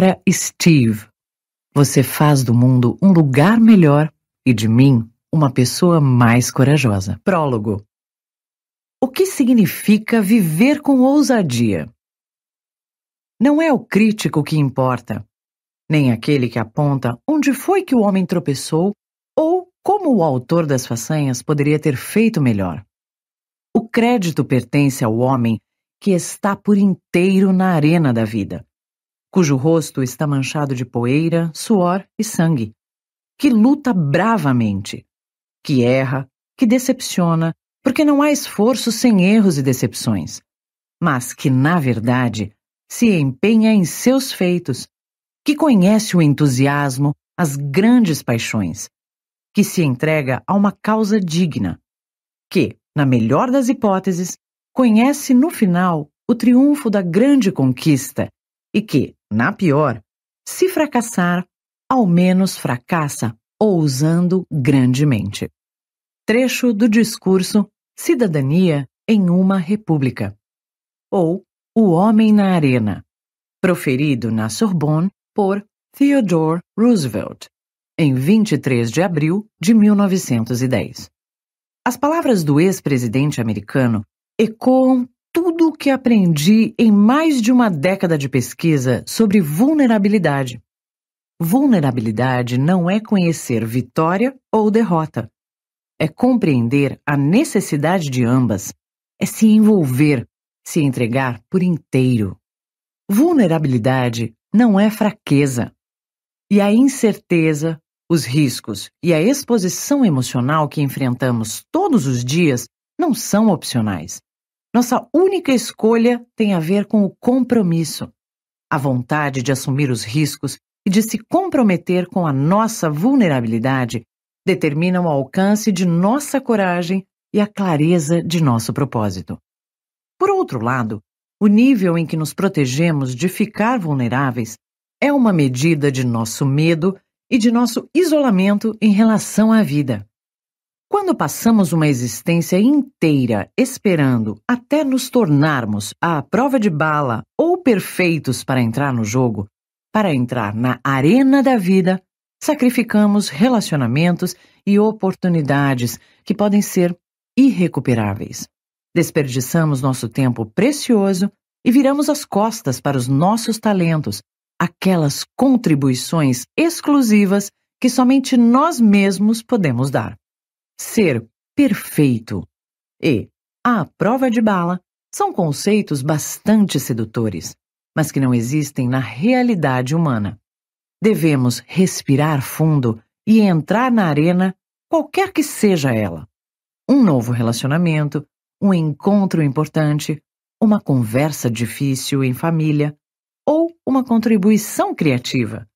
Para Steve, você faz do mundo um lugar melhor e de mim uma pessoa mais corajosa. Prólogo. O que significa viver com ousadia? Não é o crítico que importa, nem aquele que aponta onde foi que o homem tropeçou ou como o autor das façanhas poderia ter feito melhor. O crédito pertence ao homem que está por inteiro na arena da vida cujo rosto está manchado de poeira, suor e sangue, que luta bravamente, que erra, que decepciona, porque não há esforço sem erros e decepções, mas que, na verdade, se empenha em seus feitos, que conhece o entusiasmo, as grandes paixões, que se entrega a uma causa digna, que, na melhor das hipóteses, conhece no final o triunfo da grande conquista e que, na pior, se fracassar, ao menos fracassa ousando grandemente. Trecho do discurso Cidadania em uma República, ou O Homem na Arena, proferido na Sorbonne por Theodore Roosevelt, em 23 de abril de 1910. As palavras do ex-presidente americano ecoam tudo o que aprendi em mais de uma década de pesquisa sobre vulnerabilidade. Vulnerabilidade não é conhecer vitória ou derrota. É compreender a necessidade de ambas. É se envolver, se entregar por inteiro. Vulnerabilidade não é fraqueza. E a incerteza, os riscos e a exposição emocional que enfrentamos todos os dias não são opcionais. Nossa única escolha tem a ver com o compromisso, a vontade de assumir os riscos e de se comprometer com a nossa vulnerabilidade determinam o alcance de nossa coragem e a clareza de nosso propósito. Por outro lado, o nível em que nos protegemos de ficar vulneráveis é uma medida de nosso medo e de nosso isolamento em relação à vida. Quando passamos uma existência inteira esperando até nos tornarmos à prova de bala ou perfeitos para entrar no jogo, para entrar na arena da vida, sacrificamos relacionamentos e oportunidades que podem ser irrecuperáveis. Desperdiçamos nosso tempo precioso e viramos as costas para os nossos talentos, aquelas contribuições exclusivas que somente nós mesmos podemos dar ser perfeito e a prova de bala são conceitos bastante sedutores, mas que não existem na realidade humana. Devemos respirar fundo e entrar na arena, qualquer que seja ela. Um novo relacionamento, um encontro importante, uma conversa difícil em família ou uma contribuição criativa.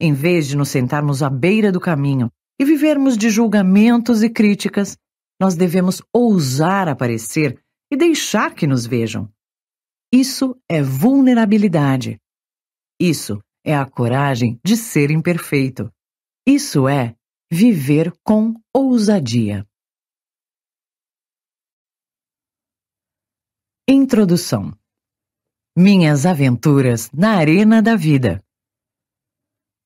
Em vez de nos sentarmos à beira do caminho e vivermos de julgamentos e críticas, nós devemos ousar aparecer e deixar que nos vejam. Isso é vulnerabilidade. Isso é a coragem de ser imperfeito. Isso é viver com ousadia. Introdução Minhas Aventuras na Arena da Vida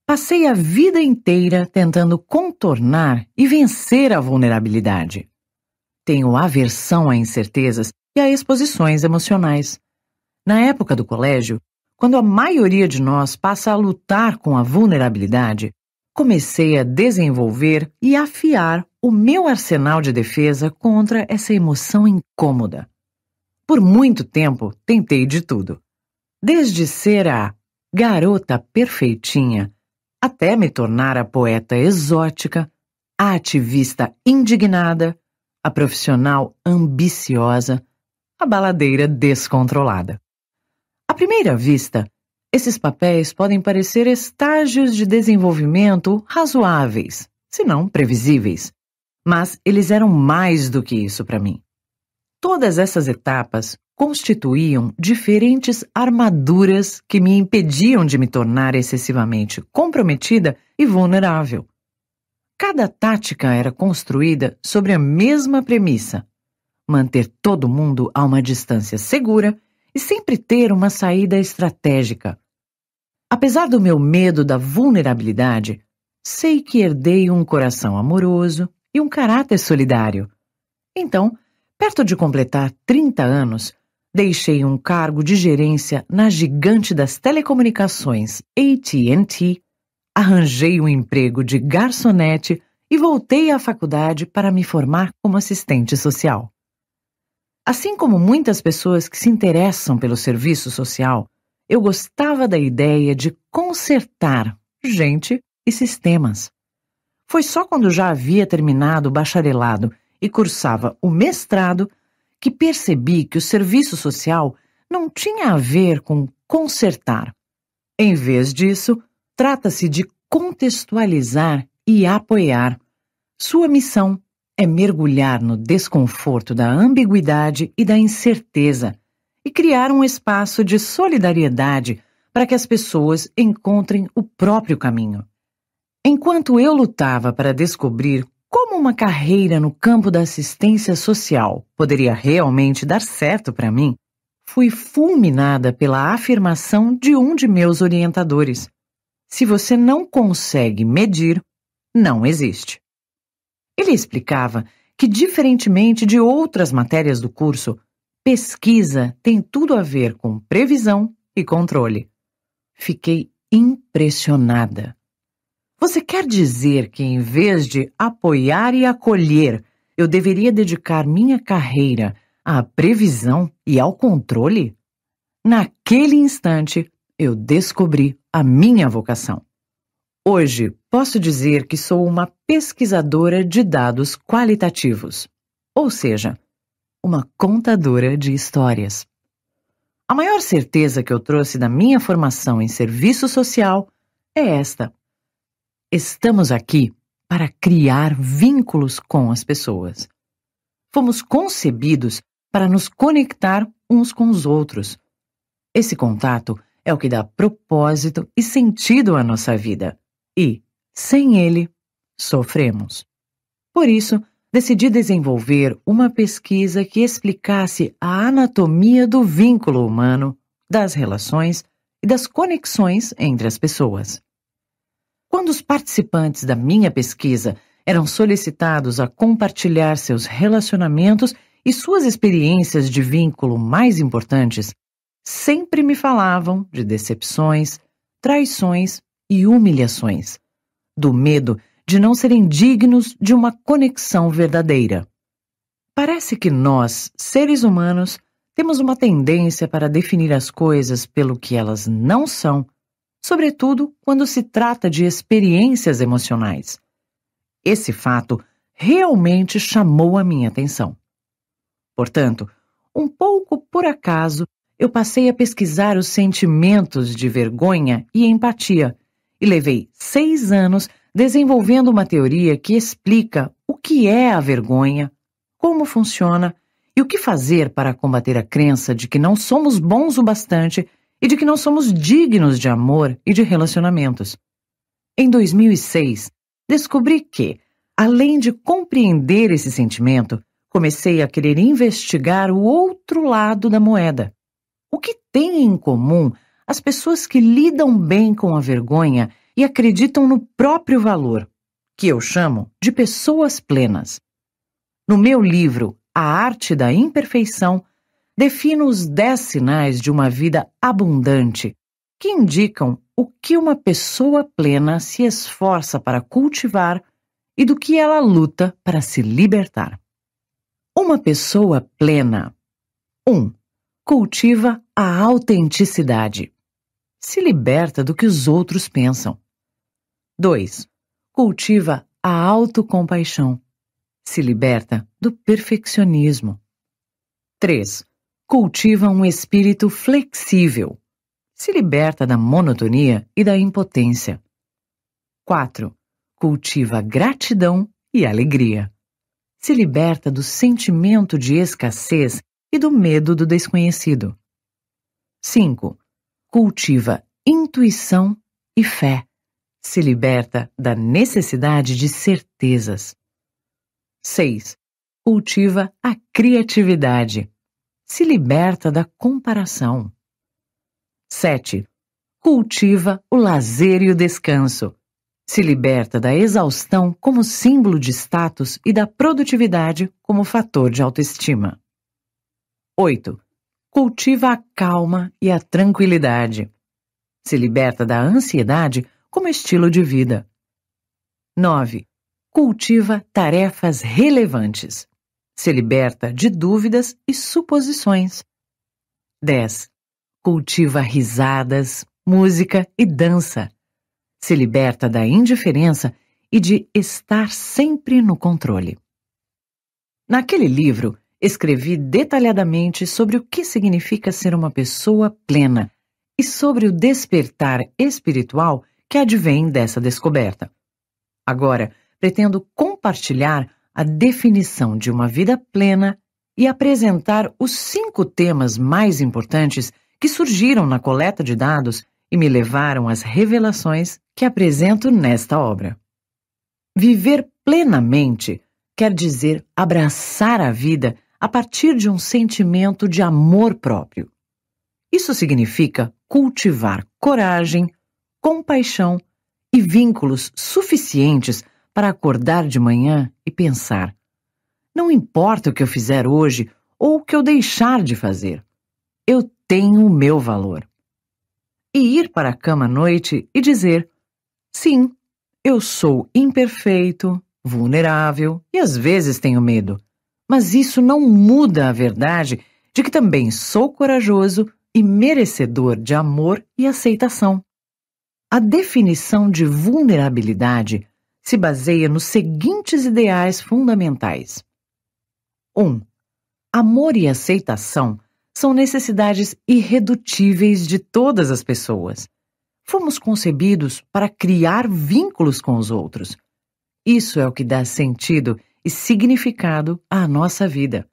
Passei a vida inteira tentando contornar e vencer a vulnerabilidade. Tenho aversão a incertezas e a exposições emocionais. Na época do colégio, quando a maioria de nós passa a lutar com a vulnerabilidade, comecei a desenvolver e afiar o meu arsenal de defesa contra essa emoção incômoda. Por muito tempo, tentei de tudo. Desde ser a garota perfeitinha até me tornar a poeta exótica, a ativista indignada, a profissional ambiciosa, a baladeira descontrolada. À primeira vista, esses papéis podem parecer estágios de desenvolvimento razoáveis, se não previsíveis. Mas eles eram mais do que isso para mim. Todas essas etapas constituíam diferentes armaduras que me impediam de me tornar excessivamente comprometida e vulnerável. Cada tática era construída sobre a mesma premissa: manter todo mundo a uma distância segura e sempre ter uma saída estratégica. Apesar do meu medo da vulnerabilidade, sei que herdei um coração amoroso e um caráter solidário. Então, perto de completar 30 anos, deixei um cargo de gerência na gigante das telecomunicações AT&T, arranjei um emprego de garçonete e voltei à faculdade para me formar como assistente social. Assim como muitas pessoas que se interessam pelo serviço social, eu gostava da ideia de consertar gente e sistemas. Foi só quando já havia terminado o bacharelado e cursava o mestrado que percebi que o serviço social não tinha a ver com consertar. Em vez disso, trata-se de contextualizar e apoiar. Sua missão é mergulhar no desconforto da ambiguidade e da incerteza e criar um espaço de solidariedade para que as pessoas encontrem o próprio caminho. Enquanto eu lutava para descobrir uma carreira no campo da assistência social poderia realmente dar certo para mim, fui fulminada pela afirmação de um de meus orientadores: se você não consegue medir, não existe. Ele explicava que, diferentemente de outras matérias do curso, pesquisa tem tudo a ver com previsão e controle. Fiquei impressionada. Você quer dizer que, em vez de apoiar e acolher, eu deveria dedicar minha carreira à previsão e ao controle? Naquele instante, eu descobri a minha vocação. Hoje, posso dizer que sou uma pesquisadora de dados qualitativos, ou seja, uma contadora de histórias. A maior certeza que eu trouxe da minha formação em serviço social é esta: Estamos aqui para criar vínculos com as pessoas. Fomos concebidos para nos conectar uns com os outros. Esse contato é o que dá propósito e sentido à nossa vida, e, sem ele, sofremos. Por isso, decidi desenvolver uma pesquisa que explicasse a anatomia do vínculo humano, das relações e das conexões entre as pessoas. Quando os participantes da minha pesquisa eram solicitados a compartilhar seus relacionamentos e suas experiências de vínculo mais importantes, sempre me falavam de decepções, traições e humilhações, do medo de não serem dignos de uma conexão verdadeira. Parece que nós, seres humanos, temos uma tendência para definir as coisas pelo que elas não são sobretudo quando se trata de experiências emocionais. Esse fato realmente chamou a minha atenção. Portanto, um pouco por acaso, eu passei a pesquisar os sentimentos de vergonha e empatia e levei seis anos desenvolvendo uma teoria que explica o que é a vergonha, como funciona e o que fazer para combater a crença de que não somos bons o bastante e de que não somos dignos de amor e de relacionamentos. Em 2006, descobri que, além de compreender esse sentimento, comecei a querer investigar o outro lado da moeda. O que tem em comum as pessoas que lidam bem com a vergonha e acreditam no próprio valor, que eu chamo de pessoas plenas. No meu livro A Arte da Imperfeição, defino os 10 sinais de uma vida abundante que indicam o que uma pessoa plena se esforça para cultivar e do que ela luta para se libertar. Uma pessoa plena 1. Um, cultiva a autenticidade. Se liberta do que os outros pensam. 2. Cultiva a autocompaixão. Se liberta do perfeccionismo. 3 cultiva um espírito flexível, se liberta da monotonia e da impotência. 4. Cultiva gratidão e alegria. Se liberta do sentimento de escassez e do medo do desconhecido. 5. Cultiva intuição e fé. Se liberta da necessidade de certezas. 6. Cultiva a criatividade se liberta da comparação. 7. Cultiva o lazer e o descanso. Se liberta da exaustão como símbolo de status e da produtividade como fator de autoestima. 8. Cultiva a calma e a tranquilidade. Se liberta da ansiedade como estilo de vida. 9. Cultiva tarefas relevantes. Se liberta de dúvidas e suposições. 10. Cultiva risadas, música e dança. Se liberta da indiferença e de estar sempre no controle. Naquele livro, escrevi detalhadamente sobre o que significa ser uma pessoa plena e sobre o despertar espiritual que advém dessa descoberta. Agora, pretendo compartilhar a definição de uma vida plena e apresentar os cinco temas mais importantes que surgiram na coleta de dados e me levaram às revelações que apresento nesta obra. Viver plenamente quer dizer abraçar a vida a partir de um sentimento de amor próprio. Isso significa cultivar coragem, compaixão e vínculos suficientes para acordar de manhã e pensar: não importa o que eu fizer hoje ou o que eu deixar de fazer, eu tenho o meu valor. E ir para a cama à noite e dizer: sim, eu sou imperfeito, vulnerável e às vezes tenho medo, mas isso não muda a verdade de que também sou corajoso e merecedor de amor e aceitação. A definição de vulnerabilidade se baseia nos seguintes ideais fundamentais: 1. Um, amor e aceitação são necessidades irredutíveis de todas as pessoas. Fomos concebidos para criar vínculos com os outros. Isso é o que dá sentido e significado à nossa vida.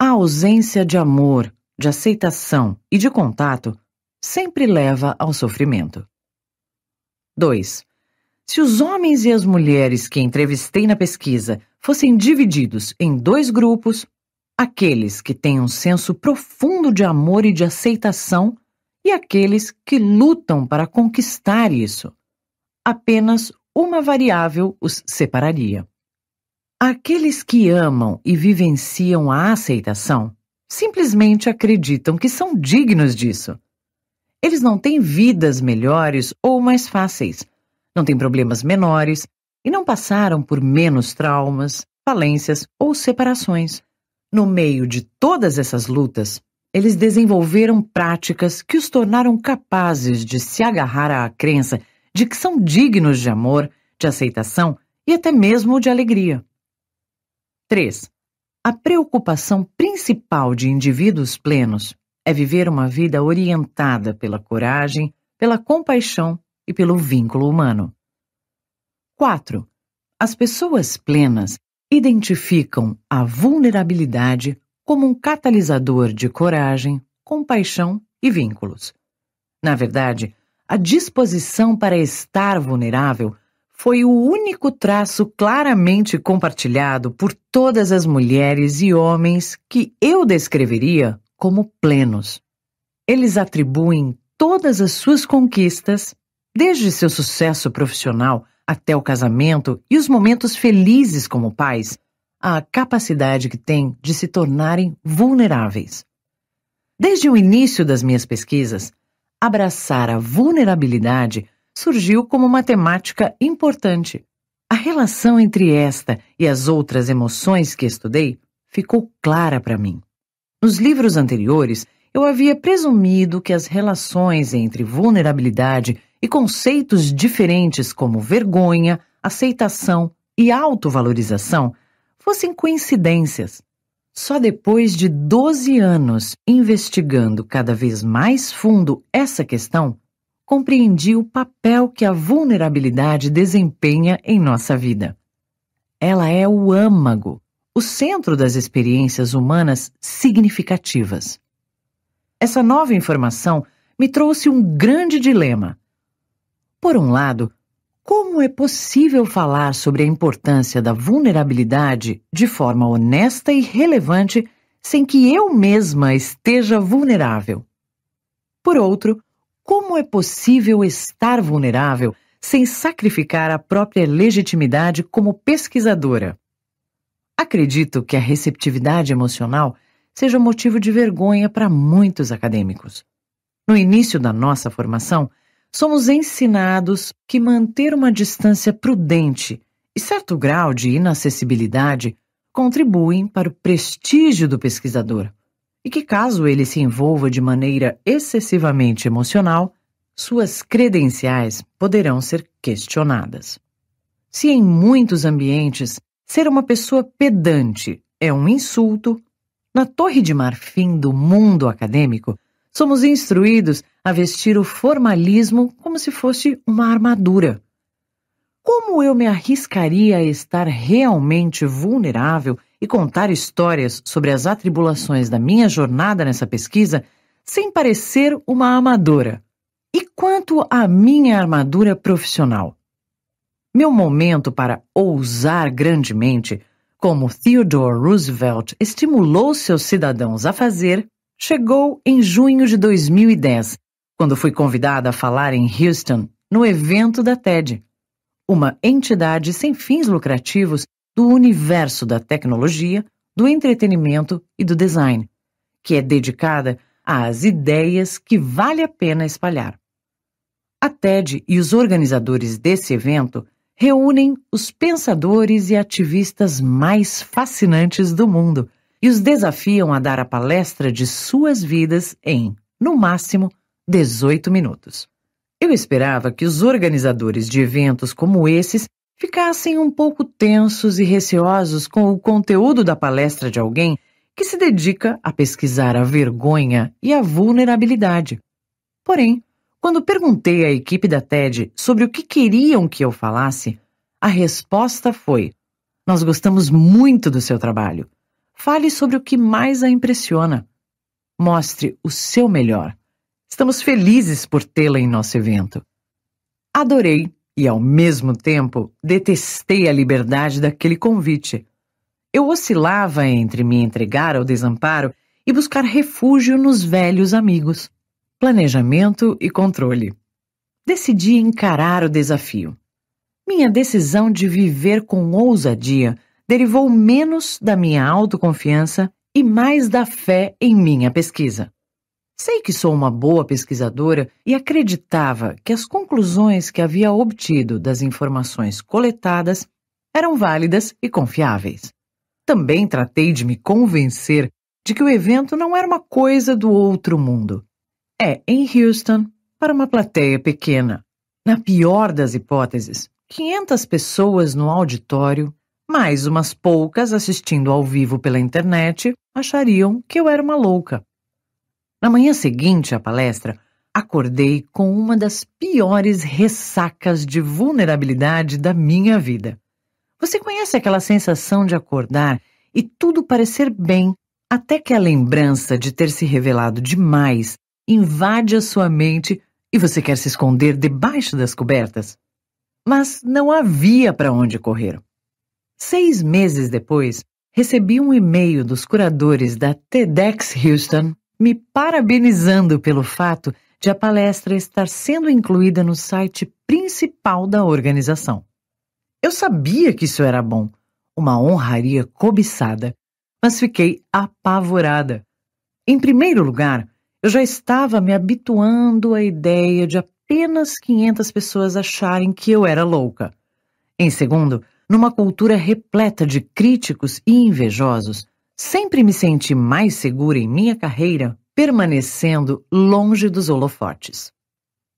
A ausência de amor, de aceitação e de contato sempre leva ao sofrimento. 2. Se os homens e as mulheres que entrevistei na pesquisa fossem divididos em dois grupos, aqueles que têm um senso profundo de amor e de aceitação e aqueles que lutam para conquistar isso. Apenas uma variável os separaria. Aqueles que amam e vivenciam a aceitação simplesmente acreditam que são dignos disso. Eles não têm vidas melhores ou mais fáceis não têm problemas menores e não passaram por menos traumas, falências ou separações. No meio de todas essas lutas, eles desenvolveram práticas que os tornaram capazes de se agarrar à crença de que são dignos de amor, de aceitação e até mesmo de alegria. 3. A preocupação principal de indivíduos plenos é viver uma vida orientada pela coragem, pela compaixão e pelo vínculo humano. 4. As pessoas plenas identificam a vulnerabilidade como um catalisador de coragem, compaixão e vínculos. Na verdade, a disposição para estar vulnerável foi o único traço claramente compartilhado por todas as mulheres e homens que eu descreveria como plenos. Eles atribuem todas as suas conquistas Desde seu sucesso profissional até o casamento e os momentos felizes como pais, a capacidade que têm de se tornarem vulneráveis. Desde o início das minhas pesquisas, abraçar a vulnerabilidade surgiu como uma temática importante. A relação entre esta e as outras emoções que estudei ficou clara para mim. Nos livros anteriores, eu havia presumido que as relações entre vulnerabilidade e conceitos diferentes como vergonha, aceitação e autovalorização fossem coincidências. Só depois de 12 anos investigando cada vez mais fundo essa questão, compreendi o papel que a vulnerabilidade desempenha em nossa vida. Ela é o âmago, o centro das experiências humanas significativas. Essa nova informação me trouxe um grande dilema. Por um lado, como é possível falar sobre a importância da vulnerabilidade de forma honesta e relevante sem que eu mesma esteja vulnerável? Por outro, como é possível estar vulnerável sem sacrificar a própria legitimidade como pesquisadora? Acredito que a receptividade emocional seja motivo de vergonha para muitos acadêmicos. No início da nossa formação, somos ensinados que manter uma distância prudente e certo grau de inacessibilidade contribuem para o prestígio do pesquisador e que, caso ele se envolva de maneira excessivamente emocional, suas credenciais poderão ser questionadas. Se em muitos ambientes ser uma pessoa pedante é um insulto, na Torre de Marfim do mundo acadêmico, somos instruídos a vestir o formalismo como se fosse uma armadura. Como eu me arriscaria a estar realmente vulnerável e contar histórias sobre as atribulações da minha jornada nessa pesquisa sem parecer uma amadora? E quanto à minha armadura profissional? Meu momento para ousar grandemente, como Theodore Roosevelt estimulou seus cidadãos a fazer, chegou em junho de 2010, quando fui convidada a falar em Houston no evento da TED, uma entidade sem fins lucrativos do universo da tecnologia, do entretenimento e do design, que é dedicada às ideias que vale a pena espalhar. A TED e os organizadores desse evento reúnem os pensadores e ativistas mais fascinantes do mundo e os desafiam a dar a palestra de suas vidas em, no máximo, 18 minutos. Eu esperava que os organizadores de eventos como esses ficassem um pouco tensos e receosos com o conteúdo da palestra de alguém que se dedica a pesquisar a vergonha e a vulnerabilidade. Porém, quando perguntei à equipe da TED sobre o que queriam que eu falasse, a resposta foi: Nós gostamos muito do seu trabalho. Fale sobre o que mais a impressiona. Mostre o seu melhor. Estamos felizes por tê-la em nosso evento. Adorei e, ao mesmo tempo, detestei a liberdade daquele convite. Eu oscilava entre me entregar ao desamparo e buscar refúgio nos velhos amigos. Planejamento e controle. Decidi encarar o desafio. Minha decisão de viver com ousadia derivou menos da minha autoconfiança e mais da fé em minha pesquisa. Sei que sou uma boa pesquisadora e acreditava que as conclusões que havia obtido das informações coletadas eram válidas e confiáveis. Também tratei de me convencer de que o evento não era uma coisa do outro mundo. É em Houston, para uma plateia pequena. Na pior das hipóteses, 500 pessoas no auditório, mais umas poucas assistindo ao vivo pela internet, achariam que eu era uma louca. Na manhã seguinte à palestra, acordei com uma das piores ressacas de vulnerabilidade da minha vida. Você conhece aquela sensação de acordar e tudo parecer bem, até que a lembrança de ter se revelado demais invade a sua mente e você quer se esconder debaixo das cobertas? Mas não havia para onde correr. Seis meses depois, recebi um e-mail dos curadores da TEDx Houston me parabenizando pelo fato de a palestra estar sendo incluída no site principal da organização. Eu sabia que isso era bom, uma honraria cobiçada, mas fiquei apavorada. Em primeiro lugar, eu já estava me habituando à ideia de apenas 500 pessoas acharem que eu era louca. Em segundo, numa cultura repleta de críticos e invejosos, Sempre me senti mais segura em minha carreira permanecendo longe dos holofotes.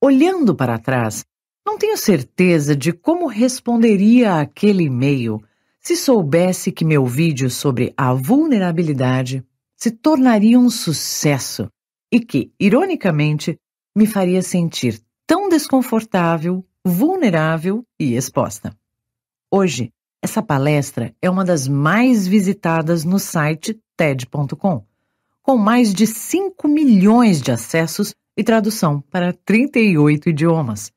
Olhando para trás, não tenho certeza de como responderia àquele e-mail se soubesse que meu vídeo sobre a vulnerabilidade se tornaria um sucesso e que, ironicamente, me faria sentir tão desconfortável, vulnerável e exposta. Hoje, essa palestra é uma das mais visitadas no site TED.com, com mais de 5 milhões de acessos e tradução para 38 idiomas.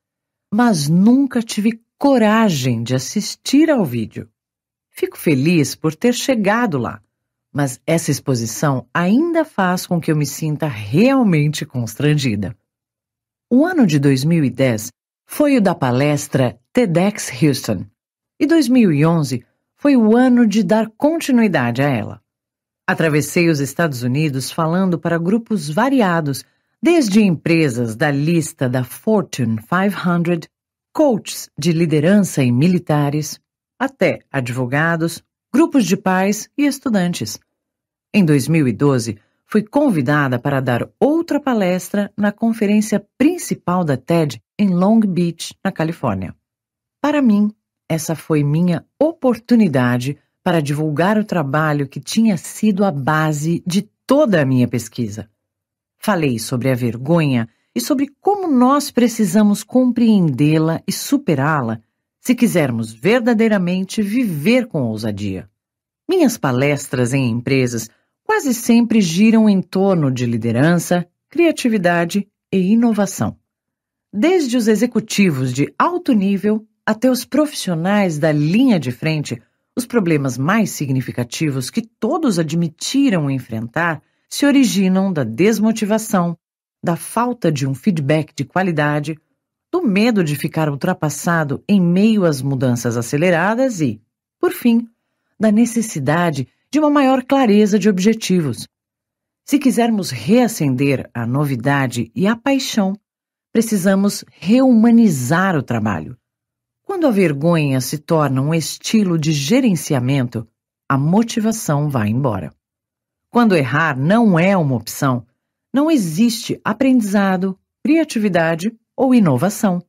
Mas nunca tive coragem de assistir ao vídeo. Fico feliz por ter chegado lá, mas essa exposição ainda faz com que eu me sinta realmente constrangida. O ano de 2010 foi o da palestra TEDx Houston, e 2011 foi o ano de dar continuidade a ela. Atravessei os Estados Unidos falando para grupos variados, desde empresas da lista da Fortune 500, coaches de liderança e militares, até advogados, grupos de pais e estudantes. Em 2012, fui convidada para dar outra palestra na conferência principal da TED em Long Beach, na Califórnia. Para mim, essa foi minha oportunidade para divulgar o trabalho que tinha sido a base de toda a minha pesquisa. Falei sobre a vergonha e sobre como nós precisamos compreendê-la e superá-la se quisermos verdadeiramente viver com ousadia. Minhas palestras em empresas quase sempre giram em torno de liderança, criatividade e inovação. Desde os executivos de alto nível até os profissionais da linha de frente, os problemas mais significativos que todos admitiram enfrentar se originam da desmotivação, da falta de um feedback de qualidade, do medo de ficar ultrapassado em meio às mudanças aceleradas e, por fim, da necessidade de uma maior clareza de objetivos. Se quisermos reacender a novidade e a paixão, precisamos reumanizar o trabalho, quando a vergonha se torna um estilo de gerenciamento, a motivação vai embora. Quando errar não é uma opção, não existe aprendizado, criatividade ou inovação.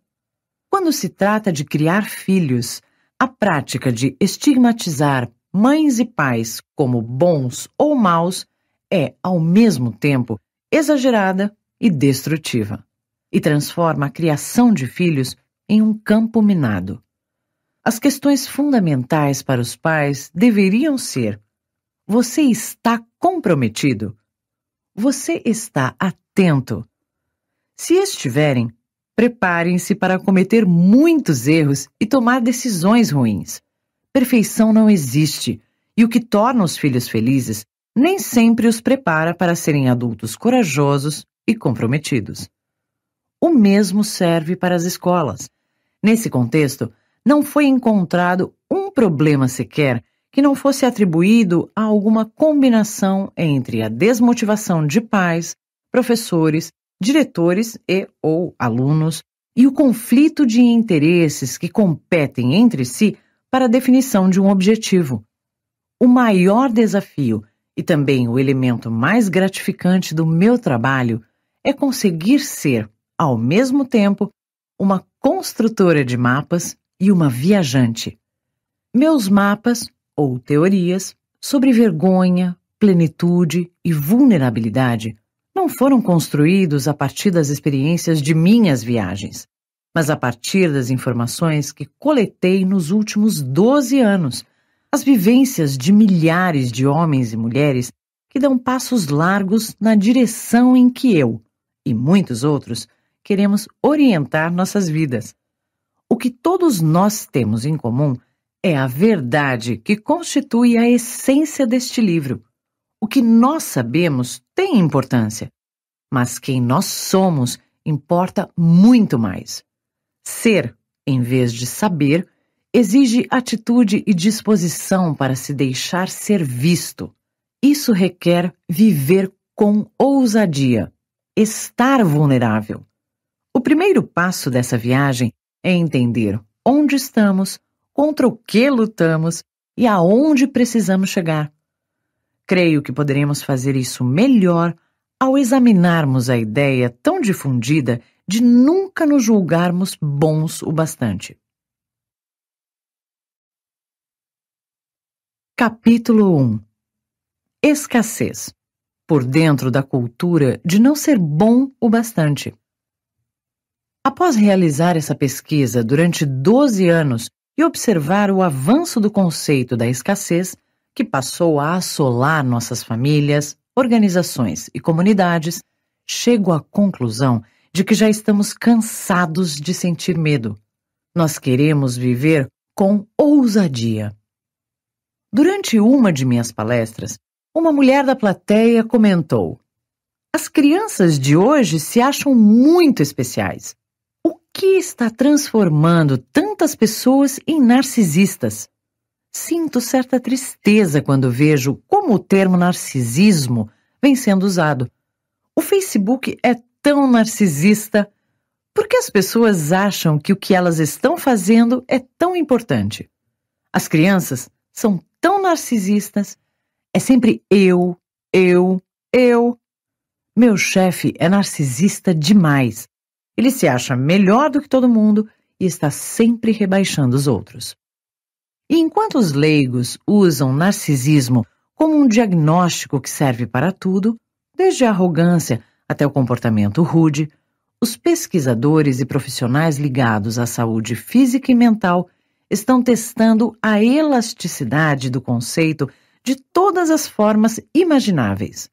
Quando se trata de criar filhos, a prática de estigmatizar mães e pais como bons ou maus é, ao mesmo tempo, exagerada e destrutiva, e transforma a criação de filhos em um campo minado. As questões fundamentais para os pais deveriam ser: você está comprometido? Você está atento? Se estiverem, preparem-se para cometer muitos erros e tomar decisões ruins. Perfeição não existe, e o que torna os filhos felizes nem sempre os prepara para serem adultos corajosos e comprometidos. O mesmo serve para as escolas. Nesse contexto, não foi encontrado um problema sequer que não fosse atribuído a alguma combinação entre a desmotivação de pais, professores, diretores e ou alunos e o conflito de interesses que competem entre si para a definição de um objetivo. O maior desafio e também o elemento mais gratificante do meu trabalho é conseguir ser, ao mesmo tempo, uma construtora de mapas e uma viajante. Meus mapas, ou teorias, sobre vergonha, plenitude e vulnerabilidade não foram construídos a partir das experiências de minhas viagens, mas a partir das informações que coletei nos últimos 12 anos, as vivências de milhares de homens e mulheres que dão passos largos na direção em que eu, e muitos outros, queremos orientar nossas vidas. O que todos nós temos em comum é a verdade que constitui a essência deste livro. O que nós sabemos tem importância, mas quem nós somos importa muito mais. Ser, em vez de saber, exige atitude e disposição para se deixar ser visto. Isso requer viver com ousadia, estar vulnerável, o primeiro passo dessa viagem é entender onde estamos, contra o que lutamos e aonde precisamos chegar. Creio que poderemos fazer isso melhor ao examinarmos a ideia tão difundida de nunca nos julgarmos bons o bastante. Capítulo 1 Escassez Por dentro da cultura de não ser bom o bastante. Após realizar essa pesquisa durante 12 anos e observar o avanço do conceito da escassez, que passou a assolar nossas famílias, organizações e comunidades, chego à conclusão de que já estamos cansados de sentir medo. Nós queremos viver com ousadia. Durante uma de minhas palestras, uma mulher da plateia comentou: As crianças de hoje se acham muito especiais que está transformando tantas pessoas em narcisistas. Sinto certa tristeza quando vejo como o termo narcisismo vem sendo usado. O Facebook é tão narcisista. Por que as pessoas acham que o que elas estão fazendo é tão importante? As crianças são tão narcisistas. É sempre eu, eu, eu. Meu chefe é narcisista demais. Ele se acha melhor do que todo mundo e está sempre rebaixando os outros. E enquanto os leigos usam narcisismo como um diagnóstico que serve para tudo, desde a arrogância até o comportamento rude, os pesquisadores e profissionais ligados à saúde física e mental estão testando a elasticidade do conceito de todas as formas imagináveis.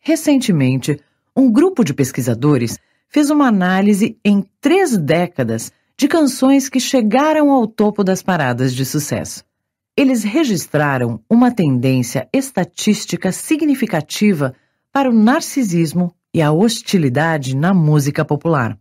Recentemente, um grupo de pesquisadores fez uma análise em três décadas de canções que chegaram ao topo das paradas de sucesso. Eles registraram uma tendência estatística significativa para o narcisismo e a hostilidade na música popular.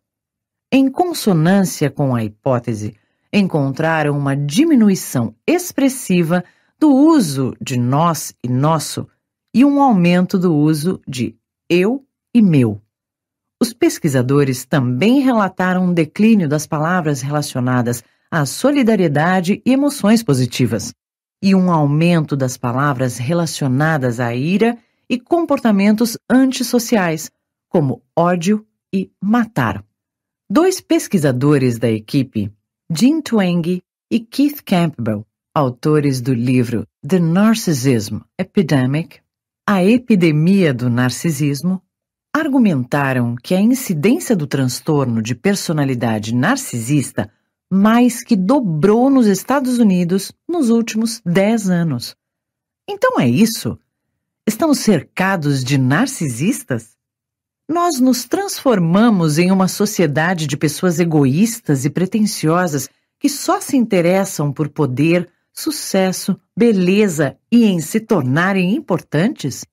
Em consonância com a hipótese, encontraram uma diminuição expressiva do uso de nós e nosso e um aumento do uso de eu e meu. Os pesquisadores também relataram um declínio das palavras relacionadas à solidariedade e emoções positivas, e um aumento das palavras relacionadas à ira e comportamentos antissociais, como ódio e matar. Dois pesquisadores da equipe, Jim Twenge e Keith Campbell, autores do livro The Narcissism Epidemic, A Epidemia do Narcisismo, argumentaram que a incidência do transtorno de personalidade narcisista mais que dobrou nos Estados Unidos nos últimos 10 anos. Então é isso? Estamos cercados de narcisistas? Nós nos transformamos em uma sociedade de pessoas egoístas e pretensiosas que só se interessam por poder, sucesso, beleza e em se tornarem importantes?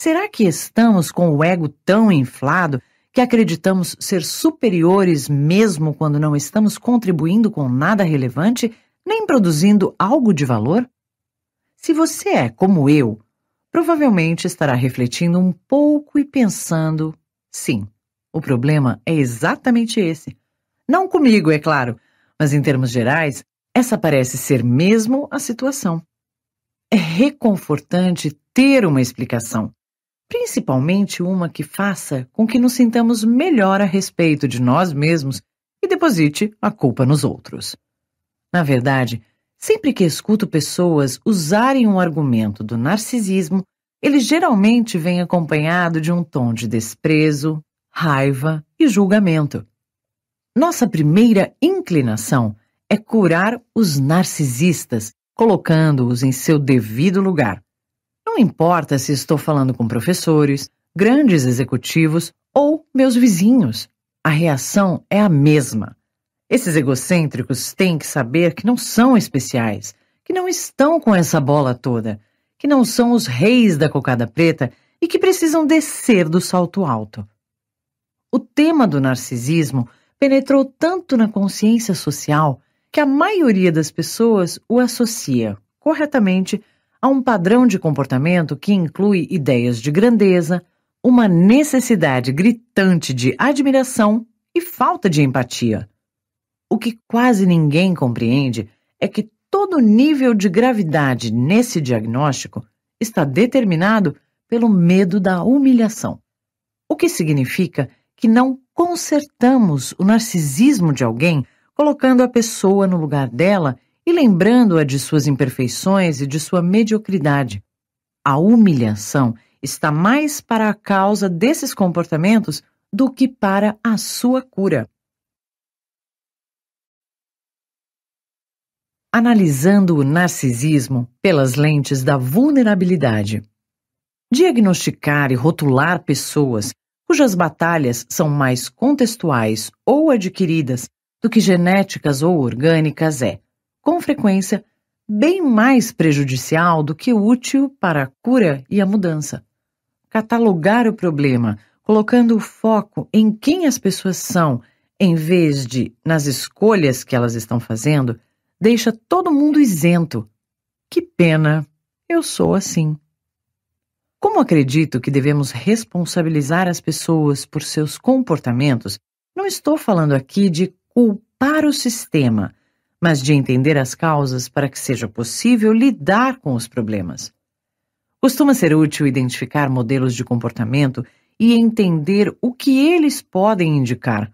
Será que estamos com o ego tão inflado que acreditamos ser superiores mesmo quando não estamos contribuindo com nada relevante, nem produzindo algo de valor? Se você é como eu, provavelmente estará refletindo um pouco e pensando: sim, o problema é exatamente esse. Não comigo, é claro, mas em termos gerais, essa parece ser mesmo a situação. É reconfortante ter uma explicação principalmente uma que faça com que nos sintamos melhor a respeito de nós mesmos e deposite a culpa nos outros. Na verdade, sempre que escuto pessoas usarem um argumento do narcisismo, ele geralmente vem acompanhado de um tom de desprezo, raiva e julgamento. Nossa primeira inclinação é curar os narcisistas, colocando-os em seu devido lugar. Não importa se estou falando com professores, grandes executivos ou meus vizinhos, a reação é a mesma. Esses egocêntricos têm que saber que não são especiais, que não estão com essa bola toda, que não são os reis da cocada preta e que precisam descer do salto alto. O tema do narcisismo penetrou tanto na consciência social que a maioria das pessoas o associa, corretamente, a um padrão de comportamento que inclui ideias de grandeza, uma necessidade gritante de admiração e falta de empatia. O que quase ninguém compreende é que todo nível de gravidade nesse diagnóstico está determinado pelo medo da humilhação, o que significa que não consertamos o narcisismo de alguém colocando a pessoa no lugar dela e lembrando-a de suas imperfeições e de sua mediocridade. A humilhação está mais para a causa desses comportamentos do que para a sua cura. Analisando o narcisismo pelas lentes da vulnerabilidade. Diagnosticar e rotular pessoas cujas batalhas são mais contextuais ou adquiridas do que genéticas ou orgânicas é, com frequência, bem mais prejudicial do que útil para a cura e a mudança. Catalogar o problema, colocando o foco em quem as pessoas são, em vez de nas escolhas que elas estão fazendo, deixa todo mundo isento. Que pena, eu sou assim. Como acredito que devemos responsabilizar as pessoas por seus comportamentos, não estou falando aqui de culpar o sistema, mas de entender as causas para que seja possível lidar com os problemas. Costuma ser útil identificar modelos de comportamento e entender o que eles podem indicar,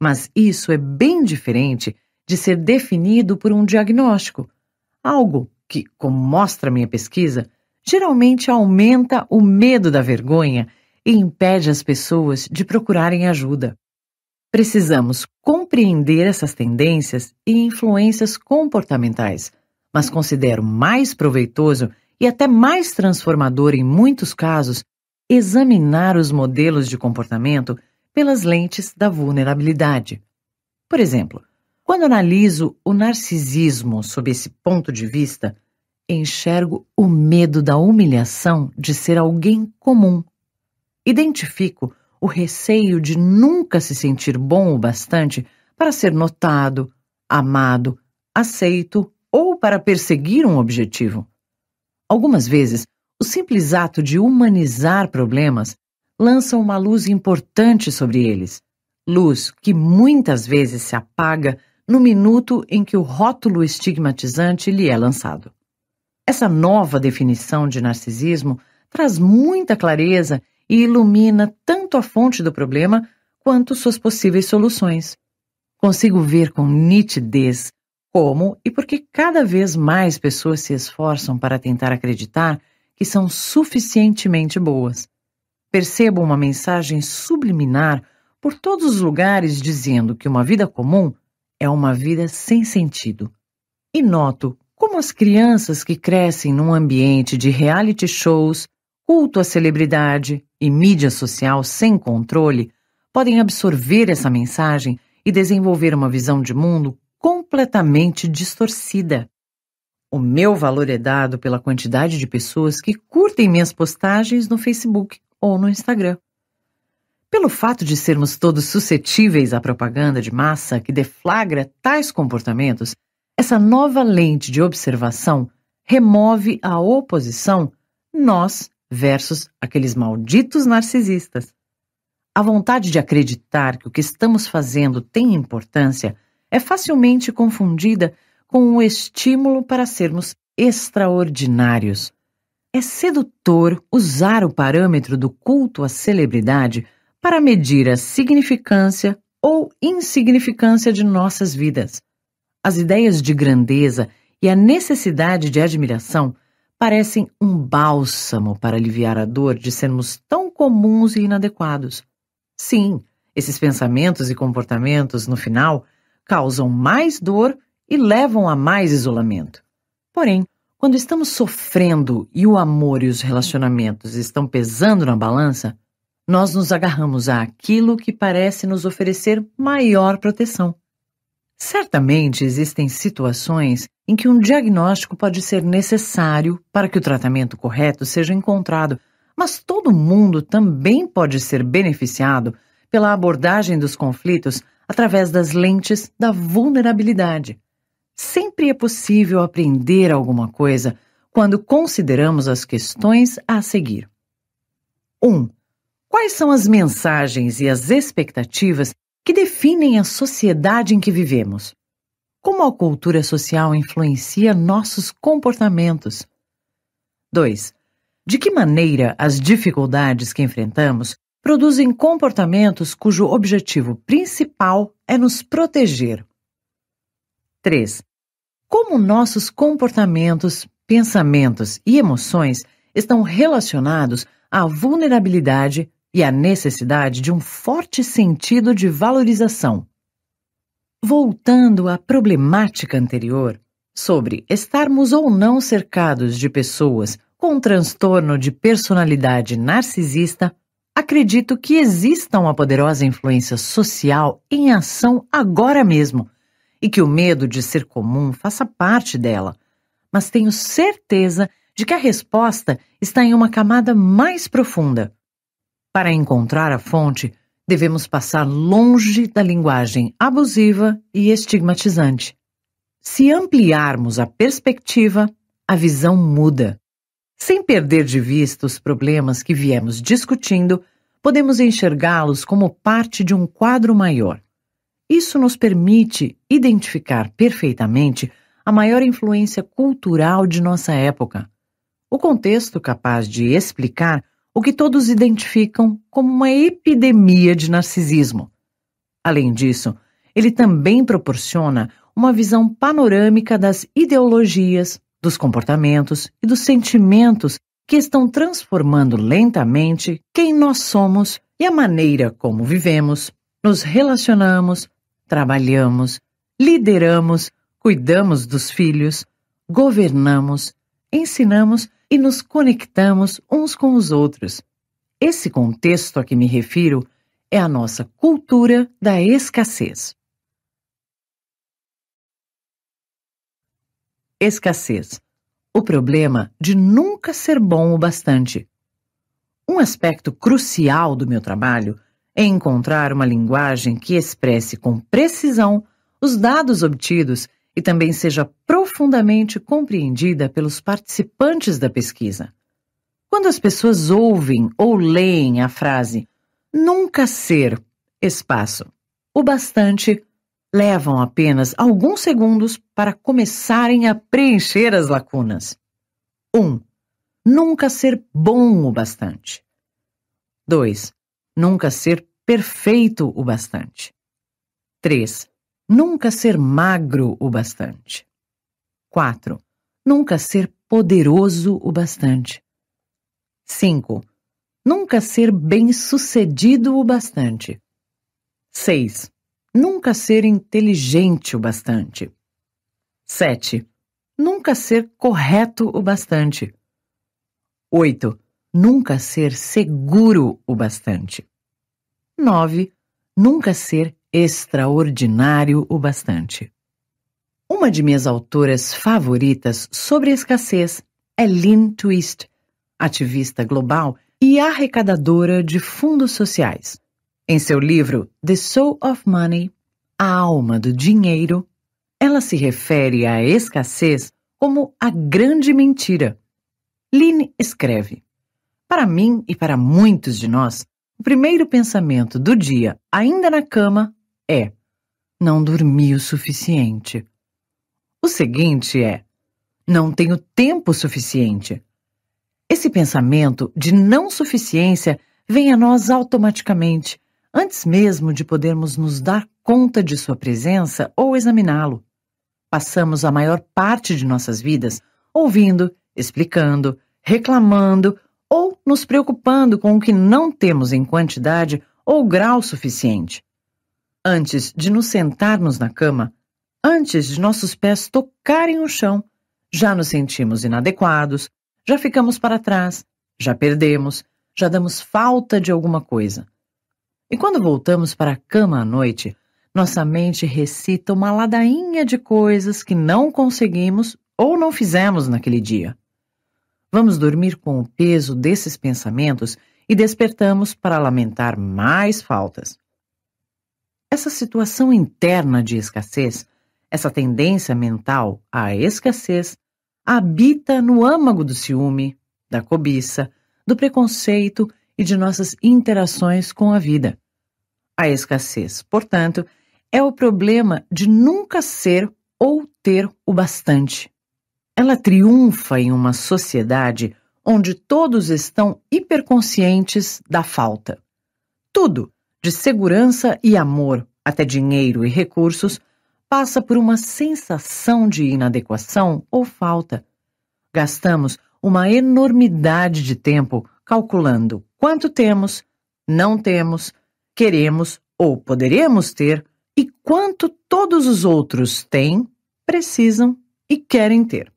mas isso é bem diferente de ser definido por um diagnóstico, algo que, como mostra minha pesquisa, geralmente aumenta o medo da vergonha e impede as pessoas de procurarem ajuda. Precisamos compreender essas tendências e influências comportamentais, mas considero mais proveitoso e até mais transformador em muitos casos examinar os modelos de comportamento pelas lentes da vulnerabilidade. Por exemplo, quando analiso o narcisismo sob esse ponto de vista, enxergo o medo da humilhação de ser alguém comum. Identifico o receio de nunca se sentir bom o bastante para ser notado, amado, aceito ou para perseguir um objetivo. Algumas vezes, o simples ato de humanizar problemas lança uma luz importante sobre eles, luz que muitas vezes se apaga no minuto em que o rótulo estigmatizante lhe é lançado. Essa nova definição de narcisismo traz muita clareza e ilumina tanto a fonte do problema quanto suas possíveis soluções. Consigo ver com nitidez como e por que cada vez mais pessoas se esforçam para tentar acreditar que são suficientemente boas. Percebo uma mensagem subliminar por todos os lugares dizendo que uma vida comum é uma vida sem sentido. E noto como as crianças que crescem num ambiente de reality shows, culto à celebridade, e mídia social sem controle podem absorver essa mensagem e desenvolver uma visão de mundo completamente distorcida. O meu valor é dado pela quantidade de pessoas que curtem minhas postagens no Facebook ou no Instagram. Pelo fato de sermos todos suscetíveis à propaganda de massa que deflagra tais comportamentos, essa nova lente de observação remove a oposição nós versus aqueles malditos narcisistas. A vontade de acreditar que o que estamos fazendo tem importância é facilmente confundida com o um estímulo para sermos extraordinários. É sedutor usar o parâmetro do culto à celebridade para medir a significância ou insignificância de nossas vidas. As ideias de grandeza e a necessidade de admiração parecem um bálsamo para aliviar a dor de sermos tão comuns e inadequados. Sim, esses pensamentos e comportamentos, no final, causam mais dor e levam a mais isolamento. Porém, quando estamos sofrendo e o amor e os relacionamentos estão pesando na balança, nós nos agarramos àquilo que parece nos oferecer maior proteção. Certamente existem situações em que um diagnóstico pode ser necessário para que o tratamento correto seja encontrado, mas todo mundo também pode ser beneficiado pela abordagem dos conflitos através das lentes da vulnerabilidade. Sempre é possível aprender alguma coisa quando consideramos as questões a seguir. 1. Um, quais são as mensagens e as expectativas que definem a sociedade em que vivemos. Como a cultura social influencia nossos comportamentos? 2. De que maneira as dificuldades que enfrentamos produzem comportamentos cujo objetivo principal é nos proteger? 3. Como nossos comportamentos, pensamentos e emoções estão relacionados à vulnerabilidade, e a necessidade de um forte sentido de valorização. Voltando à problemática anterior, sobre estarmos ou não cercados de pessoas com um transtorno de personalidade narcisista, acredito que exista uma poderosa influência social em ação agora mesmo e que o medo de ser comum faça parte dela. Mas tenho certeza de que a resposta está em uma camada mais profunda. Para encontrar a fonte, devemos passar longe da linguagem abusiva e estigmatizante. Se ampliarmos a perspectiva, a visão muda. Sem perder de vista os problemas que viemos discutindo, podemos enxergá-los como parte de um quadro maior. Isso nos permite identificar perfeitamente a maior influência cultural de nossa época, o contexto capaz de explicar o que todos identificam como uma epidemia de narcisismo. Além disso, ele também proporciona uma visão panorâmica das ideologias, dos comportamentos e dos sentimentos que estão transformando lentamente quem nós somos e a maneira como vivemos, nos relacionamos, trabalhamos, lideramos, cuidamos dos filhos, governamos, ensinamos e nos conectamos uns com os outros. Esse contexto a que me refiro é a nossa cultura da escassez. Escassez. O problema de nunca ser bom o bastante. Um aspecto crucial do meu trabalho é encontrar uma linguagem que expresse com precisão os dados obtidos e também seja profundamente compreendida pelos participantes da pesquisa. Quando as pessoas ouvem ou leem a frase nunca ser espaço o bastante, levam apenas alguns segundos para começarem a preencher as lacunas. 1. Um, nunca ser bom o bastante. 2. Nunca ser perfeito o bastante. 3. Nunca ser magro o bastante. 4. Nunca ser poderoso o bastante. 5. Nunca ser bem-sucedido o bastante. 6. Nunca ser inteligente o bastante. 7. Nunca ser correto o bastante. 8. Nunca ser seguro o bastante. 9. Nunca ser extraordinário o bastante. Uma de minhas autoras favoritas sobre escassez é Lynn Twist, ativista global e arrecadadora de fundos sociais. Em seu livro The Soul of Money, A Alma do Dinheiro, ela se refere à escassez como a grande mentira. Lynn escreve: Para mim e para muitos de nós, o primeiro pensamento do dia, ainda na cama, é: não dormi o suficiente. O seguinte é: não tenho tempo suficiente. Esse pensamento de não suficiência vem a nós automaticamente, antes mesmo de podermos nos dar conta de sua presença ou examiná-lo. Passamos a maior parte de nossas vidas ouvindo, explicando, reclamando ou nos preocupando com o que não temos em quantidade ou grau suficiente antes de nos sentarmos na cama, antes de nossos pés tocarem o chão, já nos sentimos inadequados, já ficamos para trás, já perdemos, já damos falta de alguma coisa. E quando voltamos para a cama à noite, nossa mente recita uma ladainha de coisas que não conseguimos ou não fizemos naquele dia. Vamos dormir com o peso desses pensamentos e despertamos para lamentar mais faltas. Essa situação interna de escassez, essa tendência mental à escassez, habita no âmago do ciúme, da cobiça, do preconceito e de nossas interações com a vida. A escassez, portanto, é o problema de nunca ser ou ter o bastante. Ela triunfa em uma sociedade onde todos estão hiperconscientes da falta. Tudo, de segurança e amor, até dinheiro e recursos, passa por uma sensação de inadequação ou falta. Gastamos uma enormidade de tempo calculando quanto temos, não temos, queremos ou poderemos ter e quanto todos os outros têm, precisam e querem ter.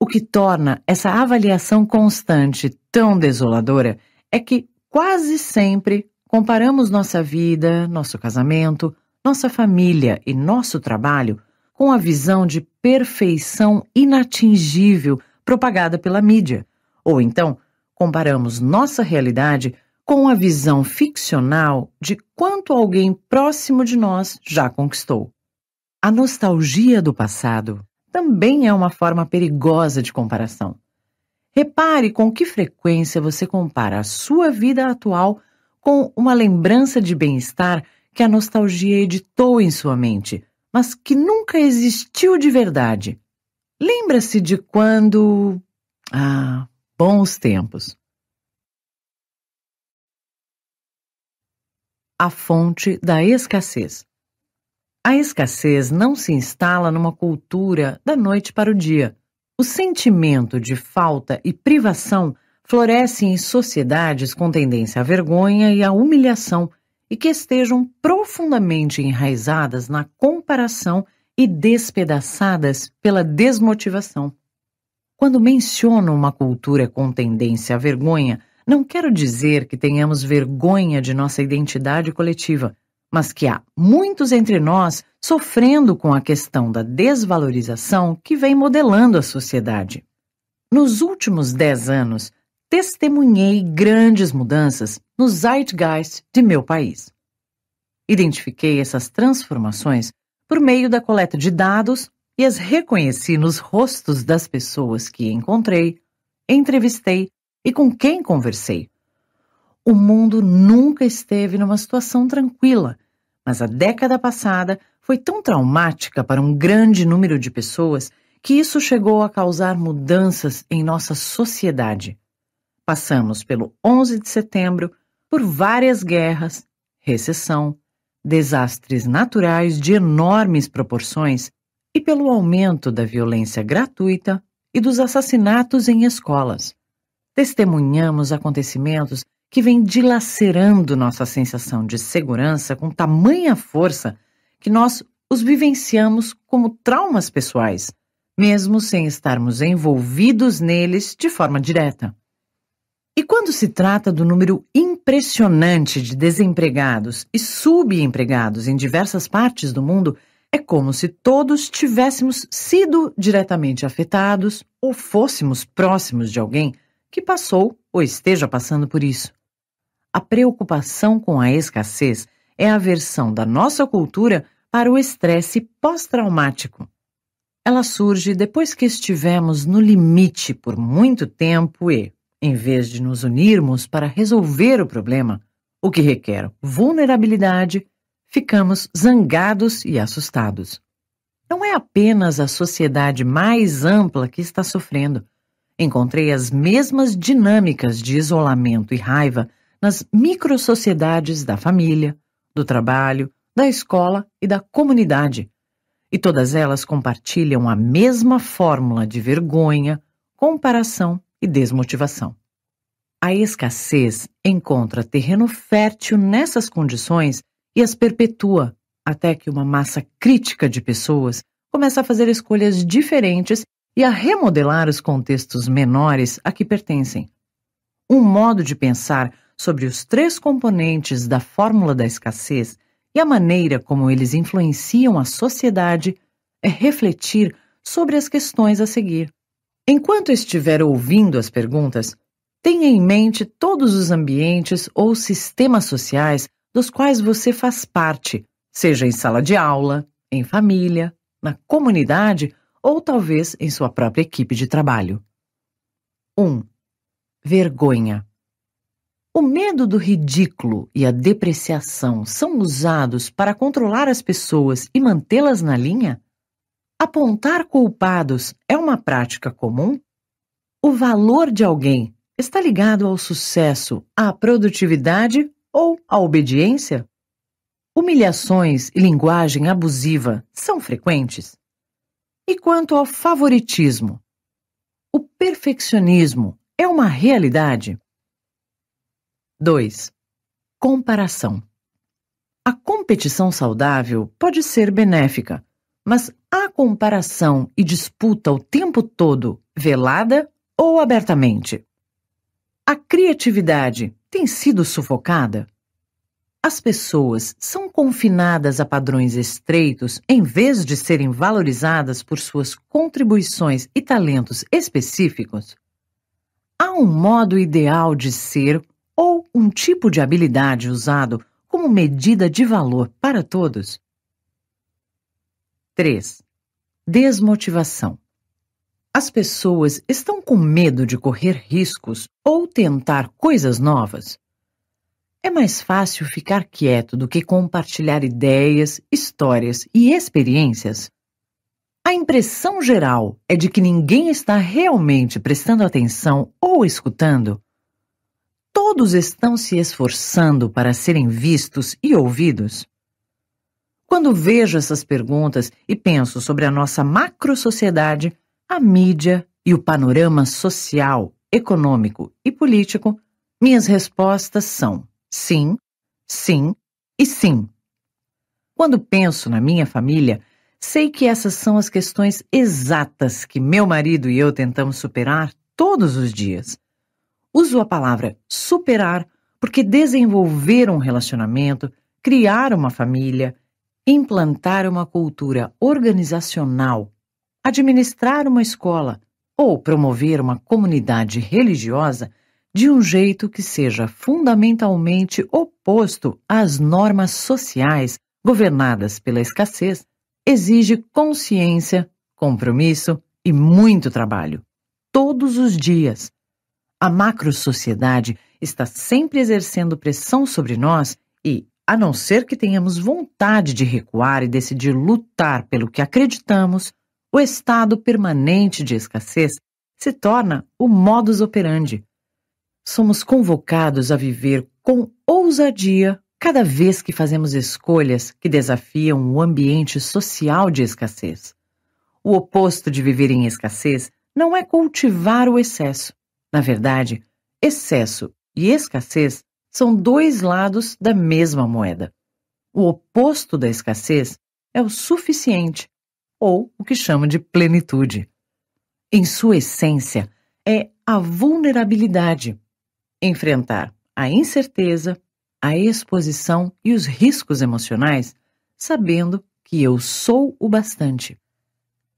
O que torna essa avaliação constante tão desoladora é que quase sempre Comparamos nossa vida, nosso casamento, nossa família e nosso trabalho com a visão de perfeição inatingível propagada pela mídia. Ou então, comparamos nossa realidade com a visão ficcional de quanto alguém próximo de nós já conquistou. A nostalgia do passado também é uma forma perigosa de comparação. Repare com que frequência você compara a sua vida atual com uma lembrança de bem-estar que a nostalgia editou em sua mente, mas que nunca existiu de verdade. Lembra-se de quando. Ah, bons tempos. A fonte da escassez. A escassez não se instala numa cultura da noite para o dia. O sentimento de falta e privação Florescem em sociedades com tendência à vergonha e à humilhação e que estejam profundamente enraizadas na comparação e despedaçadas pela desmotivação. Quando menciono uma cultura com tendência à vergonha, não quero dizer que tenhamos vergonha de nossa identidade coletiva, mas que há muitos entre nós sofrendo com a questão da desvalorização que vem modelando a sociedade. Nos últimos dez anos, testemunhei grandes mudanças no zeitgeist de meu país. Identifiquei essas transformações por meio da coleta de dados e as reconheci nos rostos das pessoas que encontrei, entrevistei e com quem conversei. O mundo nunca esteve numa situação tranquila, mas a década passada foi tão traumática para um grande número de pessoas que isso chegou a causar mudanças em nossa sociedade. Passamos pelo 11 de setembro, por várias guerras, recessão, desastres naturais de enormes proporções e pelo aumento da violência gratuita e dos assassinatos em escolas. Testemunhamos acontecimentos que vêm dilacerando nossa sensação de segurança com tamanha força que nós os vivenciamos como traumas pessoais, mesmo sem estarmos envolvidos neles de forma direta. E quando se trata do número impressionante de desempregados e subempregados em diversas partes do mundo, é como se todos tivéssemos sido diretamente afetados ou fôssemos próximos de alguém que passou ou esteja passando por isso. A preocupação com a escassez é a versão da nossa cultura para o estresse pós-traumático. Ela surge depois que estivemos no limite por muito tempo e, em vez de nos unirmos para resolver o problema, o que requer vulnerabilidade, ficamos zangados e assustados. Não é apenas a sociedade mais ampla que está sofrendo. Encontrei as mesmas dinâmicas de isolamento e raiva nas microsociedades da família, do trabalho, da escola e da comunidade. E todas elas compartilham a mesma fórmula de vergonha, comparação e desmotivação. A escassez encontra terreno fértil nessas condições e as perpetua até que uma massa crítica de pessoas começa a fazer escolhas diferentes e a remodelar os contextos menores a que pertencem. Um modo de pensar sobre os três componentes da fórmula da escassez e a maneira como eles influenciam a sociedade é refletir sobre as questões a seguir. Enquanto estiver ouvindo as perguntas, tenha em mente todos os ambientes ou sistemas sociais dos quais você faz parte, seja em sala de aula, em família, na comunidade ou talvez em sua própria equipe de trabalho. 1. Um, vergonha. O medo do ridículo e a depreciação são usados para controlar as pessoas e mantê-las na linha? Apontar culpados é uma prática comum? O valor de alguém está ligado ao sucesso, à produtividade ou à obediência? Humilhações e linguagem abusiva são frequentes? E quanto ao favoritismo? O perfeccionismo é uma realidade? 2. Comparação. A competição saudável pode ser benéfica, mas Há comparação e disputa o tempo todo, velada ou abertamente? A criatividade tem sido sufocada? As pessoas são confinadas a padrões estreitos em vez de serem valorizadas por suas contribuições e talentos específicos? Há um modo ideal de ser ou um tipo de habilidade usado como medida de valor para todos? 3. Desmotivação. As pessoas estão com medo de correr riscos ou tentar coisas novas. É mais fácil ficar quieto do que compartilhar ideias, histórias e experiências. A impressão geral é de que ninguém está realmente prestando atenção ou escutando. Todos estão se esforçando para serem vistos e ouvidos. Quando vejo essas perguntas e penso sobre a nossa macro-sociedade, a mídia e o panorama social, econômico e político, minhas respostas são sim, sim e sim. Quando penso na minha família, sei que essas são as questões exatas que meu marido e eu tentamos superar todos os dias. Uso a palavra superar porque desenvolver um relacionamento, criar uma família, implantar uma cultura organizacional, administrar uma escola ou promover uma comunidade religiosa de um jeito que seja fundamentalmente oposto às normas sociais governadas pela escassez, exige consciência, compromisso e muito trabalho, todos os dias. A macro-sociedade está sempre exercendo pressão sobre nós e, a não ser que tenhamos vontade de recuar e decidir lutar pelo que acreditamos, o estado permanente de escassez se torna o modus operandi. Somos convocados a viver com ousadia cada vez que fazemos escolhas que desafiam o ambiente social de escassez. O oposto de viver em escassez não é cultivar o excesso. Na verdade, excesso e escassez são dois lados da mesma moeda. O oposto da escassez é o suficiente, ou o que chama de plenitude. Em sua essência, é a vulnerabilidade enfrentar a incerteza, a exposição e os riscos emocionais, sabendo que eu sou o bastante.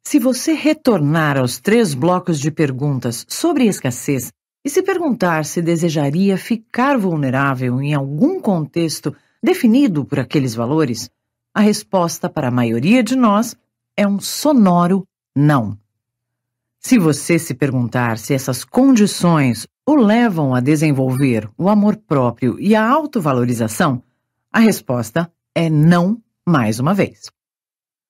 Se você retornar aos três blocos de perguntas sobre escassez, e se perguntar se desejaria ficar vulnerável em algum contexto definido por aqueles valores, a resposta para a maioria de nós é um sonoro não. Se você se perguntar se essas condições o levam a desenvolver o amor próprio e a autovalorização, a resposta é não mais uma vez.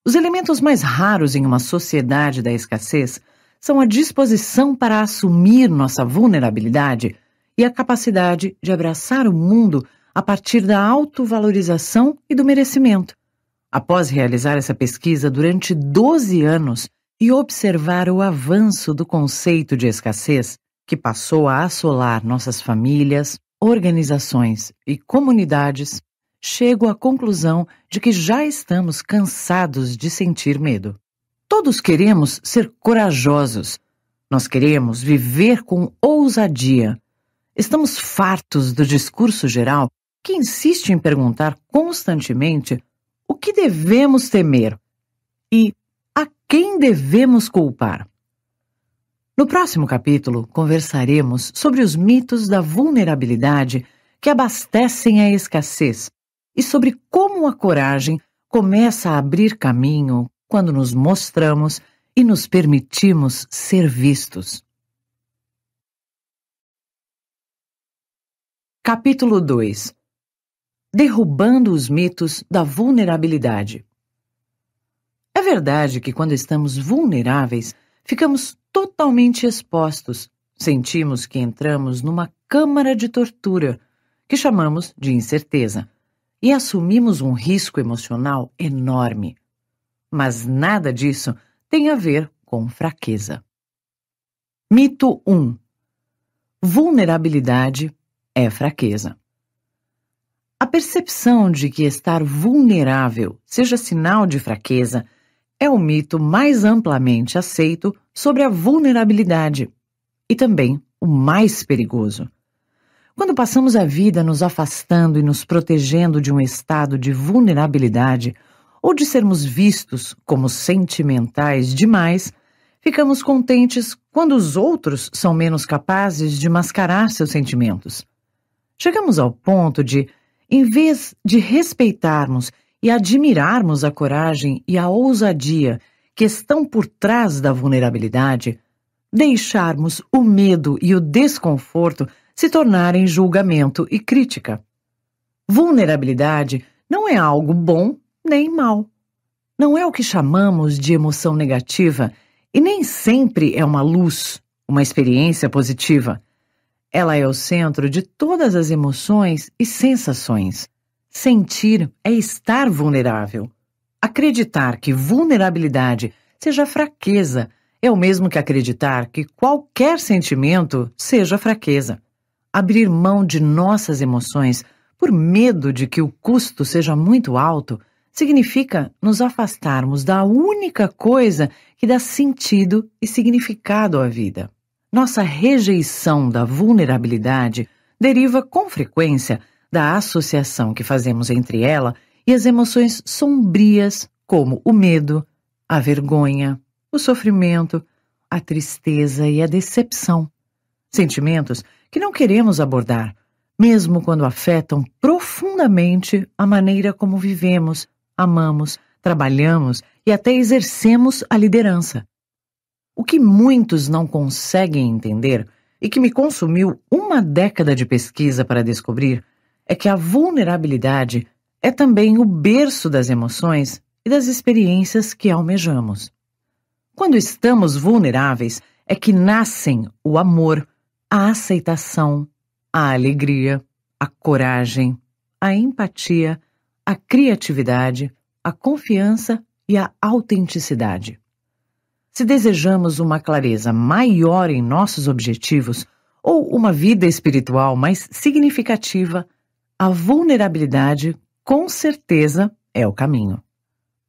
Os elementos mais raros em uma sociedade da escassez são a disposição para assumir nossa vulnerabilidade e a capacidade de abraçar o mundo a partir da autovalorização e do merecimento. Após realizar essa pesquisa durante 12 anos e observar o avanço do conceito de escassez, que passou a assolar nossas famílias, organizações e comunidades, chego à conclusão de que já estamos cansados de sentir medo. Todos queremos ser corajosos. Nós queremos viver com ousadia. Estamos fartos do discurso geral que insiste em perguntar constantemente o que devemos temer e a quem devemos culpar. No próximo capítulo, conversaremos sobre os mitos da vulnerabilidade que abastecem a escassez e sobre como a coragem começa a abrir caminho quando nos mostramos e nos permitimos ser vistos. Capítulo 2 Derrubando os mitos da vulnerabilidade. É verdade que quando estamos vulneráveis, ficamos totalmente expostos. Sentimos que entramos numa câmara de tortura, que chamamos de incerteza, e assumimos um risco emocional enorme mas nada disso tem a ver com fraqueza. Mito 1: Vulnerabilidade é fraqueza. A percepção de que estar vulnerável seja sinal de fraqueza é o mito mais amplamente aceito sobre a vulnerabilidade e também o mais perigoso. Quando passamos a vida nos afastando e nos protegendo de um estado de vulnerabilidade, ou de sermos vistos como sentimentais demais, ficamos contentes quando os outros são menos capazes de mascarar seus sentimentos. Chegamos ao ponto de, em vez de respeitarmos e admirarmos a coragem e a ousadia que estão por trás da vulnerabilidade, deixarmos o medo e o desconforto se tornarem julgamento e crítica. Vulnerabilidade não é algo bom nem mal. Não é o que chamamos de emoção negativa e nem sempre é uma luz, uma experiência positiva. Ela é o centro de todas as emoções e sensações. Sentir é estar vulnerável. Acreditar que vulnerabilidade seja fraqueza é o mesmo que acreditar que qualquer sentimento seja fraqueza. Abrir mão de nossas emoções por medo de que o custo seja muito alto significa nos afastarmos da única coisa que dá sentido e significado à vida. Nossa rejeição da vulnerabilidade deriva com frequência da associação que fazemos entre ela e as emoções sombrias, como o medo, a vergonha, o sofrimento, a tristeza e a decepção. Sentimentos que não queremos abordar, mesmo quando afetam profundamente a maneira como vivemos, amamos, trabalhamos e até exercemos a liderança. O que muitos não conseguem entender e que me consumiu uma década de pesquisa para descobrir é que a vulnerabilidade é também o berço das emoções e das experiências que almejamos. Quando estamos vulneráveis, é que nascem o amor, a aceitação, a alegria, a coragem, a empatia, a criatividade, a confiança e a autenticidade. Se desejamos uma clareza maior em nossos objetivos ou uma vida espiritual mais significativa, a vulnerabilidade com certeza é o caminho.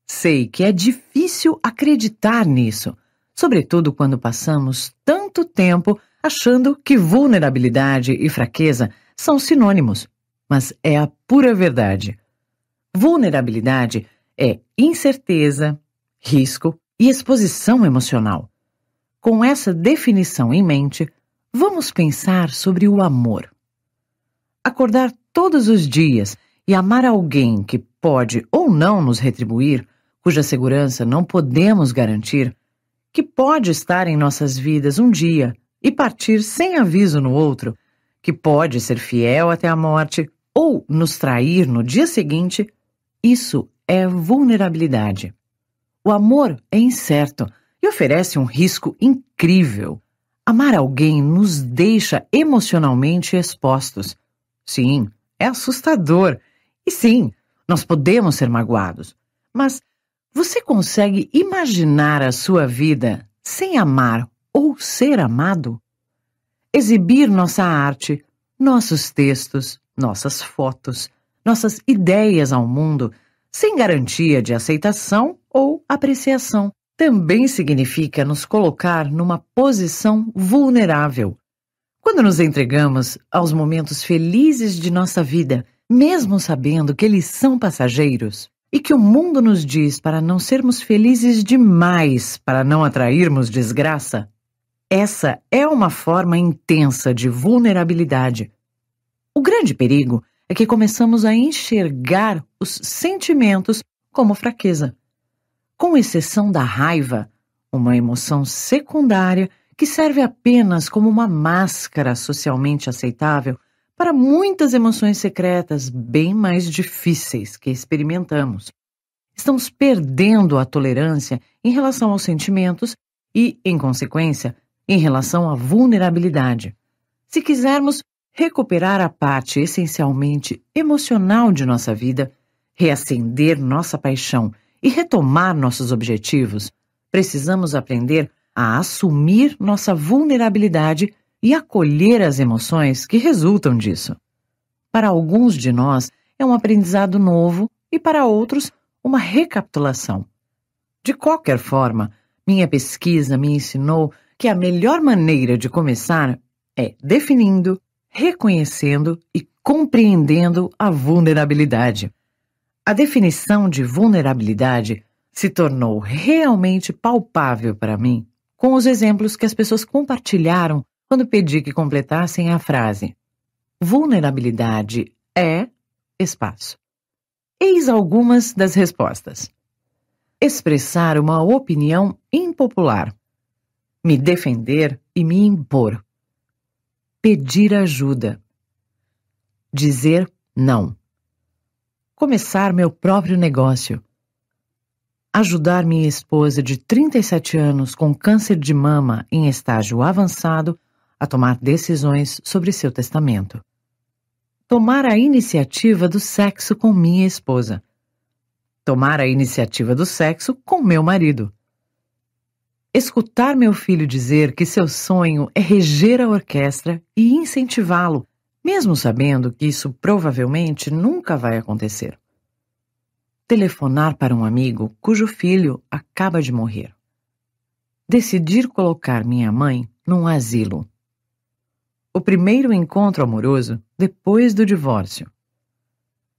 Sei que é difícil acreditar nisso, sobretudo quando passamos tanto tempo achando que vulnerabilidade e fraqueza são sinônimos, mas é a pura verdade. Vulnerabilidade é incerteza, risco e exposição emocional. Com essa definição em mente, vamos pensar sobre o amor. Acordar todos os dias e amar alguém que pode ou não nos retribuir, cuja segurança não podemos garantir, que pode estar em nossas vidas um dia e partir sem aviso no outro, que pode ser fiel até a morte ou nos trair no dia seguinte, isso é vulnerabilidade. O amor é incerto e oferece um risco incrível. Amar alguém nos deixa emocionalmente expostos. Sim, é assustador. E sim, nós podemos ser magoados. Mas você consegue imaginar a sua vida sem amar ou ser amado? Exibir nossa arte, nossos textos, nossas fotos, nossas ideias ao mundo, sem garantia de aceitação ou apreciação. Também significa nos colocar numa posição vulnerável. Quando nos entregamos aos momentos felizes de nossa vida, mesmo sabendo que eles são passageiros e que o mundo nos diz para não sermos felizes demais, para não atrairmos desgraça, essa é uma forma intensa de vulnerabilidade. O grande perigo é que começamos a enxergar os sentimentos como fraqueza, com exceção da raiva, uma emoção secundária que serve apenas como uma máscara socialmente aceitável para muitas emoções secretas bem mais difíceis que experimentamos. Estamos perdendo a tolerância em relação aos sentimentos e, em consequência, em relação à vulnerabilidade. Se quisermos, recuperar a parte essencialmente emocional de nossa vida, reacender nossa paixão e retomar nossos objetivos, precisamos aprender a assumir nossa vulnerabilidade e acolher as emoções que resultam disso. Para alguns de nós, é um aprendizado novo e para outros, uma recapitulação. De qualquer forma, minha pesquisa me ensinou que a melhor maneira de começar é definindo reconhecendo e compreendendo a vulnerabilidade. A definição de vulnerabilidade se tornou realmente palpável para mim com os exemplos que as pessoas compartilharam quando pedi que completassem a frase. Vulnerabilidade é espaço. Eis algumas das respostas. Expressar uma opinião impopular. Me defender e me impor pedir ajuda, dizer não, começar meu próprio negócio, ajudar minha esposa de 37 anos com câncer de mama em estágio avançado a tomar decisões sobre seu testamento, tomar a iniciativa do sexo com minha esposa, tomar a iniciativa do sexo com meu marido Escutar meu filho dizer que seu sonho é reger a orquestra e incentivá-lo, mesmo sabendo que isso provavelmente nunca vai acontecer. Telefonar para um amigo cujo filho acaba de morrer. Decidir colocar minha mãe num asilo. O primeiro encontro amoroso depois do divórcio.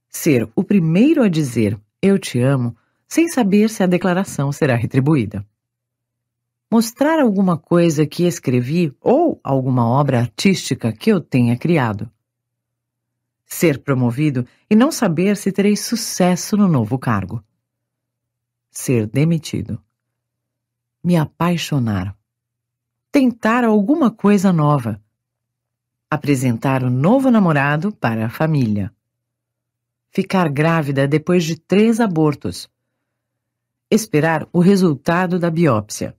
Ser o primeiro a dizer eu te amo sem saber se a declaração será retribuída mostrar alguma coisa que escrevi ou alguma obra artística que eu tenha criado. Ser promovido e não saber se terei sucesso no novo cargo. Ser demitido. Me apaixonar. Tentar alguma coisa nova. Apresentar o um novo namorado para a família. Ficar grávida depois de três abortos. Esperar o resultado da biópsia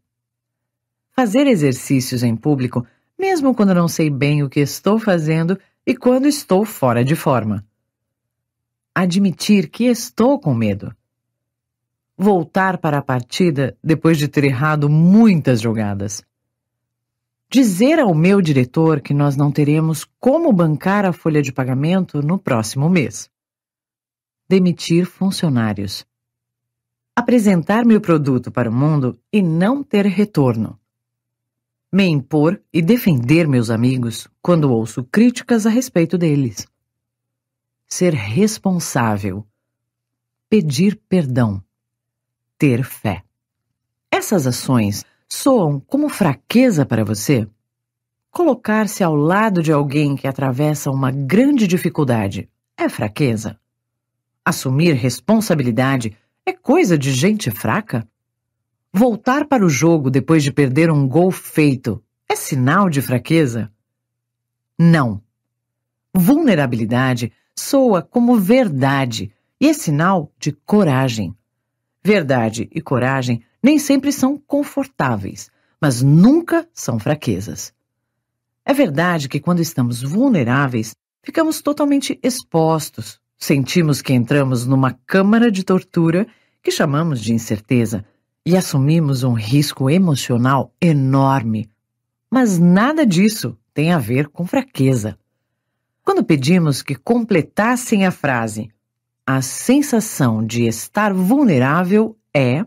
Fazer exercícios em público, mesmo quando não sei bem o que estou fazendo e quando estou fora de forma. Admitir que estou com medo. Voltar para a partida depois de ter errado muitas jogadas. Dizer ao meu diretor que nós não teremos como bancar a folha de pagamento no próximo mês. Demitir funcionários. Apresentar meu produto para o mundo e não ter retorno me impor e defender meus amigos quando ouço críticas a respeito deles. Ser responsável. Pedir perdão. Ter fé. Essas ações soam como fraqueza para você? Colocar-se ao lado de alguém que atravessa uma grande dificuldade é fraqueza? Assumir responsabilidade é coisa de gente fraca? Voltar para o jogo depois de perder um gol feito é sinal de fraqueza? Não. Vulnerabilidade soa como verdade e é sinal de coragem. Verdade e coragem nem sempre são confortáveis, mas nunca são fraquezas. É verdade que quando estamos vulneráveis, ficamos totalmente expostos, sentimos que entramos numa câmara de tortura que chamamos de incerteza, e assumimos um risco emocional enorme. Mas nada disso tem a ver com fraqueza. Quando pedimos que completassem a frase, a sensação de estar vulnerável é.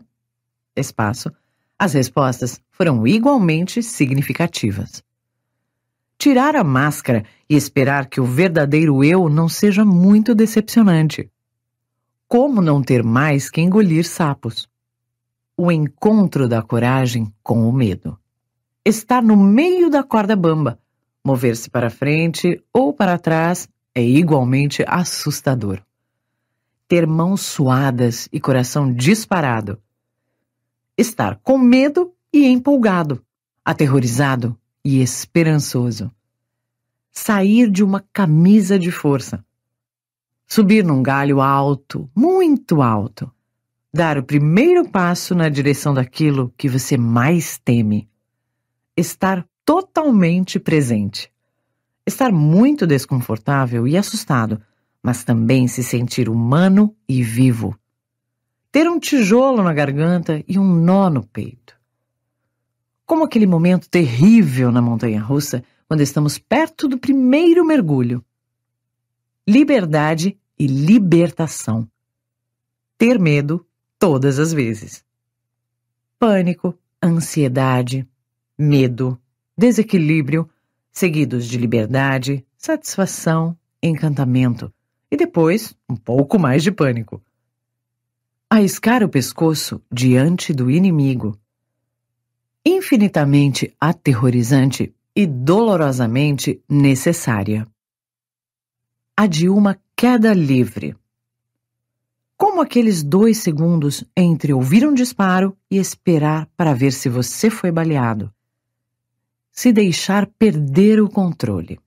Espaço. As respostas foram igualmente significativas. Tirar a máscara e esperar que o verdadeiro eu não seja muito decepcionante. Como não ter mais que engolir sapos? o encontro da coragem com o medo. Estar no meio da corda bamba, mover-se para frente ou para trás é igualmente assustador. Ter mãos suadas e coração disparado. Estar com medo e empolgado, aterrorizado e esperançoso. Sair de uma camisa de força. Subir num galho alto, muito alto dar o primeiro passo na direção daquilo que você mais teme. Estar totalmente presente. Estar muito desconfortável e assustado, mas também se sentir humano e vivo. Ter um tijolo na garganta e um nó no peito. Como aquele momento terrível na montanha russa, quando estamos perto do primeiro mergulho. Liberdade e libertação. Ter medo todas as vezes. Pânico, ansiedade, medo, desequilíbrio, seguidos de liberdade, satisfação, encantamento e depois um pouco mais de pânico. aiscar o pescoço diante do inimigo. Infinitamente aterrorizante e dolorosamente necessária. A de uma queda livre como aqueles dois segundos entre ouvir um disparo e esperar para ver se você foi baleado. Se deixar perder o controle.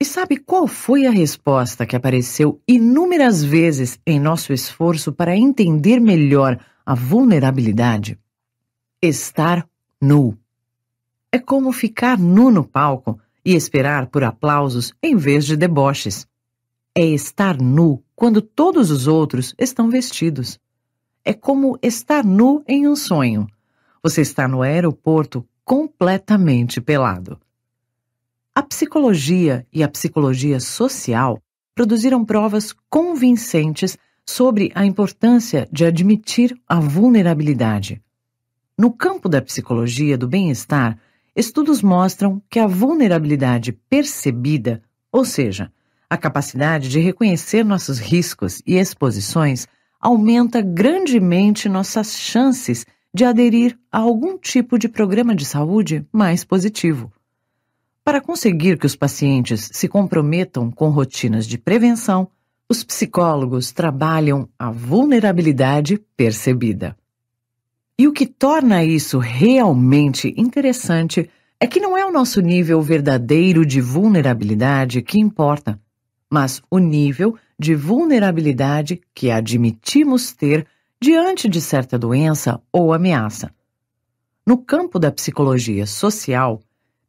E sabe qual foi a resposta que apareceu inúmeras vezes em nosso esforço para entender melhor a vulnerabilidade? Estar nu. É como ficar nu no palco e esperar por aplausos em vez de deboches. É estar nu quando todos os outros estão vestidos. É como estar nu em um sonho. Você está no aeroporto completamente pelado. A psicologia e a psicologia social produziram provas convincentes sobre a importância de admitir a vulnerabilidade. No campo da psicologia do bem-estar, estudos mostram que a vulnerabilidade percebida, ou seja, a capacidade de reconhecer nossos riscos e exposições aumenta grandemente nossas chances de aderir a algum tipo de programa de saúde mais positivo. Para conseguir que os pacientes se comprometam com rotinas de prevenção, os psicólogos trabalham a vulnerabilidade percebida. E o que torna isso realmente interessante é que não é o nosso nível verdadeiro de vulnerabilidade que importa, mas o nível de vulnerabilidade que admitimos ter diante de certa doença ou ameaça. No campo da psicologia social,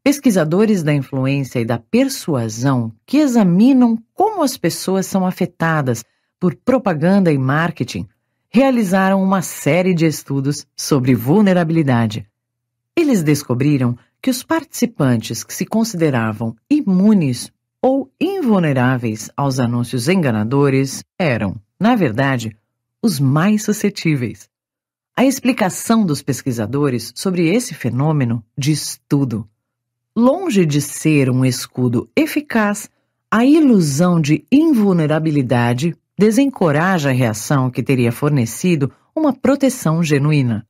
pesquisadores da influência e da persuasão que examinam como as pessoas são afetadas por propaganda e marketing realizaram uma série de estudos sobre vulnerabilidade. Eles descobriram que os participantes que se consideravam imunes ou invulneráveis aos anúncios enganadores eram, na verdade, os mais suscetíveis. A explicação dos pesquisadores sobre esse fenômeno diz tudo. Longe de ser um escudo eficaz, a ilusão de invulnerabilidade desencoraja a reação que teria fornecido uma proteção genuína.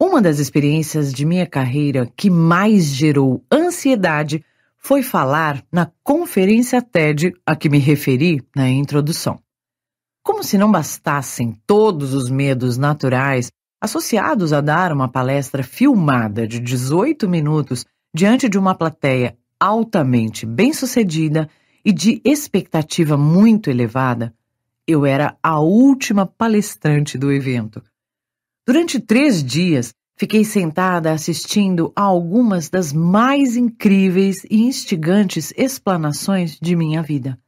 Uma das experiências de minha carreira que mais gerou ansiedade foi falar na conferência TED a que me referi na introdução. Como se não bastassem todos os medos naturais associados a dar uma palestra filmada de 18 minutos diante de uma plateia altamente bem-sucedida e de expectativa muito elevada, eu era a última palestrante do evento. Durante três dias, Fiquei sentada assistindo a algumas das mais incríveis e instigantes explanações de minha vida.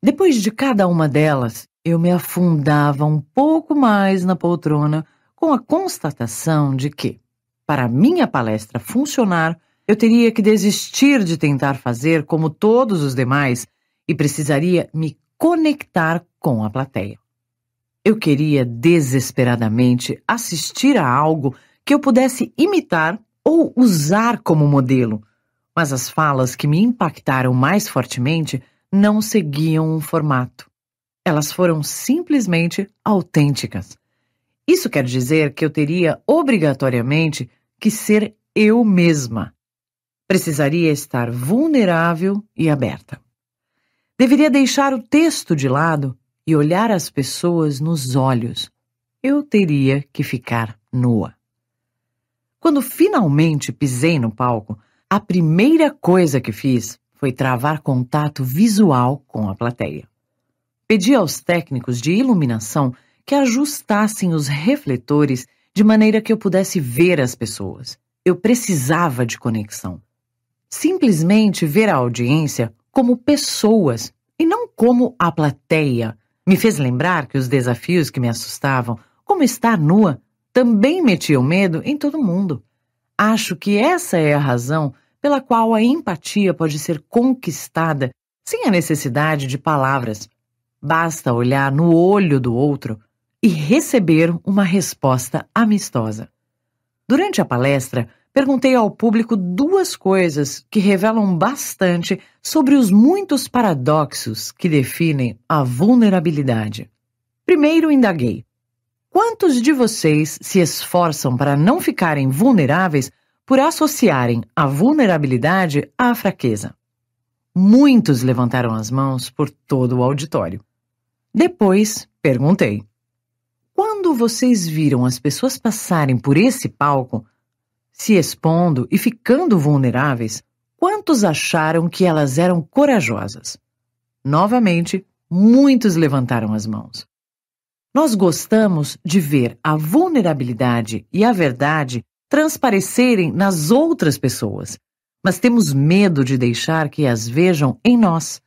Depois de cada uma delas, eu me afundava um pouco mais na poltrona com a constatação de que, para minha palestra funcionar, eu teria que desistir de tentar fazer como todos os demais e precisaria me conectar com a plateia. Eu queria desesperadamente assistir a algo que eu pudesse imitar ou usar como modelo, mas as falas que me impactaram mais fortemente não seguiam um formato. Elas foram simplesmente autênticas. Isso quer dizer que eu teria obrigatoriamente que ser eu mesma. Precisaria estar vulnerável e aberta. Deveria deixar o texto de lado e olhar as pessoas nos olhos, eu teria que ficar nua. Quando finalmente pisei no palco, a primeira coisa que fiz foi travar contato visual com a plateia. Pedi aos técnicos de iluminação que ajustassem os refletores de maneira que eu pudesse ver as pessoas. Eu precisava de conexão. Simplesmente ver a audiência como pessoas e não como a plateia me fez lembrar que os desafios que me assustavam, como estar nua, também metiam medo em todo mundo. Acho que essa é a razão pela qual a empatia pode ser conquistada sem a necessidade de palavras. Basta olhar no olho do outro e receber uma resposta amistosa. Durante a palestra, perguntei ao público duas coisas que revelam bastante sobre os muitos paradoxos que definem a vulnerabilidade. Primeiro, indaguei: quantos de vocês se esforçam para não ficarem vulneráveis por associarem a vulnerabilidade à fraqueza? Muitos levantaram as mãos por todo o auditório. Depois, perguntei: quando vocês viram as pessoas passarem por esse palco, se expondo e ficando vulneráveis, quantos acharam que elas eram corajosas? Novamente, muitos levantaram as mãos. Nós gostamos de ver a vulnerabilidade e a verdade transparecerem nas outras pessoas, mas temos medo de deixar que as vejam em nós.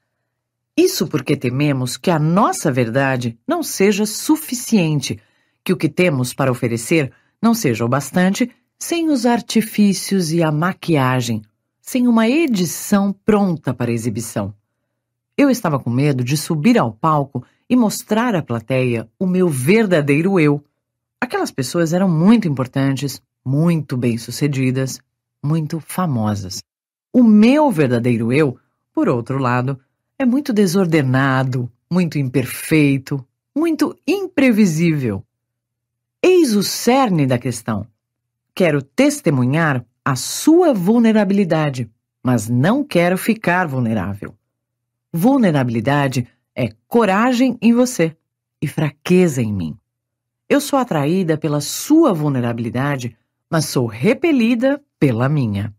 Isso porque tememos que a nossa verdade não seja suficiente, que o que temos para oferecer não seja o bastante sem os artifícios e a maquiagem, sem uma edição pronta para exibição. Eu estava com medo de subir ao palco e mostrar à plateia o meu verdadeiro eu. Aquelas pessoas eram muito importantes, muito bem-sucedidas, muito famosas. O meu verdadeiro eu, por outro lado, é muito desordenado, muito imperfeito, muito imprevisível. Eis o cerne da questão. Quero testemunhar a sua vulnerabilidade, mas não quero ficar vulnerável. Vulnerabilidade é coragem em você e fraqueza em mim. Eu sou atraída pela sua vulnerabilidade, mas sou repelida pela minha.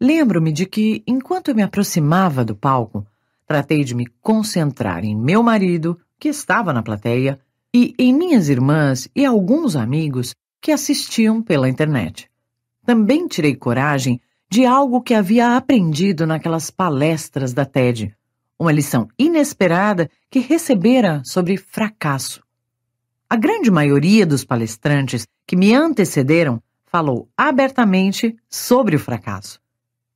Lembro-me de que, enquanto eu me aproximava do palco, tratei de me concentrar em meu marido, que estava na plateia, e em minhas irmãs e alguns amigos que assistiam pela internet. Também tirei coragem de algo que havia aprendido naquelas palestras da TED, uma lição inesperada que recebera sobre fracasso. A grande maioria dos palestrantes que me antecederam falou abertamente sobre o fracasso.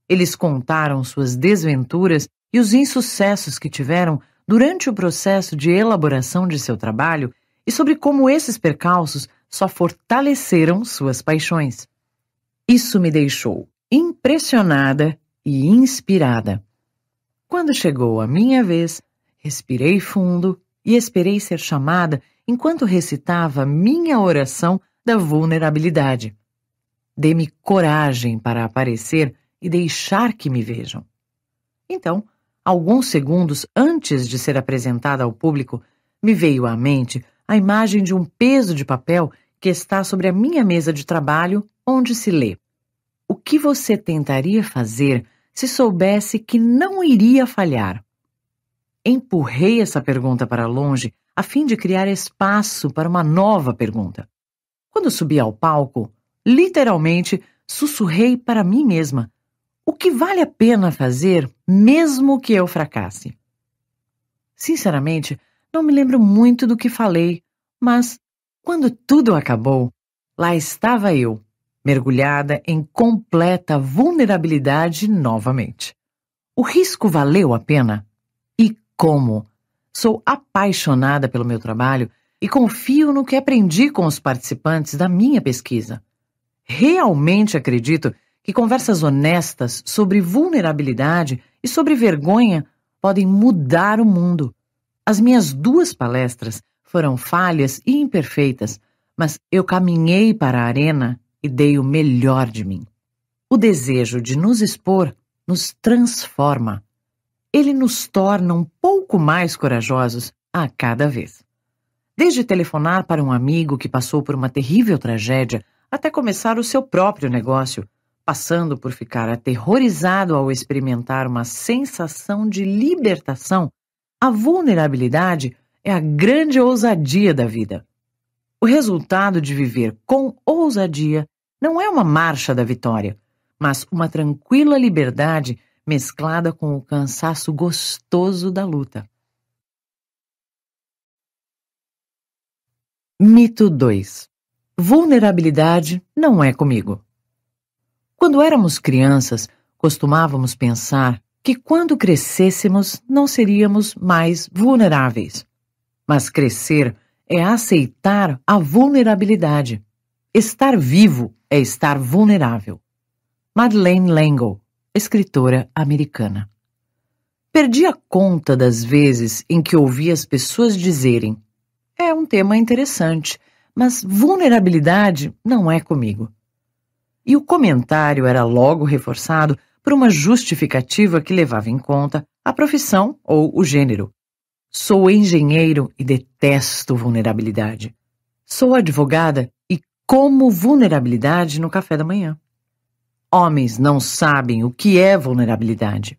Eles contaram suas desventuras e os insucessos que tiveram durante o processo de elaboração de seu trabalho e sobre como esses percalços só fortaleceram suas paixões. Isso me deixou impressionada e inspirada. Quando chegou a minha vez, respirei fundo e esperei ser chamada enquanto recitava minha oração da vulnerabilidade. Dê-me coragem para aparecer e deixar que me vejam. Então, alguns segundos antes de ser apresentada ao público, me veio à mente a imagem de um peso de papel que está sobre a minha mesa de trabalho, onde se lê: O que você tentaria fazer se soubesse que não iria falhar? Empurrei essa pergunta para longe a fim de criar espaço para uma nova pergunta. Quando subi ao palco, literalmente sussurrei para mim mesma: o que vale a pena fazer mesmo que eu fracasse? Sinceramente, não me lembro muito do que falei, mas quando tudo acabou, lá estava eu, mergulhada em completa vulnerabilidade novamente. O risco valeu a pena? E como? Sou apaixonada pelo meu trabalho e confio no que aprendi com os participantes da minha pesquisa. Realmente acredito que conversas honestas sobre vulnerabilidade e sobre vergonha podem mudar o mundo. As minhas duas palestras foram falhas e imperfeitas, mas eu caminhei para a arena e dei o melhor de mim. O desejo de nos expor nos transforma. Ele nos torna um pouco mais corajosos a cada vez. Desde telefonar para um amigo que passou por uma terrível tragédia até começar o seu próprio negócio, passando por ficar aterrorizado ao experimentar uma sensação de libertação a vulnerabilidade é a grande ousadia da vida. O resultado de viver com ousadia não é uma marcha da vitória, mas uma tranquila liberdade mesclada com o cansaço gostoso da luta. Mito 2 Vulnerabilidade não é comigo. Quando éramos crianças, costumávamos pensar que quando crescêssemos não seríamos mais vulneráveis. Mas crescer é aceitar a vulnerabilidade. Estar vivo é estar vulnerável. Madeleine Langle, escritora americana. Perdi a conta das vezes em que ouvi as pessoas dizerem: é um tema interessante, mas vulnerabilidade não é comigo. E o comentário era logo reforçado por uma justificativa que levava em conta a profissão ou o gênero. Sou engenheiro e detesto vulnerabilidade. Sou advogada e como vulnerabilidade no café da manhã. Homens não sabem o que é vulnerabilidade.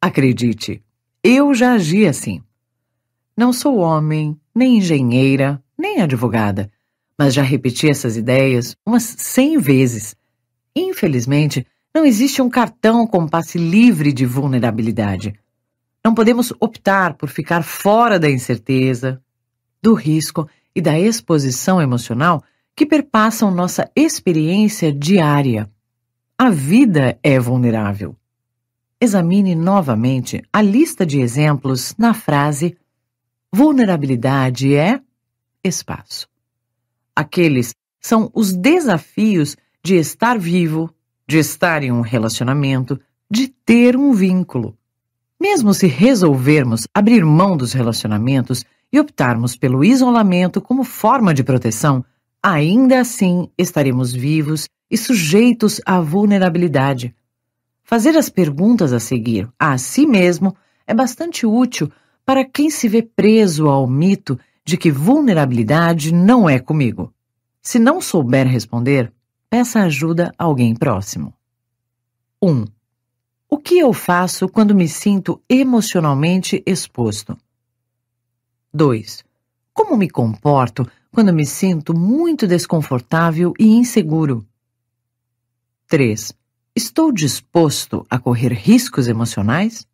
Acredite, eu já agi assim. Não sou homem, nem engenheira, nem advogada, mas já repeti essas ideias umas cem vezes. Infelizmente, não existe um cartão com passe livre de vulnerabilidade. Não podemos optar por ficar fora da incerteza, do risco e da exposição emocional que perpassam nossa experiência diária. A vida é vulnerável. Examine novamente a lista de exemplos na frase Vulnerabilidade é espaço. Aqueles são os desafios de estar vivo, de estar em um relacionamento, de ter um vínculo. Mesmo se resolvermos abrir mão dos relacionamentos e optarmos pelo isolamento como forma de proteção, ainda assim estaremos vivos e sujeitos à vulnerabilidade. Fazer as perguntas a seguir a si mesmo é bastante útil para quem se vê preso ao mito de que vulnerabilidade não é comigo. Se não souber responder, peça ajuda a alguém próximo. 1. O que eu faço quando me sinto emocionalmente exposto? 2. Como me comporto quando me sinto muito desconfortável e inseguro? 3. Estou disposto a correr riscos emocionais?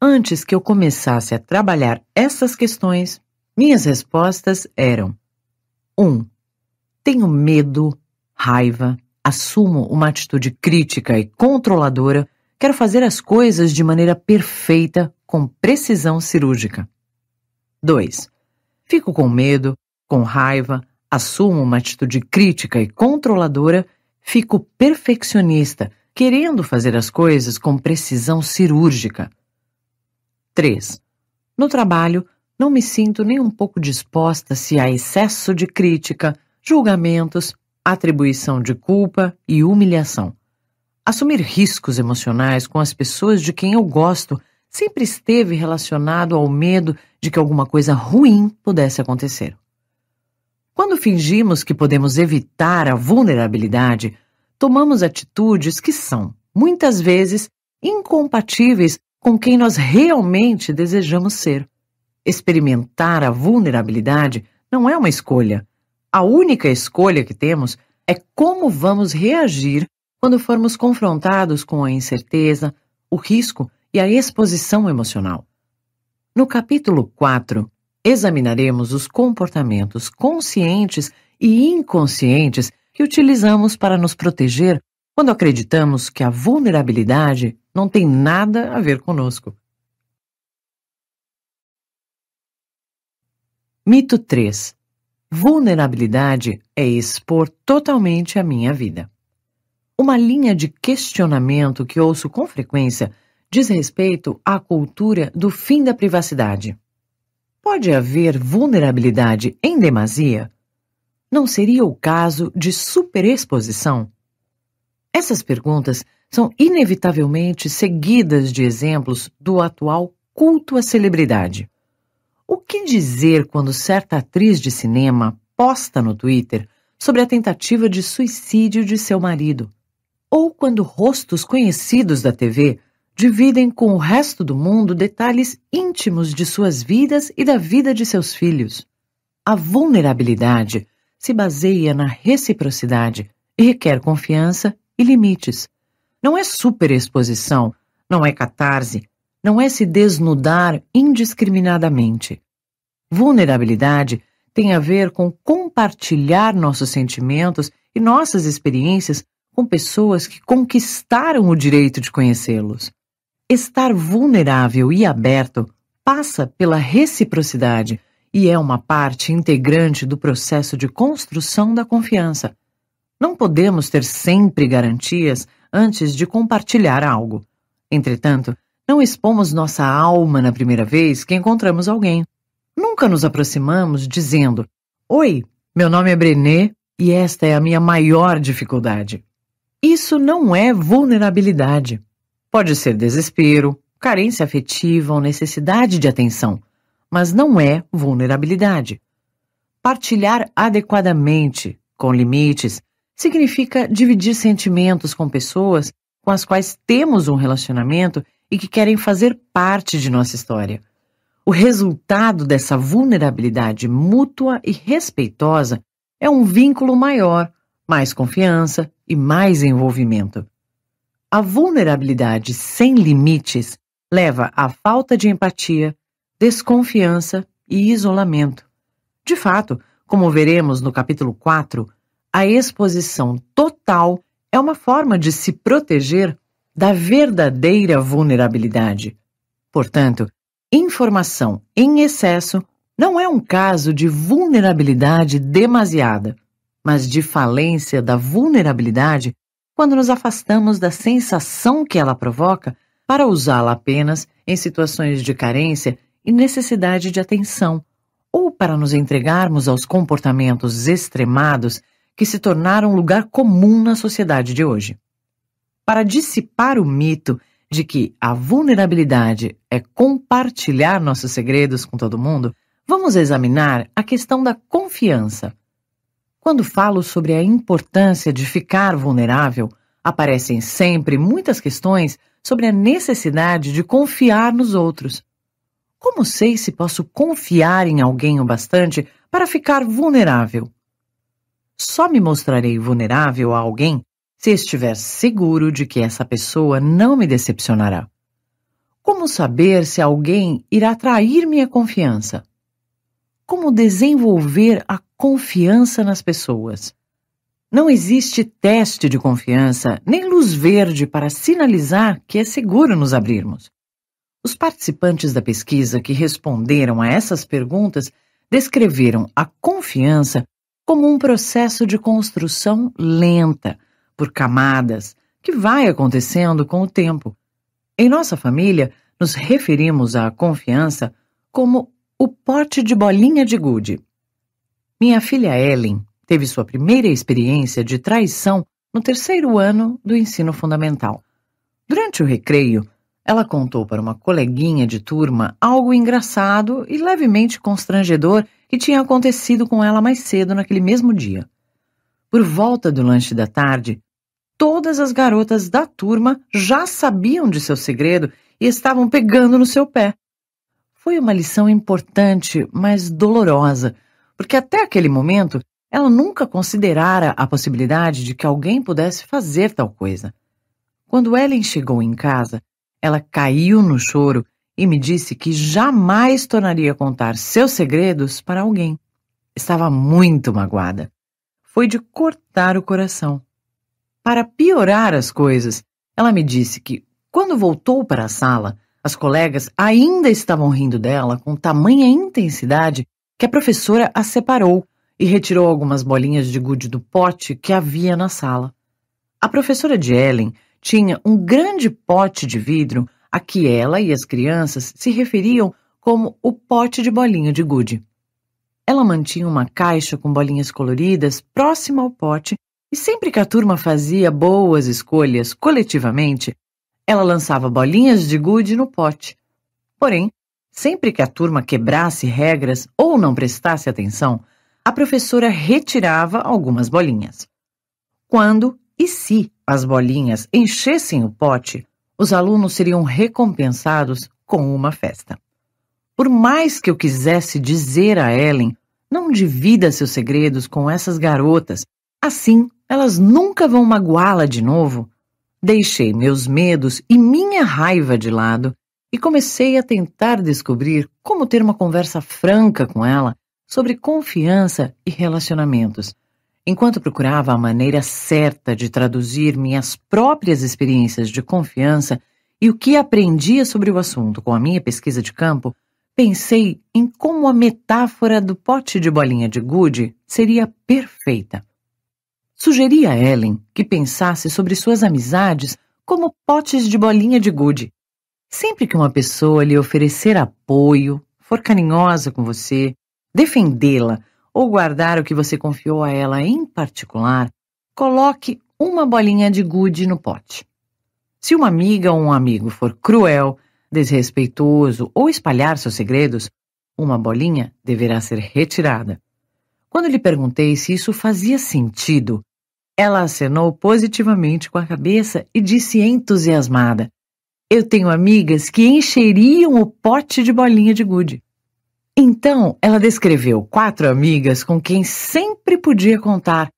Antes que eu começasse a trabalhar essas questões, minhas respostas eram: 1. Um, tenho medo raiva, assumo uma atitude crítica e controladora, quero fazer as coisas de maneira perfeita, com precisão cirúrgica. 2. Fico com medo, com raiva, assumo uma atitude crítica e controladora, fico perfeccionista, querendo fazer as coisas com precisão cirúrgica. 3. No trabalho, não me sinto nem um pouco disposta se há excesso de crítica, julgamentos, atribuição de culpa e humilhação. Assumir riscos emocionais com as pessoas de quem eu gosto sempre esteve relacionado ao medo de que alguma coisa ruim pudesse acontecer. Quando fingimos que podemos evitar a vulnerabilidade, tomamos atitudes que são, muitas vezes, incompatíveis com quem nós realmente desejamos ser. Experimentar a vulnerabilidade não é uma escolha, a única escolha que temos é como vamos reagir quando formos confrontados com a incerteza, o risco e a exposição emocional. No capítulo 4, examinaremos os comportamentos conscientes e inconscientes que utilizamos para nos proteger quando acreditamos que a vulnerabilidade não tem nada a ver conosco. Mito 3 Vulnerabilidade é expor totalmente a minha vida. Uma linha de questionamento que ouço com frequência diz respeito à cultura do fim da privacidade. Pode haver vulnerabilidade em demasia? Não seria o caso de superexposição? Essas perguntas são inevitavelmente seguidas de exemplos do atual culto à celebridade. O que dizer quando certa atriz de cinema posta no Twitter sobre a tentativa de suicídio de seu marido? Ou quando rostos conhecidos da TV dividem com o resto do mundo detalhes íntimos de suas vidas e da vida de seus filhos? A vulnerabilidade se baseia na reciprocidade e requer confiança e limites. Não é superexposição, não é catarse, não é se desnudar indiscriminadamente. Vulnerabilidade tem a ver com compartilhar nossos sentimentos e nossas experiências com pessoas que conquistaram o direito de conhecê-los. Estar vulnerável e aberto passa pela reciprocidade e é uma parte integrante do processo de construção da confiança. Não podemos ter sempre garantias antes de compartilhar algo. Entretanto, não expomos nossa alma na primeira vez que encontramos alguém. Nunca nos aproximamos dizendo: Oi, meu nome é Brené e esta é a minha maior dificuldade. Isso não é vulnerabilidade. Pode ser desespero, carência afetiva ou necessidade de atenção, mas não é vulnerabilidade. Partilhar adequadamente, com limites, significa dividir sentimentos com pessoas com as quais temos um relacionamento e que querem fazer parte de nossa história. O resultado dessa vulnerabilidade mútua e respeitosa é um vínculo maior, mais confiança e mais envolvimento. A vulnerabilidade sem limites leva à falta de empatia, desconfiança e isolamento. De fato, como veremos no capítulo 4, a exposição total é uma forma de se proteger da verdadeira vulnerabilidade. Portanto, informação em excesso não é um caso de vulnerabilidade demasiada, mas de falência da vulnerabilidade quando nos afastamos da sensação que ela provoca para usá-la apenas em situações de carência e necessidade de atenção, ou para nos entregarmos aos comportamentos extremados que se tornaram lugar comum na sociedade de hoje para dissipar o mito de que a vulnerabilidade é compartilhar nossos segredos com todo mundo, vamos examinar a questão da confiança. Quando falo sobre a importância de ficar vulnerável, aparecem sempre muitas questões sobre a necessidade de confiar nos outros. Como sei se posso confiar em alguém o bastante para ficar vulnerável? Só me mostrarei vulnerável a alguém se estiver seguro de que essa pessoa não me decepcionará. Como saber se alguém irá atrair minha confiança? Como desenvolver a confiança nas pessoas? Não existe teste de confiança nem luz verde para sinalizar que é seguro nos abrirmos. Os participantes da pesquisa que responderam a essas perguntas descreveram a confiança como um processo de construção lenta, por camadas, que vai acontecendo com o tempo. Em nossa família, nos referimos à confiança como o pote de bolinha de gude. Minha filha Ellen teve sua primeira experiência de traição no terceiro ano do ensino fundamental. Durante o recreio, ela contou para uma coleguinha de turma algo engraçado e levemente constrangedor que tinha acontecido com ela mais cedo naquele mesmo dia. Por volta do lanche da tarde, todas as garotas da turma já sabiam de seu segredo e estavam pegando no seu pé. Foi uma lição importante, mas dolorosa, porque até aquele momento ela nunca considerara a possibilidade de que alguém pudesse fazer tal coisa. Quando Ellen chegou em casa, ela caiu no choro e me disse que jamais tornaria a contar seus segredos para alguém. Estava muito magoada. Foi de cortar o coração. Para piorar as coisas, ela me disse que, quando voltou para a sala, as colegas ainda estavam rindo dela com tamanha intensidade que a professora a separou e retirou algumas bolinhas de gude do pote que havia na sala. A professora de Ellen tinha um grande pote de vidro a que ela e as crianças se referiam como o pote de bolinha de gude. Ela mantinha uma caixa com bolinhas coloridas próxima ao pote e sempre que a turma fazia boas escolhas coletivamente, ela lançava bolinhas de gude no pote. Porém, sempre que a turma quebrasse regras ou não prestasse atenção, a professora retirava algumas bolinhas. Quando e se as bolinhas enchessem o pote, os alunos seriam recompensados com uma festa. Por mais que eu quisesse dizer a Ellen, não divida seus segredos com essas garotas, assim elas nunca vão magoá-la de novo. Deixei meus medos e minha raiva de lado e comecei a tentar descobrir como ter uma conversa franca com ela sobre confiança e relacionamentos. Enquanto procurava a maneira certa de traduzir minhas próprias experiências de confiança e o que aprendia sobre o assunto com a minha pesquisa de campo, pensei em como a metáfora do pote de bolinha de gude seria perfeita. Sugeri a Ellen que pensasse sobre suas amizades como potes de bolinha de gude. Sempre que uma pessoa lhe oferecer apoio, for carinhosa com você, defendê-la ou guardar o que você confiou a ela em particular, coloque uma bolinha de gude no pote. Se uma amiga ou um amigo for cruel, desrespeitoso ou espalhar seus segredos, uma bolinha deverá ser retirada. Quando lhe perguntei se isso fazia sentido, ela acenou positivamente com a cabeça e disse entusiasmada: Eu tenho amigas que encheriam o pote de bolinha de gude. Então ela descreveu quatro amigas com quem sempre podia contar,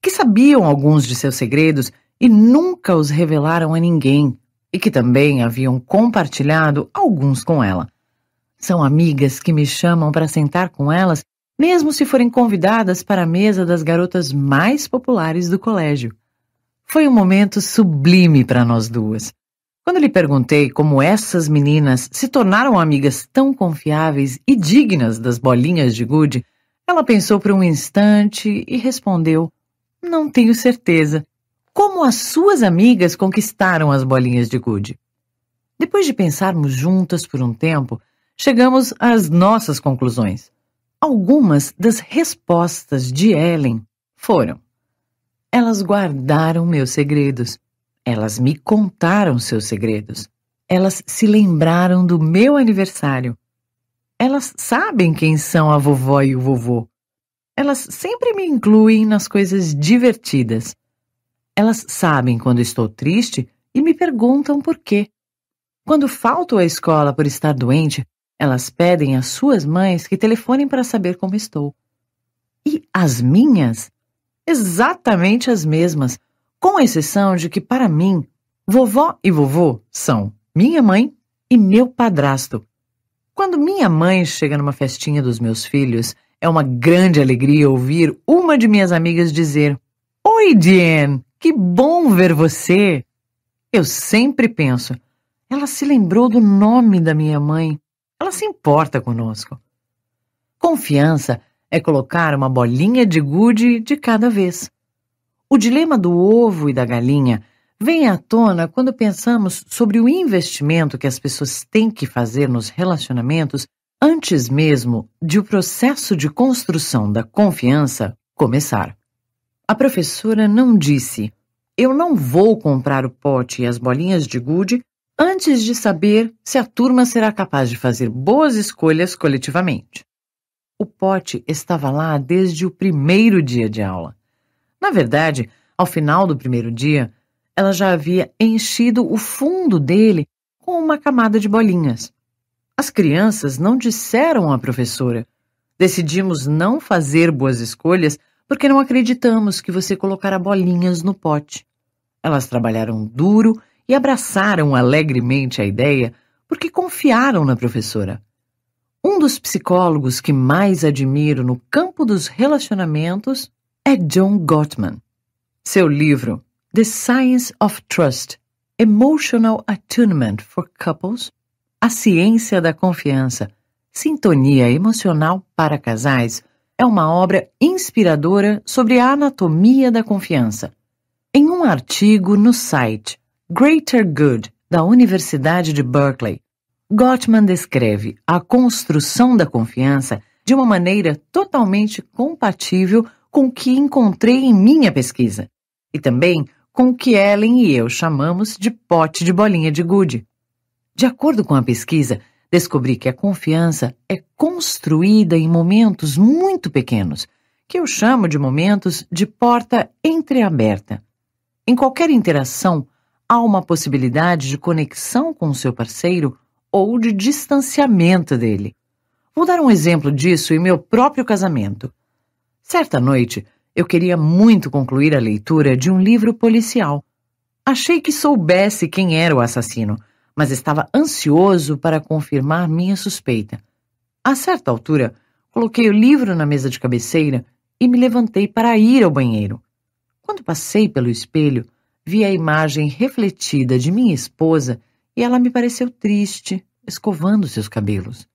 que sabiam alguns de seus segredos e nunca os revelaram a ninguém, e que também haviam compartilhado alguns com ela. São amigas que me chamam para sentar com elas mesmo se forem convidadas para a mesa das garotas mais populares do colégio. Foi um momento sublime para nós duas. Quando lhe perguntei como essas meninas se tornaram amigas tão confiáveis e dignas das bolinhas de gude, ela pensou por um instante e respondeu: Não tenho certeza. Como as suas amigas conquistaram as bolinhas de gude? Depois de pensarmos juntas por um tempo, chegamos às nossas conclusões. Algumas das respostas de Ellen foram: Elas guardaram meus segredos. Elas me contaram seus segredos. Elas se lembraram do meu aniversário. Elas sabem quem são a vovó e o vovô. Elas sempre me incluem nas coisas divertidas. Elas sabem quando estou triste e me perguntam por quê. Quando falto à escola por estar doente, elas pedem às suas mães que telefonem para saber como estou. E as minhas? Exatamente as mesmas, com exceção de que, para mim, vovó e vovô são minha mãe e meu padrasto. Quando minha mãe chega numa festinha dos meus filhos, é uma grande alegria ouvir uma de minhas amigas dizer: Oi, Diane, que bom ver você! Eu sempre penso, ela se lembrou do nome da minha mãe. Ela se importa conosco. Confiança é colocar uma bolinha de gude de cada vez. O dilema do ovo e da galinha vem à tona quando pensamos sobre o investimento que as pessoas têm que fazer nos relacionamentos antes mesmo de o processo de construção da confiança começar. A professora não disse: Eu não vou comprar o pote e as bolinhas de gude antes de saber se a turma será capaz de fazer boas escolhas coletivamente. O pote estava lá desde o primeiro dia de aula. Na verdade, ao final do primeiro dia, ela já havia enchido o fundo dele com uma camada de bolinhas. As crianças não disseram à professora: Decidimos não fazer boas escolhas porque não acreditamos que você colocará bolinhas no pote. Elas trabalharam duro e abraçaram alegremente a ideia porque confiaram na professora. Um dos psicólogos que mais admiro no campo dos relacionamentos é John Gottman. Seu livro The Science of Trust Emotional Attunement for Couples A Ciência da Confiança Sintonia Emocional para Casais é uma obra inspiradora sobre a anatomia da confiança. Em um artigo no site Greater Good, da Universidade de Berkeley, Gottman descreve a construção da confiança de uma maneira totalmente compatível com o que encontrei em minha pesquisa e também com o que Ellen e eu chamamos de pote de bolinha de gude. De acordo com a pesquisa, descobri que a confiança é construída em momentos muito pequenos, que eu chamo de momentos de porta entreaberta. Em qualquer interação há uma possibilidade de conexão com o seu parceiro ou de distanciamento dele. Vou dar um exemplo disso em meu próprio casamento. Certa noite, eu queria muito concluir a leitura de um livro policial. Achei que soubesse quem era o assassino, mas estava ansioso para confirmar minha suspeita. A certa altura, coloquei o livro na mesa de cabeceira e me levantei para ir ao banheiro. Quando passei pelo espelho, Vi a imagem refletida de minha esposa e ela me pareceu triste, escovando seus cabelos.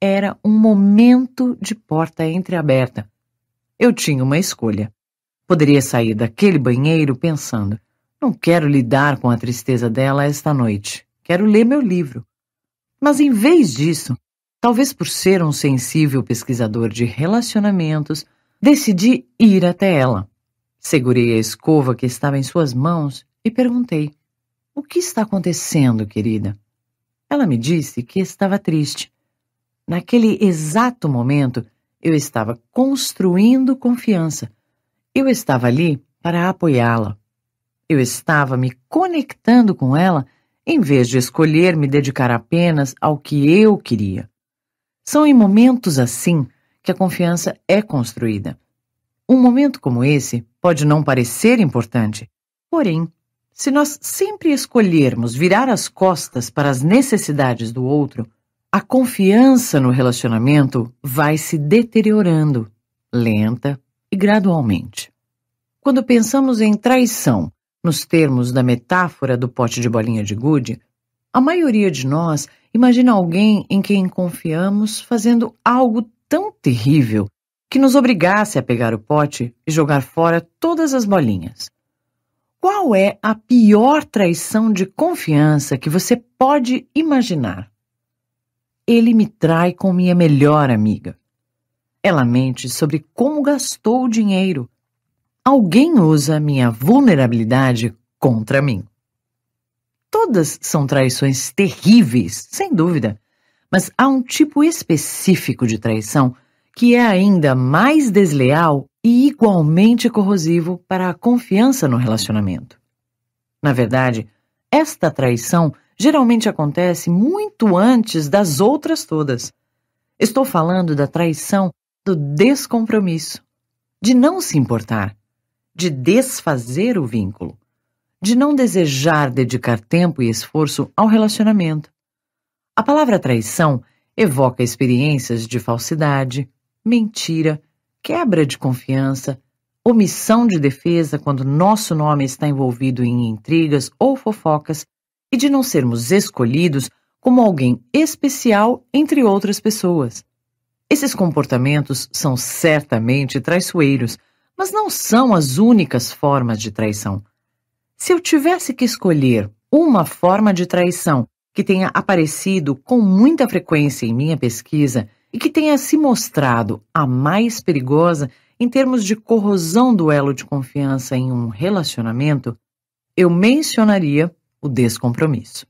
Era um momento de porta entreaberta. Eu tinha uma escolha. Poderia sair daquele banheiro pensando: não quero lidar com a tristeza dela esta noite, quero ler meu livro. Mas em vez disso, talvez por ser um sensível pesquisador de relacionamentos, decidi ir até ela. Segurei a escova que estava em suas mãos e perguntei: O que está acontecendo, querida? Ela me disse que estava triste. Naquele exato momento, eu estava construindo confiança. Eu estava ali para apoiá-la. Eu estava me conectando com ela em vez de escolher me dedicar apenas ao que eu queria. São em momentos assim que a confiança é construída. Um momento como esse pode não parecer importante, porém, se nós sempre escolhermos virar as costas para as necessidades do outro, a confiança no relacionamento vai se deteriorando, lenta e gradualmente. Quando pensamos em traição, nos termos da metáfora do pote de bolinha de gude, a maioria de nós imagina alguém em quem confiamos fazendo algo tão terrível que nos obrigasse a pegar o pote e jogar fora todas as bolinhas. Qual é a pior traição de confiança que você pode imaginar? Ele me trai com minha melhor amiga. Ela mente sobre como gastou o dinheiro. Alguém usa minha vulnerabilidade contra mim. Todas são traições terríveis, sem dúvida, mas há um tipo específico de traição que é ainda mais desleal e igualmente corrosivo para a confiança no relacionamento. Na verdade, esta traição geralmente acontece muito antes das outras todas. Estou falando da traição do descompromisso, de não se importar, de desfazer o vínculo, de não desejar dedicar tempo e esforço ao relacionamento. A palavra traição evoca experiências de falsidade, mentira, quebra de confiança, omissão de defesa quando nosso nome está envolvido em intrigas ou fofocas e de não sermos escolhidos como alguém especial entre outras pessoas. Esses comportamentos são certamente traiçoeiros, mas não são as únicas formas de traição. Se eu tivesse que escolher uma forma de traição que tenha aparecido com muita frequência em minha pesquisa, e que tenha se mostrado a mais perigosa em termos de corrosão do elo de confiança em um relacionamento, eu mencionaria o descompromisso.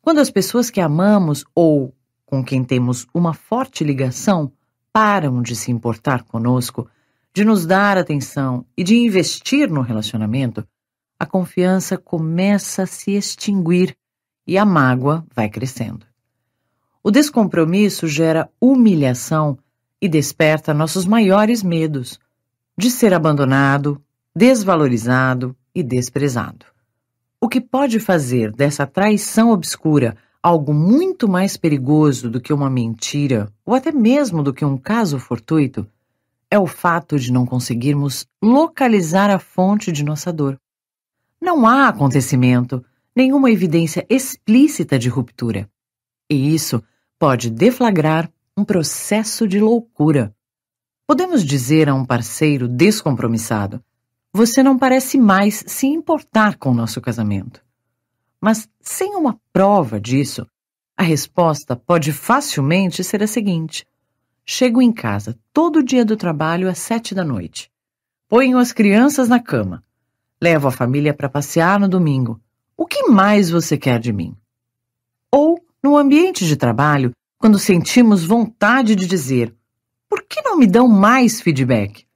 Quando as pessoas que amamos ou com quem temos uma forte ligação param de se importar conosco, de nos dar atenção e de investir no relacionamento, a confiança começa a se extinguir e a mágoa vai crescendo. O descompromisso gera humilhação e desperta nossos maiores medos de ser abandonado, desvalorizado e desprezado. O que pode fazer dessa traição obscura algo muito mais perigoso do que uma mentira ou até mesmo do que um caso fortuito é o fato de não conseguirmos localizar a fonte de nossa dor. Não há acontecimento, nenhuma evidência explícita de ruptura. E isso pode deflagrar um processo de loucura. Podemos dizer a um parceiro descompromissado: Você não parece mais se importar com o nosso casamento. Mas sem uma prova disso, a resposta pode facilmente ser a seguinte: Chego em casa todo dia do trabalho às sete da noite. Ponho as crianças na cama. Levo a família para passear no domingo. O que mais você quer de mim? No ambiente de trabalho, quando sentimos vontade de dizer: por que não me dão mais feedback?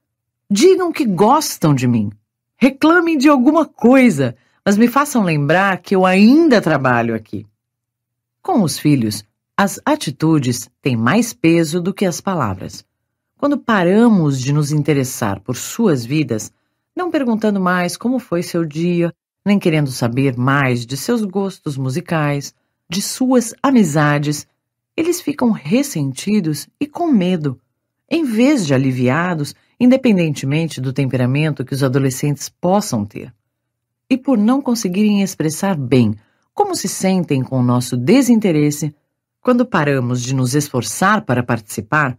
Digam que gostam de mim. Reclamem de alguma coisa, mas me façam lembrar que eu ainda trabalho aqui. Com os filhos, as atitudes têm mais peso do que as palavras. Quando paramos de nos interessar por suas vidas, não perguntando mais como foi seu dia, nem querendo saber mais de seus gostos musicais, de suas amizades, eles ficam ressentidos e com medo, em vez de aliviados, independentemente do temperamento que os adolescentes possam ter. E por não conseguirem expressar bem como se sentem com o nosso desinteresse, quando paramos de nos esforçar para participar,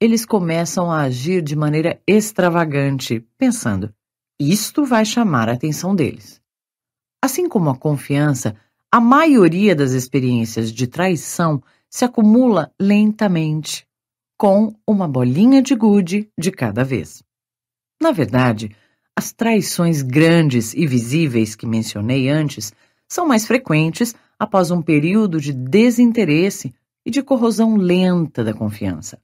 eles começam a agir de maneira extravagante, pensando: isto vai chamar a atenção deles. Assim como a confiança a maioria das experiências de traição se acumula lentamente, com uma bolinha de gude de cada vez. Na verdade, as traições grandes e visíveis que mencionei antes são mais frequentes após um período de desinteresse e de corrosão lenta da confiança.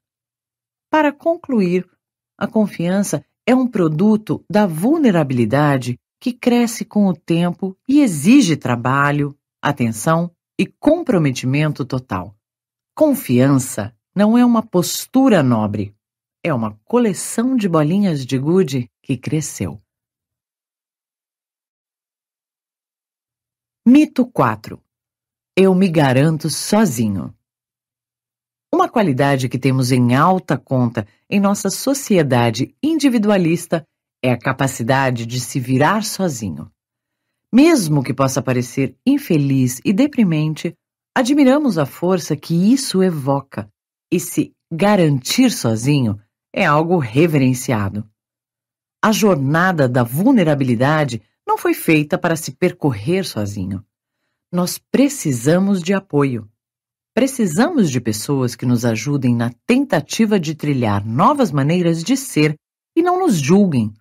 Para concluir, a confiança é um produto da vulnerabilidade que cresce com o tempo e exige trabalho, atenção e comprometimento total. Confiança não é uma postura nobre, é uma coleção de bolinhas de gude que cresceu. Mito 4 Eu me garanto sozinho. Uma qualidade que temos em alta conta em nossa sociedade individualista é a capacidade de se virar sozinho. Mesmo que possa parecer infeliz e deprimente, admiramos a força que isso evoca e se garantir sozinho é algo reverenciado. A jornada da vulnerabilidade não foi feita para se percorrer sozinho. Nós precisamos de apoio. Precisamos de pessoas que nos ajudem na tentativa de trilhar novas maneiras de ser e não nos julguem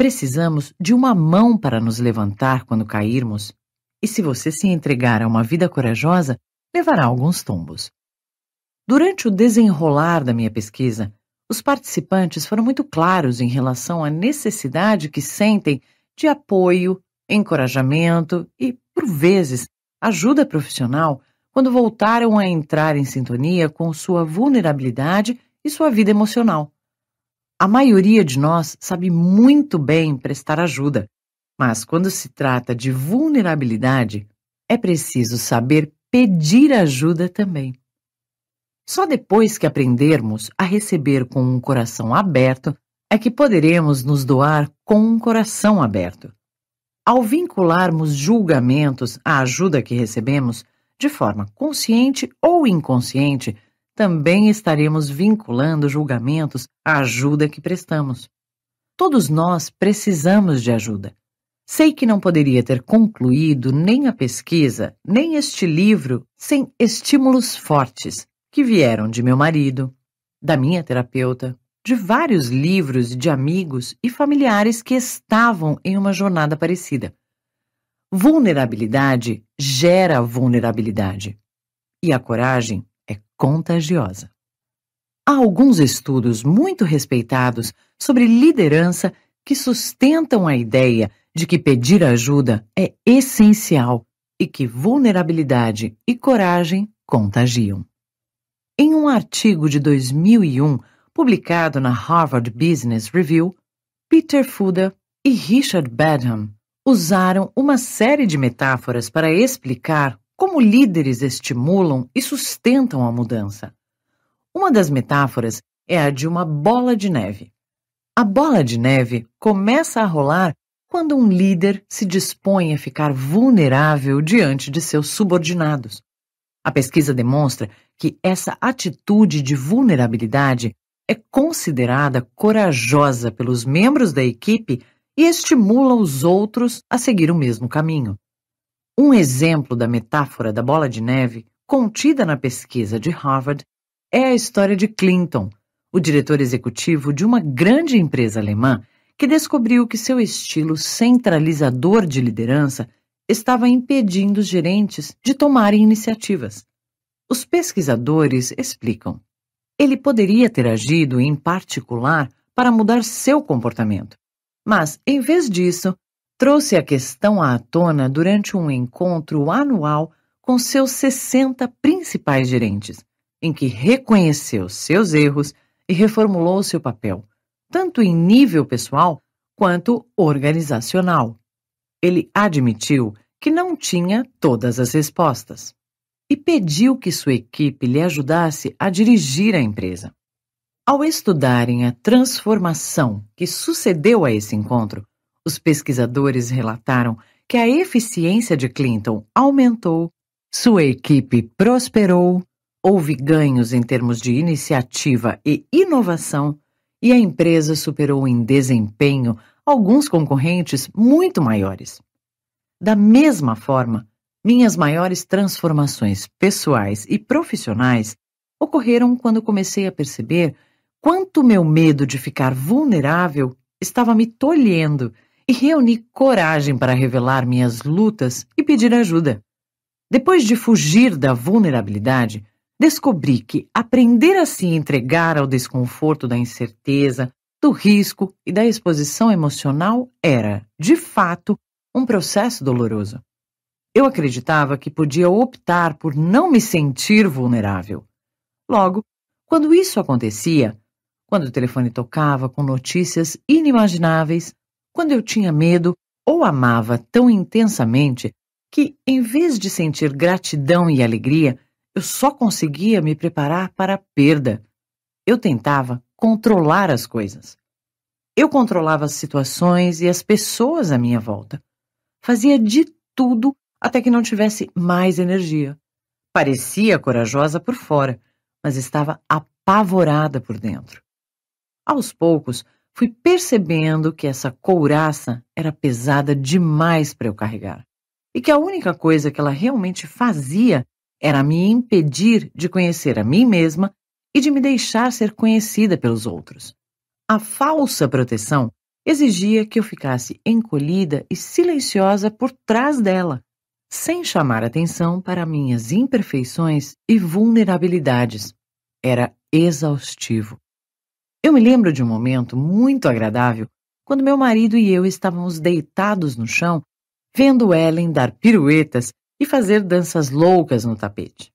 Precisamos de uma mão para nos levantar quando cairmos, e se você se entregar a uma vida corajosa, levará alguns tombos. Durante o desenrolar da minha pesquisa, os participantes foram muito claros em relação à necessidade que sentem de apoio, encorajamento e, por vezes, ajuda profissional quando voltaram a entrar em sintonia com sua vulnerabilidade e sua vida emocional. A maioria de nós sabe muito bem prestar ajuda, mas quando se trata de vulnerabilidade, é preciso saber pedir ajuda também. Só depois que aprendermos a receber com um coração aberto é que poderemos nos doar com um coração aberto. Ao vincularmos julgamentos à ajuda que recebemos, de forma consciente ou inconsciente, também estaremos vinculando julgamentos à ajuda que prestamos. Todos nós precisamos de ajuda. Sei que não poderia ter concluído nem a pesquisa, nem este livro sem estímulos fortes que vieram de meu marido, da minha terapeuta, de vários livros de amigos e familiares que estavam em uma jornada parecida. Vulnerabilidade gera vulnerabilidade. E a coragem contagiosa. Há alguns estudos muito respeitados sobre liderança que sustentam a ideia de que pedir ajuda é essencial e que vulnerabilidade e coragem contagiam. Em um artigo de 2001, publicado na Harvard Business Review, Peter Fuda e Richard Badham usaram uma série de metáforas para explicar como líderes estimulam e sustentam a mudança. Uma das metáforas é a de uma bola de neve. A bola de neve começa a rolar quando um líder se dispõe a ficar vulnerável diante de seus subordinados. A pesquisa demonstra que essa atitude de vulnerabilidade é considerada corajosa pelos membros da equipe e estimula os outros a seguir o mesmo caminho. Um exemplo da metáfora da bola de neve, contida na pesquisa de Harvard, é a história de Clinton, o diretor executivo de uma grande empresa alemã que descobriu que seu estilo centralizador de liderança estava impedindo os gerentes de tomarem iniciativas. Os pesquisadores explicam. Ele poderia ter agido, em particular, para mudar seu comportamento. Mas, em vez disso, trouxe a questão à tona durante um encontro anual com seus 60 principais gerentes, em que reconheceu seus erros e reformulou seu papel, tanto em nível pessoal quanto organizacional. Ele admitiu que não tinha todas as respostas e pediu que sua equipe lhe ajudasse a dirigir a empresa. Ao estudarem a transformação que sucedeu a esse encontro, os pesquisadores relataram que a eficiência de Clinton aumentou, sua equipe prosperou, houve ganhos em termos de iniciativa e inovação e a empresa superou em desempenho alguns concorrentes muito maiores. Da mesma forma, minhas maiores transformações pessoais e profissionais ocorreram quando comecei a perceber quanto meu medo de ficar vulnerável estava me tolhendo e reuni coragem para revelar minhas lutas e pedir ajuda. Depois de fugir da vulnerabilidade, descobri que aprender a se entregar ao desconforto da incerteza, do risco e da exposição emocional era, de fato, um processo doloroso. Eu acreditava que podia optar por não me sentir vulnerável. Logo, quando isso acontecia, quando o telefone tocava com notícias inimagináveis, quando eu tinha medo ou amava tão intensamente que, em vez de sentir gratidão e alegria, eu só conseguia me preparar para a perda. Eu tentava controlar as coisas. Eu controlava as situações e as pessoas à minha volta. Fazia de tudo até que não tivesse mais energia. Parecia corajosa por fora, mas estava apavorada por dentro. Aos poucos, fui percebendo que essa couraça era pesada demais para eu carregar e que a única coisa que ela realmente fazia era me impedir de conhecer a mim mesma e de me deixar ser conhecida pelos outros. A falsa proteção exigia que eu ficasse encolhida e silenciosa por trás dela, sem chamar atenção para minhas imperfeições e vulnerabilidades. Era exaustivo. Eu me lembro de um momento muito agradável quando meu marido e eu estávamos deitados no chão, vendo Ellen dar piruetas e fazer danças loucas no tapete.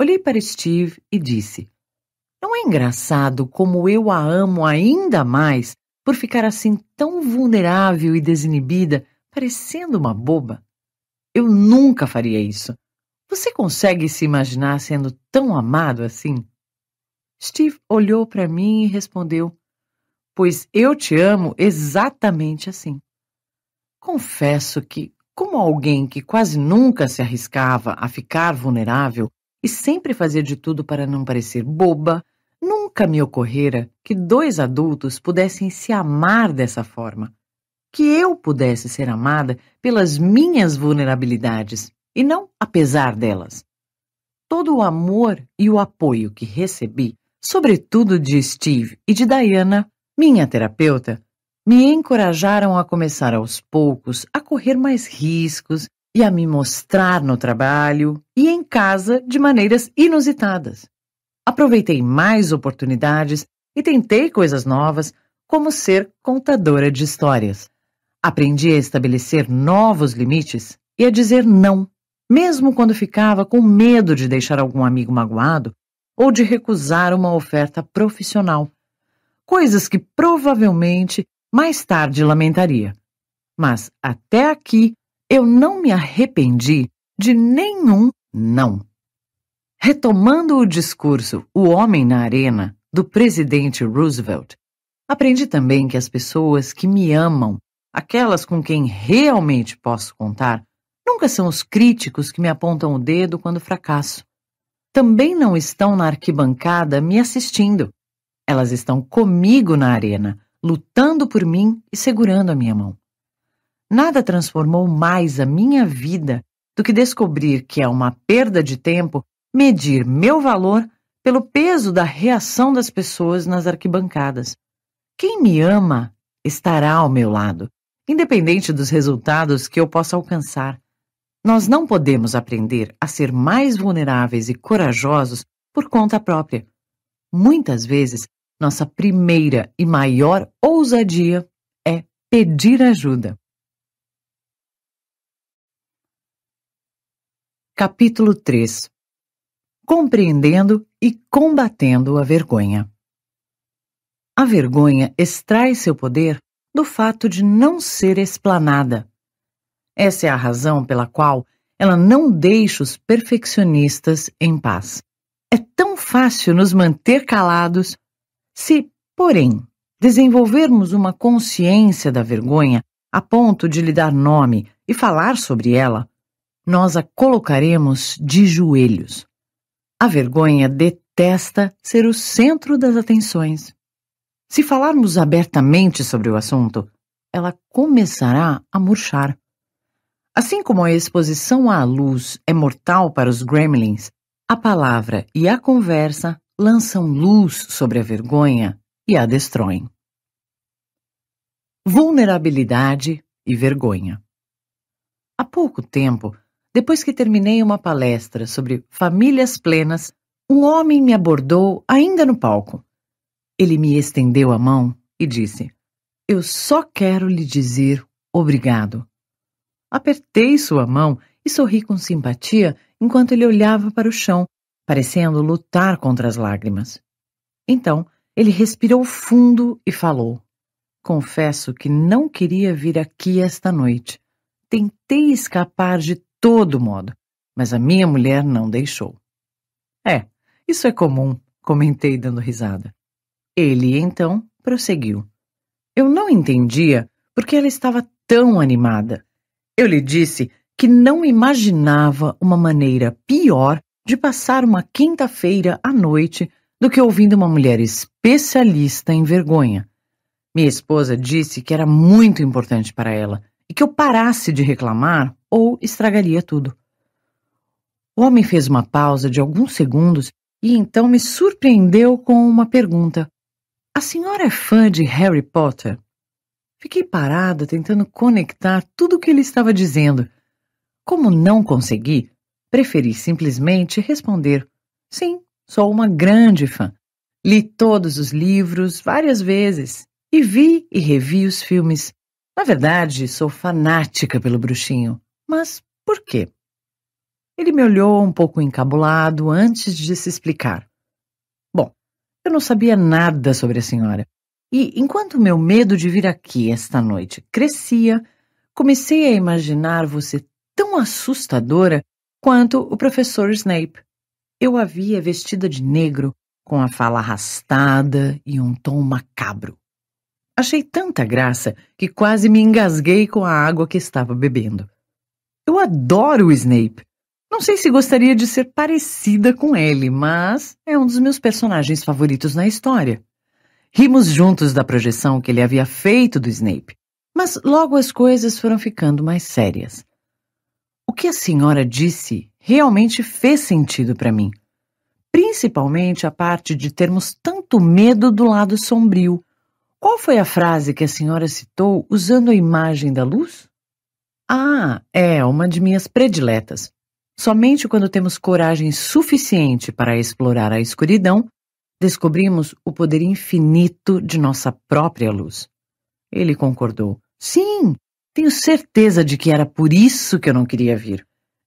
Olhei para Steve e disse: Não é engraçado como eu a amo ainda mais por ficar assim tão vulnerável e desinibida, parecendo uma boba? Eu nunca faria isso. Você consegue se imaginar sendo tão amado assim? Steve olhou para mim e respondeu: Pois eu te amo exatamente assim. Confesso que, como alguém que quase nunca se arriscava a ficar vulnerável e sempre fazia de tudo para não parecer boba, nunca me ocorrera que dois adultos pudessem se amar dessa forma, que eu pudesse ser amada pelas minhas vulnerabilidades e não apesar delas. Todo o amor e o apoio que recebi sobretudo de Steve e de Diana, minha terapeuta, me encorajaram a começar aos poucos a correr mais riscos e a me mostrar no trabalho e em casa de maneiras inusitadas. Aproveitei mais oportunidades e tentei coisas novas, como ser contadora de histórias. Aprendi a estabelecer novos limites e a dizer não, mesmo quando ficava com medo de deixar algum amigo magoado ou de recusar uma oferta profissional, coisas que provavelmente mais tarde lamentaria. Mas até aqui eu não me arrependi de nenhum não. Retomando o discurso O Homem na Arena, do presidente Roosevelt, aprendi também que as pessoas que me amam, aquelas com quem realmente posso contar, nunca são os críticos que me apontam o dedo quando fracasso também não estão na arquibancada me assistindo. Elas estão comigo na arena, lutando por mim e segurando a minha mão. Nada transformou mais a minha vida do que descobrir que é uma perda de tempo medir meu valor pelo peso da reação das pessoas nas arquibancadas. Quem me ama estará ao meu lado, independente dos resultados que eu possa alcançar. Nós não podemos aprender a ser mais vulneráveis e corajosos por conta própria. Muitas vezes, nossa primeira e maior ousadia é pedir ajuda. Capítulo 3 Compreendendo e combatendo a vergonha. A vergonha extrai seu poder do fato de não ser explanada, essa é a razão pela qual ela não deixa os perfeccionistas em paz. É tão fácil nos manter calados se, porém, desenvolvermos uma consciência da vergonha a ponto de lhe dar nome e falar sobre ela, nós a colocaremos de joelhos. A vergonha detesta ser o centro das atenções. Se falarmos abertamente sobre o assunto, ela começará a murchar. Assim como a exposição à luz é mortal para os gremlins, a palavra e a conversa lançam luz sobre a vergonha e a destroem. Vulnerabilidade e vergonha. Há pouco tempo, depois que terminei uma palestra sobre famílias plenas, um homem me abordou ainda no palco. Ele me estendeu a mão e disse: Eu só quero lhe dizer obrigado. Apertei sua mão e sorri com simpatia enquanto ele olhava para o chão, parecendo lutar contra as lágrimas. Então, ele respirou fundo e falou: Confesso que não queria vir aqui esta noite. Tentei escapar de todo modo, mas a minha mulher não deixou. É, isso é comum, comentei dando risada. Ele então prosseguiu. Eu não entendia porque ela estava tão animada eu lhe disse que não imaginava uma maneira pior de passar uma quinta-feira à noite do que ouvindo uma mulher especialista em vergonha. Minha esposa disse que era muito importante para ela e que eu parasse de reclamar ou estragaria tudo. O homem fez uma pausa de alguns segundos e então me surpreendeu com uma pergunta: A senhora é fã de Harry Potter? Fiquei parada tentando conectar tudo o que ele estava dizendo. Como não consegui, preferi simplesmente responder: Sim, sou uma grande fã. Li todos os livros várias vezes e vi e revi os filmes. Na verdade, sou fanática pelo bruxinho. Mas por quê? Ele me olhou um pouco encabulado antes de se explicar. Bom, eu não sabia nada sobre a senhora. E enquanto meu medo de vir aqui esta noite crescia, comecei a imaginar você tão assustadora quanto o professor Snape. Eu a via vestida de negro, com a fala arrastada e um tom macabro. Achei tanta graça que quase me engasguei com a água que estava bebendo. Eu adoro o Snape. Não sei se gostaria de ser parecida com ele, mas é um dos meus personagens favoritos na história. Rimos juntos da projeção que ele havia feito do Snape, mas logo as coisas foram ficando mais sérias. O que a senhora disse realmente fez sentido para mim. Principalmente a parte de termos tanto medo do lado sombrio. Qual foi a frase que a senhora citou usando a imagem da luz? Ah, é uma de minhas prediletas. Somente quando temos coragem suficiente para explorar a escuridão descobrimos o poder infinito de nossa própria luz. Ele concordou. Sim, tenho certeza de que era por isso que eu não queria vir.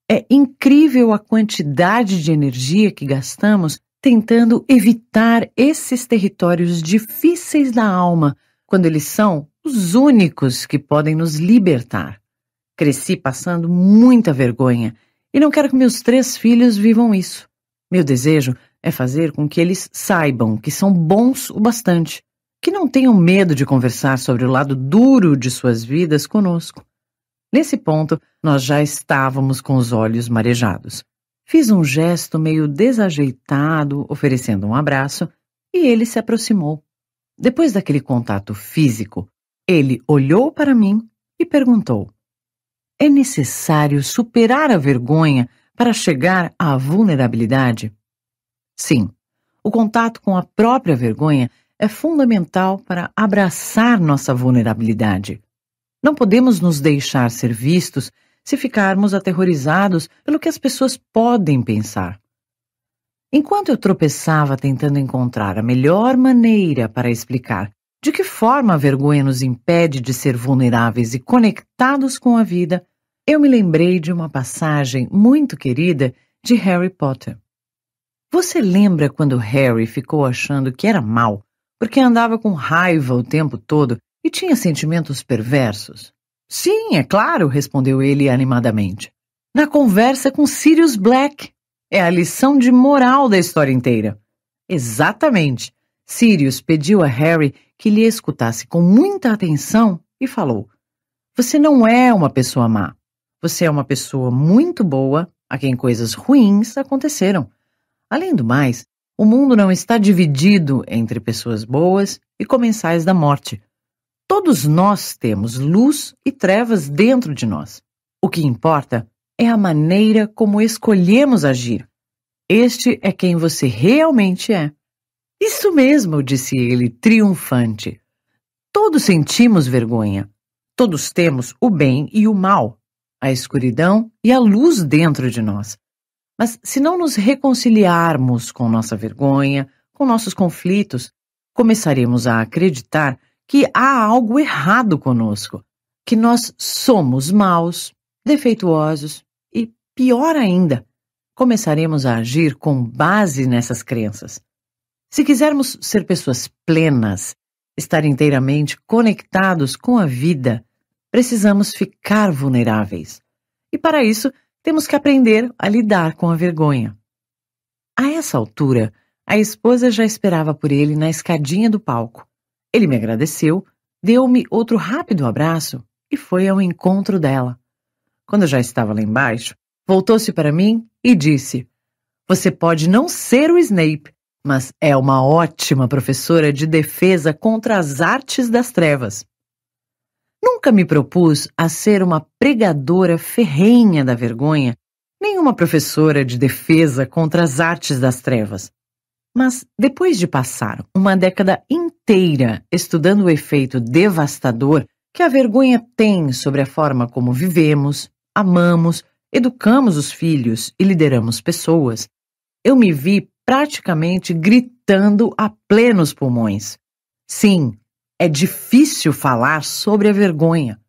É incrível a quantidade de energia que gastamos tentando evitar esses territórios difíceis da alma, quando eles são os únicos que podem nos libertar. Cresci passando muita vergonha e não quero que meus três filhos vivam isso. Meu desejo é fazer com que eles saibam que são bons o bastante, que não tenham medo de conversar sobre o lado duro de suas vidas conosco. Nesse ponto, nós já estávamos com os olhos marejados. Fiz um gesto meio desajeitado, oferecendo um abraço, e ele se aproximou. Depois daquele contato físico, ele olhou para mim e perguntou: É necessário superar a vergonha para chegar à vulnerabilidade? Sim, o contato com a própria vergonha é fundamental para abraçar nossa vulnerabilidade. Não podemos nos deixar ser vistos se ficarmos aterrorizados pelo que as pessoas podem pensar. Enquanto eu tropeçava tentando encontrar a melhor maneira para explicar de que forma a vergonha nos impede de ser vulneráveis e conectados com a vida, eu me lembrei de uma passagem muito querida de Harry Potter. Você lembra quando Harry ficou achando que era mal, porque andava com raiva o tempo todo e tinha sentimentos perversos? Sim, é claro, respondeu ele animadamente. Na conversa com Sirius Black. É a lição de moral da história inteira. Exatamente. Sirius pediu a Harry que lhe escutasse com muita atenção e falou: Você não é uma pessoa má. Você é uma pessoa muito boa a quem coisas ruins aconteceram. Além do mais, o mundo não está dividido entre pessoas boas e comensais da morte. Todos nós temos luz e trevas dentro de nós. O que importa é a maneira como escolhemos agir. Este é quem você realmente é. Isso mesmo, disse ele, triunfante. Todos sentimos vergonha. Todos temos o bem e o mal, a escuridão e a luz dentro de nós. Mas se não nos reconciliarmos com nossa vergonha, com nossos conflitos, começaremos a acreditar que há algo errado conosco, que nós somos maus, defeituosos e, pior ainda, começaremos a agir com base nessas crenças. Se quisermos ser pessoas plenas, estar inteiramente conectados com a vida, precisamos ficar vulneráveis. E para isso, temos que aprender a lidar com a vergonha. A essa altura, a esposa já esperava por ele na escadinha do palco. Ele me agradeceu, deu-me outro rápido abraço e foi ao encontro dela. Quando eu já estava lá embaixo, voltou-se para mim e disse: Você pode não ser o Snape, mas é uma ótima professora de defesa contra as artes das trevas. Nunca me propus a ser uma pregadora ferrenha da vergonha, nem uma professora de defesa contra as artes das trevas. Mas depois de passar uma década inteira estudando o efeito devastador que a vergonha tem sobre a forma como vivemos, amamos, educamos os filhos e lideramos pessoas, eu me vi praticamente gritando a plenos pulmões. Sim, é difícil falar sobre a vergonha,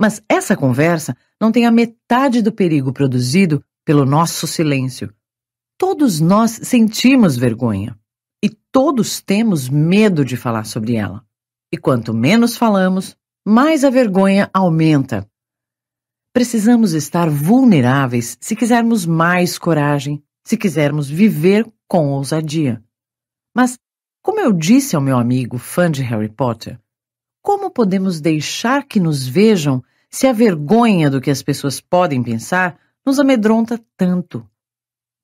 mas essa conversa não tem a metade do perigo produzido pelo nosso silêncio. Todos nós sentimos vergonha e todos temos medo de falar sobre ela. E quanto menos falamos, mais a vergonha aumenta. Precisamos estar vulneráveis se quisermos mais coragem, se quisermos viver com ousadia. Mas como eu disse ao meu amigo, fã de Harry Potter, como podemos deixar que nos vejam se a vergonha do que as pessoas podem pensar nos amedronta tanto?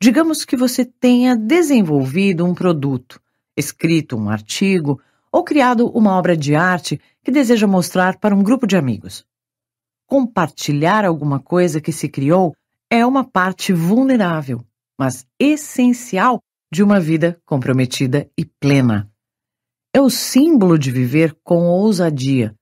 Digamos que você tenha desenvolvido um produto, escrito um artigo ou criado uma obra de arte que deseja mostrar para um grupo de amigos. Compartilhar alguma coisa que se criou é uma parte vulnerável, mas essencial de uma vida comprometida e plena. É o símbolo de viver com ousadia,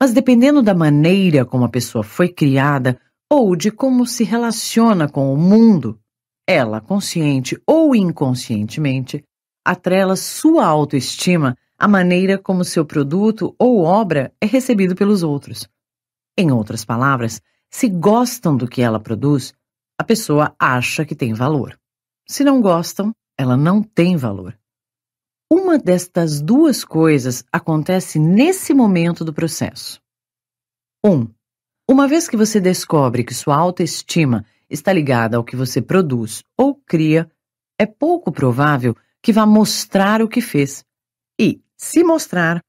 mas dependendo da maneira como a pessoa foi criada ou de como se relaciona com o mundo, ela, consciente ou inconscientemente, atrela sua autoestima à maneira como seu produto ou obra é recebido pelos outros. Em outras palavras, se gostam do que ela produz, a pessoa acha que tem valor. Se não gostam, ela não tem valor. Uma destas duas coisas acontece nesse momento do processo. 1. Um, uma vez que você descobre que sua autoestima está ligada ao que você produz ou cria, é pouco provável que vá mostrar o que fez. E, se mostrar,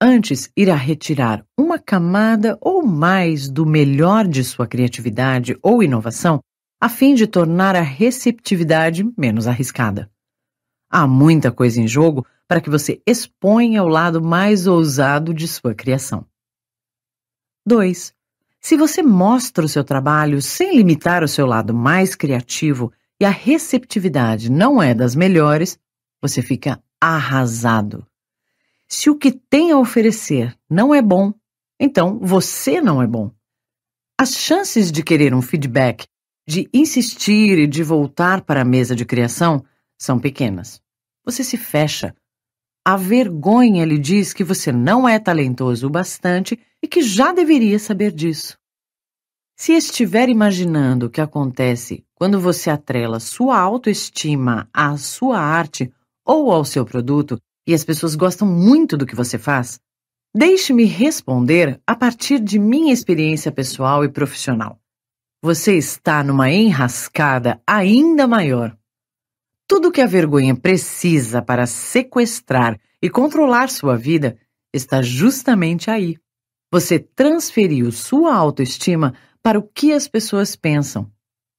antes irá retirar uma camada ou mais do melhor de sua criatividade ou inovação, a fim de tornar a receptividade menos arriscada. Há muita coisa em jogo para que você exponha o lado mais ousado de sua criação. 2. Se você mostra o seu trabalho sem limitar o seu lado mais criativo e a receptividade não é das melhores, você fica arrasado. Se o que tem a oferecer não é bom, então você não é bom. As chances de querer um feedback, de insistir e de voltar para a mesa de criação são pequenas. Você se fecha. A vergonha lhe diz que você não é talentoso o bastante e que já deveria saber disso. Se estiver imaginando o que acontece quando você atrela sua autoestima à sua arte ou ao seu produto e as pessoas gostam muito do que você faz, deixe-me responder a partir de minha experiência pessoal e profissional. Você está numa enrascada ainda maior. Tudo que a vergonha precisa para sequestrar e controlar sua vida está justamente aí. Você transferiu sua autoestima para o que as pessoas pensam.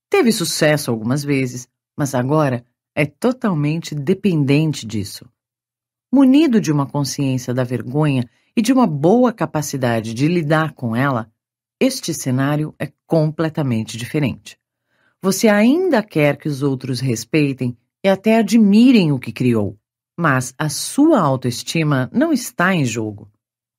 Teve sucesso algumas vezes, mas agora é totalmente dependente disso. Munido de uma consciência da vergonha e de uma boa capacidade de lidar com ela, este cenário é completamente diferente. Você ainda quer que os outros respeitem e até admirem o que criou, mas a sua autoestima não está em jogo.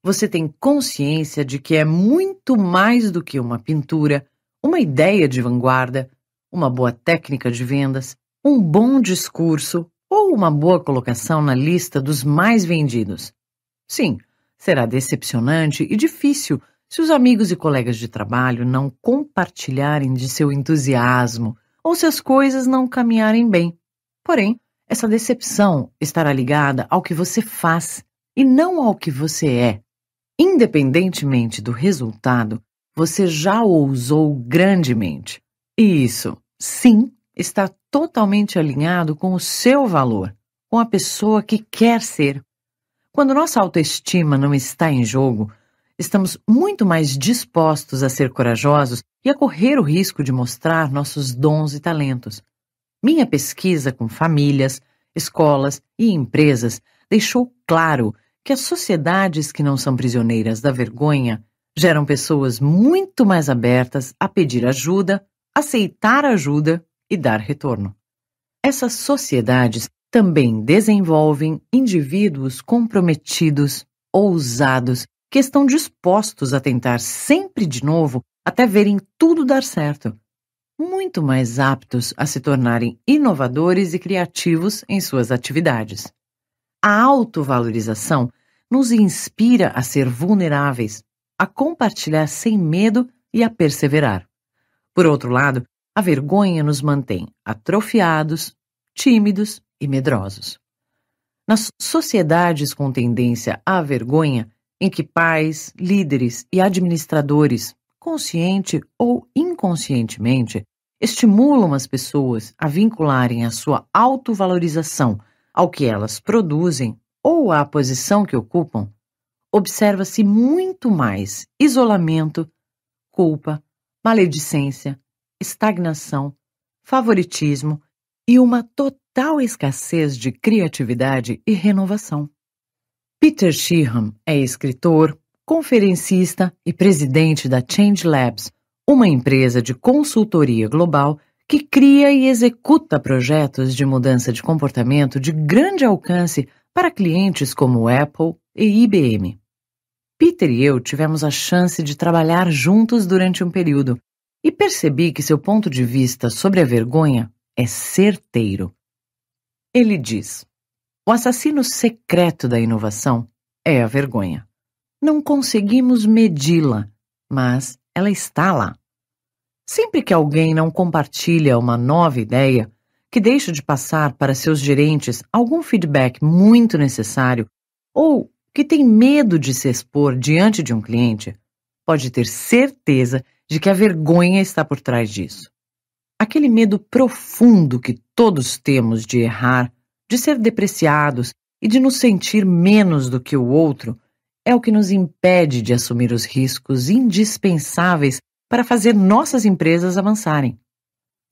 Você tem consciência de que é muito mais do que uma pintura, uma ideia de vanguarda, uma boa técnica de vendas, um bom discurso ou uma boa colocação na lista dos mais vendidos. Sim, será decepcionante e difícil se os amigos e colegas de trabalho não compartilharem de seu entusiasmo ou se as coisas não caminharem bem. Porém, essa decepção estará ligada ao que você faz e não ao que você é. Independentemente do resultado, você já ousou grandemente. E isso, sim, está totalmente alinhado com o seu valor, com a pessoa que quer ser. Quando nossa autoestima não está em jogo, estamos muito mais dispostos a ser corajosos e a correr o risco de mostrar nossos dons e talentos. Minha pesquisa com famílias, escolas e empresas deixou claro que as sociedades que não são prisioneiras da vergonha geram pessoas muito mais abertas a pedir ajuda, aceitar ajuda e dar retorno. Essas sociedades também desenvolvem indivíduos comprometidos, ousados, que estão dispostos a tentar sempre de novo até verem tudo dar certo muito mais aptos a se tornarem inovadores e criativos em suas atividades. A autovalorização nos inspira a ser vulneráveis, a compartilhar sem medo e a perseverar. Por outro lado, a vergonha nos mantém atrofiados, tímidos e medrosos. Nas sociedades com tendência à vergonha, em que pais, líderes e administradores consciente ou inconscientemente, estimulam as pessoas a vincularem a sua autovalorização ao que elas produzem ou à posição que ocupam, observa-se muito mais isolamento, culpa, maledicência, estagnação, favoritismo e uma total escassez de criatividade e renovação. Peter Sheehan é escritor, conferencista e presidente da Change Labs, uma empresa de consultoria global que cria e executa projetos de mudança de comportamento de grande alcance para clientes como Apple e IBM. Peter e eu tivemos a chance de trabalhar juntos durante um período e percebi que seu ponto de vista sobre a vergonha é certeiro. Ele diz: o assassino secreto da inovação é a vergonha não conseguimos medi-la, mas ela está lá. Sempre que alguém não compartilha uma nova ideia, que deixa de passar para seus gerentes algum feedback muito necessário ou que tem medo de se expor diante de um cliente, pode ter certeza de que a vergonha está por trás disso. Aquele medo profundo que todos temos de errar, de ser depreciados e de nos sentir menos do que o outro é o que nos impede de assumir os riscos indispensáveis para fazer nossas empresas avançarem.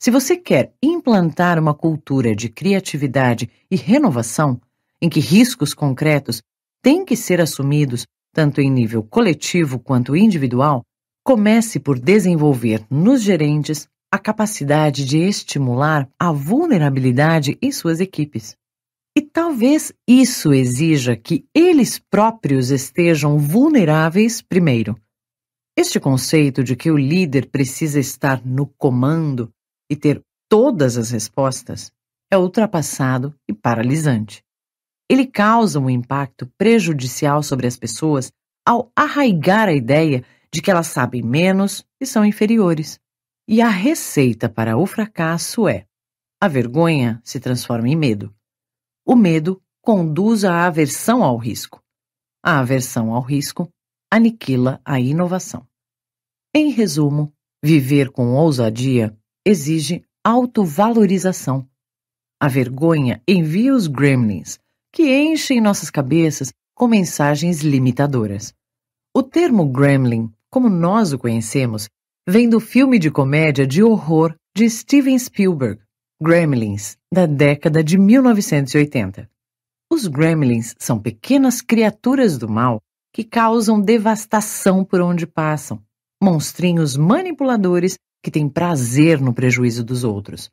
Se você quer implantar uma cultura de criatividade e renovação, em que riscos concretos têm que ser assumidos tanto em nível coletivo quanto individual, comece por desenvolver nos gerentes a capacidade de estimular a vulnerabilidade em suas equipes. E talvez isso exija que eles próprios estejam vulneráveis primeiro. Este conceito de que o líder precisa estar no comando e ter todas as respostas é ultrapassado e paralisante. Ele causa um impacto prejudicial sobre as pessoas ao arraigar a ideia de que elas sabem menos e são inferiores. E a receita para o fracasso é: a vergonha se transforma em medo o medo conduz à aversão ao risco. A aversão ao risco aniquila a inovação. Em resumo, viver com ousadia exige autovalorização. A vergonha envia os gremlins, que enchem nossas cabeças com mensagens limitadoras. O termo gremlin, como nós o conhecemos, vem do filme de comédia de horror de Steven Spielberg, Gremlins, da década de 1980. Os Gremlins são pequenas criaturas do mal que causam devastação por onde passam, monstrinhos manipuladores que têm prazer no prejuízo dos outros.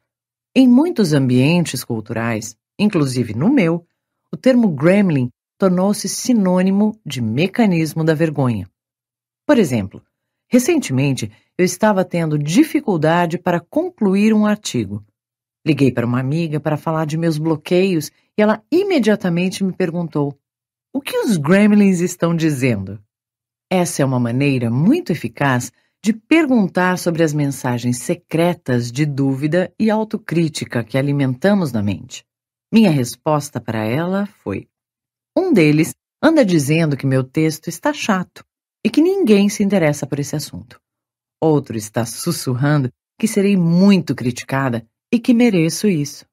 Em muitos ambientes culturais, inclusive no meu, o termo gremlin tornou-se sinônimo de mecanismo da vergonha. Por exemplo, recentemente eu estava tendo dificuldade para concluir um artigo. Liguei para uma amiga para falar de meus bloqueios e ela imediatamente me perguntou: O que os gremlins estão dizendo? Essa é uma maneira muito eficaz de perguntar sobre as mensagens secretas de dúvida e autocrítica que alimentamos na mente. Minha resposta para ela foi: Um deles anda dizendo que meu texto está chato e que ninguém se interessa por esse assunto. Outro está sussurrando que serei muito criticada e que mereço isso.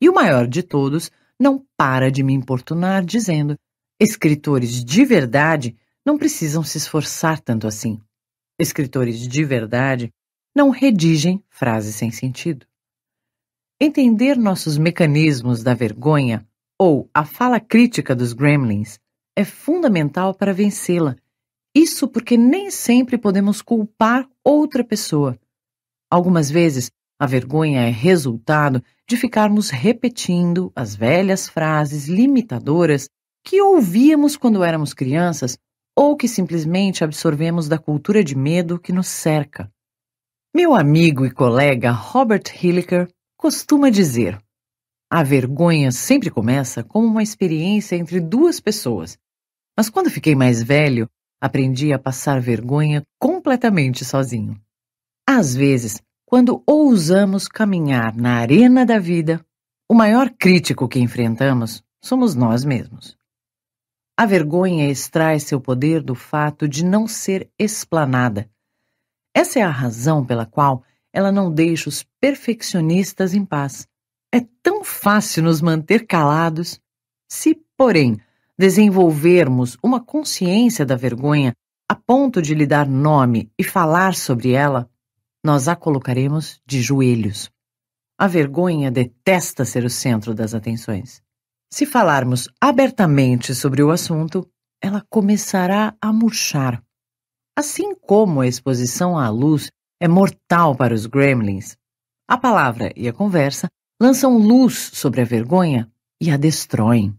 E o maior de todos não para de me importunar dizendo: escritores de verdade não precisam se esforçar tanto assim. Escritores de verdade não redigem frases sem sentido. Entender nossos mecanismos da vergonha ou a fala crítica dos gremlins é fundamental para vencê-la. Isso porque nem sempre podemos culpar outra pessoa. Algumas vezes a vergonha é resultado de ficarmos repetindo as velhas frases limitadoras que ouvíamos quando éramos crianças ou que simplesmente absorvemos da cultura de medo que nos cerca. Meu amigo e colega Robert Hilliker costuma dizer: a vergonha sempre começa como uma experiência entre duas pessoas. Mas quando fiquei mais velho, aprendi a passar vergonha completamente sozinho. Às vezes, quando ousamos caminhar na arena da vida, o maior crítico que enfrentamos somos nós mesmos. A vergonha extrai seu poder do fato de não ser explanada. Essa é a razão pela qual ela não deixa os perfeccionistas em paz. É tão fácil nos manter calados. Se, porém, desenvolvermos uma consciência da vergonha a ponto de lhe dar nome e falar sobre ela, nós a colocaremos de joelhos. A vergonha detesta ser o centro das atenções. Se falarmos abertamente sobre o assunto, ela começará a murchar. Assim como a exposição à luz é mortal para os gremlins, a palavra e a conversa lançam luz sobre a vergonha e a destroem.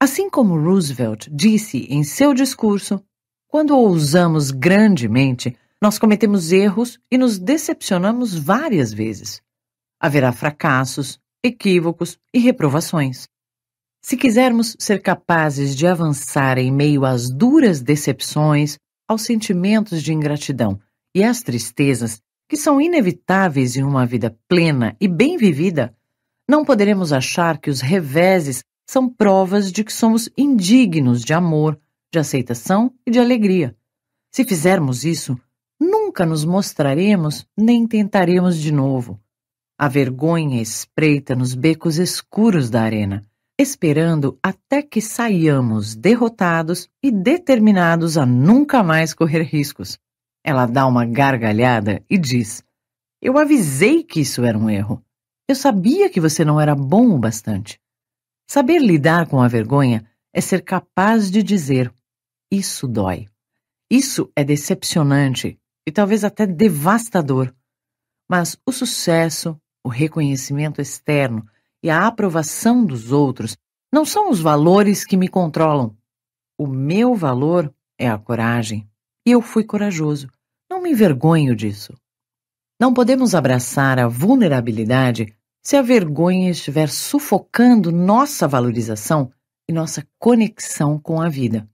Assim como Roosevelt disse em seu discurso, quando ousamos grandemente, nós cometemos erros e nos decepcionamos várias vezes. Haverá fracassos, equívocos e reprovações. Se quisermos ser capazes de avançar em meio às duras decepções, aos sentimentos de ingratidão e às tristezas que são inevitáveis em uma vida plena e bem vivida, não poderemos achar que os reveses são provas de que somos indignos de amor, de aceitação e de alegria. Se fizermos isso, nunca nos mostraremos nem tentaremos de novo. A vergonha espreita nos becos escuros da arena, esperando até que saiamos derrotados e determinados a nunca mais correr riscos. Ela dá uma gargalhada e diz: Eu avisei que isso era um erro. Eu sabia que você não era bom o bastante. Saber lidar com a vergonha é ser capaz de dizer: Isso dói. Isso é decepcionante e talvez até devastador. Mas o sucesso, o reconhecimento externo e a aprovação dos outros não são os valores que me controlam. O meu valor é a coragem. E eu fui corajoso. Não me envergonho disso. Não podemos abraçar a vulnerabilidade se a vergonha estiver sufocando nossa valorização e nossa conexão com a vida.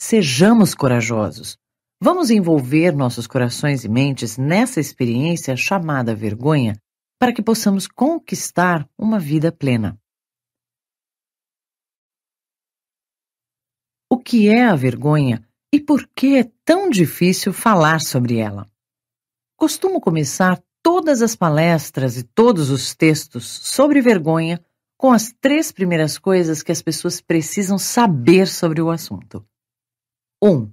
Sejamos corajosos. Vamos envolver nossos corações e mentes nessa experiência chamada vergonha para que possamos conquistar uma vida plena. O que é a vergonha e por que é tão difícil falar sobre ela? Costumo começar todas as palestras e todos os textos sobre vergonha com as três primeiras coisas que as pessoas precisam saber sobre o assunto. 1. Um,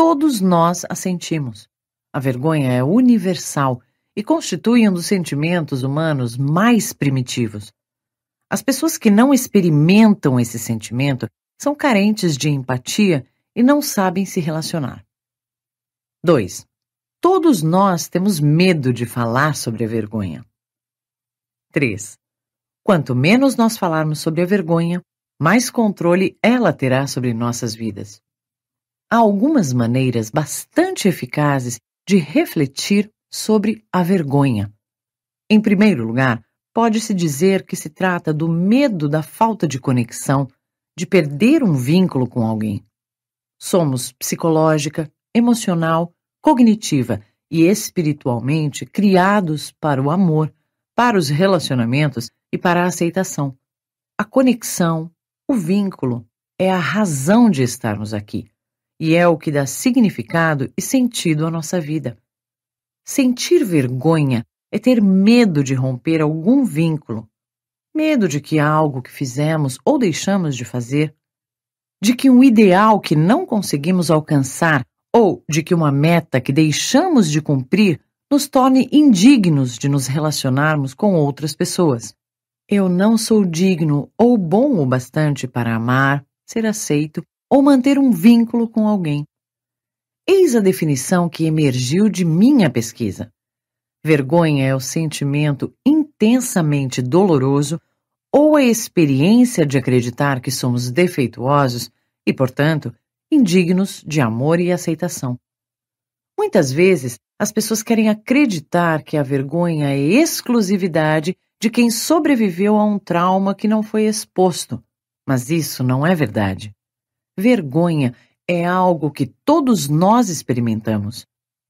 todos nós a sentimos. A vergonha é universal e constitui um dos sentimentos humanos mais primitivos. As pessoas que não experimentam esse sentimento são carentes de empatia e não sabem se relacionar. 2. Todos nós temos medo de falar sobre a vergonha. 3. Quanto menos nós falarmos sobre a vergonha, mais controle ela terá sobre nossas vidas há algumas maneiras bastante eficazes de refletir sobre a vergonha. Em primeiro lugar, pode-se dizer que se trata do medo da falta de conexão, de perder um vínculo com alguém. Somos psicológica, emocional, cognitiva e espiritualmente criados para o amor, para os relacionamentos e para a aceitação. A conexão, o vínculo, é a razão de estarmos aqui e é o que dá significado e sentido à nossa vida. Sentir vergonha é ter medo de romper algum vínculo, medo de que algo que fizemos ou deixamos de fazer, de que um ideal que não conseguimos alcançar ou de que uma meta que deixamos de cumprir nos torne indignos de nos relacionarmos com outras pessoas. Eu não sou digno ou bom o bastante para amar, ser aceito ou manter um vínculo com alguém. Eis a definição que emergiu de minha pesquisa. Vergonha é o sentimento intensamente doloroso ou a experiência de acreditar que somos defeituosos e, portanto, indignos de amor e aceitação. Muitas vezes, as pessoas querem acreditar que a vergonha é exclusividade de quem sobreviveu a um trauma que não foi exposto, mas isso não é verdade vergonha é algo que todos nós experimentamos.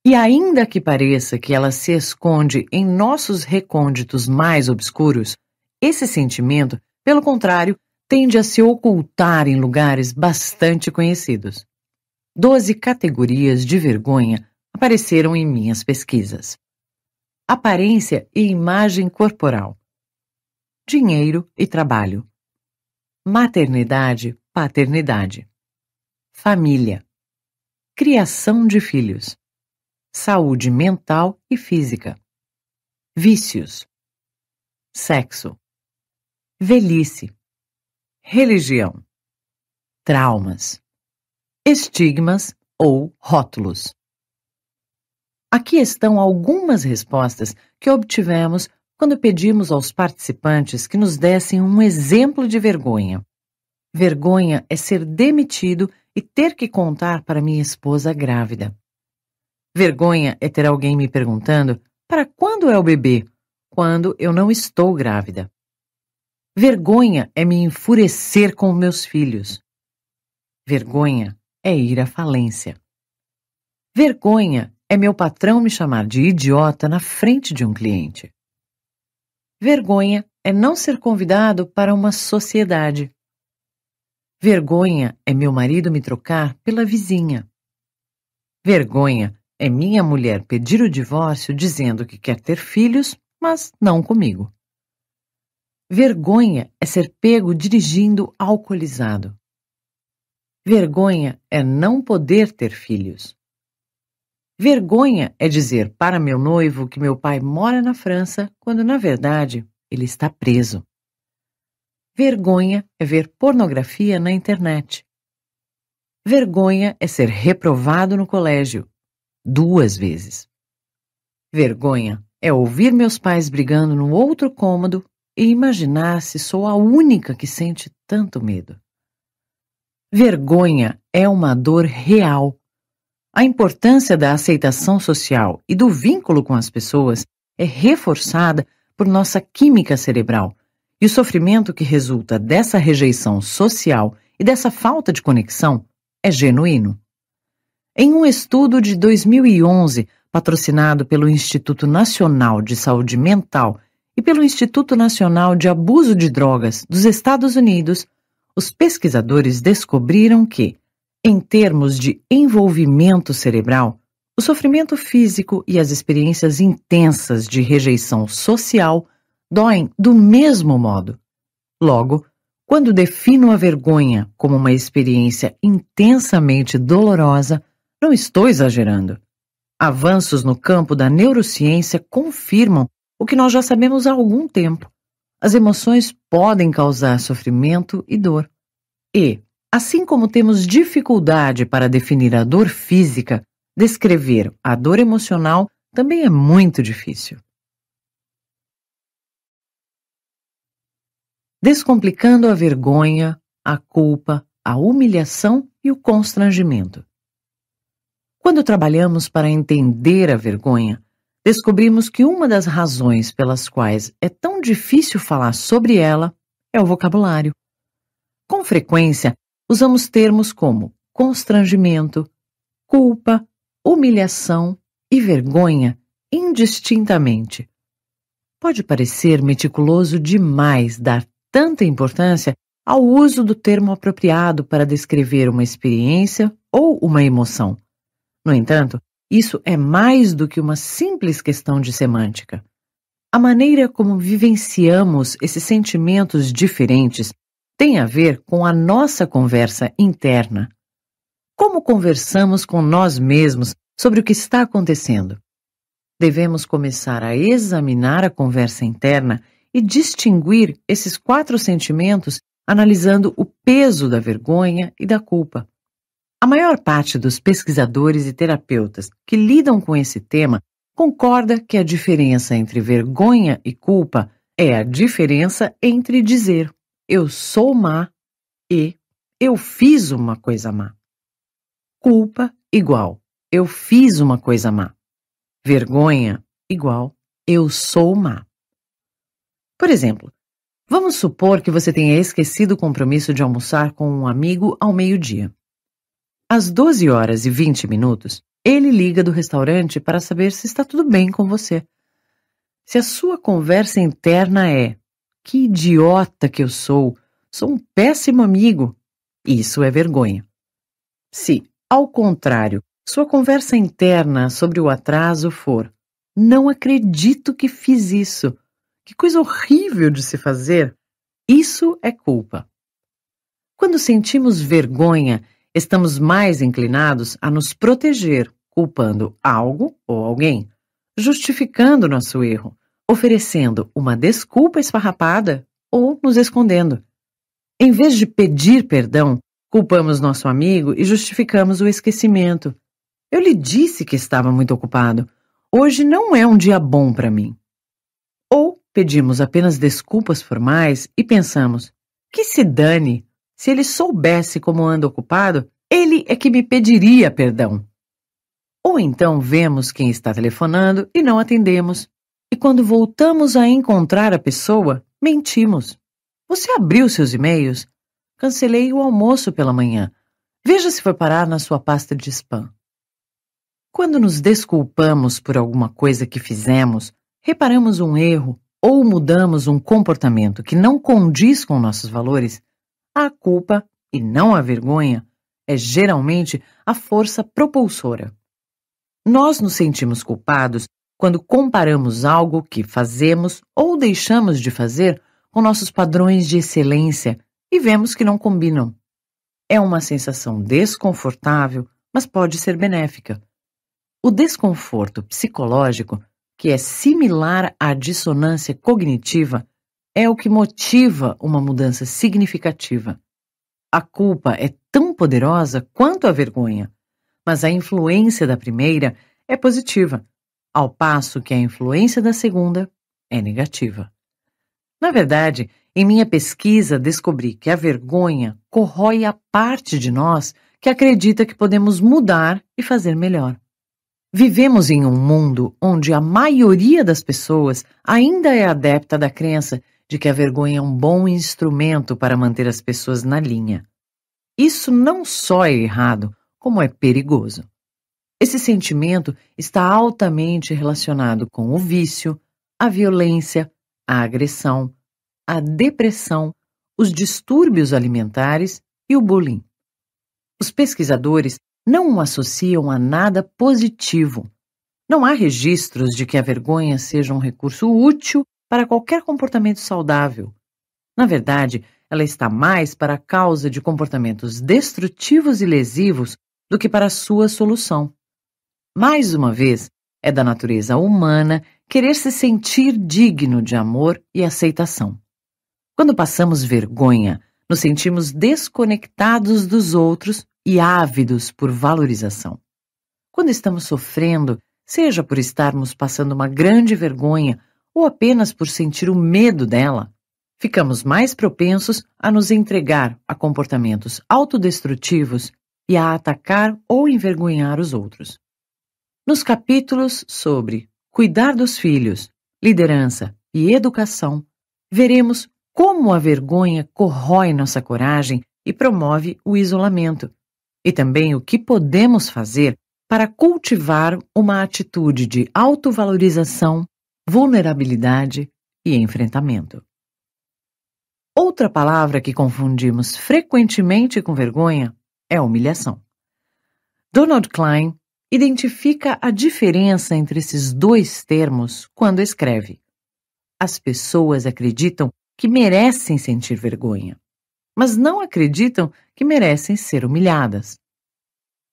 E ainda que pareça que ela se esconde em nossos recônditos mais obscuros, esse sentimento, pelo contrário, tende a se ocultar em lugares bastante conhecidos. Doze categorias de vergonha apareceram em minhas pesquisas: aparência e imagem corporal, dinheiro e trabalho, maternidade, paternidade, família, criação de filhos, saúde mental e física, vícios, sexo, velhice, religião, traumas, estigmas ou rótulos. Aqui estão algumas respostas que obtivemos quando pedimos aos participantes que nos dessem um exemplo de vergonha. Vergonha é ser demitido e ter que contar para minha esposa grávida. Vergonha é ter alguém me perguntando para quando é o bebê, quando eu não estou grávida. Vergonha é me enfurecer com meus filhos. Vergonha é ir à falência. Vergonha é meu patrão me chamar de idiota na frente de um cliente. Vergonha é não ser convidado para uma sociedade. Vergonha é meu marido me trocar pela vizinha. Vergonha é minha mulher pedir o divórcio dizendo que quer ter filhos, mas não comigo. Vergonha é ser pego dirigindo alcoolizado. Vergonha é não poder ter filhos. Vergonha é dizer para meu noivo que meu pai mora na França quando, na verdade, ele está preso. Vergonha é ver pornografia na internet. Vergonha é ser reprovado no colégio duas vezes. Vergonha é ouvir meus pais brigando no outro cômodo e imaginar se sou a única que sente tanto medo. Vergonha é uma dor real. A importância da aceitação social e do vínculo com as pessoas é reforçada por nossa química cerebral, e o sofrimento que resulta dessa rejeição social e dessa falta de conexão é genuíno. Em um estudo de 2011, patrocinado pelo Instituto Nacional de Saúde Mental e pelo Instituto Nacional de Abuso de Drogas dos Estados Unidos, os pesquisadores descobriram que, em termos de envolvimento cerebral, o sofrimento físico e as experiências intensas de rejeição social doem do mesmo modo. Logo, quando defino a vergonha como uma experiência intensamente dolorosa, não estou exagerando. Avanços no campo da neurociência confirmam o que nós já sabemos há algum tempo. As emoções podem causar sofrimento e dor. E, assim como temos dificuldade para definir a dor física, descrever a dor emocional também é muito difícil. descomplicando a vergonha, a culpa, a humilhação e o constrangimento. Quando trabalhamos para entender a vergonha, descobrimos que uma das razões pelas quais é tão difícil falar sobre ela é o vocabulário. Com frequência, usamos termos como constrangimento, culpa, humilhação e vergonha indistintamente. Pode parecer meticuloso demais dar tanta importância ao uso do termo apropriado para descrever uma experiência ou uma emoção. No entanto, isso é mais do que uma simples questão de semântica. A maneira como vivenciamos esses sentimentos diferentes tem a ver com a nossa conversa interna. Como conversamos com nós mesmos sobre o que está acontecendo? Devemos começar a examinar a conversa interna e distinguir esses quatro sentimentos analisando o peso da vergonha e da culpa. A maior parte dos pesquisadores e terapeutas que lidam com esse tema concorda que a diferença entre vergonha e culpa é a diferença entre dizer eu sou má e eu fiz uma coisa má. Culpa igual eu fiz uma coisa má. Vergonha igual eu sou má. Por exemplo, vamos supor que você tenha esquecido o compromisso de almoçar com um amigo ao meio-dia. Às 12 horas e 20 minutos, ele liga do restaurante para saber se está tudo bem com você. Se a sua conversa interna é: Que idiota que eu sou! Sou um péssimo amigo! Isso é vergonha. Se, ao contrário, sua conversa interna sobre o atraso for: Não acredito que fiz isso! Que coisa horrível de se fazer! Isso é culpa. Quando sentimos vergonha, estamos mais inclinados a nos proteger, culpando algo ou alguém, justificando nosso erro, oferecendo uma desculpa esfarrapada ou nos escondendo. Em vez de pedir perdão, culpamos nosso amigo e justificamos o esquecimento. Eu lhe disse que estava muito ocupado. Hoje não é um dia bom para mim. Pedimos apenas desculpas formais e pensamos: que se dane! Se ele soubesse como ando ocupado, ele é que me pediria perdão. Ou então vemos quem está telefonando e não atendemos. E quando voltamos a encontrar a pessoa, mentimos. Você abriu seus e-mails? Cancelei o almoço pela manhã. Veja se foi parar na sua pasta de spam. Quando nos desculpamos por alguma coisa que fizemos, reparamos um erro ou mudamos um comportamento que não condiz com nossos valores, a culpa, e não a vergonha, é geralmente a força propulsora. Nós nos sentimos culpados quando comparamos algo que fazemos ou deixamos de fazer com nossos padrões de excelência e vemos que não combinam. É uma sensação desconfortável, mas pode ser benéfica. O desconforto psicológico que é similar à dissonância cognitiva, é o que motiva uma mudança significativa. A culpa é tão poderosa quanto a vergonha, mas a influência da primeira é positiva, ao passo que a influência da segunda é negativa. Na verdade, em minha pesquisa descobri que a vergonha corrói a parte de nós que acredita que podemos mudar e fazer melhor. Vivemos em um mundo onde a maioria das pessoas ainda é adepta da crença de que a vergonha é um bom instrumento para manter as pessoas na linha. Isso não só é errado, como é perigoso. Esse sentimento está altamente relacionado com o vício, a violência, a agressão, a depressão, os distúrbios alimentares e o bullying. Os pesquisadores não o associam a nada positivo. Não há registros de que a vergonha seja um recurso útil para qualquer comportamento saudável. Na verdade, ela está mais para a causa de comportamentos destrutivos e lesivos do que para sua solução. Mais uma vez, é da natureza humana querer se sentir digno de amor e aceitação. Quando passamos vergonha, nos sentimos desconectados dos outros e ávidos por valorização. Quando estamos sofrendo, seja por estarmos passando uma grande vergonha ou apenas por sentir o medo dela, ficamos mais propensos a nos entregar a comportamentos autodestrutivos e a atacar ou envergonhar os outros. Nos capítulos sobre cuidar dos filhos, liderança e educação, veremos como a vergonha corrói nossa coragem e promove o isolamento, e também o que podemos fazer para cultivar uma atitude de autovalorização, vulnerabilidade e enfrentamento. Outra palavra que confundimos frequentemente com vergonha é humilhação. Donald Klein identifica a diferença entre esses dois termos quando escreve: As pessoas acreditam que merecem sentir vergonha mas não acreditam que merecem ser humilhadas.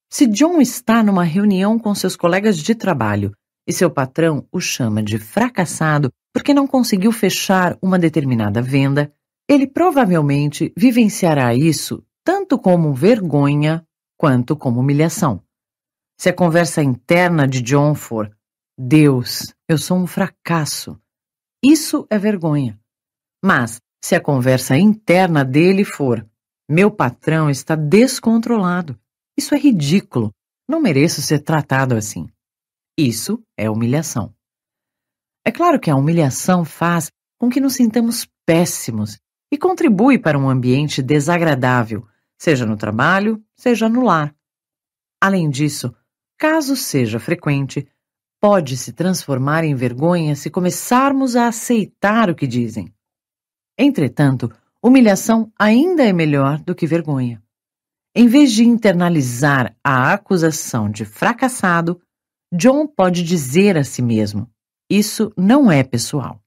Se John está numa reunião com seus colegas de trabalho e seu patrão o chama de fracassado porque não conseguiu fechar uma determinada venda, ele provavelmente vivenciará isso tanto como vergonha quanto como humilhação. Se a conversa interna de John for: Deus, eu sou um fracasso, isso é vergonha. Mas se a conversa interna dele for: meu patrão está descontrolado. Isso é ridículo. Não mereço ser tratado assim. Isso é humilhação. É claro que a humilhação faz com que nos sintamos péssimos e contribui para um ambiente desagradável, seja no trabalho, seja no lar. Além disso, caso seja frequente, pode se transformar em vergonha se começarmos a aceitar o que dizem. Entretanto, humilhação ainda é melhor do que vergonha. Em vez de internalizar a acusação de fracassado, John pode dizer a si mesmo: Isso não é pessoal.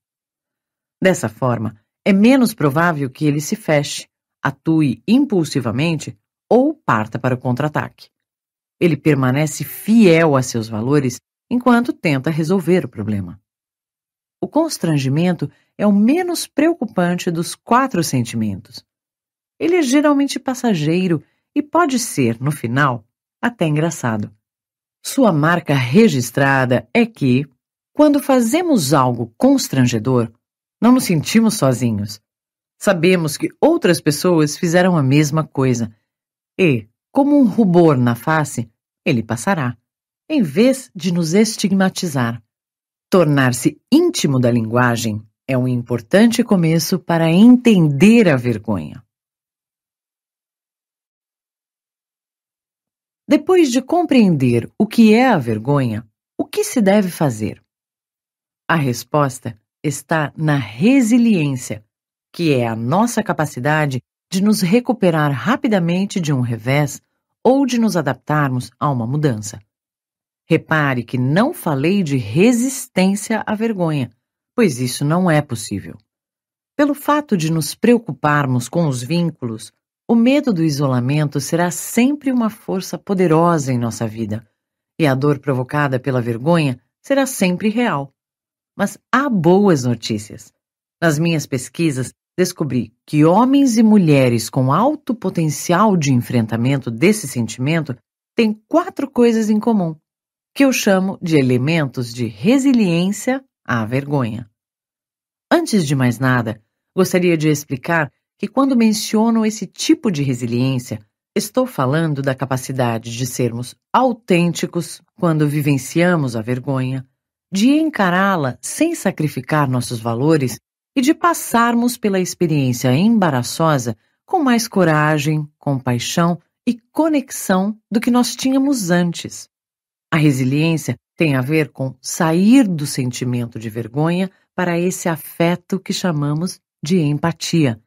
Dessa forma, é menos provável que ele se feche, atue impulsivamente ou parta para o contra-ataque. Ele permanece fiel a seus valores enquanto tenta resolver o problema. O constrangimento é o menos preocupante dos quatro sentimentos. Ele é geralmente passageiro e pode ser, no final, até engraçado. Sua marca registrada é que, quando fazemos algo constrangedor, não nos sentimos sozinhos. Sabemos que outras pessoas fizeram a mesma coisa e, como um rubor na face, ele passará, em vez de nos estigmatizar. Tornar-se íntimo da linguagem é um importante começo para entender a vergonha. Depois de compreender o que é a vergonha, o que se deve fazer? A resposta está na resiliência, que é a nossa capacidade de nos recuperar rapidamente de um revés ou de nos adaptarmos a uma mudança. Repare que não falei de resistência à vergonha, pois isso não é possível. Pelo fato de nos preocuparmos com os vínculos, o medo do isolamento será sempre uma força poderosa em nossa vida, e a dor provocada pela vergonha será sempre real. Mas há boas notícias. Nas minhas pesquisas, descobri que homens e mulheres com alto potencial de enfrentamento desse sentimento têm quatro coisas em comum, que eu chamo de elementos de resiliência a vergonha. Antes de mais nada, gostaria de explicar que quando menciono esse tipo de resiliência, estou falando da capacidade de sermos autênticos quando vivenciamos a vergonha, de encará-la sem sacrificar nossos valores e de passarmos pela experiência embaraçosa com mais coragem, compaixão e conexão do que nós tínhamos antes. A resiliência tem a ver com sair do sentimento de vergonha para esse afeto que chamamos de empatia,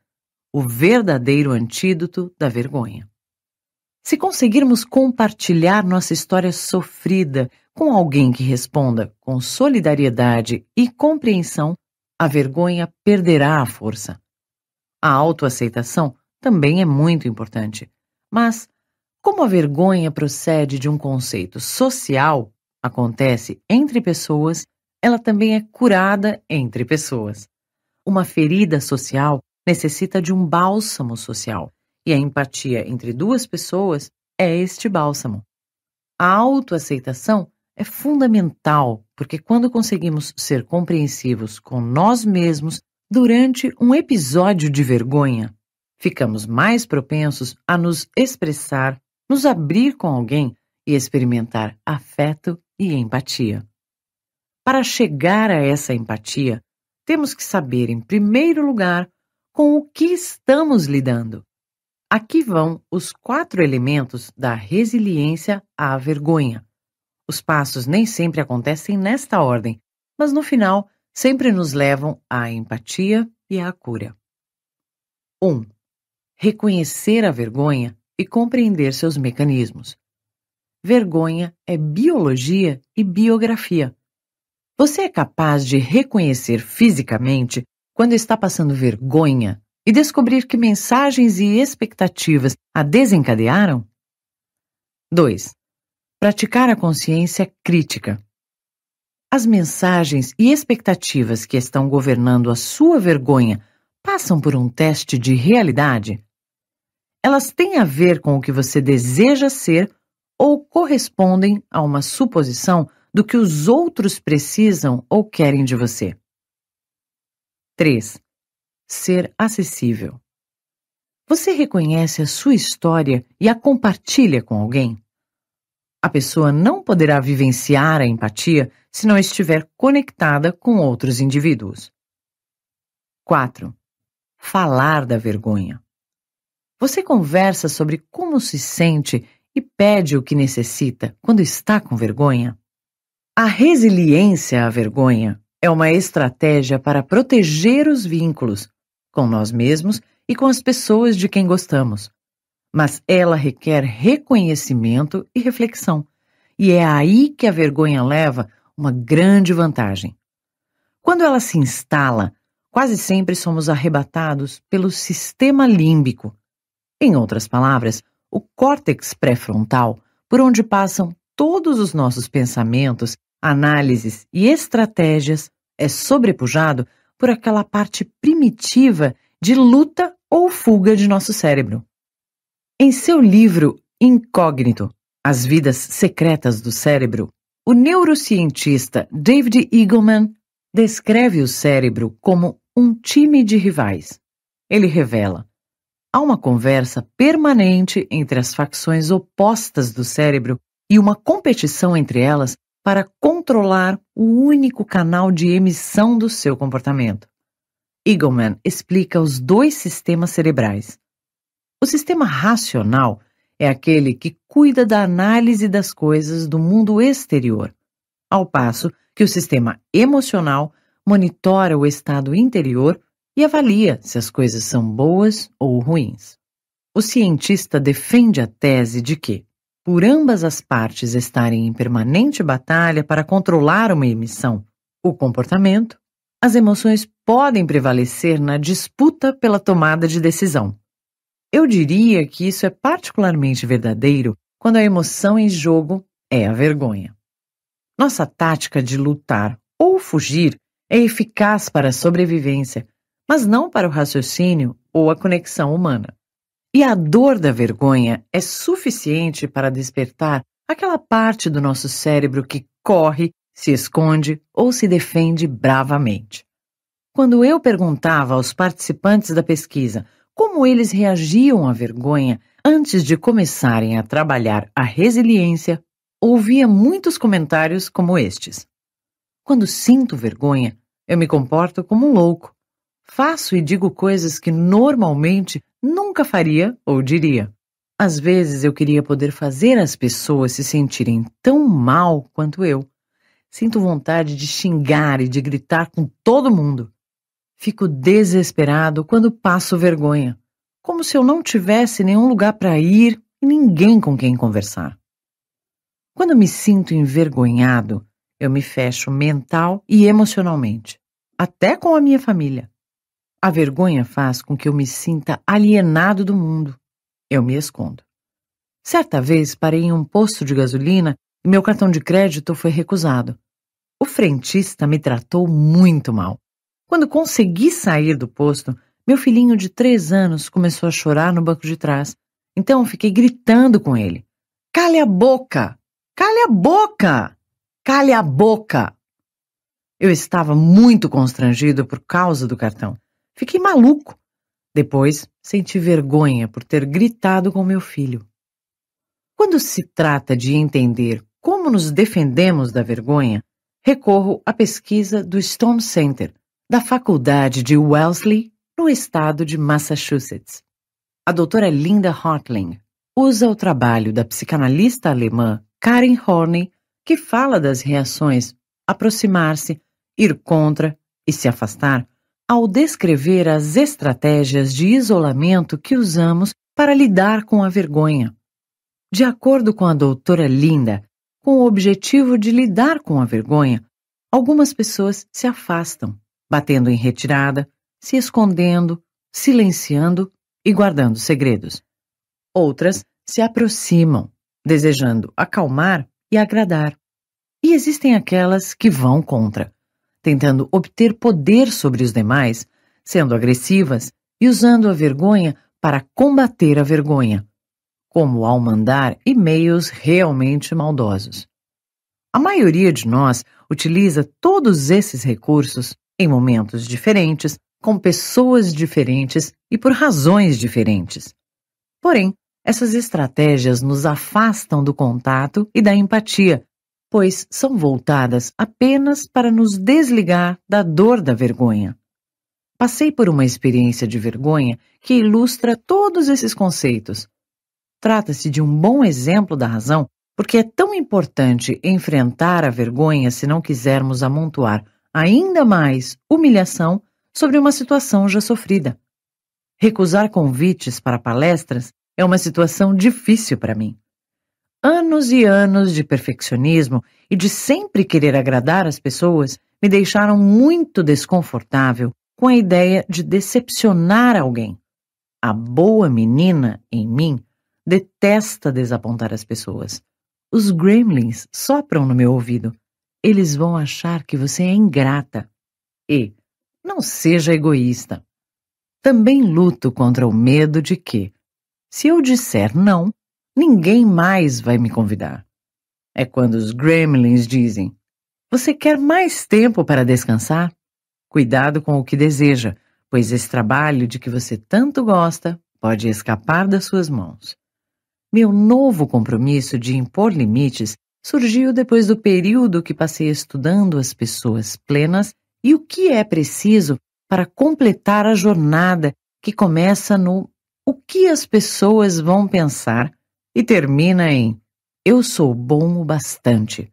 o verdadeiro antídoto da vergonha. Se conseguirmos compartilhar nossa história sofrida com alguém que responda com solidariedade e compreensão, a vergonha perderá a força. A autoaceitação também é muito importante, mas como a vergonha procede de um conceito social, acontece entre pessoas, ela também é curada entre pessoas. Uma ferida social necessita de um bálsamo social, e a empatia entre duas pessoas é este bálsamo. A autoaceitação é fundamental, porque quando conseguimos ser compreensivos com nós mesmos durante um episódio de vergonha, ficamos mais propensos a nos expressar nos abrir com alguém e experimentar afeto e empatia. Para chegar a essa empatia, temos que saber, em primeiro lugar, com o que estamos lidando. Aqui vão os quatro elementos da resiliência à vergonha. Os passos nem sempre acontecem nesta ordem, mas no final sempre nos levam à empatia e à cura. 1. Um, reconhecer a vergonha e compreender seus mecanismos. Vergonha é biologia e biografia. Você é capaz de reconhecer fisicamente quando está passando vergonha e descobrir que mensagens e expectativas a desencadearam? 2. Praticar a consciência crítica. As mensagens e expectativas que estão governando a sua vergonha passam por um teste de realidade? elas têm a ver com o que você deseja ser ou correspondem a uma suposição do que os outros precisam ou querem de você. 3. Ser acessível. Você reconhece a sua história e a compartilha com alguém? A pessoa não poderá vivenciar a empatia se não estiver conectada com outros indivíduos. 4. Falar da vergonha. Você conversa sobre como se sente e pede o que necessita quando está com vergonha? A resiliência à vergonha é uma estratégia para proteger os vínculos com nós mesmos e com as pessoas de quem gostamos. Mas ela requer reconhecimento e reflexão, e é aí que a vergonha leva uma grande vantagem. Quando ela se instala, quase sempre somos arrebatados pelo sistema límbico, em outras palavras, o córtex pré-frontal, por onde passam todos os nossos pensamentos, análises e estratégias, é sobrepujado por aquela parte primitiva de luta ou fuga de nosso cérebro. Em seu livro Incógnito, As Vidas Secretas do Cérebro, o neurocientista David Eagleman descreve o cérebro como um time de rivais. Ele revela Há uma conversa permanente entre as facções opostas do cérebro e uma competição entre elas para controlar o único canal de emissão do seu comportamento. Eagleman explica os dois sistemas cerebrais. O sistema racional é aquele que cuida da análise das coisas do mundo exterior, ao passo que o sistema emocional monitora o estado interior e avalia se as coisas são boas ou ruins. O cientista defende a tese de que, por ambas as partes estarem em permanente batalha para controlar uma emissão, o comportamento, as emoções podem prevalecer na disputa pela tomada de decisão. Eu diria que isso é particularmente verdadeiro quando a emoção em jogo é a vergonha. Nossa tática de lutar ou fugir é eficaz para a sobrevivência mas não para o raciocínio ou a conexão humana. E a dor da vergonha é suficiente para despertar aquela parte do nosso cérebro que corre, se esconde ou se defende bravamente. Quando eu perguntava aos participantes da pesquisa como eles reagiam à vergonha antes de começarem a trabalhar a resiliência, ouvia muitos comentários como estes: Quando sinto vergonha, eu me comporto como um louco. Faço e digo coisas que normalmente nunca faria ou diria. Às vezes eu queria poder fazer as pessoas se sentirem tão mal quanto eu. Sinto vontade de xingar e de gritar com todo mundo. Fico desesperado quando passo vergonha, como se eu não tivesse nenhum lugar para ir e ninguém com quem conversar. Quando me sinto envergonhado, eu me fecho mental e emocionalmente, até com a minha família. A vergonha faz com que eu me sinta alienado do mundo. Eu me escondo. Certa vez parei em um posto de gasolina e meu cartão de crédito foi recusado. O frentista me tratou muito mal. Quando consegui sair do posto, meu filhinho de três anos começou a chorar no banco de trás. Então fiquei gritando com ele: Cale a boca! Cale a boca! Cale a boca! Eu estava muito constrangido por causa do cartão. Fiquei maluco. Depois senti vergonha por ter gritado com meu filho. Quando se trata de entender como nos defendemos da vergonha, recorro à pesquisa do Stone Center, da Faculdade de Wellesley, no estado de Massachusetts. A doutora Linda Hartling usa o trabalho da psicanalista alemã Karen Horney, que fala das reações aproximar-se, ir contra e se afastar ao descrever as estratégias de isolamento que usamos para lidar com a vergonha. De acordo com a doutora Linda, com o objetivo de lidar com a vergonha, algumas pessoas se afastam, batendo em retirada, se escondendo, silenciando e guardando segredos. Outras se aproximam, desejando acalmar e agradar. E existem aquelas que vão contra, tentando obter poder sobre os demais, sendo agressivas e usando a vergonha para combater a vergonha, como ao mandar e-mails realmente maldosos. A maioria de nós utiliza todos esses recursos em momentos diferentes, com pessoas diferentes e por razões diferentes. Porém, essas estratégias nos afastam do contato e da empatia, pois são voltadas apenas para nos desligar da dor da vergonha. Passei por uma experiência de vergonha que ilustra todos esses conceitos. Trata-se de um bom exemplo da razão porque é tão importante enfrentar a vergonha se não quisermos amontoar ainda mais humilhação sobre uma situação já sofrida. Recusar convites para palestras é uma situação difícil para mim. Anos e anos de perfeccionismo e de sempre querer agradar as pessoas me deixaram muito desconfortável com a ideia de decepcionar alguém. A boa menina em mim detesta desapontar as pessoas. Os gremlins sopram no meu ouvido. Eles vão achar que você é ingrata. E não seja egoísta. Também luto contra o medo de que, se eu disser não, Ninguém mais vai me convidar. É quando os gremlins dizem: Você quer mais tempo para descansar? Cuidado com o que deseja, pois esse trabalho de que você tanto gosta pode escapar das suas mãos. Meu novo compromisso de impor limites surgiu depois do período que passei estudando as pessoas plenas e o que é preciso para completar a jornada que começa no o que as pessoas vão pensar e termina em Eu sou bom o bastante.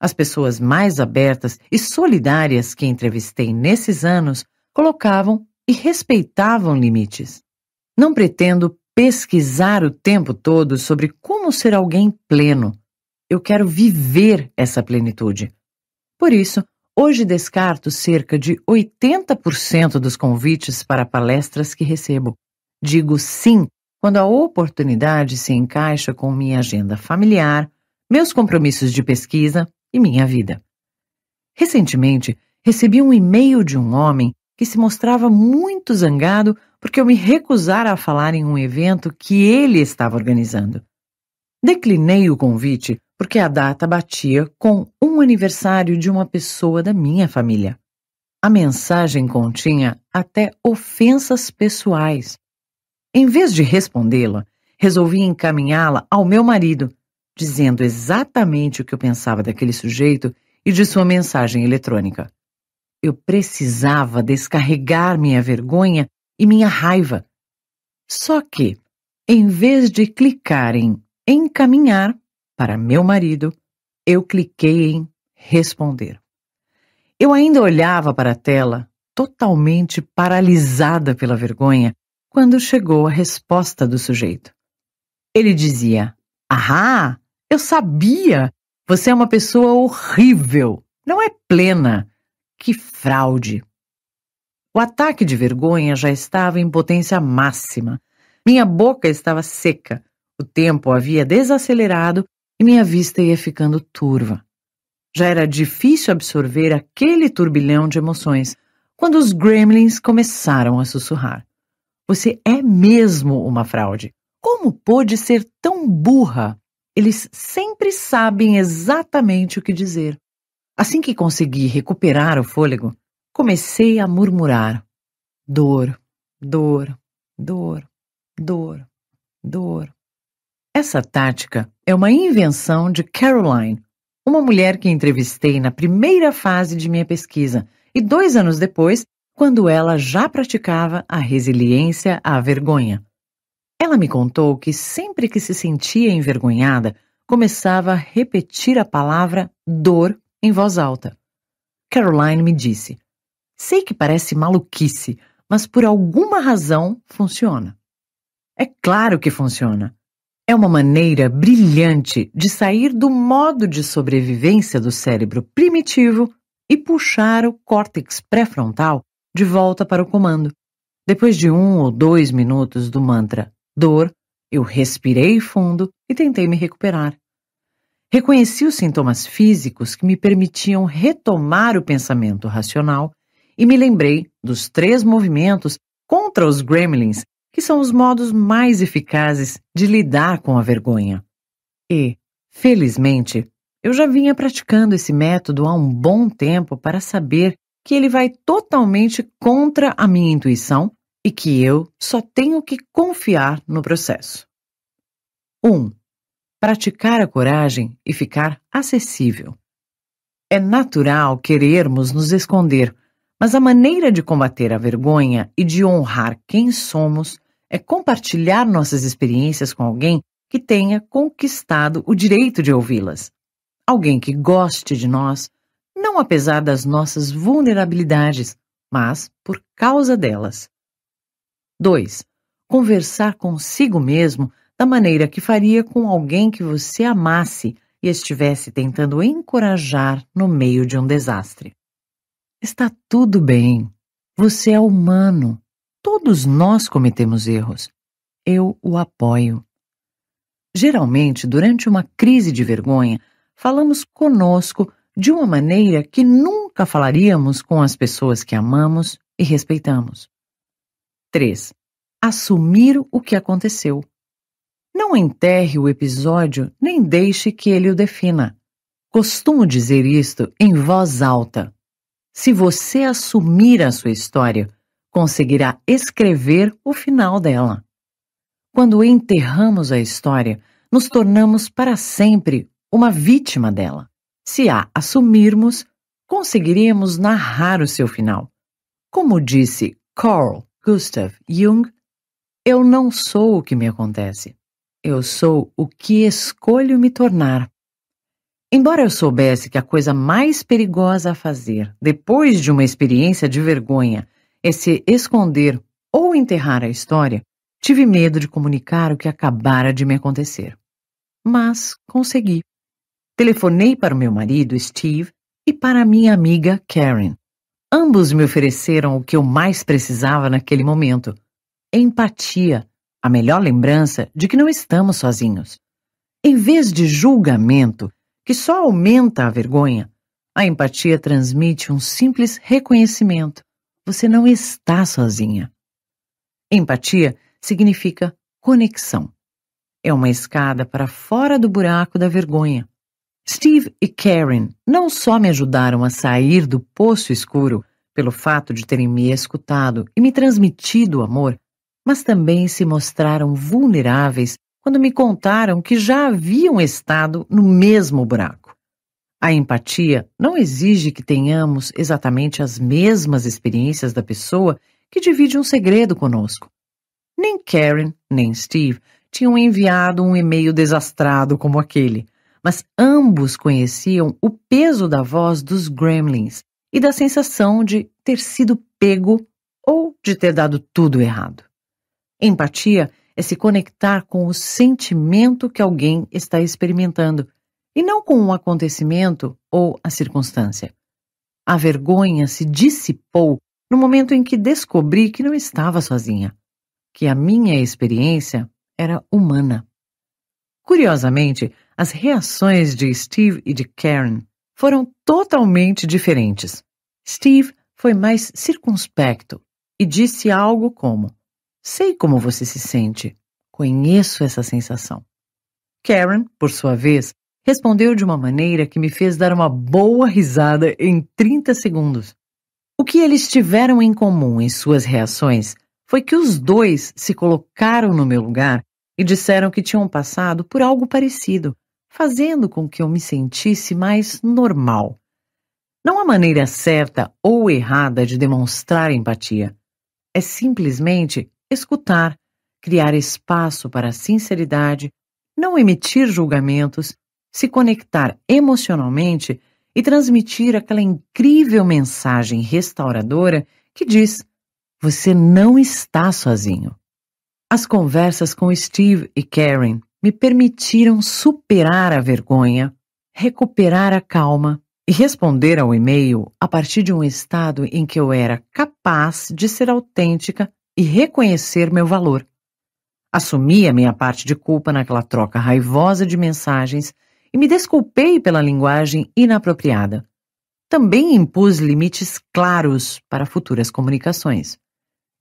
As pessoas mais abertas e solidárias que entrevistei nesses anos colocavam e respeitavam limites. Não pretendo pesquisar o tempo todo sobre como ser alguém pleno. Eu quero viver essa plenitude. Por isso, hoje descarto cerca de 80% dos convites para palestras que recebo. Digo sim quando a oportunidade se encaixa com minha agenda familiar, meus compromissos de pesquisa e minha vida. Recentemente, recebi um e-mail de um homem que se mostrava muito zangado porque eu me recusara a falar em um evento que ele estava organizando. Declinei o convite porque a data batia com um aniversário de uma pessoa da minha família. A mensagem continha até ofensas pessoais em vez de respondê-la, resolvi encaminhá-la ao meu marido, dizendo exatamente o que eu pensava daquele sujeito e de sua mensagem eletrônica. Eu precisava descarregar minha vergonha e minha raiva. Só que, em vez de clicar em encaminhar para meu marido, eu cliquei em responder. Eu ainda olhava para a tela, totalmente paralisada pela vergonha, quando chegou a resposta do sujeito. Ele dizia: Ahá, eu sabia! Você é uma pessoa horrível, não é plena. Que fraude! O ataque de vergonha já estava em potência máxima. Minha boca estava seca, o tempo havia desacelerado e minha vista ia ficando turva. Já era difícil absorver aquele turbilhão de emoções quando os gremlins começaram a sussurrar. Você é mesmo uma fraude. Como pôde ser tão burra? Eles sempre sabem exatamente o que dizer. Assim que consegui recuperar o fôlego, comecei a murmurar: dor, dor, dor, dor, dor. Essa tática é uma invenção de Caroline, uma mulher que entrevistei na primeira fase de minha pesquisa e dois anos depois quando ela já praticava a resiliência à vergonha. Ela me contou que sempre que se sentia envergonhada, começava a repetir a palavra dor em voz alta. Caroline me disse: Sei que parece maluquice, mas por alguma razão funciona. É claro que funciona. É uma maneira brilhante de sair do modo de sobrevivência do cérebro primitivo e puxar o córtex pré-frontal de volta para o comando. Depois de um ou dois minutos do mantra dor, eu respirei fundo e tentei me recuperar. Reconheci os sintomas físicos que me permitiam retomar o pensamento racional e me lembrei dos três movimentos contra os gremlins, que são os modos mais eficazes de lidar com a vergonha. E, felizmente, eu já vinha praticando esse método há um bom tempo para saber que ele vai totalmente contra a minha intuição e que eu só tenho que confiar no processo. 1. Um, praticar a coragem e ficar acessível. É natural querermos nos esconder, mas a maneira de combater a vergonha e de honrar quem somos é compartilhar nossas experiências com alguém que tenha conquistado o direito de ouvi-las. Alguém que goste de nós, não apesar das nossas vulnerabilidades, mas por causa delas. 2. Conversar consigo mesmo da maneira que faria com alguém que você amasse e estivesse tentando encorajar no meio de um desastre. Está tudo bem. Você é humano. Todos nós cometemos erros. Eu o apoio. Geralmente, durante uma crise de vergonha, falamos conosco de uma maneira que nunca falaríamos com as pessoas que amamos e respeitamos. 3. Assumir o que aconteceu. Não enterre o episódio nem deixe que ele o defina. Costumo dizer isto em voz alta. Se você assumir a sua história, conseguirá escrever o final dela. Quando enterramos a história, nos tornamos para sempre uma vítima dela se a assumirmos, conseguiremos narrar o seu final. Como disse Carl Gustav Jung, eu não sou o que me acontece. Eu sou o que escolho me tornar. Embora eu soubesse que a coisa mais perigosa a fazer, depois de uma experiência de vergonha, é se esconder ou enterrar a história, tive medo de comunicar o que acabara de me acontecer. Mas consegui. Telefonei para o meu marido, Steve, e para minha amiga, Karen. Ambos me ofereceram o que eu mais precisava naquele momento: empatia, a melhor lembrança de que não estamos sozinhos. Em vez de julgamento, que só aumenta a vergonha, a empatia transmite um simples reconhecimento: você não está sozinha. Empatia significa conexão. É uma escada para fora do buraco da vergonha. Steve e Karen não só me ajudaram a sair do poço escuro pelo fato de terem me escutado e me transmitido o amor, mas também se mostraram vulneráveis quando me contaram que já haviam estado no mesmo buraco. A empatia não exige que tenhamos exatamente as mesmas experiências da pessoa que divide um segredo conosco. Nem Karen, nem Steve tinham enviado um e-mail desastrado como aquele, mas ambos conheciam o peso da voz dos gremlins e da sensação de ter sido pego ou de ter dado tudo errado. Empatia é se conectar com o sentimento que alguém está experimentando e não com o um acontecimento ou a circunstância. A vergonha se dissipou no momento em que descobri que não estava sozinha, que a minha experiência era humana. Curiosamente, as reações de Steve e de Karen foram totalmente diferentes. Steve foi mais circunspecto e disse algo como: Sei como você se sente, conheço essa sensação. Karen, por sua vez, respondeu de uma maneira que me fez dar uma boa risada em 30 segundos. O que eles tiveram em comum em suas reações foi que os dois se colocaram no meu lugar e disseram que tinham passado por algo parecido fazendo com que eu me sentisse mais normal. Não há maneira certa ou errada de demonstrar empatia. É simplesmente escutar, criar espaço para a sinceridade, não emitir julgamentos, se conectar emocionalmente e transmitir aquela incrível mensagem restauradora que diz: você não está sozinho. As conversas com Steve e Karen me permitiram superar a vergonha, recuperar a calma e responder ao e-mail a partir de um estado em que eu era capaz de ser autêntica e reconhecer meu valor. Assumi a minha parte de culpa naquela troca raivosa de mensagens e me desculpei pela linguagem inapropriada. Também impus limites claros para futuras comunicações.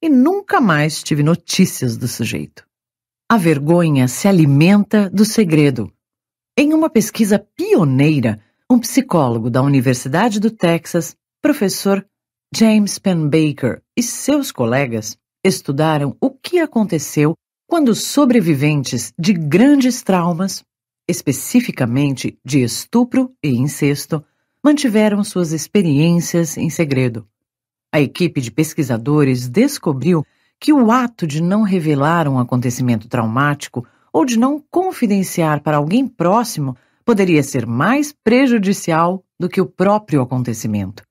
E nunca mais tive notícias do sujeito. A vergonha se alimenta do segredo. Em uma pesquisa pioneira, um psicólogo da Universidade do Texas, professor James Penn Baker e seus colegas estudaram o que aconteceu quando sobreviventes de grandes traumas, especificamente de estupro e incesto, mantiveram suas experiências em segredo. A equipe de pesquisadores descobriu que o ato de não revelar um acontecimento traumático ou de não confidenciar para alguém próximo poderia ser mais prejudicial do que o próprio acontecimento.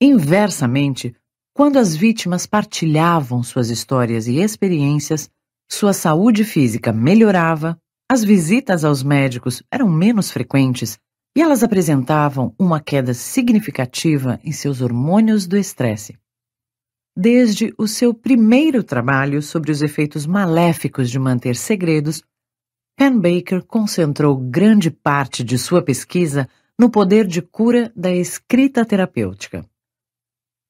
Inversamente, quando as vítimas partilhavam suas histórias e experiências, sua saúde física melhorava, as visitas aos médicos eram menos frequentes e elas apresentavam uma queda significativa em seus hormônios do estresse desde o seu primeiro trabalho sobre os efeitos maléficos de manter segredos, Penbaker concentrou grande parte de sua pesquisa no poder de cura da escrita terapêutica.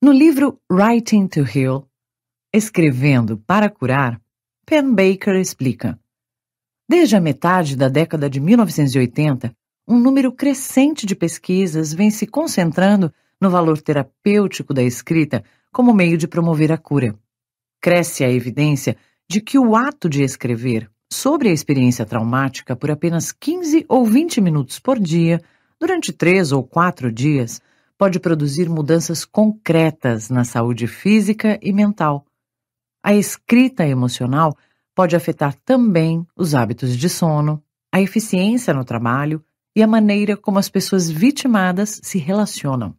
No livro Writing to Heal, Escrevendo para Curar, Penbaker explica: Desde a metade da década de 1980, um número crescente de pesquisas vem se concentrando no valor terapêutico da escrita como meio de promover a cura. Cresce a evidência de que o ato de escrever sobre a experiência traumática por apenas 15 ou 20 minutos por dia, durante três ou quatro dias, pode produzir mudanças concretas na saúde física e mental. A escrita emocional pode afetar também os hábitos de sono, a eficiência no trabalho e a maneira como as pessoas vitimadas se relacionam.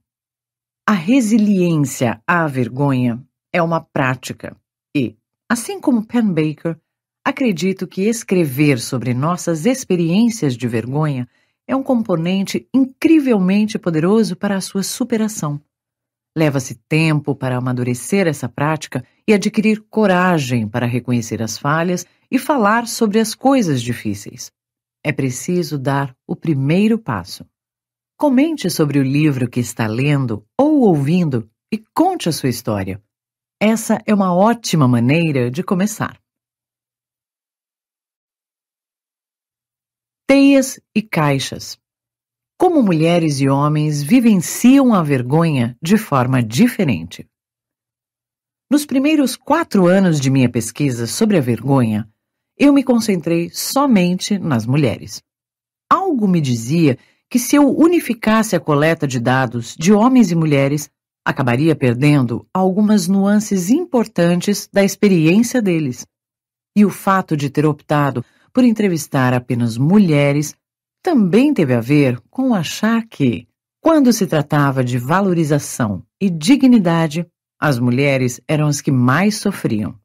A resiliência à vergonha é uma prática e, assim como Penn Baker, acredito que escrever sobre nossas experiências de vergonha é um componente incrivelmente poderoso para a sua superação. Leva-se tempo para amadurecer essa prática e adquirir coragem para reconhecer as falhas e falar sobre as coisas difíceis. É preciso dar o primeiro passo. Comente sobre o livro que está lendo ou ouvindo e conte a sua história. Essa é uma ótima maneira de começar. Teias e caixas. Como mulheres e homens vivenciam a vergonha de forma diferente. Nos primeiros quatro anos de minha pesquisa sobre a vergonha, eu me concentrei somente nas mulheres. Algo me dizia que se eu unificasse a coleta de dados de homens e mulheres, acabaria perdendo algumas nuances importantes da experiência deles. E o fato de ter optado por entrevistar apenas mulheres também teve a ver com achar que, quando se tratava de valorização e dignidade, as mulheres eram as que mais sofriam.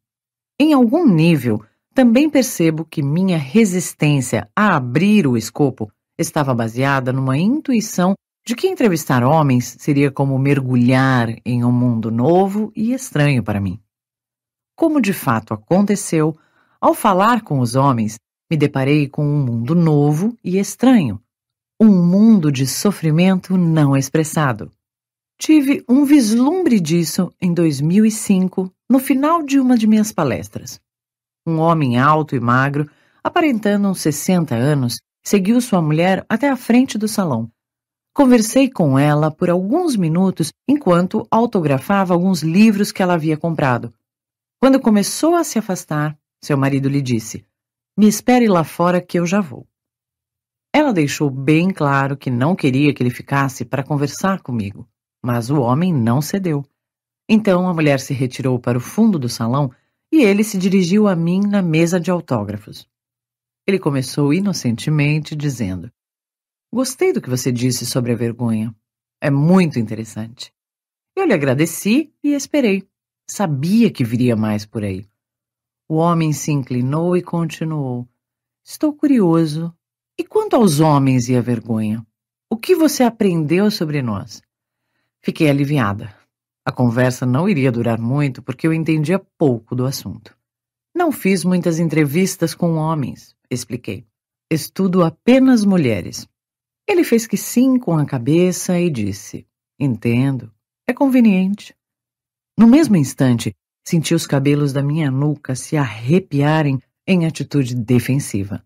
Em algum nível, também percebo que minha resistência a abrir o escopo estava baseada numa intuição de que entrevistar homens seria como mergulhar em um mundo novo e estranho para mim. Como de fato aconteceu, ao falar com os homens, me deparei com um mundo novo e estranho, um mundo de sofrimento não expressado. Tive um vislumbre disso em 2005, no final de uma de minhas palestras. Um homem alto e magro, aparentando uns 60 anos, seguiu sua mulher até a frente do salão. Conversei com ela por alguns minutos enquanto autografava alguns livros que ela havia comprado. Quando começou a se afastar, seu marido lhe disse: Me espere lá fora que eu já vou. Ela deixou bem claro que não queria que ele ficasse para conversar comigo, mas o homem não cedeu. Então a mulher se retirou para o fundo do salão e ele se dirigiu a mim na mesa de autógrafos. Ele começou inocentemente dizendo: Gostei do que você disse sobre a vergonha. É muito interessante. Eu lhe agradeci e esperei. Sabia que viria mais por aí. O homem se inclinou e continuou: Estou curioso. E quanto aos homens e a vergonha? O que você aprendeu sobre nós? Fiquei aliviada. A conversa não iria durar muito porque eu entendia pouco do assunto. Não fiz muitas entrevistas com homens, expliquei. Estudo apenas mulheres. Ele fez que sim com a cabeça e disse: Entendo, é conveniente. No mesmo instante, senti os cabelos da minha nuca se arrepiarem em atitude defensiva.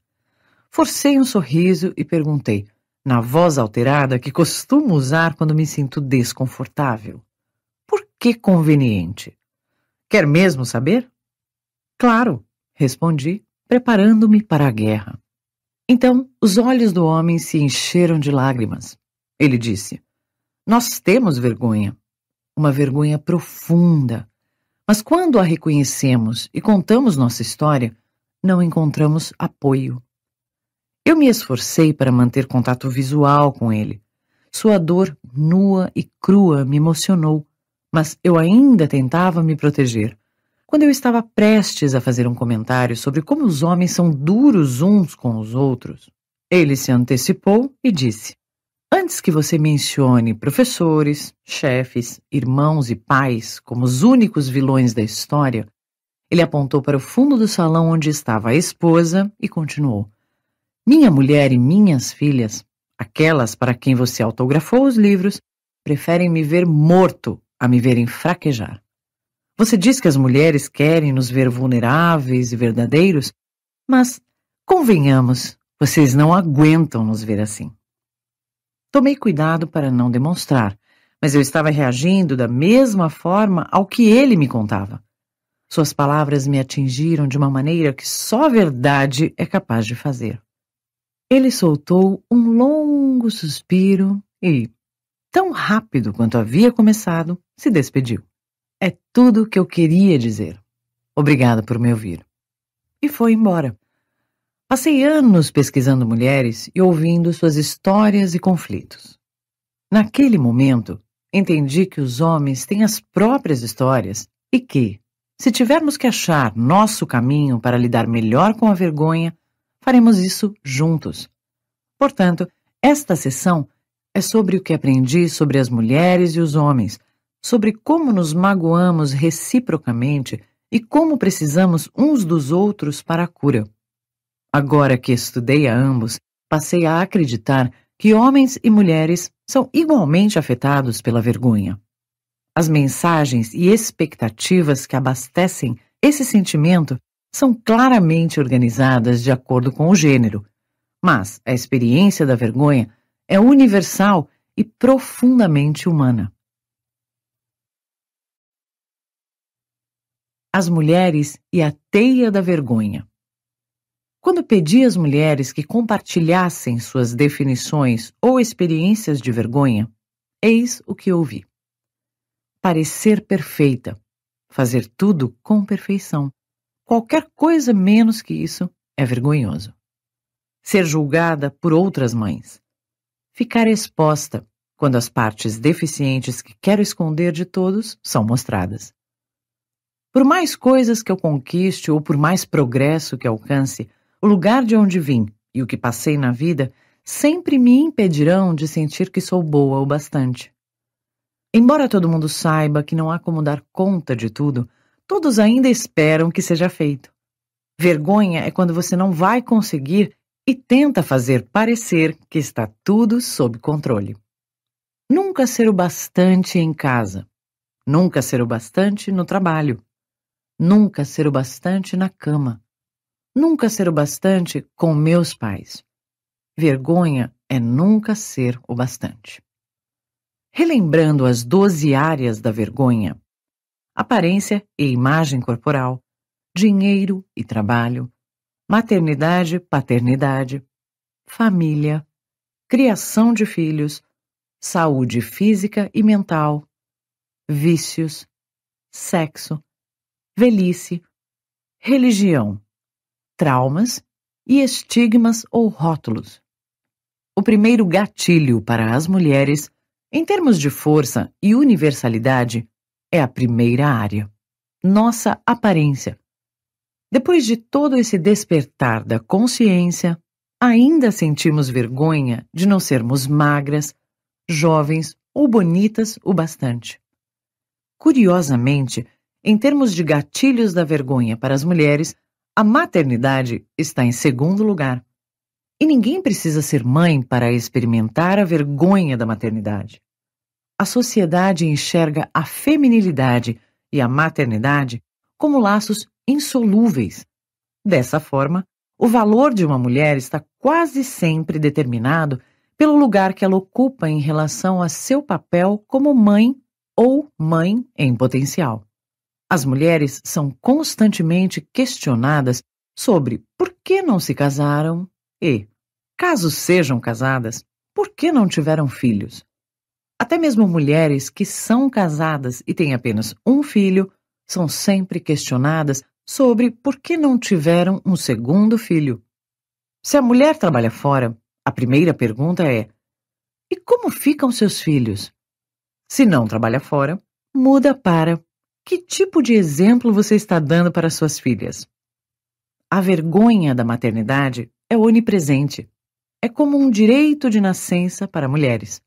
Forcei um sorriso e perguntei, na voz alterada que costumo usar quando me sinto desconfortável: Por que conveniente? Quer mesmo saber? Claro, respondi, preparando-me para a guerra. Então os olhos do homem se encheram de lágrimas. Ele disse: Nós temos vergonha, uma vergonha profunda. Mas quando a reconhecemos e contamos nossa história, não encontramos apoio. Eu me esforcei para manter contato visual com ele. Sua dor nua e crua me emocionou, mas eu ainda tentava me proteger. Quando eu estava prestes a fazer um comentário sobre como os homens são duros uns com os outros, ele se antecipou e disse: Antes que você mencione professores, chefes, irmãos e pais como os únicos vilões da história, ele apontou para o fundo do salão onde estava a esposa e continuou: Minha mulher e minhas filhas, aquelas para quem você autografou os livros, preferem me ver morto a me verem fraquejar. Você diz que as mulheres querem nos ver vulneráveis e verdadeiros, mas, convenhamos, vocês não aguentam nos ver assim. Tomei cuidado para não demonstrar, mas eu estava reagindo da mesma forma ao que ele me contava. Suas palavras me atingiram de uma maneira que só a verdade é capaz de fazer. Ele soltou um longo suspiro e, tão rápido quanto havia começado, se despediu. É tudo o que eu queria dizer. Obrigada por me ouvir. E foi embora. Passei anos pesquisando mulheres e ouvindo suas histórias e conflitos. Naquele momento, entendi que os homens têm as próprias histórias e que, se tivermos que achar nosso caminho para lidar melhor com a vergonha, faremos isso juntos. Portanto, esta sessão é sobre o que aprendi sobre as mulheres e os homens sobre como nos magoamos reciprocamente e como precisamos uns dos outros para a cura. Agora que estudei a ambos, passei a acreditar que homens e mulheres são igualmente afetados pela vergonha. As mensagens e expectativas que abastecem esse sentimento são claramente organizadas de acordo com o gênero, mas a experiência da vergonha é universal e profundamente humana. As mulheres e a teia da vergonha. Quando pedi às mulheres que compartilhassem suas definições ou experiências de vergonha, eis o que ouvi: parecer perfeita, fazer tudo com perfeição. Qualquer coisa menos que isso é vergonhoso. Ser julgada por outras mães. Ficar exposta quando as partes deficientes que quero esconder de todos são mostradas. Por mais coisas que eu conquiste ou por mais progresso que alcance, o lugar de onde vim e o que passei na vida sempre me impedirão de sentir que sou boa o bastante. Embora todo mundo saiba que não há como dar conta de tudo, todos ainda esperam que seja feito. Vergonha é quando você não vai conseguir e tenta fazer parecer que está tudo sob controle. Nunca ser o bastante em casa. Nunca ser o bastante no trabalho nunca ser o bastante na cama, nunca ser o bastante com meus pais. Vergonha é nunca ser o bastante. Relembrando as doze áreas da vergonha: aparência e imagem corporal, dinheiro e trabalho, maternidade, paternidade, família, criação de filhos, saúde física e mental, vícios, sexo, velhice, religião, traumas e estigmas ou rótulos. O primeiro gatilho para as mulheres, em termos de força e universalidade, é a primeira área nossa aparência. Depois de todo esse despertar da consciência, ainda sentimos vergonha de não sermos magras, jovens ou bonitas o bastante. Curiosamente, em termos de gatilhos da vergonha para as mulheres, a maternidade está em segundo lugar. E ninguém precisa ser mãe para experimentar a vergonha da maternidade. A sociedade enxerga a feminilidade e a maternidade como laços insolúveis. Dessa forma, o valor de uma mulher está quase sempre determinado pelo lugar que ela ocupa em relação a seu papel como mãe ou mãe em potencial. As mulheres são constantemente questionadas sobre por que não se casaram e, caso sejam casadas, por que não tiveram filhos. Até mesmo mulheres que são casadas e têm apenas um filho são sempre questionadas sobre por que não tiveram um segundo filho. Se a mulher trabalha fora, a primeira pergunta é: e como ficam seus filhos? Se não trabalha fora, muda para que tipo de exemplo você está dando para suas filhas? A vergonha da maternidade é onipresente. É como um direito de nascença para mulheres.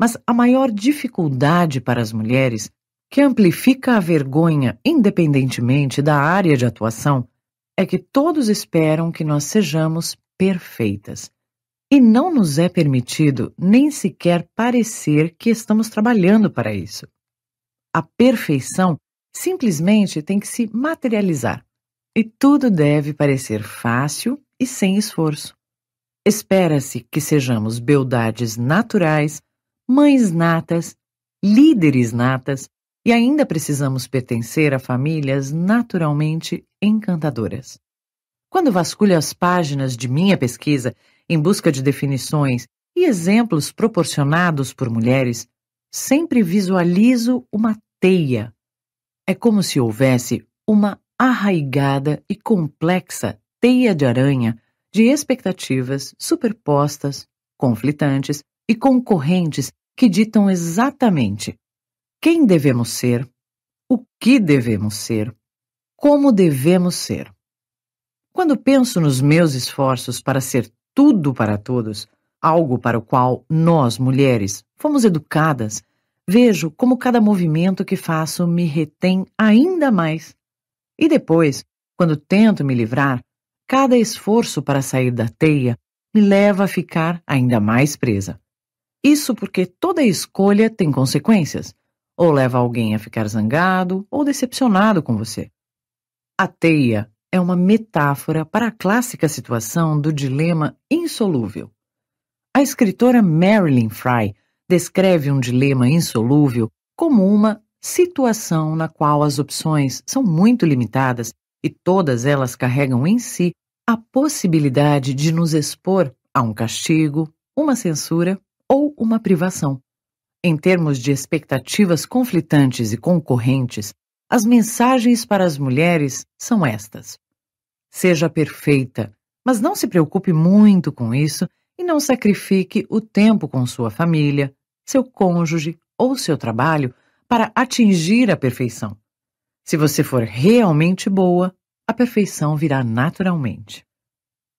Mas a maior dificuldade para as mulheres, que amplifica a vergonha independentemente da área de atuação, é que todos esperam que nós sejamos perfeitas. E não nos é permitido nem sequer parecer que estamos trabalhando para isso. A perfeição simplesmente tem que se materializar e tudo deve parecer fácil e sem esforço. Espera-se que sejamos beldades naturais, mães natas, líderes natas e ainda precisamos pertencer a famílias naturalmente encantadoras. Quando vasculho as páginas de minha pesquisa em busca de definições e exemplos proporcionados por mulheres, sempre visualizo uma teia. É como se houvesse uma arraigada e complexa teia de aranha de expectativas superpostas, conflitantes e concorrentes que ditam exatamente quem devemos ser, o que devemos ser, como devemos ser. Quando penso nos meus esforços para ser tudo para todos, algo para o qual nós, mulheres, Fomos educadas. Vejo como cada movimento que faço me retém ainda mais. E depois, quando tento me livrar, cada esforço para sair da teia me leva a ficar ainda mais presa. Isso porque toda escolha tem consequências, ou leva alguém a ficar zangado ou decepcionado com você. A teia é uma metáfora para a clássica situação do dilema insolúvel. A escritora Marilyn Fry descreve um dilema insolúvel como uma situação na qual as opções são muito limitadas e todas elas carregam em si a possibilidade de nos expor a um castigo, uma censura ou uma privação. Em termos de expectativas conflitantes e concorrentes, as mensagens para as mulheres são estas: Seja perfeita, mas não se preocupe muito com isso e não sacrifique o tempo com sua família, seu cônjuge ou seu trabalho para atingir a perfeição. Se você for realmente boa, a perfeição virá naturalmente.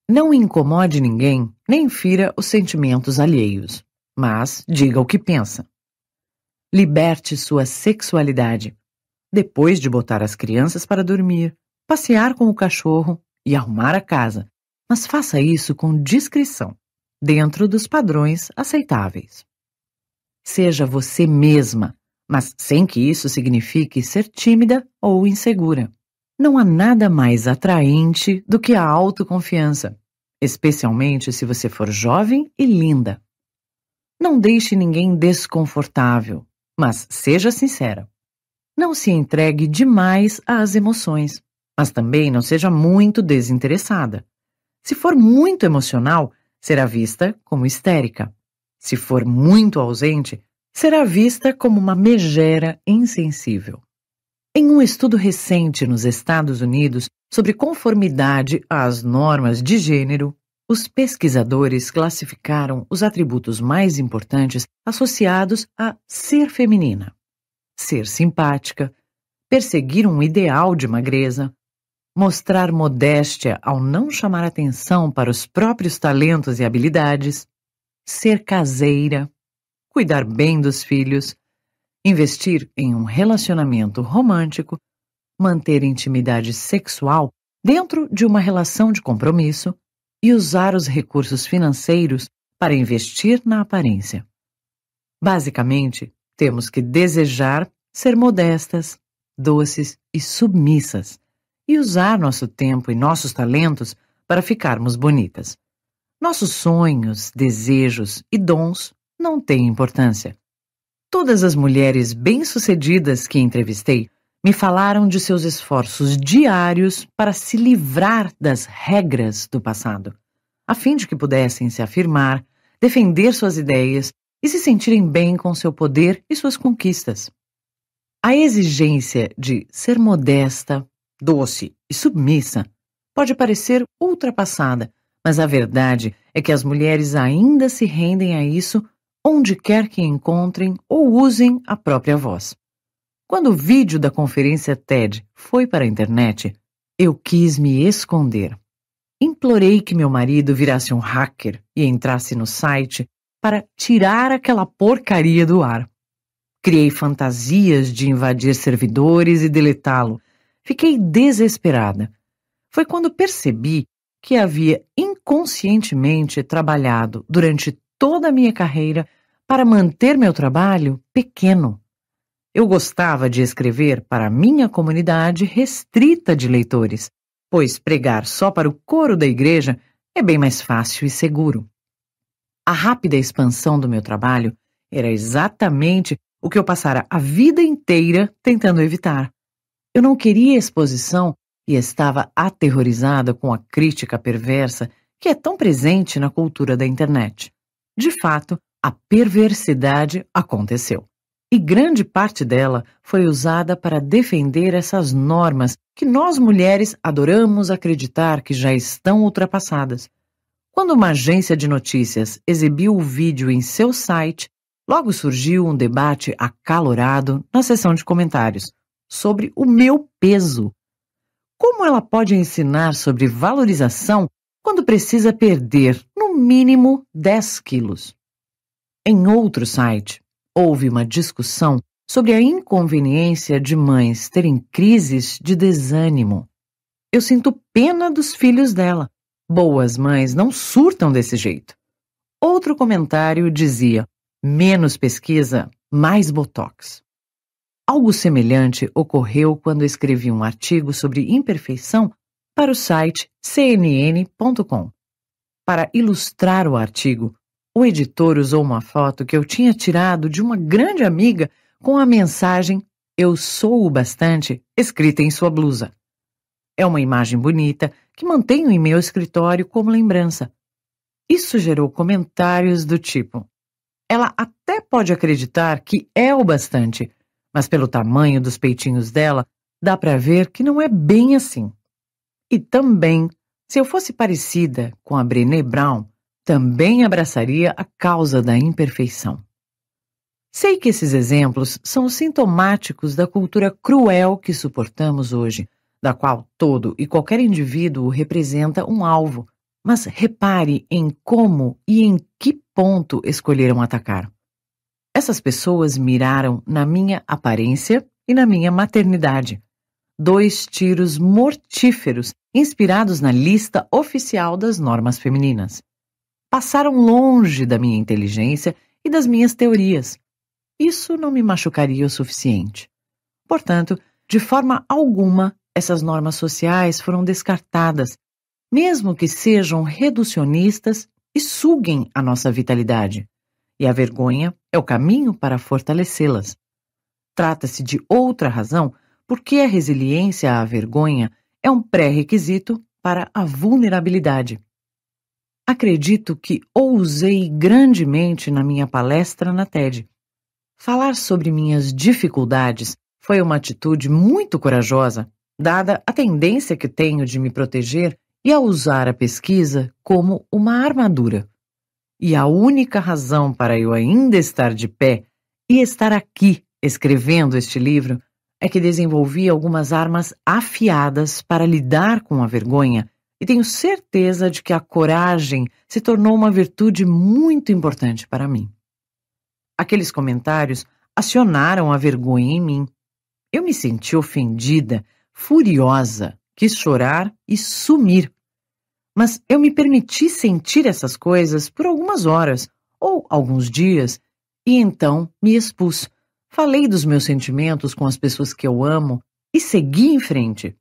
Não incomode ninguém, nem fira os sentimentos alheios, mas diga o que pensa. Liberte sua sexualidade. Depois de botar as crianças para dormir, passear com o cachorro e arrumar a casa, mas faça isso com discrição, dentro dos padrões aceitáveis. Seja você mesma, mas sem que isso signifique ser tímida ou insegura. Não há nada mais atraente do que a autoconfiança, especialmente se você for jovem e linda. Não deixe ninguém desconfortável, mas seja sincera. Não se entregue demais às emoções, mas também não seja muito desinteressada. Se for muito emocional, será vista como histérica. Se for muito ausente, será vista como uma megera insensível. Em um estudo recente nos Estados Unidos sobre conformidade às normas de gênero, os pesquisadores classificaram os atributos mais importantes associados a ser feminina: ser simpática, perseguir um ideal de magreza, mostrar modéstia ao não chamar atenção para os próprios talentos e habilidades, ser caseira, cuidar bem dos filhos, investir em um relacionamento romântico, manter intimidade sexual dentro de uma relação de compromisso e usar os recursos financeiros para investir na aparência. Basicamente, temos que desejar ser modestas, doces e submissas e usar nosso tempo e nossos talentos para ficarmos bonitas. Nossos sonhos, desejos e dons não têm importância. Todas as mulheres bem-sucedidas que entrevistei me falaram de seus esforços diários para se livrar das regras do passado, a fim de que pudessem se afirmar, defender suas ideias e se sentirem bem com seu poder e suas conquistas. A exigência de ser modesta, doce e submissa pode parecer ultrapassada mas a verdade é que as mulheres ainda se rendem a isso onde quer que encontrem ou usem a própria voz. Quando o vídeo da conferência TED foi para a internet, eu quis me esconder. Implorei que meu marido virasse um hacker e entrasse no site para tirar aquela porcaria do ar. Criei fantasias de invadir servidores e deletá-lo. Fiquei desesperada. Foi quando percebi que havia conscientemente trabalhado durante toda a minha carreira para manter meu trabalho pequeno. Eu gostava de escrever para minha comunidade restrita de leitores, pois pregar só para o coro da igreja é bem mais fácil e seguro. A rápida expansão do meu trabalho era exatamente o que eu passara a vida inteira tentando evitar. Eu não queria exposição e estava aterrorizada com a crítica perversa que é tão presente na cultura da internet. De fato, a perversidade aconteceu. E grande parte dela foi usada para defender essas normas que nós mulheres adoramos acreditar que já estão ultrapassadas. Quando uma agência de notícias exibiu o vídeo em seu site, logo surgiu um debate acalorado na seção de comentários sobre o meu peso. Como ela pode ensinar sobre valorização quando precisa perder, no mínimo, 10 quilos. Em outro site, houve uma discussão sobre a inconveniência de mães terem crises de desânimo. Eu sinto pena dos filhos dela. Boas mães não surtam desse jeito. Outro comentário dizia: menos pesquisa, mais botox. Algo semelhante ocorreu quando escrevi um artigo sobre imperfeição para o site cnn.com. Para ilustrar o artigo, o editor usou uma foto que eu tinha tirado de uma grande amiga com a mensagem Eu sou o bastante escrita em sua blusa. É uma imagem bonita que mantenho em meu escritório como lembrança. Isso gerou comentários do tipo: Ela até pode acreditar que é o bastante, mas pelo tamanho dos peitinhos dela, dá para ver que não é bem assim. E também, se eu fosse parecida com a Brené Brown, também abraçaria a causa da imperfeição. Sei que esses exemplos são sintomáticos da cultura cruel que suportamos hoje, da qual todo e qualquer indivíduo representa um alvo, mas repare em como e em que ponto escolheram atacar. Essas pessoas miraram na minha aparência e na minha maternidade. Dois tiros mortíferos inspirados na lista oficial das normas femininas. Passaram longe da minha inteligência e das minhas teorias. Isso não me machucaria o suficiente. Portanto, de forma alguma, essas normas sociais foram descartadas, mesmo que sejam reducionistas e suguem a nossa vitalidade. E a vergonha é o caminho para fortalecê-las. Trata-se de outra razão por que a resiliência à vergonha é um pré-requisito para a vulnerabilidade. Acredito que ousei grandemente na minha palestra na TED. Falar sobre minhas dificuldades foi uma atitude muito corajosa, dada a tendência que tenho de me proteger e a usar a pesquisa como uma armadura. E a única razão para eu ainda estar de pé e estar aqui escrevendo este livro é que desenvolvi algumas armas afiadas para lidar com a vergonha e tenho certeza de que a coragem se tornou uma virtude muito importante para mim. Aqueles comentários acionaram a vergonha em mim. Eu me senti ofendida, furiosa, quis chorar e sumir. Mas eu me permiti sentir essas coisas por algumas horas ou alguns dias e então me expus Falei dos meus sentimentos com as pessoas que eu amo e segui em frente.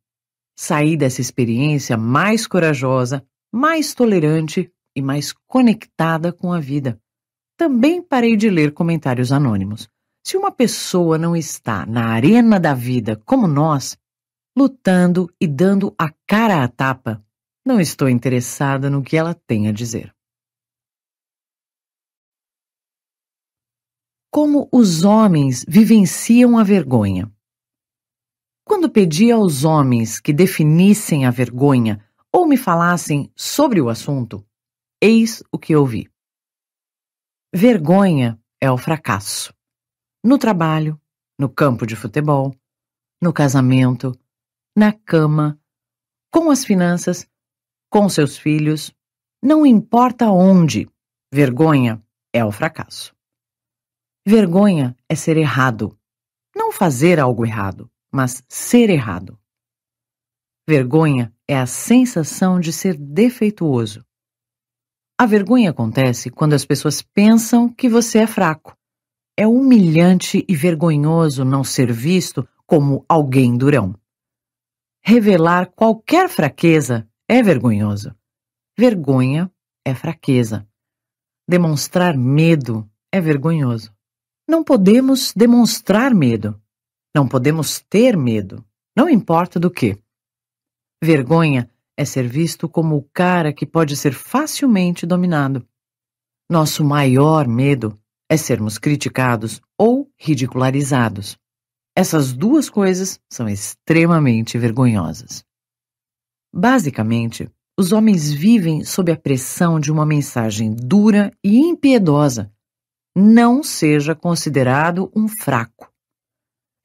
Saí dessa experiência mais corajosa, mais tolerante e mais conectada com a vida. Também parei de ler comentários anônimos. Se uma pessoa não está na arena da vida como nós, lutando e dando a cara à tapa, não estou interessada no que ela tem a dizer. como os homens vivenciam a vergonha. Quando pedi aos homens que definissem a vergonha ou me falassem sobre o assunto, eis o que ouvi. Vergonha é o fracasso. No trabalho, no campo de futebol, no casamento, na cama, com as finanças, com seus filhos, não importa onde, vergonha é o fracasso. Vergonha é ser errado. Não fazer algo errado, mas ser errado. Vergonha é a sensação de ser defeituoso. A vergonha acontece quando as pessoas pensam que você é fraco. É humilhante e vergonhoso não ser visto como alguém durão. Revelar qualquer fraqueza é vergonhoso. Vergonha é fraqueza. Demonstrar medo é vergonhoso não podemos demonstrar medo. Não podemos ter medo, não importa do que. Vergonha é ser visto como o cara que pode ser facilmente dominado. Nosso maior medo é sermos criticados ou ridicularizados. Essas duas coisas são extremamente vergonhosas. Basicamente, os homens vivem sob a pressão de uma mensagem dura e impiedosa não seja considerado um fraco.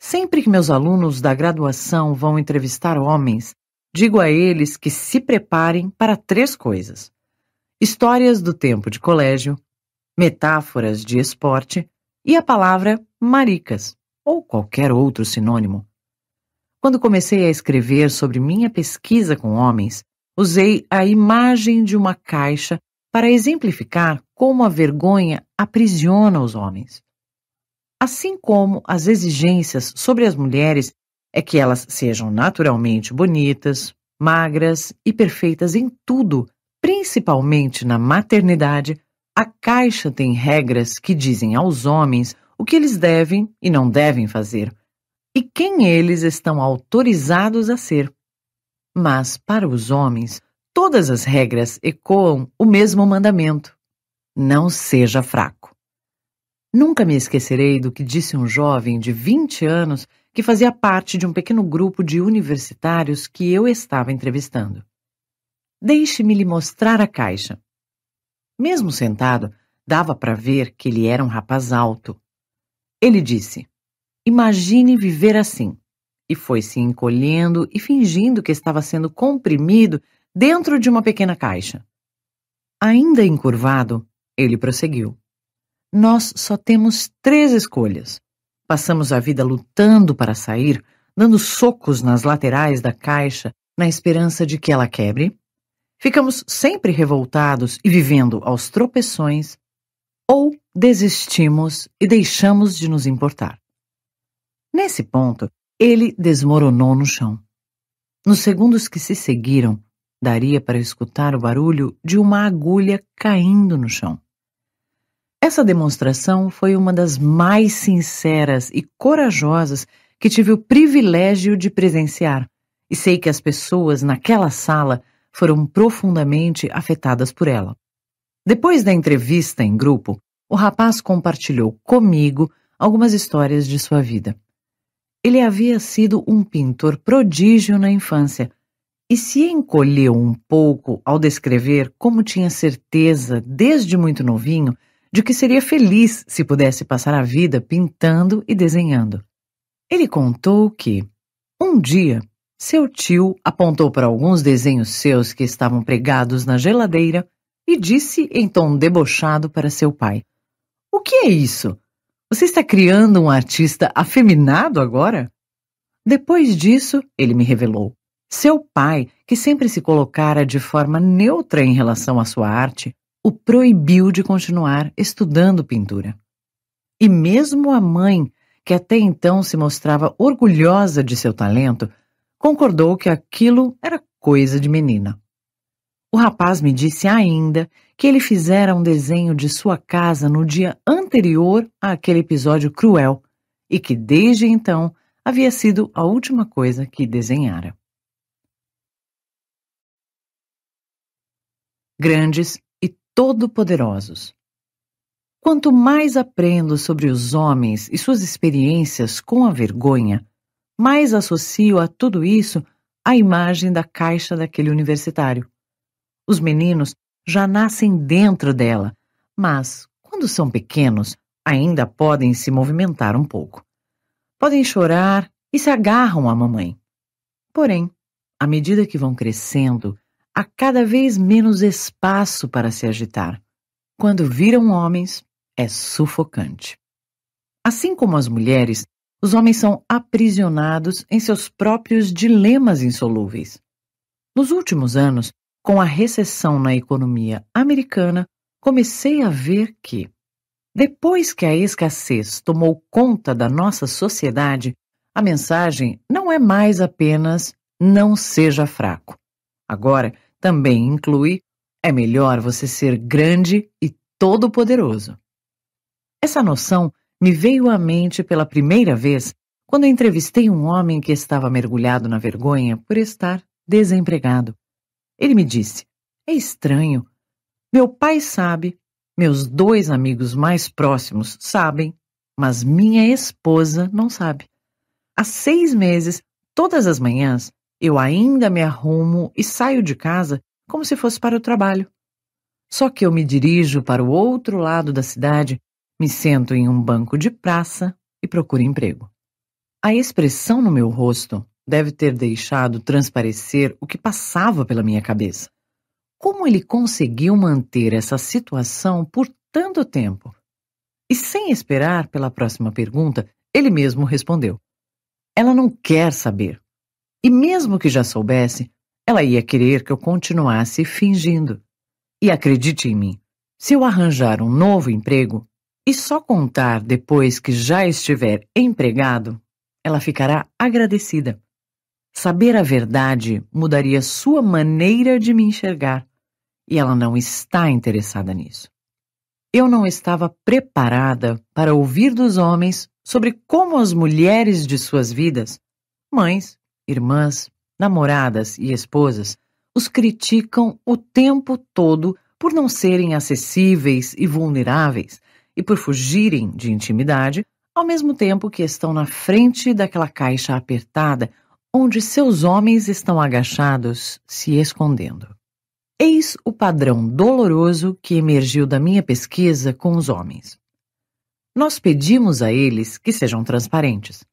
Sempre que meus alunos da graduação vão entrevistar homens, digo a eles que se preparem para três coisas: histórias do tempo de colégio, metáforas de esporte e a palavra maricas, ou qualquer outro sinônimo. Quando comecei a escrever sobre minha pesquisa com homens, usei a imagem de uma caixa para exemplificar como a vergonha aprisiona os homens. Assim como as exigências sobre as mulheres é que elas sejam naturalmente bonitas, magras e perfeitas em tudo, principalmente na maternidade, a Caixa tem regras que dizem aos homens o que eles devem e não devem fazer, e quem eles estão autorizados a ser. Mas, para os homens, todas as regras ecoam o mesmo mandamento, não seja fraco. Nunca me esquecerei do que disse um jovem de 20 anos que fazia parte de um pequeno grupo de universitários que eu estava entrevistando. Deixe-me lhe mostrar a caixa. Mesmo sentado, dava para ver que ele era um rapaz alto. Ele disse: Imagine viver assim. E foi se encolhendo e fingindo que estava sendo comprimido dentro de uma pequena caixa. Ainda encurvado, ele prosseguiu: Nós só temos três escolhas. Passamos a vida lutando para sair, dando socos nas laterais da caixa na esperança de que ela quebre. Ficamos sempre revoltados e vivendo aos tropeções, ou desistimos e deixamos de nos importar. Nesse ponto, ele desmoronou no chão. Nos segundos que se seguiram, daria para escutar o barulho de uma agulha caindo no chão. Essa demonstração foi uma das mais sinceras e corajosas que tive o privilégio de presenciar, e sei que as pessoas naquela sala foram profundamente afetadas por ela. Depois da entrevista em grupo, o rapaz compartilhou comigo algumas histórias de sua vida. Ele havia sido um pintor prodígio na infância e se encolheu um pouco ao descrever como tinha certeza, desde muito novinho, de que seria feliz se pudesse passar a vida pintando e desenhando. Ele contou que, um dia, seu tio apontou para alguns desenhos seus que estavam pregados na geladeira e disse em tom debochado para seu pai: O que é isso? Você está criando um artista afeminado agora? Depois disso, ele me revelou. Seu pai, que sempre se colocara de forma neutra em relação à sua arte, o proibiu de continuar estudando pintura. E mesmo a mãe, que até então se mostrava orgulhosa de seu talento, concordou que aquilo era coisa de menina. O rapaz me disse ainda que ele fizera um desenho de sua casa no dia anterior àquele episódio cruel e que desde então havia sido a última coisa que desenhara. Grandes todo-poderosos. Quanto mais aprendo sobre os homens e suas experiências com a vergonha, mais associo a tudo isso a imagem da caixa daquele universitário. Os meninos já nascem dentro dela, mas, quando são pequenos, ainda podem se movimentar um pouco. Podem chorar e se agarram à mamãe. Porém, à medida que vão crescendo há cada vez menos espaço para se agitar. Quando viram homens, é sufocante. Assim como as mulheres, os homens são aprisionados em seus próprios dilemas insolúveis. Nos últimos anos, com a recessão na economia americana, comecei a ver que, depois que a escassez tomou conta da nossa sociedade, a mensagem não é mais apenas não seja fraco. Agora também inclui é melhor você ser grande e todo-poderoso. Essa noção me veio à mente pela primeira vez quando entrevistei um homem que estava mergulhado na vergonha por estar desempregado. Ele me disse: É estranho. Meu pai sabe, meus dois amigos mais próximos sabem, mas minha esposa não sabe. Há seis meses, todas as manhãs, eu ainda me arrumo e saio de casa como se fosse para o trabalho. Só que eu me dirijo para o outro lado da cidade, me sento em um banco de praça e procuro emprego. A expressão no meu rosto deve ter deixado transparecer o que passava pela minha cabeça. Como ele conseguiu manter essa situação por tanto tempo? E sem esperar pela próxima pergunta, ele mesmo respondeu: Ela não quer saber. E mesmo que já soubesse, ela ia querer que eu continuasse fingindo. E acredite em mim, se eu arranjar um novo emprego e só contar depois que já estiver empregado, ela ficará agradecida. Saber a verdade mudaria sua maneira de me enxergar e ela não está interessada nisso. Eu não estava preparada para ouvir dos homens sobre como as mulheres de suas vidas, mães, irmãs, namoradas e esposas os criticam o tempo todo por não serem acessíveis e vulneráveis e por fugirem de intimidade, ao mesmo tempo que estão na frente daquela caixa apertada onde seus homens estão agachados, se escondendo. Eis o padrão doloroso que emergiu da minha pesquisa com os homens. Nós pedimos a eles que sejam transparentes,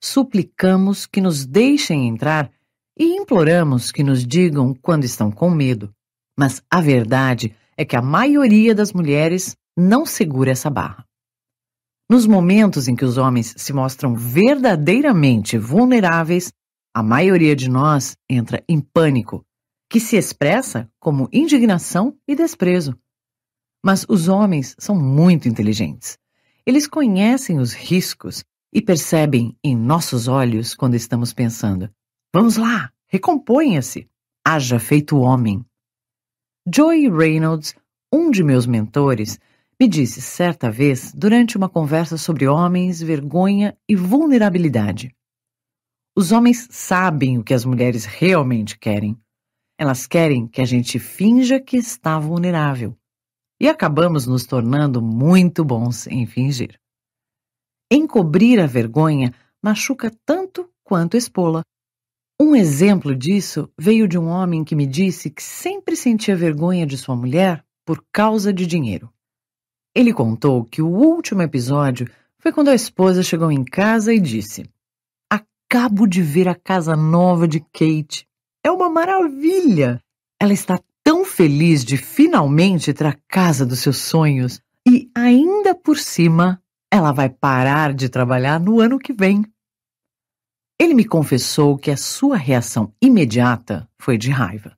suplicamos que nos deixem entrar e imploramos que nos digam quando estão com medo. Mas a verdade é que a maioria das mulheres não segura essa barra. Nos momentos em que os homens se mostram verdadeiramente vulneráveis, a maioria de nós entra em pânico, que se expressa como indignação e desprezo. Mas os homens são muito inteligentes. Eles conhecem os riscos e percebem em nossos olhos quando estamos pensando: vamos lá, recomponha-se, haja feito homem. Joey Reynolds, um de meus mentores, me disse certa vez, durante uma conversa sobre homens, vergonha e vulnerabilidade: Os homens sabem o que as mulheres realmente querem. Elas querem que a gente finja que está vulnerável. E acabamos nos tornando muito bons em fingir. Encobrir a vergonha machuca tanto quanto expô-la. Um exemplo disso veio de um homem que me disse que sempre sentia vergonha de sua mulher por causa de dinheiro. Ele contou que o último episódio foi quando a esposa chegou em casa e disse: Acabo de ver a casa nova de Kate. É uma maravilha! Ela está tão feliz de finalmente ter a casa dos seus sonhos e ainda por cima ela vai parar de trabalhar no ano que vem. Ele me confessou que a sua reação imediata foi de raiva.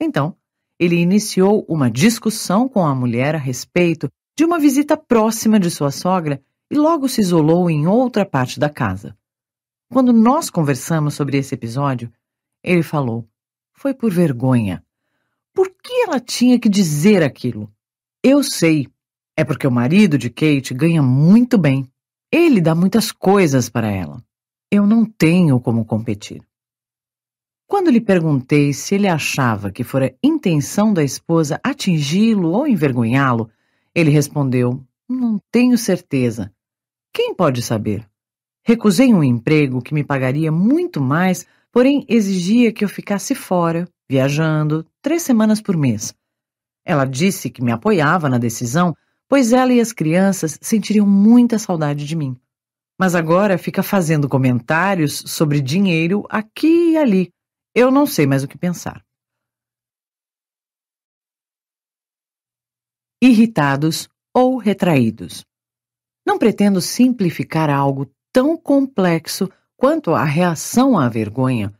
Então, ele iniciou uma discussão com a mulher a respeito de uma visita próxima de sua sogra e logo se isolou em outra parte da casa. Quando nós conversamos sobre esse episódio, ele falou: Foi por vergonha. Por que ela tinha que dizer aquilo? Eu sei, é porque o marido de Kate ganha muito bem. Ele dá muitas coisas para ela. Eu não tenho como competir. Quando lhe perguntei se ele achava que fora intenção da esposa atingi-lo ou envergonhá-lo, ele respondeu: Não tenho certeza. Quem pode saber? Recusei um emprego que me pagaria muito mais, porém exigia que eu ficasse fora, viajando, três semanas por mês. Ela disse que me apoiava na decisão, pois ela e as crianças sentiriam muita saudade de mim. Mas agora fica fazendo comentários sobre dinheiro aqui e ali. Eu não sei mais o que pensar. Irritados ou retraídos. Não pretendo simplificar algo tão complexo quanto a reação à vergonha,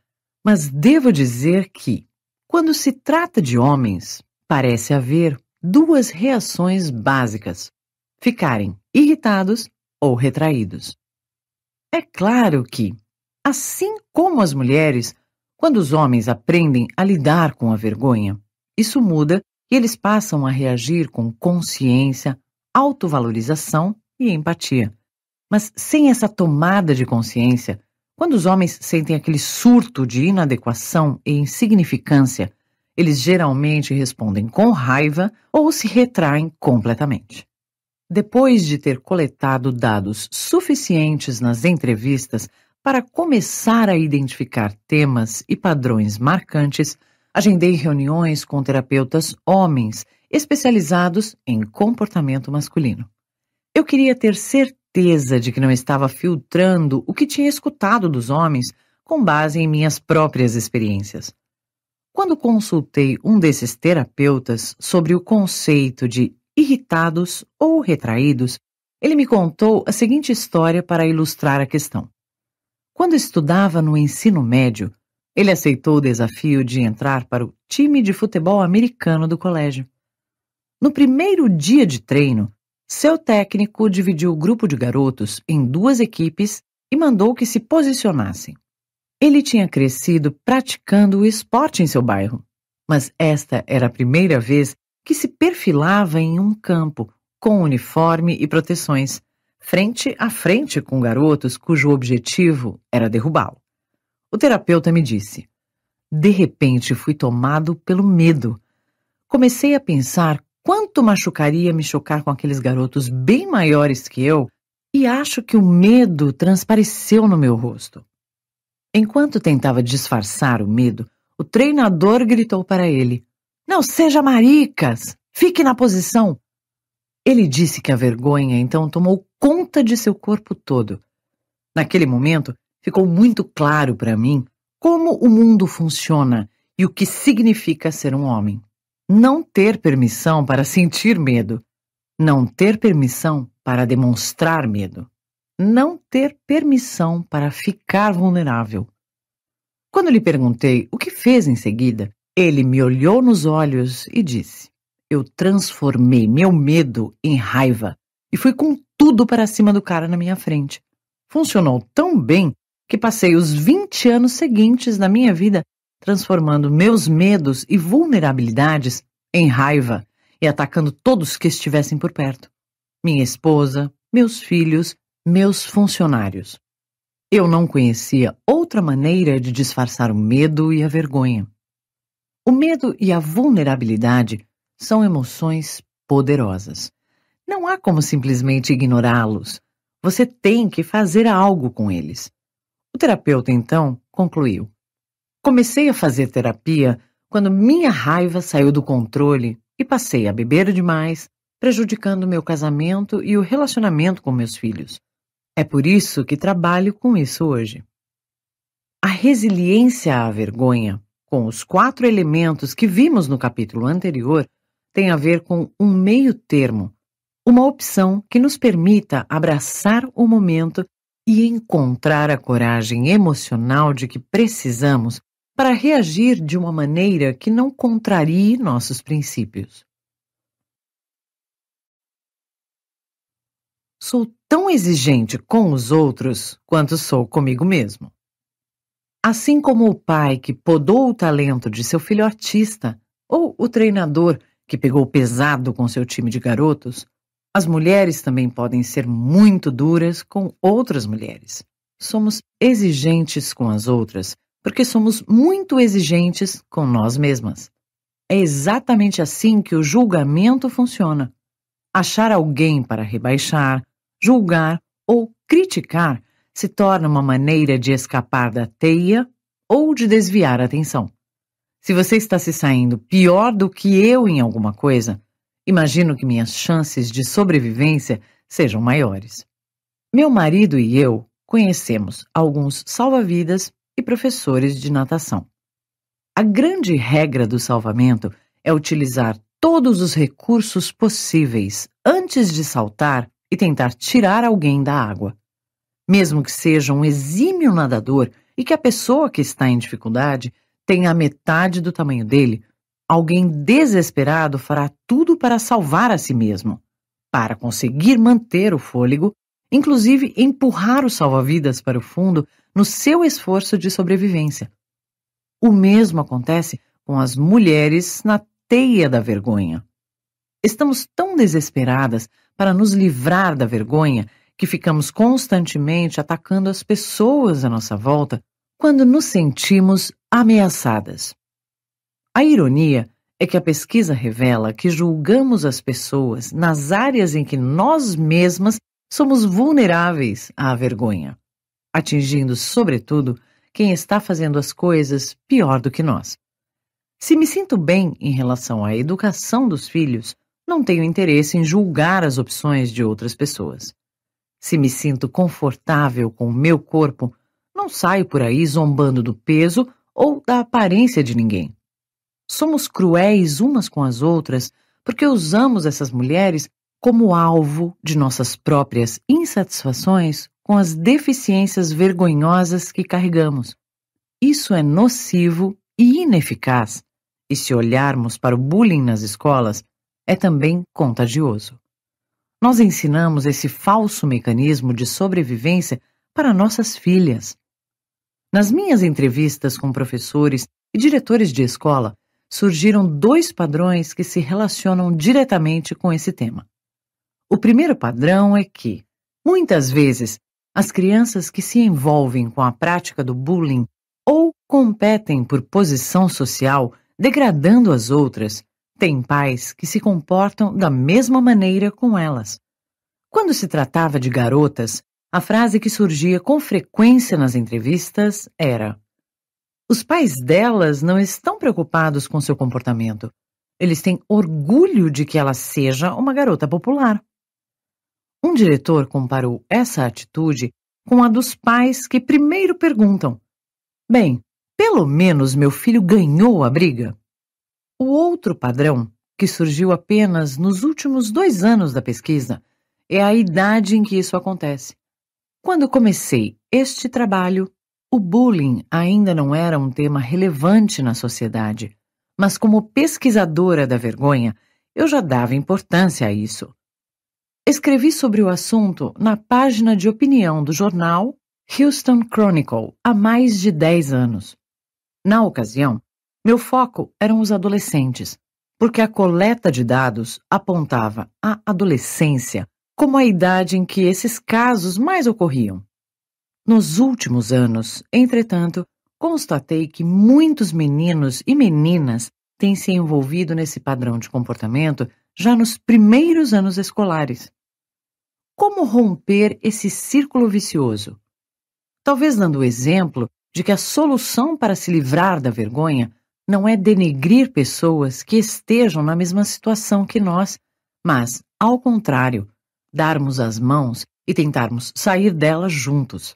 mas devo dizer que, quando se trata de homens, parece haver duas reações básicas: ficarem irritados ou retraídos. É claro que, assim como as mulheres, quando os homens aprendem a lidar com a vergonha, isso muda e eles passam a reagir com consciência, autovalorização e empatia. Mas sem essa tomada de consciência, quando os homens sentem aquele surto de inadequação e insignificância, eles geralmente respondem com raiva ou se retraem completamente. Depois de ter coletado dados suficientes nas entrevistas para começar a identificar temas e padrões marcantes, agendei reuniões com terapeutas homens especializados em comportamento masculino. Eu queria ter certeza de que não estava filtrando o que tinha escutado dos homens com base em minhas próprias experiências. Quando consultei um desses terapeutas sobre o conceito de irritados ou retraídos, ele me contou a seguinte história para ilustrar a questão. Quando estudava no ensino médio, ele aceitou o desafio de entrar para o time de futebol americano do colégio. No primeiro dia de treino, seu técnico dividiu o grupo de garotos em duas equipes e mandou que se posicionassem. Ele tinha crescido praticando o esporte em seu bairro, mas esta era a primeira vez que se perfilava em um campo, com uniforme e proteções, frente a frente com garotos cujo objetivo era derrubá-lo. O terapeuta me disse: De repente fui tomado pelo medo. Comecei a pensar quanto machucaria me chocar com aqueles garotos bem maiores que eu, e acho que o medo transpareceu no meu rosto. Enquanto tentava disfarçar o medo, o treinador gritou para ele: Não seja maricas! Fique na posição! Ele disse que a vergonha então tomou conta de seu corpo todo. Naquele momento, ficou muito claro para mim como o mundo funciona e o que significa ser um homem. Não ter permissão para sentir medo. Não ter permissão para demonstrar medo não ter permissão para ficar vulnerável. Quando lhe perguntei o que fez em seguida, ele me olhou nos olhos e disse: Eu transformei meu medo em raiva e fui com tudo para cima do cara na minha frente. Funcionou tão bem que passei os 20 anos seguintes na minha vida transformando meus medos e vulnerabilidades em raiva e atacando todos que estivessem por perto. Minha esposa, meus filhos, meus funcionários. Eu não conhecia outra maneira de disfarçar o medo e a vergonha. O medo e a vulnerabilidade são emoções poderosas. Não há como simplesmente ignorá-los. Você tem que fazer algo com eles. O terapeuta, então, concluiu: Comecei a fazer terapia quando minha raiva saiu do controle e passei a beber demais, prejudicando meu casamento e o relacionamento com meus filhos. É por isso que trabalho com isso hoje. A resiliência à vergonha, com os quatro elementos que vimos no capítulo anterior, tem a ver com um meio-termo, uma opção que nos permita abraçar o momento e encontrar a coragem emocional de que precisamos para reagir de uma maneira que não contrarie nossos princípios. Sou tão exigente com os outros quanto sou comigo mesmo. Assim como o pai que podou o talento de seu filho artista, ou o treinador que pegou pesado com seu time de garotos, as mulheres também podem ser muito duras com outras mulheres. Somos exigentes com as outras porque somos muito exigentes com nós mesmas. É exatamente assim que o julgamento funciona. Achar alguém para rebaixar, julgar ou criticar se torna uma maneira de escapar da teia ou de desviar a atenção. Se você está se saindo pior do que eu em alguma coisa, imagino que minhas chances de sobrevivência sejam maiores. Meu marido e eu conhecemos alguns salva-vidas e professores de natação. A grande regra do salvamento é utilizar todos os recursos possíveis antes de saltar e tentar tirar alguém da água. Mesmo que seja um exímio nadador e que a pessoa que está em dificuldade tenha a metade do tamanho dele, alguém desesperado fará tudo para salvar a si mesmo. Para conseguir manter o fôlego, inclusive empurrar o salva-vidas para o fundo no seu esforço de sobrevivência. O mesmo acontece com as mulheres na teia da vergonha. Estamos tão desesperadas para nos livrar da vergonha que ficamos constantemente atacando as pessoas à nossa volta quando nos sentimos ameaçadas. A ironia é que a pesquisa revela que julgamos as pessoas nas áreas em que nós mesmas somos vulneráveis à vergonha, atingindo, sobretudo, quem está fazendo as coisas pior do que nós. Se me sinto bem em relação à educação dos filhos, não tenho interesse em julgar as opções de outras pessoas. Se me sinto confortável com o meu corpo, não saio por aí zombando do peso ou da aparência de ninguém. Somos cruéis umas com as outras porque usamos essas mulheres como alvo de nossas próprias insatisfações com as deficiências vergonhosas que carregamos. Isso é nocivo e ineficaz. E se olharmos para o bullying nas escolas, é também contagioso. Nós ensinamos esse falso mecanismo de sobrevivência para nossas filhas. Nas minhas entrevistas com professores e diretores de escola, surgiram dois padrões que se relacionam diretamente com esse tema. O primeiro padrão é que, muitas vezes, as crianças que se envolvem com a prática do bullying ou competem por posição social, degradando as outras, tem pais que se comportam da mesma maneira com elas. Quando se tratava de garotas, a frase que surgia com frequência nas entrevistas era: Os pais delas não estão preocupados com seu comportamento. Eles têm orgulho de que ela seja uma garota popular. Um diretor comparou essa atitude com a dos pais que primeiro perguntam: Bem, pelo menos meu filho ganhou a briga? O outro padrão, que surgiu apenas nos últimos dois anos da pesquisa, é a idade em que isso acontece. Quando comecei este trabalho, o bullying ainda não era um tema relevante na sociedade, mas como pesquisadora da vergonha, eu já dava importância a isso. Escrevi sobre o assunto na página de opinião do jornal Houston Chronicle há mais de 10 anos. Na ocasião, meu foco eram os adolescentes, porque a coleta de dados apontava a adolescência como a idade em que esses casos mais ocorriam. Nos últimos anos, entretanto, constatei que muitos meninos e meninas têm se envolvido nesse padrão de comportamento já nos primeiros anos escolares. Como romper esse círculo vicioso? Talvez dando o exemplo de que a solução para se livrar da vergonha não é denegrir pessoas que estejam na mesma situação que nós, mas, ao contrário, darmos as mãos e tentarmos sair delas juntos.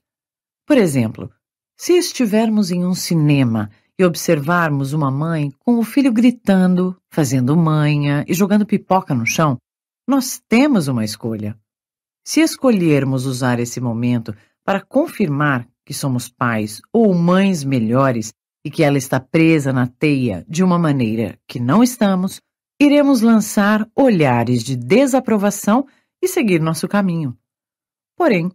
Por exemplo, se estivermos em um cinema e observarmos uma mãe com o filho gritando, fazendo manha e jogando pipoca no chão, nós temos uma escolha. Se escolhermos usar esse momento para confirmar que somos pais ou mães melhores e que ela está presa na teia de uma maneira que não estamos, iremos lançar olhares de desaprovação e seguir nosso caminho. Porém,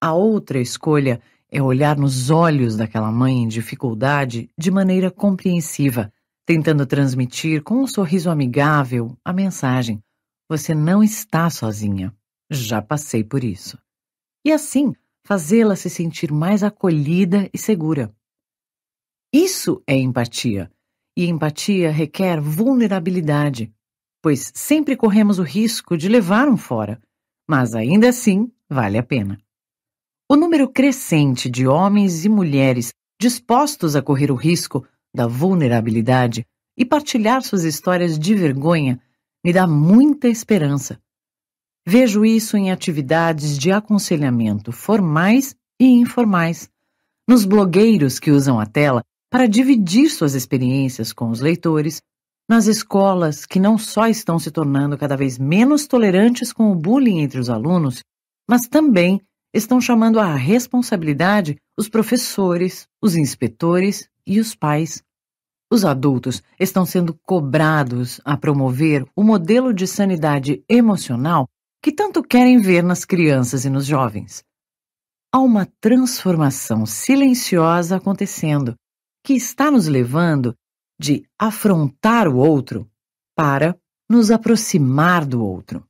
a outra escolha é olhar nos olhos daquela mãe em dificuldade de maneira compreensiva, tentando transmitir com um sorriso amigável a mensagem: Você não está sozinha. Já passei por isso. E assim, fazê-la se sentir mais acolhida e segura. Isso é empatia. E empatia requer vulnerabilidade, pois sempre corremos o risco de levar um fora, mas ainda assim vale a pena. O número crescente de homens e mulheres dispostos a correr o risco da vulnerabilidade e partilhar suas histórias de vergonha me dá muita esperança. Vejo isso em atividades de aconselhamento formais e informais, nos blogueiros que usam a tela para dividir suas experiências com os leitores, nas escolas que não só estão se tornando cada vez menos tolerantes com o bullying entre os alunos, mas também estão chamando à responsabilidade os professores, os inspetores e os pais. Os adultos estão sendo cobrados a promover o modelo de sanidade emocional que tanto querem ver nas crianças e nos jovens. Há uma transformação silenciosa acontecendo que está nos levando de afrontar o outro para nos aproximar do outro.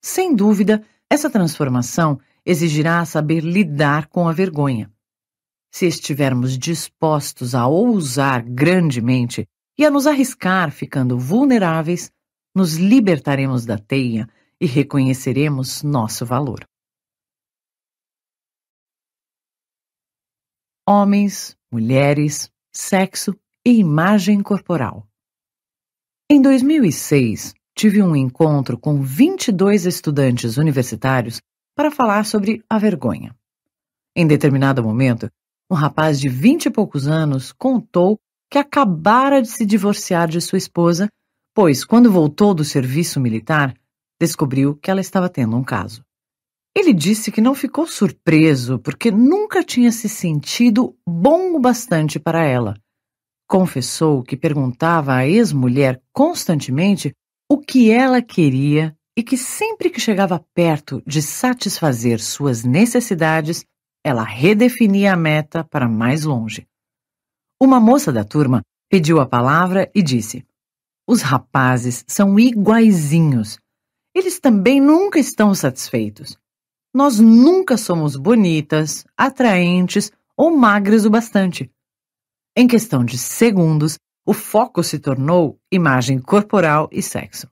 Sem dúvida, essa transformação exigirá saber lidar com a vergonha. Se estivermos dispostos a ousar grandemente e a nos arriscar ficando vulneráveis, nos libertaremos da teia e reconheceremos nosso valor. Homens, mulheres, sexo e imagem corporal. Em 2006, tive um encontro com 22 estudantes universitários para falar sobre a vergonha. Em determinado momento, um rapaz de 20 e poucos anos contou que acabara de se divorciar de sua esposa, pois, quando voltou do serviço militar, descobriu que ela estava tendo um caso. Ele disse que não ficou surpreso porque nunca tinha se sentido bom o bastante para ela. Confessou que perguntava à ex-mulher constantemente o que ela queria e que sempre que chegava perto de satisfazer suas necessidades, ela redefinia a meta para mais longe. Uma moça da turma pediu a palavra e disse: Os rapazes são iguaizinhos. Eles também nunca estão satisfeitos. Nós nunca somos bonitas, atraentes ou magras o bastante. Em questão de segundos, o foco se tornou imagem corporal e sexo.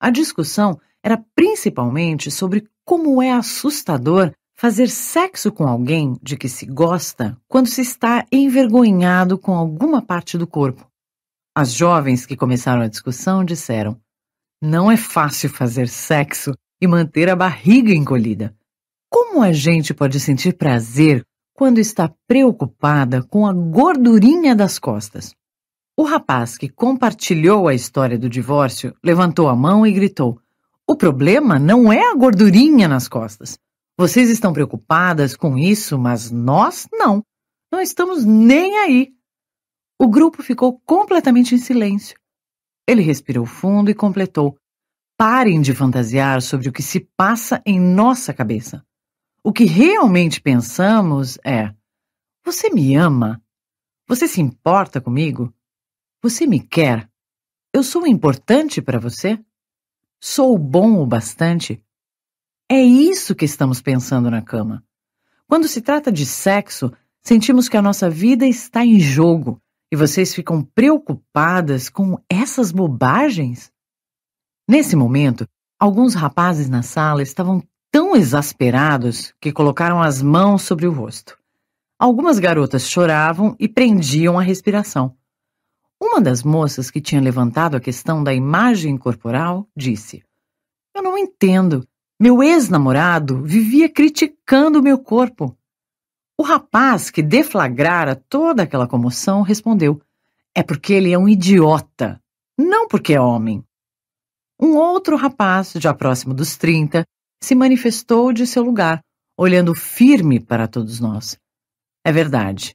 A discussão era principalmente sobre como é assustador fazer sexo com alguém de que se gosta quando se está envergonhado com alguma parte do corpo. As jovens que começaram a discussão disseram: Não é fácil fazer sexo e manter a barriga encolhida. Como a gente pode sentir prazer quando está preocupada com a gordurinha das costas? O rapaz que compartilhou a história do divórcio levantou a mão e gritou: O problema não é a gordurinha nas costas. Vocês estão preocupadas com isso, mas nós não. Não estamos nem aí. O grupo ficou completamente em silêncio. Ele respirou fundo e completou: parem de fantasiar sobre o que se passa em nossa cabeça. O que realmente pensamos é: você me ama? Você se importa comigo? Você me quer? Eu sou importante para você? Sou bom o bastante? É isso que estamos pensando na cama. Quando se trata de sexo, sentimos que a nossa vida está em jogo e vocês ficam preocupadas com essas bobagens? Nesse momento, alguns rapazes na sala estavam tão exasperados que colocaram as mãos sobre o rosto. Algumas garotas choravam e prendiam a respiração. Uma das moças que tinha levantado a questão da imagem corporal disse: Eu não entendo. Meu ex-namorado vivia criticando o meu corpo. O rapaz que deflagrara toda aquela comoção respondeu: É porque ele é um idiota, não porque é homem. Um outro rapaz, já próximo dos 30, se manifestou de seu lugar, olhando firme para todos nós. É verdade.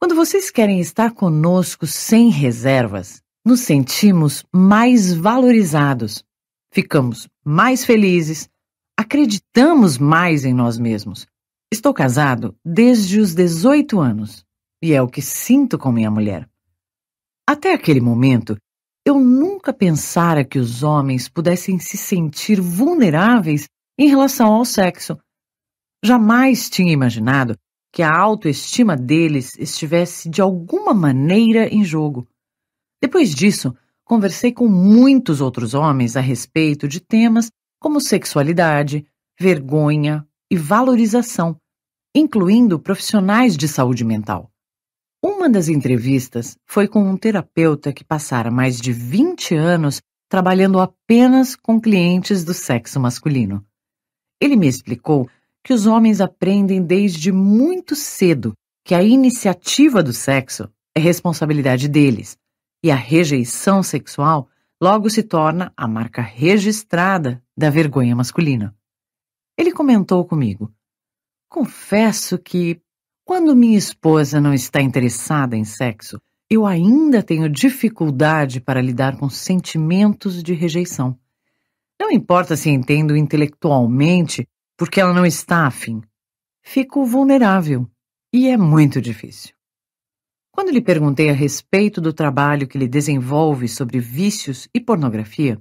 Quando vocês querem estar conosco sem reservas, nos sentimos mais valorizados, ficamos mais felizes, acreditamos mais em nós mesmos. Estou casado desde os 18 anos e é o que sinto com minha mulher. Até aquele momento, eu nunca pensara que os homens pudessem se sentir vulneráveis em relação ao sexo. Jamais tinha imaginado que a autoestima deles estivesse de alguma maneira em jogo. Depois disso, conversei com muitos outros homens a respeito de temas como sexualidade, vergonha e valorização, incluindo profissionais de saúde mental. Uma das entrevistas foi com um terapeuta que passara mais de 20 anos trabalhando apenas com clientes do sexo masculino. Ele me explicou que os homens aprendem desde muito cedo que a iniciativa do sexo é responsabilidade deles e a rejeição sexual logo se torna a marca registrada da vergonha masculina. Ele comentou comigo: Confesso que quando minha esposa não está interessada em sexo, eu ainda tenho dificuldade para lidar com sentimentos de rejeição. Não importa se entendo intelectualmente, porque ela não está afim. Fico vulnerável e é muito difícil. Quando lhe perguntei a respeito do trabalho que ele desenvolve sobre vícios e pornografia,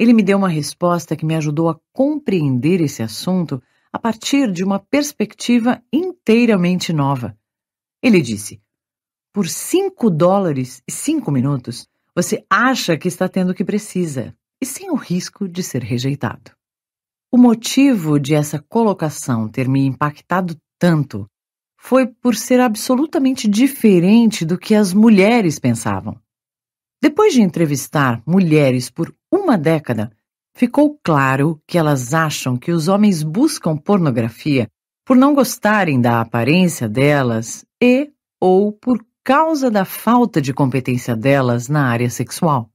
ele me deu uma resposta que me ajudou a compreender esse assunto a partir de uma perspectiva inteiramente nova. Ele disse: Por 5 dólares e 5 minutos, você acha que está tendo o que precisa e sem o risco de ser rejeitado. O motivo de essa colocação ter me impactado tanto foi por ser absolutamente diferente do que as mulheres pensavam. Depois de entrevistar mulheres por uma década, ficou claro que elas acham que os homens buscam pornografia por não gostarem da aparência delas e ou por causa da falta de competência delas na área sexual.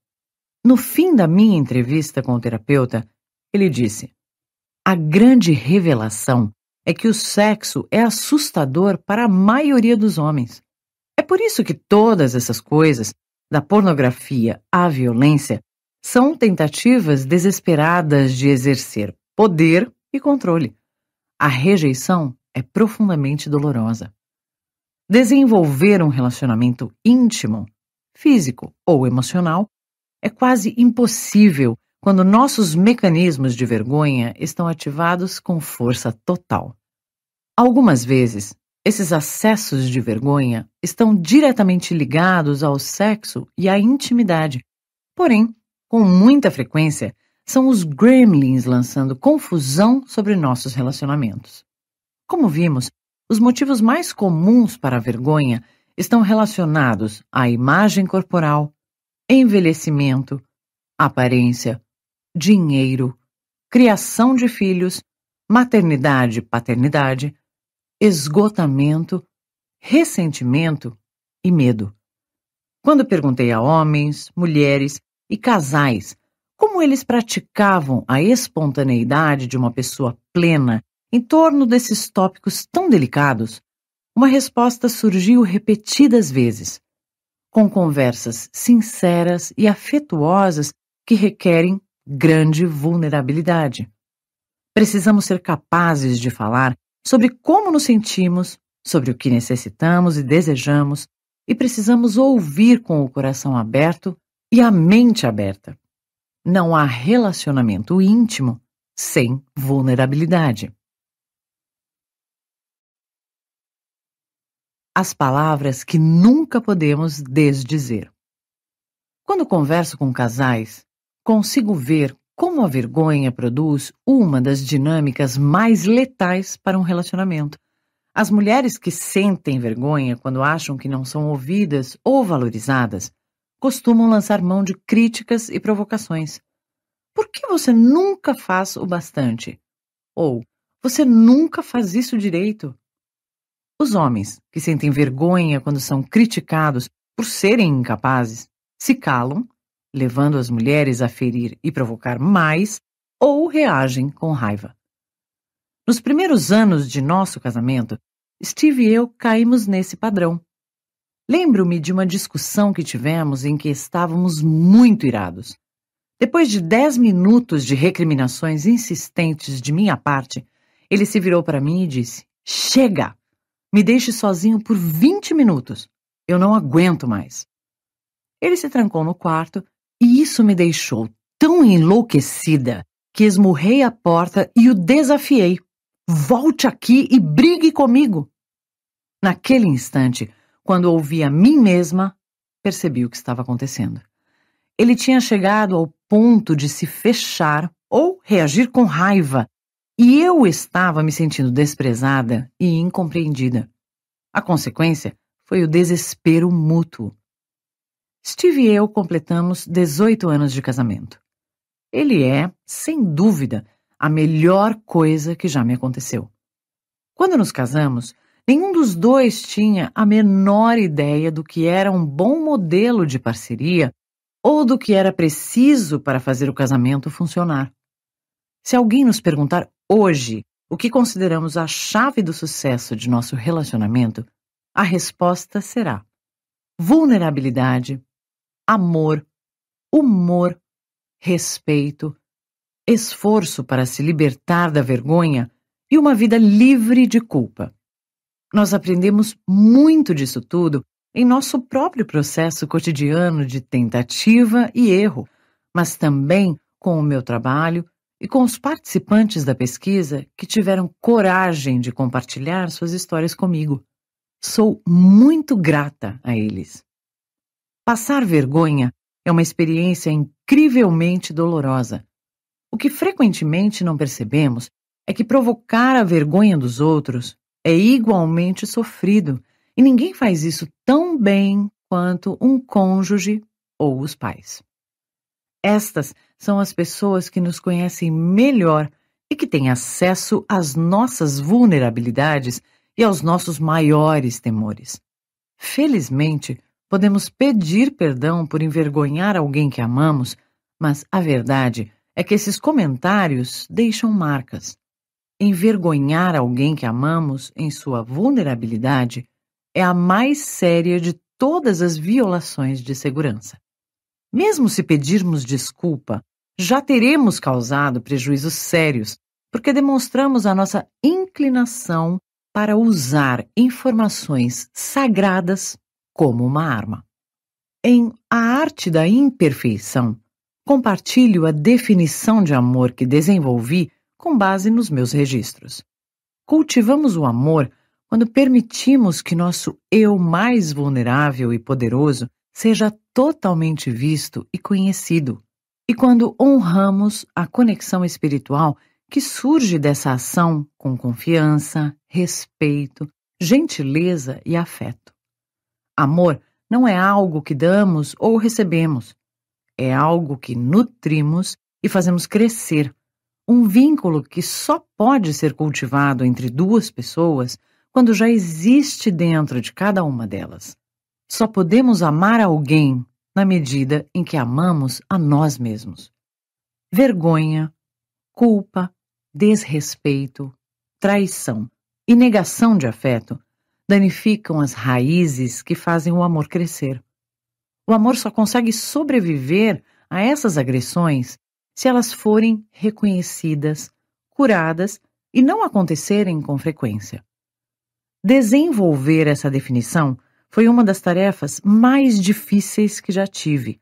No fim da minha entrevista com o terapeuta, ele disse: A grande revelação é que o sexo é assustador para a maioria dos homens. É por isso que todas essas coisas, da pornografia à violência, são tentativas desesperadas de exercer poder e controle. A rejeição é profundamente dolorosa. Desenvolver um relacionamento íntimo, físico ou emocional é quase impossível quando nossos mecanismos de vergonha estão ativados com força total. Algumas vezes, esses acessos de vergonha estão diretamente ligados ao sexo e à intimidade, porém, com muita frequência, são os gremlins lançando confusão sobre nossos relacionamentos. Como vimos, os motivos mais comuns para a vergonha estão relacionados à imagem corporal, envelhecimento, aparência, dinheiro, criação de filhos, maternidade, paternidade, esgotamento, ressentimento e medo. Quando perguntei a homens, mulheres e casais, como eles praticavam a espontaneidade de uma pessoa plena em torno desses tópicos tão delicados, uma resposta surgiu repetidas vezes, com conversas sinceras e afetuosas que requerem grande vulnerabilidade. Precisamos ser capazes de falar sobre como nos sentimos, sobre o que necessitamos e desejamos, e precisamos ouvir com o coração aberto e a mente aberta. Não há relacionamento íntimo sem vulnerabilidade. As palavras que nunca podemos desdizer. Quando converso com casais, consigo ver como a vergonha produz uma das dinâmicas mais letais para um relacionamento. As mulheres que sentem vergonha quando acham que não são ouvidas ou valorizadas costumam lançar mão de críticas e provocações. Por que você nunca faz o bastante? Ou você nunca faz isso direito? Os homens, que sentem vergonha quando são criticados por serem incapazes, se calam, levando as mulheres a ferir e provocar mais, ou reagem com raiva. Nos primeiros anos de nosso casamento, Steve e eu caímos nesse padrão. Lembro-me de uma discussão que tivemos em que estávamos muito irados. Depois de dez minutos de recriminações insistentes de minha parte, ele se virou para mim e disse: Chega! Me deixe sozinho por vinte minutos. Eu não aguento mais. Ele se trancou no quarto e isso me deixou tão enlouquecida que esmurrei a porta e o desafiei. Volte aqui e brigue comigo! Naquele instante, quando ouvi a mim mesma, percebi o que estava acontecendo. Ele tinha chegado ao ponto de se fechar ou reagir com raiva, e eu estava me sentindo desprezada e incompreendida. A consequência foi o desespero mútuo. Steve e eu completamos 18 anos de casamento. Ele é, sem dúvida, a melhor coisa que já me aconteceu. Quando nos casamos, Nenhum dos dois tinha a menor ideia do que era um bom modelo de parceria ou do que era preciso para fazer o casamento funcionar. Se alguém nos perguntar hoje o que consideramos a chave do sucesso de nosso relacionamento, a resposta será vulnerabilidade, amor, humor, respeito, esforço para se libertar da vergonha e uma vida livre de culpa. Nós aprendemos muito disso tudo em nosso próprio processo cotidiano de tentativa e erro, mas também com o meu trabalho e com os participantes da pesquisa que tiveram coragem de compartilhar suas histórias comigo. Sou muito grata a eles. Passar vergonha é uma experiência incrivelmente dolorosa. O que frequentemente não percebemos é que provocar a vergonha dos outros é igualmente sofrido, e ninguém faz isso tão bem quanto um cônjuge ou os pais. Estas são as pessoas que nos conhecem melhor e que têm acesso às nossas vulnerabilidades e aos nossos maiores temores. Felizmente, podemos pedir perdão por envergonhar alguém que amamos, mas a verdade é que esses comentários deixam marcas envergonhar alguém que amamos em sua vulnerabilidade é a mais séria de todas as violações de segurança. Mesmo se pedirmos desculpa, já teremos causado prejuízos sérios, porque demonstramos a nossa inclinação para usar informações sagradas como uma arma. Em A Arte da Imperfeição, compartilho a definição de amor que desenvolvi com base nos meus registros. Cultivamos o amor quando permitimos que nosso eu mais vulnerável e poderoso seja totalmente visto e conhecido, e quando honramos a conexão espiritual que surge dessa ação com confiança, respeito, gentileza e afeto. Amor não é algo que damos ou recebemos, é algo que nutrimos e fazemos crescer um vínculo que só pode ser cultivado entre duas pessoas quando já existe dentro de cada uma delas. Só podemos amar alguém na medida em que amamos a nós mesmos. Vergonha, culpa, desrespeito, traição e negação de afeto danificam as raízes que fazem o amor crescer. O amor só consegue sobreviver a essas agressões se elas forem reconhecidas, curadas e não acontecerem com frequência. Desenvolver essa definição foi uma das tarefas mais difíceis que já tive.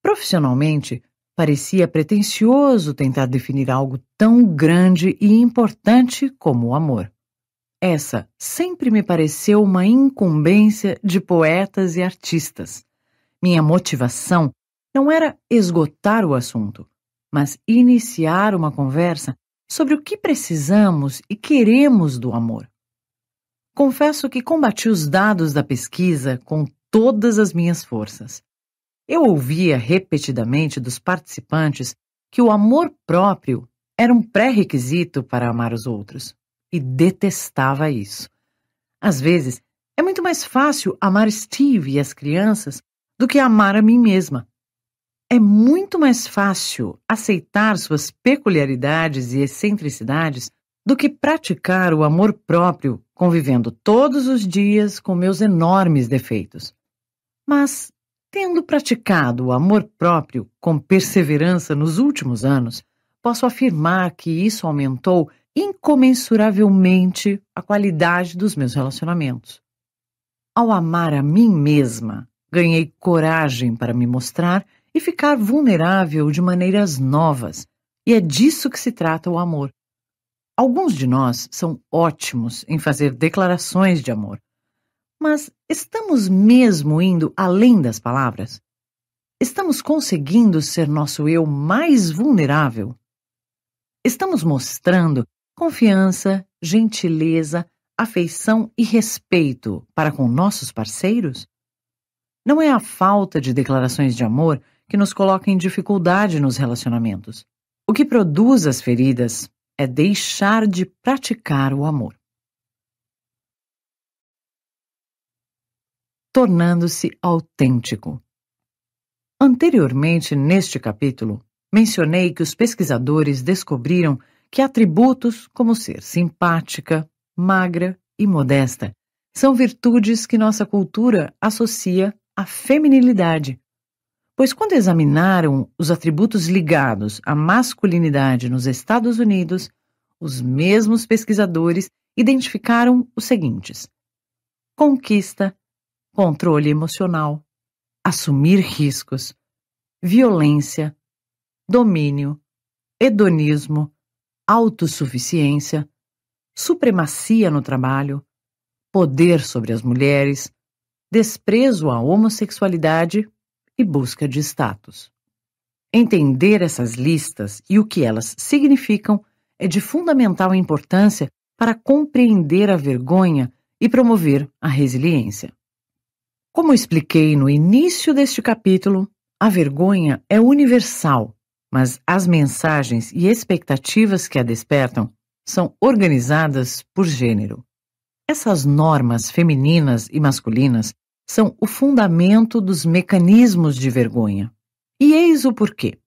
Profissionalmente, parecia pretensioso tentar definir algo tão grande e importante como o amor. Essa sempre me pareceu uma incumbência de poetas e artistas. Minha motivação não era esgotar o assunto, mas iniciar uma conversa sobre o que precisamos e queremos do amor. Confesso que combati os dados da pesquisa com todas as minhas forças. Eu ouvia repetidamente dos participantes que o amor próprio era um pré-requisito para amar os outros e detestava isso. Às vezes, é muito mais fácil amar Steve e as crianças do que amar a mim mesma é muito mais fácil aceitar suas peculiaridades e excentricidades do que praticar o amor próprio convivendo todos os dias com meus enormes defeitos. Mas, tendo praticado o amor próprio com perseverança nos últimos anos, posso afirmar que isso aumentou incomensuravelmente a qualidade dos meus relacionamentos. Ao amar a mim mesma, ganhei coragem para me mostrar e ficar vulnerável de maneiras novas. E é disso que se trata o amor. Alguns de nós são ótimos em fazer declarações de amor, mas estamos mesmo indo além das palavras? Estamos conseguindo ser nosso eu mais vulnerável? Estamos mostrando confiança, gentileza, afeição e respeito para com nossos parceiros? Não é a falta de declarações de amor que nos coloca em dificuldade nos relacionamentos. O que produz as feridas é deixar de praticar o amor. Tornando-se autêntico. Anteriormente, neste capítulo, mencionei que os pesquisadores descobriram que atributos como ser simpática, magra e modesta são virtudes que nossa cultura associa à feminilidade pois quando examinaram os atributos ligados à masculinidade nos Estados Unidos, os mesmos pesquisadores identificaram os seguintes: conquista, controle emocional, assumir riscos, violência, domínio, hedonismo, autossuficiência, supremacia no trabalho, poder sobre as mulheres, desprezo à homossexualidade e busca de status. Entender essas listas e o que elas significam é de fundamental importância para compreender a vergonha e promover a resiliência. Como expliquei no início deste capítulo, a vergonha é universal, mas as mensagens e expectativas que a despertam são organizadas por gênero. Essas normas femininas e masculinas são o fundamento dos mecanismos de vergonha. E eis o porquê.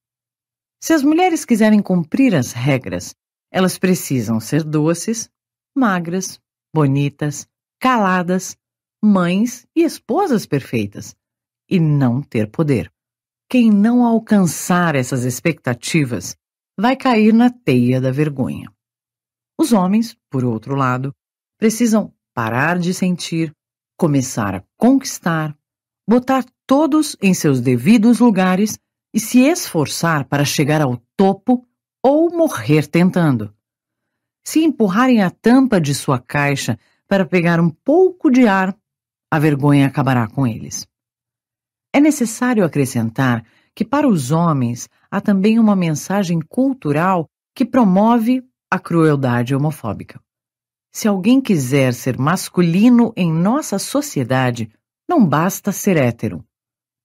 Se as mulheres quiserem cumprir as regras, elas precisam ser doces, magras, bonitas, caladas, mães e esposas perfeitas, e não ter poder. Quem não alcançar essas expectativas vai cair na teia da vergonha. Os homens, por outro lado, precisam parar de sentir, começar a conquistar, botar todos em seus devidos lugares e se esforçar para chegar ao topo ou morrer tentando. Se empurrarem a tampa de sua caixa para pegar um pouco de ar, a vergonha acabará com eles. É necessário acrescentar que para os homens há também uma mensagem cultural que promove a crueldade homofóbica. Se alguém quiser ser masculino em nossa sociedade, não basta ser hétero.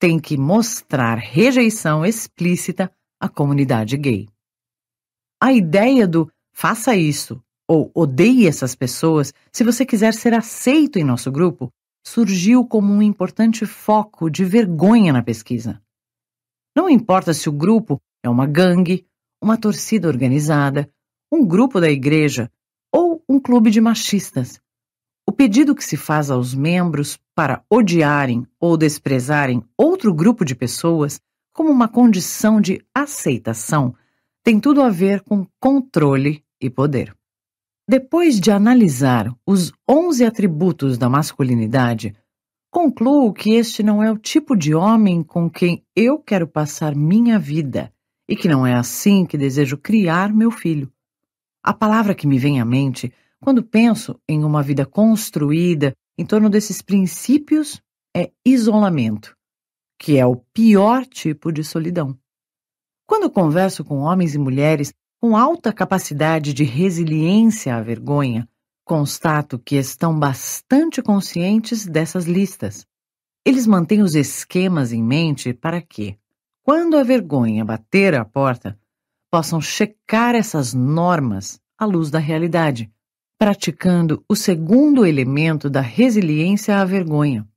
Tem que mostrar rejeição explícita à comunidade gay. A ideia do faça isso ou odeie essas pessoas se você quiser ser aceito em nosso grupo surgiu como um importante foco de vergonha na pesquisa. Não importa se o grupo é uma gangue, uma torcida organizada, um grupo da igreja, um clube de machistas. O pedido que se faz aos membros para odiarem ou desprezarem outro grupo de pessoas como uma condição de aceitação tem tudo a ver com controle e poder. Depois de analisar os 11 atributos da masculinidade, concluo que este não é o tipo de homem com quem eu quero passar minha vida e que não é assim que desejo criar meu filho. A palavra que me vem à mente quando penso em uma vida construída em torno desses princípios é isolamento, que é o pior tipo de solidão. Quando converso com homens e mulheres com alta capacidade de resiliência à vergonha, constato que estão bastante conscientes dessas listas. Eles mantêm os esquemas em mente para que, quando a vergonha bater à porta, possam checar essas normas à luz da realidade, praticando o segundo elemento da resiliência à vergonha,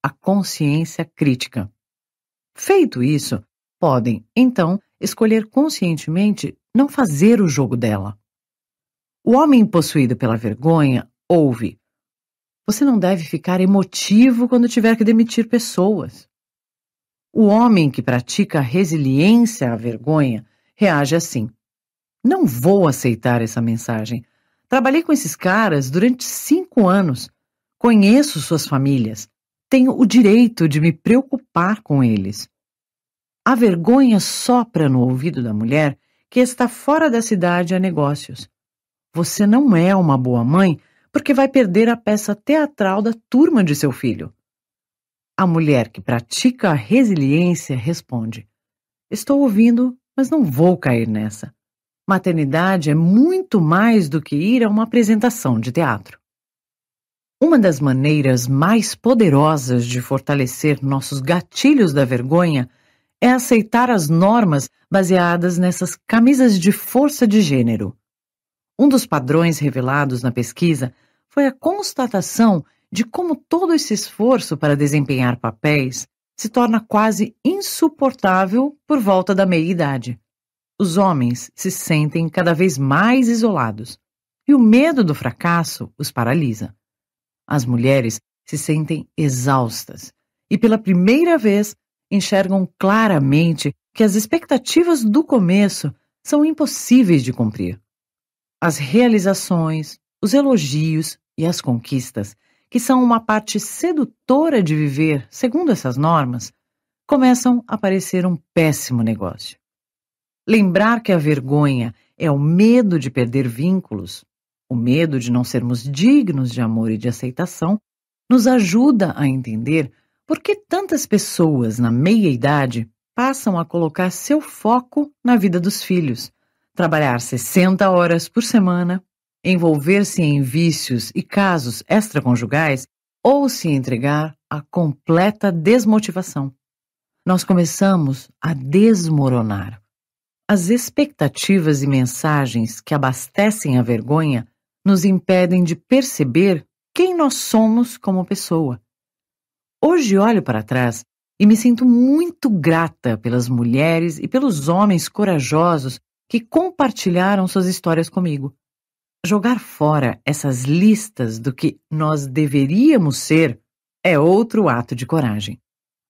a consciência crítica. Feito isso, podem, então, escolher conscientemente não fazer o jogo dela. O homem possuído pela vergonha ouve: Você não deve ficar emotivo quando tiver que demitir pessoas. O homem que pratica a resiliência à vergonha reage assim: Não vou aceitar essa mensagem. Trabalhei com esses caras durante cinco anos. Conheço suas famílias. Tenho o direito de me preocupar com eles. A vergonha sopra no ouvido da mulher que está fora da cidade a negócios. Você não é uma boa mãe porque vai perder a peça teatral da turma de seu filho. A mulher que pratica a resiliência responde: Estou ouvindo mas não vou cair nessa. Maternidade é muito mais do que ir a uma apresentação de teatro. Uma das maneiras mais poderosas de fortalecer nossos gatilhos da vergonha é aceitar as normas baseadas nessas camisas de força de gênero. Um dos padrões revelados na pesquisa foi a constatação de como todo esse esforço para desempenhar papéis se torna quase insuportável por volta da meia-idade. Os homens se sentem cada vez mais isolados e o medo do fracasso os paralisa. As mulheres se sentem exaustas e, pela primeira vez, enxergam claramente que as expectativas do começo são impossíveis de cumprir. As realizações, os elogios e as conquistas que são uma parte sedutora de viver, segundo essas normas, começam a parecer um péssimo negócio. Lembrar que a vergonha é o medo de perder vínculos, o medo de não sermos dignos de amor e de aceitação, nos ajuda a entender por que tantas pessoas na meia-idade passam a colocar seu foco na vida dos filhos, trabalhar 60 horas por semana, envolver-se em vícios e casos extraconjugais ou se entregar à completa desmotivação. Nós começamos a desmoronar. As expectativas e mensagens que abastecem a vergonha nos impedem de perceber quem nós somos como pessoa. Hoje olho para trás e me sinto muito grata pelas mulheres e pelos homens corajosos que compartilharam suas histórias comigo. Jogar fora essas listas do que nós deveríamos ser é outro ato de coragem.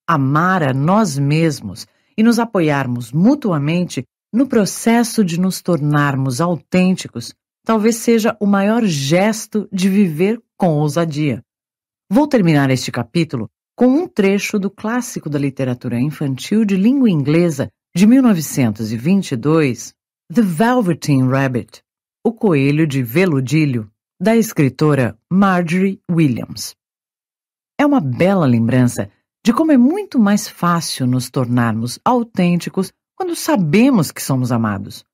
Amar a nós mesmos e nos apoiarmos mutuamente no processo de nos tornarmos autênticos talvez seja o maior gesto de viver com ousadia. Vou terminar este capítulo com um trecho do clássico da literatura infantil de língua inglesa de 1922, The Velveteen Rabbit, o Coelho de Veludilho, da escritora Marjorie Williams. É uma bela lembrança de como é muito mais fácil nos tornarmos autênticos quando sabemos que somos amados.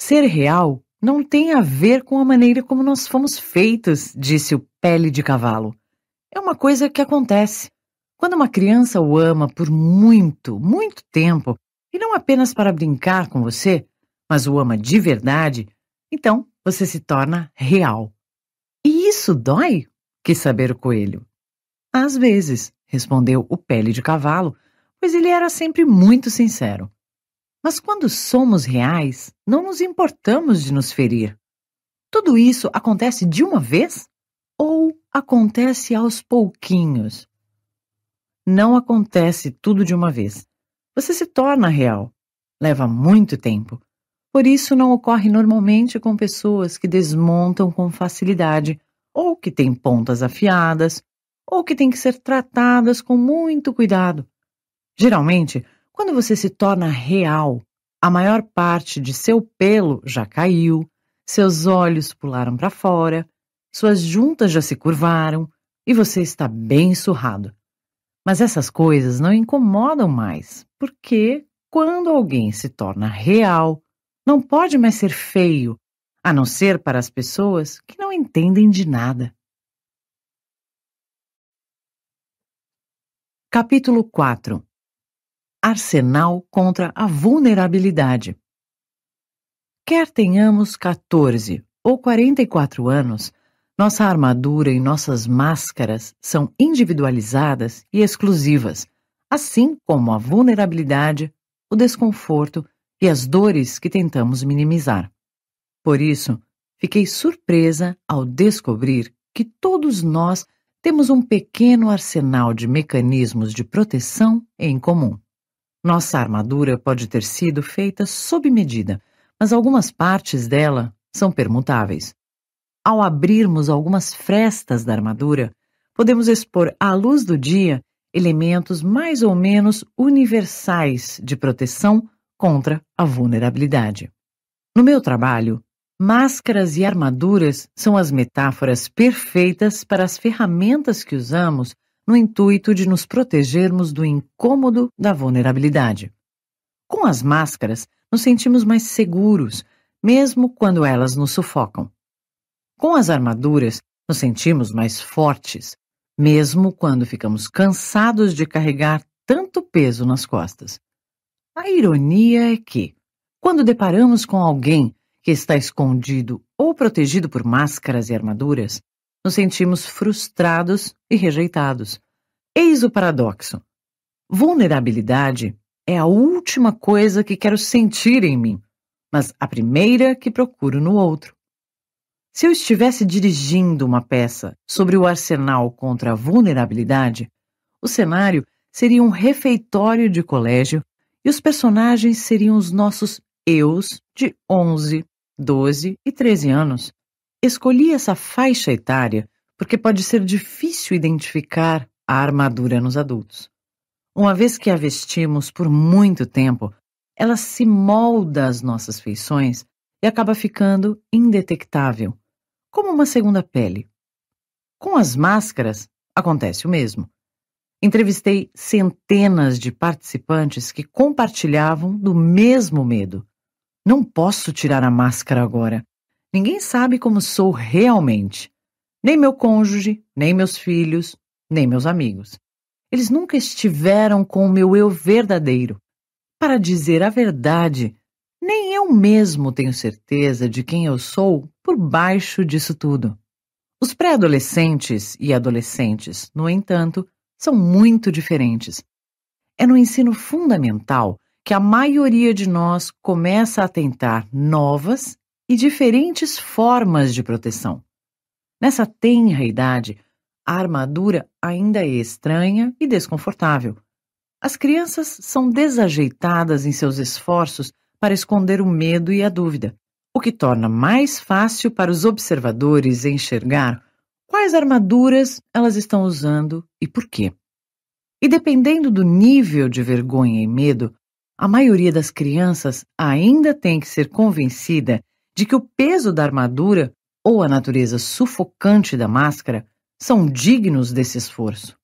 Ser real não tem a ver com a maneira como nós fomos feitos, disse o pele de cavalo. É uma coisa que acontece. Quando uma criança o ama por muito, muito tempo, e não apenas para brincar com você, mas o ama de verdade, então, você se torna real. E isso dói? Quis saber o coelho. Às vezes, respondeu o pele de cavalo, pois ele era sempre muito sincero. Mas quando somos reais, não nos importamos de nos ferir. Tudo isso acontece de uma vez ou acontece aos pouquinhos? Não acontece tudo de uma vez. Você se torna real. Leva muito tempo. Por isso, não ocorre normalmente com pessoas que desmontam com facilidade, ou que têm pontas afiadas, ou que têm que ser tratadas com muito cuidado. Geralmente, quando você se torna real, a maior parte de seu pelo já caiu, seus olhos pularam para fora, suas juntas já se curvaram e você está bem surrado. Mas essas coisas não incomodam mais, porque quando alguém se torna real, não pode mais ser feio, a não ser para as pessoas que não entendem de nada. Capítulo 4 Arsenal contra a vulnerabilidade. Quer tenhamos 14 ou 44 anos, nossa armadura e nossas máscaras são individualizadas e exclusivas, assim como a vulnerabilidade, o desconforto e as dores que tentamos minimizar. Por isso, fiquei surpresa ao descobrir que todos nós temos um pequeno arsenal de mecanismos de proteção em comum. Nossa armadura pode ter sido feita sob medida, mas algumas partes dela são permutáveis. Ao abrirmos algumas frestas da armadura, podemos expor à luz do dia elementos mais ou menos universais de proteção contra a vulnerabilidade. No meu trabalho, máscaras e armaduras são as metáforas perfeitas para as ferramentas que usamos no intuito de nos protegermos do incômodo da vulnerabilidade. Com as máscaras, nos sentimos mais seguros, mesmo quando elas nos sufocam. Com as armaduras, nos sentimos mais fortes, mesmo quando ficamos cansados de carregar tanto peso nas costas. A ironia é que, quando deparamos com alguém que está escondido ou protegido por máscaras e armaduras, nos sentimos frustrados e rejeitados. Eis o paradoxo. Vulnerabilidade é a última coisa que quero sentir em mim, mas a primeira que procuro no outro. Se eu estivesse dirigindo uma peça sobre o arsenal contra a vulnerabilidade, o cenário seria um refeitório de colégio e os personagens seriam os nossos eus de 11, 12 e 13 anos. Escolhi essa faixa etária porque pode ser difícil identificar a armadura nos adultos. Uma vez que a vestimos por muito tempo, ela se molda às nossas feições e acaba ficando indetectável, como uma segunda pele. Com as máscaras, acontece o mesmo. Entrevistei centenas de participantes que compartilhavam do mesmo medo. Não posso tirar a máscara agora. Ninguém sabe como sou realmente. Nem meu cônjuge, nem meus filhos, nem meus amigos. Eles nunca estiveram com o meu eu verdadeiro. Para dizer a verdade, nem eu mesmo tenho certeza de quem eu sou por baixo disso tudo. Os pré-adolescentes e adolescentes, no entanto, são muito diferentes. É no ensino fundamental que a maioria de nós começa a tentar novas e diferentes formas de proteção. Nessa tenra idade, a armadura ainda é estranha e desconfortável. As crianças são desajeitadas em seus esforços para esconder o medo e a dúvida, o que torna mais fácil para os observadores enxergar quais armaduras elas estão usando e por quê. E dependendo do nível de vergonha e medo, a maioria das crianças ainda tem que ser convencida de que o peso da armadura ou a natureza sufocante da máscara são dignos desse esforço.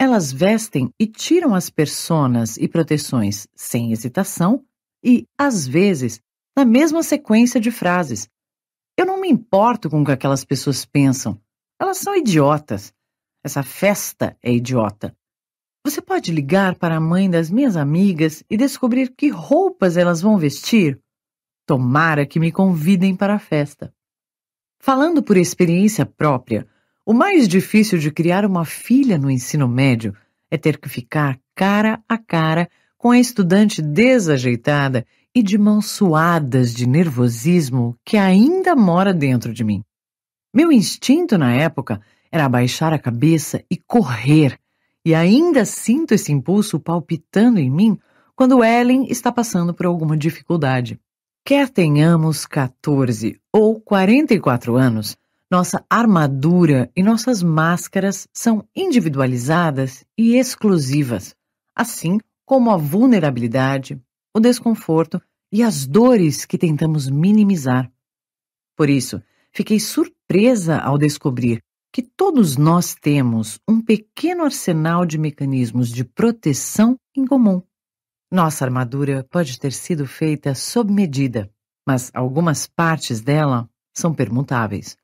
Elas vestem e tiram as personas e proteções sem hesitação e, às vezes, na mesma sequência de frases. Eu não me importo com o que aquelas pessoas pensam. Elas são idiotas. Essa festa é idiota. Você pode ligar para a mãe das minhas amigas e descobrir que roupas elas vão vestir? Tomara que me convidem para a festa. Falando por experiência própria, o mais difícil de criar uma filha no ensino médio é ter que ficar cara a cara com a estudante desajeitada e de mãos suadas de nervosismo que ainda mora dentro de mim. Meu instinto na época era abaixar a cabeça e correr, e ainda sinto esse impulso palpitando em mim quando Ellen está passando por alguma dificuldade. Quer tenhamos 14 ou 44 anos, nossa armadura e nossas máscaras são individualizadas e exclusivas, assim como a vulnerabilidade, o desconforto e as dores que tentamos minimizar. Por isso, fiquei surpresa ao descobrir que todos nós temos um pequeno arsenal de mecanismos de proteção em comum. Nossa armadura pode ter sido feita sob medida, mas algumas partes dela são permutáveis.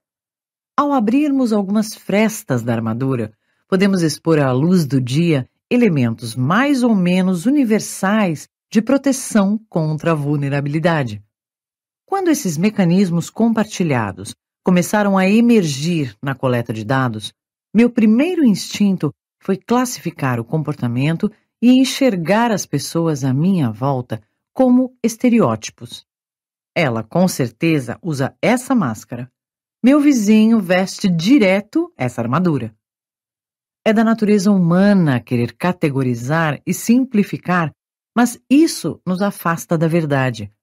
Ao abrirmos algumas frestas da armadura, podemos expor à luz do dia elementos mais ou menos universais de proteção contra a vulnerabilidade. Quando esses mecanismos compartilhados começaram a emergir na coleta de dados, meu primeiro instinto foi classificar o comportamento e enxergar as pessoas à minha volta como estereótipos. Ela com certeza usa essa máscara. Meu vizinho veste direto essa armadura. É da natureza humana querer categorizar e simplificar, mas isso nos afasta da verdade.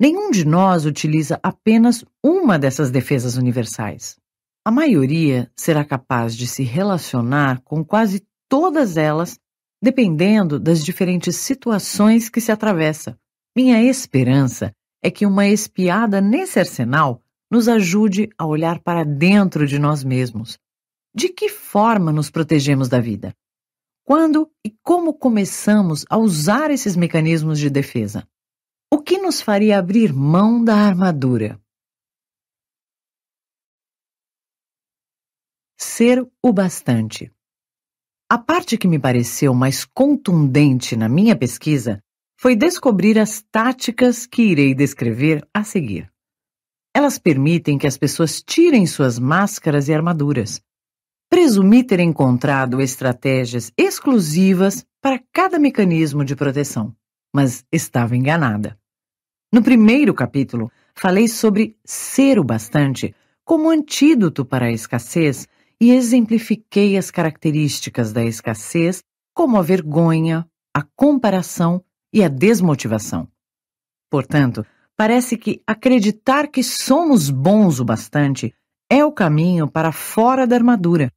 Nenhum de nós utiliza apenas uma dessas defesas universais. A maioria será capaz de se relacionar com quase todas elas, dependendo das diferentes situações que se atravessa. Minha esperança é que uma espiada nesse arsenal nos ajude a olhar para dentro de nós mesmos. De que forma nos protegemos da vida? Quando e como começamos a usar esses mecanismos de defesa? O que nos faria abrir mão da armadura? Ser o bastante. A parte que me pareceu mais contundente na minha pesquisa foi descobrir as táticas que irei descrever a seguir. Elas permitem que as pessoas tirem suas máscaras e armaduras. Presumi ter encontrado estratégias exclusivas para cada mecanismo de proteção mas estava enganada. No primeiro capítulo, falei sobre ser o bastante como antídoto para a escassez e exemplifiquei as características da escassez, como a vergonha, a comparação e a desmotivação. Portanto, parece que acreditar que somos bons o bastante é o caminho para fora da armadura.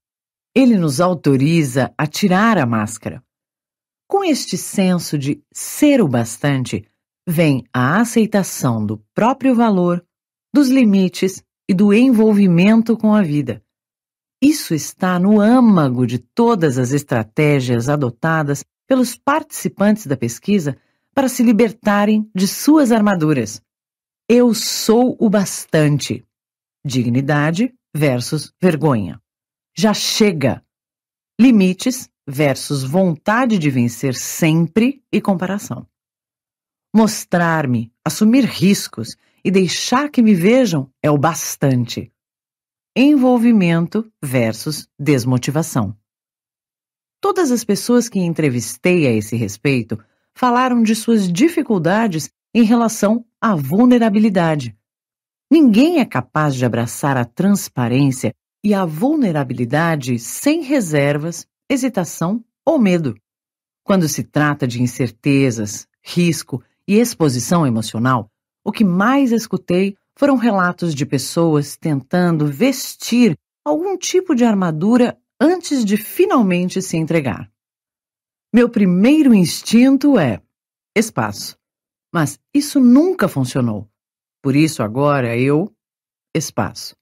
Ele nos autoriza a tirar a máscara. Com este senso de ser o bastante, vem a aceitação do próprio valor, dos limites e do envolvimento com a vida. Isso está no âmago de todas as estratégias adotadas pelos participantes da pesquisa para se libertarem de suas armaduras. Eu sou o bastante. Dignidade versus vergonha. Já chega. Limites versus vontade de vencer sempre e comparação. Mostrar-me, assumir riscos e deixar que me vejam é o bastante. Envolvimento versus desmotivação. Todas as pessoas que entrevistei a esse respeito falaram de suas dificuldades em relação à vulnerabilidade. Ninguém é capaz de abraçar a transparência e a vulnerabilidade sem reservas hesitação ou medo. Quando se trata de incertezas, risco e exposição emocional, o que mais escutei foram relatos de pessoas tentando vestir algum tipo de armadura antes de finalmente se entregar. Meu primeiro instinto é espaço. Mas isso nunca funcionou. Por isso agora eu espaço.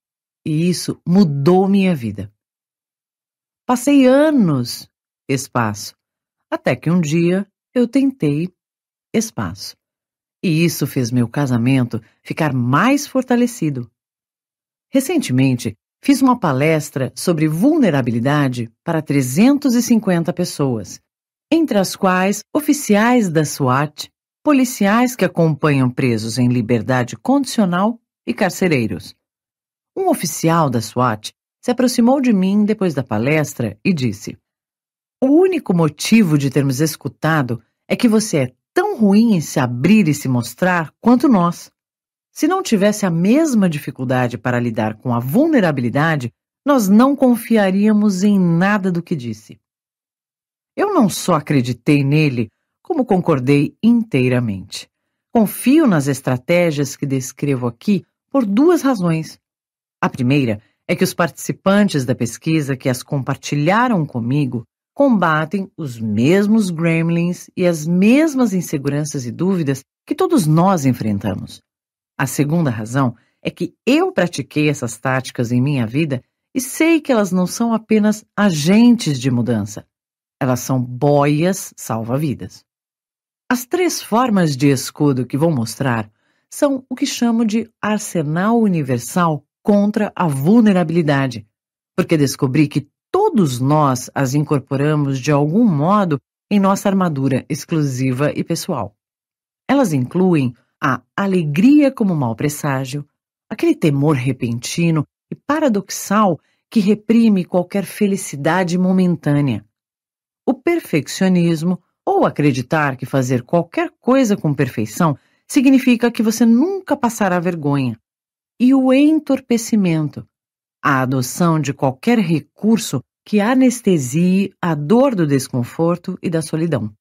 E isso mudou minha vida. Passei anos espaço, até que um dia eu tentei espaço. E isso fez meu casamento ficar mais fortalecido. Recentemente, fiz uma palestra sobre vulnerabilidade para 350 pessoas, entre as quais oficiais da SWAT, policiais que acompanham presos em liberdade condicional e carcereiros. Um oficial da SWAT se aproximou de mim depois da palestra e disse: O único motivo de termos escutado é que você é tão ruim em se abrir e se mostrar quanto nós. Se não tivesse a mesma dificuldade para lidar com a vulnerabilidade, nós não confiaríamos em nada do que disse. Eu não só acreditei nele, como concordei inteiramente. Confio nas estratégias que descrevo aqui por duas razões. A primeira é que os participantes da pesquisa que as compartilharam comigo combatem os mesmos gremlins e as mesmas inseguranças e dúvidas que todos nós enfrentamos. A segunda razão é que eu pratiquei essas táticas em minha vida e sei que elas não são apenas agentes de mudança, elas são boias salva-vidas. As três formas de escudo que vou mostrar são o que chamo de arsenal universal contra a vulnerabilidade, porque descobri que todos nós as incorporamos de algum modo em nossa armadura exclusiva e pessoal. Elas incluem a alegria como mau presságio, aquele temor repentino e paradoxal que reprime qualquer felicidade momentânea, o perfeccionismo ou acreditar que fazer qualquer coisa com perfeição significa que você nunca passará vergonha, e o entorpecimento, a adoção de qualquer recurso que anestesie a dor do desconforto e da solidão.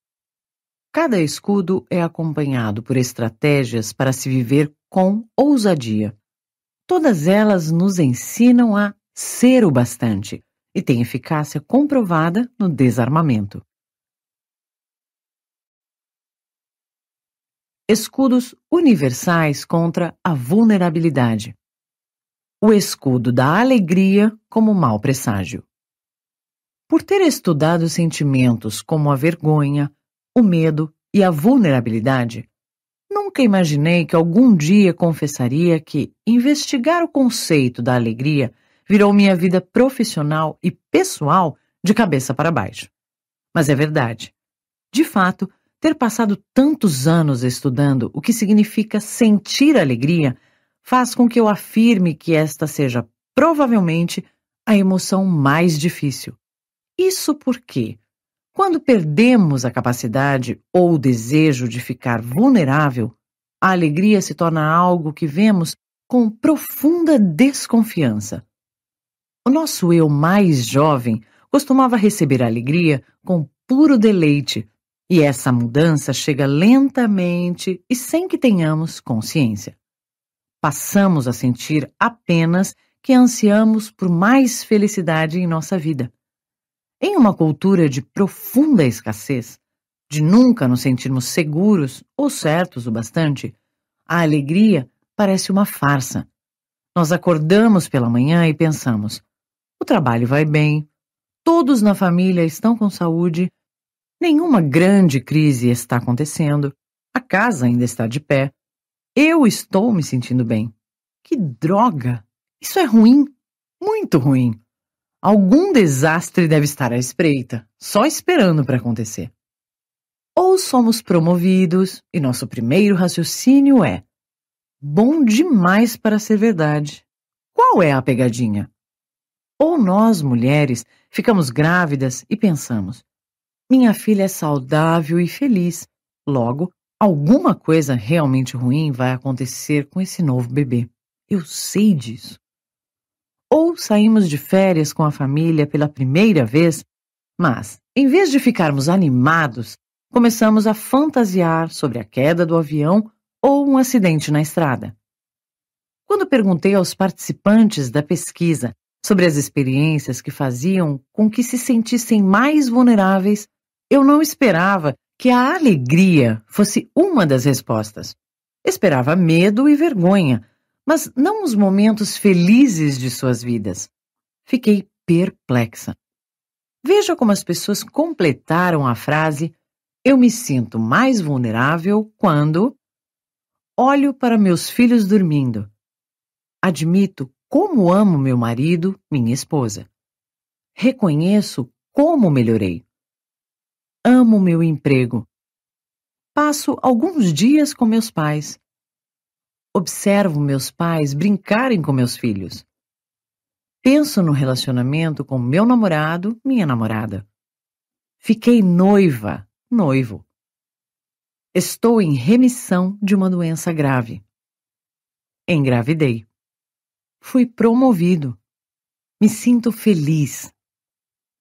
Cada escudo é acompanhado por estratégias para se viver com ousadia. Todas elas nos ensinam a ser o bastante e têm eficácia comprovada no desarmamento. escudos universais contra a vulnerabilidade. O escudo da alegria como mau presságio. Por ter estudado sentimentos como a vergonha, o medo e a vulnerabilidade, nunca imaginei que algum dia confessaria que investigar o conceito da alegria virou minha vida profissional e pessoal de cabeça para baixo. Mas é verdade. De fato, ter passado tantos anos estudando o que significa sentir alegria faz com que eu afirme que esta seja provavelmente a emoção mais difícil. Isso porque, quando perdemos a capacidade ou o desejo de ficar vulnerável, a alegria se torna algo que vemos com profunda desconfiança. O nosso eu mais jovem costumava receber a alegria com puro deleite, e essa mudança chega lentamente e sem que tenhamos consciência. Passamos a sentir apenas que ansiamos por mais felicidade em nossa vida. Em uma cultura de profunda escassez, de nunca nos sentirmos seguros ou certos o bastante, a alegria parece uma farsa. Nós acordamos pela manhã e pensamos: o trabalho vai bem, todos na família estão com saúde Nenhuma grande crise está acontecendo, a casa ainda está de pé. Eu estou me sentindo bem. Que droga! Isso é ruim, muito ruim. Algum desastre deve estar à espreita, só esperando para acontecer. Ou somos promovidos e nosso primeiro raciocínio é: bom demais para ser verdade. Qual é a pegadinha? Ou nós, mulheres, ficamos grávidas e pensamos: minha filha é saudável e feliz. Logo, alguma coisa realmente ruim vai acontecer com esse novo bebê. Eu sei disso. Ou saímos de férias com a família pela primeira vez, mas, em vez de ficarmos animados, começamos a fantasiar sobre a queda do avião ou um acidente na estrada. Quando perguntei aos participantes da pesquisa sobre as experiências que faziam com que se sentissem mais vulneráveis eu não esperava que a alegria fosse uma das respostas. Esperava medo e vergonha, mas não os momentos felizes de suas vidas. Fiquei perplexa. Veja como as pessoas completaram a frase: Eu me sinto mais vulnerável quando olho para meus filhos dormindo. Admito como amo meu marido, minha esposa. Reconheço como melhorei. Amo meu emprego. Passo alguns dias com meus pais. Observo meus pais brincarem com meus filhos. Penso no relacionamento com meu namorado, minha namorada. Fiquei noiva, noivo. Estou em remissão de uma doença grave. Engravidei. Fui promovido. Me sinto feliz.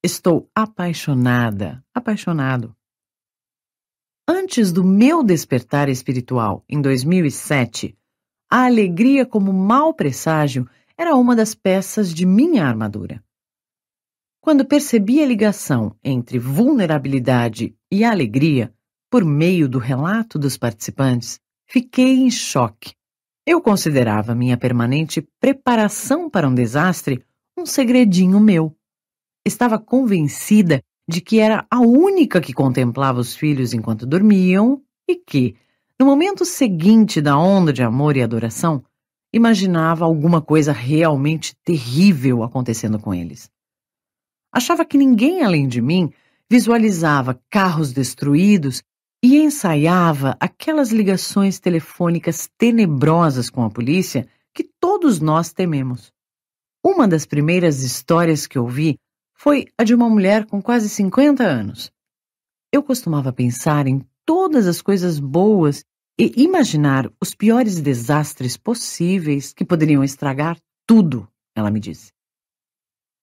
Estou apaixonada, apaixonado. Antes do meu despertar espiritual, em 2007, a alegria como mau presságio era uma das peças de minha armadura. Quando percebi a ligação entre vulnerabilidade e alegria por meio do relato dos participantes, fiquei em choque. Eu considerava minha permanente preparação para um desastre um segredinho meu estava convencida de que era a única que contemplava os filhos enquanto dormiam e que, no momento seguinte da onda de amor e adoração, imaginava alguma coisa realmente terrível acontecendo com eles. Achava que ninguém além de mim visualizava carros destruídos e ensaiava aquelas ligações telefônicas tenebrosas com a polícia que todos nós tememos. Uma das primeiras histórias que ouvi foi a de uma mulher com quase 50 anos. Eu costumava pensar em todas as coisas boas e imaginar os piores desastres possíveis que poderiam estragar tudo, ela me disse.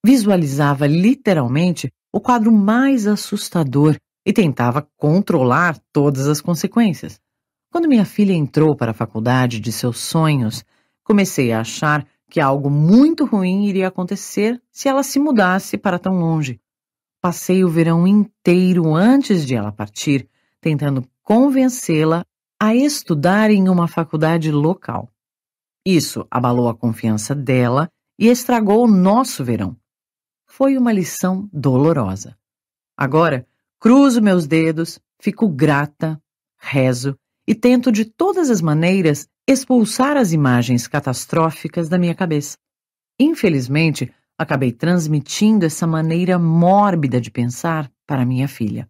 Visualizava literalmente o quadro mais assustador e tentava controlar todas as consequências. Quando minha filha entrou para a faculdade de seus sonhos, comecei a achar que algo muito ruim iria acontecer se ela se mudasse para tão longe. Passei o verão inteiro antes de ela partir, tentando convencê-la a estudar em uma faculdade local. Isso abalou a confiança dela e estragou o nosso verão. Foi uma lição dolorosa. Agora, cruzo meus dedos, fico grata, rezo e tento de todas as maneiras expulsar as imagens catastróficas da minha cabeça. Infelizmente, acabei transmitindo essa maneira mórbida de pensar para minha filha.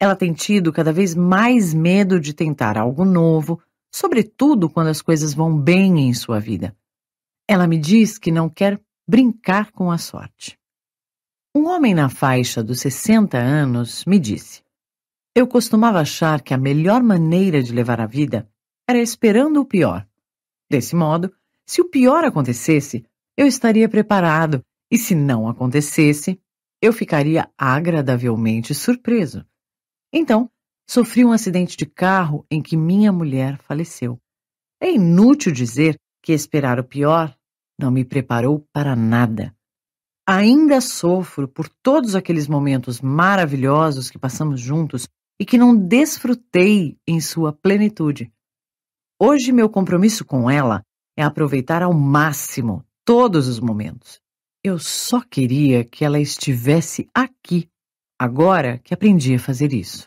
Ela tem tido cada vez mais medo de tentar algo novo, sobretudo quando as coisas vão bem em sua vida. Ela me diz que não quer brincar com a sorte. Um homem na faixa dos 60 anos me disse: Eu costumava achar que a melhor maneira de levar a vida era esperando o pior. Desse modo, se o pior acontecesse, eu estaria preparado, e se não acontecesse, eu ficaria agradavelmente surpreso. Então, sofri um acidente de carro em que minha mulher faleceu. É inútil dizer que esperar o pior não me preparou para nada. Ainda sofro por todos aqueles momentos maravilhosos que passamos juntos e que não desfrutei em sua plenitude. Hoje, meu compromisso com ela é aproveitar ao máximo todos os momentos. Eu só queria que ela estivesse aqui, agora que aprendi a fazer isso.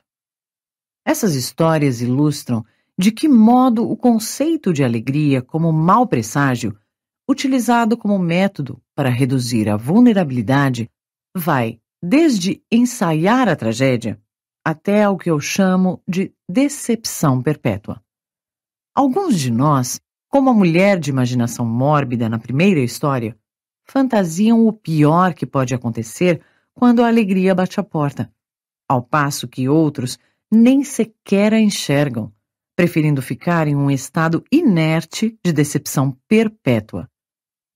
Essas histórias ilustram de que modo o conceito de alegria como mau presságio, utilizado como método para reduzir a vulnerabilidade, vai desde ensaiar a tragédia até o que eu chamo de decepção perpétua. Alguns de nós, como a mulher de imaginação mórbida na primeira história, fantasiam o pior que pode acontecer quando a alegria bate a porta, ao passo que outros nem sequer a enxergam, preferindo ficar em um estado inerte de decepção perpétua.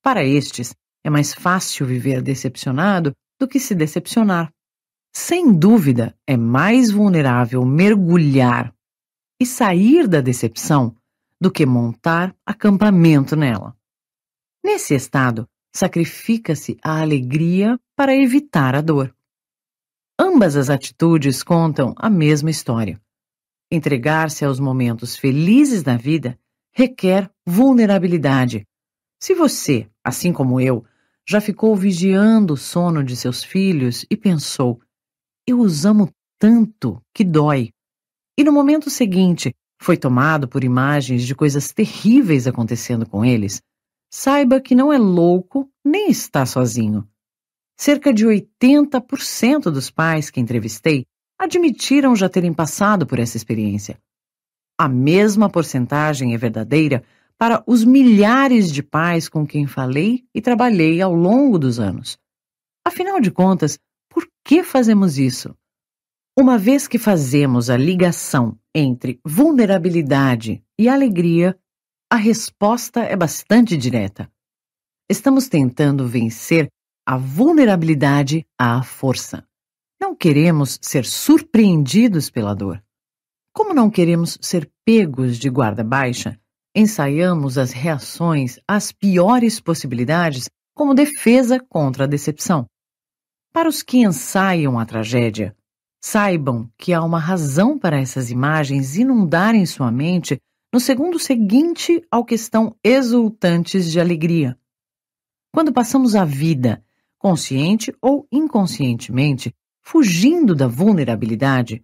Para estes, é mais fácil viver decepcionado do que se decepcionar. Sem dúvida, é mais vulnerável mergulhar e sair da decepção do que montar acampamento nela. Nesse estado, sacrifica-se a alegria para evitar a dor. Ambas as atitudes contam a mesma história. Entregar-se aos momentos felizes da vida requer vulnerabilidade. Se você, assim como eu, já ficou vigiando o sono de seus filhos e pensou: eu os amo tanto que dói. E no momento seguinte, foi tomado por imagens de coisas terríveis acontecendo com eles, saiba que não é louco nem está sozinho. Cerca de 80% dos pais que entrevistei admitiram já terem passado por essa experiência. A mesma porcentagem é verdadeira para os milhares de pais com quem falei e trabalhei ao longo dos anos. Afinal de contas, por que fazemos isso? Uma vez que fazemos a ligação entre vulnerabilidade e alegria, a resposta é bastante direta. Estamos tentando vencer a vulnerabilidade à força. Não queremos ser surpreendidos pela dor. Como não queremos ser pegos de guarda baixa, ensaiamos as reações às piores possibilidades como defesa contra a decepção. Para os que ensaiam a tragédia, Saibam que há uma razão para essas imagens inundarem sua mente no segundo seguinte ao que estão exultantes de alegria. Quando passamos a vida, consciente ou inconscientemente, fugindo da vulnerabilidade,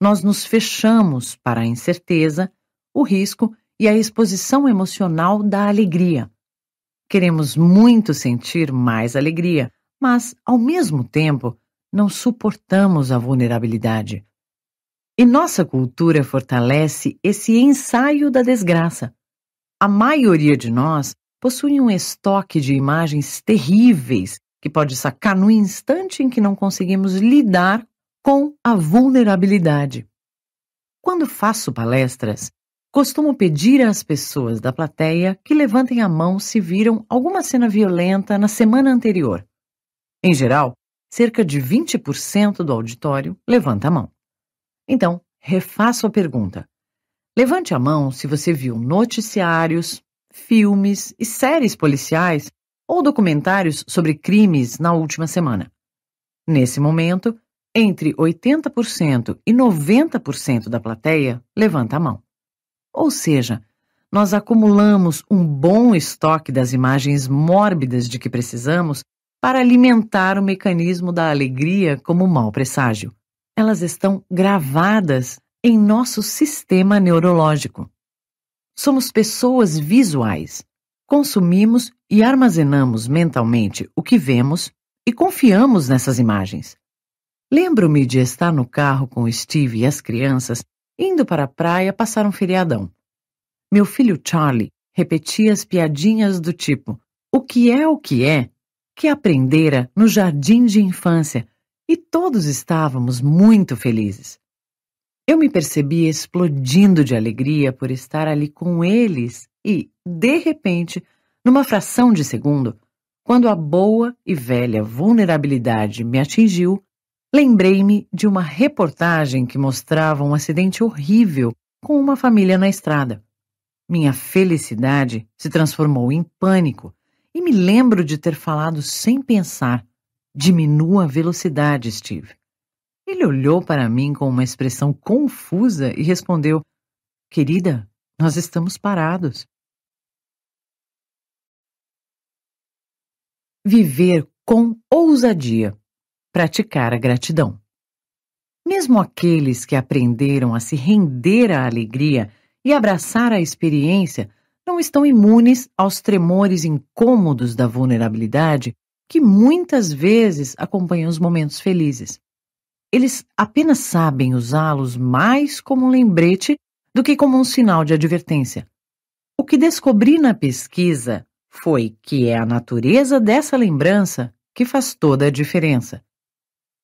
nós nos fechamos para a incerteza, o risco e a exposição emocional da alegria. Queremos muito sentir mais alegria, mas, ao mesmo tempo, não suportamos a vulnerabilidade. E nossa cultura fortalece esse ensaio da desgraça. A maioria de nós possui um estoque de imagens terríveis que pode sacar no instante em que não conseguimos lidar com a vulnerabilidade. Quando faço palestras, costumo pedir às pessoas da plateia que levantem a mão se viram alguma cena violenta na semana anterior. Em geral, cerca de 20% do auditório levanta a mão. Então, refaço a pergunta. Levante a mão se você viu noticiários, filmes e séries policiais ou documentários sobre crimes na última semana. Nesse momento, entre 80% e 90% da plateia levanta a mão. Ou seja, nós acumulamos um bom estoque das imagens mórbidas de que precisamos para alimentar o mecanismo da alegria como mau presságio. Elas estão gravadas em nosso sistema neurológico. Somos pessoas visuais. Consumimos e armazenamos mentalmente o que vemos e confiamos nessas imagens. Lembro-me de estar no carro com Steve e as crianças indo para a praia passar um feriadão. Meu filho Charlie repetia as piadinhas do tipo: O que é o que é que aprendera no jardim de infância e todos estávamos muito felizes. Eu me percebi explodindo de alegria por estar ali com eles e, de repente, numa fração de segundo, quando a boa e velha vulnerabilidade me atingiu, lembrei-me de uma reportagem que mostrava um acidente horrível com uma família na estrada. Minha felicidade se transformou em pânico e me lembro de ter falado sem pensar: diminua a velocidade, Steve. Ele olhou para mim com uma expressão confusa e respondeu: Querida, nós estamos parados. Viver com ousadia. Praticar a gratidão. Mesmo aqueles que aprenderam a se render à alegria e abraçar a experiência não estão imunes aos tremores incômodos da vulnerabilidade que muitas vezes acompanham os momentos felizes. Eles apenas sabem usá-los mais como um lembrete do que como um sinal de advertência. O que descobri na pesquisa foi que é a natureza dessa lembrança que faz toda a diferença.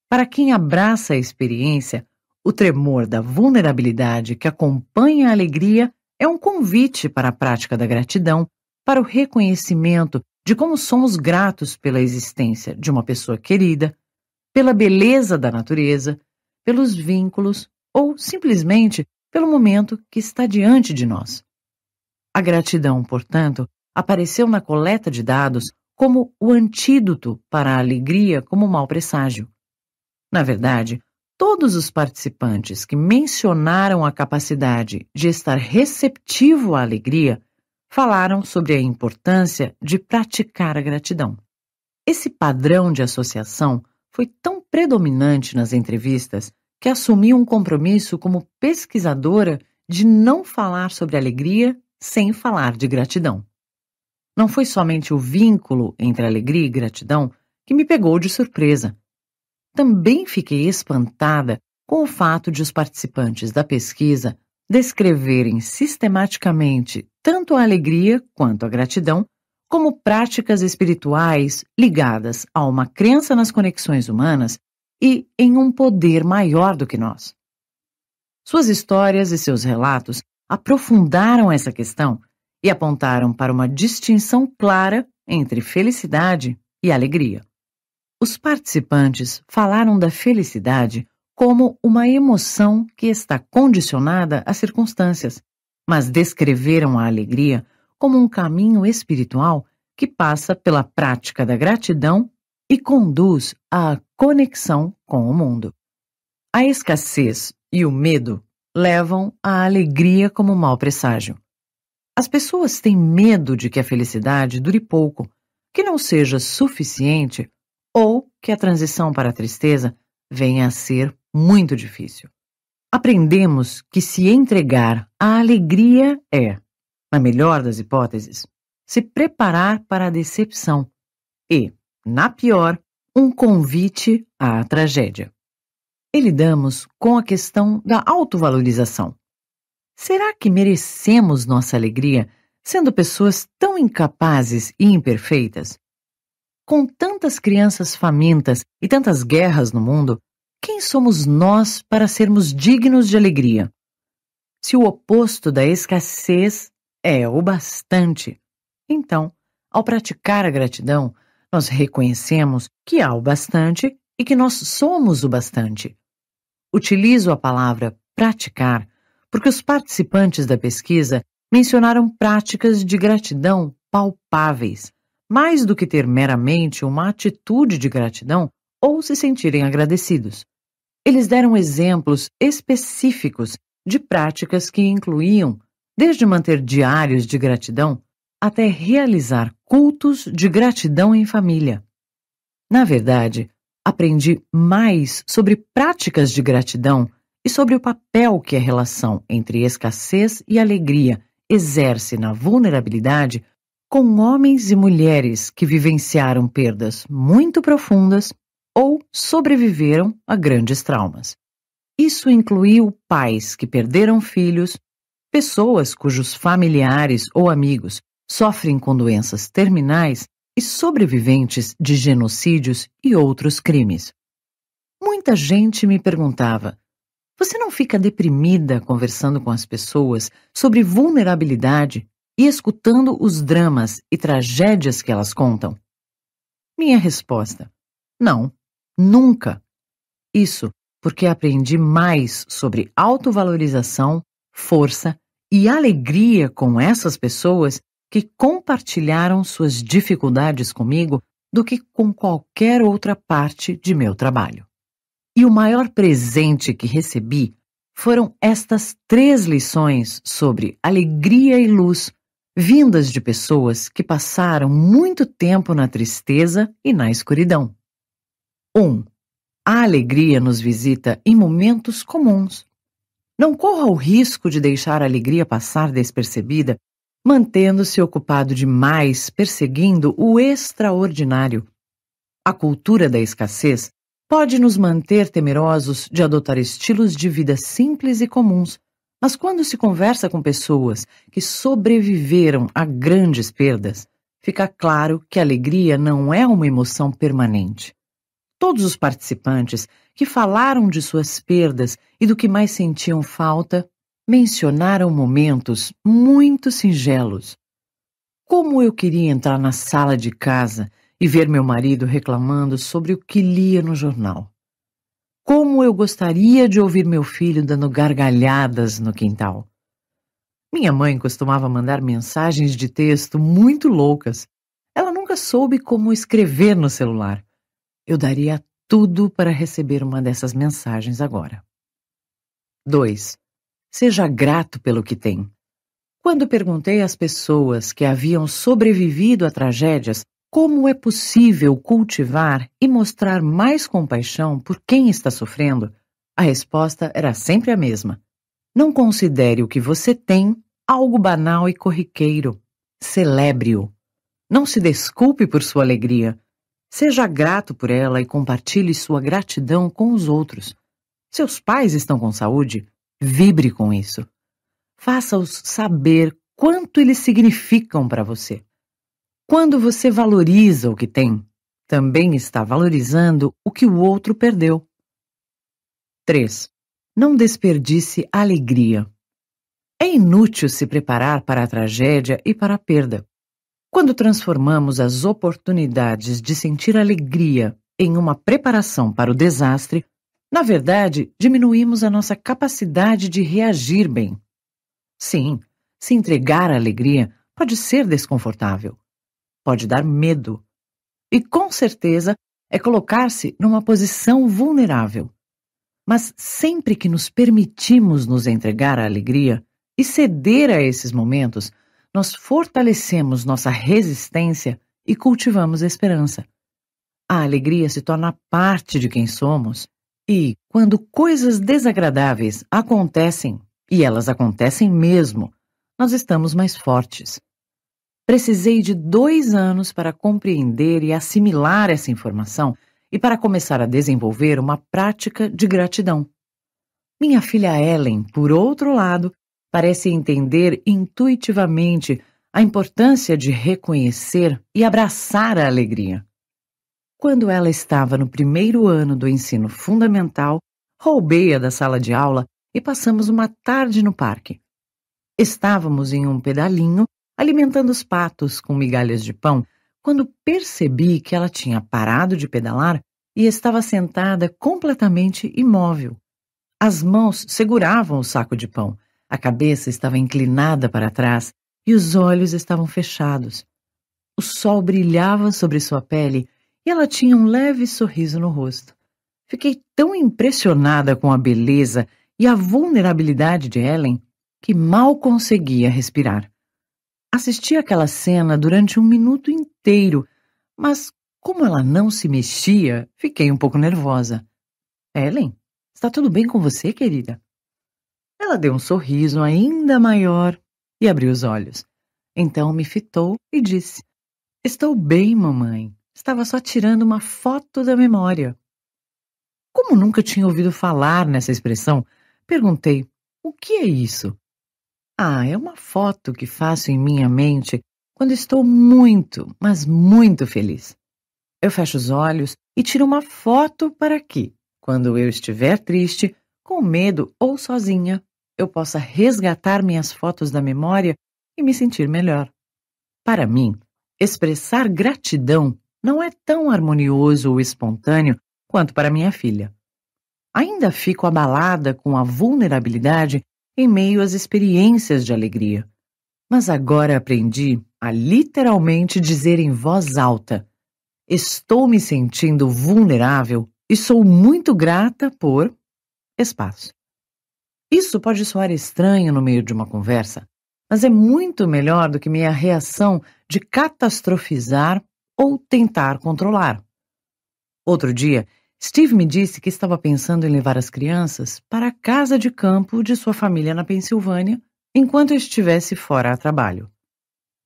Para quem abraça a experiência, o tremor da vulnerabilidade que acompanha a alegria é um convite para a prática da gratidão, para o reconhecimento de como somos gratos pela existência de uma pessoa querida, pela beleza da natureza, pelos vínculos ou simplesmente pelo momento que está diante de nós. A gratidão, portanto, apareceu na coleta de dados como o antídoto para a alegria como mau presságio. Na verdade, Todos os participantes que mencionaram a capacidade de estar receptivo à alegria falaram sobre a importância de praticar a gratidão. Esse padrão de associação foi tão predominante nas entrevistas que assumi um compromisso como pesquisadora de não falar sobre alegria sem falar de gratidão. Não foi somente o vínculo entre alegria e gratidão que me pegou de surpresa, também fiquei espantada com o fato de os participantes da pesquisa descreverem sistematicamente tanto a alegria quanto a gratidão como práticas espirituais ligadas a uma crença nas conexões humanas e em um poder maior do que nós. Suas histórias e seus relatos aprofundaram essa questão e apontaram para uma distinção clara entre felicidade e alegria. Os participantes falaram da felicidade como uma emoção que está condicionada às circunstâncias, mas descreveram a alegria como um caminho espiritual que passa pela prática da gratidão e conduz à conexão com o mundo. A escassez e o medo levam à alegria como mau presságio. As pessoas têm medo de que a felicidade dure pouco, que não seja suficiente ou que a transição para a tristeza venha a ser muito difícil. Aprendemos que se entregar à alegria é, na melhor das hipóteses, se preparar para a decepção e, na pior, um convite à tragédia. E lidamos com a questão da autovalorização. Será que merecemos nossa alegria sendo pessoas tão incapazes e imperfeitas? Com tantas crianças famintas e tantas guerras no mundo, quem somos nós para sermos dignos de alegria? Se o oposto da escassez é o bastante, então, ao praticar a gratidão, nós reconhecemos que há o bastante e que nós somos o bastante. Utilizo a palavra praticar porque os participantes da pesquisa mencionaram práticas de gratidão palpáveis mais do que ter meramente uma atitude de gratidão ou se sentirem agradecidos. Eles deram exemplos específicos de práticas que incluíam desde manter diários de gratidão até realizar cultos de gratidão em família. Na verdade, aprendi mais sobre práticas de gratidão e sobre o papel que a relação entre escassez e alegria exerce na vulnerabilidade com homens e mulheres que vivenciaram perdas muito profundas ou sobreviveram a grandes traumas. Isso incluiu pais que perderam filhos, pessoas cujos familiares ou amigos sofrem com doenças terminais e sobreviventes de genocídios e outros crimes. Muita gente me perguntava: você não fica deprimida conversando com as pessoas sobre vulnerabilidade e escutando os dramas e tragédias que elas contam? Minha resposta: não, nunca. Isso porque aprendi mais sobre autovalorização, força e alegria com essas pessoas que compartilharam suas dificuldades comigo do que com qualquer outra parte de meu trabalho. E o maior presente que recebi foram estas três lições sobre alegria e luz vindas de pessoas que passaram muito tempo na tristeza e na escuridão. 1. Um, a alegria nos visita em momentos comuns. Não corra o risco de deixar a alegria passar despercebida, mantendo-se ocupado demais perseguindo o extraordinário. A cultura da escassez pode nos manter temerosos de adotar estilos de vida simples e comuns, mas quando se conversa com pessoas que sobreviveram a grandes perdas, fica claro que a alegria não é uma emoção permanente. Todos os participantes que falaram de suas perdas e do que mais sentiam falta mencionaram momentos muito singelos. Como eu queria entrar na sala de casa e ver meu marido reclamando sobre o que lia no jornal como eu gostaria de ouvir meu filho dando gargalhadas no quintal. Minha mãe costumava mandar mensagens de texto muito loucas. Ela nunca soube como escrever no celular. Eu daria tudo para receber uma dessas mensagens agora. 2. Seja grato pelo que tem. Quando perguntei às pessoas que haviam sobrevivido a tragédias, como é possível cultivar e mostrar mais compaixão por quem está sofrendo? A resposta era sempre a mesma. Não considere o que você tem algo banal e corriqueiro. Celebre-o. Não se desculpe por sua alegria. Seja grato por ela e compartilhe sua gratidão com os outros. Seus pais estão com saúde? Vibre com isso. Faça-os saber quanto eles significam para você. Quando você valoriza o que tem, também está valorizando o que o outro perdeu. 3. Não desperdice alegria. É inútil se preparar para a tragédia e para a perda. Quando transformamos as oportunidades de sentir alegria em uma preparação para o desastre, na verdade, diminuímos a nossa capacidade de reagir bem. Sim, se entregar à alegria pode ser desconfortável pode dar medo. E com certeza é colocar-se numa posição vulnerável. Mas sempre que nos permitimos nos entregar à alegria e ceder a esses momentos, nós fortalecemos nossa resistência e cultivamos a esperança. A alegria se torna parte de quem somos, e quando coisas desagradáveis acontecem, e elas acontecem mesmo, nós estamos mais fortes. Precisei de dois anos para compreender e assimilar essa informação e para começar a desenvolver uma prática de gratidão. Minha filha Ellen, por outro lado, parece entender intuitivamente a importância de reconhecer e abraçar a alegria. Quando ela estava no primeiro ano do ensino fundamental, roubei-a da sala de aula e passamos uma tarde no parque. Estávamos em um pedalinho alimentando os patos com migalhas de pão, quando percebi que ela tinha parado de pedalar e estava sentada completamente imóvel. As mãos seguravam o saco de pão, a cabeça estava inclinada para trás e os olhos estavam fechados. O sol brilhava sobre sua pele e ela tinha um leve sorriso no rosto. Fiquei tão impressionada com a beleza e a vulnerabilidade de Ellen que mal conseguia respirar. Assisti aquela cena durante um minuto inteiro, mas como ela não se mexia, fiquei um pouco nervosa. Ellen, está tudo bem com você, querida? Ela deu um sorriso ainda maior e abriu os olhos. Então me fitou e disse: Estou bem, mamãe. Estava só tirando uma foto da memória. Como nunca tinha ouvido falar nessa expressão, perguntei: O que é isso? Ah, é uma foto que faço em minha mente quando estou muito, mas muito feliz. Eu fecho os olhos e tiro uma foto para que, quando eu estiver triste, com medo ou sozinha, eu possa resgatar minhas fotos da memória e me sentir melhor. Para mim, expressar gratidão não é tão harmonioso ou espontâneo quanto para minha filha. Ainda fico abalada com a vulnerabilidade em meio às experiências de alegria. Mas agora aprendi a literalmente dizer em voz alta: Estou me sentindo vulnerável e sou muito grata por espaço. Isso pode soar estranho no meio de uma conversa, mas é muito melhor do que minha reação de catastrofizar ou tentar controlar. Outro dia, Steve me disse que estava pensando em levar as crianças para a casa de campo de sua família na Pensilvânia enquanto eu estivesse fora a trabalho.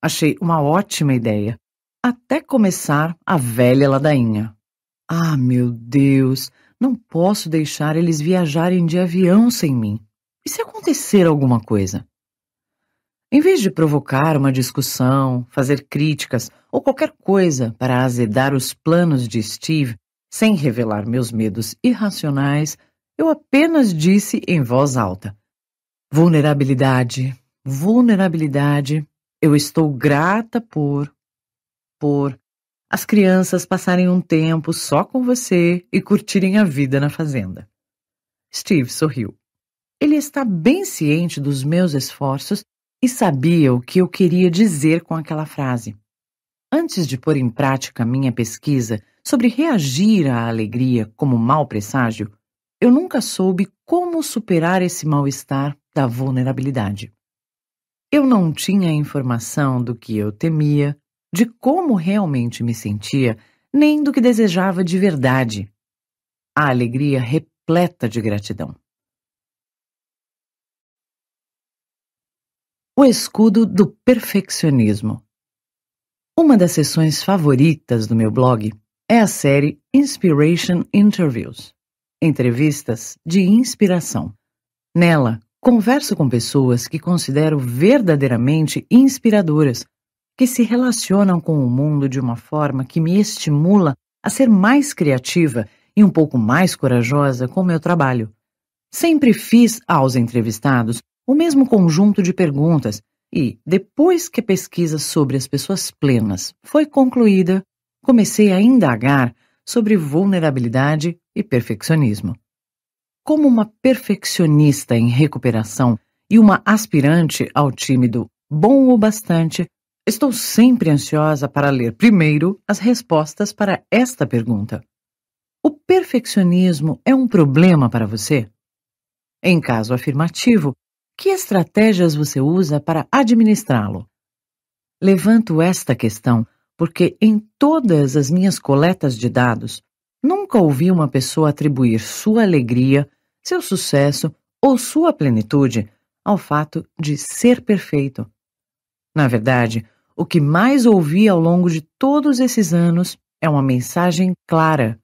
Achei uma ótima ideia, até começar a velha ladainha. Ah, meu Deus, não posso deixar eles viajarem de avião sem mim. E se acontecer alguma coisa? Em vez de provocar uma discussão, fazer críticas ou qualquer coisa para azedar os planos de Steve, sem revelar meus medos irracionais, eu apenas disse em voz alta: Vulnerabilidade, vulnerabilidade, eu estou grata por. por. as crianças passarem um tempo só com você e curtirem a vida na fazenda. Steve sorriu. Ele está bem ciente dos meus esforços e sabia o que eu queria dizer com aquela frase. Antes de pôr em prática minha pesquisa, Sobre reagir à alegria como mau presságio, eu nunca soube como superar esse mal-estar da vulnerabilidade. Eu não tinha informação do que eu temia, de como realmente me sentia, nem do que desejava de verdade. A alegria repleta de gratidão. O escudo do perfeccionismo. Uma das sessões favoritas do meu blog é a série Inspiration Interviews entrevistas de inspiração. Nela, converso com pessoas que considero verdadeiramente inspiradoras, que se relacionam com o mundo de uma forma que me estimula a ser mais criativa e um pouco mais corajosa com meu trabalho. Sempre fiz aos entrevistados o mesmo conjunto de perguntas e, depois que a pesquisa sobre as pessoas plenas foi concluída, comecei a indagar sobre vulnerabilidade e perfeccionismo. Como uma perfeccionista em recuperação e uma aspirante ao tímido bom o bastante, estou sempre ansiosa para ler primeiro as respostas para esta pergunta. O perfeccionismo é um problema para você? Em caso afirmativo, que estratégias você usa para administrá-lo? Levanto esta questão porque em todas as minhas coletas de dados, nunca ouvi uma pessoa atribuir sua alegria, seu sucesso ou sua plenitude ao fato de ser perfeito. Na verdade, o que mais ouvi ao longo de todos esses anos é uma mensagem clara.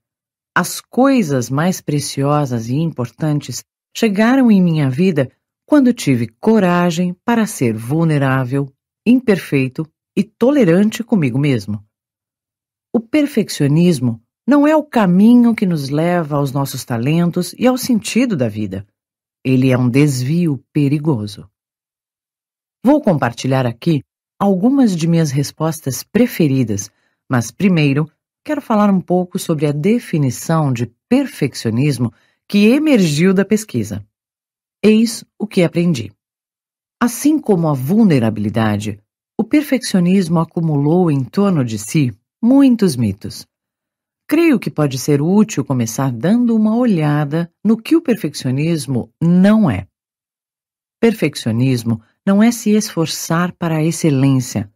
As coisas mais preciosas e importantes chegaram em minha vida quando tive coragem para ser vulnerável, imperfeito e tolerante comigo mesmo. O perfeccionismo não é o caminho que nos leva aos nossos talentos e ao sentido da vida. Ele é um desvio perigoso. Vou compartilhar aqui algumas de minhas respostas preferidas, mas primeiro quero falar um pouco sobre a definição de perfeccionismo que emergiu da pesquisa. Eis o que aprendi. Assim como a vulnerabilidade, o perfeccionismo acumulou em torno de si muitos mitos. Creio que pode ser útil começar dando uma olhada no que o perfeccionismo não é. Perfeccionismo não é se esforçar para a excelência.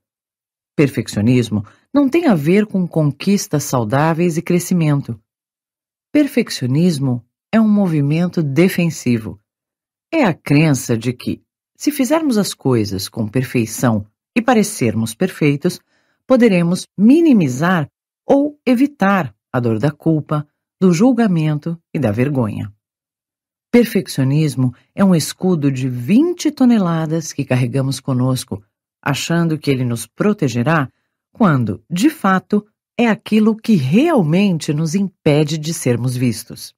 Perfeccionismo não tem a ver com conquistas saudáveis e crescimento. Perfeccionismo é um movimento defensivo. É a crença de que, se fizermos as coisas com perfeição e parecermos perfeitos, poderemos minimizar ou evitar a dor da culpa, do julgamento e da vergonha. Perfeccionismo é um escudo de 20 toneladas que carregamos conosco, achando que ele nos protegerá, quando, de fato, é aquilo que realmente nos impede de sermos vistos.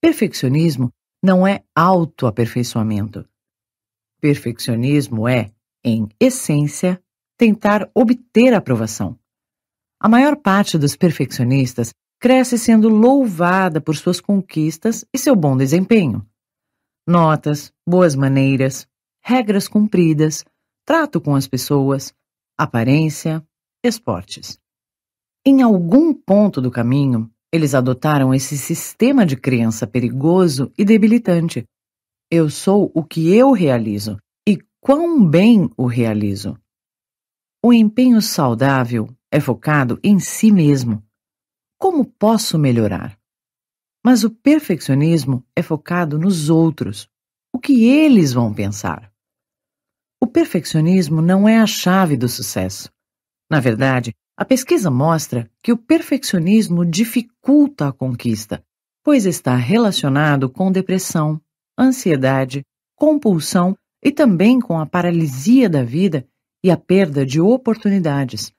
Perfeccionismo não é autoaperfeiçoamento. Perfeccionismo é em essência, tentar obter aprovação. A maior parte dos perfeccionistas cresce sendo louvada por suas conquistas e seu bom desempenho. Notas, boas maneiras, regras cumpridas, trato com as pessoas, aparência, esportes. Em algum ponto do caminho, eles adotaram esse sistema de crença perigoso e debilitante. Eu sou o que eu realizo, quão bem o realizo. O empenho saudável é focado em si mesmo. Como posso melhorar? Mas o perfeccionismo é focado nos outros, o que eles vão pensar. O perfeccionismo não é a chave do sucesso. Na verdade, a pesquisa mostra que o perfeccionismo dificulta a conquista, pois está relacionado com depressão, ansiedade, compulsão e também com a paralisia da vida e a perda de oportunidades.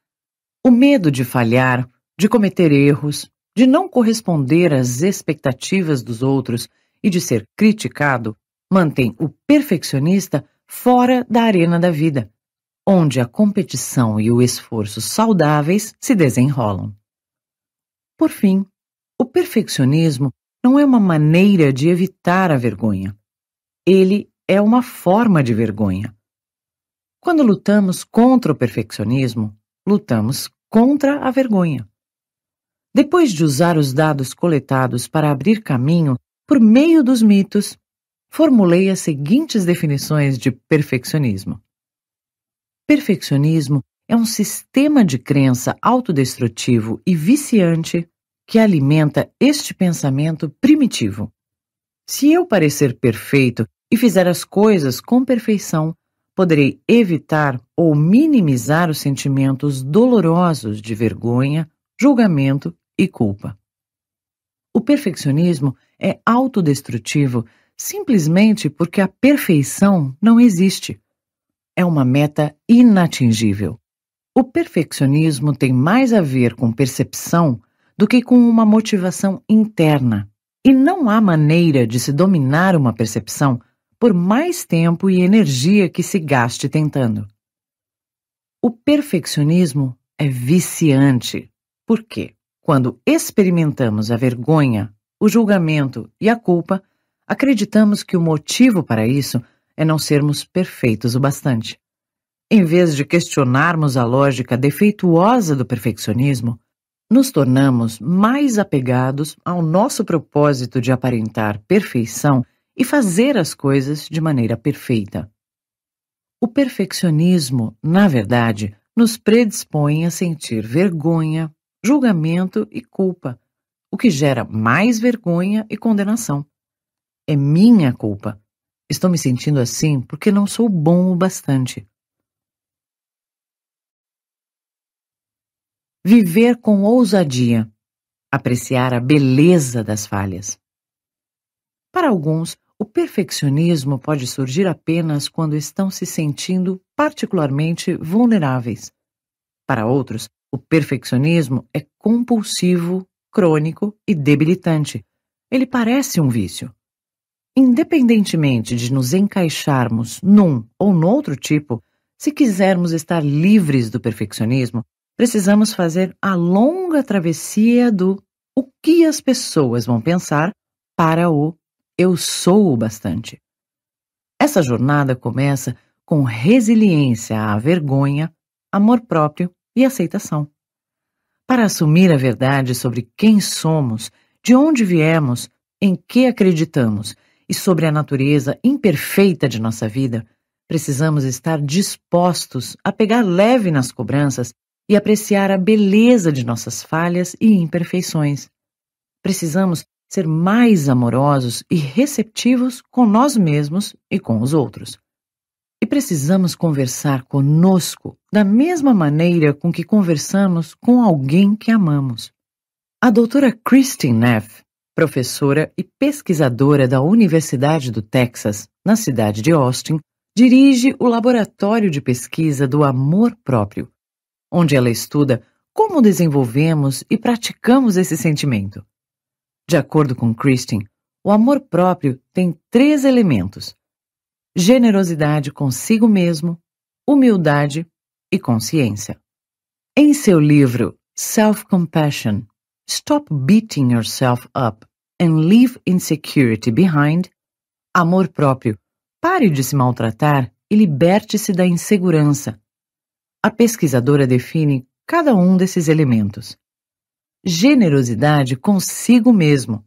O medo de falhar, de cometer erros, de não corresponder às expectativas dos outros e de ser criticado mantém o perfeccionista fora da arena da vida, onde a competição e o esforço saudáveis se desenrolam. Por fim, o perfeccionismo não é uma maneira de evitar a vergonha. Ele é uma forma de vergonha. Quando lutamos contra o perfeccionismo, lutamos contra a vergonha. Depois de usar os dados coletados para abrir caminho por meio dos mitos, formulei as seguintes definições de perfeccionismo. Perfeccionismo é um sistema de crença autodestrutivo e viciante que alimenta este pensamento primitivo. Se eu parecer perfeito e fizer as coisas com perfeição, poderei evitar ou minimizar os sentimentos dolorosos de vergonha, julgamento e culpa. O perfeccionismo é autodestrutivo simplesmente porque a perfeição não existe. É uma meta inatingível. O perfeccionismo tem mais a ver com percepção do que com uma motivação interna. E não há maneira de se dominar uma percepção por mais tempo e energia que se gaste tentando. O perfeccionismo é viciante, porque, quando experimentamos a vergonha, o julgamento e a culpa, acreditamos que o motivo para isso é não sermos perfeitos o bastante. Em vez de questionarmos a lógica defeituosa do perfeccionismo, nos tornamos mais apegados ao nosso propósito de aparentar perfeição e fazer as coisas de maneira perfeita. O perfeccionismo, na verdade, nos predispõe a sentir vergonha, julgamento e culpa, o que gera mais vergonha e condenação. É minha culpa. Estou me sentindo assim porque não sou bom o bastante. Viver com ousadia. Apreciar a beleza das falhas. Para alguns, o perfeccionismo pode surgir apenas quando estão se sentindo particularmente vulneráveis. Para outros, o perfeccionismo é compulsivo, crônico e debilitante. Ele parece um vício. Independentemente de nos encaixarmos num ou noutro tipo, se quisermos estar livres do perfeccionismo, precisamos fazer a longa travessia do o que as pessoas vão pensar para o eu sou o bastante. Essa jornada começa com resiliência à vergonha, amor próprio e aceitação. Para assumir a verdade sobre quem somos, de onde viemos, em que acreditamos e sobre a natureza imperfeita de nossa vida, precisamos estar dispostos a pegar leve nas cobranças e apreciar a beleza de nossas falhas e imperfeições. Precisamos ser mais amorosos e receptivos com nós mesmos e com os outros. E precisamos conversar conosco da mesma maneira com que conversamos com alguém que amamos. A doutora Christine Neff, professora e pesquisadora da Universidade do Texas, na cidade de Austin, dirige o Laboratório de Pesquisa do Amor Próprio, onde ela estuda como desenvolvemos e praticamos esse sentimento. De acordo com Christine, o amor próprio tem três elementos: generosidade consigo mesmo, humildade e consciência. Em seu livro Self-Compassion, Stop Beating Yourself Up and Leave Insecurity Behind, amor próprio, pare de se maltratar e liberte-se da insegurança. A pesquisadora define cada um desses elementos generosidade consigo mesmo,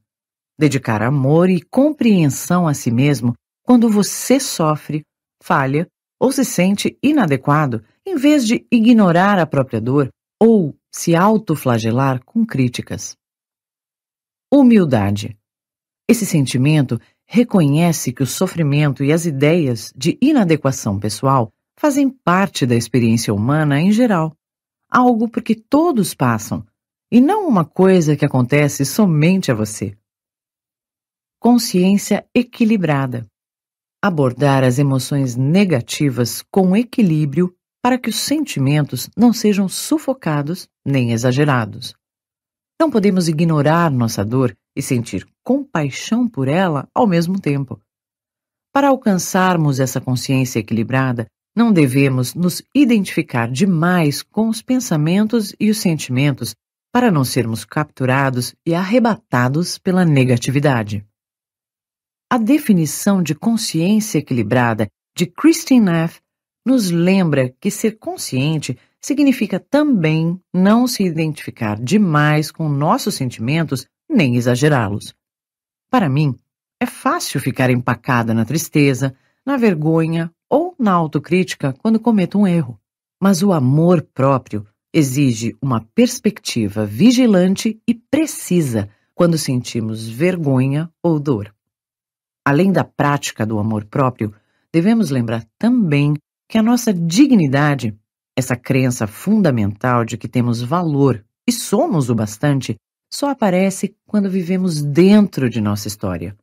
dedicar amor e compreensão a si mesmo quando você sofre, falha ou se sente inadequado, em vez de ignorar a própria dor ou se autoflagelar com críticas. Humildade. Esse sentimento reconhece que o sofrimento e as ideias de inadequação pessoal fazem parte da experiência humana em geral, algo porque todos passam, e não uma coisa que acontece somente a você. Consciência equilibrada. Abordar as emoções negativas com equilíbrio para que os sentimentos não sejam sufocados nem exagerados. Não podemos ignorar nossa dor e sentir compaixão por ela ao mesmo tempo. Para alcançarmos essa consciência equilibrada, não devemos nos identificar demais com os pensamentos e os sentimentos para não sermos capturados e arrebatados pela negatividade. A definição de consciência equilibrada de Christine Neff nos lembra que ser consciente significa também não se identificar demais com nossos sentimentos nem exagerá-los. Para mim, é fácil ficar empacada na tristeza, na vergonha ou na autocrítica quando cometo um erro. Mas o amor próprio exige uma perspectiva vigilante e precisa quando sentimos vergonha ou dor. Além da prática do amor próprio, devemos lembrar também que a nossa dignidade, essa crença fundamental de que temos valor e somos o bastante, só aparece quando vivemos dentro de nossa história.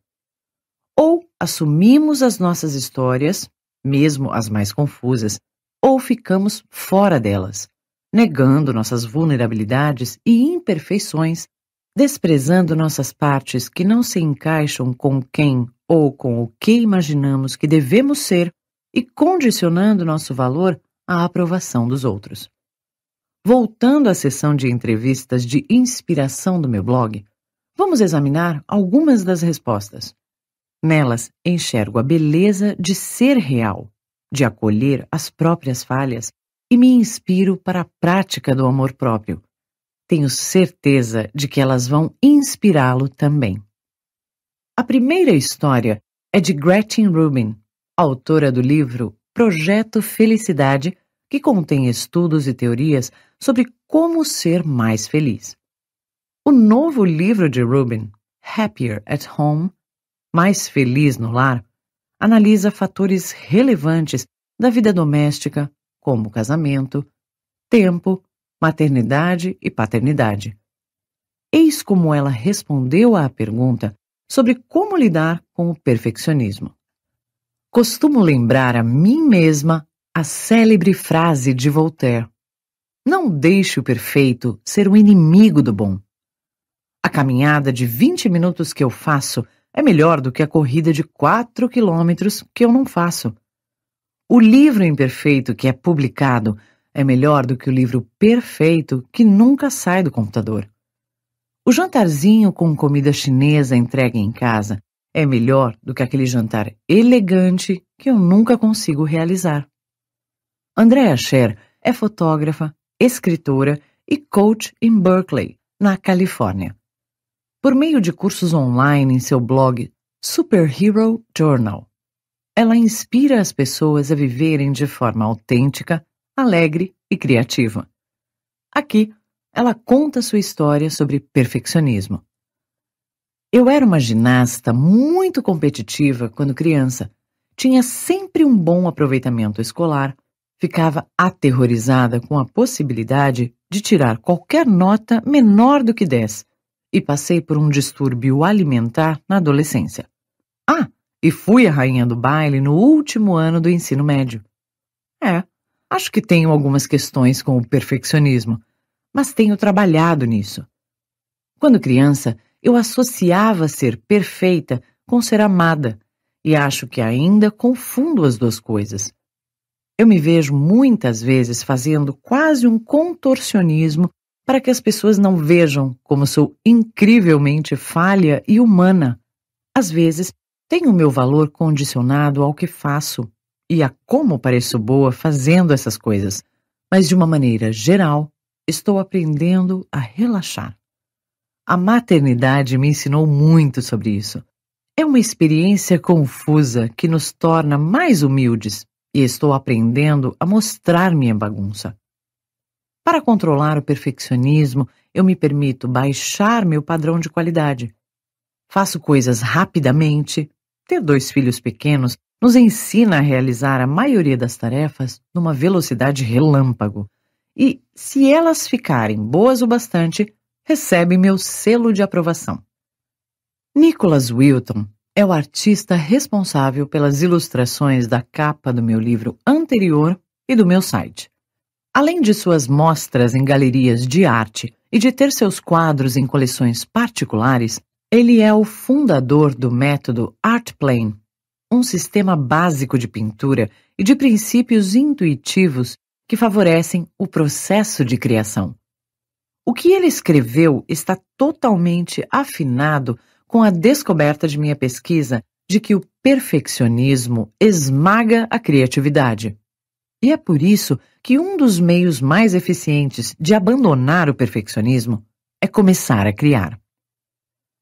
Ou assumimos as nossas histórias, mesmo as mais confusas, ou ficamos fora delas, negando nossas vulnerabilidades e imperfeições, desprezando nossas partes que não se encaixam com quem ou com o que imaginamos que devemos ser e condicionando nosso valor à aprovação dos outros. Voltando à sessão de entrevistas de inspiração do meu blog, vamos examinar algumas das respostas. Nelas, enxergo a beleza de ser real, de acolher as próprias falhas e me inspiro para a prática do amor próprio. Tenho certeza de que elas vão inspirá-lo também. A primeira história é de Gretchen Rubin, autora do livro Projeto Felicidade, que contém estudos e teorias sobre como ser mais feliz. O novo livro de Rubin, Happier at Home Mais Feliz no Lar, analisa fatores relevantes da vida doméstica, como casamento, tempo, maternidade e paternidade. Eis como ela respondeu à pergunta sobre como lidar com o perfeccionismo. Costumo lembrar a mim mesma a célebre frase de Voltaire: Não deixe o perfeito ser o inimigo do bom. A caminhada de 20 minutos que eu faço é melhor do que a corrida de 4 quilômetros que eu não faço. O livro imperfeito que é publicado é melhor do que o livro perfeito que nunca sai do computador. O jantarzinho com comida chinesa entregue em casa é melhor do que aquele jantar elegante que eu nunca consigo realizar. Andrea Scher é fotógrafa, escritora e coach em Berkeley, na Califórnia. Por meio de cursos online em seu blog Superhero Journal, ela inspira as pessoas a viverem de forma autêntica, alegre e criativa. Aqui, ela conta sua história sobre perfeccionismo. Eu era uma ginasta muito competitiva quando criança. Tinha sempre um bom aproveitamento escolar, ficava aterrorizada com a possibilidade de tirar qualquer nota menor do que 10 e passei por um distúrbio alimentar na adolescência. Ah, e fui a rainha do baile no último ano do ensino médio. É, acho que tenho algumas questões com o perfeccionismo, mas tenho trabalhado nisso. Quando criança, eu associava ser perfeita com ser amada, e acho que ainda confundo as duas coisas. Eu me vejo muitas vezes fazendo quase um contorcionismo para que as pessoas não vejam como sou incrivelmente falha e humana, às vezes tenho o meu valor condicionado ao que faço e a como pareço boa fazendo essas coisas, mas de uma maneira geral, estou aprendendo a relaxar. A maternidade me ensinou muito sobre isso. É uma experiência confusa que nos torna mais humildes e estou aprendendo a mostrar minha bagunça. Para controlar o perfeccionismo, eu me permito baixar meu padrão de qualidade. Faço coisas rapidamente, ter dois filhos pequenos nos ensina a realizar a maioria das tarefas numa velocidade relâmpago. E, se elas ficarem boas o bastante, recebe meu selo de aprovação. Nicholas Wilton é o artista responsável pelas ilustrações da capa do meu livro anterior e do meu site. Além de suas mostras em galerias de arte e de ter seus quadros em coleções particulares, ele é o fundador do método Artplane, um sistema básico de pintura e de princípios intuitivos que favorecem o processo de criação. O que ele escreveu está totalmente afinado com a descoberta de minha pesquisa de que o perfeccionismo esmaga a criatividade. E é por isso que um dos meios mais eficientes de abandonar o perfeccionismo é começar a criar.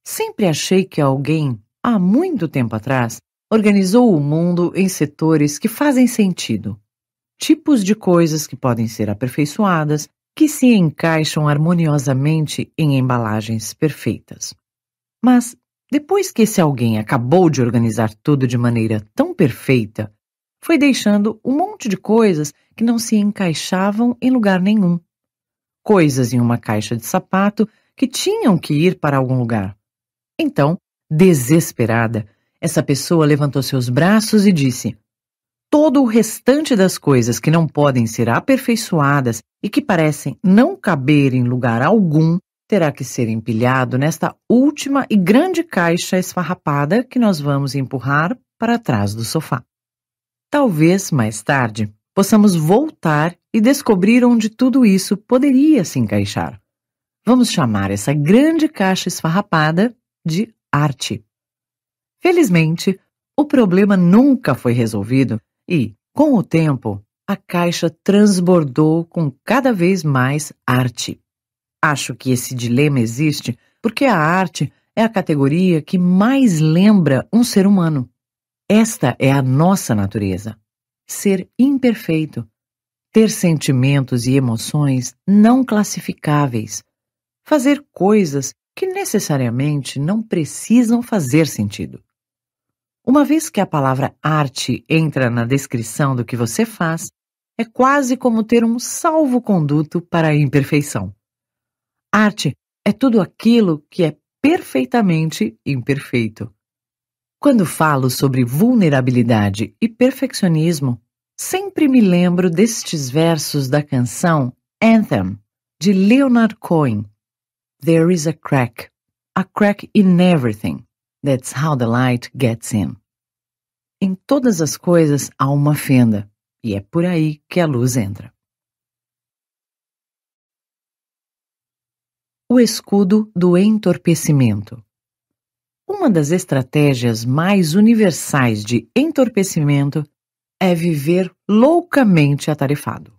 Sempre achei que alguém, há muito tempo atrás, organizou o mundo em setores que fazem sentido. Tipos de coisas que podem ser aperfeiçoadas, que se encaixam harmoniosamente em embalagens perfeitas. Mas, depois que esse alguém acabou de organizar tudo de maneira tão perfeita, foi deixando um monte de coisas que não se encaixavam em lugar nenhum. Coisas em uma caixa de sapato que tinham que ir para algum lugar então, desesperada, essa pessoa levantou seus braços e disse: Todo o restante das coisas que não podem ser aperfeiçoadas e que parecem não caber em lugar algum terá que ser empilhado nesta última e grande caixa esfarrapada que nós vamos empurrar para trás do sofá. Talvez mais tarde possamos voltar e descobrir onde tudo isso poderia se encaixar. Vamos chamar essa grande caixa esfarrapada de arte. Felizmente, o problema nunca foi resolvido e, com o tempo, a caixa transbordou com cada vez mais arte. Acho que esse dilema existe porque a arte é a categoria que mais lembra um ser humano. Esta é a nossa natureza. Ser imperfeito, ter sentimentos e emoções não classificáveis, fazer coisas que necessariamente não precisam fazer sentido. Uma vez que a palavra arte entra na descrição do que você faz, é quase como ter um salvo-conduto para a imperfeição. Arte é tudo aquilo que é perfeitamente imperfeito. Quando falo sobre vulnerabilidade e perfeccionismo, sempre me lembro destes versos da canção Anthem, de Leonard Cohen, There is a crack, a crack in everything. That's how the light gets in. Em todas as coisas há uma fenda, e é por aí que a luz entra. O escudo do entorpecimento. Uma das estratégias mais universais de entorpecimento é viver loucamente atarefado.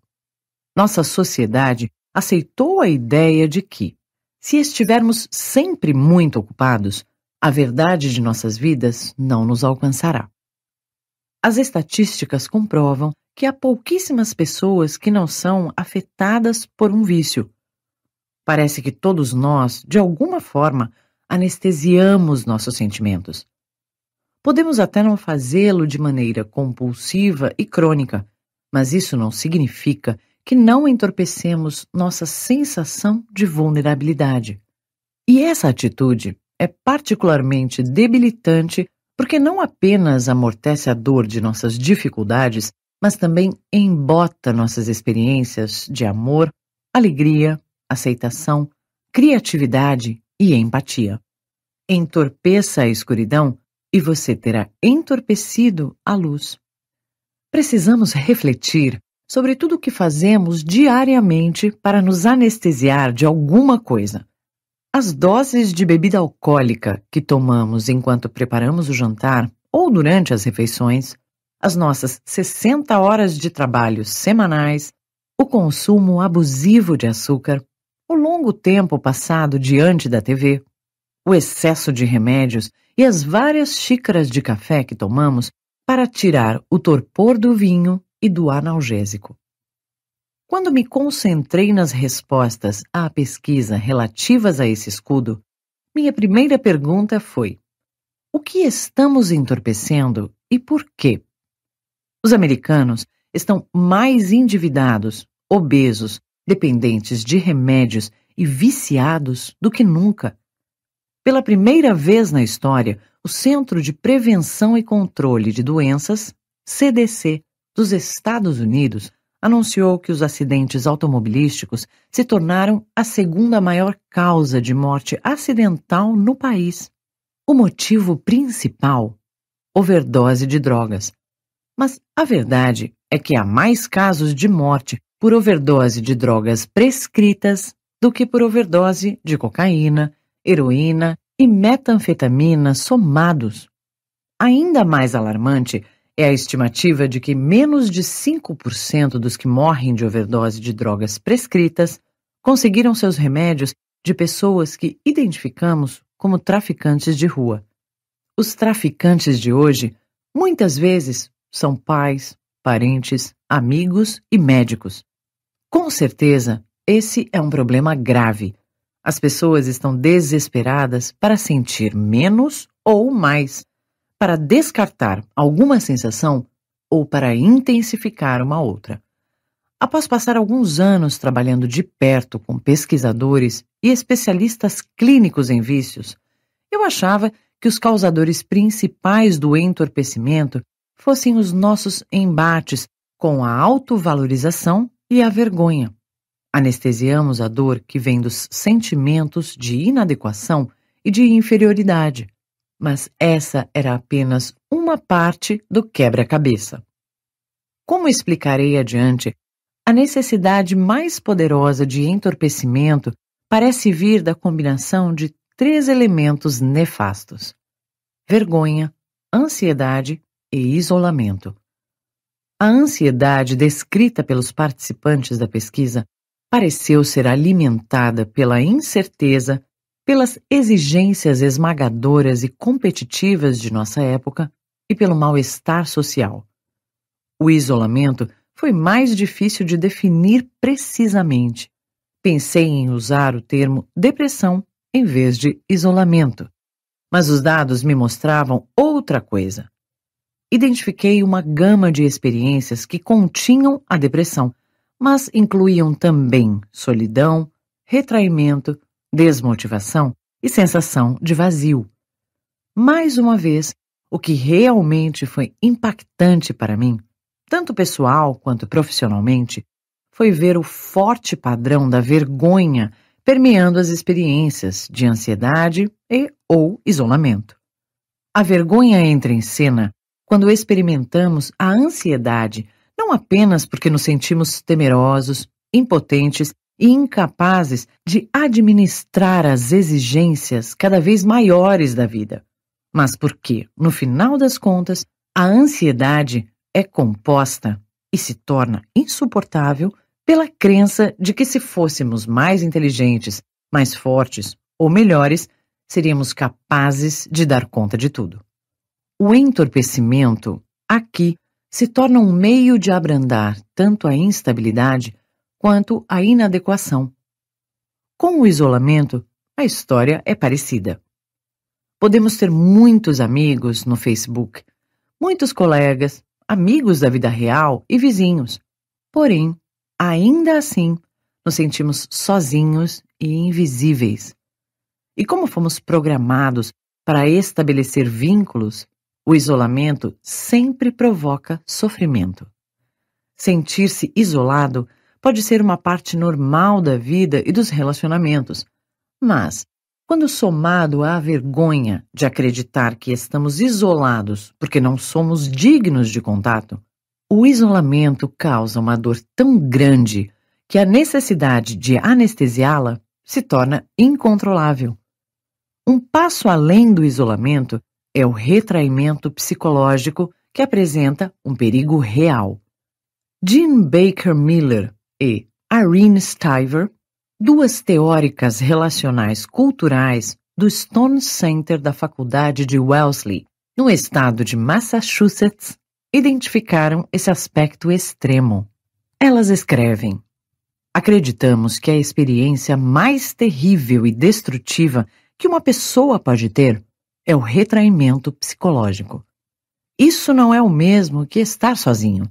Nossa sociedade aceitou a ideia de que se estivermos sempre muito ocupados, a verdade de nossas vidas não nos alcançará. As estatísticas comprovam que há pouquíssimas pessoas que não são afetadas por um vício. Parece que todos nós, de alguma forma, anestesiamos nossos sentimentos. Podemos até não fazê-lo de maneira compulsiva e crônica, mas isso não significa que não entorpecemos nossa sensação de vulnerabilidade. E essa atitude é particularmente debilitante porque não apenas amortece a dor de nossas dificuldades, mas também embota nossas experiências de amor, alegria, aceitação, criatividade e empatia. Entorpeça a escuridão e você terá entorpecido a luz. Precisamos refletir sobre tudo o que fazemos diariamente para nos anestesiar de alguma coisa. As doses de bebida alcoólica que tomamos enquanto preparamos o jantar ou durante as refeições, as nossas 60 horas de trabalho semanais, o consumo abusivo de açúcar, o longo tempo passado diante da TV, o excesso de remédios e as várias xícaras de café que tomamos para tirar o torpor do vinho e do analgésico. Quando me concentrei nas respostas à pesquisa relativas a esse escudo, minha primeira pergunta foi: o que estamos entorpecendo e por quê? Os americanos estão mais endividados, obesos, dependentes de remédios e viciados do que nunca. Pela primeira vez na história, o Centro de Prevenção e Controle de Doenças, CDC, dos Estados Unidos anunciou que os acidentes automobilísticos se tornaram a segunda maior causa de morte acidental no país. O motivo principal? Overdose de drogas. Mas a verdade é que há mais casos de morte por overdose de drogas prescritas do que por overdose de cocaína, heroína e metanfetamina somados. Ainda mais alarmante é a estimativa de que menos de 5% dos que morrem de overdose de drogas prescritas conseguiram seus remédios de pessoas que identificamos como traficantes de rua. Os traficantes de hoje muitas vezes são pais, parentes, amigos e médicos. Com certeza, esse é um problema grave. As pessoas estão desesperadas para sentir menos ou mais para descartar alguma sensação ou para intensificar uma outra. Após passar alguns anos trabalhando de perto com pesquisadores e especialistas clínicos em vícios, eu achava que os causadores principais do entorpecimento fossem os nossos embates com a autovalorização e a vergonha. Anestesiamos a dor que vem dos sentimentos de inadequação e de inferioridade mas essa era apenas uma parte do quebra-cabeça. Como explicarei adiante, a necessidade mais poderosa de entorpecimento parece vir da combinação de três elementos nefastos: vergonha, ansiedade e isolamento. A ansiedade descrita pelos participantes da pesquisa pareceu ser alimentada pela incerteza pelas exigências esmagadoras e competitivas de nossa época e pelo mal-estar social. O isolamento foi mais difícil de definir precisamente. Pensei em usar o termo depressão em vez de isolamento, mas os dados me mostravam outra coisa. Identifiquei uma gama de experiências que continham a depressão, mas incluíam também solidão, retraimento, desmotivação e sensação de vazio. Mais uma vez, o que realmente foi impactante para mim, tanto pessoal quanto profissionalmente, foi ver o forte padrão da vergonha permeando as experiências de ansiedade e ou isolamento. A vergonha entra em cena quando experimentamos a ansiedade não apenas porque nos sentimos temerosos, impotentes e incapazes de administrar as exigências cada vez maiores da vida. Mas porque, no final das contas, a ansiedade é composta e se torna insuportável pela crença de que, se fôssemos mais inteligentes, mais fortes ou melhores, seríamos capazes de dar conta de tudo. O entorpecimento, aqui, se torna um meio de abrandar tanto a instabilidade quanto à inadequação. Com o isolamento, a história é parecida. Podemos ter muitos amigos no Facebook, muitos colegas, amigos da vida real e vizinhos. Porém, ainda assim, nos sentimos sozinhos e invisíveis. E como fomos programados para estabelecer vínculos, o isolamento sempre provoca sofrimento. Sentir-se isolado pode ser uma parte normal da vida e dos relacionamentos. Mas, quando somado à vergonha de acreditar que estamos isolados porque não somos dignos de contato, o isolamento causa uma dor tão grande que a necessidade de anestesiá-la se torna incontrolável. Um passo além do isolamento é o retraimento psicológico que apresenta um perigo real. Jean Baker Miller e Irene Stiver, duas teóricas relacionais culturais do Stone Center da Faculdade de Wellesley, no estado de Massachusetts, identificaram esse aspecto extremo. Elas escrevem: Acreditamos que a experiência mais terrível e destrutiva que uma pessoa pode ter é o retraimento psicológico. Isso não é o mesmo que estar sozinho.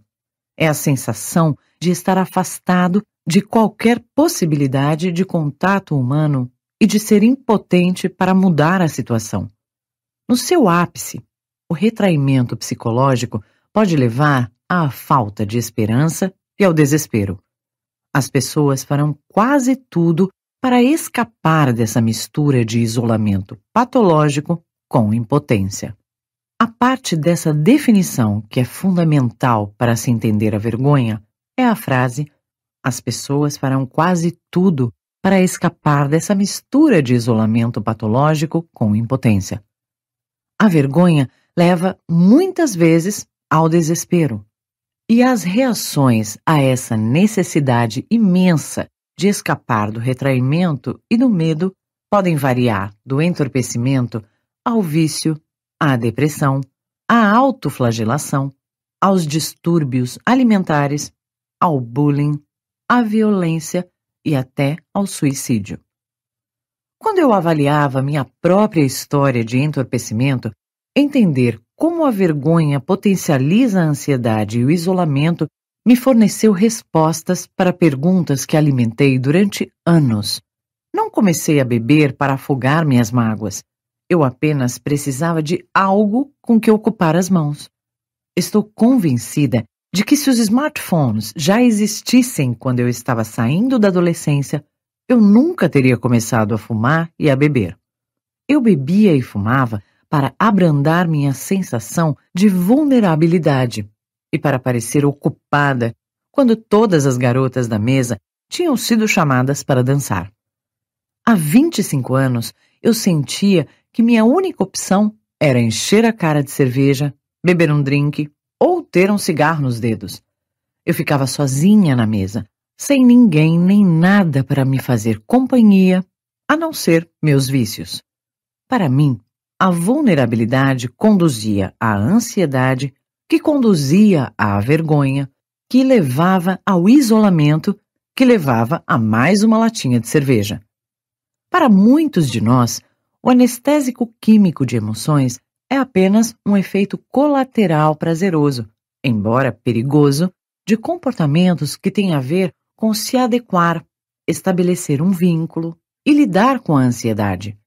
É a sensação de estar afastado de qualquer possibilidade de contato humano e de ser impotente para mudar a situação. No seu ápice, o retraimento psicológico pode levar à falta de esperança e ao desespero. As pessoas farão quase tudo para escapar dessa mistura de isolamento patológico com impotência. A parte dessa definição que é fundamental para se entender a vergonha é a frase: as pessoas farão quase tudo para escapar dessa mistura de isolamento patológico com impotência. A vergonha leva muitas vezes ao desespero. E as reações a essa necessidade imensa de escapar do retraimento e do medo podem variar do entorpecimento ao vício, à depressão, à autoflagelação, aos distúrbios alimentares ao bullying, à violência e até ao suicídio. Quando eu avaliava minha própria história de entorpecimento, entender como a vergonha potencializa a ansiedade e o isolamento me forneceu respostas para perguntas que alimentei durante anos. Não comecei a beber para afogar minhas mágoas. Eu apenas precisava de algo com que ocupar as mãos. Estou convencida de que se os smartphones já existissem quando eu estava saindo da adolescência, eu nunca teria começado a fumar e a beber. Eu bebia e fumava para abrandar minha sensação de vulnerabilidade e para parecer ocupada quando todas as garotas da mesa tinham sido chamadas para dançar. Há 25 anos, eu sentia que minha única opção era encher a cara de cerveja, beber um drink ter um cigarro nos dedos. Eu ficava sozinha na mesa, sem ninguém nem nada para me fazer companhia, a não ser meus vícios. Para mim, a vulnerabilidade conduzia à ansiedade, que conduzia à vergonha, que levava ao isolamento, que levava a mais uma latinha de cerveja. Para muitos de nós, o anestésico químico de emoções é apenas um efeito colateral prazeroso, embora perigoso, de comportamentos que têm a ver com se adequar, estabelecer um vínculo e lidar com a ansiedade.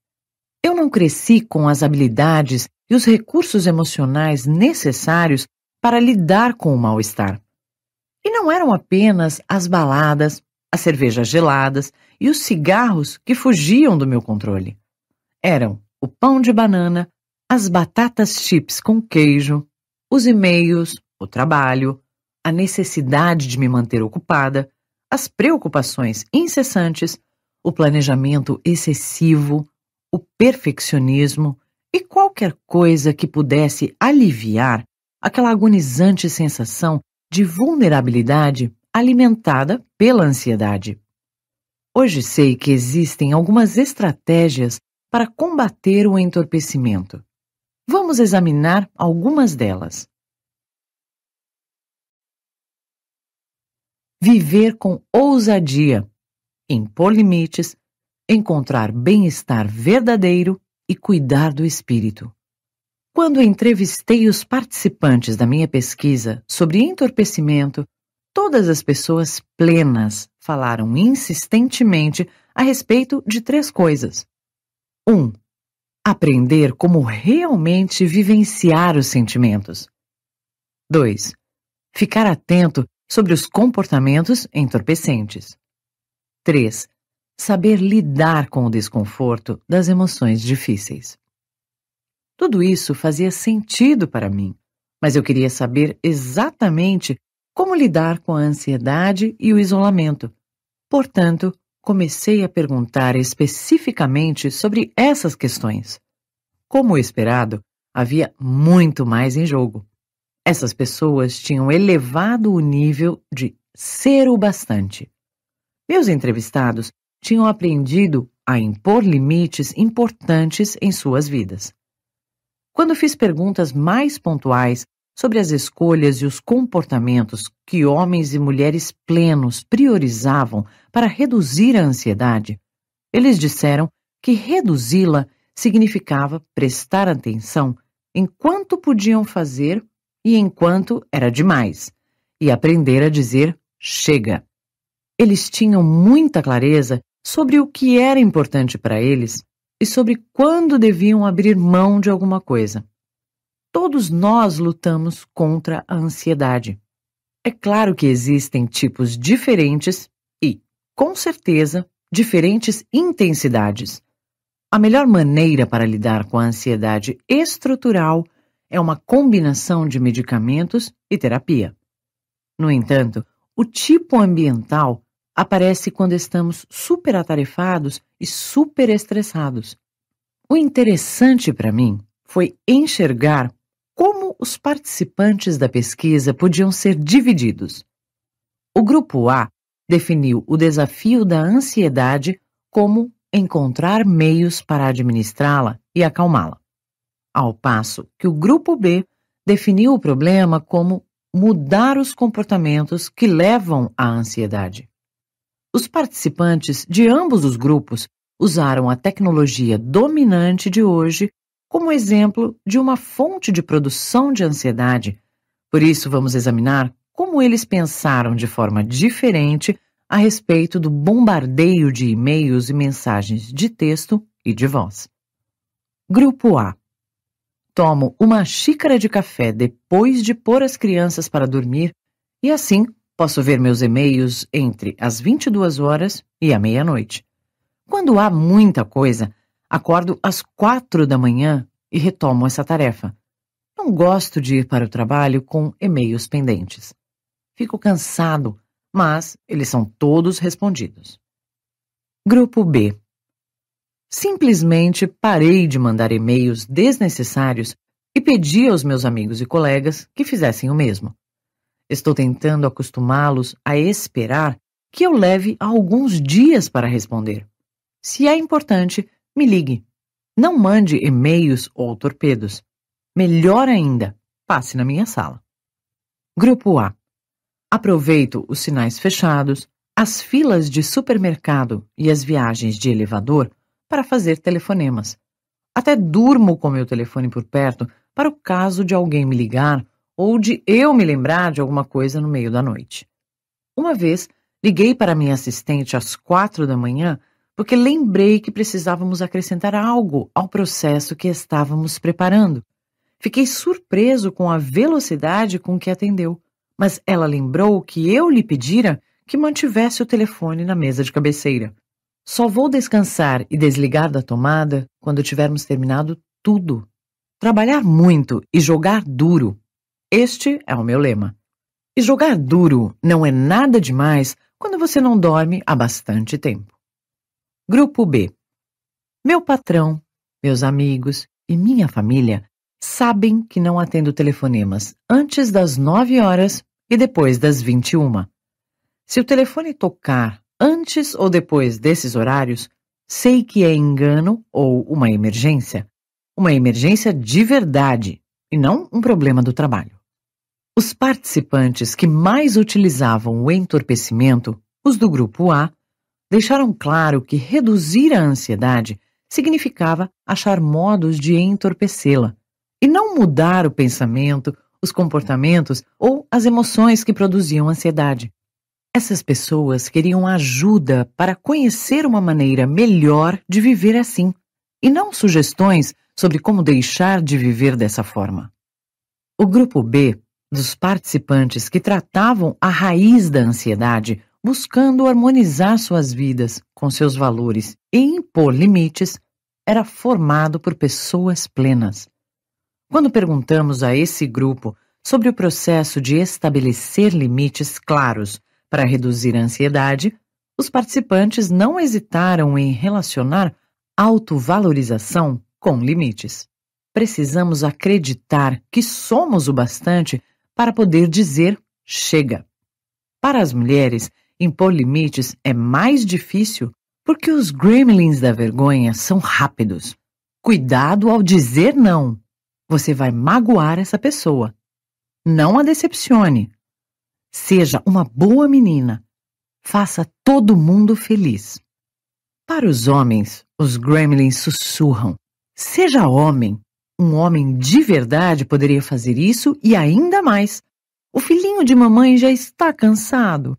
Eu não cresci com as habilidades e os recursos emocionais necessários para lidar com o mal-estar. E não eram apenas as baladas, as cervejas geladas e os cigarros que fugiam do meu controle. Eram o pão de banana, as batatas chips com queijo, os e-mails, o trabalho, a necessidade de me manter ocupada, as preocupações incessantes, o planejamento excessivo, o perfeccionismo e qualquer coisa que pudesse aliviar aquela agonizante sensação de vulnerabilidade alimentada pela ansiedade. Hoje sei que existem algumas estratégias para combater o entorpecimento. Vamos examinar algumas delas. viver com ousadia, impor limites, encontrar bem-estar verdadeiro e cuidar do espírito. Quando entrevistei os participantes da minha pesquisa sobre entorpecimento, todas as pessoas plenas falaram insistentemente a respeito de três coisas. 1. Um, aprender como realmente vivenciar os sentimentos. 2. Ficar atento sobre os comportamentos entorpecentes. 3. Saber lidar com o desconforto das emoções difíceis. Tudo isso fazia sentido para mim, mas eu queria saber exatamente como lidar com a ansiedade e o isolamento. Portanto, comecei a perguntar especificamente sobre essas questões. Como esperado, havia muito mais em jogo. Essas pessoas tinham elevado o nível de ser o bastante. Meus entrevistados tinham aprendido a impor limites importantes em suas vidas. Quando fiz perguntas mais pontuais sobre as escolhas e os comportamentos que homens e mulheres plenos priorizavam para reduzir a ansiedade, eles disseram que reduzi-la significava prestar atenção enquanto podiam fazer e enquanto era demais, e aprender a dizer chega. Eles tinham muita clareza sobre o que era importante para eles e sobre quando deviam abrir mão de alguma coisa. Todos nós lutamos contra a ansiedade. É claro que existem tipos diferentes e, com certeza, diferentes intensidades. A melhor maneira para lidar com a ansiedade estrutural é uma combinação de medicamentos e terapia. No entanto, o tipo ambiental aparece quando estamos superatarefados e superestressados. O interessante para mim foi enxergar como os participantes da pesquisa podiam ser divididos. O grupo A definiu o desafio da ansiedade como encontrar meios para administrá-la e acalmá-la ao passo que o grupo B definiu o problema como mudar os comportamentos que levam à ansiedade. Os participantes de ambos os grupos usaram a tecnologia dominante de hoje como exemplo de uma fonte de produção de ansiedade. Por isso, vamos examinar como eles pensaram de forma diferente a respeito do bombardeio de e-mails e mensagens de texto e de voz. Grupo A tomo uma xícara de café depois de pôr as crianças para dormir e assim posso ver meus e-mails entre as 22 horas e a meia-noite. Quando há muita coisa, acordo às quatro da manhã e retomo essa tarefa. Não gosto de ir para o trabalho com e-mails pendentes. Fico cansado, mas eles são todos respondidos. Grupo B Simplesmente parei de mandar e-mails desnecessários e pedi aos meus amigos e colegas que fizessem o mesmo. Estou tentando acostumá-los a esperar que eu leve alguns dias para responder. Se é importante, me ligue. Não mande e-mails ou torpedos. Melhor ainda, passe na minha sala. Grupo A. Aproveito os sinais fechados, as filas de supermercado e as viagens de elevador para fazer telefonemas. Até durmo com meu telefone por perto para o caso de alguém me ligar ou de eu me lembrar de alguma coisa no meio da noite. Uma vez, liguei para minha assistente às quatro da manhã porque lembrei que precisávamos acrescentar algo ao processo que estávamos preparando. Fiquei surpreso com a velocidade com que atendeu, mas ela lembrou que eu lhe pedira que mantivesse o telefone na mesa de cabeceira. Só vou descansar e desligar da tomada quando tivermos terminado tudo. Trabalhar muito e jogar duro. Este é o meu lema. E jogar duro não é nada demais quando você não dorme há bastante tempo. Grupo B. Meu patrão, meus amigos e minha família sabem que não atendo telefonemas antes das 9 horas e depois das 21. Se o telefone tocar antes ou depois desses horários, sei que é engano ou uma emergência. Uma emergência de verdade e não um problema do trabalho. Os participantes que mais utilizavam o entorpecimento, os do grupo A, deixaram claro que reduzir a ansiedade significava achar modos de entorpecê-la e não mudar o pensamento, os comportamentos ou as emoções que produziam ansiedade. Essas pessoas queriam ajuda para conhecer uma maneira melhor de viver assim, e não sugestões sobre como deixar de viver dessa forma. O grupo B dos participantes que tratavam a raiz da ansiedade, buscando harmonizar suas vidas com seus valores e impor limites, era formado por pessoas plenas. Quando perguntamos a esse grupo sobre o processo de estabelecer limites claros para reduzir a ansiedade, os participantes não hesitaram em relacionar autovalorização com limites. Precisamos acreditar que somos o bastante para poder dizer chega. Para as mulheres, impor limites é mais difícil porque os gremlins da vergonha são rápidos. Cuidado ao dizer não. Você vai magoar essa pessoa. Não a decepcione. Seja uma boa menina. Faça todo mundo feliz. Para os homens, os gremlins sussurram: Seja homem. Um homem de verdade poderia fazer isso e ainda mais. O filhinho de mamãe já está cansado.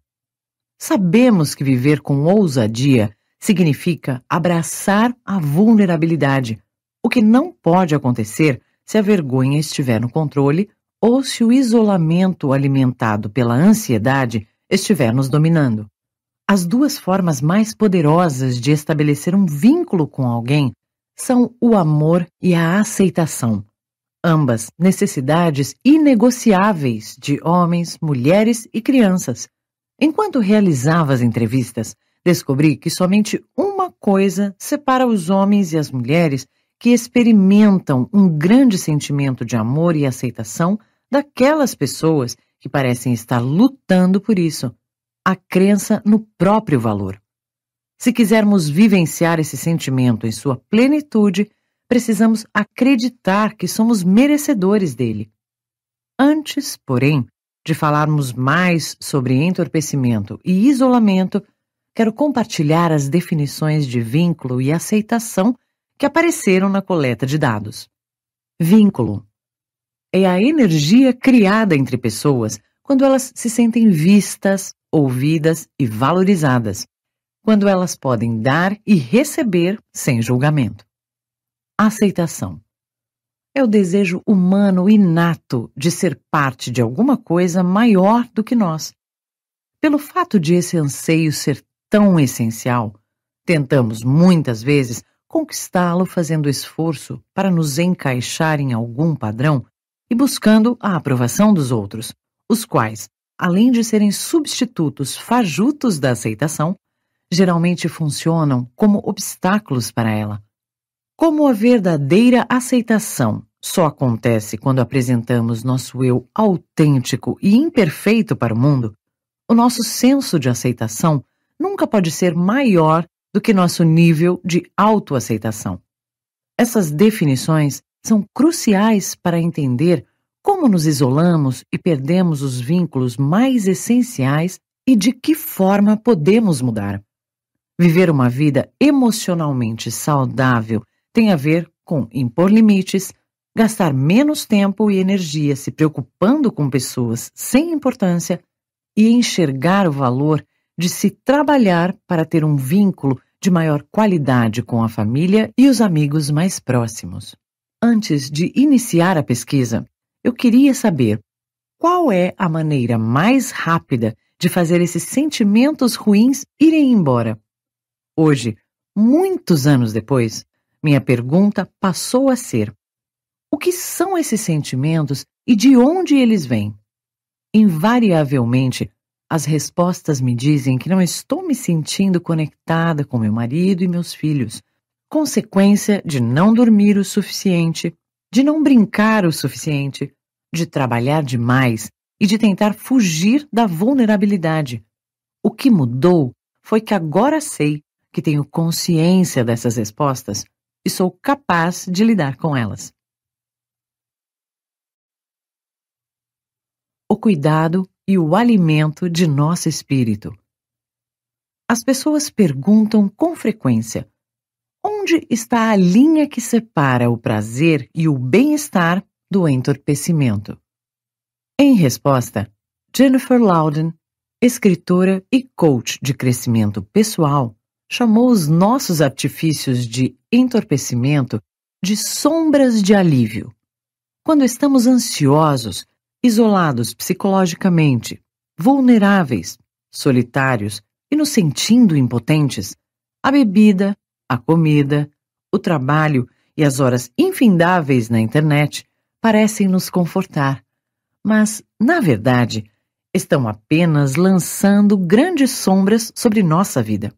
Sabemos que viver com ousadia significa abraçar a vulnerabilidade, o que não pode acontecer se a vergonha estiver no controle ou se o isolamento alimentado pela ansiedade estiver nos dominando. As duas formas mais poderosas de estabelecer um vínculo com alguém são o amor e a aceitação, ambas necessidades inegociáveis de homens, mulheres e crianças. Enquanto realizava as entrevistas, descobri que somente uma coisa separa os homens e as mulheres que experimentam um grande sentimento de amor e aceitação daquelas pessoas que parecem estar lutando por isso, a crença no próprio valor. Se quisermos vivenciar esse sentimento em sua plenitude, precisamos acreditar que somos merecedores dele. Antes, porém, de falarmos mais sobre entorpecimento e isolamento, quero compartilhar as definições de vínculo e aceitação que apareceram na coleta de dados. Vínculo é a energia criada entre pessoas quando elas se sentem vistas, ouvidas e valorizadas, quando elas podem dar e receber sem julgamento. Aceitação é o desejo humano inato de ser parte de alguma coisa maior do que nós. Pelo fato de esse anseio ser tão essencial, tentamos muitas vezes conquistá-lo fazendo esforço para nos encaixar em algum padrão e buscando a aprovação dos outros, os quais, além de serem substitutos fajutos da aceitação, geralmente funcionam como obstáculos para ela. Como a verdadeira aceitação só acontece quando apresentamos nosso eu autêntico e imperfeito para o mundo, o nosso senso de aceitação nunca pode ser maior do que nosso nível de autoaceitação. Essas definições são cruciais para entender como nos isolamos e perdemos os vínculos mais essenciais e de que forma podemos mudar. Viver uma vida emocionalmente saudável tem a ver com impor limites, gastar menos tempo e energia se preocupando com pessoas sem importância e enxergar o valor de se trabalhar para ter um vínculo de maior qualidade com a família e os amigos mais próximos. Antes de iniciar a pesquisa, eu queria saber qual é a maneira mais rápida de fazer esses sentimentos ruins irem embora. Hoje, muitos anos depois, minha pergunta passou a ser: o que são esses sentimentos e de onde eles vêm? Invariavelmente, as respostas me dizem que não estou me sentindo conectada com meu marido e meus filhos, consequência de não dormir o suficiente, de não brincar o suficiente, de trabalhar demais e de tentar fugir da vulnerabilidade. O que mudou foi que agora sei que tenho consciência dessas respostas e sou capaz de lidar com elas. O cuidado e o alimento de nosso espírito. As pessoas perguntam com frequência Onde está a linha que separa o prazer e o bem-estar do entorpecimento? Em resposta, Jennifer Loudon, escritora e coach de crescimento pessoal, chamou os nossos artifícios de entorpecimento de sombras de alívio. Quando estamos ansiosos, isolados psicologicamente, vulneráveis, solitários e nos sentindo impotentes, a bebida, a comida, o trabalho e as horas infindáveis na internet parecem nos confortar, mas, na verdade, estão apenas lançando grandes sombras sobre nossa vida.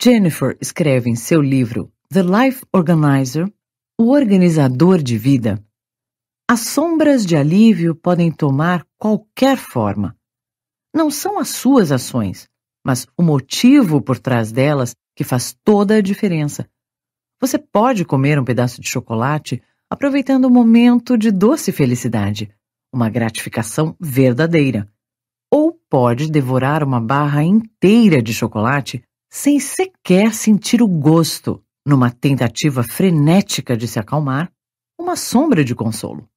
Jennifer escreve em seu livro The Life Organizer O Organizador de Vida. As sombras de alívio podem tomar qualquer forma. Não são as suas ações, mas o motivo por trás delas que faz toda a diferença. Você pode comer um pedaço de chocolate aproveitando o momento de doce felicidade, uma gratificação verdadeira. Ou pode devorar uma barra inteira de chocolate sem sequer sentir o gosto, numa tentativa frenética de se acalmar, uma sombra de consolo.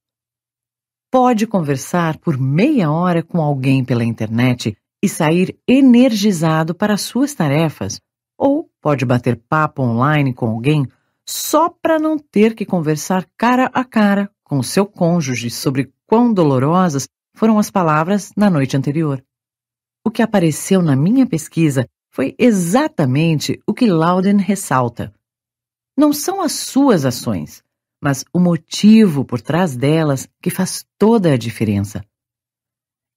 Pode conversar por meia hora com alguém pela internet e sair energizado para suas tarefas ou pode bater papo online com alguém só para não ter que conversar cara a cara com seu cônjuge sobre quão dolorosas foram as palavras na noite anterior. O que apareceu na minha pesquisa foi exatamente o que Loudon ressalta. Não são as suas ações, mas o motivo por trás delas que faz toda a diferença.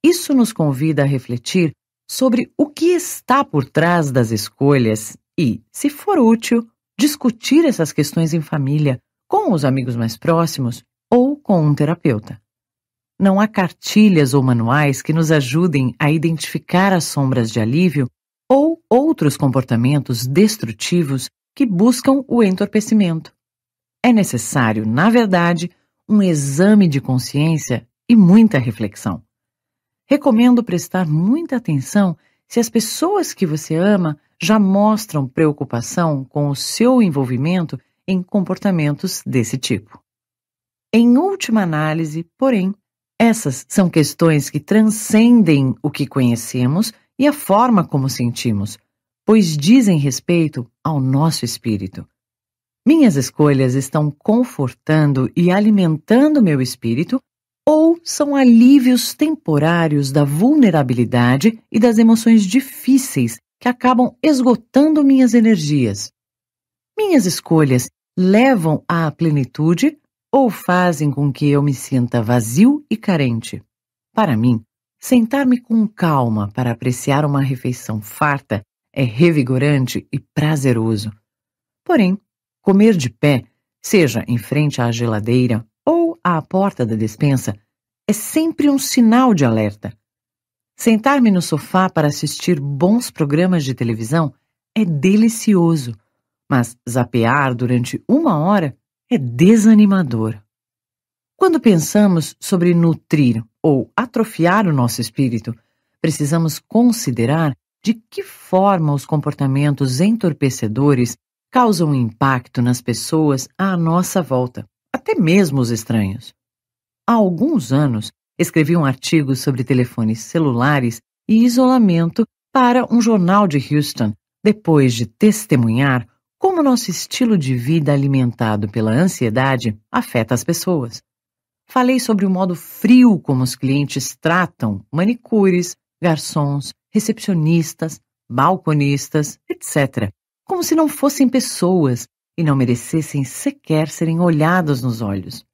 Isso nos convida a refletir sobre o que está por trás das escolhas e, se for útil, discutir essas questões em família, com os amigos mais próximos ou com um terapeuta. Não há cartilhas ou manuais que nos ajudem a identificar as sombras de alívio ou outros comportamentos destrutivos que buscam o entorpecimento. É necessário, na verdade, um exame de consciência e muita reflexão. Recomendo prestar muita atenção se as pessoas que você ama já mostram preocupação com o seu envolvimento em comportamentos desse tipo. Em última análise, porém, essas são questões que transcendem o que conhecemos e a forma como sentimos, pois dizem respeito ao nosso espírito. Minhas escolhas estão confortando e alimentando meu espírito ou são alívios temporários da vulnerabilidade e das emoções difíceis que acabam esgotando minhas energias. Minhas escolhas levam à plenitude ou fazem com que eu me sinta vazio e carente. Para mim, sentar-me com calma para apreciar uma refeição farta é revigorante e prazeroso. Porém, comer de pé, seja em frente à geladeira à porta da despensa é sempre um sinal de alerta. Sentar-me no sofá para assistir bons programas de televisão é delicioso, mas zapear durante uma hora é desanimador. Quando pensamos sobre nutrir ou atrofiar o nosso espírito, precisamos considerar de que forma os comportamentos entorpecedores causam impacto nas pessoas à nossa volta até mesmo os estranhos. Há alguns anos, escrevi um artigo sobre telefones celulares e isolamento para um jornal de Houston, depois de testemunhar como nosso estilo de vida alimentado pela ansiedade afeta as pessoas. Falei sobre o modo frio como os clientes tratam manicures, garçons, recepcionistas, balconistas, etc., como se não fossem pessoas e não merecessem sequer serem olhados nos olhos.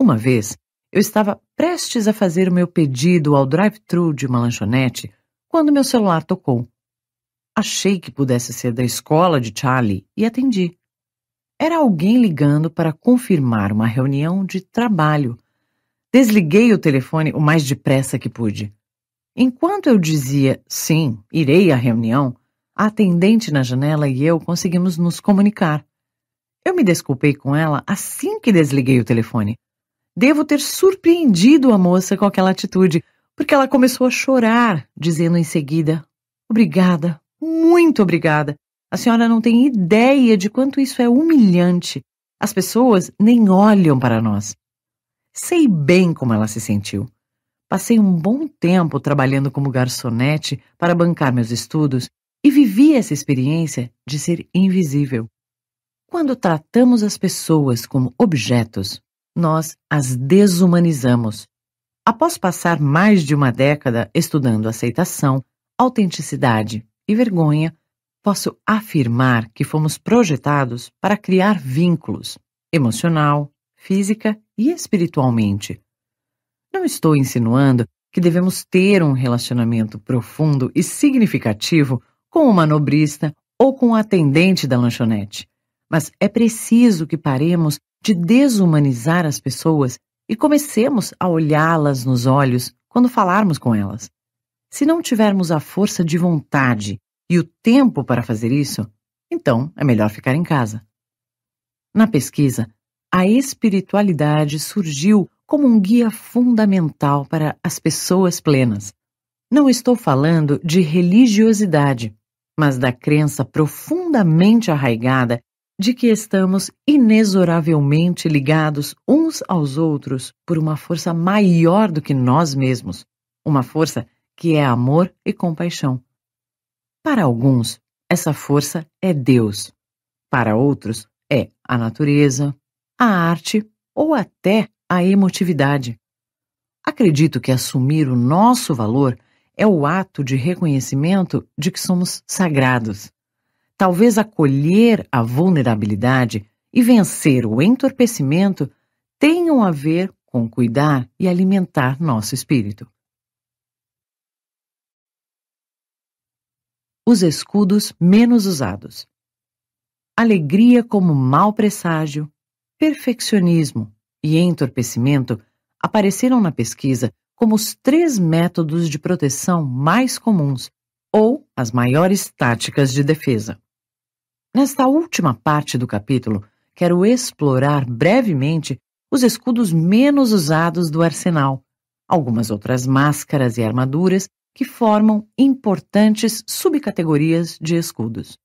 Uma vez, eu estava prestes a fazer o meu pedido ao drive-thru de uma lanchonete quando meu celular tocou. Achei que pudesse ser da escola de Charlie e atendi. Era alguém ligando para confirmar uma reunião de trabalho. Desliguei o telefone o mais depressa que pude. Enquanto eu dizia sim, irei à reunião, a atendente na janela e eu conseguimos nos comunicar. Eu me desculpei com ela assim que desliguei o telefone. Devo ter surpreendido a moça com aquela atitude, porque ela começou a chorar, dizendo em seguida: Obrigada, muito obrigada. A senhora não tem ideia de quanto isso é humilhante. As pessoas nem olham para nós. Sei bem como ela se sentiu. Passei um bom tempo trabalhando como garçonete para bancar meus estudos e vivi essa experiência de ser invisível. Quando tratamos as pessoas como objetos, nós as desumanizamos. Após passar mais de uma década estudando aceitação, autenticidade e vergonha, posso afirmar que fomos projetados para criar vínculos emocional, física e espiritualmente. Não estou insinuando que devemos ter um relacionamento profundo e significativo com o manobrista ou com o atendente da lanchonete. Mas é preciso que paremos de desumanizar as pessoas e comecemos a olhá-las nos olhos quando falarmos com elas. Se não tivermos a força de vontade e o tempo para fazer isso, então é melhor ficar em casa. Na pesquisa, a espiritualidade surgiu como um guia fundamental para as pessoas plenas. Não estou falando de religiosidade, mas da crença profundamente arraigada de que estamos inexoravelmente ligados uns aos outros por uma força maior do que nós mesmos, uma força que é amor e compaixão. Para alguns, essa força é Deus. Para outros, é a natureza, a arte ou até a emotividade. Acredito que assumir o nosso valor é o ato de reconhecimento de que somos sagrados. Talvez acolher a vulnerabilidade e vencer o entorpecimento tenham a ver com cuidar e alimentar nosso espírito. Os escudos menos usados. Alegria como mau presságio, perfeccionismo e entorpecimento apareceram na pesquisa como os três métodos de proteção mais comuns ou as maiores táticas de defesa. Nesta última parte do capítulo, quero explorar brevemente os escudos menos usados do arsenal, algumas outras máscaras e armaduras que formam importantes subcategorias de escudos.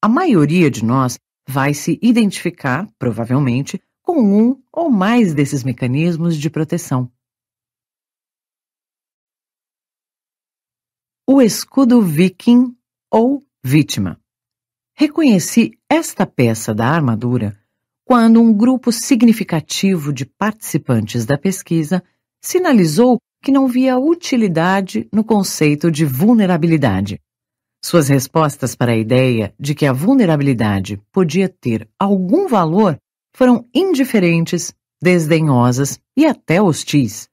A maioria de nós vai se identificar, provavelmente, com um ou mais desses mecanismos de proteção. O escudo viking ou vítima. Reconheci esta peça da armadura quando um grupo significativo de participantes da pesquisa sinalizou que não via utilidade no conceito de vulnerabilidade. Suas respostas para a ideia de que a vulnerabilidade podia ter algum valor foram indiferentes, desdenhosas e até hostis.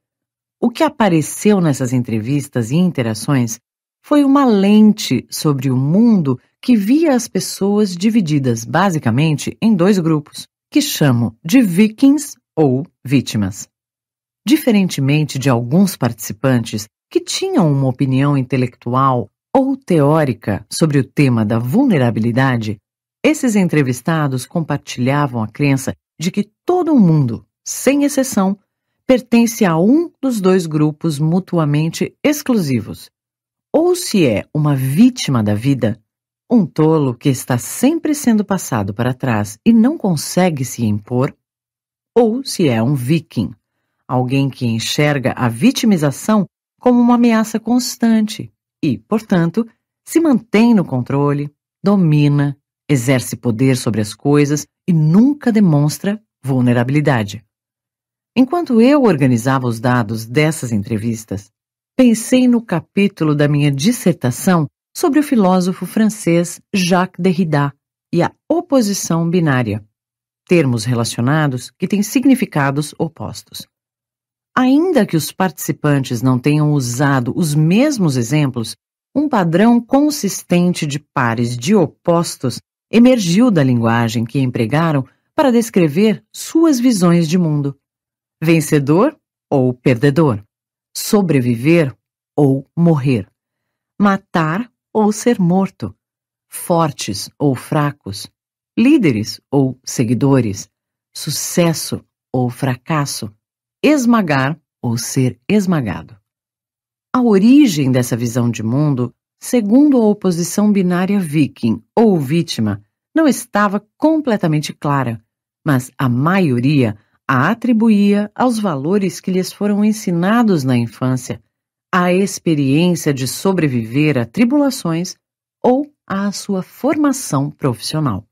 O que apareceu nessas entrevistas e interações foi uma lente sobre o mundo que via as pessoas divididas basicamente em dois grupos, que chamo de vikings ou vítimas. Diferentemente de alguns participantes que tinham uma opinião intelectual ou teórica sobre o tema da vulnerabilidade, esses entrevistados compartilhavam a crença de que todo mundo, sem exceção, pertence a um dos dois grupos mutuamente exclusivos. Ou se é uma vítima da vida, um tolo que está sempre sendo passado para trás e não consegue se impor, ou se é um viking, alguém que enxerga a vitimização como uma ameaça constante e, portanto, se mantém no controle, domina, exerce poder sobre as coisas e nunca demonstra vulnerabilidade. Enquanto eu organizava os dados dessas entrevistas, pensei no capítulo da minha dissertação sobre o filósofo francês Jacques Derrida e a oposição binária, termos relacionados que têm significados opostos. Ainda que os participantes não tenham usado os mesmos exemplos, um padrão consistente de pares de opostos emergiu da linguagem que empregaram para descrever suas visões de mundo. Vencedor ou perdedor, sobreviver ou morrer, matar ou ser morto, fortes ou fracos, líderes ou seguidores, sucesso ou fracasso, esmagar ou ser esmagado. A origem dessa visão de mundo, segundo a oposição binária viking ou vítima, não estava completamente clara, mas a maioria a atribuía aos valores que lhes foram ensinados na infância à experiência de sobreviver a tribulações ou à sua formação profissional.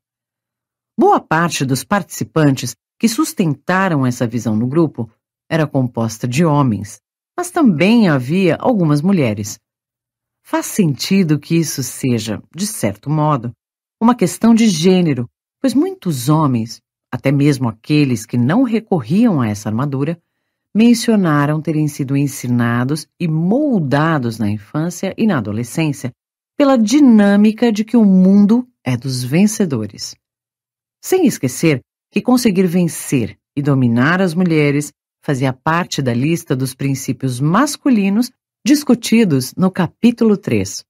Boa parte dos participantes que sustentaram essa visão no grupo era composta de homens, mas também havia algumas mulheres. Faz sentido que isso seja, de certo modo, uma questão de gênero, pois muitos homens, até mesmo aqueles que não recorriam a essa armadura, mencionaram terem sido ensinados e moldados na infância e na adolescência pela dinâmica de que o mundo é dos vencedores. Sem esquecer que conseguir vencer e dominar as mulheres fazia parte da lista dos princípios masculinos discutidos no capítulo 3.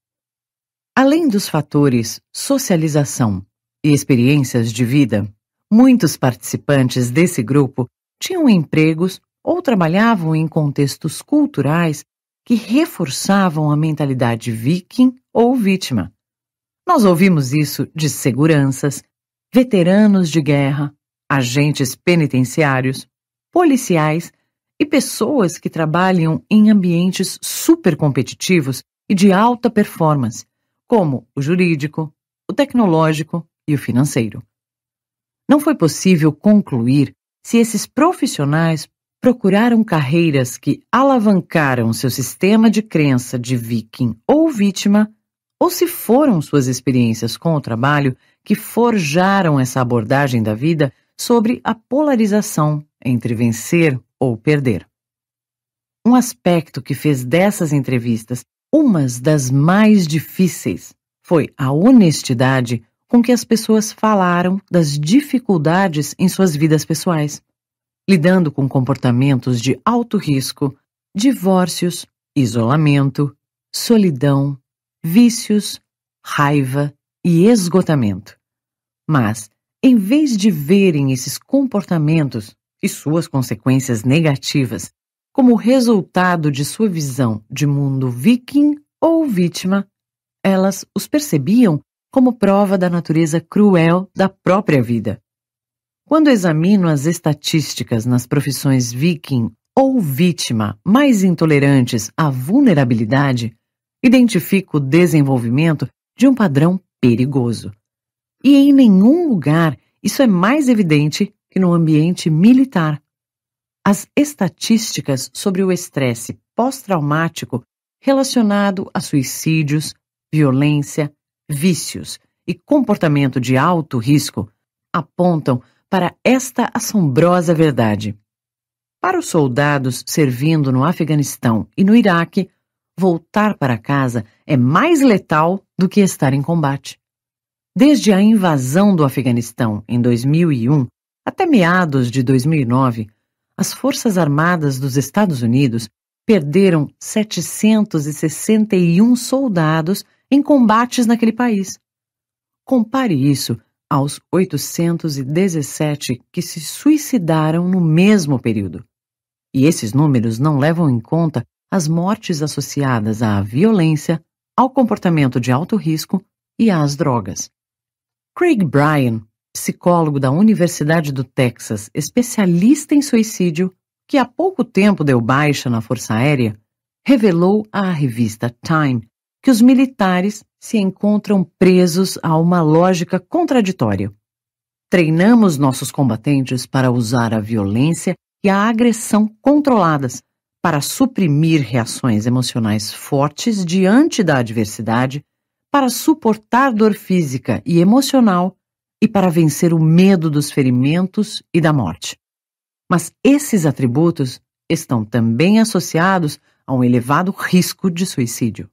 Além dos fatores socialização e experiências de vida, muitos participantes desse grupo tinham empregos ou trabalhavam em contextos culturais que reforçavam a mentalidade viking ou vítima. Nós ouvimos isso de seguranças, veteranos de guerra, agentes penitenciários, policiais e pessoas que trabalham em ambientes super competitivos e de alta performance, como o jurídico, o tecnológico e o financeiro. Não foi possível concluir se esses profissionais procuraram carreiras que alavancaram seu sistema de crença de viking ou vítima, ou se foram suas experiências com o trabalho que forjaram essa abordagem da vida sobre a polarização entre vencer ou perder. Um aspecto que fez dessas entrevistas umas das mais difíceis foi a honestidade com que as pessoas falaram das dificuldades em suas vidas pessoais lidando com comportamentos de alto risco, divórcios, isolamento, solidão, vícios, raiva e esgotamento. Mas, em vez de verem esses comportamentos e suas consequências negativas como resultado de sua visão de mundo viking ou vítima, elas os percebiam como prova da natureza cruel da própria vida. Quando examino as estatísticas nas profissões viking ou vítima mais intolerantes à vulnerabilidade, identifico o desenvolvimento de um padrão perigoso. E em nenhum lugar isso é mais evidente que no ambiente militar. As estatísticas sobre o estresse pós-traumático relacionado a suicídios, violência, vícios e comportamento de alto risco apontam para esta assombrosa verdade. Para os soldados servindo no Afeganistão e no Iraque, voltar para casa é mais letal do que estar em combate. Desde a invasão do Afeganistão em 2001 até meados de 2009, as Forças Armadas dos Estados Unidos perderam 761 soldados em combates naquele país. Compare isso aos 817 que se suicidaram no mesmo período. E esses números não levam em conta as mortes associadas à violência, ao comportamento de alto risco e às drogas. Craig Bryan, psicólogo da Universidade do Texas, especialista em suicídio, que há pouco tempo deu baixa na Força Aérea, revelou à revista Time que os militares se encontram presos a uma lógica contraditória. Treinamos nossos combatentes para usar a violência e a agressão controladas, para suprimir reações emocionais fortes diante da adversidade, para suportar dor física e emocional e para vencer o medo dos ferimentos e da morte. Mas esses atributos estão também associados a um elevado risco de suicídio.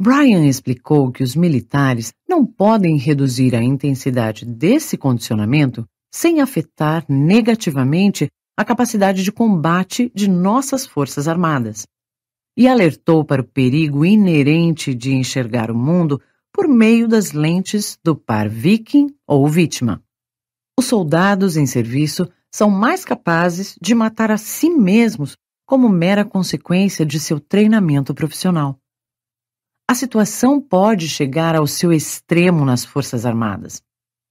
Brian explicou que os militares não podem reduzir a intensidade desse condicionamento sem afetar negativamente a capacidade de combate de nossas Forças Armadas. E alertou para o perigo inerente de enxergar o mundo por meio das lentes do par viking ou vítima. Os soldados em serviço são mais capazes de matar a si mesmos como mera consequência de seu treinamento profissional. A situação pode chegar ao seu extremo nas Forças Armadas.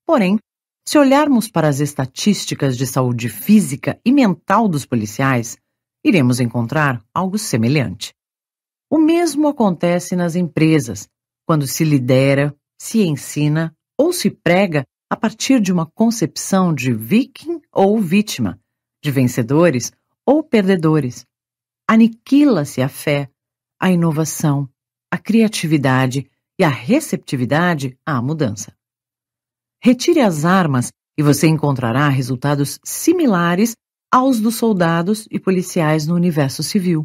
Porém, se olharmos para as estatísticas de saúde física e mental dos policiais, iremos encontrar algo semelhante. O mesmo acontece nas empresas, quando se lidera, se ensina ou se prega a partir de uma concepção de viking ou vítima, de vencedores ou perdedores. Aniquila-se a fé, a inovação, a criatividade e a receptividade à mudança. Retire as armas e você encontrará resultados similares aos dos soldados e policiais no universo civil.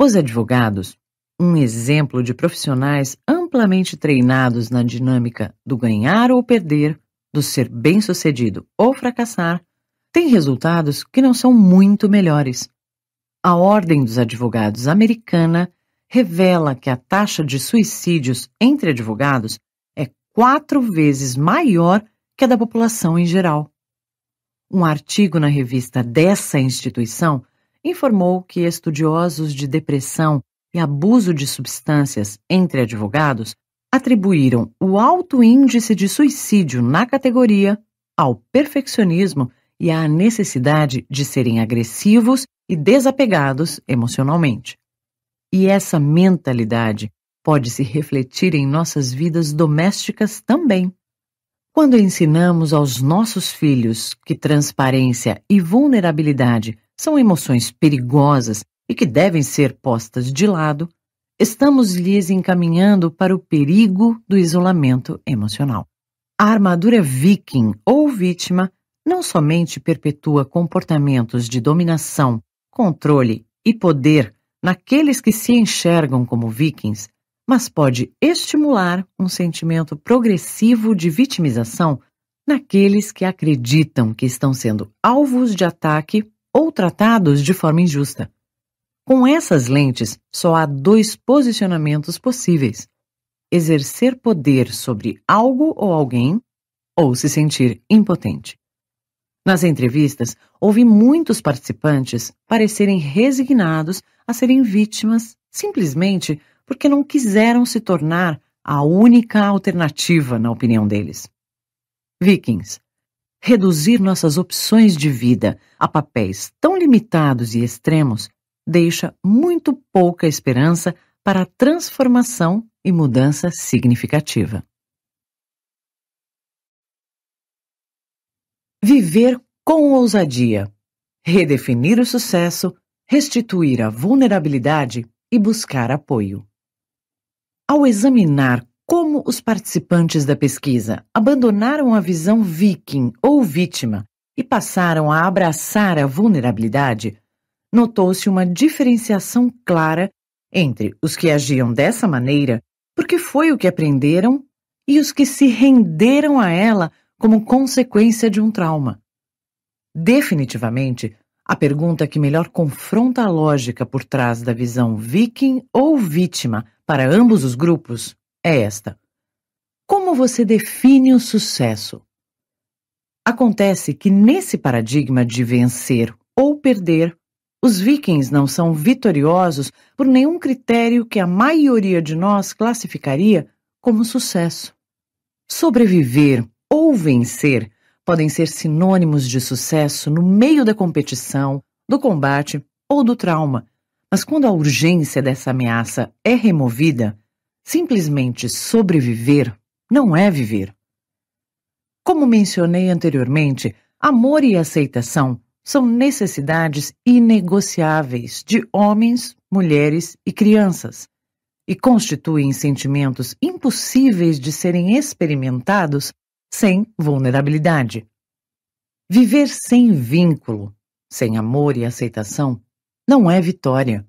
Os advogados, um exemplo de profissionais amplamente treinados na dinâmica do ganhar ou perder, do ser bem-sucedido ou fracassar, têm resultados que não são muito melhores. A Ordem dos Advogados Americana revela que a taxa de suicídios entre advogados é quatro vezes maior que a da população em geral. Um artigo na revista dessa instituição informou que estudiosos de depressão e abuso de substâncias entre advogados atribuíram o alto índice de suicídio na categoria ao perfeccionismo e à necessidade de serem agressivos e desapegados emocionalmente. E essa mentalidade pode se refletir em nossas vidas domésticas também. Quando ensinamos aos nossos filhos que transparência e vulnerabilidade são emoções perigosas e que devem ser postas de lado, estamos lhes encaminhando para o perigo do isolamento emocional. A armadura viking ou vítima não somente perpetua comportamentos de dominação, controle e poder naqueles que se enxergam como vikings, mas pode estimular um sentimento progressivo de vitimização naqueles que acreditam que estão sendo alvos de ataque ou tratados de forma injusta. Com essas lentes, só há dois posicionamentos possíveis: exercer poder sobre algo ou alguém ou se sentir impotente. Nas entrevistas, ouvi muitos participantes parecerem resignados a serem vítimas simplesmente porque não quiseram se tornar a única alternativa, na opinião deles. Vikings. Reduzir nossas opções de vida a papéis tão limitados e extremos deixa muito pouca esperança para a transformação e mudança significativa. Viver com ousadia. Redefinir o sucesso, restituir a vulnerabilidade e buscar apoio. Ao examinar como os participantes da pesquisa abandonaram a visão viking ou vítima e passaram a abraçar a vulnerabilidade, notou-se uma diferenciação clara entre os que agiam dessa maneira, porque foi o que aprenderam, e os que se renderam a ela como consequência de um trauma. Definitivamente, a pergunta que melhor confronta a lógica por trás da visão viking ou vítima para ambos os grupos é esta: Como você define o sucesso? Acontece que nesse paradigma de vencer ou perder, os vikings não são vitoriosos por nenhum critério que a maioria de nós classificaria como sucesso. Sobreviver ou vencer podem ser sinônimos de sucesso no meio da competição, do combate ou do trauma, mas quando a urgência dessa ameaça é removida, simplesmente sobreviver não é viver. Como mencionei anteriormente, amor e aceitação são necessidades inegociáveis de homens, mulheres e crianças e constituem sentimentos impossíveis de serem experimentados sem vulnerabilidade. Viver sem vínculo, sem amor e aceitação, não é vitória.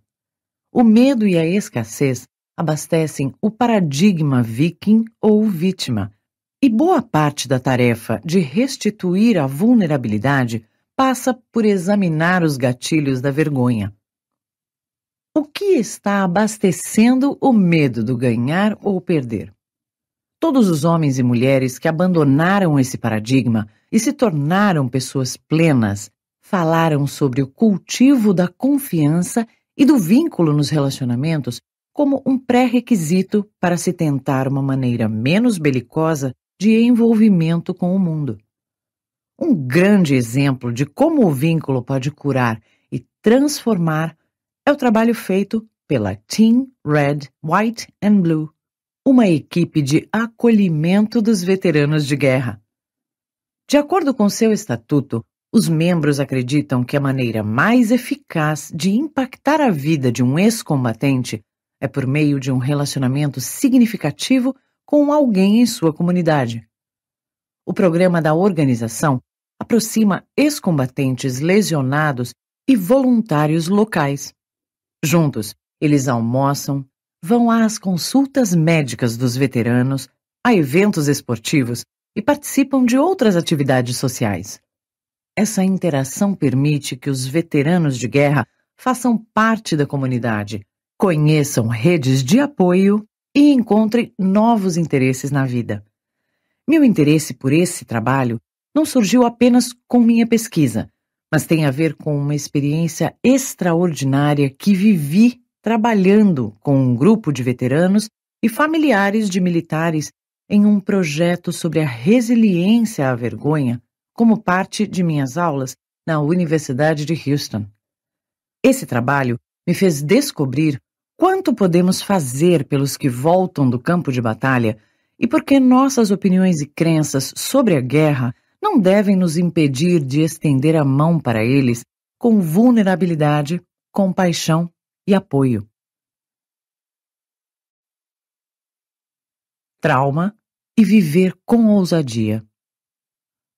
O medo e a escassez abastecem o paradigma viking ou vítima, e boa parte da tarefa de restituir a vulnerabilidade passa por examinar os gatilhos da vergonha. O que está abastecendo o medo do ganhar ou perder? Todos os homens e mulheres que abandonaram esse paradigma e se tornaram pessoas plenas falaram sobre o cultivo da confiança e do vínculo nos relacionamentos como um pré-requisito para se tentar uma maneira menos belicosa de envolvimento com o mundo. Um grande exemplo de como o vínculo pode curar e transformar é o trabalho feito pela Team Red, White and Blue uma equipe de acolhimento dos veteranos de guerra. De acordo com seu estatuto, os membros acreditam que a maneira mais eficaz de impactar a vida de um ex-combatente é por meio de um relacionamento significativo com alguém em sua comunidade. O programa da organização aproxima ex-combatentes lesionados e voluntários locais. Juntos, eles almoçam, vão às consultas médicas dos veteranos, a eventos esportivos e participam de outras atividades sociais. Essa interação permite que os veteranos de guerra façam parte da comunidade, conheçam redes de apoio e encontrem novos interesses na vida. Meu interesse por esse trabalho não surgiu apenas com minha pesquisa, mas tem a ver com uma experiência extraordinária que vivi trabalhando com um grupo de veteranos e familiares de militares em um projeto sobre a resiliência à vergonha, como parte de minhas aulas na Universidade de Houston. Esse trabalho me fez descobrir quanto podemos fazer pelos que voltam do campo de batalha e por que nossas opiniões e crenças sobre a guerra não devem nos impedir de estender a mão para eles com vulnerabilidade, compaixão e apoio. Trauma e viver com ousadia.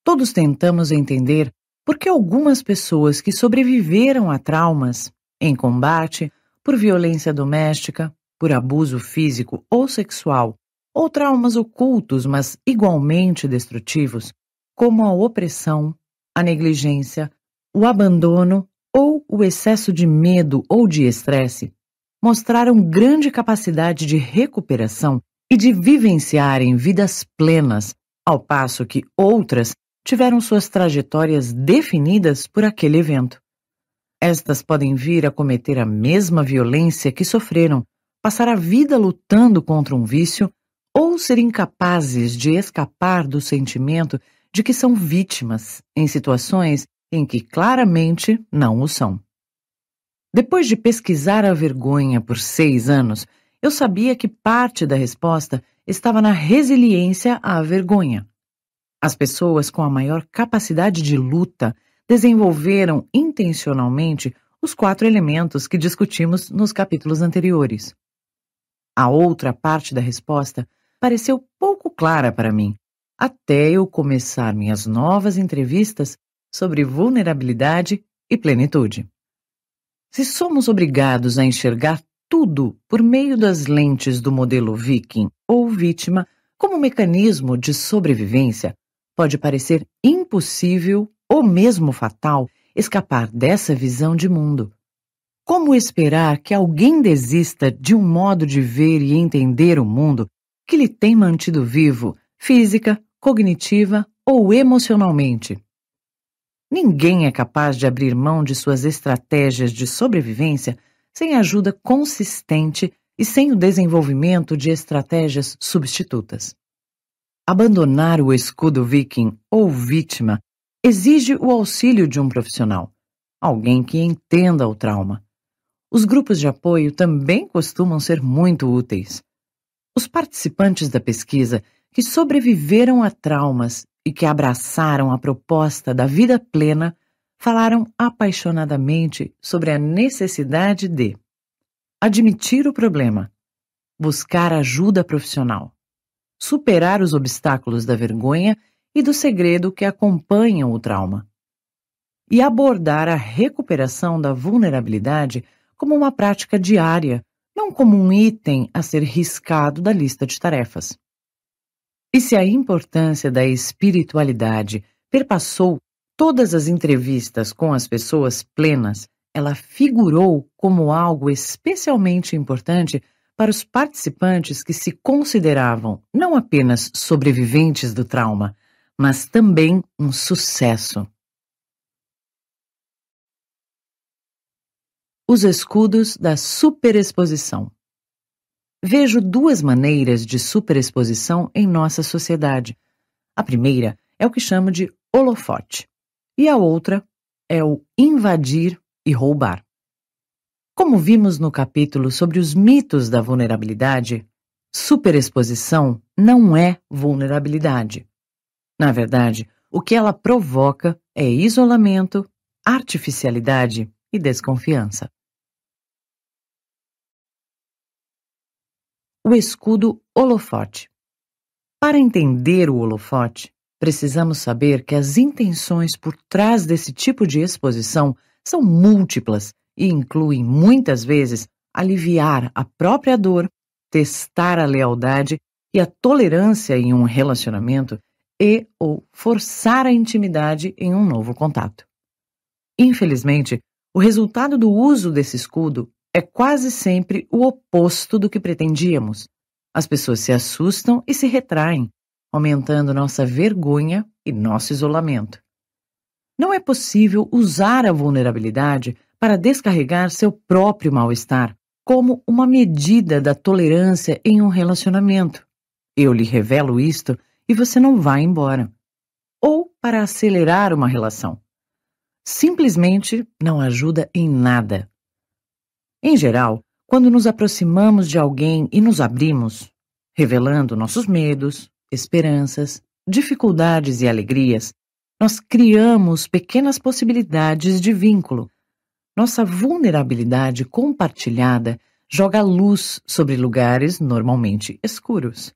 Todos tentamos entender por que algumas pessoas que sobreviveram a traumas, em combate, por violência doméstica, por abuso físico ou sexual, ou traumas ocultos, mas igualmente destrutivos, como a opressão, a negligência, o abandono ou o excesso de medo ou de estresse mostraram grande capacidade de recuperação e de vivenciarem vidas plenas, ao passo que outras tiveram suas trajetórias definidas por aquele evento. Estas podem vir a cometer a mesma violência que sofreram, passar a vida lutando contra um vício ou ser incapazes de escapar do sentimento de que são vítimas em situações em que claramente não o são. Depois de pesquisar a vergonha por seis anos, eu sabia que parte da resposta estava na resiliência à vergonha. As pessoas com a maior capacidade de luta desenvolveram intencionalmente os quatro elementos que discutimos nos capítulos anteriores. A outra parte da resposta pareceu pouco clara para mim, até eu começar minhas novas entrevistas sobre vulnerabilidade e plenitude. Se somos obrigados a enxergar tudo por meio das lentes do modelo viking ou vítima como mecanismo de sobrevivência, pode parecer impossível ou mesmo fatal escapar dessa visão de mundo. Como esperar que alguém desista de um modo de ver e entender o mundo que lhe tem mantido vivo, física, cognitiva ou emocionalmente? Ninguém é capaz de abrir mão de suas estratégias de sobrevivência sem ajuda consistente e sem o desenvolvimento de estratégias substitutas. Abandonar o escudo viking ou vítima exige o auxílio de um profissional, alguém que entenda o trauma. Os grupos de apoio também costumam ser muito úteis. Os participantes da pesquisa que sobreviveram a traumas e que abraçaram a proposta da vida plena falaram apaixonadamente sobre a necessidade de admitir o problema, buscar ajuda profissional, superar os obstáculos da vergonha e do segredo que acompanham o trauma, e abordar a recuperação da vulnerabilidade como uma prática diária, não como um item a ser riscado da lista de tarefas e se a importância da espiritualidade perpassou todas as entrevistas com as pessoas plenas, ela figurou como algo especialmente importante para os participantes que se consideravam não apenas sobreviventes do trauma, mas também um sucesso. Os escudos da superexposição vejo duas maneiras de superexposição em nossa sociedade. A primeira é o que chamo de holofote, e a outra é o invadir e roubar. Como vimos no capítulo sobre os mitos da vulnerabilidade, superexposição não é vulnerabilidade. Na verdade, o que ela provoca é isolamento, artificialidade e desconfiança. o escudo holofote. Para entender o holofote, precisamos saber que as intenções por trás desse tipo de exposição são múltiplas e incluem muitas vezes aliviar a própria dor, testar a lealdade e a tolerância em um relacionamento e ou forçar a intimidade em um novo contato. Infelizmente, o resultado do uso desse escudo é quase sempre o oposto do que pretendíamos. As pessoas se assustam e se retraem, aumentando nossa vergonha e nosso isolamento. Não é possível usar a vulnerabilidade para descarregar seu próprio mal-estar como uma medida da tolerância em um relacionamento. Eu lhe revelo isto e você não vai embora. Ou para acelerar uma relação. Simplesmente não ajuda em nada. Em geral, quando nos aproximamos de alguém e nos abrimos, revelando nossos medos, esperanças, dificuldades e alegrias, nós criamos pequenas possibilidades de vínculo. Nossa vulnerabilidade compartilhada joga luz sobre lugares normalmente escuros.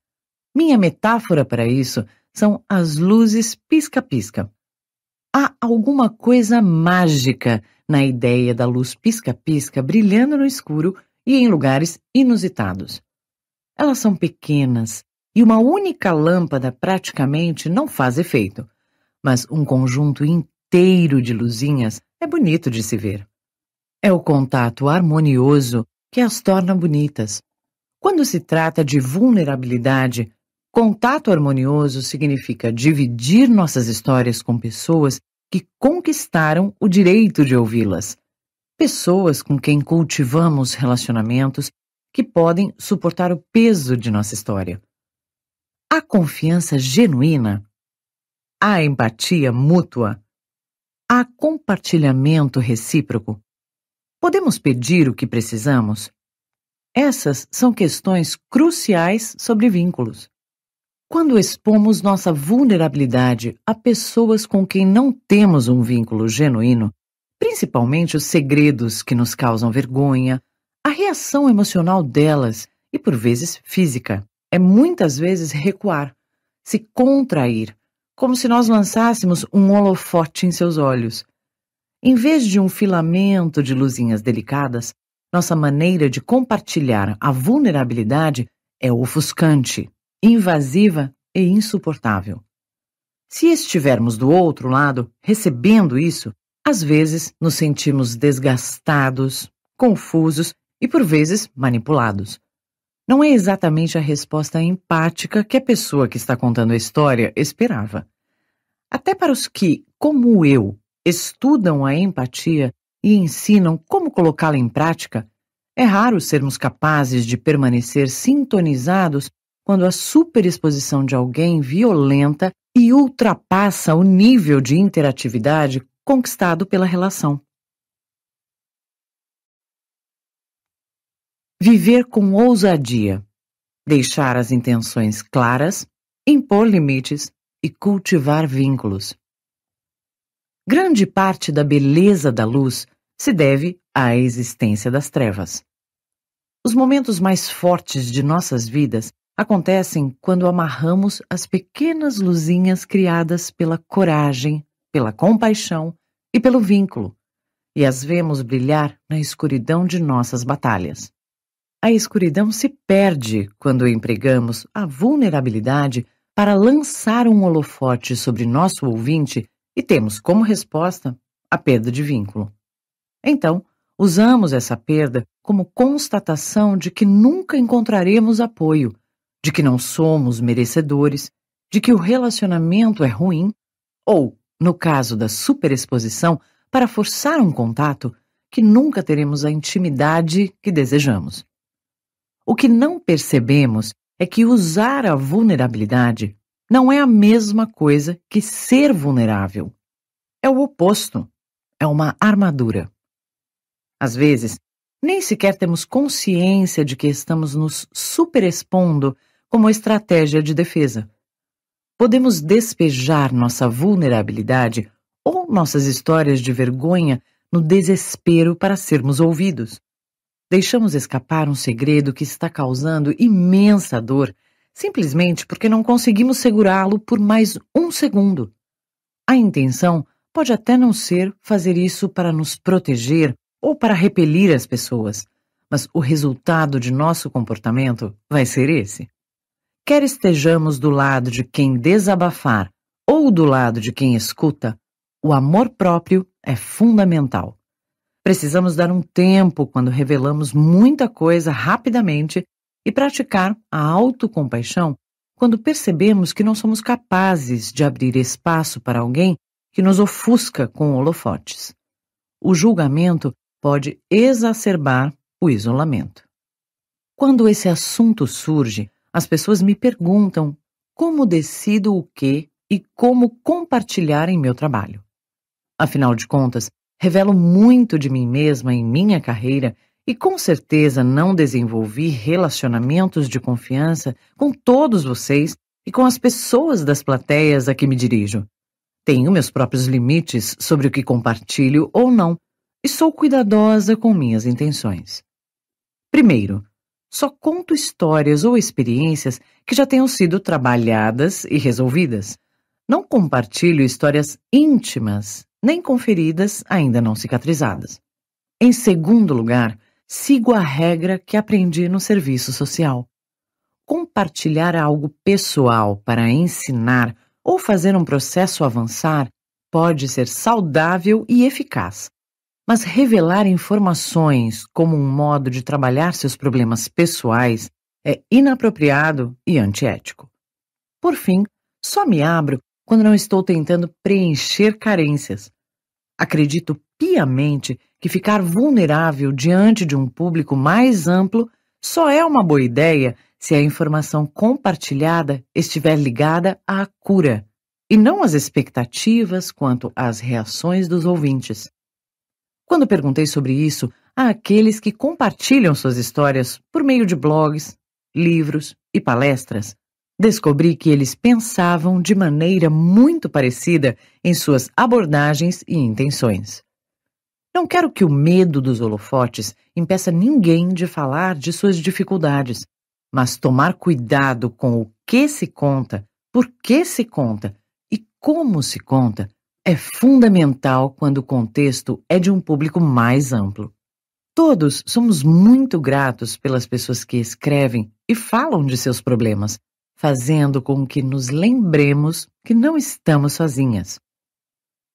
Minha metáfora para isso são as luzes pisca-pisca. Há alguma coisa mágica na ideia da luz pisca-pisca brilhando no escuro e em lugares inusitados. Elas são pequenas e uma única lâmpada praticamente não faz efeito, mas um conjunto inteiro de luzinhas é bonito de se ver. É o contato harmonioso que as torna bonitas. Quando se trata de vulnerabilidade, contato harmonioso significa dividir nossas histórias com pessoas que conquistaram o direito de ouvi-las, pessoas com quem cultivamos relacionamentos que podem suportar o peso de nossa história. A confiança genuína, a empatia mútua, a compartilhamento recíproco. Podemos pedir o que precisamos? Essas são questões cruciais sobre vínculos. Quando expomos nossa vulnerabilidade a pessoas com quem não temos um vínculo genuíno, principalmente os segredos que nos causam vergonha, a reação emocional delas, e por vezes física, é muitas vezes recuar, se contrair, como se nós lançássemos um holofote em seus olhos. Em vez de um filamento de luzinhas delicadas, nossa maneira de compartilhar a vulnerabilidade é ofuscante invasiva e insuportável. Se estivermos do outro lado, recebendo isso, às vezes nos sentimos desgastados, confusos e por vezes manipulados. Não é exatamente a resposta empática que a pessoa que está contando a história esperava. Até para os que, como eu, estudam a empatia e ensinam como colocá-la em prática, é raro sermos capazes de permanecer sintonizados quando a superexposição de alguém violenta e ultrapassa o nível de interatividade conquistado pela relação. Viver com ousadia, deixar as intenções claras, impor limites e cultivar vínculos. Grande parte da beleza da luz se deve à existência das trevas. Os momentos mais fortes de nossas vidas acontecem quando amarramos as pequenas luzinhas criadas pela coragem, pela compaixão e pelo vínculo, e as vemos brilhar na escuridão de nossas batalhas. A escuridão se perde quando empregamos a vulnerabilidade para lançar um holofote sobre nosso ouvinte e temos como resposta a perda de vínculo. Então, usamos essa perda como constatação de que nunca encontraremos apoio de que não somos merecedores, de que o relacionamento é ruim, ou, no caso da superexposição, para forçar um contato, que nunca teremos a intimidade que desejamos. O que não percebemos é que usar a vulnerabilidade não é a mesma coisa que ser vulnerável. É o oposto. É uma armadura. Às vezes, nem sequer temos consciência de que estamos nos superexpondo como estratégia de defesa. Podemos despejar nossa vulnerabilidade ou nossas histórias de vergonha no desespero para sermos ouvidos. Deixamos escapar um segredo que está causando imensa dor simplesmente porque não conseguimos segurá-lo por mais um segundo. A intenção pode até não ser fazer isso para nos proteger ou para repelir as pessoas, mas o resultado de nosso comportamento vai ser esse. Quer estejamos do lado de quem desabafar ou do lado de quem escuta, o amor próprio é fundamental. Precisamos dar um tempo quando revelamos muita coisa rapidamente e praticar a autocompaixão quando percebemos que não somos capazes de abrir espaço para alguém que nos ofusca com holofotes. O julgamento pode exacerbar o isolamento. Quando esse assunto surge, as pessoas me perguntam como decido o que e como compartilhar em meu trabalho. Afinal de contas, revelo muito de mim mesma em minha carreira e com certeza não desenvolvi relacionamentos de confiança com todos vocês e com as pessoas das plateias a que me dirijo. Tenho meus próprios limites sobre o que compartilho ou não e sou cuidadosa com minhas intenções. Primeiro, só conto histórias ou experiências que já tenham sido trabalhadas e resolvidas. Não compartilho histórias íntimas, nem com feridas ainda não cicatrizadas. Em segundo lugar, sigo a regra que aprendi no serviço social. Compartilhar algo pessoal para ensinar ou fazer um processo avançar pode ser saudável e eficaz, mas revelar informações como um modo de trabalhar seus problemas pessoais é inapropriado e antiético. Por fim, só me abro quando não estou tentando preencher carências. Acredito piamente que ficar vulnerável diante de um público mais amplo só é uma boa ideia se a informação compartilhada estiver ligada à cura e não às expectativas quanto às reações dos ouvintes. Quando perguntei sobre isso a aqueles que compartilham suas histórias por meio de blogs, livros e palestras, descobri que eles pensavam de maneira muito parecida em suas abordagens e intenções. Não quero que o medo dos holofotes impeça ninguém de falar de suas dificuldades, mas tomar cuidado com o que se conta, por que se conta e como se conta é fundamental quando o contexto é de um público mais amplo. Todos somos muito gratos pelas pessoas que escrevem e falam de seus problemas, fazendo com que nos lembremos que não estamos sozinhas.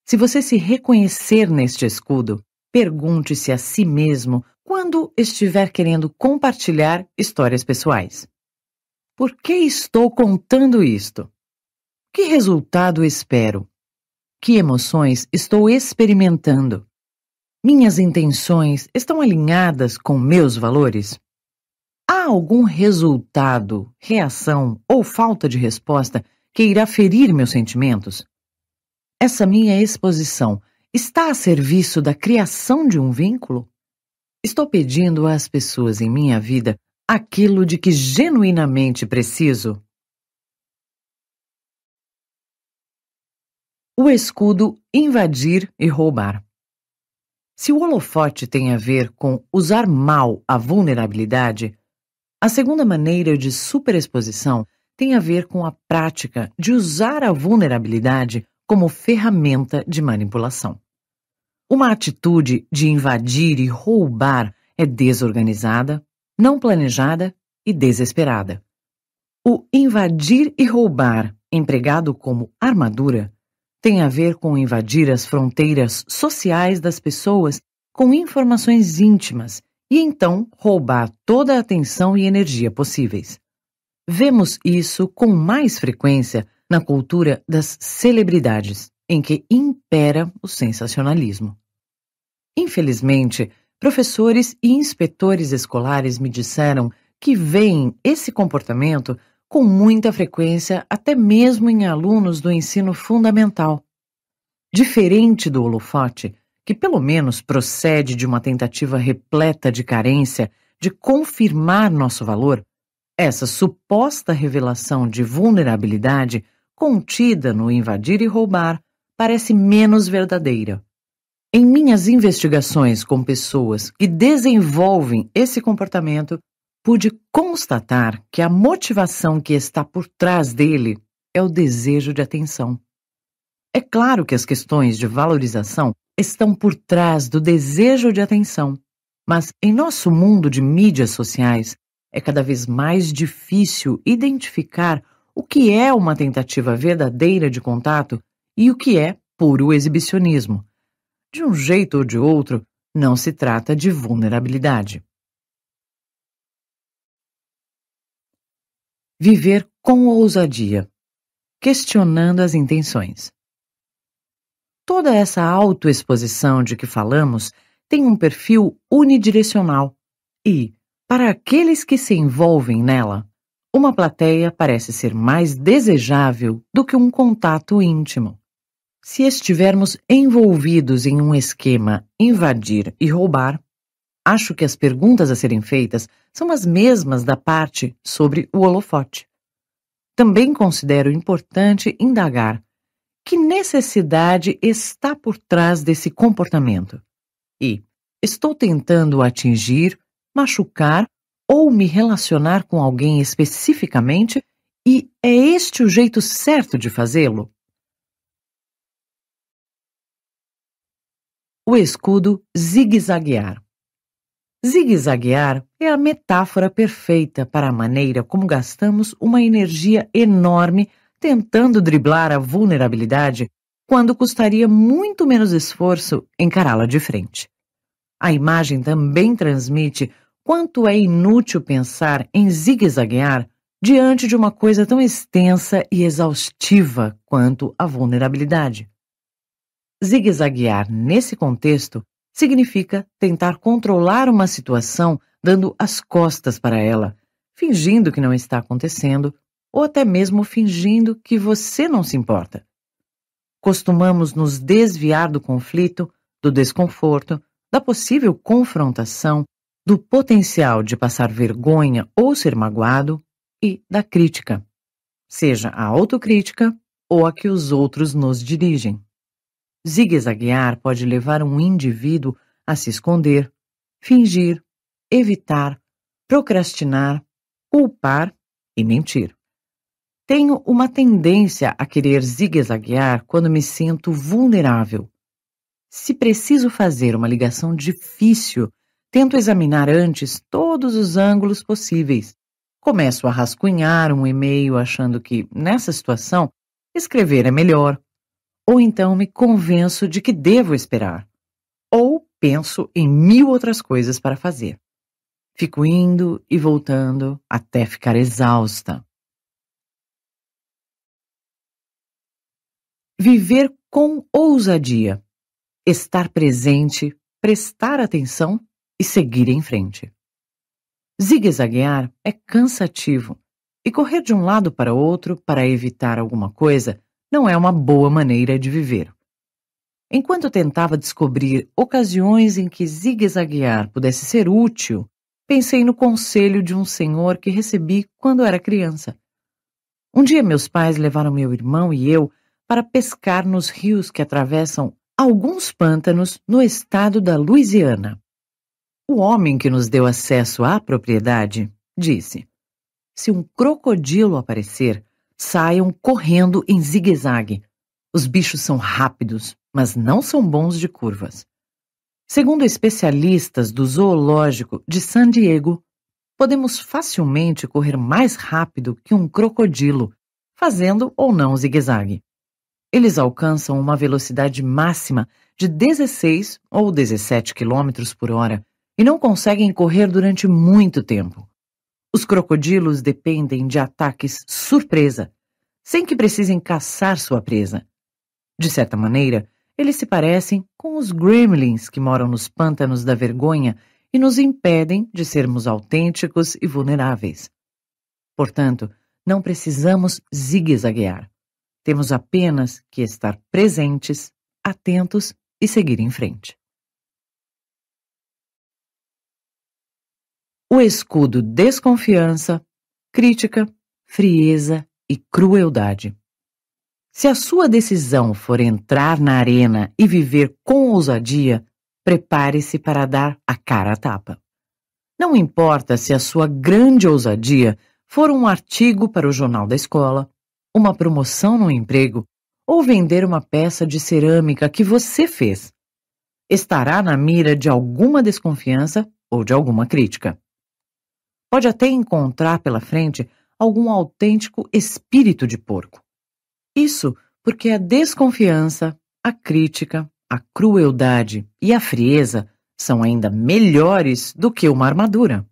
Se você se reconhecer neste escudo, pergunte-se a si mesmo quando estiver querendo compartilhar histórias pessoais. Por que estou contando isto? Que resultado espero? Que emoções estou experimentando? Minhas intenções estão alinhadas com meus valores? Há algum resultado, reação ou falta de resposta que irá ferir meus sentimentos? Essa minha exposição está a serviço da criação de um vínculo? Estou pedindo às pessoas em minha vida aquilo de que genuinamente preciso? o escudo invadir e roubar. Se o holofote tem a ver com usar mal a vulnerabilidade, a segunda maneira de superexposição tem a ver com a prática de usar a vulnerabilidade como ferramenta de manipulação. Uma atitude de invadir e roubar é desorganizada, não planejada e desesperada. O invadir e roubar, empregado como armadura, tem a ver com invadir as fronteiras sociais das pessoas com informações íntimas e então roubar toda a atenção e energia possíveis. Vemos isso com mais frequência na cultura das celebridades, em que impera o sensacionalismo. Infelizmente, professores e inspetores escolares me disseram que veem esse comportamento com muita frequência até mesmo em alunos do ensino fundamental. Diferente do holofote, que pelo menos procede de uma tentativa repleta de carência de confirmar nosso valor, essa suposta revelação de vulnerabilidade contida no invadir e roubar parece menos verdadeira. Em minhas investigações com pessoas que desenvolvem esse comportamento, pude constatar que a motivação que está por trás dele é o desejo de atenção. É claro que as questões de valorização estão por trás do desejo de atenção, mas em nosso mundo de mídias sociais é cada vez mais difícil identificar o que é uma tentativa verdadeira de contato e o que é puro exibicionismo. De um jeito ou de outro, não se trata de vulnerabilidade. viver com ousadia, questionando as intenções. Toda essa autoexposição de que falamos tem um perfil unidirecional e, para aqueles que se envolvem nela, uma plateia parece ser mais desejável do que um contato íntimo. Se estivermos envolvidos em um esquema invadir e roubar, acho que as perguntas a serem feitas são as mesmas da parte sobre o holofote. Também considero importante indagar que necessidade está por trás desse comportamento e estou tentando atingir, machucar ou me relacionar com alguém especificamente e é este o jeito certo de fazê-lo? O escudo zigue-zaguear. Zigue-zaguear é a metáfora perfeita para a maneira como gastamos uma energia enorme tentando driblar a vulnerabilidade quando custaria muito menos esforço encará-la de frente. A imagem também transmite quanto é inútil pensar em zigue-zaguear diante de uma coisa tão extensa e exaustiva quanto a vulnerabilidade. Zigue-zaguear, nesse contexto, significa tentar controlar uma situação dando as costas para ela, fingindo que não está acontecendo ou até mesmo fingindo que você não se importa. Costumamos nos desviar do conflito, do desconforto, da possível confrontação, do potencial de passar vergonha ou ser magoado e da crítica, seja a autocrítica ou a que os outros nos dirigem. Zigue-zaguear pode levar um indivíduo a se esconder, fingir, evitar, procrastinar, culpar e mentir. Tenho uma tendência a querer zigue-zaguear quando me sinto vulnerável. Se preciso fazer uma ligação difícil, tento examinar antes todos os ângulos possíveis. Começo a rascunhar um e-mail achando que, nessa situação, escrever é melhor ou então me convenço de que devo esperar, ou penso em mil outras coisas para fazer. Fico indo e voltando até ficar exausta. Viver com ousadia, estar presente, prestar atenção e seguir em frente. Zigue-zaguear é cansativo e correr de um lado para outro para evitar alguma coisa não é uma boa maneira de viver. Enquanto tentava descobrir ocasiões em que zigue-zaguear pudesse ser útil, pensei no conselho de um senhor que recebi quando era criança. Um dia meus pais levaram meu irmão e eu para pescar nos rios que atravessam alguns pântanos no estado da Louisiana. O homem que nos deu acesso à propriedade disse: Se um crocodilo aparecer, saiam correndo em zigue-zague. Os bichos são rápidos, mas não são bons de curvas. Segundo especialistas do Zoológico de San Diego, podemos facilmente correr mais rápido que um crocodilo, fazendo ou não zigue-zague. Eles alcançam uma velocidade máxima de 16 ou 17 km por hora e não conseguem correr durante muito tempo. Os crocodilos dependem de ataques surpresa, sem que precisem caçar sua presa. De certa maneira, eles se parecem com os gremlins que moram nos pântanos da vergonha e nos impedem de sermos autênticos e vulneráveis. Portanto, não precisamos zigue-zaguear. Temos apenas que estar presentes, atentos e seguir em frente. o escudo desconfiança, crítica, frieza e crueldade. Se a sua decisão for entrar na arena e viver com ousadia, prepare-se para dar a cara a tapa. Não importa se a sua grande ousadia for um artigo para o jornal da escola, uma promoção no emprego ou vender uma peça de cerâmica que você fez. Estará na mira de alguma desconfiança ou de alguma crítica. Pode até encontrar pela frente algum autêntico espírito de porco. Isso porque a desconfiança, a crítica, a crueldade e a frieza são ainda melhores do que uma armadura.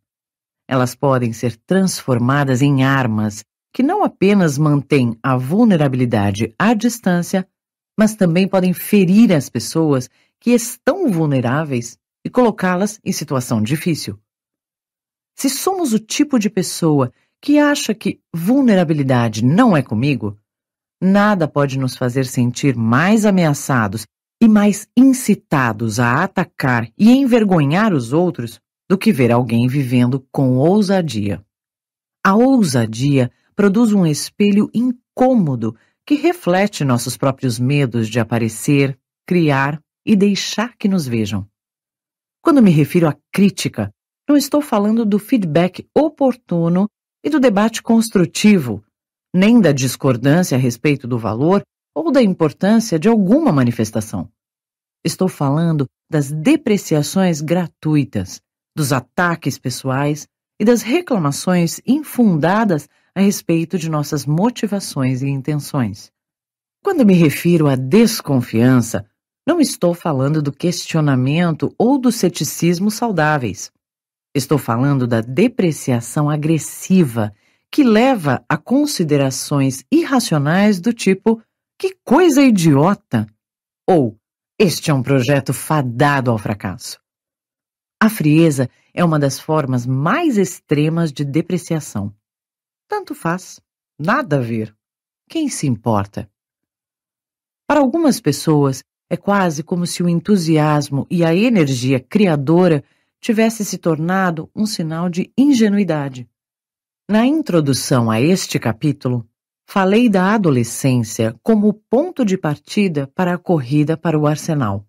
Elas podem ser transformadas em armas que não apenas mantêm a vulnerabilidade à distância, mas também podem ferir as pessoas que estão vulneráveis e colocá-las em situação difícil. Se somos o tipo de pessoa que acha que vulnerabilidade não é comigo, nada pode nos fazer sentir mais ameaçados e mais incitados a atacar e envergonhar os outros do que ver alguém vivendo com ousadia. A ousadia produz um espelho incômodo que reflete nossos próprios medos de aparecer, criar e deixar que nos vejam. Quando me refiro à crítica, não estou falando do feedback oportuno e do debate construtivo, nem da discordância a respeito do valor ou da importância de alguma manifestação. Estou falando das depreciações gratuitas, dos ataques pessoais e das reclamações infundadas a respeito de nossas motivações e intenções. Quando me refiro à desconfiança, não estou falando do questionamento ou do ceticismo saudáveis. Estou falando da depreciação agressiva, que leva a considerações irracionais do tipo: que coisa idiota! Ou este é um projeto fadado ao fracasso. A frieza é uma das formas mais extremas de depreciação. Tanto faz, nada a ver. Quem se importa? Para algumas pessoas, é quase como se o entusiasmo e a energia criadora tivesse se tornado um sinal de ingenuidade. Na introdução a este capítulo, falei da adolescência como ponto de partida para a corrida para o arsenal.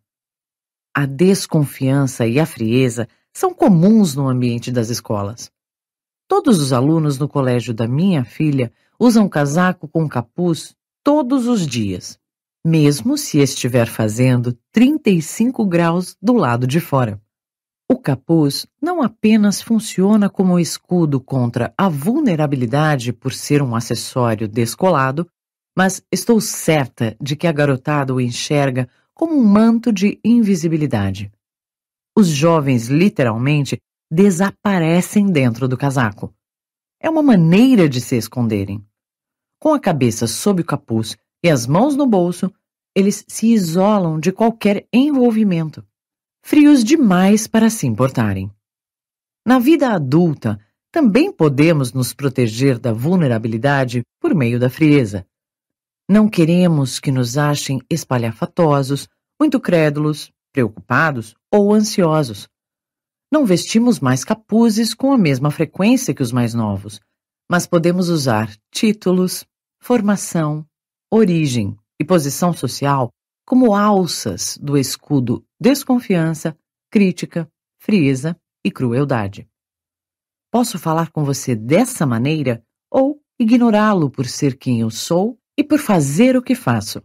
A desconfiança e a frieza são comuns no ambiente das escolas. Todos os alunos no colégio da minha filha usam casaco com capuz todos os dias, mesmo se estiver fazendo 35 graus do lado de fora. O capuz não apenas funciona como escudo contra a vulnerabilidade por ser um acessório descolado, mas estou certa de que a garotada o enxerga como um manto de invisibilidade. Os jovens literalmente desaparecem dentro do casaco. É uma maneira de se esconderem. Com a cabeça sob o capuz e as mãos no bolso, eles se isolam de qualquer envolvimento frios demais para se importarem. Na vida adulta, também podemos nos proteger da vulnerabilidade por meio da frieza. Não queremos que nos achem espalhafatosos, muito crédulos, preocupados ou ansiosos. Não vestimos mais capuzes com a mesma frequência que os mais novos, mas podemos usar títulos, formação, origem e posição social como alças do escudo desconfiança, crítica, frieza e crueldade. Posso falar com você dessa maneira ou ignorá-lo por ser quem eu sou e por fazer o que faço.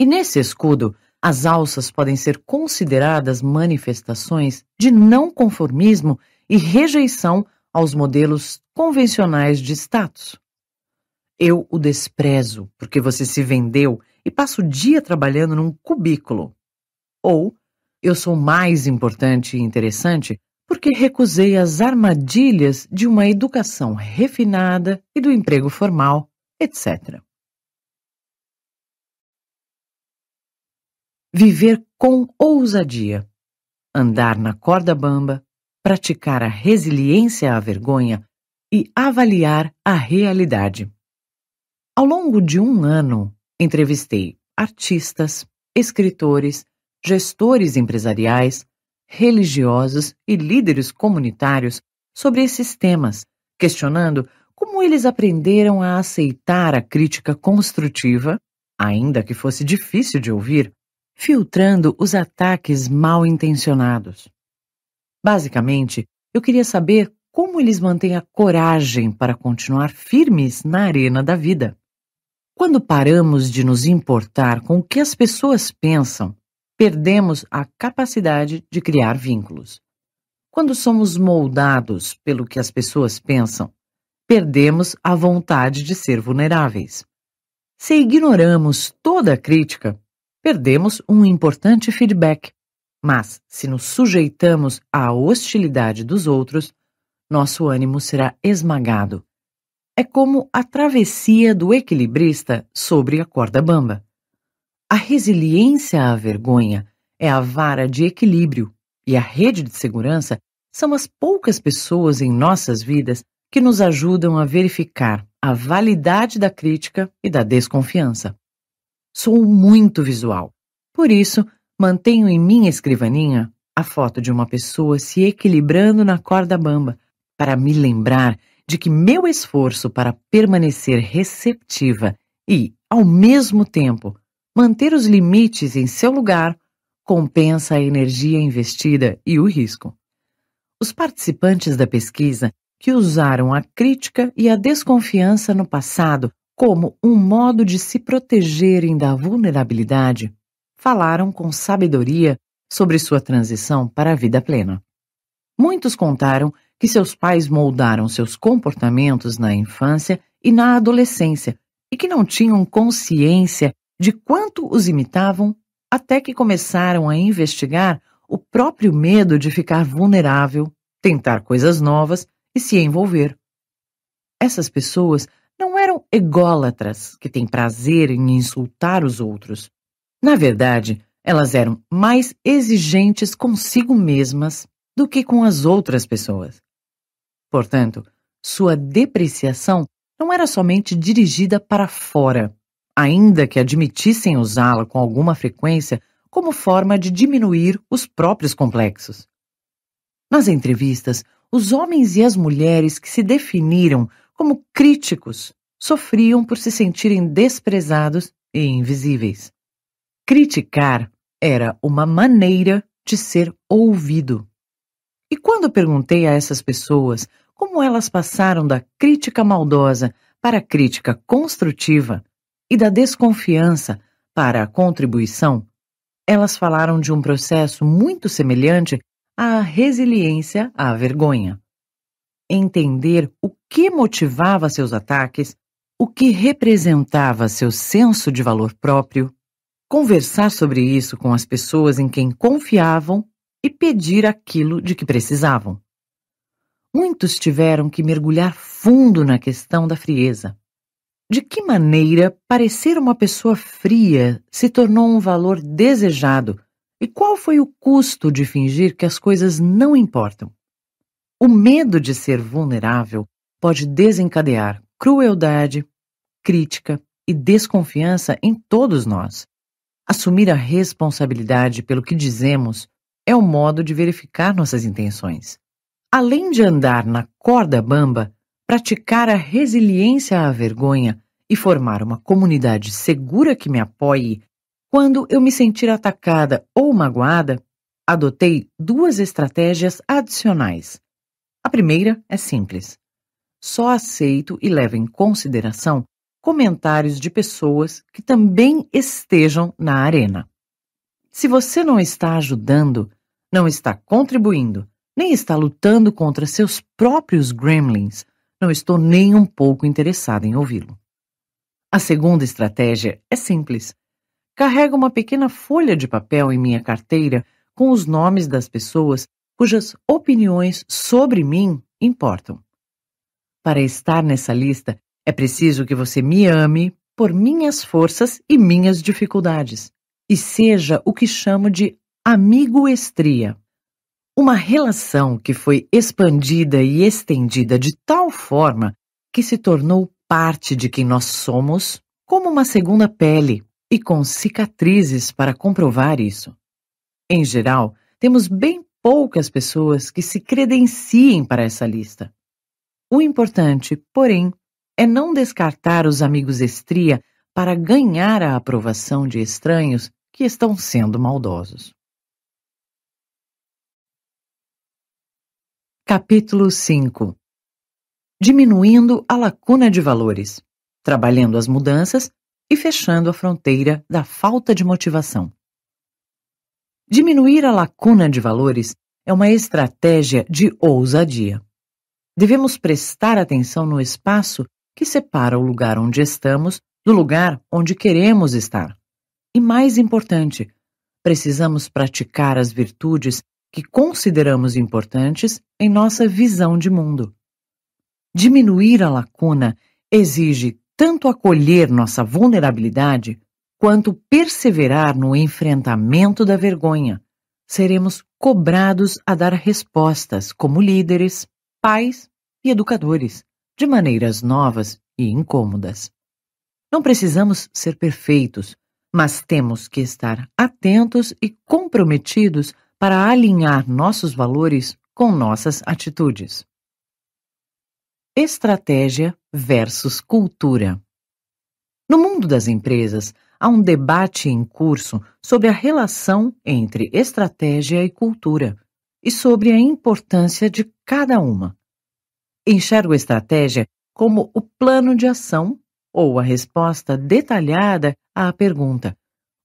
E nesse escudo, as alças podem ser consideradas manifestações de não conformismo e rejeição aos modelos convencionais de status. Eu o desprezo porque você se vendeu e passa o dia trabalhando num cubículo. Ou eu sou mais importante e interessante porque recusei as armadilhas de uma educação refinada e do emprego formal, etc. Viver com ousadia, andar na corda bamba, praticar a resiliência à vergonha e avaliar a realidade. Ao longo de um ano, entrevistei artistas, escritores, gestores empresariais, religiosos e líderes comunitários sobre esses temas, questionando como eles aprenderam a aceitar a crítica construtiva, ainda que fosse difícil de ouvir, filtrando os ataques mal intencionados. Basicamente, eu queria saber como eles mantêm a coragem para continuar firmes na arena da vida. Quando paramos de nos importar com o que as pessoas pensam perdemos a capacidade de criar vínculos. Quando somos moldados pelo que as pessoas pensam, perdemos a vontade de ser vulneráveis. Se ignoramos toda a crítica, perdemos um importante feedback. Mas, se nos sujeitamos à hostilidade dos outros, nosso ânimo será esmagado. É como a travessia do equilibrista sobre a corda bamba. A resiliência à vergonha é a vara de equilíbrio e a rede de segurança são as poucas pessoas em nossas vidas que nos ajudam a verificar a validade da crítica e da desconfiança. Sou muito visual, por isso mantenho em minha escrivaninha a foto de uma pessoa se equilibrando na corda bamba para me lembrar de que meu esforço para permanecer receptiva e, ao mesmo tempo, Manter os limites em seu lugar compensa a energia investida e o risco. Os participantes da pesquisa que usaram a crítica e a desconfiança no passado como um modo de se protegerem da vulnerabilidade, falaram com sabedoria sobre sua transição para a vida plena. Muitos contaram que seus pais moldaram seus comportamentos na infância e na adolescência e que não tinham consciência de quanto os imitavam, até que começaram a investigar o próprio medo de ficar vulnerável, tentar coisas novas e se envolver. Essas pessoas não eram ególatras que têm prazer em insultar os outros. Na verdade, elas eram mais exigentes consigo mesmas do que com as outras pessoas. Portanto, sua depreciação não era somente dirigida para fora, ainda que admitissem usá-la com alguma frequência como forma de diminuir os próprios complexos. Nas entrevistas, os homens e as mulheres que se definiram como críticos sofriam por se sentirem desprezados e invisíveis. Criticar era uma maneira de ser ouvido. E quando perguntei a essas pessoas como elas passaram da crítica maldosa para a crítica construtiva, e da desconfiança para a contribuição, elas falaram de um processo muito semelhante à resiliência à vergonha. Entender o que motivava seus ataques, o que representava seu senso de valor próprio, conversar sobre isso com as pessoas em quem confiavam e pedir aquilo de que precisavam. Muitos tiveram que mergulhar fundo na questão da frieza, de que maneira parecer uma pessoa fria se tornou um valor desejado e qual foi o custo de fingir que as coisas não importam? O medo de ser vulnerável pode desencadear crueldade, crítica e desconfiança em todos nós. Assumir a responsabilidade pelo que dizemos é um modo de verificar nossas intenções. Além de andar na corda bamba, praticar a resiliência à vergonha e formar uma comunidade segura que me apoie, quando eu me sentir atacada ou magoada, adotei duas estratégias adicionais. A primeira é simples. Só aceito e levo em consideração comentários de pessoas que também estejam na arena. Se você não está ajudando, não está contribuindo, nem está lutando contra seus próprios gremlins, não estou nem um pouco interessado em ouvi-lo. A segunda estratégia é simples. Carrego uma pequena folha de papel em minha carteira com os nomes das pessoas cujas opiniões sobre mim importam. Para estar nessa lista, é preciso que você me ame por minhas forças e minhas dificuldades e seja o que chamo de amigo estria, Uma relação que foi expandida e estendida de tal forma que se tornou parte de quem nós somos como uma segunda pele e com cicatrizes para comprovar isso. Em geral, temos bem poucas pessoas que se credenciem para essa lista. O importante, porém, é não descartar os amigos estria para ganhar a aprovação de estranhos que estão sendo maldosos. Capítulo 5 diminuindo a lacuna de valores, trabalhando as mudanças e fechando a fronteira da falta de motivação. Diminuir a lacuna de valores é uma estratégia de ousadia. Devemos prestar atenção no espaço que separa o lugar onde estamos do lugar onde queremos estar. E mais importante, precisamos praticar as virtudes que consideramos importantes em nossa visão de mundo. Diminuir a lacuna exige tanto acolher nossa vulnerabilidade quanto perseverar no enfrentamento da vergonha. Seremos cobrados a dar respostas como líderes, pais e educadores, de maneiras novas e incômodas. Não precisamos ser perfeitos, mas temos que estar atentos e comprometidos para alinhar nossos valores com nossas atitudes estratégia versus cultura. No mundo das empresas, há um debate em curso sobre a relação entre estratégia e cultura e sobre a importância de cada uma. Enxergo a estratégia como o plano de ação ou a resposta detalhada à pergunta: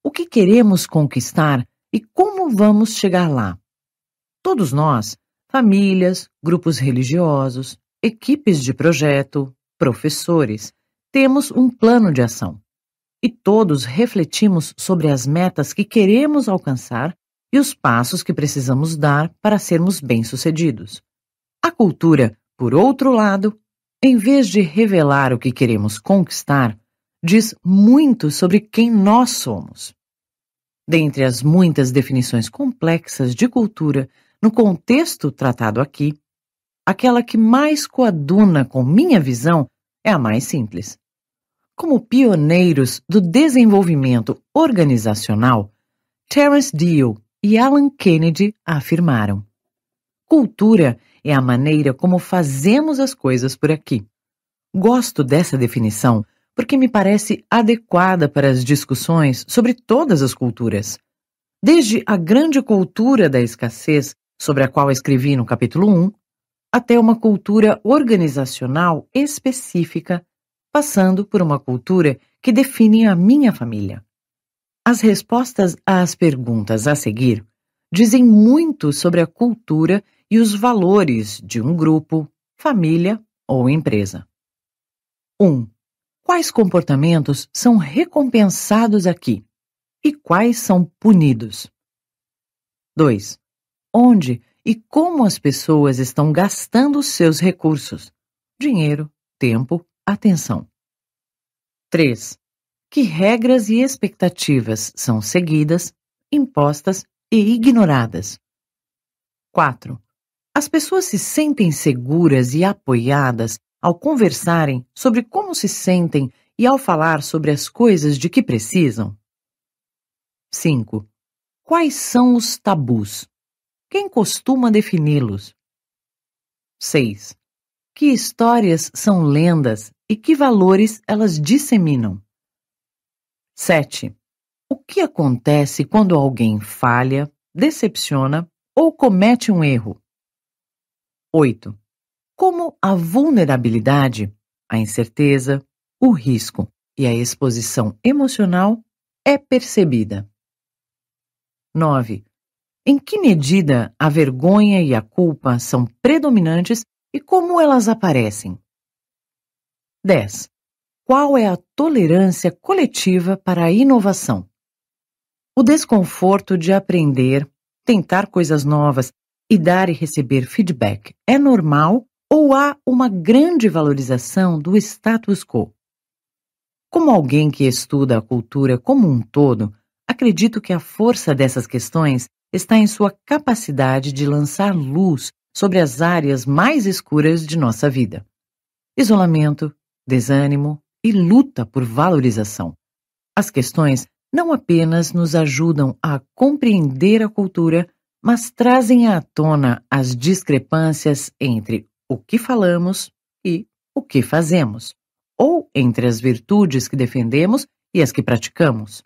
o que queremos conquistar e como vamos chegar lá? Todos nós, famílias, grupos religiosos, equipes de projeto, professores, temos um plano de ação. E todos refletimos sobre as metas que queremos alcançar e os passos que precisamos dar para sermos bem-sucedidos. A cultura, por outro lado, em vez de revelar o que queremos conquistar, diz muito sobre quem nós somos. Dentre as muitas definições complexas de cultura no contexto tratado aqui, aquela que mais coaduna com minha visão é a mais simples. Como pioneiros do desenvolvimento organizacional, Terence Deal e Alan Kennedy afirmaram: Cultura é a maneira como fazemos as coisas por aqui. Gosto dessa definição porque me parece adequada para as discussões sobre todas as culturas. Desde a grande cultura da escassez, sobre a qual escrevi no capítulo 1, até uma cultura organizacional específica, passando por uma cultura que define a minha família. As respostas às perguntas a seguir dizem muito sobre a cultura e os valores de um grupo, família ou empresa. 1. Um, quais comportamentos são recompensados aqui e quais são punidos? 2. Onde e como as pessoas estão gastando seus recursos: dinheiro, tempo, atenção. 3. Que regras e expectativas são seguidas, impostas e ignoradas? 4. As pessoas se sentem seguras e apoiadas ao conversarem sobre como se sentem e ao falar sobre as coisas de que precisam? 5. Quais são os tabus? Quem costuma defini-los? 6. Que histórias são lendas e que valores elas disseminam? 7. O que acontece quando alguém falha, decepciona ou comete um erro? 8. Como a vulnerabilidade, a incerteza, o risco e a exposição emocional é percebida. 9. Em que medida a vergonha e a culpa são predominantes e como elas aparecem? 10. Qual é a tolerância coletiva para a inovação? O desconforto de aprender, tentar coisas novas e dar e receber feedback é normal ou há uma grande valorização do status quo? Como alguém que estuda a cultura como um todo, acredito que a força dessas questões está em sua capacidade de lançar luz sobre as áreas mais escuras de nossa vida. Isolamento, desânimo e luta por valorização. As questões não apenas nos ajudam a compreender a cultura, mas trazem à tona as discrepâncias entre o que falamos e o que fazemos, ou entre as virtudes que defendemos e as que praticamos.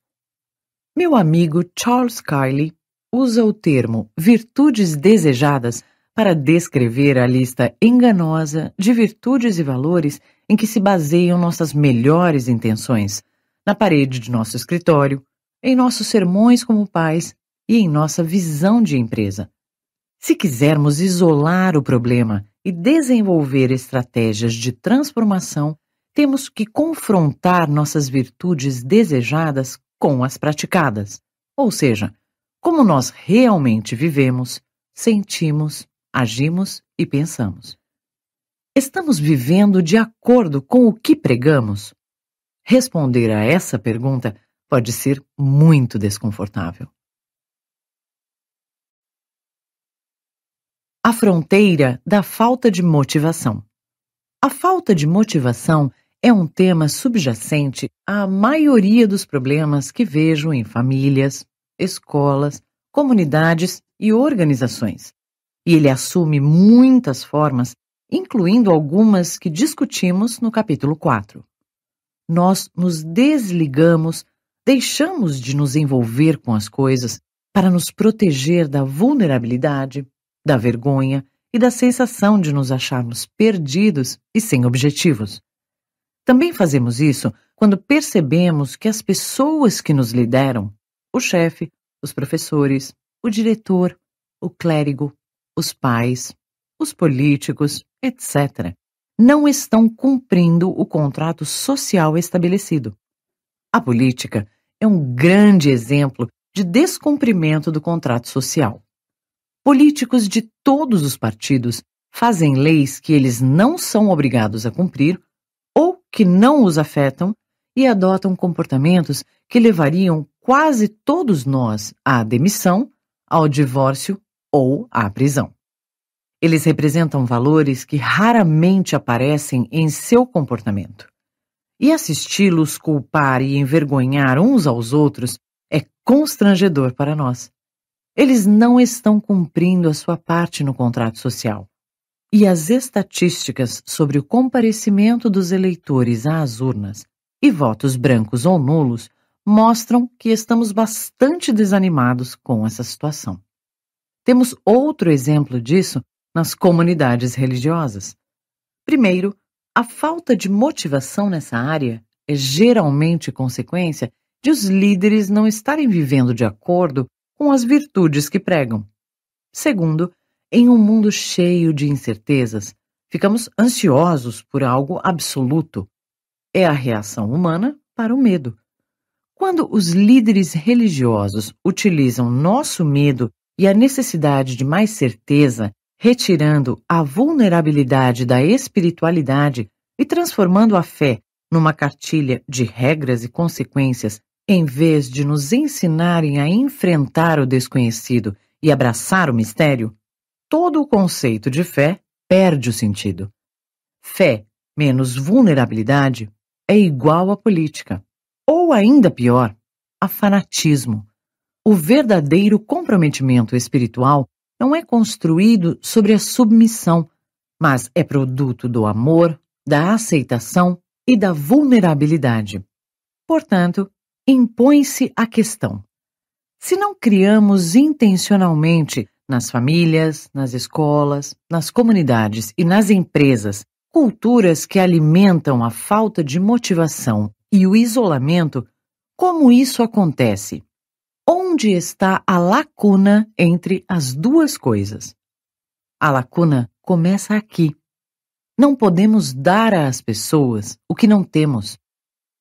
Meu amigo Charles Kiley usa o termo virtudes desejadas para descrever a lista enganosa de virtudes e valores em que se baseiam nossas melhores intenções, na parede de nosso escritório, em nossos sermões como pais e em nossa visão de empresa. Se quisermos isolar o problema e desenvolver estratégias de transformação, temos que confrontar nossas virtudes desejadas com as praticadas. Ou seja, como nós realmente vivemos, sentimos, agimos e pensamos. Estamos vivendo de acordo com o que pregamos? Responder a essa pergunta pode ser muito desconfortável. A fronteira da falta de motivação. A falta de motivação é um tema subjacente à maioria dos problemas que vejo em famílias, escolas, comunidades e organizações. E ele assume muitas formas, incluindo algumas que discutimos no capítulo 4. Nós nos desligamos, deixamos de nos envolver com as coisas para nos proteger da vulnerabilidade, da vergonha e da sensação de nos acharmos perdidos e sem objetivos. Também fazemos isso quando percebemos que as pessoas que nos lideram o chefe, os professores, o diretor, o clérigo, os pais, os políticos, etc., não estão cumprindo o contrato social estabelecido. A política é um grande exemplo de descumprimento do contrato social. Políticos de todos os partidos fazem leis que eles não são obrigados a cumprir ou que não os afetam e adotam comportamentos que levariam quase todos nós à demissão, ao divórcio ou à prisão. Eles representam valores que raramente aparecem em seu comportamento. E assisti-los culpar e envergonhar uns aos outros é constrangedor para nós. Eles não estão cumprindo a sua parte no contrato social. E as estatísticas sobre o comparecimento dos eleitores às urnas e votos brancos ou nulos mostram que estamos bastante desanimados com essa situação. Temos outro exemplo disso nas comunidades religiosas. Primeiro, a falta de motivação nessa área é geralmente consequência de os líderes não estarem vivendo de acordo com as virtudes que pregam. Segundo, em um mundo cheio de incertezas, ficamos ansiosos por algo absoluto. É a reação humana para o medo. Quando os líderes religiosos utilizam nosso medo e a necessidade de mais certeza, retirando a vulnerabilidade da espiritualidade e transformando a fé numa cartilha de regras e consequências, em vez de nos ensinarem a enfrentar o desconhecido e abraçar o mistério, todo o conceito de fé perde o sentido. Fé menos vulnerabilidade é igual à política. Ou ainda pior, a fanatismo. O verdadeiro comprometimento espiritual não é construído sobre a submissão, mas é produto do amor, da aceitação e da vulnerabilidade. Portanto, impõe-se a questão: se não criamos intencionalmente nas famílias, nas escolas, nas comunidades e nas empresas culturas que alimentam a falta de motivação e o isolamento, como isso acontece? Onde está a lacuna entre as duas coisas? A lacuna começa aqui. Não podemos dar às pessoas o que não temos.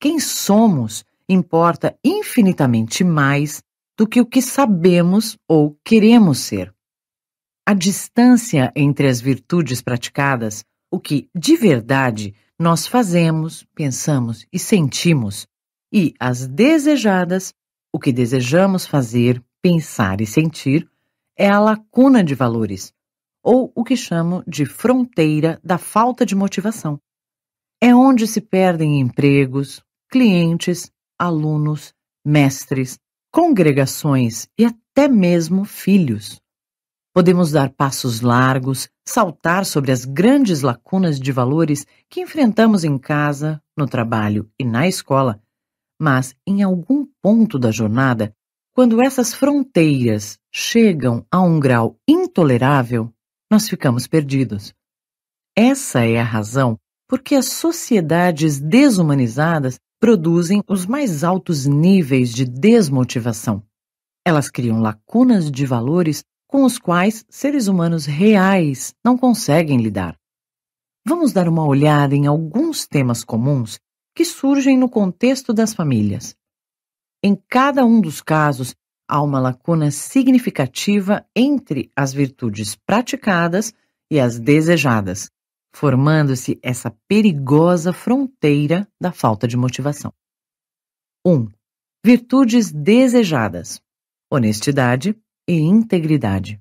Quem somos importa infinitamente mais do que o que sabemos ou queremos ser. A distância entre as virtudes praticadas, o que de verdade nós fazemos, pensamos e sentimos, e as desejadas, o que desejamos fazer, pensar e sentir, é a lacuna de valores, ou o que chamo de fronteira da falta de motivação. É onde se perdem empregos, clientes, alunos, mestres, congregações e até mesmo filhos. Podemos dar passos largos, saltar sobre as grandes lacunas de valores que enfrentamos em casa, no trabalho e na escola, mas em algum ponto da jornada, quando essas fronteiras chegam a um grau intolerável, nós ficamos perdidos. Essa é a razão por que as sociedades desumanizadas produzem os mais altos níveis de desmotivação. Elas criam lacunas de valores com os quais seres humanos reais não conseguem lidar. Vamos dar uma olhada em alguns temas comuns que surgem no contexto das famílias. Em cada um dos casos, há uma lacuna significativa entre as virtudes praticadas e as desejadas, formando-se essa perigosa fronteira da falta de motivação. 1. Um, virtudes desejadas: honestidade, e integridade.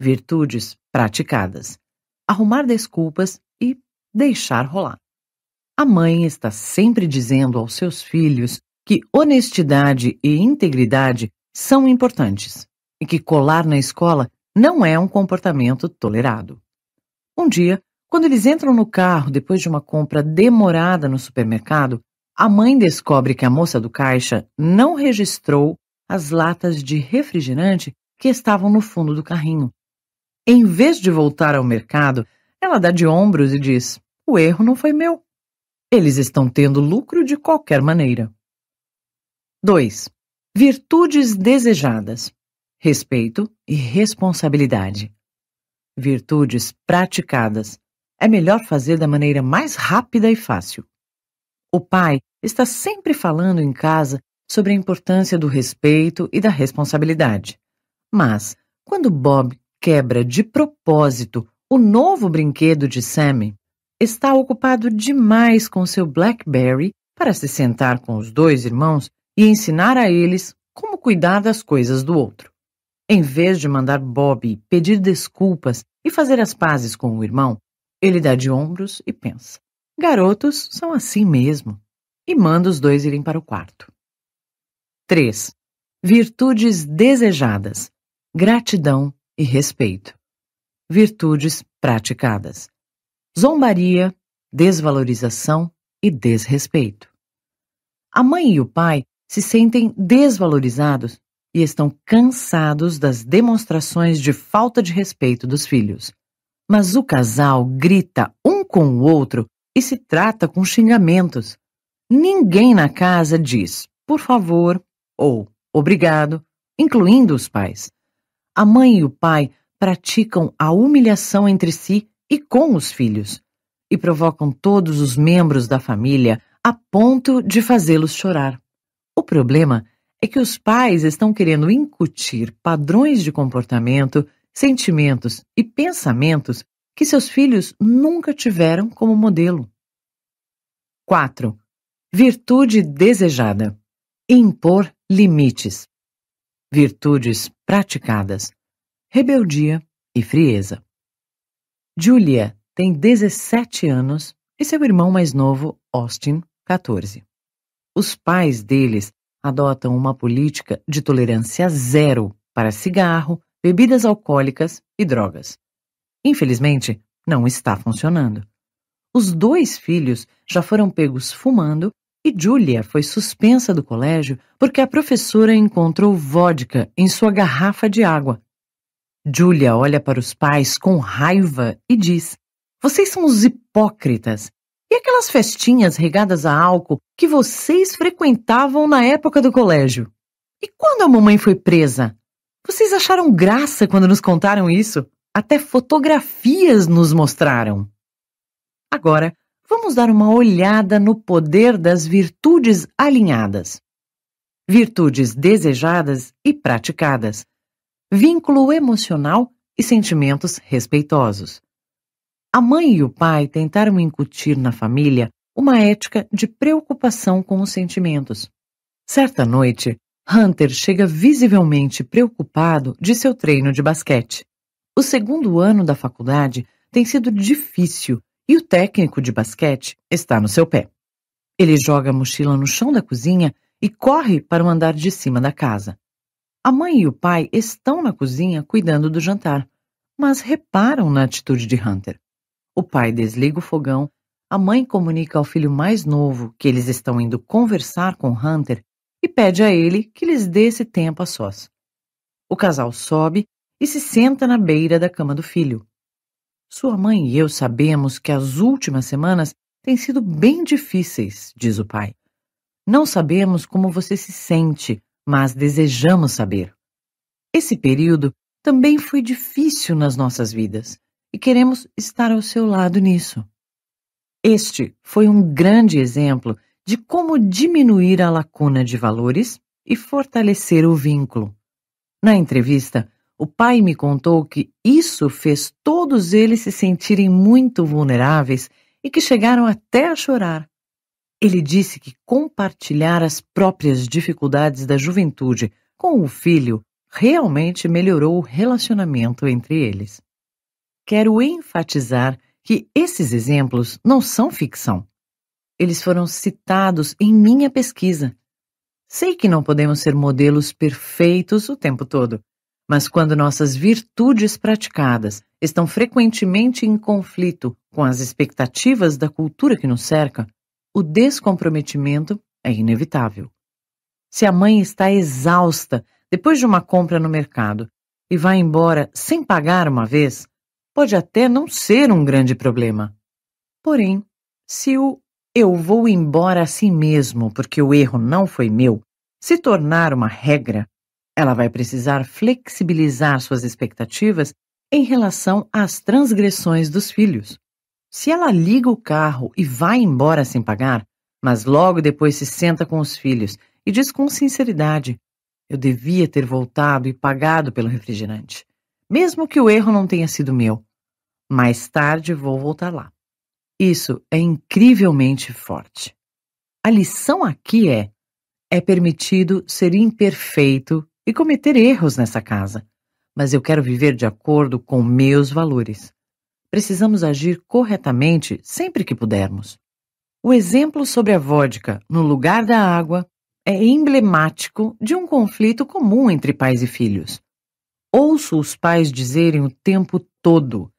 Virtudes praticadas. Arrumar desculpas e deixar rolar. A mãe está sempre dizendo aos seus filhos que honestidade e integridade são importantes e que colar na escola não é um comportamento tolerado. Um dia, quando eles entram no carro depois de uma compra demorada no supermercado, a mãe descobre que a moça do caixa não registrou as latas de refrigerante que estavam no fundo do carrinho. Em vez de voltar ao mercado, ela dá de ombros e diz: O erro não foi meu. Eles estão tendo lucro de qualquer maneira. 2. Virtudes desejadas: respeito e responsabilidade. Virtudes praticadas: é melhor fazer da maneira mais rápida e fácil. O pai está sempre falando em casa sobre a importância do respeito e da responsabilidade. Mas, quando Bob quebra de propósito o novo brinquedo de Sammy, está ocupado demais com seu Blackberry para se sentar com os dois irmãos e ensinar a eles como cuidar das coisas do outro. Em vez de mandar Bob pedir desculpas e fazer as pazes com o irmão, ele dá de ombros e pensa: garotos são assim mesmo, e manda os dois irem para o quarto. 3. Virtudes desejadas gratidão e respeito. Virtudes praticadas: zombaria, desvalorização e desrespeito. A mãe e o pai se sentem desvalorizados e estão cansados das demonstrações de falta de respeito dos filhos. Mas o casal grita um com o outro e se trata com xingamentos. Ninguém na casa diz por favor ou obrigado, incluindo os pais a mãe e o pai praticam a humilhação entre si e com os filhos, e provocam todos os membros da família a ponto de fazê-los chorar. O problema é que os pais estão querendo incutir padrões de comportamento, sentimentos e pensamentos que seus filhos nunca tiveram como modelo. 4. Virtude desejada impor limites. Virtudes praticadas: rebeldia e frieza. Julia tem 17 anos e seu irmão mais novo, Austin, 14. Os pais deles adotam uma política de tolerância zero para cigarro, bebidas alcoólicas e drogas. Infelizmente, não está funcionando. Os dois filhos já foram pegos fumando e Julia foi suspensa do colégio porque a professora encontrou vodka em sua garrafa de água. Julia olha para os pais com raiva e diz: Vocês são os hipócritas. E aquelas festinhas regadas a álcool que vocês frequentavam na época do colégio? E quando a mamãe foi presa? Vocês acharam graça quando nos contaram isso? Até fotografias nos mostraram. Agora, vamos dar uma olhada no poder das virtudes alinhadas. Virtudes desejadas e praticadas, vínculo emocional e sentimentos respeitosos. A mãe e o pai tentaram incutir na família uma ética de preocupação com os sentimentos. Certa noite, Hunter chega visivelmente preocupado de seu treino de basquete. O segundo ano da faculdade tem sido difícil e o técnico de basquete está no seu pé. Ele joga a mochila no chão da cozinha e corre para o andar de cima da casa. A mãe e o pai estão na cozinha cuidando do jantar, mas reparam na atitude de Hunter. O pai desliga o fogão, a mãe comunica ao filho mais novo que eles estão indo conversar com Hunter e pede a ele que lhes dê esse tempo a sós. O casal sobe e se senta na beira da cama do filho. Sua mãe e eu sabemos que as últimas semanas têm sido bem difíceis, diz o pai. Não sabemos como você se sente, mas desejamos saber. Esse período também foi difícil nas nossas vidas e queremos estar ao seu lado nisso. Este foi um grande exemplo de como diminuir a lacuna de valores e fortalecer o vínculo. Na entrevista, o pai me contou que isso fez todos eles se sentirem muito vulneráveis e que chegaram até a chorar. Ele disse que compartilhar as próprias dificuldades da juventude com o filho realmente melhorou o relacionamento entre eles. Quero enfatizar que esses exemplos não são ficção. Eles foram citados em minha pesquisa. Sei que não podemos ser modelos perfeitos o tempo todo, mas quando nossas virtudes praticadas estão frequentemente em conflito com as expectativas da cultura que nos cerca, o descomprometimento é inevitável. Se a mãe está exausta depois de uma compra no mercado e vai embora sem pagar uma vez, pode até não ser um grande problema. Porém, se o eu vou embora assim mesmo porque o erro não foi meu se tornar uma regra, ela vai precisar flexibilizar suas expectativas em relação às transgressões dos filhos. Se ela liga o carro e vai embora sem pagar, mas logo depois se senta com os filhos e diz com sinceridade: Eu devia ter voltado e pagado pelo refrigerante, mesmo que o erro não tenha sido meu. Mais tarde vou voltar lá. Isso é incrivelmente forte. A lição aqui é: é permitido ser imperfeito e cometer erros nessa casa, mas eu quero viver de acordo com meus valores. Precisamos agir corretamente sempre que pudermos. O exemplo sobre a vodka no lugar da água é emblemático de um conflito comum entre pais e filhos. Ouço os pais dizerem o tempo todo: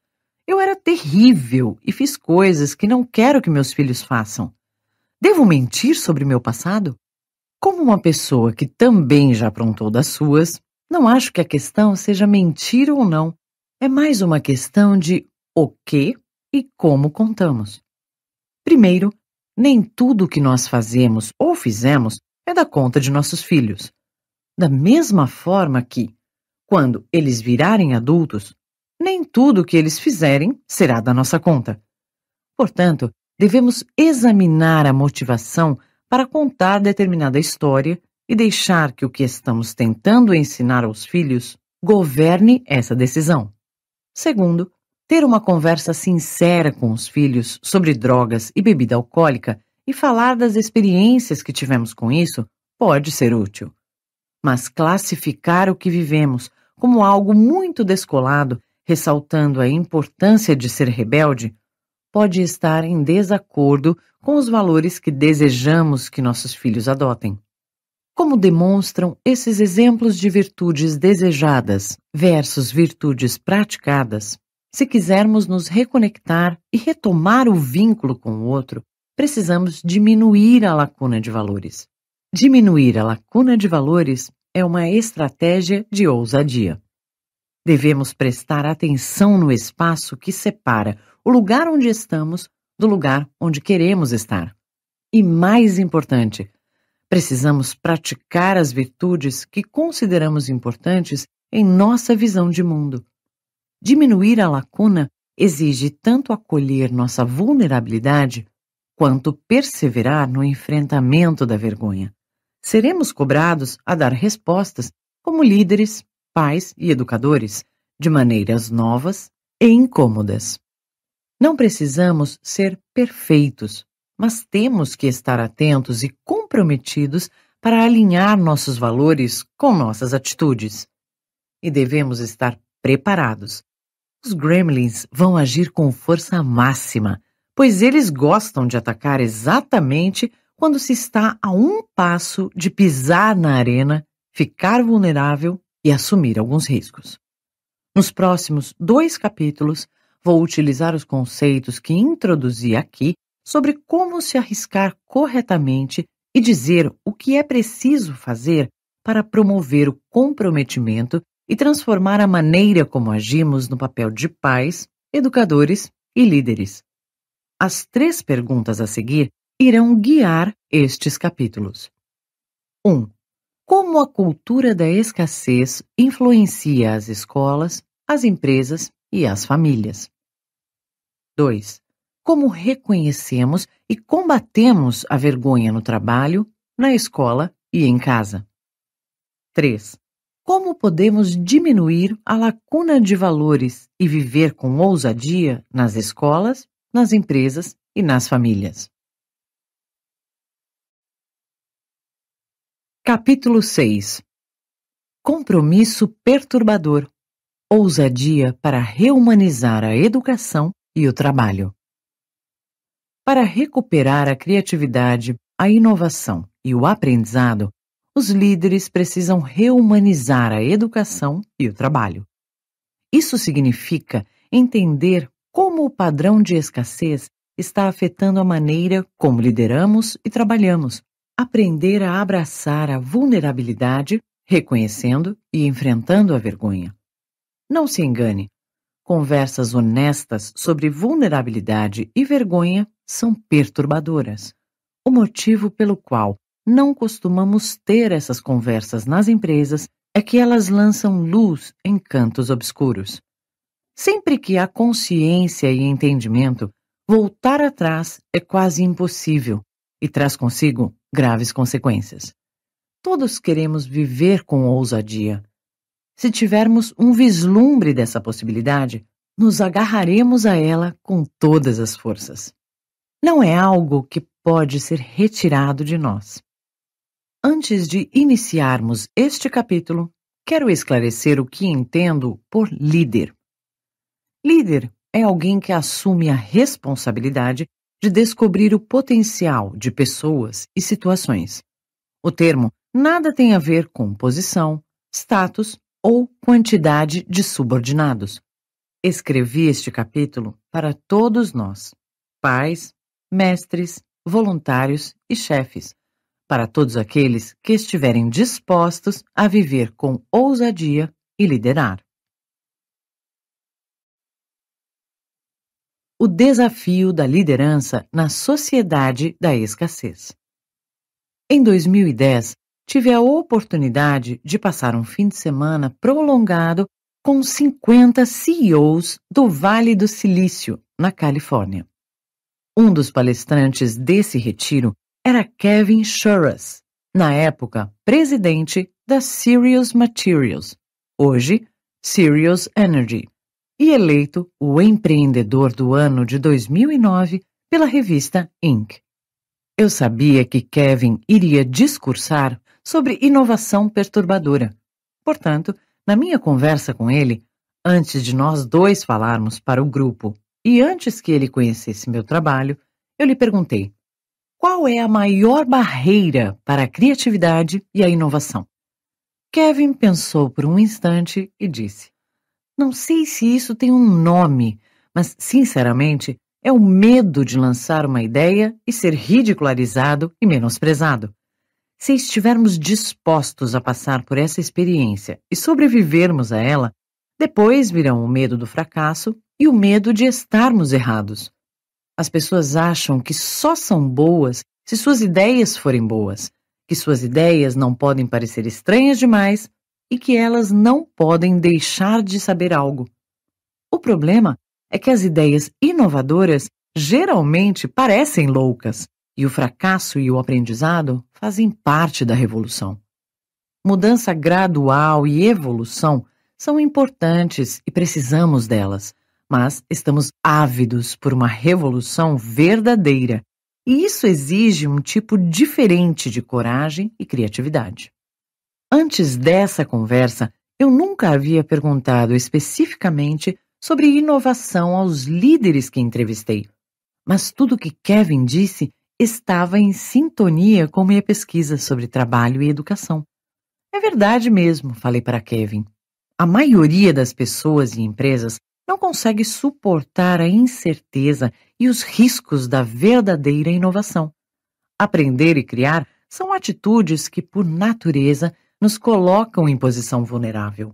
Eu era terrível e fiz coisas que não quero que meus filhos façam. Devo mentir sobre meu passado? Como uma pessoa que também já aprontou das suas, não acho que a questão seja mentira ou não. É mais uma questão de o que e como contamos. Primeiro, nem tudo o que nós fazemos ou fizemos é da conta de nossos filhos. Da mesma forma que, quando eles virarem adultos, nem tudo o que eles fizerem será da nossa conta. Portanto, devemos examinar a motivação para contar determinada história e deixar que o que estamos tentando ensinar aos filhos governe essa decisão. Segundo, ter uma conversa sincera com os filhos sobre drogas e bebida alcoólica e falar das experiências que tivemos com isso pode ser útil. Mas classificar o que vivemos como algo muito descolado, ressaltando a importância de ser rebelde, pode estar em desacordo com os valores que desejamos que nossos filhos adotem. Como demonstram esses exemplos de virtudes desejadas versus virtudes praticadas? Se quisermos nos reconectar e retomar o vínculo com o outro, precisamos diminuir a lacuna de valores. Diminuir a lacuna de valores é uma estratégia de ousadia. Devemos prestar atenção no espaço que separa o lugar onde estamos do lugar onde queremos estar. E mais importante, precisamos praticar as virtudes que consideramos importantes em nossa visão de mundo. Diminuir a lacuna exige tanto acolher nossa vulnerabilidade quanto perseverar no enfrentamento da vergonha. Seremos cobrados a dar respostas como líderes, pais e educadores, de maneiras novas e incômodas. Não precisamos ser perfeitos, mas temos que estar atentos e comprometidos para alinhar nossos valores com nossas atitudes. E devemos estar preparados. Os gremlins vão agir com força máxima, pois eles gostam de atacar exatamente quando se está a um passo de pisar na arena, ficar vulnerável e assumir alguns riscos. Nos próximos dois capítulos, vou utilizar os conceitos que introduzi aqui sobre como se arriscar corretamente e dizer o que é preciso fazer para promover o comprometimento e transformar a maneira como agimos no papel de pais, educadores e líderes. As três perguntas a seguir irão guiar estes capítulos. 1. Um, como a cultura da escassez influencia as escolas, as empresas e às famílias. 2. Como reconhecemos e combatemos a vergonha no trabalho, na escola e em casa? 3. Como podemos diminuir a lacuna de valores e viver com ousadia nas escolas, nas empresas e nas famílias? Capítulo 6 Compromisso perturbador ousadia para reumanizar a educação e o trabalho. Para recuperar a criatividade, a inovação e o aprendizado, os líderes precisam reumanizar a educação e o trabalho. Isso significa entender como o padrão de escassez está afetando a maneira como lideramos e trabalhamos, aprender a abraçar a vulnerabilidade, reconhecendo e enfrentando a vergonha não se engane. Conversas honestas sobre vulnerabilidade e vergonha são perturbadoras. O motivo pelo qual não costumamos ter essas conversas nas empresas é que elas lançam luz em cantos obscuros. Sempre que há consciência e entendimento, voltar atrás é quase impossível e traz consigo graves consequências. Todos queremos viver com ousadia, se tivermos um vislumbre dessa possibilidade, nos agarraremos a ela com todas as forças. Não é algo que pode ser retirado de nós. Antes de iniciarmos este capítulo, quero esclarecer o que entendo por líder. Líder é alguém que assume a responsabilidade de descobrir o potencial de pessoas e situações. O termo nada tem a ver com posição, status ou quantidade de subordinados. Escrevi este capítulo para todos nós, pais, mestres, voluntários e chefes, para todos aqueles que estiverem dispostos a viver com ousadia e liderar. O desafio da liderança na sociedade da escassez. Em 2010, tive a oportunidade de passar um fim de semana prolongado com 50 CEOs do Vale do Silício, na Califórnia. Um dos palestrantes desse retiro era Kevin Shuras, na época presidente da Sirius Materials, hoje Sirius Energy, e eleito o empreendedor do ano de 2009 pela revista Inc. Eu sabia que Kevin iria discursar sobre inovação perturbadora. Portanto, na minha conversa com ele, antes de nós dois falarmos para o grupo e antes que ele conhecesse meu trabalho, eu lhe perguntei: qual é a maior barreira para a criatividade e a inovação? Kevin pensou por um instante e disse: Não sei se isso tem um nome, mas, sinceramente, é o medo de lançar uma ideia e ser ridicularizado e menosprezado. Se estivermos dispostos a passar por essa experiência e sobrevivermos a ela, depois virão o medo do fracasso e o medo de estarmos errados. As pessoas acham que só são boas se suas ideias forem boas, que suas ideias não podem parecer estranhas demais e que elas não podem deixar de saber algo. O problema é que as ideias inovadoras geralmente parecem loucas e o fracasso e o aprendizado fazem parte da revolução. Mudança gradual e evolução são importantes e precisamos delas, mas estamos ávidos por uma revolução verdadeira, e isso exige um tipo diferente de coragem e criatividade. Antes dessa conversa, eu nunca havia perguntado especificamente sobre inovação aos líderes que entrevistei, mas tudo o que Kevin disse estava em sintonia com minha pesquisa sobre trabalho e educação. É verdade mesmo, falei para Kevin. A maioria das pessoas e empresas não consegue suportar a incerteza e os riscos da verdadeira inovação. Aprender e criar são atitudes que, por natureza, nos colocam em posição vulnerável.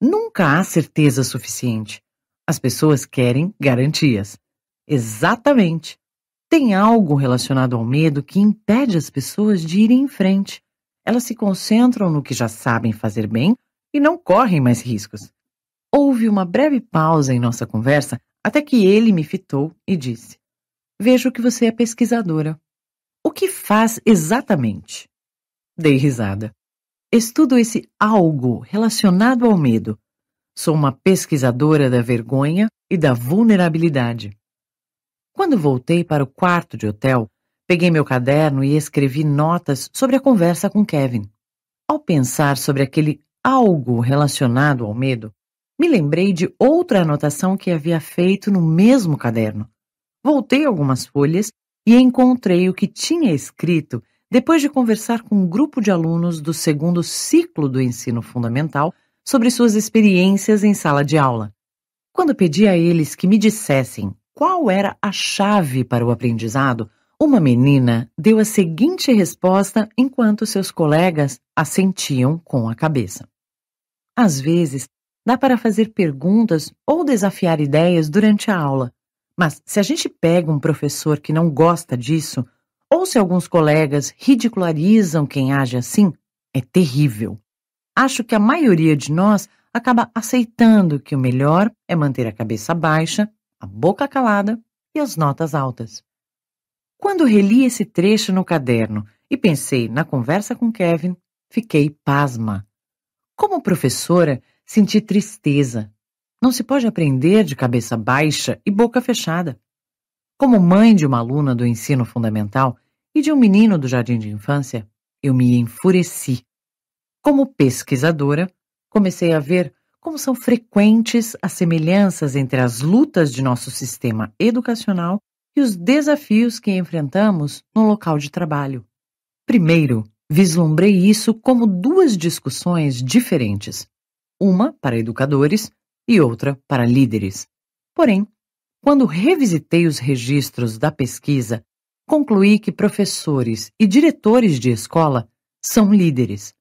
Nunca há certeza suficiente. As pessoas querem garantias. Exatamente. Tem algo relacionado ao medo que impede as pessoas de irem em frente. Elas se concentram no que já sabem fazer bem e não correm mais riscos. Houve uma breve pausa em nossa conversa até que ele me fitou e disse: Vejo que você é pesquisadora. O que faz exatamente? Dei risada. Estudo esse algo relacionado ao medo. Sou uma pesquisadora da vergonha e da vulnerabilidade. Quando voltei para o quarto de hotel, peguei meu caderno e escrevi notas sobre a conversa com Kevin. Ao pensar sobre aquele algo relacionado ao medo, me lembrei de outra anotação que havia feito no mesmo caderno. Voltei algumas folhas e encontrei o que tinha escrito depois de conversar com um grupo de alunos do segundo ciclo do ensino fundamental sobre suas experiências em sala de aula. Quando pedi a eles que me dissessem qual era a chave para o aprendizado, uma menina deu a seguinte resposta enquanto seus colegas assentiam com a cabeça. Às vezes, dá para fazer perguntas ou desafiar ideias durante a aula, mas se a gente pega um professor que não gosta disso, ou se alguns colegas ridicularizam quem age assim, é terrível. Acho que a maioria de nós acaba aceitando que o melhor é manter a cabeça baixa a boca calada e as notas altas. Quando reli esse trecho no caderno e pensei na conversa com Kevin, fiquei pasma. Como professora, senti tristeza. Não se pode aprender de cabeça baixa e boca fechada. Como mãe de uma aluna do ensino fundamental e de um menino do jardim de infância, eu me enfureci. Como pesquisadora, comecei a ver como são frequentes as semelhanças entre as lutas de nosso sistema educacional e os desafios que enfrentamos no local de trabalho. Primeiro, vislumbrei isso como duas discussões diferentes, uma para educadores e outra para líderes. Porém, quando revisitei os registros da pesquisa, concluí que professores e diretores de escola são líderes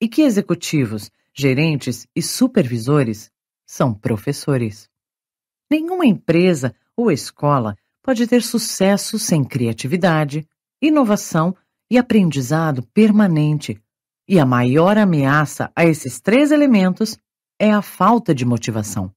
e que executivos gerentes e supervisores são professores. Nenhuma empresa ou escola pode ter sucesso sem criatividade, inovação e aprendizado permanente. E a maior ameaça a esses três elementos é a falta de motivação.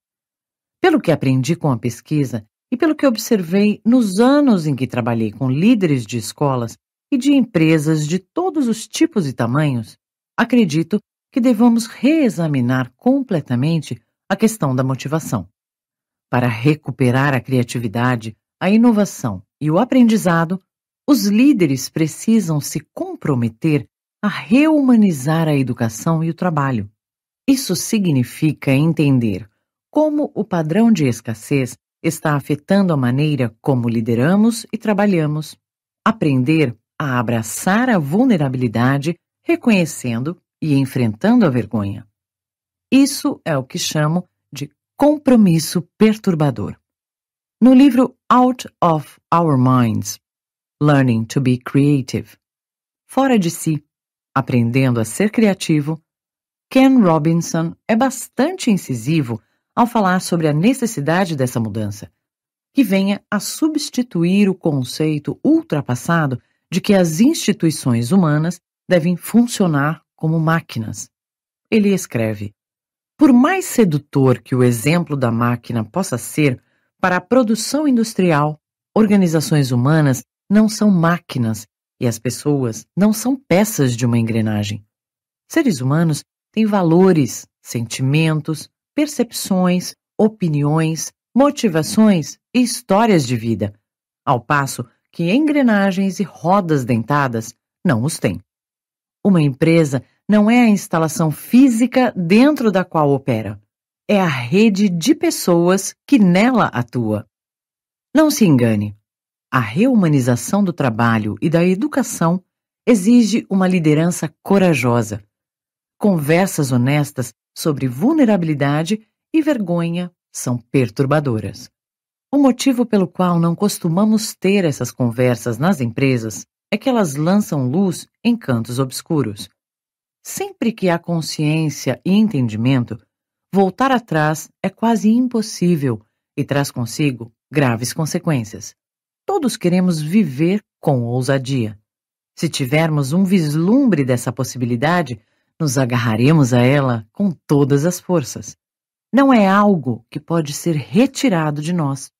Pelo que aprendi com a pesquisa e pelo que observei nos anos em que trabalhei com líderes de escolas e de empresas de todos os tipos e tamanhos, acredito que devamos reexaminar completamente a questão da motivação. Para recuperar a criatividade, a inovação e o aprendizado, os líderes precisam se comprometer a reumanizar a educação e o trabalho. Isso significa entender como o padrão de escassez está afetando a maneira como lideramos e trabalhamos. Aprender a abraçar a vulnerabilidade, reconhecendo e enfrentando a vergonha. Isso é o que chamo de compromisso perturbador. No livro Out of Our Minds, Learning to be Creative, Fora de si, Aprendendo a Ser Criativo, Ken Robinson é bastante incisivo ao falar sobre a necessidade dessa mudança, que venha a substituir o conceito ultrapassado de que as instituições humanas devem funcionar como máquinas. Ele escreve: Por mais sedutor que o exemplo da máquina possa ser para a produção industrial, organizações humanas não são máquinas e as pessoas não são peças de uma engrenagem. Seres humanos têm valores, sentimentos, percepções, opiniões, motivações e histórias de vida, ao passo que engrenagens e rodas dentadas não os têm. Uma empresa não é a instalação física dentro da qual opera, é a rede de pessoas que nela atua. Não se engane, a reumanização do trabalho e da educação exige uma liderança corajosa, conversas honestas sobre vulnerabilidade e vergonha são perturbadoras. O motivo pelo qual não costumamos ter essas conversas nas empresas é que elas lançam luz em cantos obscuros. Sempre que há consciência e entendimento, voltar atrás é quase impossível e traz consigo graves consequências. Todos queremos viver com ousadia. Se tivermos um vislumbre dessa possibilidade, nos agarraremos a ela com todas as forças. Não é algo que pode ser retirado de nós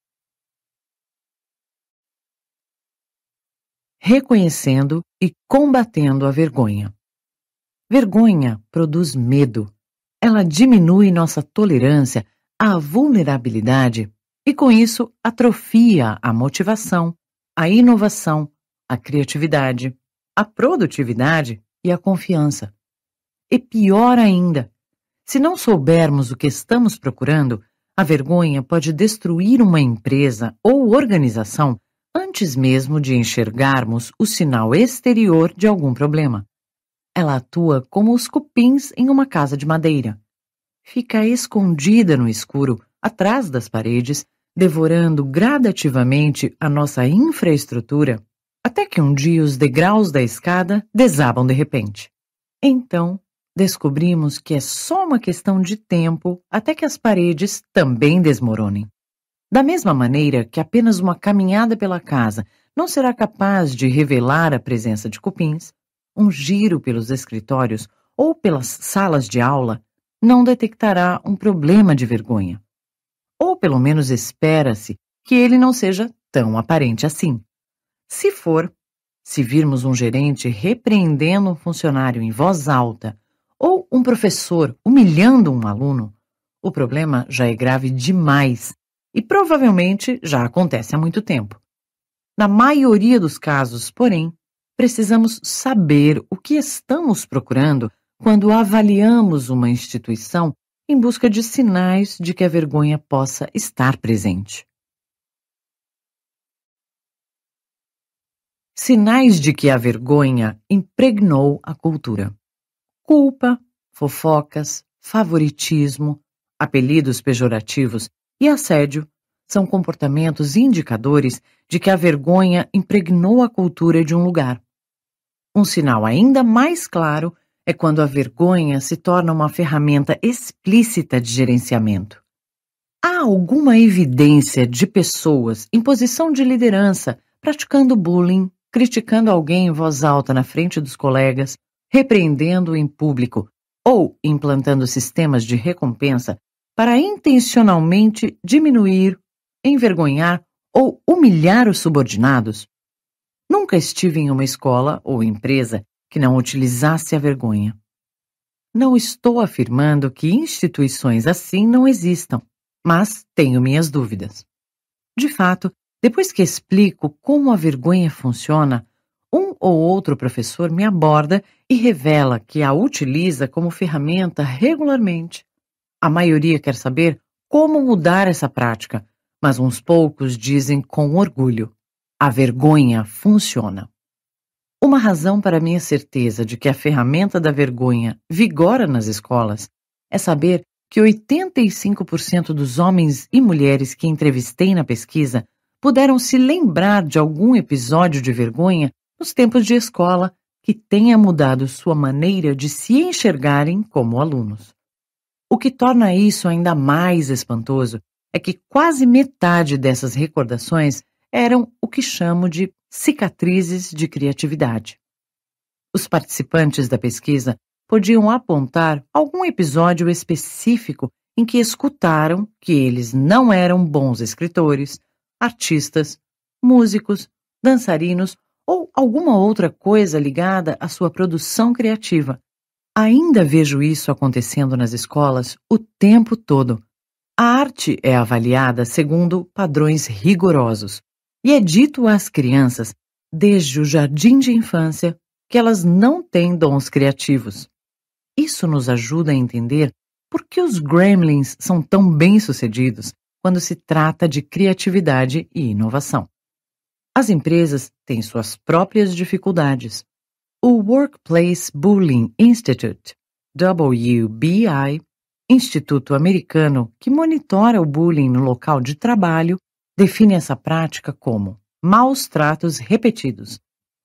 reconhecendo e combatendo a vergonha. Vergonha produz medo. Ela diminui nossa tolerância à vulnerabilidade e, com isso, atrofia a motivação, a inovação, a criatividade, a produtividade e a confiança. E pior ainda, se não soubermos o que estamos procurando, a vergonha pode destruir uma empresa ou organização antes mesmo de enxergarmos o sinal exterior de algum problema. Ela atua como os cupins em uma casa de madeira. Fica escondida no escuro, atrás das paredes, devorando gradativamente a nossa infraestrutura, até que um dia os degraus da escada desabam de repente. Então, descobrimos que é só uma questão de tempo até que as paredes também desmoronem. Da mesma maneira que apenas uma caminhada pela casa não será capaz de revelar a presença de cupins, um giro pelos escritórios ou pelas salas de aula não detectará um problema de vergonha. Ou pelo menos espera-se que ele não seja tão aparente assim. Se for, se virmos um gerente repreendendo um funcionário em voz alta ou um professor humilhando um aluno, o problema já é grave demais e provavelmente já acontece há muito tempo. Na maioria dos casos, porém, precisamos saber o que estamos procurando quando avaliamos uma instituição em busca de sinais de que a vergonha possa estar presente. Sinais de que a vergonha impregnou a cultura. Culpa, fofocas, favoritismo, apelidos pejorativos e assédio são comportamentos indicadores de que a vergonha impregnou a cultura de um lugar. Um sinal ainda mais claro é quando a vergonha se torna uma ferramenta explícita de gerenciamento. Há alguma evidência de pessoas em posição de liderança praticando bullying, criticando alguém em voz alta na frente dos colegas, repreendendo em público ou implantando sistemas de recompensa para intencionalmente diminuir, envergonhar ou humilhar os subordinados. Nunca estive em uma escola ou empresa que não utilizasse a vergonha. Não estou afirmando que instituições assim não existam, mas tenho minhas dúvidas. De fato, depois que explico como a vergonha funciona, um ou outro professor me aborda e revela que a utiliza como ferramenta regularmente a maioria quer saber como mudar essa prática, mas uns poucos dizem com orgulho: a vergonha funciona. Uma razão para minha certeza de que a ferramenta da vergonha vigora nas escolas é saber que 85% dos homens e mulheres que entrevistei na pesquisa puderam se lembrar de algum episódio de vergonha nos tempos de escola que tenha mudado sua maneira de se enxergarem como alunos. O que torna isso ainda mais espantoso é que quase metade dessas recordações eram o que chamo de cicatrizes de criatividade. Os participantes da pesquisa podiam apontar algum episódio específico em que escutaram que eles não eram bons escritores, artistas, músicos, dançarinos ou alguma outra coisa ligada à sua produção criativa, Ainda vejo isso acontecendo nas escolas o tempo todo. A arte é avaliada segundo padrões rigorosos e é dito às crianças, desde o jardim de infância, que elas não têm dons criativos. Isso nos ajuda a entender por que os gremlins são tão bem-sucedidos quando se trata de criatividade e inovação. As empresas têm suas próprias dificuldades o Workplace Bullying Institute, WBI, instituto americano que monitora o bullying no local de trabalho, define essa prática como maus tratos repetidos,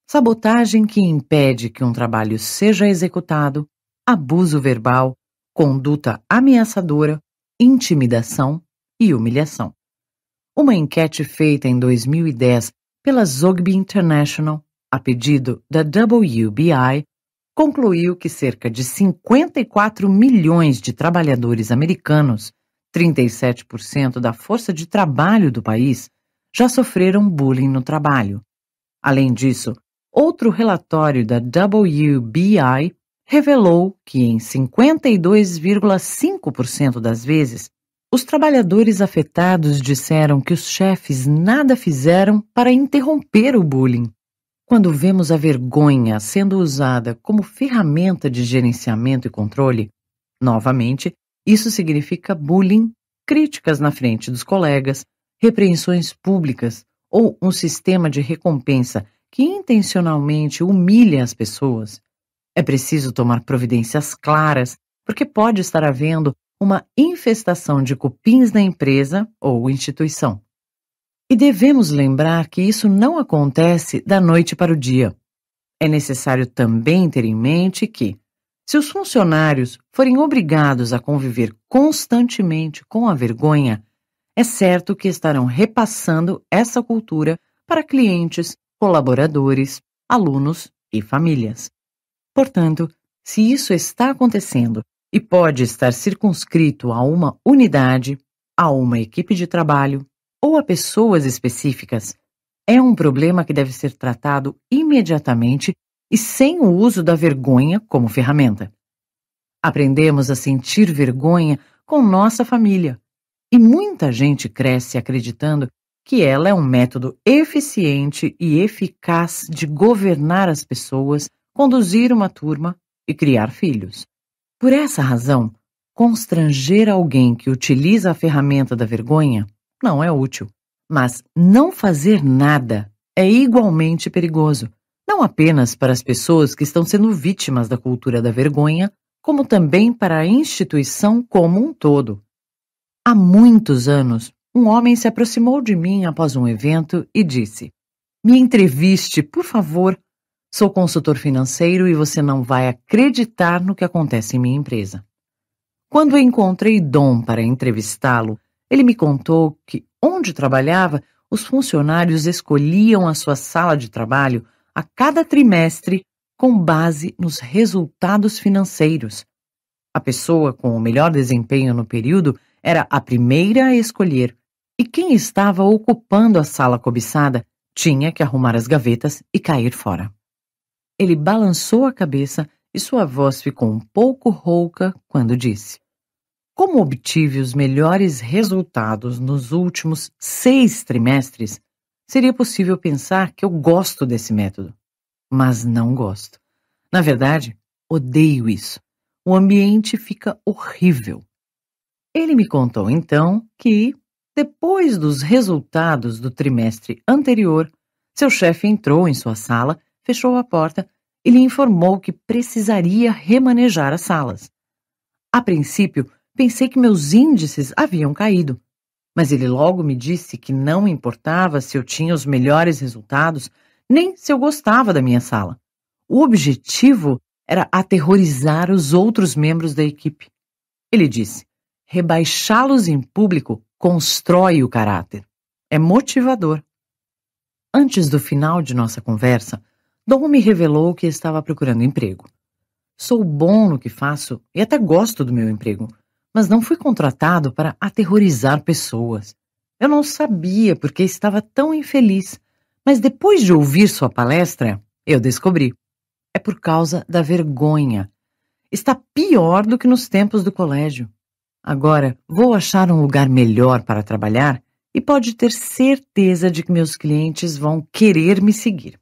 sabotagem que impede que um trabalho seja executado, abuso verbal, conduta ameaçadora, intimidação e humilhação. Uma enquete feita em 2010 pela Zogby International a pedido da WBI, concluiu que cerca de 54 milhões de trabalhadores americanos, 37% da força de trabalho do país, já sofreram bullying no trabalho. Além disso, outro relatório da WBI revelou que, em 52,5% das vezes, os trabalhadores afetados disseram que os chefes nada fizeram para interromper o bullying quando vemos a vergonha sendo usada como ferramenta de gerenciamento e controle, novamente, isso significa bullying, críticas na frente dos colegas, repreensões públicas ou um sistema de recompensa que intencionalmente humilha as pessoas. É preciso tomar providências claras, porque pode estar havendo uma infestação de cupins na empresa ou instituição. E devemos lembrar que isso não acontece da noite para o dia. É necessário também ter em mente que, se os funcionários forem obrigados a conviver constantemente com a vergonha, é certo que estarão repassando essa cultura para clientes, colaboradores, alunos e famílias. Portanto, se isso está acontecendo e pode estar circunscrito a uma unidade, a uma equipe de trabalho, ou a pessoas específicas, é um problema que deve ser tratado imediatamente e sem o uso da vergonha como ferramenta. Aprendemos a sentir vergonha com nossa família, e muita gente cresce acreditando que ela é um método eficiente e eficaz de governar as pessoas, conduzir uma turma e criar filhos. Por essa razão, constranger alguém que utiliza a ferramenta da vergonha não é útil. Mas não fazer nada é igualmente perigoso, não apenas para as pessoas que estão sendo vítimas da cultura da vergonha, como também para a instituição como um todo. Há muitos anos, um homem se aproximou de mim após um evento e disse: Me entreviste, por favor. Sou consultor financeiro e você não vai acreditar no que acontece em minha empresa. Quando encontrei Dom para entrevistá-lo, ele me contou que, onde trabalhava, os funcionários escolhiam a sua sala de trabalho a cada trimestre com base nos resultados financeiros. A pessoa com o melhor desempenho no período era a primeira a escolher, e quem estava ocupando a sala cobiçada tinha que arrumar as gavetas e cair fora. Ele balançou a cabeça e sua voz ficou um pouco rouca quando disse: como obtive os melhores resultados nos últimos seis trimestres, seria possível pensar que eu gosto desse método. Mas não gosto. Na verdade, odeio isso. O ambiente fica horrível. Ele me contou então que, depois dos resultados do trimestre anterior, seu chefe entrou em sua sala, fechou a porta e lhe informou que precisaria remanejar as salas. A princípio, pensei que meus índices haviam caído. Mas ele logo me disse que não importava se eu tinha os melhores resultados, nem se eu gostava da minha sala. O objetivo era aterrorizar os outros membros da equipe. Ele disse: rebaixá-los em público constrói o caráter. É motivador. Antes do final de nossa conversa, Dom me revelou que estava procurando emprego. Sou bom no que faço e até gosto do meu emprego mas não fui contratado para aterrorizar pessoas. Eu não sabia porque estava tão infeliz, mas depois de ouvir sua palestra, eu descobri. É por causa da vergonha. Está pior do que nos tempos do colégio. Agora vou achar um lugar melhor para trabalhar e pode ter certeza de que meus clientes vão querer me seguir.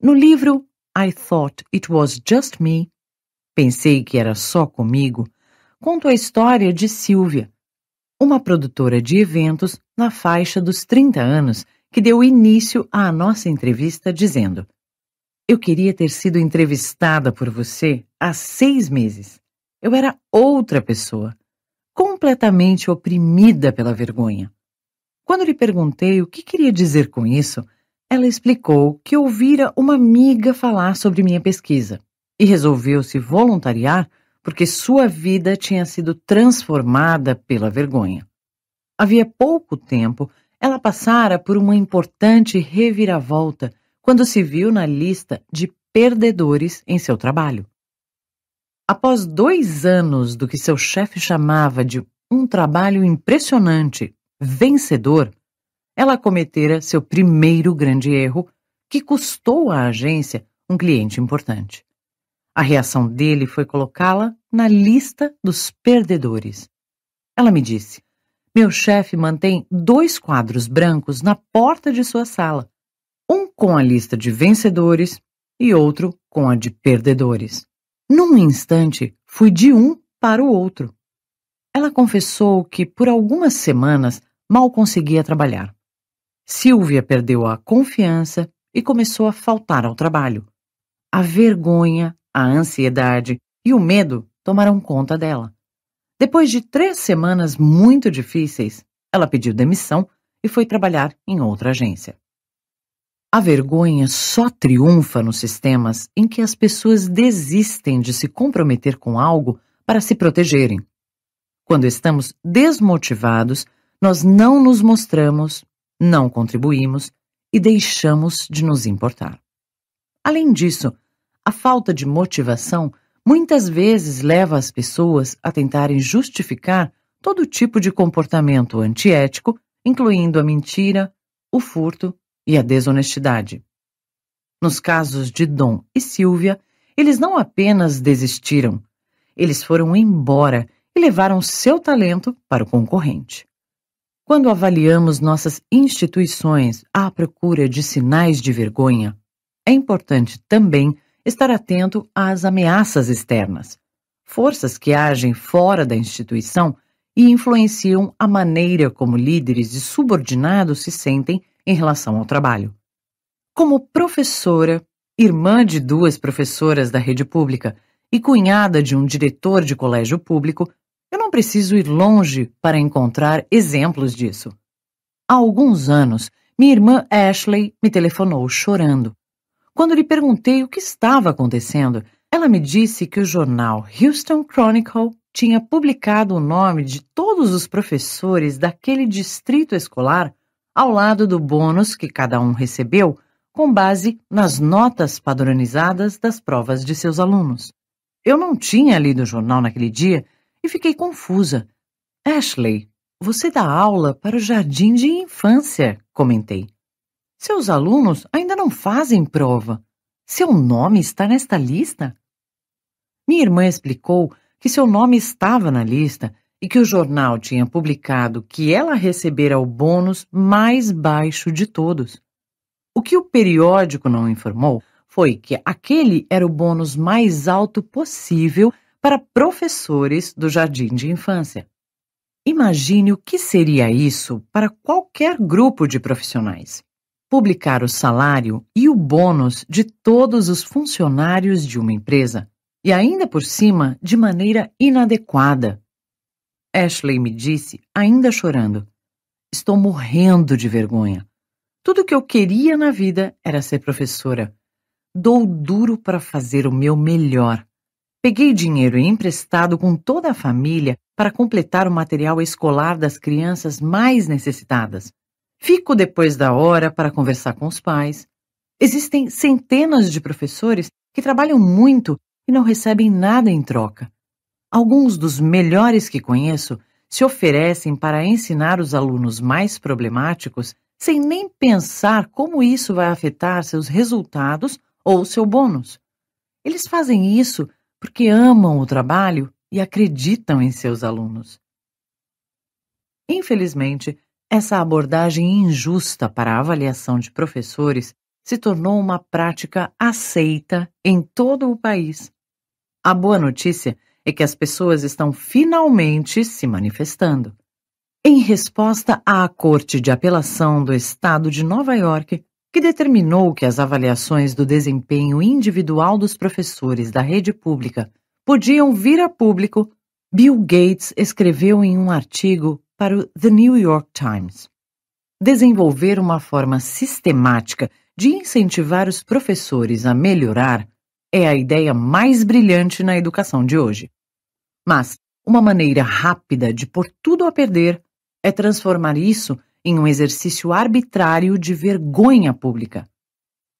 No livro I Thought It Was Just Me, pensei que era só comigo, conto a história de Silvia, uma produtora de eventos na faixa dos 30 anos que deu início à nossa entrevista dizendo: Eu queria ter sido entrevistada por você há seis meses. Eu era outra pessoa, completamente oprimida pela vergonha. Quando lhe perguntei o que queria dizer com isso, ela explicou que ouvira uma amiga falar sobre minha pesquisa e resolveu se voluntariar porque sua vida tinha sido transformada pela vergonha. Havia pouco tempo, ela passara por uma importante reviravolta quando se viu na lista de perdedores em seu trabalho. Após dois anos do que seu chefe chamava de um trabalho impressionante, vencedor, ela cometera seu primeiro grande erro, que custou à agência um cliente importante. A reação dele foi colocá-la na lista dos perdedores. Ela me disse: Meu chefe mantém dois quadros brancos na porta de sua sala, um com a lista de vencedores e outro com a de perdedores. Num instante, fui de um para o outro. Ela confessou que por algumas semanas mal conseguia trabalhar. Silvia perdeu a confiança e começou a faltar ao trabalho. A vergonha a ansiedade e o medo tomaram conta dela. Depois de três semanas muito difíceis, ela pediu demissão e foi trabalhar em outra agência. A vergonha só triunfa nos sistemas em que as pessoas desistem de se comprometer com algo para se protegerem. Quando estamos desmotivados, nós não nos mostramos, não contribuímos e deixamos de nos importar. Além disso, a falta de motivação muitas vezes leva as pessoas a tentarem justificar todo tipo de comportamento antiético, incluindo a mentira, o furto e a desonestidade. Nos casos de Dom e Silvia, eles não apenas desistiram, eles foram embora e levaram seu talento para o concorrente. Quando avaliamos nossas instituições à procura de sinais de vergonha, é importante também estar atento às ameaças externas, forças que agem fora da instituição e influenciam a maneira como líderes e subordinados se sentem em relação ao trabalho. Como professora, irmã de duas professoras da rede pública e cunhada de um diretor de colégio público, eu não preciso ir longe para encontrar exemplos disso. Há alguns anos, minha irmã Ashley me telefonou chorando. Quando lhe perguntei o que estava acontecendo, ela me disse que o jornal Houston Chronicle tinha publicado o nome de todos os professores daquele distrito escolar ao lado do bônus que cada um recebeu com base nas notas padronizadas das provas de seus alunos. Eu não tinha lido o jornal naquele dia e fiquei confusa. Ashley, você dá aula para o jardim de infância, comentei. Seus alunos ainda não fazem prova. Seu nome está nesta lista? Minha irmã explicou que seu nome estava na lista e que o jornal tinha publicado que ela recebera o bônus mais baixo de todos. O que o periódico não informou foi que aquele era o bônus mais alto possível para professores do jardim de infância. Imagine o que seria isso para qualquer grupo de profissionais publicar o salário e o bônus de todos os funcionários de uma empresa e ainda por cima de maneira inadequada. Ashley me disse, ainda chorando: Estou morrendo de vergonha. Tudo que eu queria na vida era ser professora. Dou duro para fazer o meu melhor. Peguei dinheiro emprestado com toda a família para completar o material escolar das crianças mais necessitadas. Fico depois da hora para conversar com os pais. Existem centenas de professores que trabalham muito e não recebem nada em troca. Alguns dos melhores que conheço se oferecem para ensinar os alunos mais problemáticos sem nem pensar como isso vai afetar seus resultados ou seu bônus. Eles fazem isso porque amam o trabalho e acreditam em seus alunos. Infelizmente, essa abordagem injusta para a avaliação de professores se tornou uma prática aceita em todo o país. A boa notícia é que as pessoas estão finalmente se manifestando. Em resposta à Corte de Apelação do Estado de Nova York, que determinou que as avaliações do desempenho individual dos professores da rede pública podiam vir a público, Bill Gates escreveu em um artigo para o The New York Times. Desenvolver uma forma sistemática de incentivar os professores a melhorar é a ideia mais brilhante na educação de hoje. Mas uma maneira rápida de pôr tudo a perder é transformar isso em um exercício arbitrário de vergonha pública.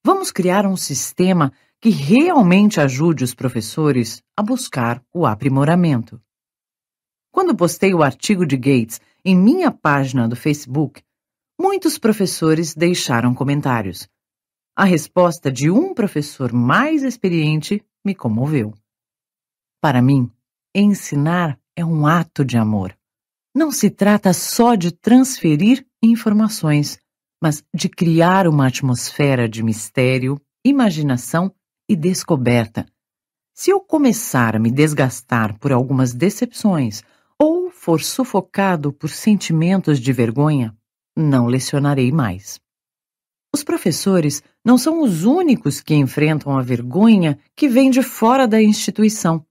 Vamos criar um sistema que realmente ajude os professores a buscar o aprimoramento. Quando postei o artigo de Gates em minha página do Facebook, muitos professores deixaram comentários. A resposta de um professor mais experiente me comoveu. Para mim, ensinar é um ato de amor. Não se trata só de transferir informações, mas de criar uma atmosfera de mistério, imaginação e descoberta. Se eu começar a me desgastar por algumas decepções for sufocado por sentimentos de vergonha, não lecionarei mais. Os professores não são os únicos que enfrentam a vergonha que vem de fora da instituição,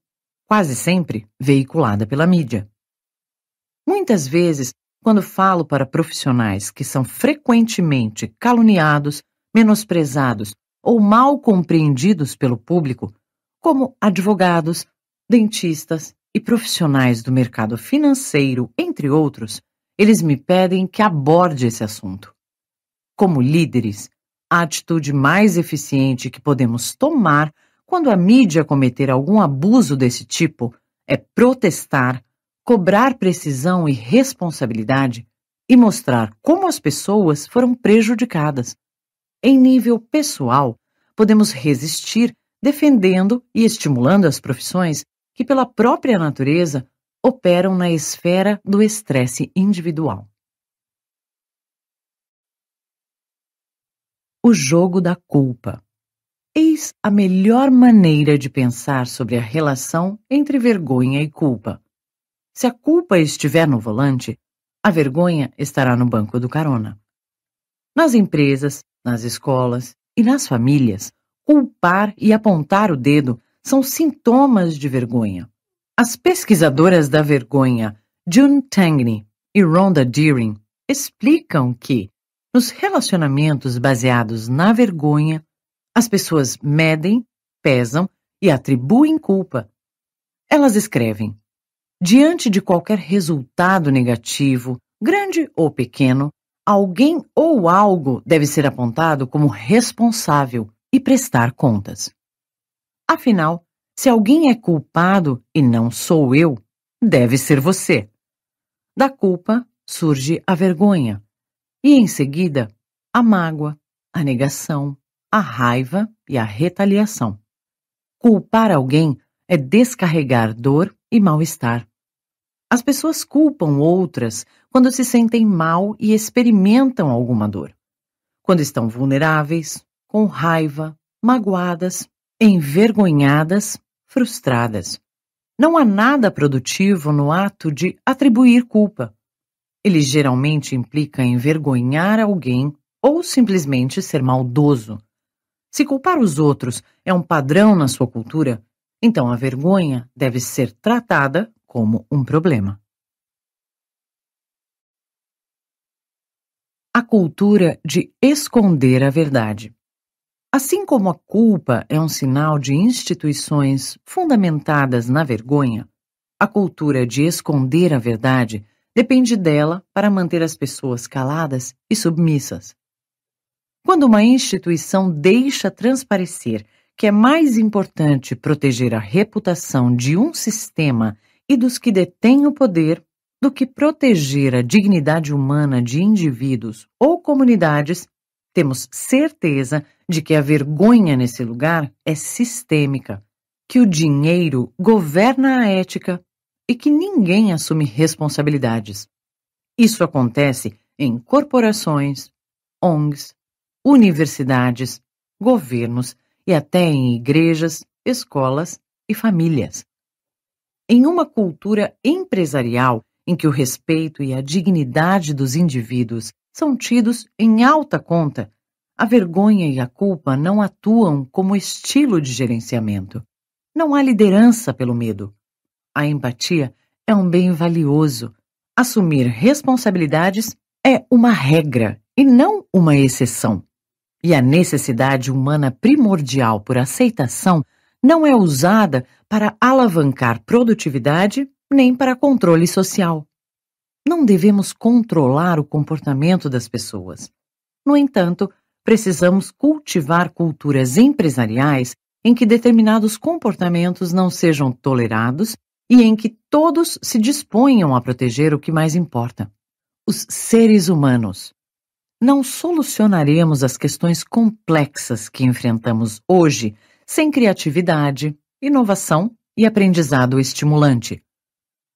quase sempre veiculada pela mídia. Muitas vezes, quando falo para profissionais que são frequentemente caluniados, menosprezados ou mal compreendidos pelo público, como advogados, dentistas, e profissionais do mercado financeiro, entre outros, eles me pedem que aborde esse assunto. Como líderes, a atitude mais eficiente que podemos tomar quando a mídia cometer algum abuso desse tipo é protestar, cobrar precisão e responsabilidade e mostrar como as pessoas foram prejudicadas. Em nível pessoal, podemos resistir defendendo e estimulando as profissões que, pela própria natureza, operam na esfera do estresse individual. O jogo da culpa. Eis a melhor maneira de pensar sobre a relação entre vergonha e culpa. Se a culpa estiver no volante, a vergonha estará no banco do carona. Nas empresas, nas escolas e nas famílias, culpar e apontar o dedo são sintomas de vergonha. As pesquisadoras da vergonha June Tangney e Rhonda Deering explicam que, nos relacionamentos baseados na vergonha, as pessoas medem, pesam e atribuem culpa. Elas escrevem: Diante de qualquer resultado negativo, grande ou pequeno, alguém ou algo deve ser apontado como responsável e prestar contas. Afinal, se alguém é culpado e não sou eu, deve ser você. Da culpa surge a vergonha, e em seguida, a mágoa, a negação, a raiva e a retaliação. Culpar alguém é descarregar dor e mal-estar. As pessoas culpam outras quando se sentem mal e experimentam alguma dor. Quando estão vulneráveis, com raiva, magoadas envergonhadas, frustradas. Não há nada produtivo no ato de atribuir culpa. Ele geralmente implica envergonhar alguém ou simplesmente ser maldoso. Se culpar os outros é um padrão na sua cultura, então a vergonha deve ser tratada como um problema. A cultura de esconder a verdade. Assim como a culpa é um sinal de instituições fundamentadas na vergonha, a cultura de esconder a verdade depende dela para manter as pessoas caladas e submissas. Quando uma instituição deixa transparecer que é mais importante proteger a reputação de um sistema e dos que detêm o poder do que proteger a dignidade humana de indivíduos ou comunidades, temos certeza de que a vergonha nesse lugar é sistêmica, que o dinheiro governa a ética e que ninguém assume responsabilidades. Isso acontece em corporações, ONGs, universidades, governos e até em igrejas, escolas e famílias. Em uma cultura empresarial em que o respeito e a dignidade dos indivíduos são tidos em alta conta. A vergonha e a culpa não atuam como estilo de gerenciamento. Não há liderança pelo medo. A empatia é um bem valioso. Assumir responsabilidades é uma regra e não uma exceção. E a necessidade humana primordial por aceitação não é usada para alavancar produtividade nem para controle social. Não devemos controlar o comportamento das pessoas. No entanto, precisamos cultivar culturas empresariais em que determinados comportamentos não sejam tolerados e em que todos se disponham a proteger o que mais importa: os seres humanos. Não solucionaremos as questões complexas que enfrentamos hoje sem criatividade, inovação e aprendizado estimulante.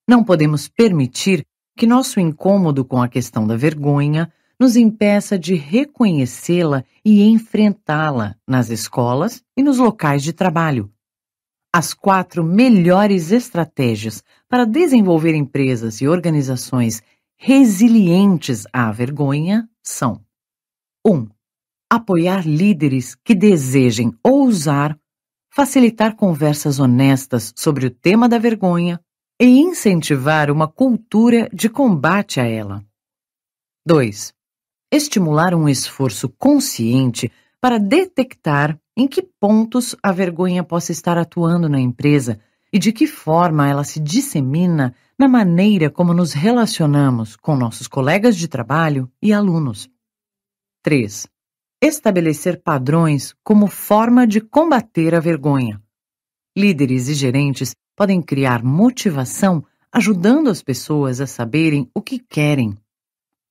Não podemos permitir que nosso incômodo com a questão da vergonha nos impeça de reconhecê-la e enfrentá-la nas escolas e nos locais de trabalho. As quatro melhores estratégias para desenvolver empresas e organizações resilientes à vergonha são: 1. Um, apoiar líderes que desejem ousar, facilitar conversas honestas sobre o tema da vergonha e incentivar uma cultura de combate a ela. 2. Estimular um esforço consciente para detectar em que pontos a vergonha possa estar atuando na empresa e de que forma ela se dissemina na maneira como nos relacionamos com nossos colegas de trabalho e alunos. 3. Estabelecer padrões como forma de combater a vergonha. Líderes e gerentes podem criar motivação ajudando as pessoas a saberem o que querem.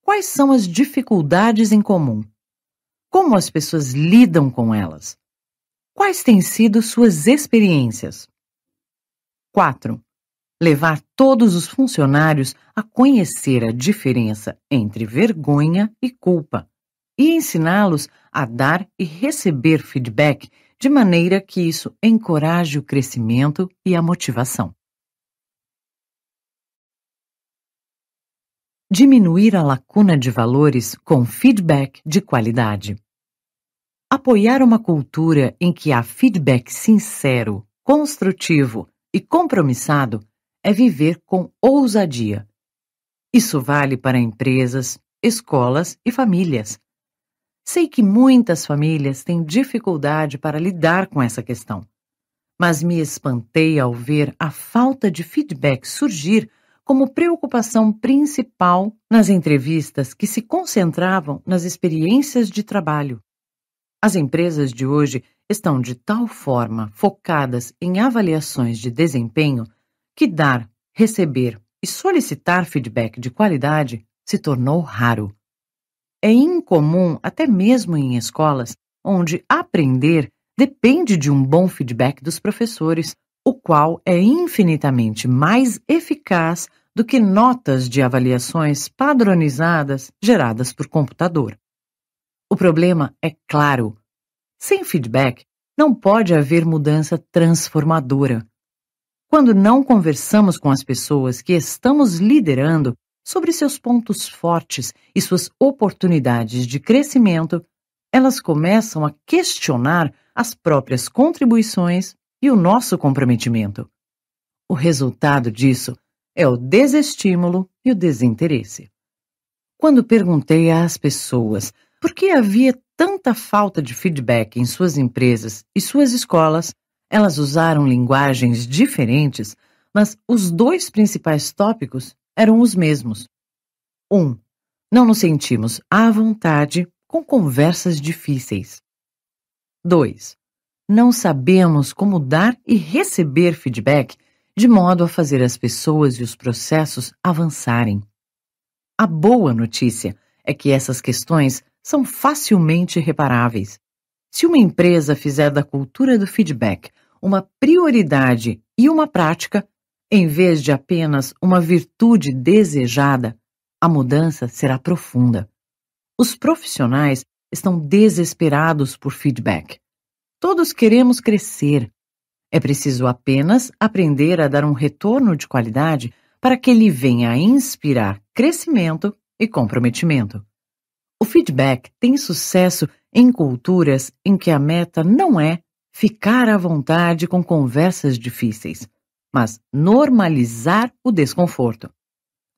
Quais são as dificuldades em comum? Como as pessoas lidam com elas? Quais têm sido suas experiências? 4. Levar todos os funcionários a conhecer a diferença entre vergonha e culpa e ensiná-los a dar e receber feedback de maneira que isso encoraje o crescimento e a motivação. Diminuir a lacuna de valores com feedback de qualidade. Apoiar uma cultura em que há feedback sincero, construtivo e compromissado é viver com ousadia. Isso vale para empresas, escolas e famílias. Sei que muitas famílias têm dificuldade para lidar com essa questão, mas me espantei ao ver a falta de feedback surgir como preocupação principal nas entrevistas que se concentravam nas experiências de trabalho. As empresas de hoje estão de tal forma focadas em avaliações de desempenho que dar, receber e solicitar feedback de qualidade se tornou raro é incomum, até mesmo em escolas, onde aprender depende de um bom feedback dos professores, o qual é infinitamente mais eficaz do que notas de avaliações padronizadas geradas por computador. O problema é claro: sem feedback, não pode haver mudança transformadora. Quando não conversamos com as pessoas que estamos liderando, sobre seus pontos fortes e suas oportunidades de crescimento, elas começam a questionar as próprias contribuições e o nosso comprometimento. O resultado disso é o desestímulo e o desinteresse. Quando perguntei às pessoas por que havia tanta falta de feedback em suas empresas e suas escolas, elas usaram linguagens diferentes, mas os dois principais tópicos eram os mesmos. 1. Um, não nos sentimos à vontade com conversas difíceis. 2. Não sabemos como dar e receber feedback de modo a fazer as pessoas e os processos avançarem. A boa notícia é que essas questões são facilmente reparáveis. Se uma empresa fizer da cultura do feedback uma prioridade e uma prática, em vez de apenas uma virtude desejada, a mudança será profunda. Os profissionais estão desesperados por feedback. Todos queremos crescer. É preciso apenas aprender a dar um retorno de qualidade para que ele venha a inspirar crescimento e comprometimento. O feedback tem sucesso em culturas em que a meta não é ficar à vontade com conversas difíceis mas normalizar o desconforto.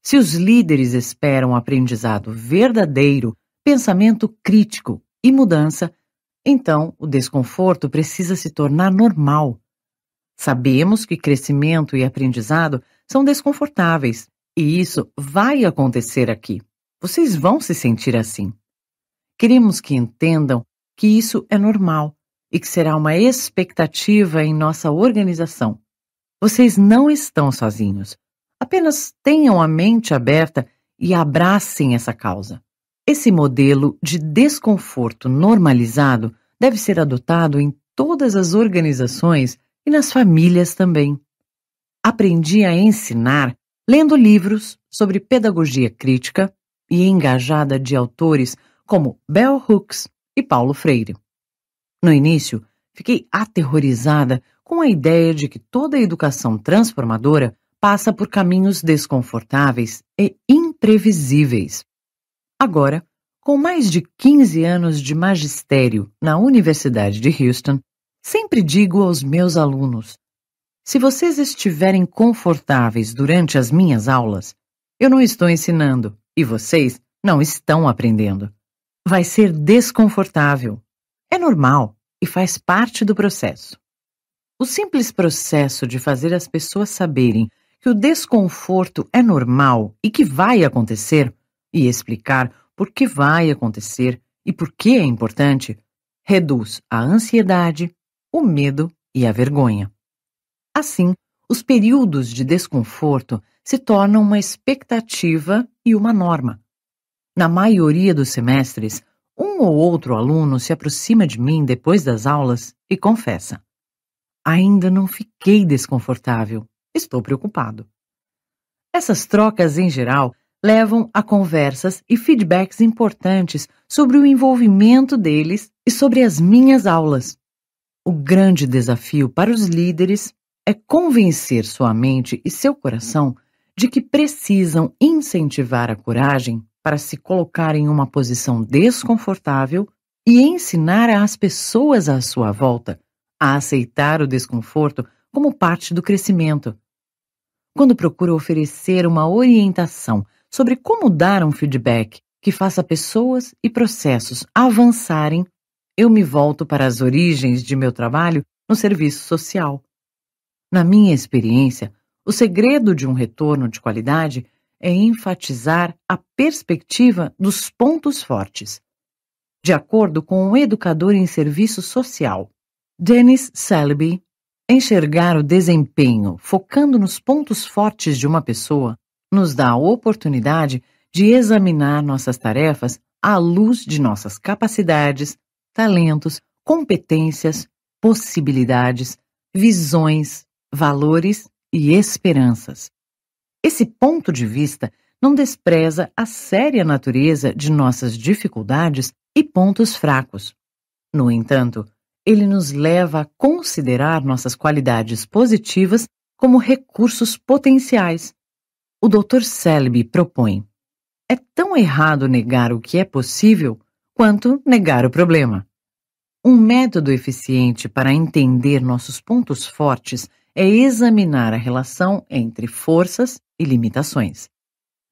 Se os líderes esperam um aprendizado verdadeiro, pensamento crítico e mudança, então o desconforto precisa se tornar normal. Sabemos que crescimento e aprendizado são desconfortáveis, e isso vai acontecer aqui. Vocês vão se sentir assim. Queremos que entendam que isso é normal e que será uma expectativa em nossa organização vocês não estão sozinhos. Apenas tenham a mente aberta e abracem essa causa. Esse modelo de desconforto normalizado deve ser adotado em todas as organizações e nas famílias também. Aprendi a ensinar lendo livros sobre pedagogia crítica e engajada de autores como Bell Hooks e Paulo Freire. No início, fiquei aterrorizada com a ideia de que toda a educação transformadora passa por caminhos desconfortáveis e imprevisíveis. Agora, com mais de 15 anos de magistério na Universidade de Houston, sempre digo aos meus alunos: se vocês estiverem confortáveis durante as minhas aulas, eu não estou ensinando e vocês não estão aprendendo. Vai ser desconfortável. É normal e faz parte do processo. O simples processo de fazer as pessoas saberem que o desconforto é normal e que vai acontecer, e explicar por que vai acontecer e por que é importante, reduz a ansiedade, o medo e a vergonha. Assim, os períodos de desconforto se tornam uma expectativa e uma norma. Na maioria dos semestres, um ou outro aluno se aproxima de mim depois das aulas e confessa: Ainda não fiquei desconfortável, estou preocupado. Essas trocas, em geral, levam a conversas e feedbacks importantes sobre o envolvimento deles e sobre as minhas aulas. O grande desafio para os líderes é convencer sua mente e seu coração de que precisam incentivar a coragem para se colocar em uma posição desconfortável e ensinar as pessoas à sua volta a aceitar o desconforto como parte do crescimento. Quando procura oferecer uma orientação sobre como dar um feedback que faça pessoas e processos avançarem, eu me volto para as origens de meu trabalho no serviço social. Na minha experiência, o segredo de um retorno de qualidade é enfatizar a perspectiva dos pontos fortes. De acordo com o um educador em serviço social, Dennis Selby, enxergar o desempenho focando nos pontos fortes de uma pessoa nos dá a oportunidade de examinar nossas tarefas à luz de nossas capacidades, talentos, competências, possibilidades, visões, valores e esperanças. Esse ponto de vista não despreza a séria natureza de nossas dificuldades e pontos fracos. No entanto, ele nos leva a considerar nossas qualidades positivas como recursos potenciais. O Dr. Selby propõe: é tão errado negar o que é possível quanto negar o problema. Um método eficiente para entender nossos pontos fortes é examinar a relação entre forças e limitações.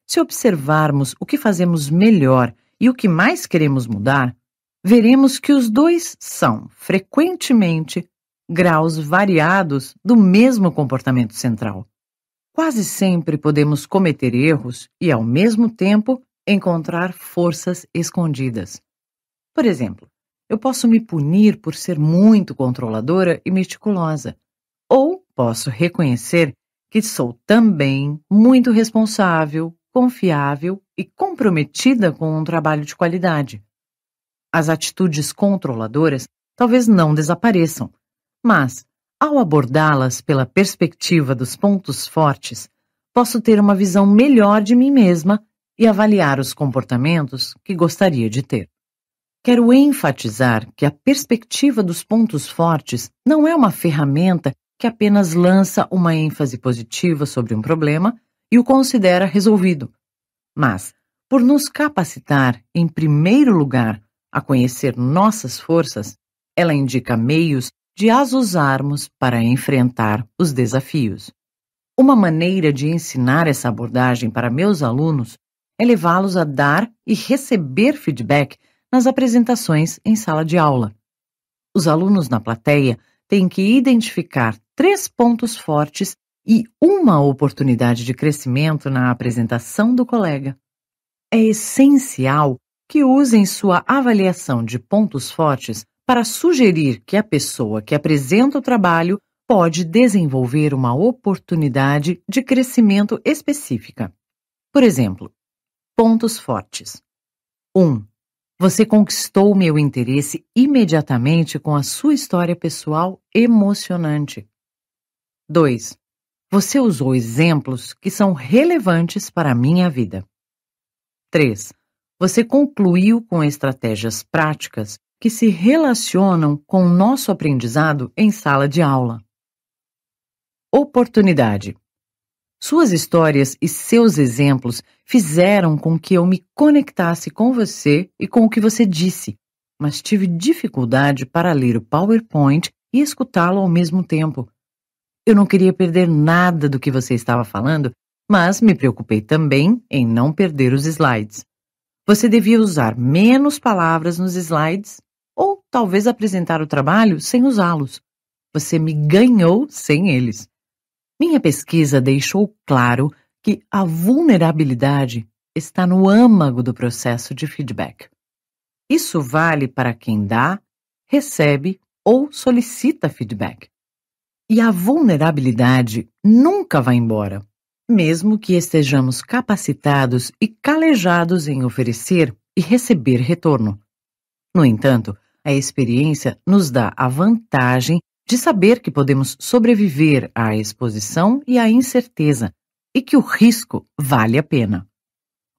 Se observarmos o que fazemos melhor e o que mais queremos mudar, veremos que os dois são, frequentemente, graus variados do mesmo comportamento central. Quase sempre podemos cometer erros e, ao mesmo tempo, encontrar forças escondidas. Por exemplo, eu posso me punir por ser muito controladora e meticulosa, ou posso reconhecer que sou também muito responsável, confiável e comprometida com um trabalho de qualidade. As atitudes controladoras talvez não desapareçam, mas, ao abordá-las pela perspectiva dos pontos fortes, posso ter uma visão melhor de mim mesma e avaliar os comportamentos que gostaria de ter. Quero enfatizar que a perspectiva dos pontos fortes não é uma ferramenta que apenas lança uma ênfase positiva sobre um problema e o considera resolvido, mas por nos capacitar, em primeiro lugar, a conhecer nossas forças, ela indica meios de as usarmos para enfrentar os desafios. Uma maneira de ensinar essa abordagem para meus alunos é levá-los a dar e receber feedback nas apresentações em sala de aula. Os alunos na plateia têm que identificar três pontos fortes e uma oportunidade de crescimento na apresentação do colega. É essencial que usem sua avaliação de pontos fortes para sugerir que a pessoa que apresenta o trabalho pode desenvolver uma oportunidade de crescimento específica. Por exemplo, pontos fortes. 1. Um, você conquistou meu interesse imediatamente com a sua história pessoal emocionante. 2. Você usou exemplos que são relevantes para a minha vida. 3. Você concluiu com estratégias práticas que se relacionam com o nosso aprendizado em sala de aula. Oportunidade. Suas histórias e seus exemplos fizeram com que eu me conectasse com você e com o que você disse, mas tive dificuldade para ler o PowerPoint e escutá-lo ao mesmo tempo, eu não queria perder nada do que você estava falando, mas me preocupei também em não perder os slides. Você devia usar menos palavras nos slides ou talvez apresentar o trabalho sem usá-los. Você me ganhou sem eles. Minha pesquisa deixou claro que a vulnerabilidade está no âmago do processo de feedback. Isso vale para quem dá, recebe ou solicita feedback. E a vulnerabilidade nunca vai embora, mesmo que estejamos capacitados e calejados em oferecer e receber retorno. No entanto, a experiência nos dá a vantagem de saber que podemos sobreviver à exposição e à incerteza e que o risco vale a pena.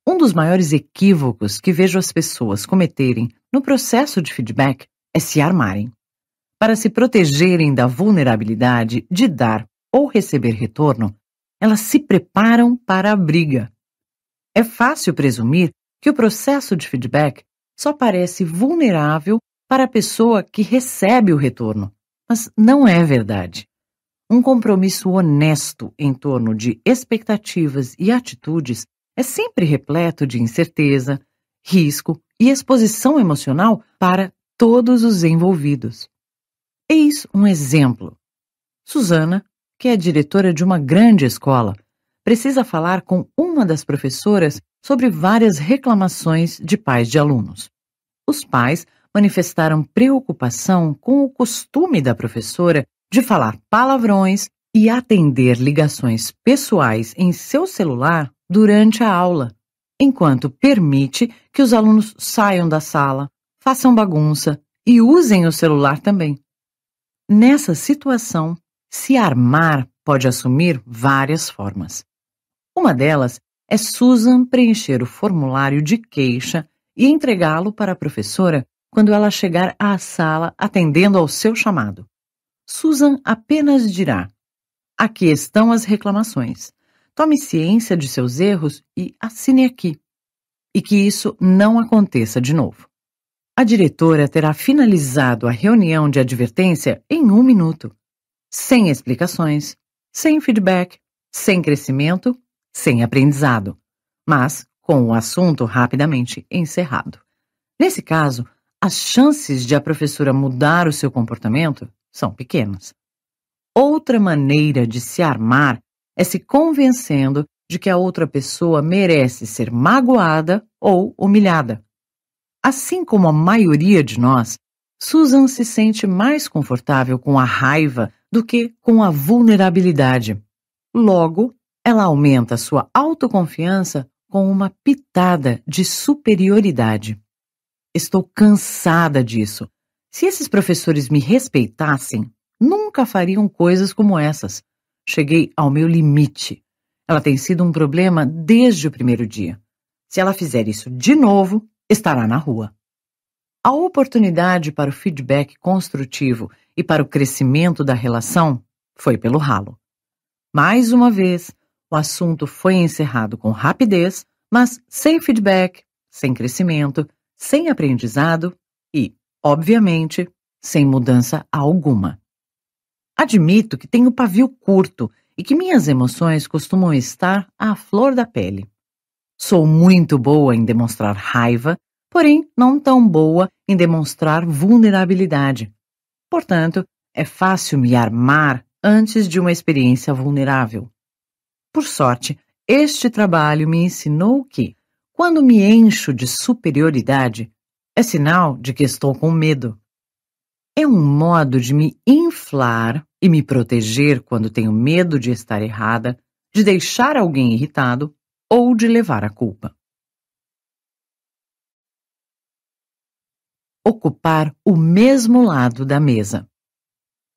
Um dos maiores equívocos que vejo as pessoas cometerem no processo de feedback é se armarem para se protegerem da vulnerabilidade de dar ou receber retorno, elas se preparam para a briga. É fácil presumir que o processo de feedback só parece vulnerável para a pessoa que recebe o retorno, mas não é verdade. Um compromisso honesto em torno de expectativas e atitudes é sempre repleto de incerteza, risco e exposição emocional para todos os envolvidos. Eis um exemplo. Susana, que é diretora de uma grande escola, precisa falar com uma das professoras sobre várias reclamações de pais de alunos. Os pais manifestaram preocupação com o costume da professora de falar palavrões e atender ligações pessoais em seu celular durante a aula, enquanto permite que os alunos saiam da sala, façam bagunça e usem o celular também. Nessa situação, se armar pode assumir várias formas. Uma delas é Susan preencher o formulário de queixa e entregá-lo para a professora quando ela chegar à sala atendendo ao seu chamado. Susan apenas dirá: Aqui estão as reclamações. Tome ciência de seus erros e assine aqui. E que isso não aconteça de novo. A diretora terá finalizado a reunião de advertência em um minuto, sem explicações, sem feedback, sem crescimento, sem aprendizado, mas com o assunto rapidamente encerrado. Nesse caso, as chances de a professora mudar o seu comportamento são pequenas. Outra maneira de se armar é se convencendo de que a outra pessoa merece ser magoada ou humilhada Assim como a maioria de nós, Susan se sente mais confortável com a raiva do que com a vulnerabilidade. Logo, ela aumenta sua autoconfiança com uma pitada de superioridade. Estou cansada disso. Se esses professores me respeitassem, nunca fariam coisas como essas. Cheguei ao meu limite. Ela tem sido um problema desde o primeiro dia. Se ela fizer isso de novo, estará na rua. A oportunidade para o feedback construtivo e para o crescimento da relação foi pelo ralo. Mais uma vez, o assunto foi encerrado com rapidez, mas sem feedback, sem crescimento, sem aprendizado e, obviamente, sem mudança alguma. Admito que tenho pavio curto e que minhas emoções costumam estar à flor da pele. Sou muito boa em demonstrar raiva, porém não tão boa em demonstrar vulnerabilidade. Portanto, é fácil me armar antes de uma experiência vulnerável. Por sorte, este trabalho me ensinou que, quando me encho de superioridade, é sinal de que estou com medo. É um modo de me inflar e me proteger quando tenho medo de estar errada, de deixar alguém irritado ou de levar a culpa. Ocupar o mesmo lado da mesa.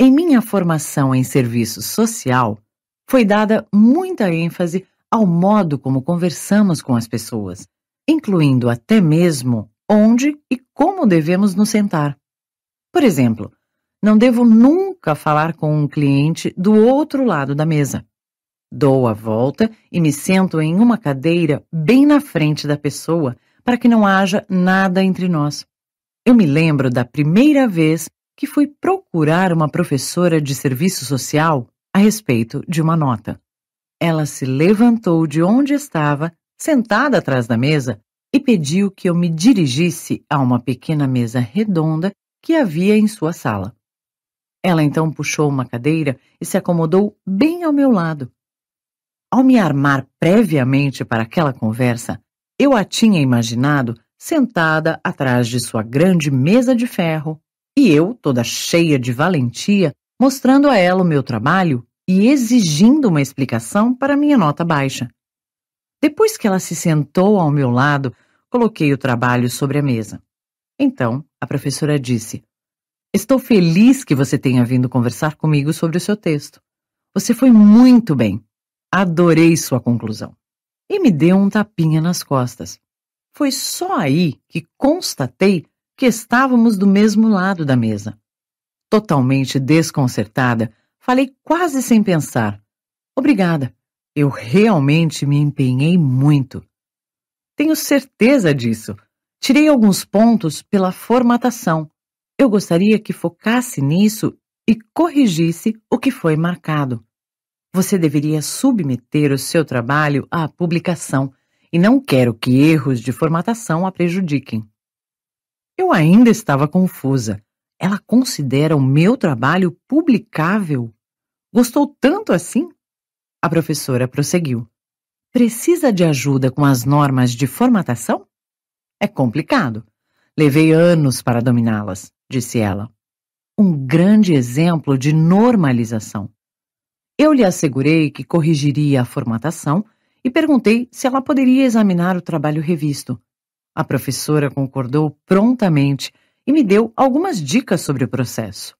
Em minha formação em serviço social, foi dada muita ênfase ao modo como conversamos com as pessoas, incluindo até mesmo onde e como devemos nos sentar. Por exemplo, não devo nunca falar com um cliente do outro lado da mesa. Dou a volta e me sento em uma cadeira bem na frente da pessoa para que não haja nada entre nós. Eu me lembro da primeira vez que fui procurar uma professora de serviço social a respeito de uma nota. Ela se levantou de onde estava, sentada atrás da mesa, e pediu que eu me dirigisse a uma pequena mesa redonda que havia em sua sala. Ela então puxou uma cadeira e se acomodou bem ao meu lado. Ao me armar previamente para aquela conversa, eu a tinha imaginado sentada atrás de sua grande mesa de ferro e eu, toda cheia de valentia, mostrando a ela o meu trabalho e exigindo uma explicação para minha nota baixa. Depois que ela se sentou ao meu lado, coloquei o trabalho sobre a mesa. Então, a professora disse: Estou feliz que você tenha vindo conversar comigo sobre o seu texto. Você foi muito bem. Adorei sua conclusão. E me deu um tapinha nas costas. Foi só aí que constatei que estávamos do mesmo lado da mesa. Totalmente desconcertada, falei quase sem pensar: Obrigada, eu realmente me empenhei muito. Tenho certeza disso. Tirei alguns pontos pela formatação. Eu gostaria que focasse nisso e corrigisse o que foi marcado você deveria submeter o seu trabalho à publicação e não quero que erros de formatação a prejudiquem. Eu ainda estava confusa. Ela considera o meu trabalho publicável? Gostou tanto assim? A professora prosseguiu. Precisa de ajuda com as normas de formatação? É complicado. Levei anos para dominá-las, disse ela. Um grande exemplo de normalização. Eu lhe assegurei que corrigiria a formatação e perguntei se ela poderia examinar o trabalho revisto. A professora concordou prontamente e me deu algumas dicas sobre o processo.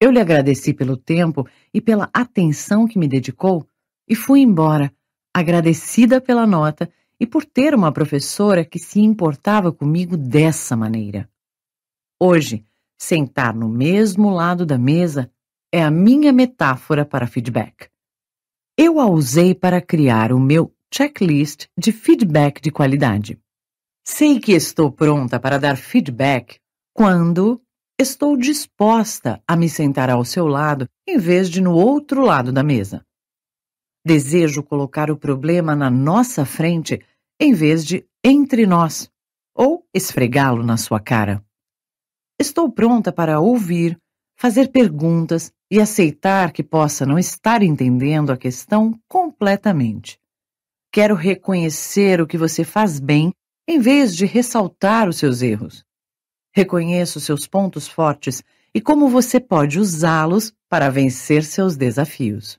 Eu lhe agradeci pelo tempo e pela atenção que me dedicou e fui embora, agradecida pela nota e por ter uma professora que se importava comigo dessa maneira. Hoje, sentar no mesmo lado da mesa é a minha metáfora para feedback. Eu a usei para criar o meu checklist de feedback de qualidade. Sei que estou pronta para dar feedback quando estou disposta a me sentar ao seu lado em vez de no outro lado da mesa. Desejo colocar o problema na nossa frente em vez de entre nós ou esfregá-lo na sua cara. Estou pronta para ouvir fazer perguntas e aceitar que possa não estar entendendo a questão completamente. Quero reconhecer o que você faz bem em vez de ressaltar os seus erros. Reconheço seus pontos fortes e como você pode usá-los para vencer seus desafios.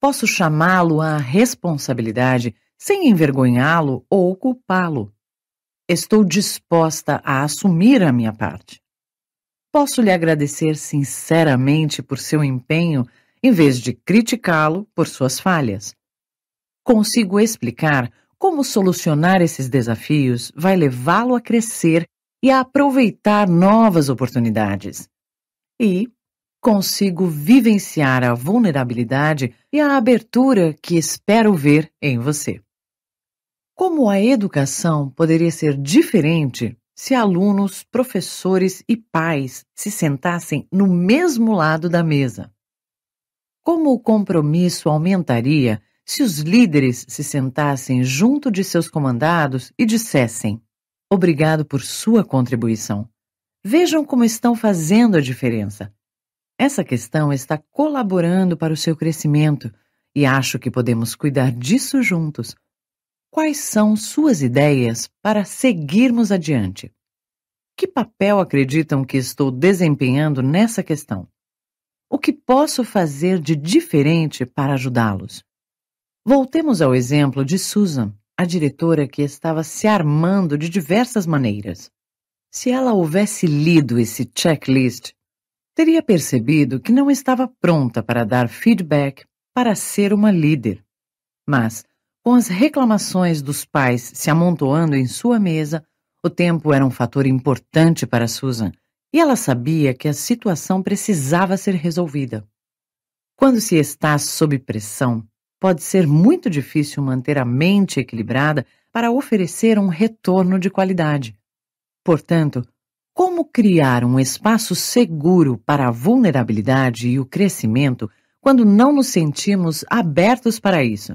Posso chamá-lo à responsabilidade sem envergonhá-lo ou culpá-lo. Estou disposta a assumir a minha parte posso lhe agradecer sinceramente por seu empenho em vez de criticá-lo por suas falhas. Consigo explicar como solucionar esses desafios vai levá-lo a crescer e a aproveitar novas oportunidades. E consigo vivenciar a vulnerabilidade e a abertura que espero ver em você. Como a educação poderia ser diferente se alunos, professores e pais se sentassem no mesmo lado da mesa? Como o compromisso aumentaria se os líderes se sentassem junto de seus comandados e dissessem: Obrigado por sua contribuição. Vejam como estão fazendo a diferença. Essa questão está colaborando para o seu crescimento e acho que podemos cuidar disso juntos quais são suas ideias para seguirmos adiante? Que papel acreditam que estou desempenhando nessa questão? O que posso fazer de diferente para ajudá-los? Voltemos ao exemplo de Susan, a diretora que estava se armando de diversas maneiras. Se ela houvesse lido esse checklist, teria percebido que não estava pronta para dar feedback para ser uma líder. Mas com as reclamações dos pais se amontoando em sua mesa, o tempo era um fator importante para Susan e ela sabia que a situação precisava ser resolvida. Quando se está sob pressão, pode ser muito difícil manter a mente equilibrada para oferecer um retorno de qualidade. Portanto, como criar um espaço seguro para a vulnerabilidade e o crescimento quando não nos sentimos abertos para isso?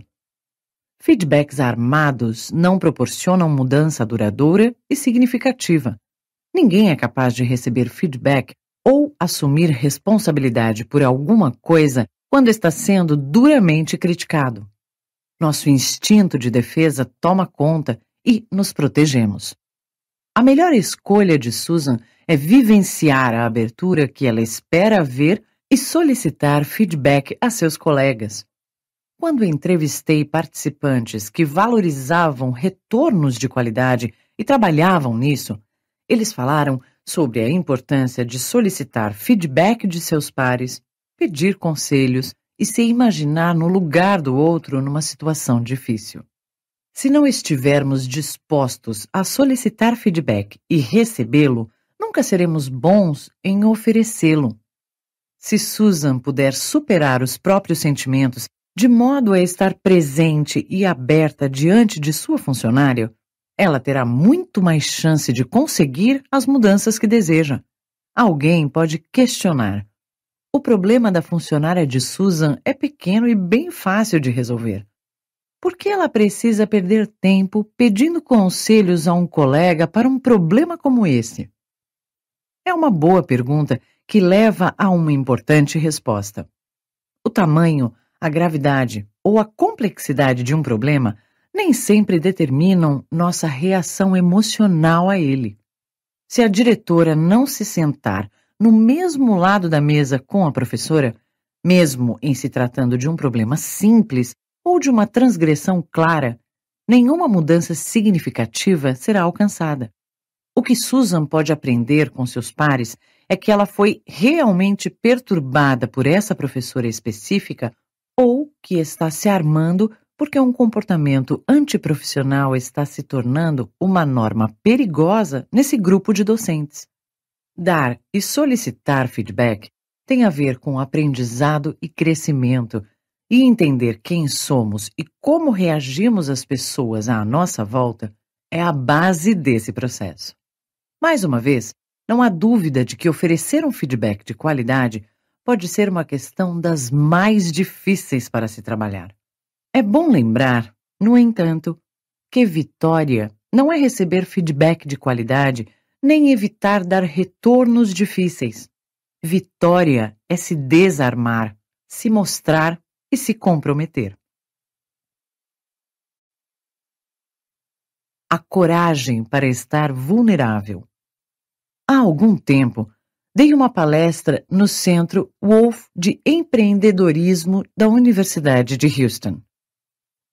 Feedbacks armados não proporcionam mudança duradoura e significativa. Ninguém é capaz de receber feedback ou assumir responsabilidade por alguma coisa quando está sendo duramente criticado. Nosso instinto de defesa toma conta e nos protegemos. A melhor escolha de Susan é vivenciar a abertura que ela espera ver e solicitar feedback a seus colegas. Quando entrevistei participantes que valorizavam retornos de qualidade e trabalhavam nisso, eles falaram sobre a importância de solicitar feedback de seus pares, pedir conselhos e se imaginar no lugar do outro numa situação difícil. Se não estivermos dispostos a solicitar feedback e recebê-lo, nunca seremos bons em oferecê-lo. Se Susan puder superar os próprios sentimentos de modo a estar presente e aberta diante de sua funcionária, ela terá muito mais chance de conseguir as mudanças que deseja. Alguém pode questionar. O problema da funcionária de Susan é pequeno e bem fácil de resolver. Por que ela precisa perder tempo pedindo conselhos a um colega para um problema como esse? É uma boa pergunta que leva a uma importante resposta. O tamanho a gravidade ou a complexidade de um problema nem sempre determinam nossa reação emocional a ele. Se a diretora não se sentar no mesmo lado da mesa com a professora, mesmo em se tratando de um problema simples ou de uma transgressão clara, nenhuma mudança significativa será alcançada. O que Susan pode aprender com seus pares é que ela foi realmente perturbada por essa professora específica ou que está se armando porque um comportamento antiprofissional está se tornando uma norma perigosa nesse grupo de docentes. Dar e solicitar feedback tem a ver com aprendizado e crescimento, e entender quem somos e como reagimos às pessoas à nossa volta é a base desse processo. Mais uma vez, não há dúvida de que oferecer um feedback de qualidade pode ser uma questão das mais difíceis para se trabalhar. É bom lembrar, no entanto, que vitória não é receber feedback de qualidade nem evitar dar retornos difíceis. Vitória é se desarmar, se mostrar e se comprometer. A coragem para estar vulnerável. Há algum tempo, dei uma palestra no Centro Wolf de Empreendedorismo da Universidade de Houston.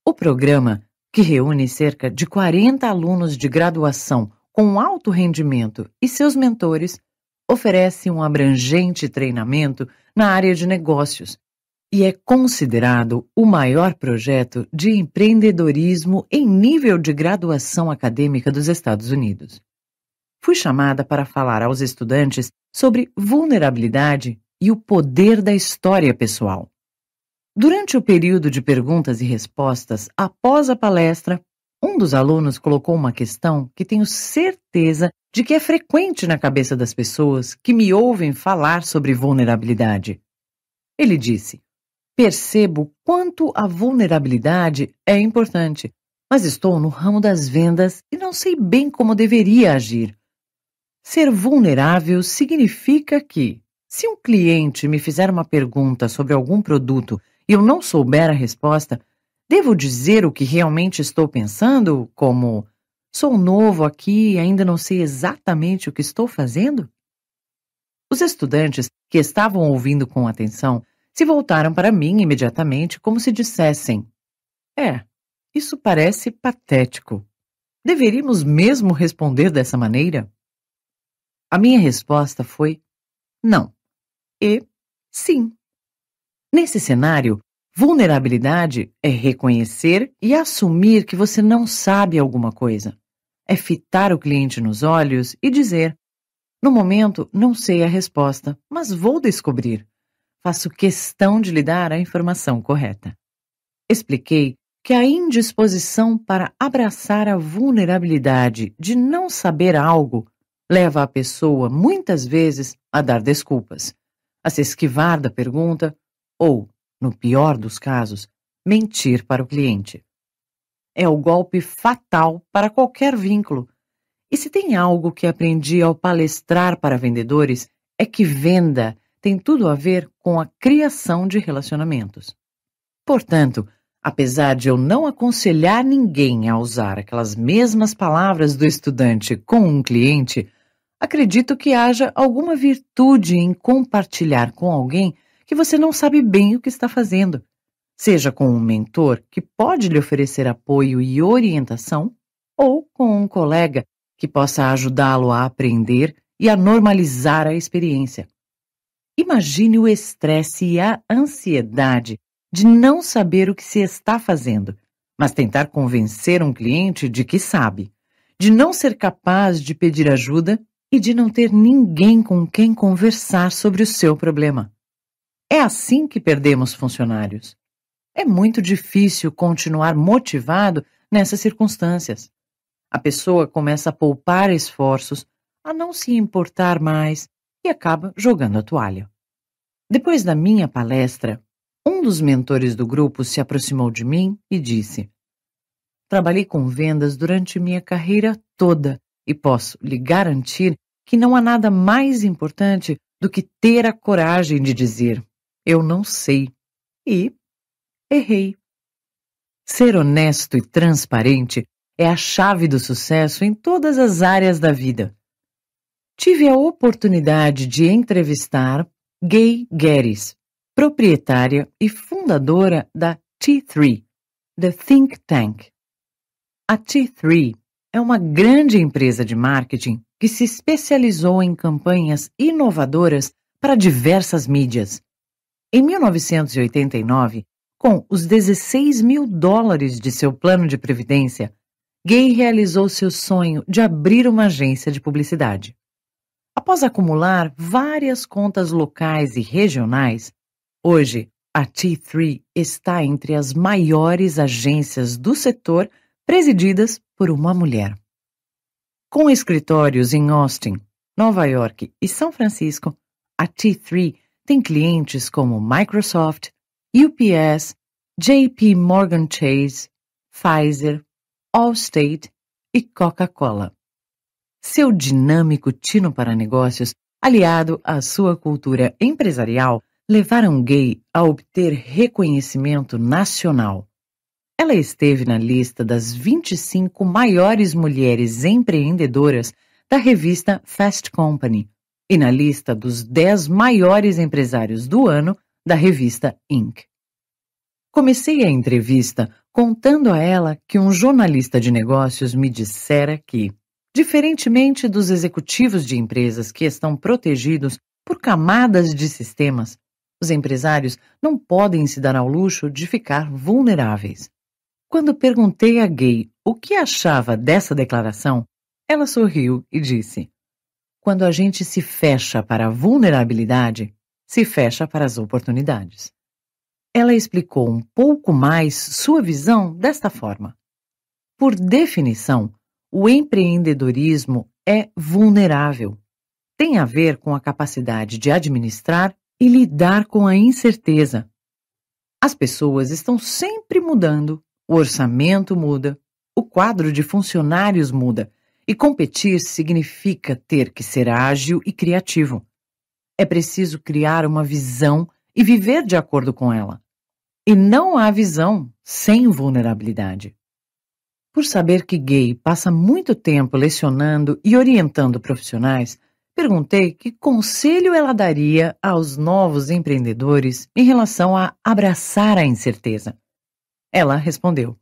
O programa, que reúne cerca de 40 alunos de graduação com alto rendimento e seus mentores, oferece um abrangente treinamento na área de negócios e é considerado o maior projeto de empreendedorismo em nível de graduação acadêmica dos Estados Unidos fui chamada para falar aos estudantes sobre vulnerabilidade e o poder da história pessoal. Durante o período de perguntas e respostas, após a palestra, um dos alunos colocou uma questão que tenho certeza de que é frequente na cabeça das pessoas que me ouvem falar sobre vulnerabilidade. Ele disse: Percebo quanto a vulnerabilidade é importante, mas estou no ramo das vendas e não sei bem como deveria agir. Ser vulnerável significa que, se um cliente me fizer uma pergunta sobre algum produto e eu não souber a resposta, devo dizer o que realmente estou pensando, como sou novo aqui e ainda não sei exatamente o que estou fazendo? Os estudantes que estavam ouvindo com atenção se voltaram para mim imediatamente, como se dissessem: É, isso parece patético. Deveríamos mesmo responder dessa maneira? A minha resposta foi não e sim. Nesse cenário, vulnerabilidade é reconhecer e assumir que você não sabe alguma coisa. É fitar o cliente nos olhos e dizer: No momento, não sei a resposta, mas vou descobrir. Faço questão de lhe dar a informação correta. Expliquei que a indisposição para abraçar a vulnerabilidade de não saber algo leva a pessoa, muitas vezes, a dar desculpas, a se esquivar da pergunta ou, no pior dos casos, mentir para o cliente. É o golpe fatal para qualquer vínculo. E se tem algo que aprendi ao palestrar para vendedores, é que venda tem tudo a ver com a criação de relacionamentos. Portanto, apesar de eu não aconselhar ninguém a usar aquelas mesmas palavras do estudante com um cliente, acredito que haja alguma virtude em compartilhar com alguém que você não sabe bem o que está fazendo, seja com um mentor que pode lhe oferecer apoio e orientação, ou com um colega que possa ajudá-lo a aprender e a normalizar a experiência. Imagine o estresse e a ansiedade de não saber o que se está fazendo, mas tentar convencer um cliente de que sabe, de não ser capaz de pedir ajuda e de não ter ninguém com quem conversar sobre o seu problema. É assim que perdemos funcionários. É muito difícil continuar motivado nessas circunstâncias. A pessoa começa a poupar esforços, a não se importar mais e acaba jogando a toalha. Depois da minha palestra, um dos mentores do grupo se aproximou de mim e disse: Trabalhei com vendas durante minha carreira toda e posso lhe garantir que não há nada mais importante do que ter a coragem de dizer: Eu não sei. E errei. Ser honesto e transparente é a chave do sucesso em todas as áreas da vida. Tive a oportunidade de entrevistar Gay Guedes, proprietária e fundadora da T3, The Think Tank. A T3 é uma grande empresa de marketing que se especializou em campanhas inovadoras para diversas mídias. Em 1989, com os 16 mil dólares de seu plano de previdência, Gay realizou seu sonho de abrir uma agência de publicidade. Após acumular várias contas locais e regionais, hoje a T3 está entre as maiores agências do setor presididas por uma mulher. Com escritórios em Austin, Nova York e São Francisco, a T3 tem clientes como Microsoft, UPS, JP Morgan Chase, Pfizer, Allstate e Coca-Cola. Seu dinâmico tino para negócios, aliado à sua cultura empresarial, levaram Gay a obter reconhecimento nacional. Ela esteve na lista das 25 maiores mulheres empreendedoras da revista Fast Company e na lista dos 10 maiores empresários do ano da revista Inc. Comecei a entrevista contando a ela que um jornalista de negócios me dissera que, diferentemente dos executivos de empresas que estão protegidos por camadas de sistemas, os empresários não podem se dar ao luxo de ficar vulneráveis. Quando perguntei a Gay o que achava dessa declaração, ela sorriu e disse: Quando a gente se fecha para a vulnerabilidade, se fecha para as oportunidades. Ela explicou um pouco mais sua visão desta forma. Por definição, o empreendedorismo é vulnerável. Tem a ver com a capacidade de administrar e lidar com a incerteza. As pessoas estão sempre mudando o orçamento muda, o quadro de funcionários muda, e competir significa ter que ser ágil e criativo. É preciso criar uma visão e viver de acordo com ela. E não há visão sem vulnerabilidade. Por saber que Gay passa muito tempo lecionando e orientando profissionais, perguntei que conselho ela daria aos novos empreendedores em relação a abraçar a incerteza. Ela respondeu: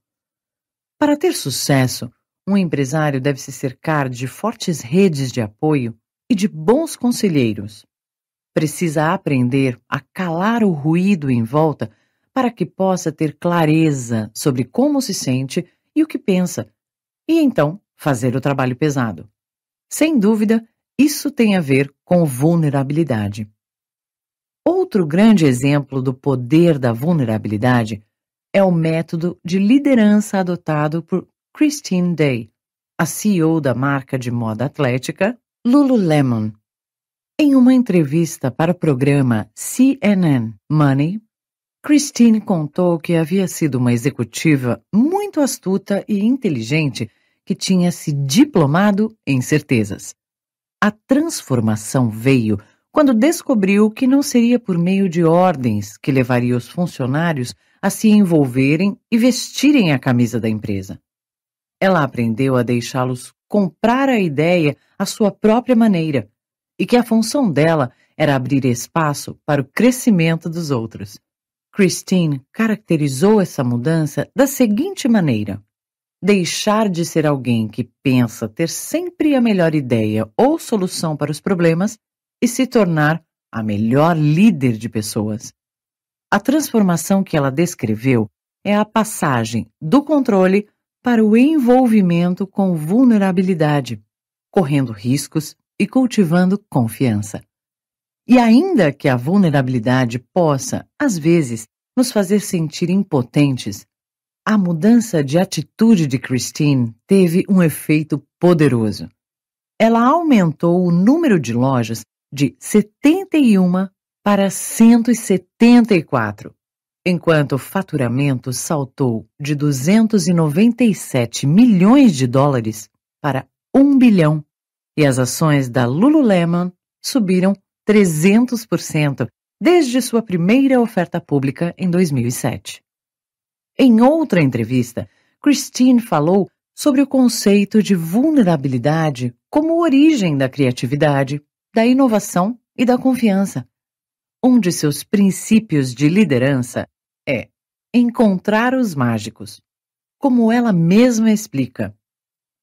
Para ter sucesso, um empresário deve se cercar de fortes redes de apoio e de bons conselheiros. Precisa aprender a calar o ruído em volta para que possa ter clareza sobre como se sente e o que pensa, e então fazer o trabalho pesado. Sem dúvida, isso tem a ver com vulnerabilidade. Outro grande exemplo do poder da vulnerabilidade é o método de liderança adotado por Christine Day, a CEO da marca de moda atlética Lululemon. Em uma entrevista para o programa CNN Money, Christine contou que havia sido uma executiva muito astuta e inteligente que tinha se diplomado em certezas. A transformação veio quando descobriu que não seria por meio de ordens que levaria os funcionários a se envolverem e vestirem a camisa da empresa. Ela aprendeu a deixá-los comprar a ideia à sua própria maneira e que a função dela era abrir espaço para o crescimento dos outros. Christine caracterizou essa mudança da seguinte maneira: deixar de ser alguém que pensa ter sempre a melhor ideia ou solução para os problemas e se tornar a melhor líder de pessoas. A transformação que ela descreveu é a passagem do controle para o envolvimento com vulnerabilidade, correndo riscos e cultivando confiança. E ainda que a vulnerabilidade possa, às vezes, nos fazer sentir impotentes, a mudança de atitude de Christine teve um efeito poderoso. Ela aumentou o número de lojas de 71 para 174, enquanto o faturamento saltou de 297 milhões de dólares para 1 bilhão e as ações da Lululemon subiram 300% desde sua primeira oferta pública em 2007. Em outra entrevista, Christine falou sobre o conceito de vulnerabilidade como origem da criatividade, da inovação e da confiança. Um de seus princípios de liderança é encontrar os mágicos. Como ela mesma explica,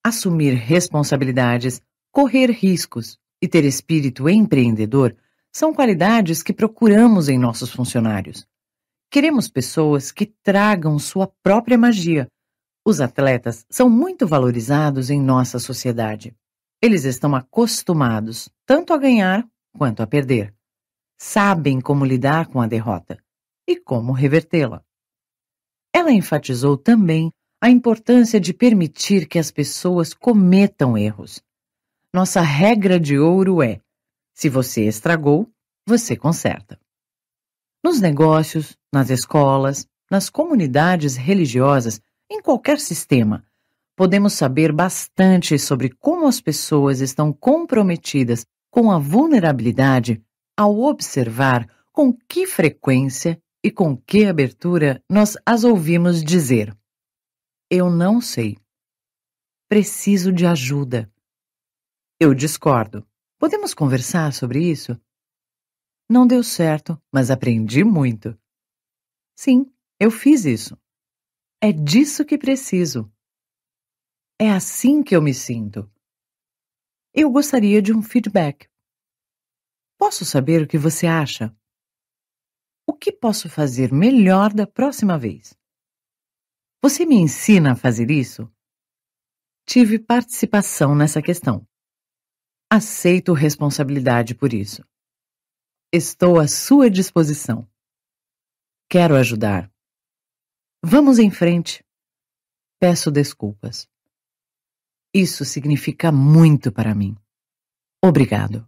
assumir responsabilidades, correr riscos e ter espírito empreendedor são qualidades que procuramos em nossos funcionários. Queremos pessoas que tragam sua própria magia. Os atletas são muito valorizados em nossa sociedade. Eles estão acostumados tanto a ganhar quanto a perder sabem como lidar com a derrota e como revertê-la. Ela enfatizou também a importância de permitir que as pessoas cometam erros. Nossa regra de ouro é: se você estragou, você conserta. Nos negócios, nas escolas, nas comunidades religiosas, em qualquer sistema, podemos saber bastante sobre como as pessoas estão comprometidas com a vulnerabilidade ao observar com que frequência e com que abertura nós as ouvimos dizer: Eu não sei. Preciso de ajuda. Eu discordo. Podemos conversar sobre isso? Não deu certo, mas aprendi muito. Sim, eu fiz isso. É disso que preciso. É assim que eu me sinto. Eu gostaria de um feedback. Posso saber o que você acha? O que posso fazer melhor da próxima vez? Você me ensina a fazer isso? Tive participação nessa questão. Aceito responsabilidade por isso. Estou à sua disposição. Quero ajudar. Vamos em frente. Peço desculpas. Isso significa muito para mim. Obrigado.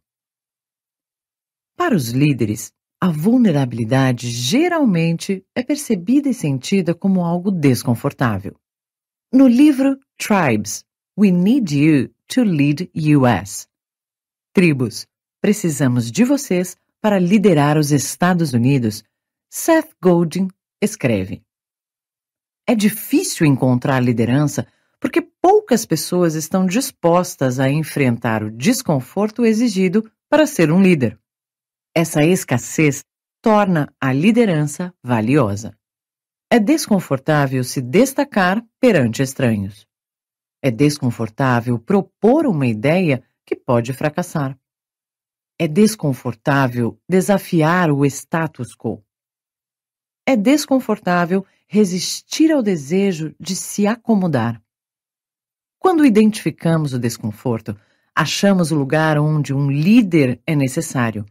Para os líderes, a vulnerabilidade geralmente é percebida e sentida como algo desconfortável. No livro Tribes, We Need You to Lead US. Tribos, precisamos de vocês para liderar os Estados Unidos, Seth Godin escreve. É difícil encontrar liderança porque poucas pessoas estão dispostas a enfrentar o desconforto exigido para ser um líder. Essa escassez torna a liderança valiosa. É desconfortável se destacar perante estranhos. É desconfortável propor uma ideia que pode fracassar. É desconfortável desafiar o status quo. É desconfortável resistir ao desejo de se acomodar. Quando identificamos o desconforto, achamos o lugar onde um líder é necessário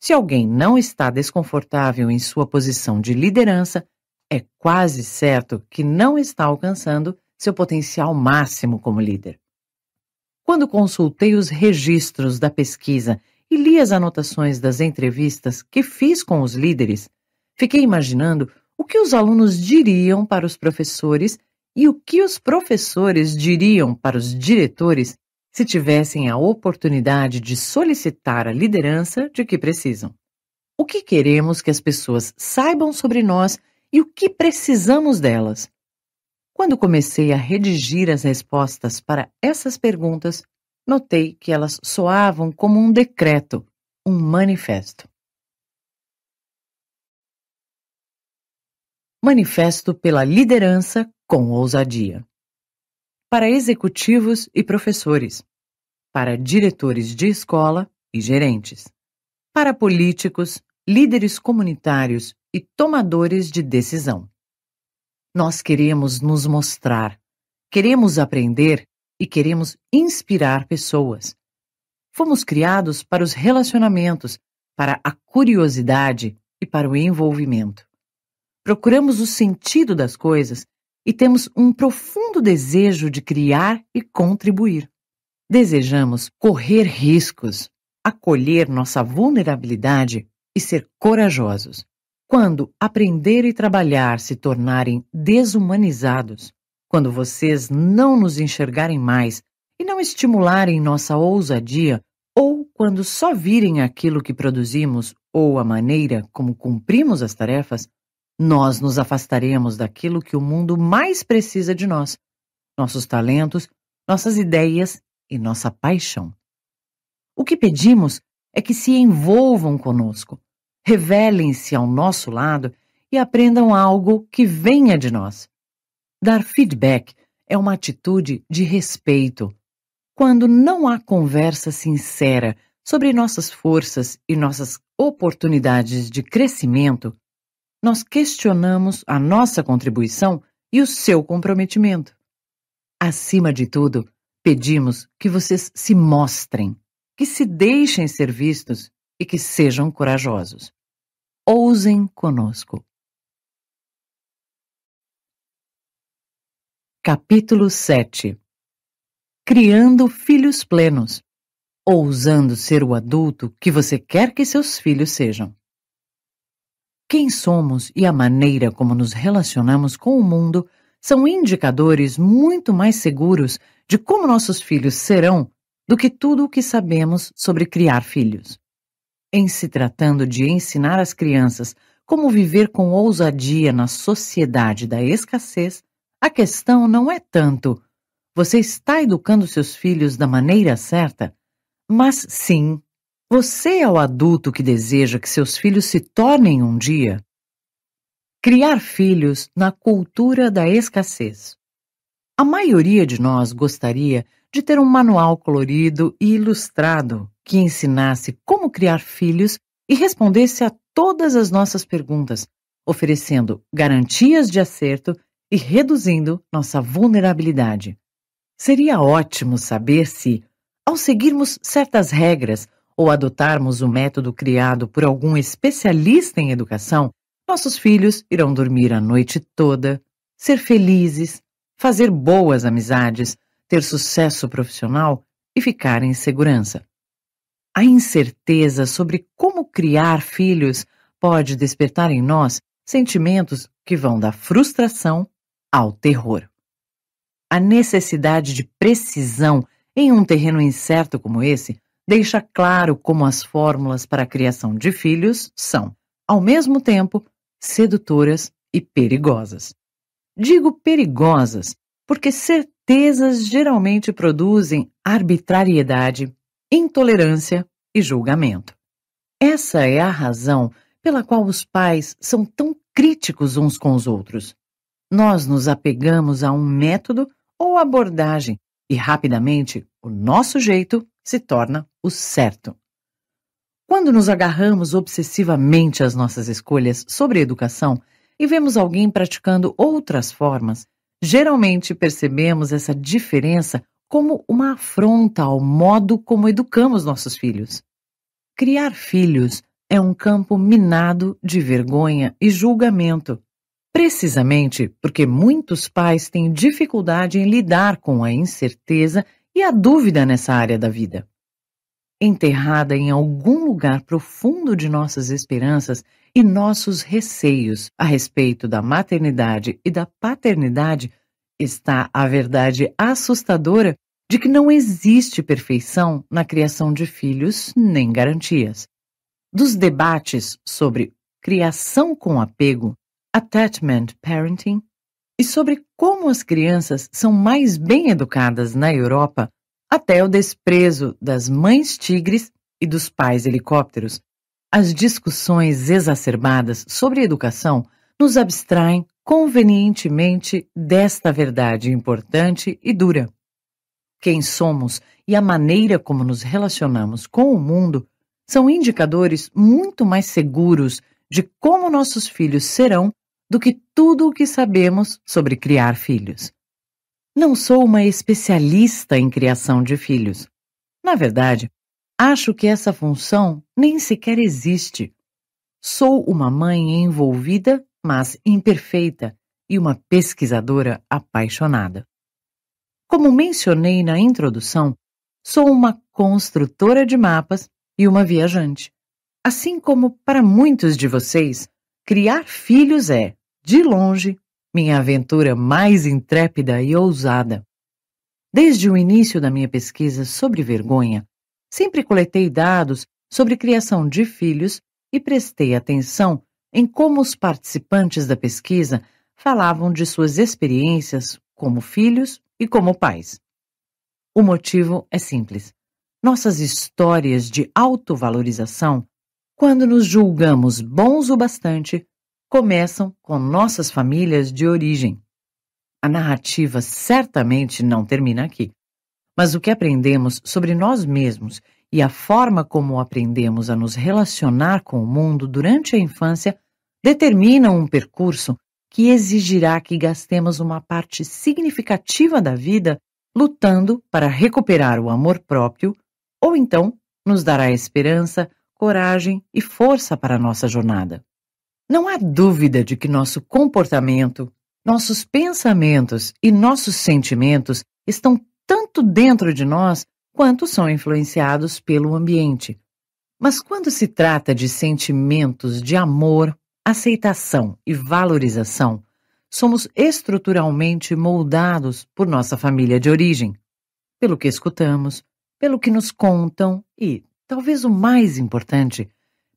se alguém não está desconfortável em sua posição de liderança, é quase certo que não está alcançando seu potencial máximo como líder. Quando consultei os registros da pesquisa e li as anotações das entrevistas que fiz com os líderes, fiquei imaginando o que os alunos diriam para os professores e o que os professores diriam para os diretores se tivessem a oportunidade de solicitar a liderança de que precisam. O que queremos que as pessoas saibam sobre nós e o que precisamos delas? Quando comecei a redigir as respostas para essas perguntas, notei que elas soavam como um decreto, um manifesto. Manifesto pela liderança com ousadia para executivos e professores, para diretores de escola e gerentes, para políticos, líderes comunitários e tomadores de decisão. Nós queremos nos mostrar, queremos aprender e queremos inspirar pessoas. Fomos criados para os relacionamentos, para a curiosidade e para o envolvimento. Procuramos o sentido das coisas e temos um profundo desejo de criar e contribuir. Desejamos correr riscos, acolher nossa vulnerabilidade e ser corajosos. Quando aprender e trabalhar se tornarem desumanizados, quando vocês não nos enxergarem mais e não estimularem nossa ousadia, ou quando só virem aquilo que produzimos ou a maneira como cumprimos as tarefas, nós nos afastaremos daquilo que o mundo mais precisa de nós: nossos talentos, nossas ideias e nossa paixão. O que pedimos é que se envolvam conosco, revelem-se ao nosso lado e aprendam algo que venha de nós. Dar feedback é uma atitude de respeito. Quando não há conversa sincera sobre nossas forças e nossas oportunidades de crescimento, nós questionamos a nossa contribuição e o seu comprometimento. Acima de tudo, pedimos que vocês se mostrem, que se deixem ser vistos e que sejam corajosos. Ousem conosco. Capítulo 7 Criando filhos plenos, ousando ser o adulto que você quer que seus filhos sejam. Quem somos e a maneira como nos relacionamos com o mundo são indicadores muito mais seguros de como nossos filhos serão do que tudo o que sabemos sobre criar filhos. Em se tratando de ensinar as crianças como viver com ousadia na sociedade da escassez, a questão não é tanto você está educando seus filhos da maneira certa, mas sim você é o adulto que deseja que seus filhos se tornem um dia? Criar filhos na cultura da escassez. A maioria de nós gostaria de ter um manual colorido e ilustrado que ensinasse como criar filhos e respondesse a todas as nossas perguntas, oferecendo garantias de acerto e reduzindo nossa vulnerabilidade. Seria ótimo saber se, ao seguirmos certas regras, ou adotarmos o método criado por algum especialista em educação, nossos filhos irão dormir a noite toda, ser felizes, fazer boas amizades, ter sucesso profissional e ficar em segurança. A incerteza sobre como criar filhos pode despertar em nós sentimentos que vão da frustração ao terror. A necessidade de precisão em um terreno incerto como esse deixa claro como as fórmulas para a criação de filhos são, ao mesmo tempo, sedutoras e perigosas. Digo perigosas porque certezas geralmente produzem arbitrariedade, intolerância e julgamento. Essa é a razão pela qual os pais são tão críticos uns com os outros. Nós nos apegamos a um método ou abordagem e rapidamente o nosso jeito se torna o certo. Quando nos agarramos obsessivamente às nossas escolhas sobre educação e vemos alguém praticando outras formas, geralmente percebemos essa diferença como uma afronta ao modo como educamos nossos filhos. Criar filhos é um campo minado de vergonha e julgamento, precisamente porque muitos pais têm dificuldade em lidar com a incerteza e a dúvida nessa área da vida. Enterrada em algum lugar profundo de nossas esperanças e nossos receios a respeito da maternidade e da paternidade, está a verdade assustadora de que não existe perfeição na criação de filhos nem garantias. Dos debates sobre criação com apego, attachment parenting, e sobre como as crianças são mais bem educadas na Europa, até o desprezo das mães tigres e dos pais helicópteros. As discussões exacerbadas sobre educação nos abstraem convenientemente desta verdade importante e dura. Quem somos e a maneira como nos relacionamos com o mundo são indicadores muito mais seguros de como nossos filhos serão do que tudo o que sabemos sobre criar filhos. Não sou uma especialista em criação de filhos. Na verdade, acho que essa função nem sequer existe. Sou uma mãe envolvida, mas imperfeita, e uma pesquisadora apaixonada. Como mencionei na introdução, sou uma construtora de mapas e uma viajante. Assim como para muitos de vocês, criar filhos é, de longe, minha aventura mais intrépida e ousada. Desde o início da minha pesquisa sobre vergonha, sempre coletei dados sobre criação de filhos e prestei atenção em como os participantes da pesquisa falavam de suas experiências como filhos e como pais. O motivo é simples. Nossas histórias de autovalorização, quando nos julgamos bons o bastante, começam com nossas famílias de origem. A narrativa certamente não termina aqui, mas o que aprendemos sobre nós mesmos e a forma como aprendemos a nos relacionar com o mundo durante a infância determinam um percurso que exigirá que gastemos uma parte significativa da vida lutando para recuperar o amor próprio, ou então nos dará esperança, coragem e força para a nossa jornada. Não há dúvida de que nosso comportamento, nossos pensamentos e nossos sentimentos estão tanto dentro de nós quanto são influenciados pelo ambiente. Mas quando se trata de sentimentos de amor, aceitação e valorização, somos estruturalmente moldados por nossa família de origem, pelo que escutamos, pelo que nos contam e, talvez o mais importante,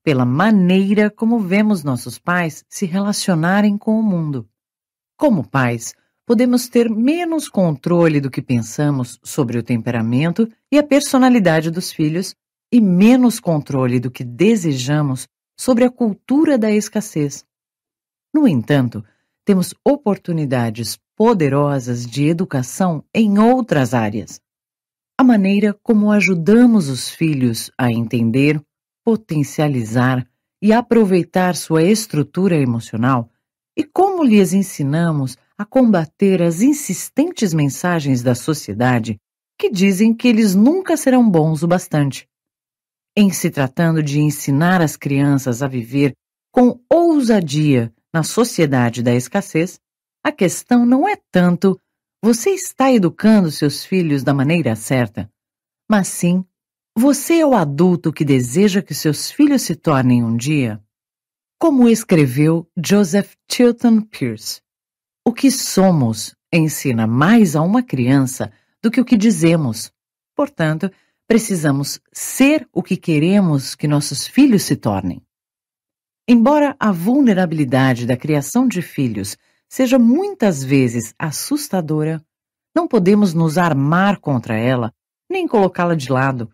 pela maneira como vemos nossos pais se relacionarem com o mundo. Como pais, podemos ter menos controle do que pensamos sobre o temperamento e a personalidade dos filhos e menos controle do que desejamos sobre a cultura da escassez. No entanto, temos oportunidades poderosas de educação em outras áreas. A maneira como ajudamos os filhos a entender potencializar e aproveitar sua estrutura emocional? E como lhes ensinamos a combater as insistentes mensagens da sociedade que dizem que eles nunca serão bons o bastante? Em se tratando de ensinar as crianças a viver com ousadia na sociedade da escassez, a questão não é tanto você está educando seus filhos da maneira certa, mas sim você é o adulto que deseja que seus filhos se tornem um dia? Como escreveu Joseph Chilton Pierce, o que somos ensina mais a uma criança do que o que dizemos. Portanto, precisamos ser o que queremos que nossos filhos se tornem. Embora a vulnerabilidade da criação de filhos seja muitas vezes assustadora, não podemos nos armar contra ela nem colocá-la de lado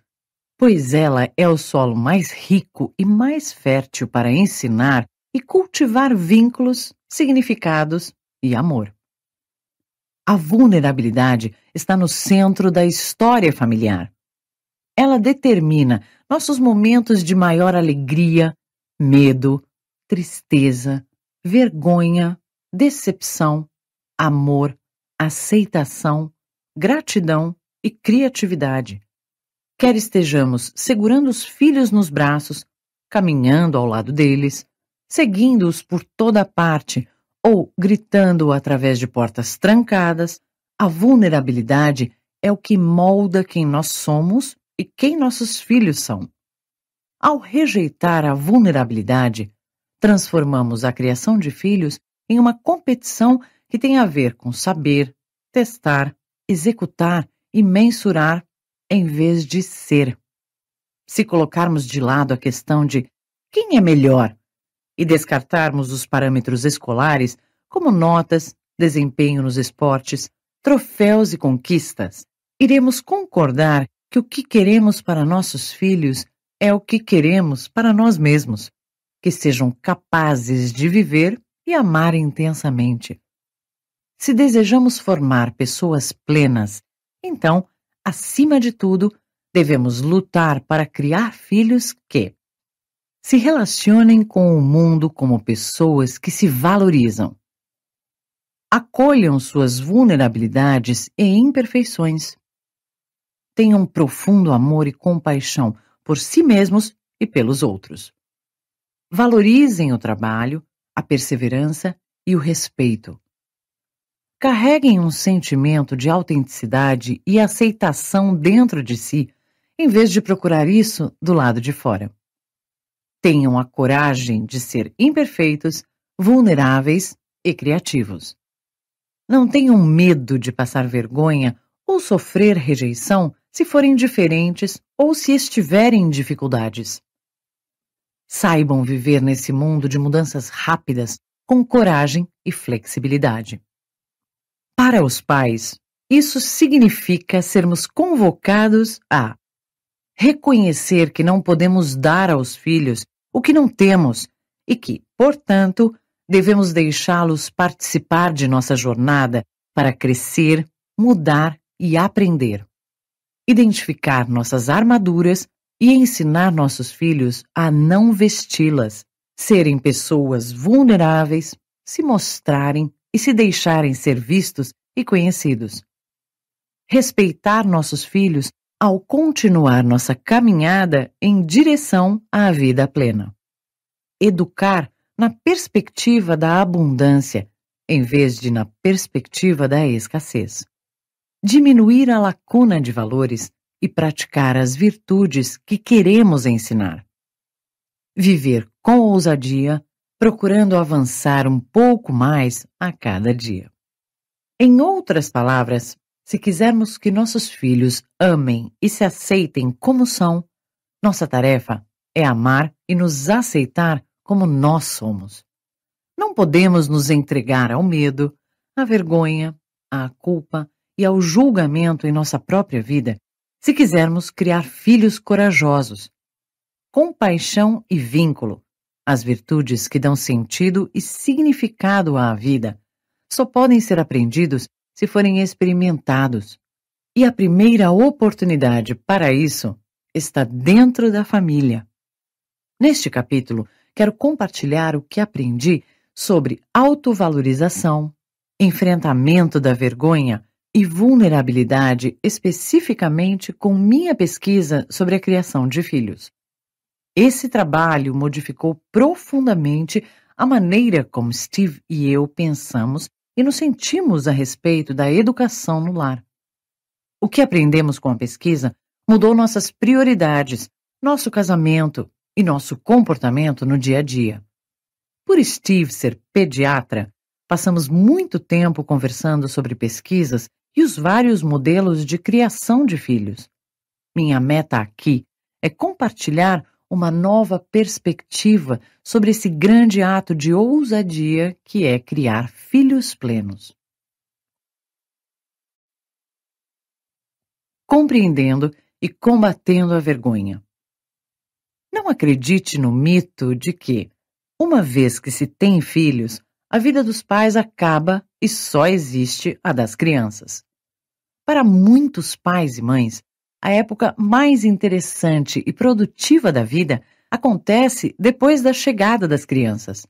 pois ela é o solo mais rico e mais fértil para ensinar e cultivar vínculos, significados e amor. A vulnerabilidade está no centro da história familiar. Ela determina nossos momentos de maior alegria, medo, tristeza, vergonha, decepção, amor, aceitação, gratidão e criatividade quer estejamos segurando os filhos nos braços, caminhando ao lado deles, seguindo-os por toda parte ou gritando através de portas trancadas, a vulnerabilidade é o que molda quem nós somos e quem nossos filhos são. Ao rejeitar a vulnerabilidade, transformamos a criação de filhos em uma competição que tem a ver com saber, testar, executar e mensurar em vez de ser. Se colocarmos de lado a questão de quem é melhor e descartarmos os parâmetros escolares, como notas, desempenho nos esportes, troféus e conquistas, iremos concordar que o que queremos para nossos filhos é o que queremos para nós mesmos, que sejam capazes de viver e amar intensamente. Se desejamos formar pessoas plenas, então acima de tudo, devemos lutar para criar filhos que se relacionem com o mundo como pessoas que se valorizam, acolham suas vulnerabilidades e imperfeições, tenham profundo amor e compaixão por si mesmos e pelos outros. Valorizem o trabalho, a perseverança e o respeito carreguem um sentimento de autenticidade e aceitação dentro de si, em vez de procurar isso do lado de fora. Tenham a coragem de ser imperfeitos, vulneráveis e criativos. Não tenham medo de passar vergonha ou sofrer rejeição se forem diferentes ou se estiverem em dificuldades. Saibam viver nesse mundo de mudanças rápidas com coragem e flexibilidade. Para os pais, isso significa sermos convocados a reconhecer que não podemos dar aos filhos o que não temos e que, portanto, devemos deixá-los participar de nossa jornada para crescer, mudar e aprender. Identificar nossas armaduras e ensinar nossos filhos a não vesti-las, serem pessoas vulneráveis, se mostrarem e se deixarem ser vistos e conhecidos. Respeitar nossos filhos ao continuar nossa caminhada em direção à vida plena. Educar na perspectiva da abundância, em vez de na perspectiva da escassez. Diminuir a lacuna de valores e praticar as virtudes que queremos ensinar. Viver com ousadia, procurando avançar um pouco mais a cada dia. Em outras palavras, se quisermos que nossos filhos amem e se aceitem como são, nossa tarefa é amar e nos aceitar como nós somos. Não podemos nos entregar ao medo, à vergonha, à culpa e ao julgamento em nossa própria vida se quisermos criar filhos corajosos. Compaixão e vínculo as virtudes que dão sentido e significado à vida só podem ser aprendidos se forem experimentados. E a primeira oportunidade para isso está dentro da família. Neste capítulo, quero compartilhar o que aprendi sobre autovalorização, enfrentamento da vergonha e vulnerabilidade, especificamente com minha pesquisa sobre a criação de filhos. Esse trabalho modificou profundamente a maneira como Steve e eu pensamos e nos sentimos a respeito da educação no lar. O que aprendemos com a pesquisa mudou nossas prioridades, nosso casamento e nosso comportamento no dia a dia. Por Steve ser pediatra, passamos muito tempo conversando sobre pesquisas e os vários modelos de criação de filhos. Minha meta aqui é compartilhar uma nova perspectiva sobre esse grande ato de ousadia que é criar filhos plenos. Compreendendo e combatendo a vergonha. Não acredite no mito de que, uma vez que se tem filhos, a vida dos pais acaba e só existe a das crianças. Para muitos pais e mães, a época mais interessante e produtiva da vida acontece depois da chegada das crianças.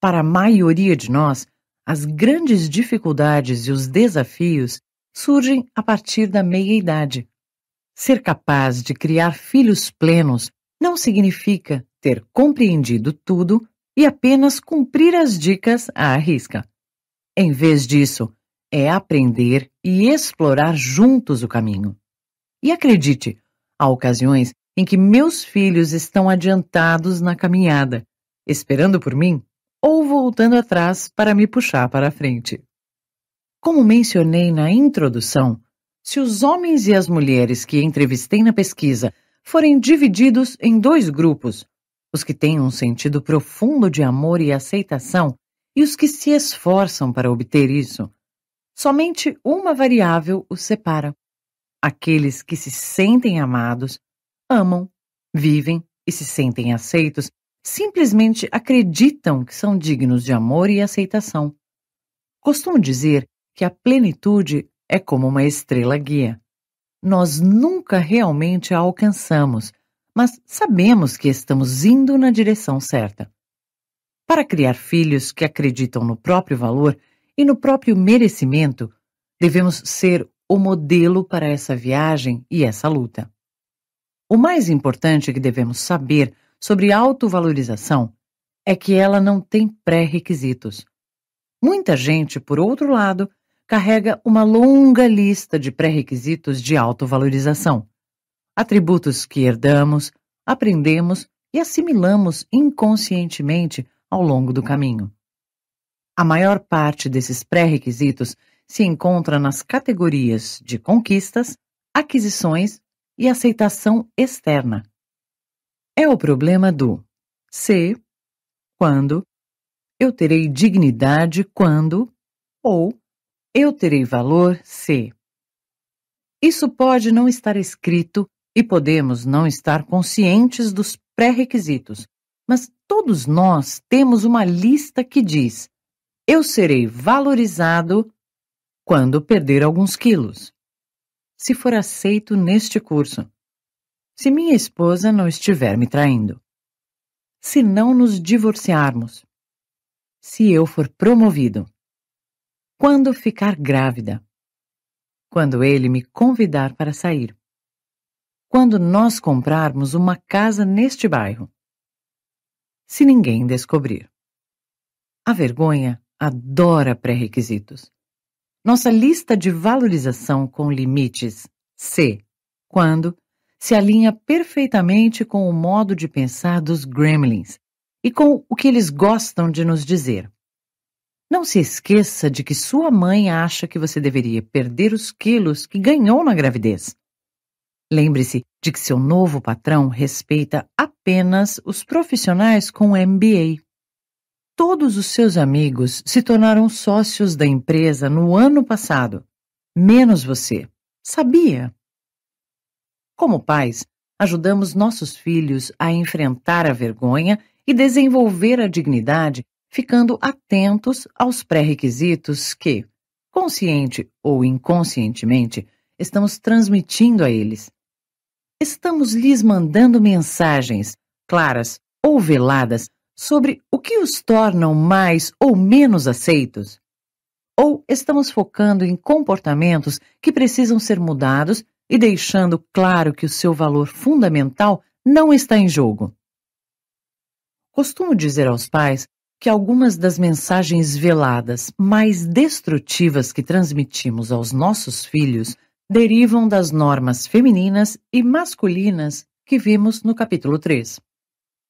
Para a maioria de nós, as grandes dificuldades e os desafios surgem a partir da meia-idade. Ser capaz de criar filhos plenos não significa ter compreendido tudo e apenas cumprir as dicas à risca. Em vez disso, é aprender e explorar juntos o caminho. E acredite, há ocasiões em que meus filhos estão adiantados na caminhada, esperando por mim ou voltando atrás para me puxar para a frente. Como mencionei na introdução, se os homens e as mulheres que entrevistei na pesquisa forem divididos em dois grupos, os que têm um sentido profundo de amor e aceitação e os que se esforçam para obter isso, somente uma variável os separa: Aqueles que se sentem amados, amam, vivem e se sentem aceitos simplesmente acreditam que são dignos de amor e aceitação. Costumo dizer que a plenitude é como uma estrela guia. Nós nunca realmente a alcançamos, mas sabemos que estamos indo na direção certa. Para criar filhos que acreditam no próprio valor e no próprio merecimento, devemos ser o modelo para essa viagem e essa luta. O mais importante que devemos saber sobre autovalorização é que ela não tem pré-requisitos. Muita gente, por outro lado, carrega uma longa lista de pré-requisitos de autovalorização. Atributos que herdamos, aprendemos e assimilamos inconscientemente ao longo do caminho. A maior parte desses pré-requisitos se encontra nas categorias de conquistas, aquisições e aceitação externa. É o problema do se, quando, eu terei dignidade quando, ou eu terei valor se. Isso pode não estar escrito e podemos não estar conscientes dos pré-requisitos, mas todos nós temos uma lista que diz: eu serei valorizado quando perder alguns quilos. Se for aceito neste curso. Se minha esposa não estiver me traindo. Se não nos divorciarmos. Se eu for promovido. Quando ficar grávida. Quando ele me convidar para sair. Quando nós comprarmos uma casa neste bairro. Se ninguém descobrir. A vergonha adora pré-requisitos. Nossa lista de valorização com limites C. Quando se alinha perfeitamente com o modo de pensar dos gremlins e com o que eles gostam de nos dizer. Não se esqueça de que sua mãe acha que você deveria perder os quilos que ganhou na gravidez. Lembre-se de que seu novo patrão respeita apenas os profissionais com MBA todos os seus amigos se tornaram sócios da empresa no ano passado, menos você. Sabia? Como pais, ajudamos nossos filhos a enfrentar a vergonha e desenvolver a dignidade, ficando atentos aos pré-requisitos que, consciente ou inconscientemente, estamos transmitindo a eles. Estamos lhes mandando mensagens, claras ou veladas, sobre o que os tornam mais ou menos aceitos? Ou estamos focando em comportamentos que precisam ser mudados e deixando claro que o seu valor fundamental não está em jogo? Costumo dizer aos pais que algumas das mensagens veladas mais destrutivas que transmitimos aos nossos filhos derivam das normas femininas e masculinas que vimos no capítulo 3.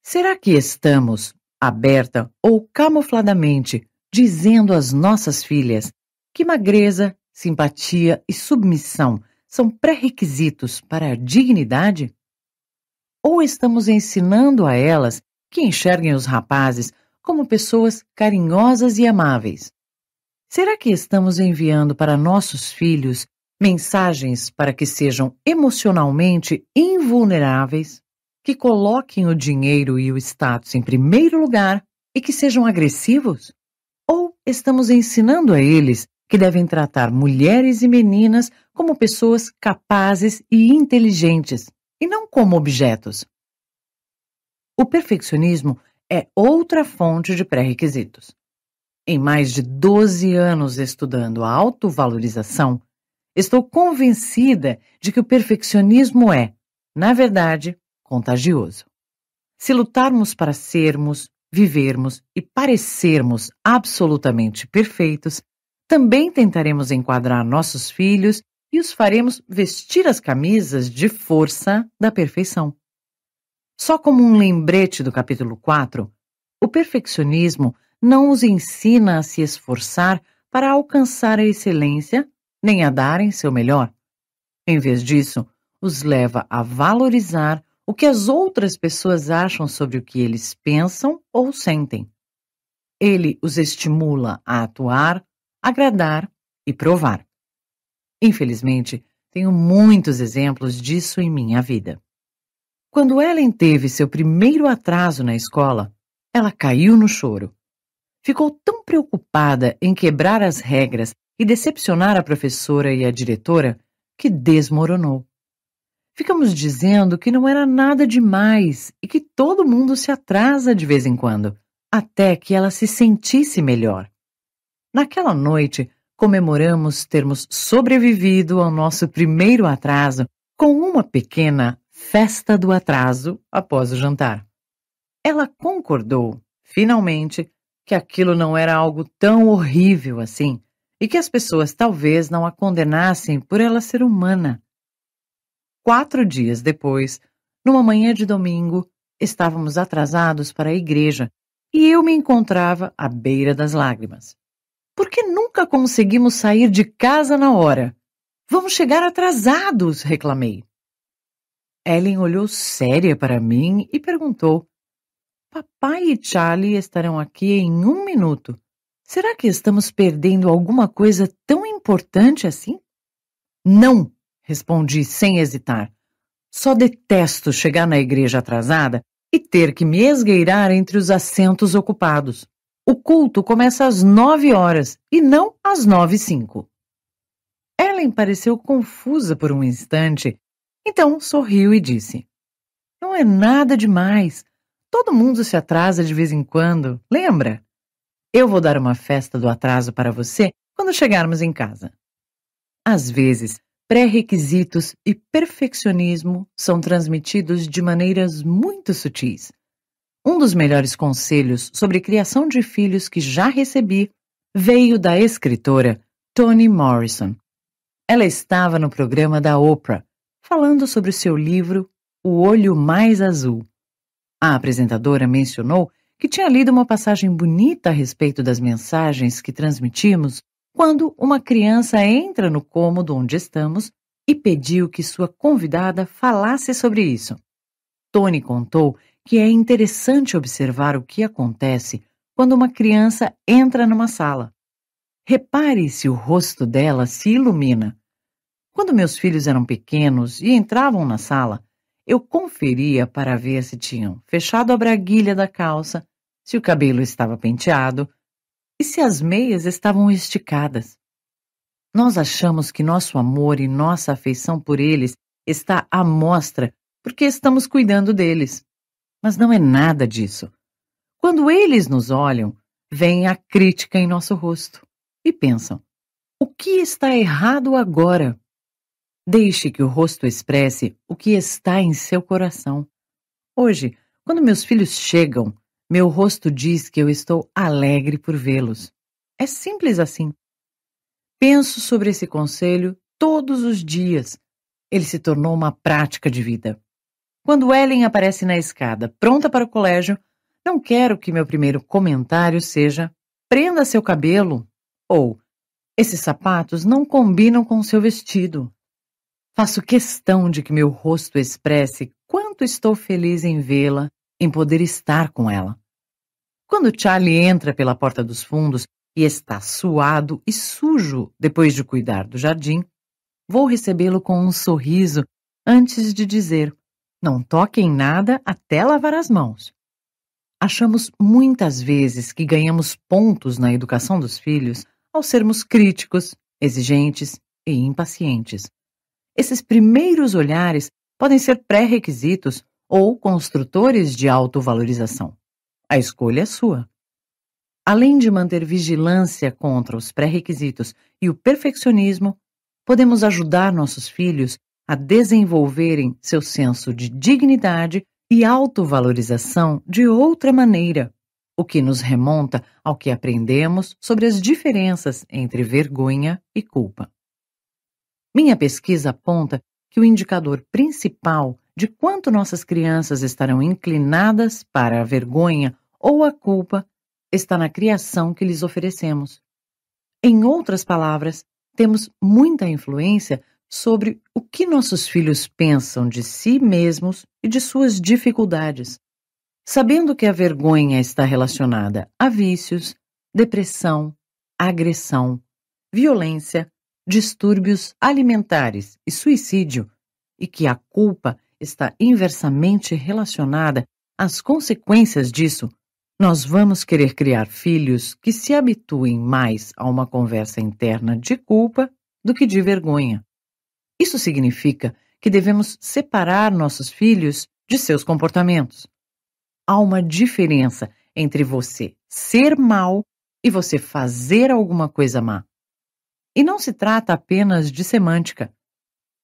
Será que estamos aberta ou camufladamente, dizendo às nossas filhas que magreza, simpatia e submissão são pré-requisitos para a dignidade? Ou estamos ensinando a elas que enxerguem os rapazes como pessoas carinhosas e amáveis? Será que estamos enviando para nossos filhos mensagens para que sejam emocionalmente invulneráveis? que coloquem o dinheiro e o status em primeiro lugar e que sejam agressivos? Ou estamos ensinando a eles que devem tratar mulheres e meninas como pessoas capazes e inteligentes e não como objetos? O perfeccionismo é outra fonte de pré-requisitos. Em mais de 12 anos estudando a autovalorização, estou convencida de que o perfeccionismo é, na verdade, contagioso. Se lutarmos para sermos, vivermos e parecermos absolutamente perfeitos, também tentaremos enquadrar nossos filhos e os faremos vestir as camisas de força da perfeição. Só como um lembrete do capítulo 4, o perfeccionismo não os ensina a se esforçar para alcançar a excelência nem a darem seu melhor. Em vez disso, os leva a valorizar o que as outras pessoas acham sobre o que eles pensam ou sentem. Ele os estimula a atuar, agradar e provar. Infelizmente, tenho muitos exemplos disso em minha vida. Quando Ellen teve seu primeiro atraso na escola, ela caiu no choro. Ficou tão preocupada em quebrar as regras e decepcionar a professora e a diretora que desmoronou. Ficamos dizendo que não era nada demais e que todo mundo se atrasa de vez em quando, até que ela se sentisse melhor. Naquela noite, comemoramos termos sobrevivido ao nosso primeiro atraso com uma pequena festa do atraso após o jantar. Ela concordou, finalmente, que aquilo não era algo tão horrível assim e que as pessoas talvez não a condenassem por ela ser humana Quatro dias depois, numa manhã de domingo, estávamos atrasados para a igreja e eu me encontrava à beira das lágrimas. Por que nunca conseguimos sair de casa na hora? Vamos chegar atrasados, reclamei. Ellen olhou séria para mim e perguntou: Papai e Charlie estarão aqui em um minuto. Será que estamos perdendo alguma coisa tão importante assim? Não, Respondi sem hesitar. Só detesto chegar na igreja atrasada e ter que me esgueirar entre os assentos ocupados. O culto começa às nove horas e não às nove e cinco. Ellen pareceu confusa por um instante, então sorriu e disse: Não é nada demais. Todo mundo se atrasa de vez em quando, lembra? Eu vou dar uma festa do atraso para você quando chegarmos em casa. Às vezes, pré-requisitos e perfeccionismo são transmitidos de maneiras muito sutis. Um dos melhores conselhos sobre criação de filhos que já recebi veio da escritora Toni Morrison. Ela estava no programa da Oprah, falando sobre o seu livro O Olho Mais Azul. A apresentadora mencionou que tinha lido uma passagem bonita a respeito das mensagens que transmitimos quando uma criança entra no cômodo onde estamos e pediu que sua convidada falasse sobre isso. Tony contou que é interessante observar o que acontece quando uma criança entra numa sala. Repare se o rosto dela se ilumina. Quando meus filhos eram pequenos e entravam na sala, eu conferia para ver se tinham fechado a braguilha da calça, se o cabelo estava penteado, e se as meias estavam esticadas? Nós achamos que nosso amor e nossa afeição por eles está à mostra porque estamos cuidando deles. Mas não é nada disso. Quando eles nos olham, vem a crítica em nosso rosto e pensam: o que está errado agora? Deixe que o rosto expresse o que está em seu coração. Hoje, quando meus filhos chegam meu rosto diz que eu estou alegre por vê-los. É simples assim. Penso sobre esse conselho todos os dias. Ele se tornou uma prática de vida. Quando Ellen aparece na escada, pronta para o colégio, não quero que meu primeiro comentário seja: prenda seu cabelo ou esses sapatos não combinam com seu vestido. Faço questão de que meu rosto expresse quanto estou feliz em vê-la, em poder estar com ela. Quando Charlie entra pela porta dos fundos e está suado e sujo depois de cuidar do jardim, vou recebê-lo com um sorriso antes de dizer: não toque em nada até lavar as mãos. Achamos muitas vezes que ganhamos pontos na educação dos filhos ao sermos críticos, exigentes e impacientes. Esses primeiros olhares podem ser pré-requisitos ou construtores de autovalorização. A escolha é sua. Além de manter vigilância contra os pré-requisitos e o perfeccionismo, podemos ajudar nossos filhos a desenvolverem seu senso de dignidade e autovalorização de outra maneira, o que nos remonta ao que aprendemos sobre as diferenças entre vergonha e culpa. Minha pesquisa aponta que o indicador principal de quanto nossas crianças estarão inclinadas para a vergonha ou a culpa está na criação que lhes oferecemos. Em outras palavras, temos muita influência sobre o que nossos filhos pensam de si mesmos e de suas dificuldades. Sabendo que a vergonha está relacionada a vícios, depressão, agressão, violência, distúrbios alimentares e suicídio, e que a culpa está inversamente relacionada às consequências disso nós vamos querer criar filhos que se habituem mais a uma conversa interna de culpa do que de vergonha. Isso significa que devemos separar nossos filhos de seus comportamentos. Há uma diferença entre você ser mal e você fazer alguma coisa má. E não se trata apenas de semântica.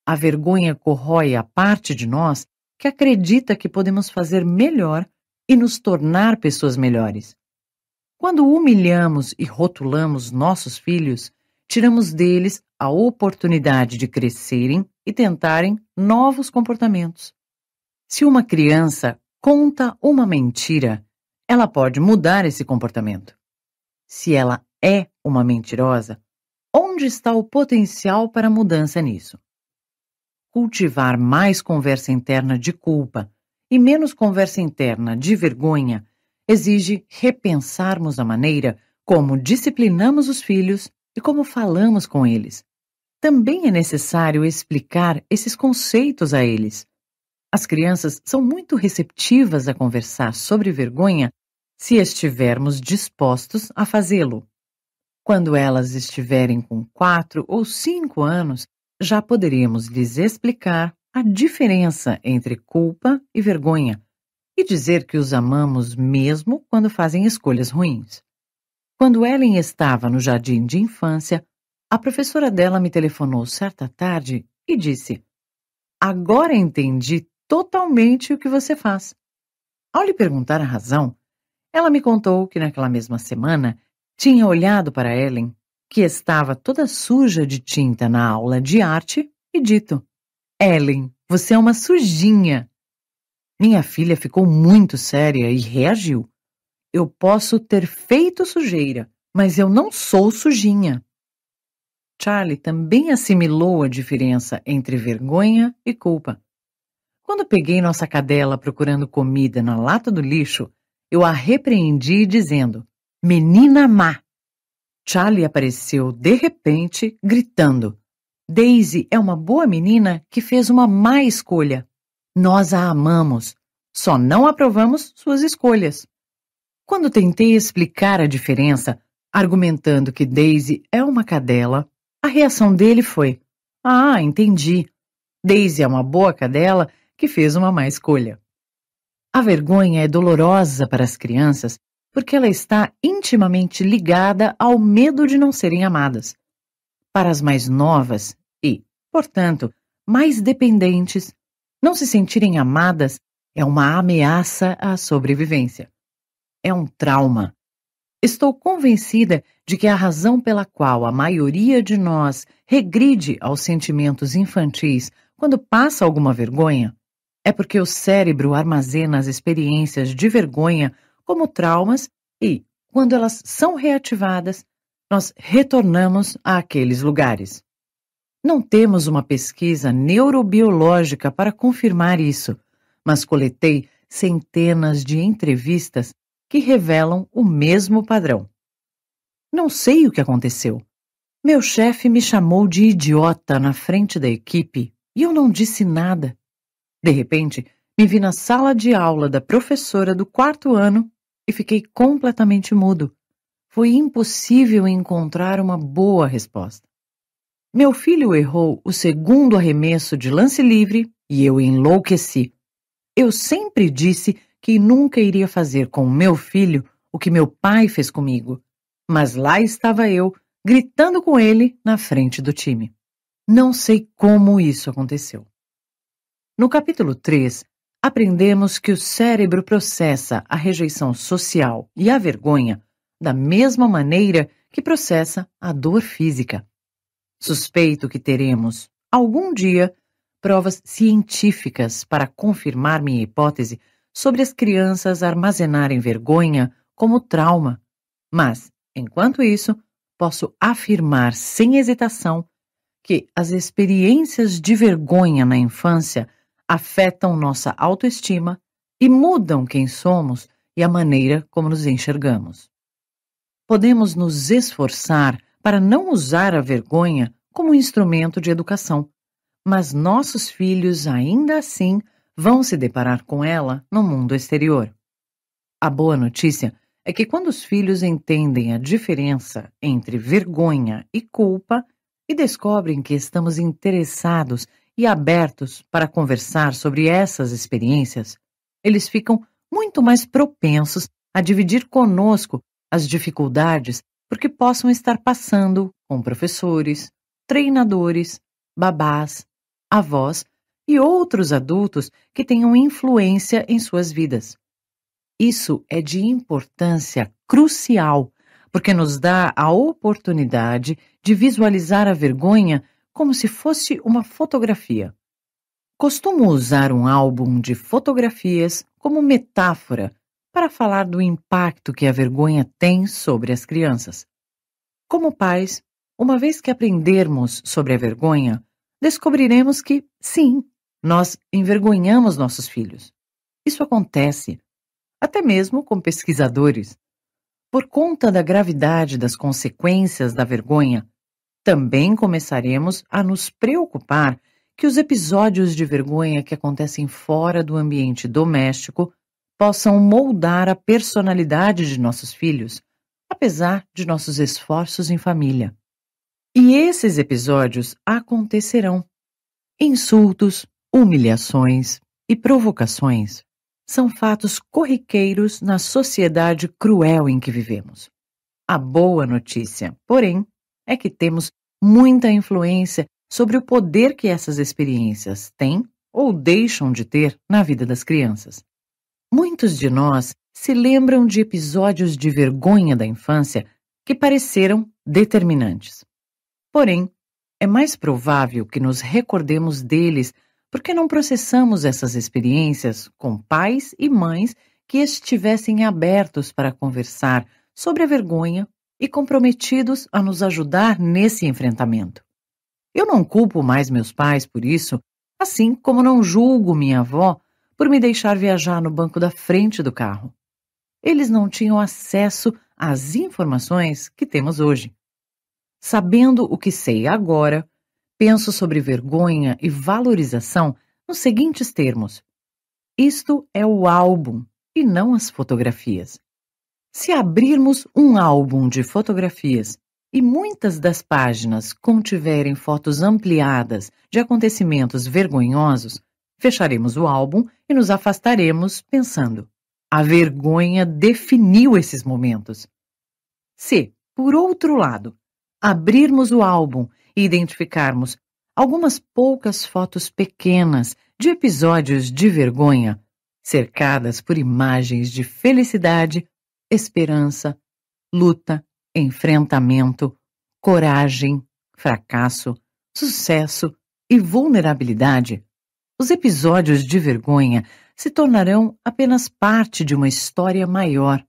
A vergonha corrói a parte de nós que acredita que podemos fazer melhor e nos tornar pessoas melhores. Quando humilhamos e rotulamos nossos filhos, tiramos deles a oportunidade de crescerem e tentarem novos comportamentos. Se uma criança conta uma mentira, ela pode mudar esse comportamento. Se ela é uma mentirosa, onde está o potencial para mudança nisso? Cultivar mais conversa interna de culpa e menos conversa interna de vergonha exige repensarmos a maneira como disciplinamos os filhos e como falamos com eles. Também é necessário explicar esses conceitos a eles. As crianças são muito receptivas a conversar sobre vergonha se estivermos dispostos a fazê-lo. Quando elas estiverem com quatro ou cinco anos, já poderíamos lhes explicar a diferença entre culpa e vergonha e dizer que os amamos mesmo quando fazem escolhas ruins. Quando Ellen estava no jardim de infância, a professora dela me telefonou certa tarde e disse: Agora entendi totalmente o que você faz. Ao lhe perguntar a razão, ela me contou que naquela mesma semana tinha olhado para Ellen, que estava toda suja de tinta na aula de arte, e dito: Ellen, você é uma sujinha. Minha filha ficou muito séria e reagiu. Eu posso ter feito sujeira, mas eu não sou sujinha. Charlie também assimilou a diferença entre vergonha e culpa. Quando peguei nossa cadela procurando comida na lata do lixo, eu a repreendi dizendo: Menina má! Charlie apareceu de repente, gritando: Daisy é uma boa menina que fez uma má escolha. Nós a amamos, só não aprovamos suas escolhas. Quando tentei explicar a diferença, argumentando que Daisy é uma cadela, a reação dele foi: Ah, entendi. Daisy é uma boa cadela que fez uma má escolha. A vergonha é dolorosa para as crianças porque ela está intimamente ligada ao medo de não serem amadas para as mais novas e, portanto, mais dependentes, não se sentirem amadas é uma ameaça à sobrevivência. É um trauma. Estou convencida de que a razão pela qual a maioria de nós regride aos sentimentos infantis quando passa alguma vergonha é porque o cérebro armazena as experiências de vergonha como traumas e, quando elas são reativadas, nós retornamos àqueles lugares. Não temos uma pesquisa neurobiológica para confirmar isso, mas coletei centenas de entrevistas que revelam o mesmo padrão. Não sei o que aconteceu. Meu chefe me chamou de idiota na frente da equipe e eu não disse nada. De repente, me vi na sala de aula da professora do quarto ano e fiquei completamente mudo, foi impossível encontrar uma boa resposta. Meu filho errou o segundo arremesso de lance livre e eu enlouqueci. Eu sempre disse que nunca iria fazer com meu filho o que meu pai fez comigo, mas lá estava eu, gritando com ele na frente do time. Não sei como isso aconteceu. No capítulo 3, aprendemos que o cérebro processa a rejeição social e a vergonha da mesma maneira que processa a dor física. Suspeito que teremos, algum dia, provas científicas para confirmar minha hipótese sobre as crianças armazenarem vergonha como trauma. Mas, enquanto isso, posso afirmar sem hesitação que as experiências de vergonha na infância afetam nossa autoestima e mudam quem somos e a maneira como nos enxergamos podemos nos esforçar para não usar a vergonha como instrumento de educação, mas nossos filhos ainda assim vão se deparar com ela no mundo exterior. A boa notícia é que quando os filhos entendem a diferença entre vergonha e culpa e descobrem que estamos interessados e abertos para conversar sobre essas experiências, eles ficam muito mais propensos a dividir conosco as dificuldades porque possam estar passando com professores, treinadores, babás, avós e outros adultos que tenham influência em suas vidas. Isso é de importância crucial, porque nos dá a oportunidade de visualizar a vergonha como se fosse uma fotografia. Costumo usar um álbum de fotografias como metáfora para falar do impacto que a vergonha tem sobre as crianças. Como pais, uma vez que aprendermos sobre a vergonha, descobriremos que, sim, nós envergonhamos nossos filhos. Isso acontece, até mesmo com pesquisadores. Por conta da gravidade das consequências da vergonha, também começaremos a nos preocupar que os episódios de vergonha que acontecem fora do ambiente doméstico possam moldar a personalidade de nossos filhos, apesar de nossos esforços em família. E esses episódios acontecerão. Insultos, humilhações e provocações são fatos corriqueiros na sociedade cruel em que vivemos. A boa notícia, porém, é que temos muita influência sobre o poder que essas experiências têm ou deixam de ter na vida das crianças. Muitos de nós se lembram de episódios de vergonha da infância que pareceram determinantes. Porém, é mais provável que nos recordemos deles porque não processamos essas experiências com pais e mães que estivessem abertos para conversar sobre a vergonha e comprometidos a nos ajudar nesse enfrentamento. Eu não culpo mais meus pais por isso, assim como não julgo minha avó por me deixar viajar no banco da frente do carro. Eles não tinham acesso às informações que temos hoje. Sabendo o que sei agora, penso sobre vergonha e valorização nos seguintes termos: isto é o álbum e não as fotografias. Se abrirmos um álbum de fotografias e muitas das páginas contiverem fotos ampliadas de acontecimentos vergonhosos, Fecharemos o álbum e nos afastaremos pensando: a vergonha definiu esses momentos. Se, por outro lado, abrirmos o álbum e identificarmos algumas poucas fotos pequenas de episódios de vergonha, cercadas por imagens de felicidade, esperança, luta, enfrentamento, coragem, fracasso, sucesso e vulnerabilidade, os episódios de vergonha se tornarão apenas parte de uma história maior.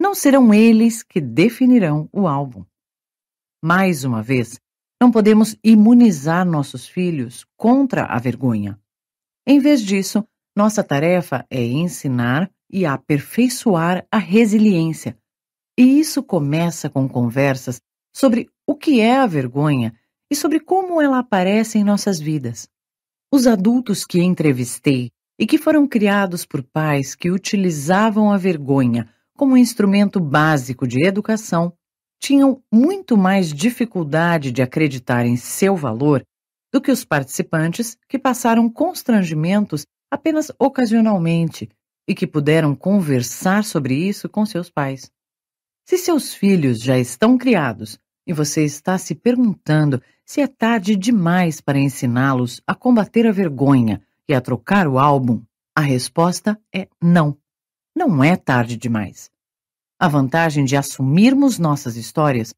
Não serão eles que definirão o álbum. Mais uma vez, não podemos imunizar nossos filhos contra a vergonha. Em vez disso, nossa tarefa é ensinar e aperfeiçoar a resiliência. E isso começa com conversas sobre o que é a vergonha e sobre como ela aparece em nossas vidas. Os adultos que entrevistei e que foram criados por pais que utilizavam a vergonha como instrumento básico de educação tinham muito mais dificuldade de acreditar em seu valor do que os participantes que passaram constrangimentos apenas ocasionalmente e que puderam conversar sobre isso com seus pais. Se seus filhos já estão criados e você está se perguntando se é tarde demais para ensiná-los a combater a vergonha e a trocar o álbum? A resposta é não. Não é tarde demais. A vantagem de assumirmos nossas histórias,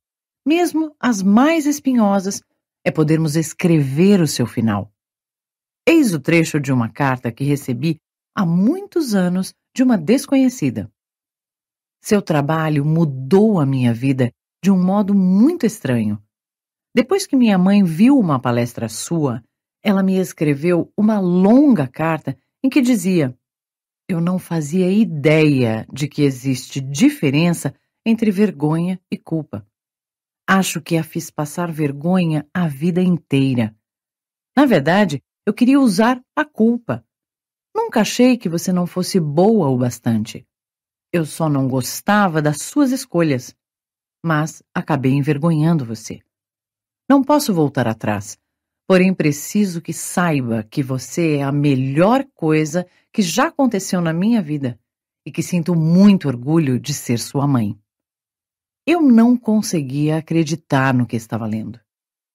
mesmo as mais espinhosas, é podermos escrever o seu final. Eis o trecho de uma carta que recebi há muitos anos de uma desconhecida. Seu trabalho mudou a minha vida de um modo muito estranho. Depois que minha mãe viu uma palestra sua, ela me escreveu uma longa carta em que dizia: Eu não fazia ideia de que existe diferença entre vergonha e culpa. Acho que a fiz passar vergonha a vida inteira. Na verdade, eu queria usar a culpa. Nunca achei que você não fosse boa o bastante. Eu só não gostava das suas escolhas mas acabei envergonhando você. Não posso voltar atrás, porém preciso que saiba que você é a melhor coisa que já aconteceu na minha vida e que sinto muito orgulho de ser sua mãe. Eu não conseguia acreditar no que estava lendo.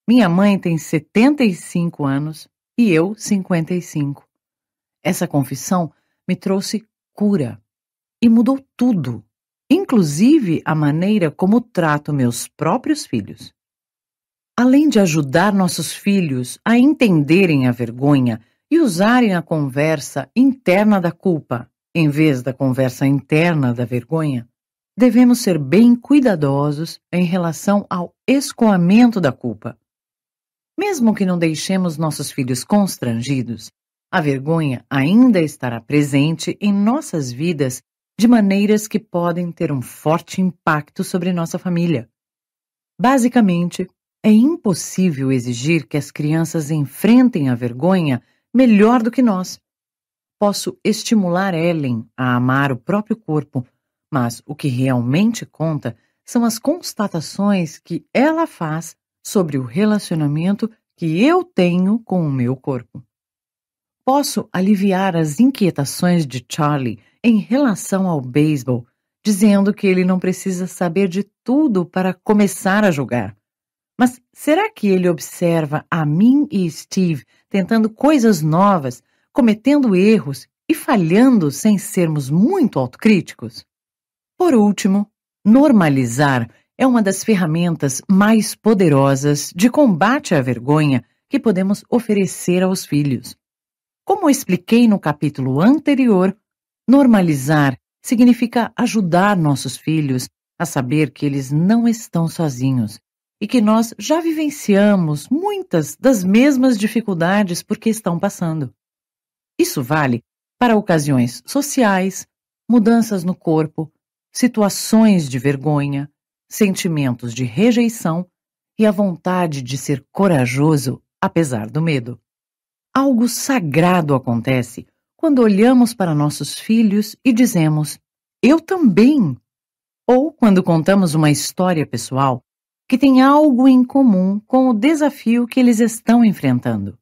Minha mãe tem 75 anos e eu 55. Essa confissão me trouxe cura e mudou tudo inclusive a maneira como trato meus próprios filhos. Além de ajudar nossos filhos a entenderem a vergonha e usarem a conversa interna da culpa em vez da conversa interna da vergonha, devemos ser bem cuidadosos em relação ao escoamento da culpa. Mesmo que não deixemos nossos filhos constrangidos, a vergonha ainda estará presente em nossas vidas de maneiras que podem ter um forte impacto sobre nossa família. Basicamente, é impossível exigir que as crianças enfrentem a vergonha melhor do que nós. Posso estimular Ellen a amar o próprio corpo, mas o que realmente conta são as constatações que ela faz sobre o relacionamento que eu tenho com o meu corpo. Posso aliviar as inquietações de Charlie em relação ao beisebol, dizendo que ele não precisa saber de tudo para começar a jogar. Mas será que ele observa a mim e Steve tentando coisas novas, cometendo erros e falhando sem sermos muito autocríticos? Por último, normalizar é uma das ferramentas mais poderosas de combate à vergonha que podemos oferecer aos filhos. Como expliquei no capítulo anterior, normalizar significa ajudar nossos filhos a saber que eles não estão sozinhos e que nós já vivenciamos muitas das mesmas dificuldades por que estão passando. Isso vale para ocasiões sociais, mudanças no corpo, situações de vergonha, sentimentos de rejeição e a vontade de ser corajoso apesar do medo. Algo sagrado acontece quando olhamos para nossos filhos e dizemos: Eu também! Ou quando contamos uma história pessoal que tem algo em comum com o desafio que eles estão enfrentando.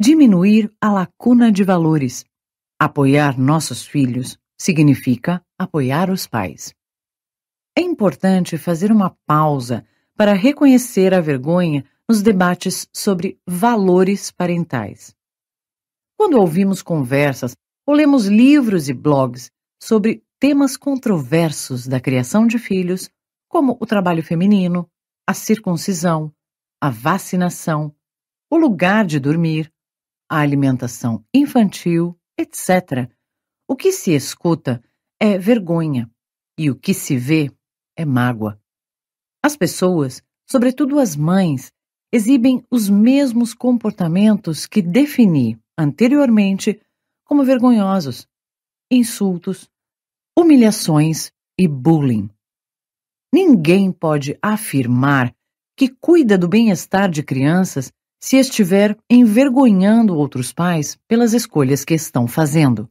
Diminuir a lacuna de valores. Apoiar nossos filhos significa apoiar os pais. É importante fazer uma pausa para reconhecer a vergonha nos debates sobre valores parentais. Quando ouvimos conversas ou lemos livros e blogs sobre temas controversos da criação de filhos, como o trabalho feminino, a circuncisão, a vacinação, o lugar de dormir, a alimentação infantil, etc. O que se escuta é vergonha e o que se vê é mágoa. As pessoas, sobretudo as mães, exibem os mesmos comportamentos que defini anteriormente como vergonhosos, insultos, humilhações e bullying. Ninguém pode afirmar que cuida do bem-estar de crianças se estiver envergonhando outros pais pelas escolhas que estão fazendo.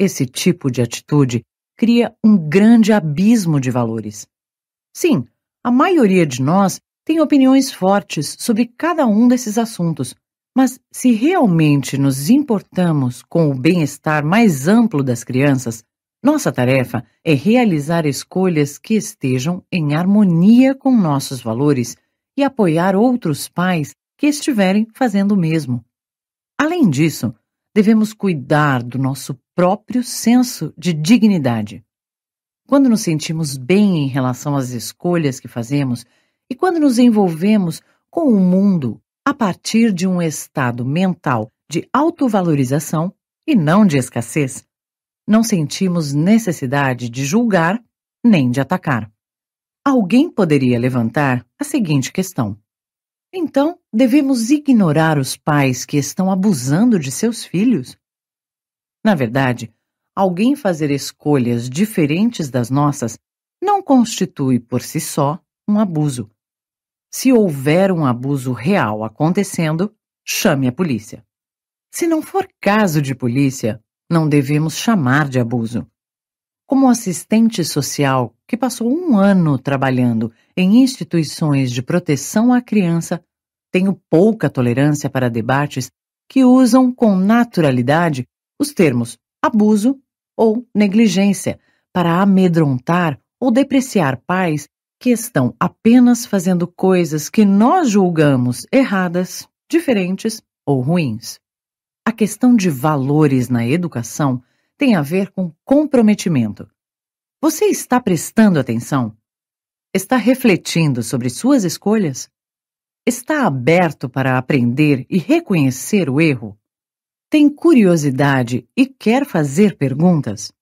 Esse tipo de atitude cria um grande abismo de valores. Sim, a maioria de nós tem opiniões fortes sobre cada um desses assuntos, mas se realmente nos importamos com o bem-estar mais amplo das crianças, nossa tarefa é realizar escolhas que estejam em harmonia com nossos valores e apoiar outros pais que estiverem fazendo o mesmo. Além disso, devemos cuidar do nosso próprio senso de dignidade. Quando nos sentimos bem em relação às escolhas que fazemos e quando nos envolvemos com o mundo a partir de um estado mental de autovalorização e não de escassez, não sentimos necessidade de julgar nem de atacar. Alguém poderia levantar a seguinte questão: Então, devemos ignorar os pais que estão abusando de seus filhos? Na verdade, alguém fazer escolhas diferentes das nossas não constitui por si só um abuso. Se houver um abuso real acontecendo, chame a polícia. Se não for caso de polícia, não devemos chamar de abuso. Como assistente social que passou um ano trabalhando em instituições de proteção à criança, tenho pouca tolerância para debates que usam com naturalidade os termos abuso ou negligência para amedrontar ou depreciar pais que estão apenas fazendo coisas que nós julgamos erradas, diferentes ou ruins. A questão de valores na educação tem a ver com comprometimento. Você está prestando atenção? Está refletindo sobre suas escolhas? Está aberto para aprender e reconhecer o erro? tem curiosidade e quer fazer perguntas?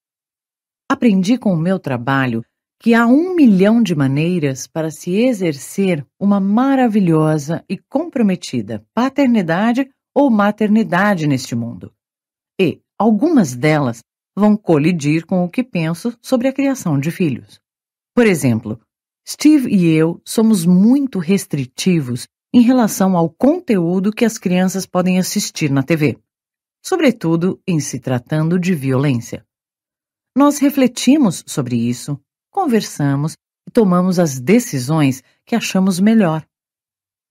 Aprendi com o meu trabalho que há um milhão de maneiras para se exercer uma maravilhosa e comprometida paternidade ou maternidade neste mundo. E algumas delas vão colidir com o que penso sobre a criação de filhos. Por exemplo, Steve e eu somos muito restritivos em relação ao conteúdo que as crianças podem assistir na TV sobretudo em se tratando de violência. Nós refletimos sobre isso, conversamos e tomamos as decisões que achamos melhor.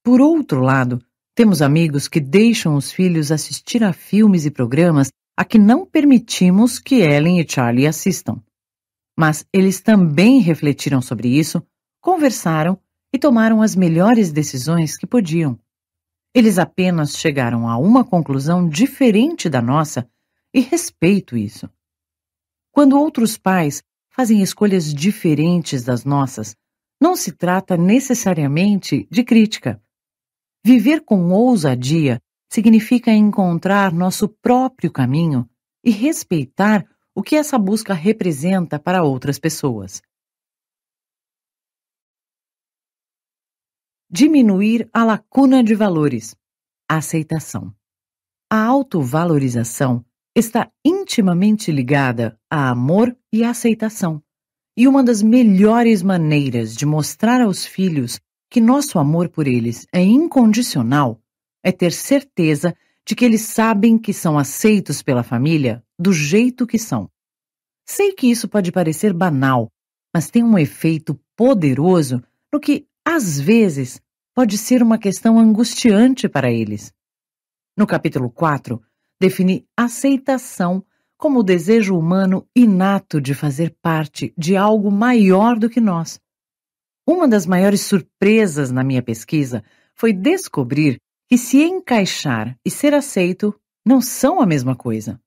Por outro lado, temos amigos que deixam os filhos assistir a filmes e programas a que não permitimos que Ellen e Charlie assistam. Mas eles também refletiram sobre isso, conversaram e tomaram as melhores decisões que podiam. Eles apenas chegaram a uma conclusão diferente da nossa e respeito isso. Quando outros pais fazem escolhas diferentes das nossas, não se trata necessariamente de crítica. Viver com ousadia significa encontrar nosso próprio caminho e respeitar o que essa busca representa para outras pessoas. diminuir a lacuna de valores, a aceitação. A autovalorização está intimamente ligada a amor e a aceitação. E uma das melhores maneiras de mostrar aos filhos que nosso amor por eles é incondicional é ter certeza de que eles sabem que são aceitos pela família do jeito que são. Sei que isso pode parecer banal, mas tem um efeito poderoso no que às vezes, pode ser uma questão angustiante para eles. No capítulo 4, define aceitação como o desejo humano inato de fazer parte de algo maior do que nós. Uma das maiores surpresas na minha pesquisa foi descobrir que se encaixar e ser aceito não são a mesma coisa.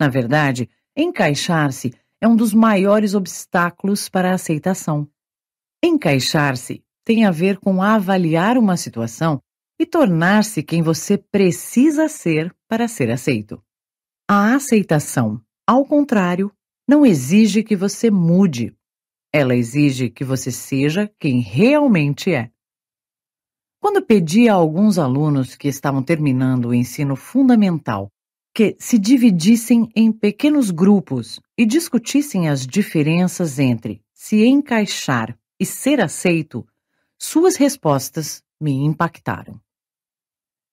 Na verdade, encaixar-se é um dos maiores obstáculos para a aceitação. Encaixar-se tem a ver com avaliar uma situação e tornar-se quem você precisa ser para ser aceito. A aceitação, ao contrário, não exige que você mude. Ela exige que você seja quem realmente é. Quando pedi a alguns alunos que estavam terminando o ensino fundamental que se dividissem em pequenos grupos e discutissem as diferenças entre se encaixar e ser aceito, suas respostas me impactaram.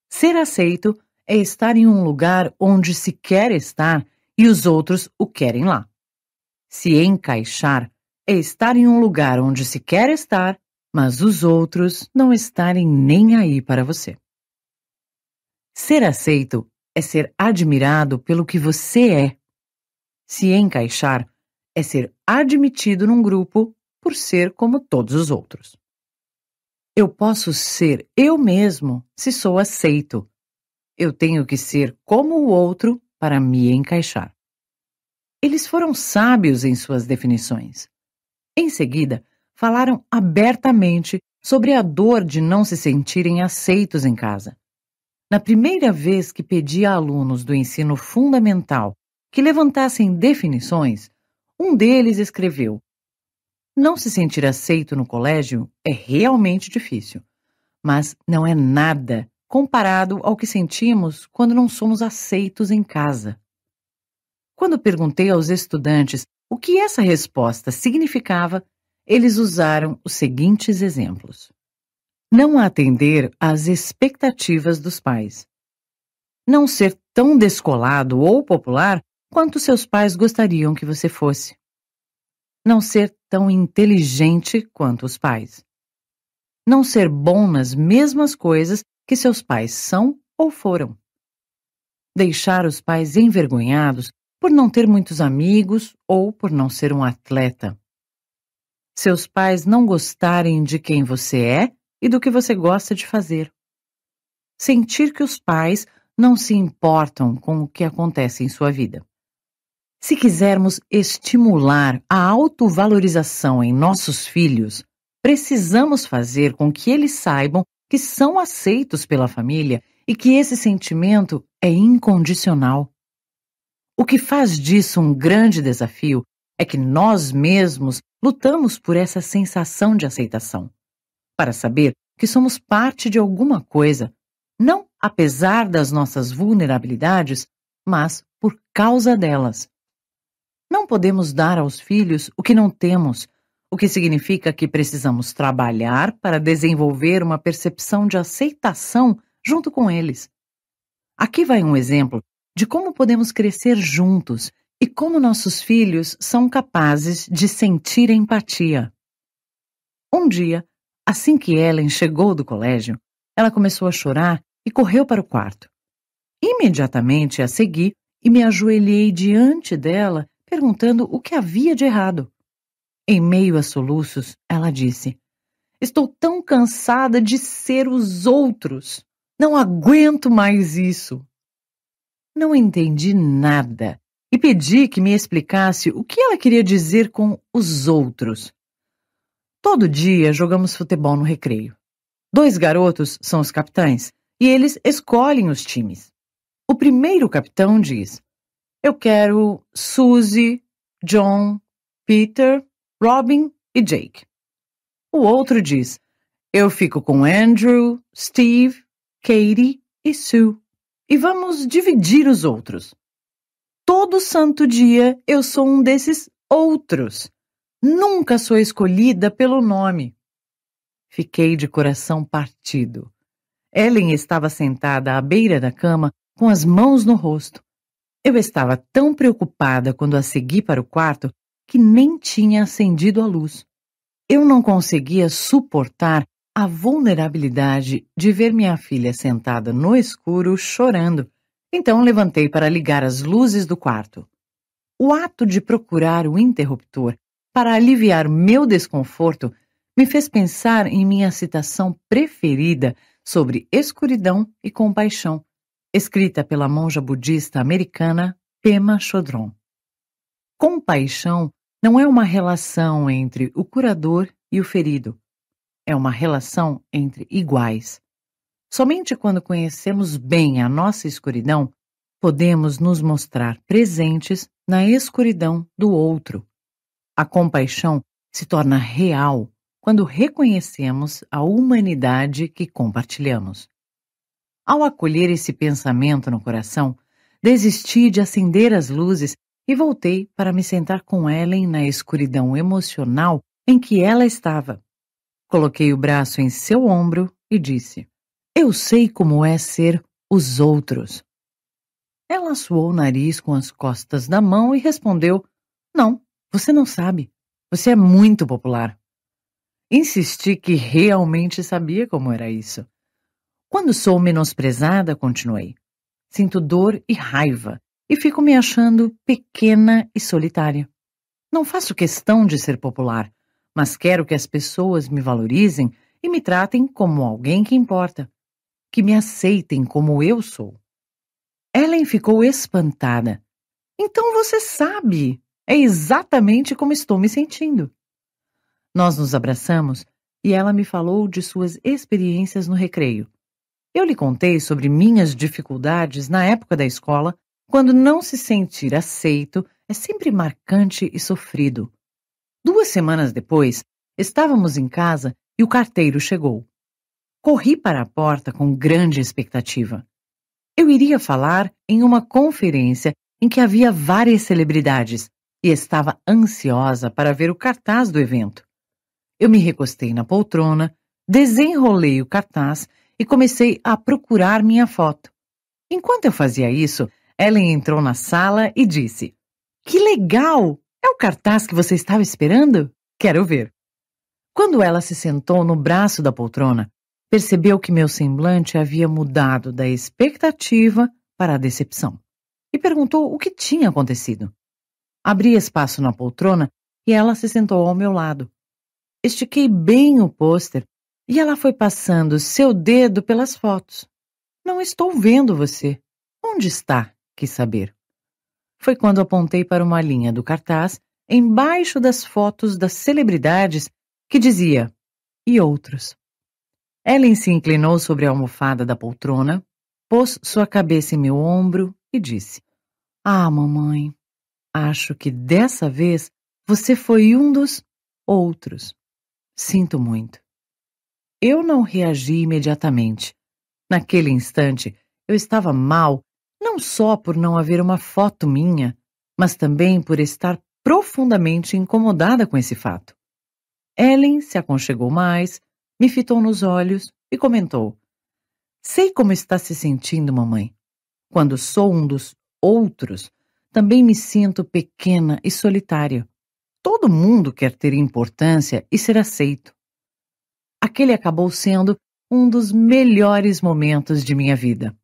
Ser aceito é estar em um lugar onde se quer estar e os outros o querem lá. Se encaixar é estar em um lugar onde se quer estar, mas os outros não estarem nem aí para você. Ser aceito é ser admirado pelo que você é. Se encaixar é ser admitido num grupo por ser como todos os outros. Eu posso ser eu mesmo se sou aceito. Eu tenho que ser como o outro para me encaixar. Eles foram sábios em suas definições. Em seguida, falaram abertamente sobre a dor de não se sentirem aceitos em casa. Na primeira vez que pedi a alunos do ensino fundamental que levantassem definições, um deles escreveu: não se sentir aceito no colégio é realmente difícil, mas não é nada comparado ao que sentimos quando não somos aceitos em casa. Quando perguntei aos estudantes o que essa resposta significava, eles usaram os seguintes exemplos: não atender às expectativas dos pais, não ser tão descolado ou popular quanto seus pais gostariam que você fosse não ser tão inteligente quanto os pais. Não ser bom nas mesmas coisas que seus pais são ou foram. Deixar os pais envergonhados por não ter muitos amigos ou por não ser um atleta. Seus pais não gostarem de quem você é e do que você gosta de fazer. Sentir que os pais não se importam com o que acontece em sua vida. Se quisermos estimular a autovalorização em nossos filhos, precisamos fazer com que eles saibam que são aceitos pela família e que esse sentimento é incondicional. O que faz disso um grande desafio é que nós mesmos lutamos por essa sensação de aceitação, para saber que somos parte de alguma coisa, não apesar das nossas vulnerabilidades, mas por causa delas. Não podemos dar aos filhos o que não temos, o que significa que precisamos trabalhar para desenvolver uma percepção de aceitação junto com eles. Aqui vai um exemplo de como podemos crescer juntos e como nossos filhos são capazes de sentir empatia. Um dia, assim que Ellen chegou do colégio, ela começou a chorar e correu para o quarto. Imediatamente a segui e me ajoelhei diante dela perguntando o que havia de errado. Em meio a soluços, ela disse: Estou tão cansada de ser os outros. Não aguento mais isso. Não entendi nada e pedi que me explicasse o que ela queria dizer com os outros. Todo dia jogamos futebol no recreio. Dois garotos são os capitães e eles escolhem os times. O primeiro capitão diz: eu quero Suzy, John, Peter, Robin e Jake. O outro diz: Eu fico com Andrew, Steve, Katie e Sue. E vamos dividir os outros. Todo santo dia eu sou um desses outros. Nunca sou escolhida pelo nome. Fiquei de coração partido. Ellen estava sentada à beira da cama, com as mãos no rosto. Eu estava tão preocupada quando a segui para o quarto que nem tinha acendido a luz. Eu não conseguia suportar a vulnerabilidade de ver minha filha sentada no escuro chorando, então levantei para ligar as luzes do quarto. O ato de procurar o interruptor para aliviar meu desconforto me fez pensar em minha citação preferida sobre escuridão e compaixão escrita pela monja budista americana Pema Chodron. Compaixão não é uma relação entre o curador e o ferido. É uma relação entre iguais. Somente quando conhecemos bem a nossa escuridão, podemos nos mostrar presentes na escuridão do outro. A compaixão se torna real quando reconhecemos a humanidade que compartilhamos. Ao acolher esse pensamento no coração, desisti de acender as luzes e voltei para me sentar com Ellen na escuridão emocional em que ela estava. Coloquei o braço em seu ombro e disse: Eu sei como é ser os outros. Ela suou o nariz com as costas da mão e respondeu: Não, você não sabe. Você é muito popular. Insisti que realmente sabia como era isso. Quando sou menosprezada, continuei, sinto dor e raiva e fico me achando pequena e solitária. Não faço questão de ser popular, mas quero que as pessoas me valorizem e me tratem como alguém que importa, que me aceitem como eu sou. Ellen ficou espantada. Então você sabe! É exatamente como estou me sentindo. Nós nos abraçamos e ela me falou de suas experiências no recreio, eu lhe contei sobre minhas dificuldades na época da escola, quando não se sentir aceito é sempre marcante e sofrido. Duas semanas depois, estávamos em casa e o carteiro chegou. Corri para a porta com grande expectativa. Eu iria falar em uma conferência em que havia várias celebridades e estava ansiosa para ver o cartaz do evento. Eu me recostei na poltrona, desenrolei o cartaz e comecei a procurar minha foto. Enquanto eu fazia isso, Ellen entrou na sala e disse: Que legal! É o cartaz que você estava esperando? Quero ver. Quando ela se sentou no braço da poltrona, percebeu que meu semblante havia mudado da expectativa para a decepção e perguntou o que tinha acontecido. Abri espaço na poltrona e ela se sentou ao meu lado. Estiquei bem o pôster e ela foi passando seu dedo pelas fotos. Não estou vendo você. Onde está? quis saber. Foi quando apontei para uma linha do cartaz, embaixo das fotos das celebridades, que dizia: e outros. Ellen se inclinou sobre a almofada da poltrona, pôs sua cabeça em meu ombro e disse: Ah, mamãe, acho que dessa vez você foi um dos outros. Sinto muito. Eu não reagi imediatamente. Naquele instante, eu estava mal, não só por não haver uma foto minha, mas também por estar profundamente incomodada com esse fato. Ellen se aconchegou mais, me fitou nos olhos e comentou: Sei como está se sentindo, mamãe. Quando sou um dos outros, também me sinto pequena e solitária. Todo mundo quer ter importância e ser aceito aquele acabou sendo um dos melhores momentos de minha vida.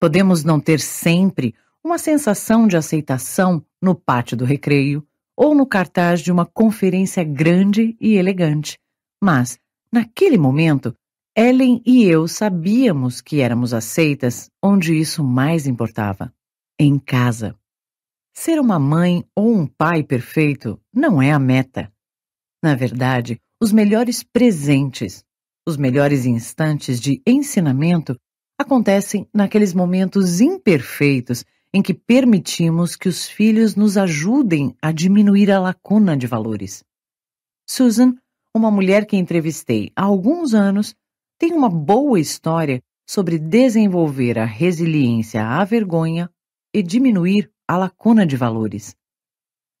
Podemos não ter sempre uma sensação de aceitação no pátio do recreio ou no cartaz de uma conferência grande e elegante, mas, naquele momento, Ellen e eu sabíamos que éramos aceitas onde isso mais importava em casa. Ser uma mãe ou um pai perfeito não é a meta. Na verdade, os melhores presentes, os melhores instantes de ensinamento acontecem naqueles momentos imperfeitos em que permitimos que os filhos nos ajudem a diminuir a lacuna de valores. Susan, uma mulher que entrevistei há alguns anos, tem uma boa história sobre desenvolver a resiliência à vergonha e diminuir a lacuna de valores.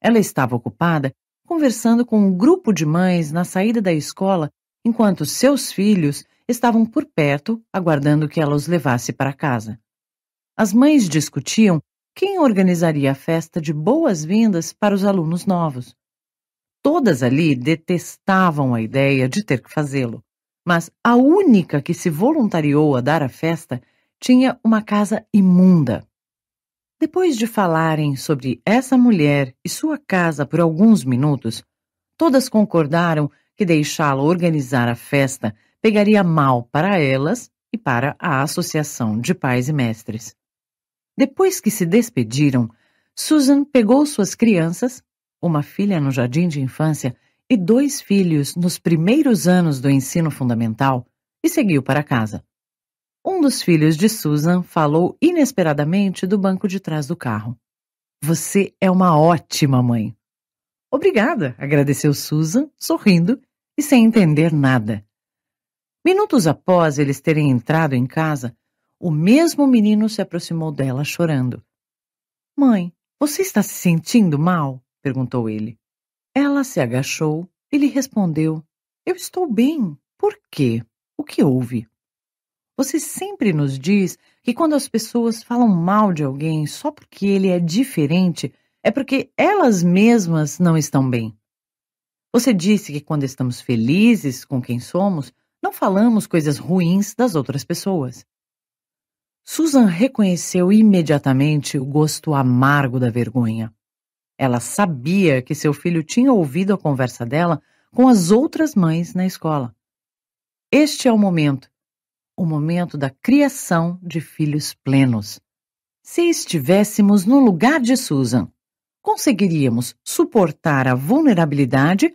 Ela estava ocupada conversando com um grupo de mães na saída da escola enquanto seus filhos estavam por perto aguardando que ela os levasse para casa. As mães discutiam quem organizaria a festa de boas-vindas para os alunos novos. Todas ali detestavam a ideia de ter que fazê-lo, mas a única que se voluntariou a dar a festa tinha uma casa imunda. Depois de falarem sobre essa mulher e sua casa por alguns minutos, todas concordaram que deixá-la organizar a festa pegaria mal para elas e para a Associação de Pais e Mestres. Depois que se despediram, Susan pegou suas crianças, uma filha no jardim de infância e dois filhos nos primeiros anos do ensino fundamental, e seguiu para casa. Um dos filhos de Susan falou inesperadamente do banco de trás do carro. Você é uma ótima mãe. Obrigada, agradeceu Susan, sorrindo e sem entender nada. Minutos após eles terem entrado em casa, o mesmo menino se aproximou dela chorando. Mãe, você está se sentindo mal? perguntou ele. Ela se agachou e lhe respondeu: Eu estou bem. Por quê? O que houve? Você sempre nos diz que quando as pessoas falam mal de alguém só porque ele é diferente, é porque elas mesmas não estão bem. Você disse que quando estamos felizes com quem somos, não falamos coisas ruins das outras pessoas. Susan reconheceu imediatamente o gosto amargo da vergonha. Ela sabia que seu filho tinha ouvido a conversa dela com as outras mães na escola. Este é o momento o momento da criação de filhos plenos. Se estivéssemos no lugar de Susan, conseguiríamos suportar a vulnerabilidade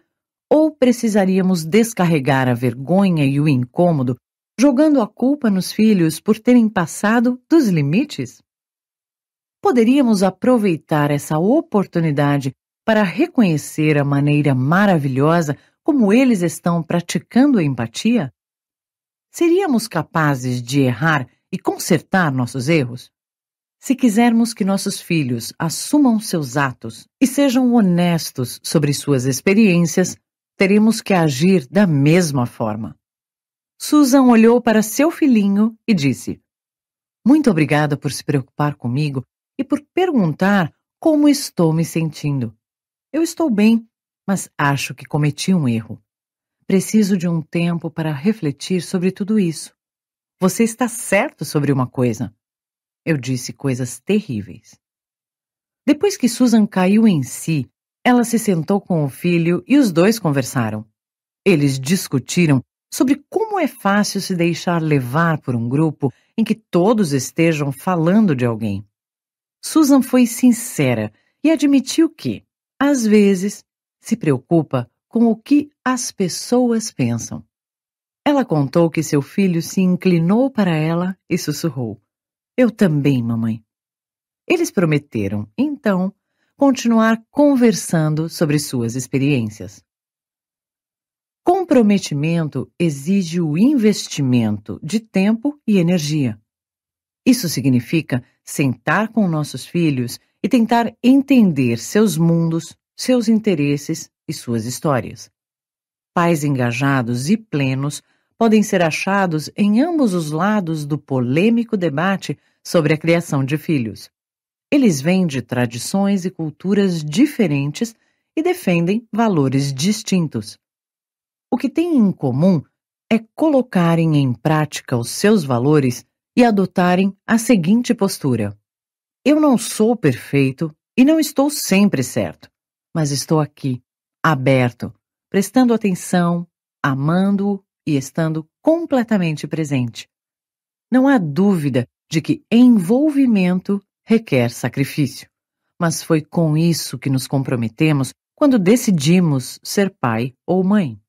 ou precisaríamos descarregar a vergonha e o incômodo, jogando a culpa nos filhos por terem passado dos limites? Poderíamos aproveitar essa oportunidade para reconhecer a maneira maravilhosa como eles estão praticando a empatia? seríamos capazes de errar e consertar nossos erros? Se quisermos que nossos filhos assumam seus atos e sejam honestos sobre suas experiências, teremos que agir da mesma forma. Susan olhou para seu filhinho e disse: Muito obrigada por se preocupar comigo e por perguntar como estou me sentindo. Eu estou bem, mas acho que cometi um erro. Preciso de um tempo para refletir sobre tudo isso. Você está certo sobre uma coisa. Eu disse coisas terríveis. Depois que Susan caiu em si, ela se sentou com o filho e os dois conversaram. Eles discutiram sobre como é fácil se deixar levar por um grupo em que todos estejam falando de alguém. Susan foi sincera e admitiu que, às vezes, se preocupa com o que as pessoas pensam. Ela contou que seu filho se inclinou para ela e sussurrou: Eu também, mamãe. Eles prometeram, então, continuar conversando sobre suas experiências. Comprometimento exige o investimento de tempo e energia. Isso significa sentar com nossos filhos e tentar entender seus mundos, seus interesses e suas histórias. Pais engajados e plenos podem ser achados em ambos os lados do polêmico debate sobre a criação de filhos. Eles vêm de tradições e culturas diferentes e defendem valores distintos. O que têm em comum é colocarem em prática os seus valores e adotarem a seguinte postura: Eu não sou perfeito e não estou sempre certo, mas estou aqui aberto, prestando atenção, amando e estando completamente presente. Não há dúvida de que envolvimento requer sacrifício. Mas foi com isso que nos comprometemos quando decidimos ser pai ou mãe.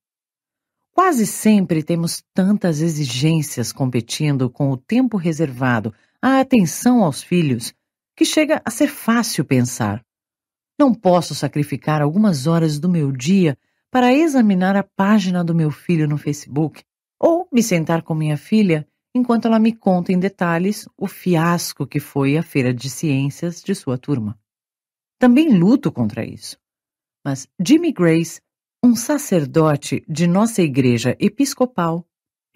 Quase sempre temos tantas exigências competindo com o tempo reservado à atenção aos filhos que chega a ser fácil pensar: não posso sacrificar algumas horas do meu dia para examinar a página do meu filho no Facebook ou me sentar com minha filha enquanto ela me conta em detalhes o fiasco que foi a feira de ciências de sua turma. Também luto contra isso. Mas Jimmy Grace, um sacerdote de nossa igreja episcopal,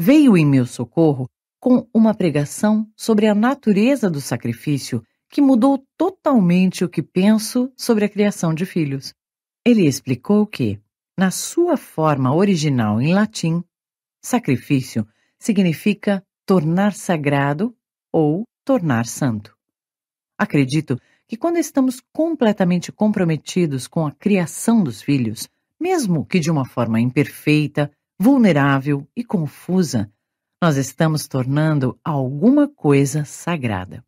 veio em meu socorro com uma pregação sobre a natureza do sacrifício que mudou totalmente o que penso sobre a criação de filhos. Ele explicou que, na sua forma original em latim, sacrifício significa tornar sagrado ou tornar santo. Acredito que quando estamos completamente comprometidos com a criação dos filhos, mesmo que de uma forma imperfeita, vulnerável e confusa, nós estamos tornando alguma coisa sagrada.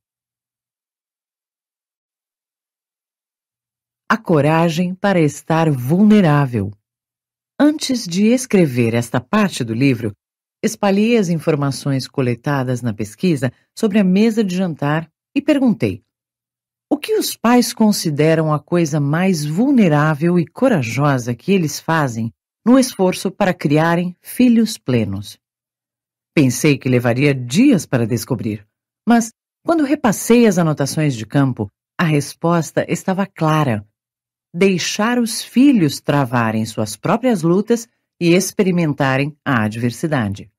a coragem para estar vulnerável. Antes de escrever esta parte do livro, espalhei as informações coletadas na pesquisa sobre a mesa de jantar e perguntei: o que os pais consideram a coisa mais vulnerável e corajosa que eles fazem no esforço para criarem filhos plenos? Pensei que levaria dias para descobrir, mas quando repassei as anotações de campo, a resposta estava clara deixar os filhos travarem suas próprias lutas e experimentarem a adversidade.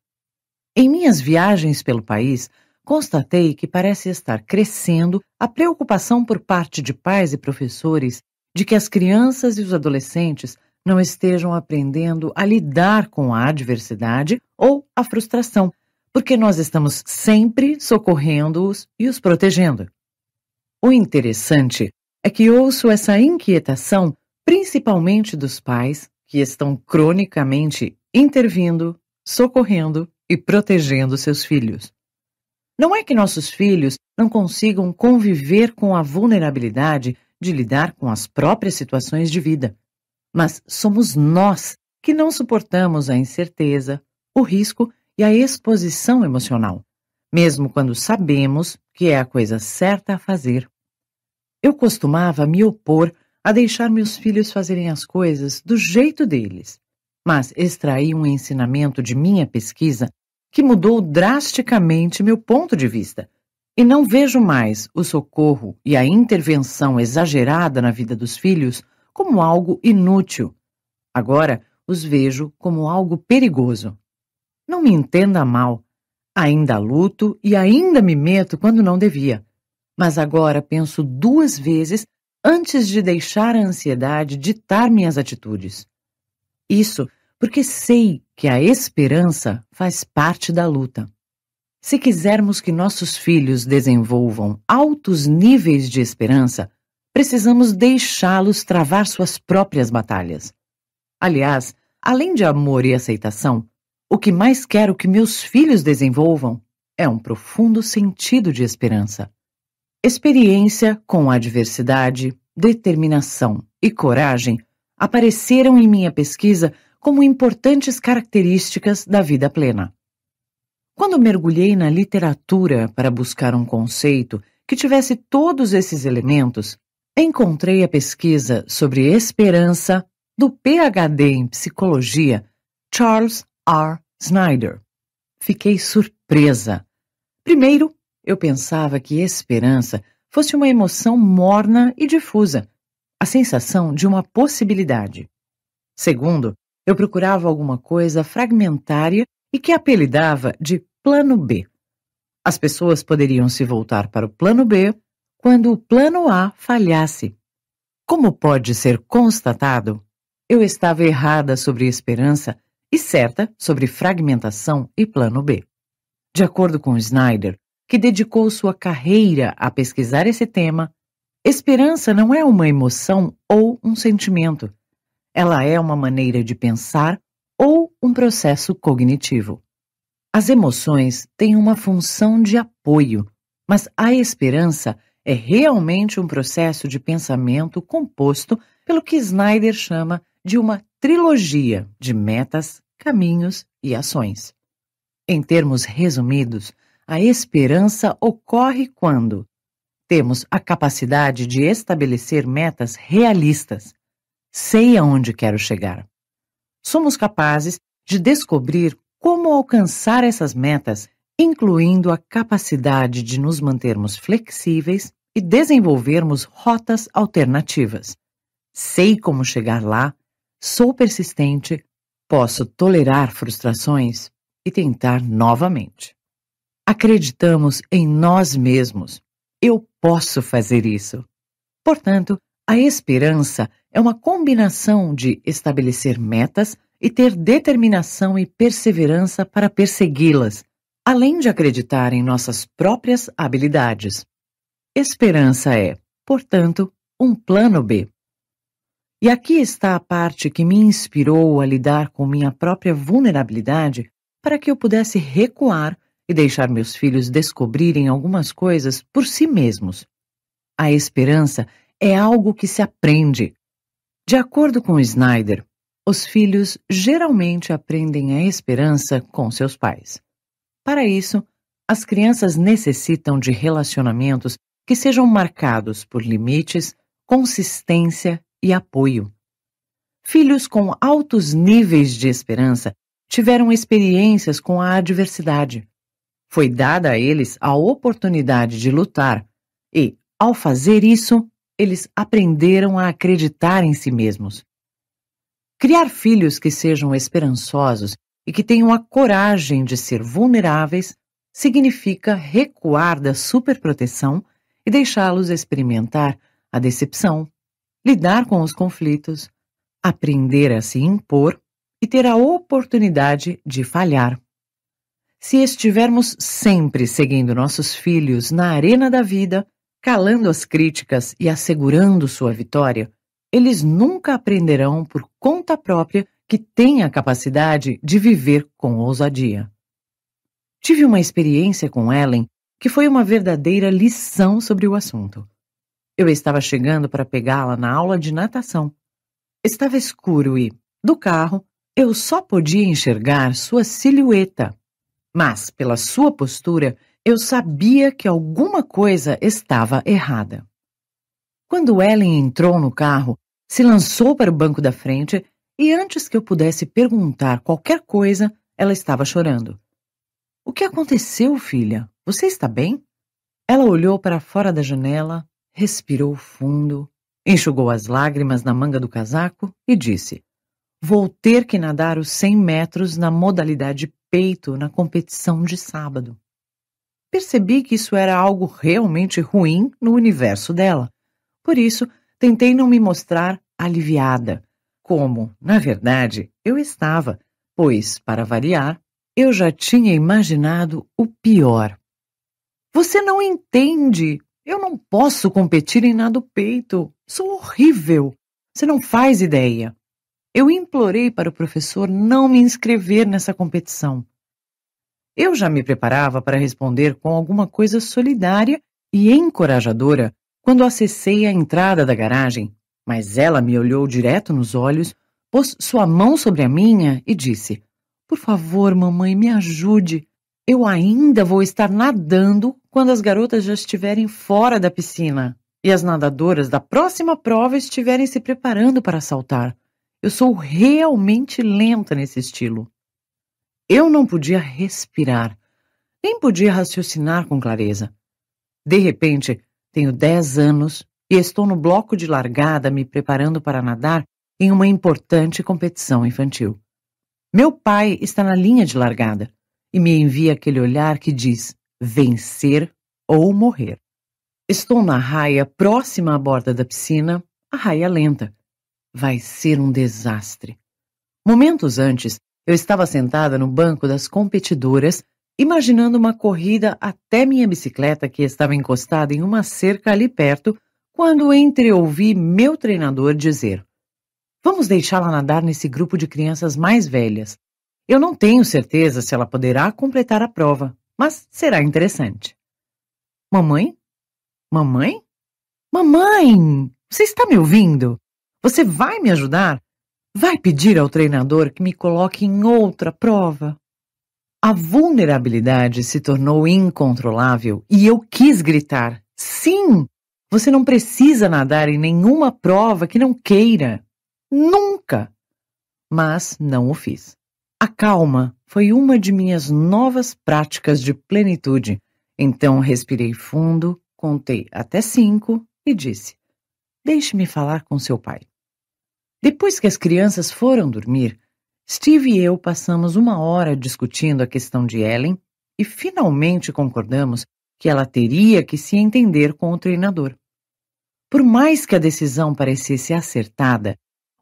Em minhas viagens pelo país, constatei que parece estar crescendo a preocupação por parte de pais e professores de que as crianças e os adolescentes não estejam aprendendo a lidar com a adversidade ou a frustração, porque nós estamos sempre socorrendo-os e os protegendo. O interessante é que ouço essa inquietação principalmente dos pais que estão cronicamente intervindo, socorrendo e protegendo seus filhos. Não é que nossos filhos não consigam conviver com a vulnerabilidade de lidar com as próprias situações de vida, mas somos nós que não suportamos a incerteza, o risco e a exposição emocional, mesmo quando sabemos que é a coisa certa a fazer eu costumava me opor a deixar meus filhos fazerem as coisas do jeito deles, mas extraí um ensinamento de minha pesquisa que mudou drasticamente meu ponto de vista e não vejo mais o socorro e a intervenção exagerada na vida dos filhos como algo inútil. Agora os vejo como algo perigoso. Não me entenda mal. Ainda luto e ainda me meto quando não devia mas agora penso duas vezes antes de deixar a ansiedade ditar minhas atitudes. Isso porque sei que a esperança faz parte da luta. Se quisermos que nossos filhos desenvolvam altos níveis de esperança, precisamos deixá-los travar suas próprias batalhas. Aliás, além de amor e aceitação, o que mais quero que meus filhos desenvolvam é um profundo sentido de esperança. Experiência com adversidade, determinação e coragem apareceram em minha pesquisa como importantes características da vida plena. Quando mergulhei na literatura para buscar um conceito que tivesse todos esses elementos, encontrei a pesquisa sobre esperança do PhD em psicologia Charles R. Snyder. Fiquei surpresa. Primeiro, eu pensava que esperança fosse uma emoção morna e difusa, a sensação de uma possibilidade. Segundo, eu procurava alguma coisa fragmentária e que apelidava de plano B. As pessoas poderiam se voltar para o plano B quando o plano A falhasse. Como pode ser constatado, eu estava errada sobre esperança e certa sobre fragmentação e plano B. De acordo com Snyder, que dedicou sua carreira a pesquisar esse tema, esperança não é uma emoção ou um sentimento. Ela é uma maneira de pensar ou um processo cognitivo. As emoções têm uma função de apoio, mas a esperança é realmente um processo de pensamento composto pelo que Snyder chama de uma trilogia de metas, caminhos e ações. Em termos resumidos, a esperança ocorre quando temos a capacidade de estabelecer metas realistas. Sei aonde quero chegar. Somos capazes de descobrir como alcançar essas metas, incluindo a capacidade de nos mantermos flexíveis e desenvolvermos rotas alternativas. Sei como chegar lá, sou persistente, posso tolerar frustrações e tentar novamente acreditamos em nós mesmos. Eu posso fazer isso. Portanto, a esperança é uma combinação de estabelecer metas e ter determinação e perseverança para persegui-las, além de acreditar em nossas próprias habilidades. Esperança é, portanto, um plano B. E aqui está a parte que me inspirou a lidar com minha própria vulnerabilidade para que eu pudesse recuar e deixar meus filhos descobrirem algumas coisas por si mesmos. A esperança é algo que se aprende. De acordo com Snyder, os filhos geralmente aprendem a esperança com seus pais. Para isso, as crianças necessitam de relacionamentos que sejam marcados por limites, consistência e apoio. Filhos com altos níveis de esperança tiveram experiências com a adversidade. Foi dada a eles a oportunidade de lutar e, ao fazer isso, eles aprenderam a acreditar em si mesmos. Criar filhos que sejam esperançosos e que tenham a coragem de ser vulneráveis significa recuar da superproteção e deixá-los experimentar a decepção, lidar com os conflitos, aprender a se impor e ter a oportunidade de falhar se estivermos sempre seguindo nossos filhos na arena da vida, calando as críticas e assegurando sua vitória, eles nunca aprenderão por conta própria que têm a capacidade de viver com ousadia. Tive uma experiência com Ellen que foi uma verdadeira lição sobre o assunto. Eu estava chegando para pegá-la na aula de natação. Estava escuro e, do carro, eu só podia enxergar sua silhueta mas pela sua postura, eu sabia que alguma coisa estava errada. Quando Ellen entrou no carro, se lançou para o banco da frente e, antes que eu pudesse perguntar qualquer coisa, ela estava chorando. O que aconteceu, filha? Você está bem? Ela olhou para fora da janela, respirou fundo, enxugou as lágrimas na manga do casaco e disse: Vou ter que nadar os 100 metros na modalidade peito na competição de sábado. Percebi que isso era algo realmente ruim no universo dela. Por isso, tentei não me mostrar aliviada, como, na verdade, eu estava, pois, para variar, eu já tinha imaginado o pior. Você não entende! Eu não posso competir em nada peito! Sou horrível! Você não faz ideia! Eu implorei para o professor não me inscrever nessa competição. Eu já me preparava para responder com alguma coisa solidária e encorajadora quando acessei a entrada da garagem, mas ela me olhou direto nos olhos, pôs sua mão sobre a minha e disse: Por favor, mamãe, me ajude. Eu ainda vou estar nadando quando as garotas já estiverem fora da piscina e as nadadoras da próxima prova estiverem se preparando para saltar. Eu sou realmente lenta nesse estilo. Eu não podia respirar, nem podia raciocinar com clareza. De repente, tenho 10 anos e estou no bloco de largada me preparando para nadar em uma importante competição infantil. Meu pai está na linha de largada e me envia aquele olhar que diz vencer ou morrer. Estou na raia próxima à borda da piscina, a raia lenta, vai ser um desastre. Momentos antes, eu estava sentada no banco das competidoras, imaginando uma corrida até minha bicicleta que estava encostada em uma cerca ali perto, quando entreouvi meu treinador dizer: Vamos deixá-la nadar nesse grupo de crianças mais velhas. Eu não tenho certeza se ela poderá completar a prova, mas será interessante. Mamãe? Mamãe? Mamãe! Você está me ouvindo? Você vai me ajudar? Vai pedir ao treinador que me coloque em outra prova? A vulnerabilidade se tornou incontrolável e eu quis gritar: sim! Você não precisa nadar em nenhuma prova que não queira. Nunca! Mas não o fiz. A calma foi uma de minhas novas práticas de plenitude. Então respirei fundo, contei até cinco e disse: Deixe-me falar com seu pai. Depois que as crianças foram dormir, Steve e eu passamos uma hora discutindo a questão de Ellen e finalmente concordamos que ela teria que se entender com o treinador. Por mais que a decisão parecesse acertada,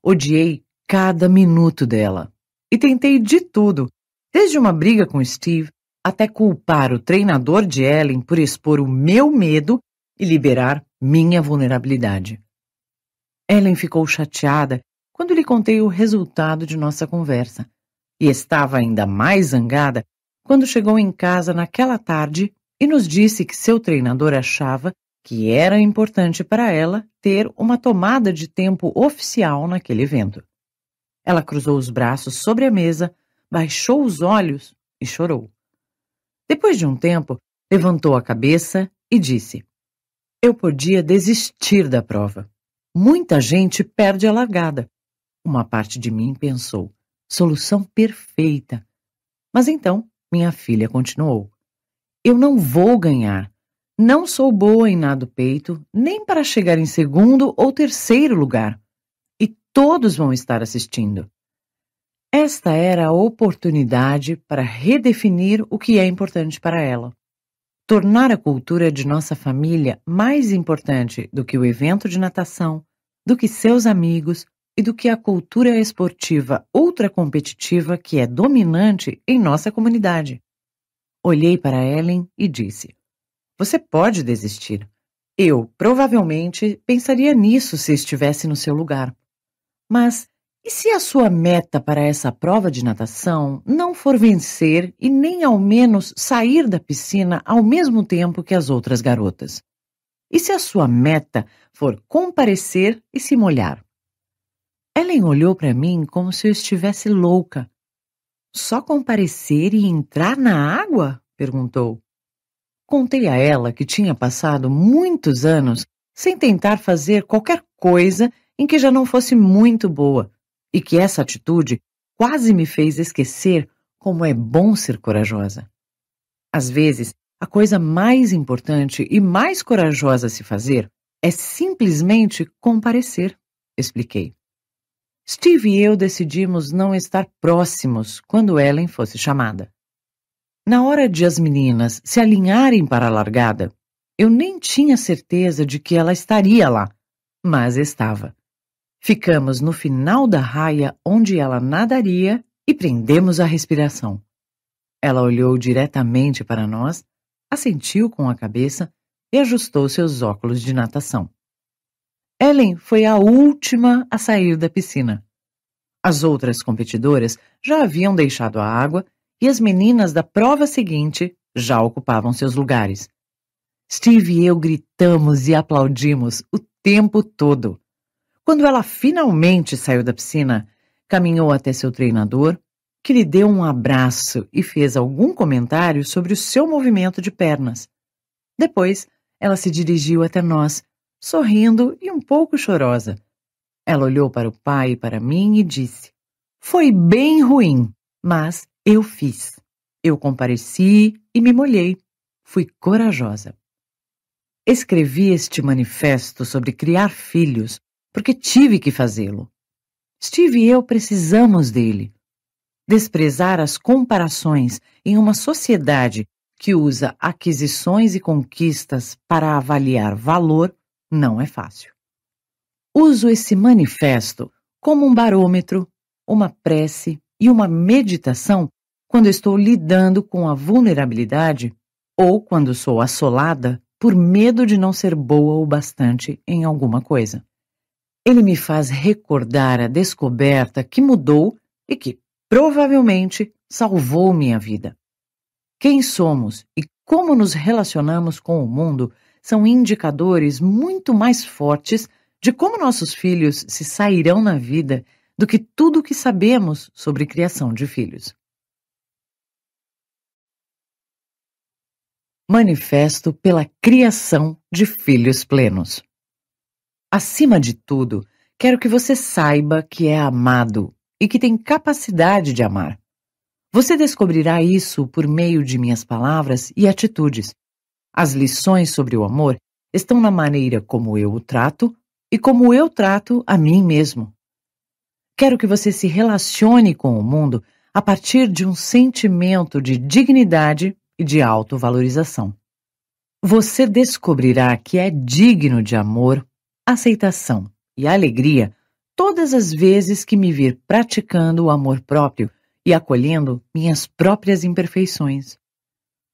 odiei cada minuto dela e tentei de tudo, desde uma briga com Steve até culpar o treinador de Ellen por expor o meu medo e liberar minha vulnerabilidade. Ellen ficou chateada quando lhe contei o resultado de nossa conversa e estava ainda mais zangada quando chegou em casa naquela tarde e nos disse que seu treinador achava que era importante para ela ter uma tomada de tempo oficial naquele evento. Ela cruzou os braços sobre a mesa, baixou os olhos e chorou. Depois de um tempo, levantou a cabeça e disse: Eu podia desistir da prova. Muita gente perde a largada. Uma parte de mim pensou: solução perfeita. Mas então, minha filha continuou: Eu não vou ganhar. Não sou boa em do peito, nem para chegar em segundo ou terceiro lugar. E todos vão estar assistindo. Esta era a oportunidade para redefinir o que é importante para ela tornar a cultura de nossa família mais importante do que o evento de natação, do que seus amigos e do que a cultura esportiva ultra-competitiva que é dominante em nossa comunidade. Olhei para Ellen e disse: Você pode desistir. Eu, provavelmente, pensaria nisso se estivesse no seu lugar. Mas e se a sua meta para essa prova de natação não for vencer e nem ao menos sair da piscina ao mesmo tempo que as outras garotas? E se a sua meta for comparecer e se molhar? Ellen olhou para mim como se eu estivesse louca. Só comparecer e entrar na água? perguntou. Contei a ela que tinha passado muitos anos sem tentar fazer qualquer coisa em que já não fosse muito boa e que essa atitude quase me fez esquecer como é bom ser corajosa. Às vezes, a coisa mais importante e mais corajosa a se fazer é simplesmente comparecer, expliquei. Steve e eu decidimos não estar próximos quando Ellen fosse chamada. Na hora de as meninas se alinharem para a largada, eu nem tinha certeza de que ela estaria lá, mas estava. Ficamos no final da raia onde ela nadaria e prendemos a respiração. Ela olhou diretamente para nós, assentiu com a cabeça e ajustou seus óculos de natação. Ellen foi a última a sair da piscina. As outras competidoras já haviam deixado a água e as meninas da prova seguinte já ocupavam seus lugares. Steve e eu gritamos e aplaudimos o tempo todo. Quando ela finalmente saiu da piscina, caminhou até seu treinador, que lhe deu um abraço e fez algum comentário sobre o seu movimento de pernas. Depois, ela se dirigiu até nós, sorrindo e um pouco chorosa. Ela olhou para o pai e para mim e disse: Foi bem ruim, mas eu fiz. Eu compareci e me molhei. Fui corajosa. Escrevi este manifesto sobre criar filhos porque tive que fazê-lo. Steve e eu precisamos dele. Desprezar as comparações em uma sociedade que usa aquisições e conquistas para avaliar valor não é fácil. Uso esse manifesto como um barômetro, uma prece e uma meditação quando estou lidando com a vulnerabilidade ou quando sou assolada por medo de não ser boa o bastante em alguma coisa ele me faz recordar a descoberta que mudou e que provavelmente salvou minha vida. Quem somos e como nos relacionamos com o mundo são indicadores muito mais fortes de como nossos filhos se sairão na vida do que tudo o que sabemos sobre criação de filhos. Manifesto pela criação de filhos plenos. Acima de tudo, quero que você saiba que é amado e que tem capacidade de amar. Você descobrirá isso por meio de minhas palavras e atitudes. As lições sobre o amor estão na maneira como eu o trato e como eu trato a mim mesmo. Quero que você se relacione com o mundo a partir de um sentimento de dignidade e de autovalorização. Você descobrirá que é digno de amor aceitação e alegria todas as vezes que me vir praticando o amor próprio e acolhendo minhas próprias imperfeições.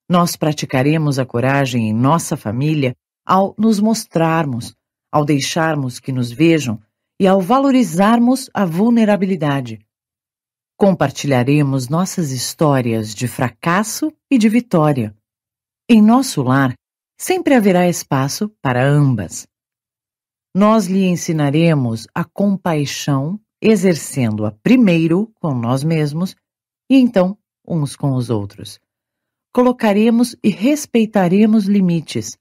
Nós praticaremos a coragem em nossa família ao nos mostrarmos, ao deixarmos que nos vejam e ao valorizarmos a vulnerabilidade. Compartilharemos nossas histórias de fracasso e de vitória. Em nosso lar, sempre haverá espaço para ambas nós lhe ensinaremos a compaixão, exercendo-a primeiro com nós mesmos e então uns com os outros. Colocaremos e respeitaremos limites,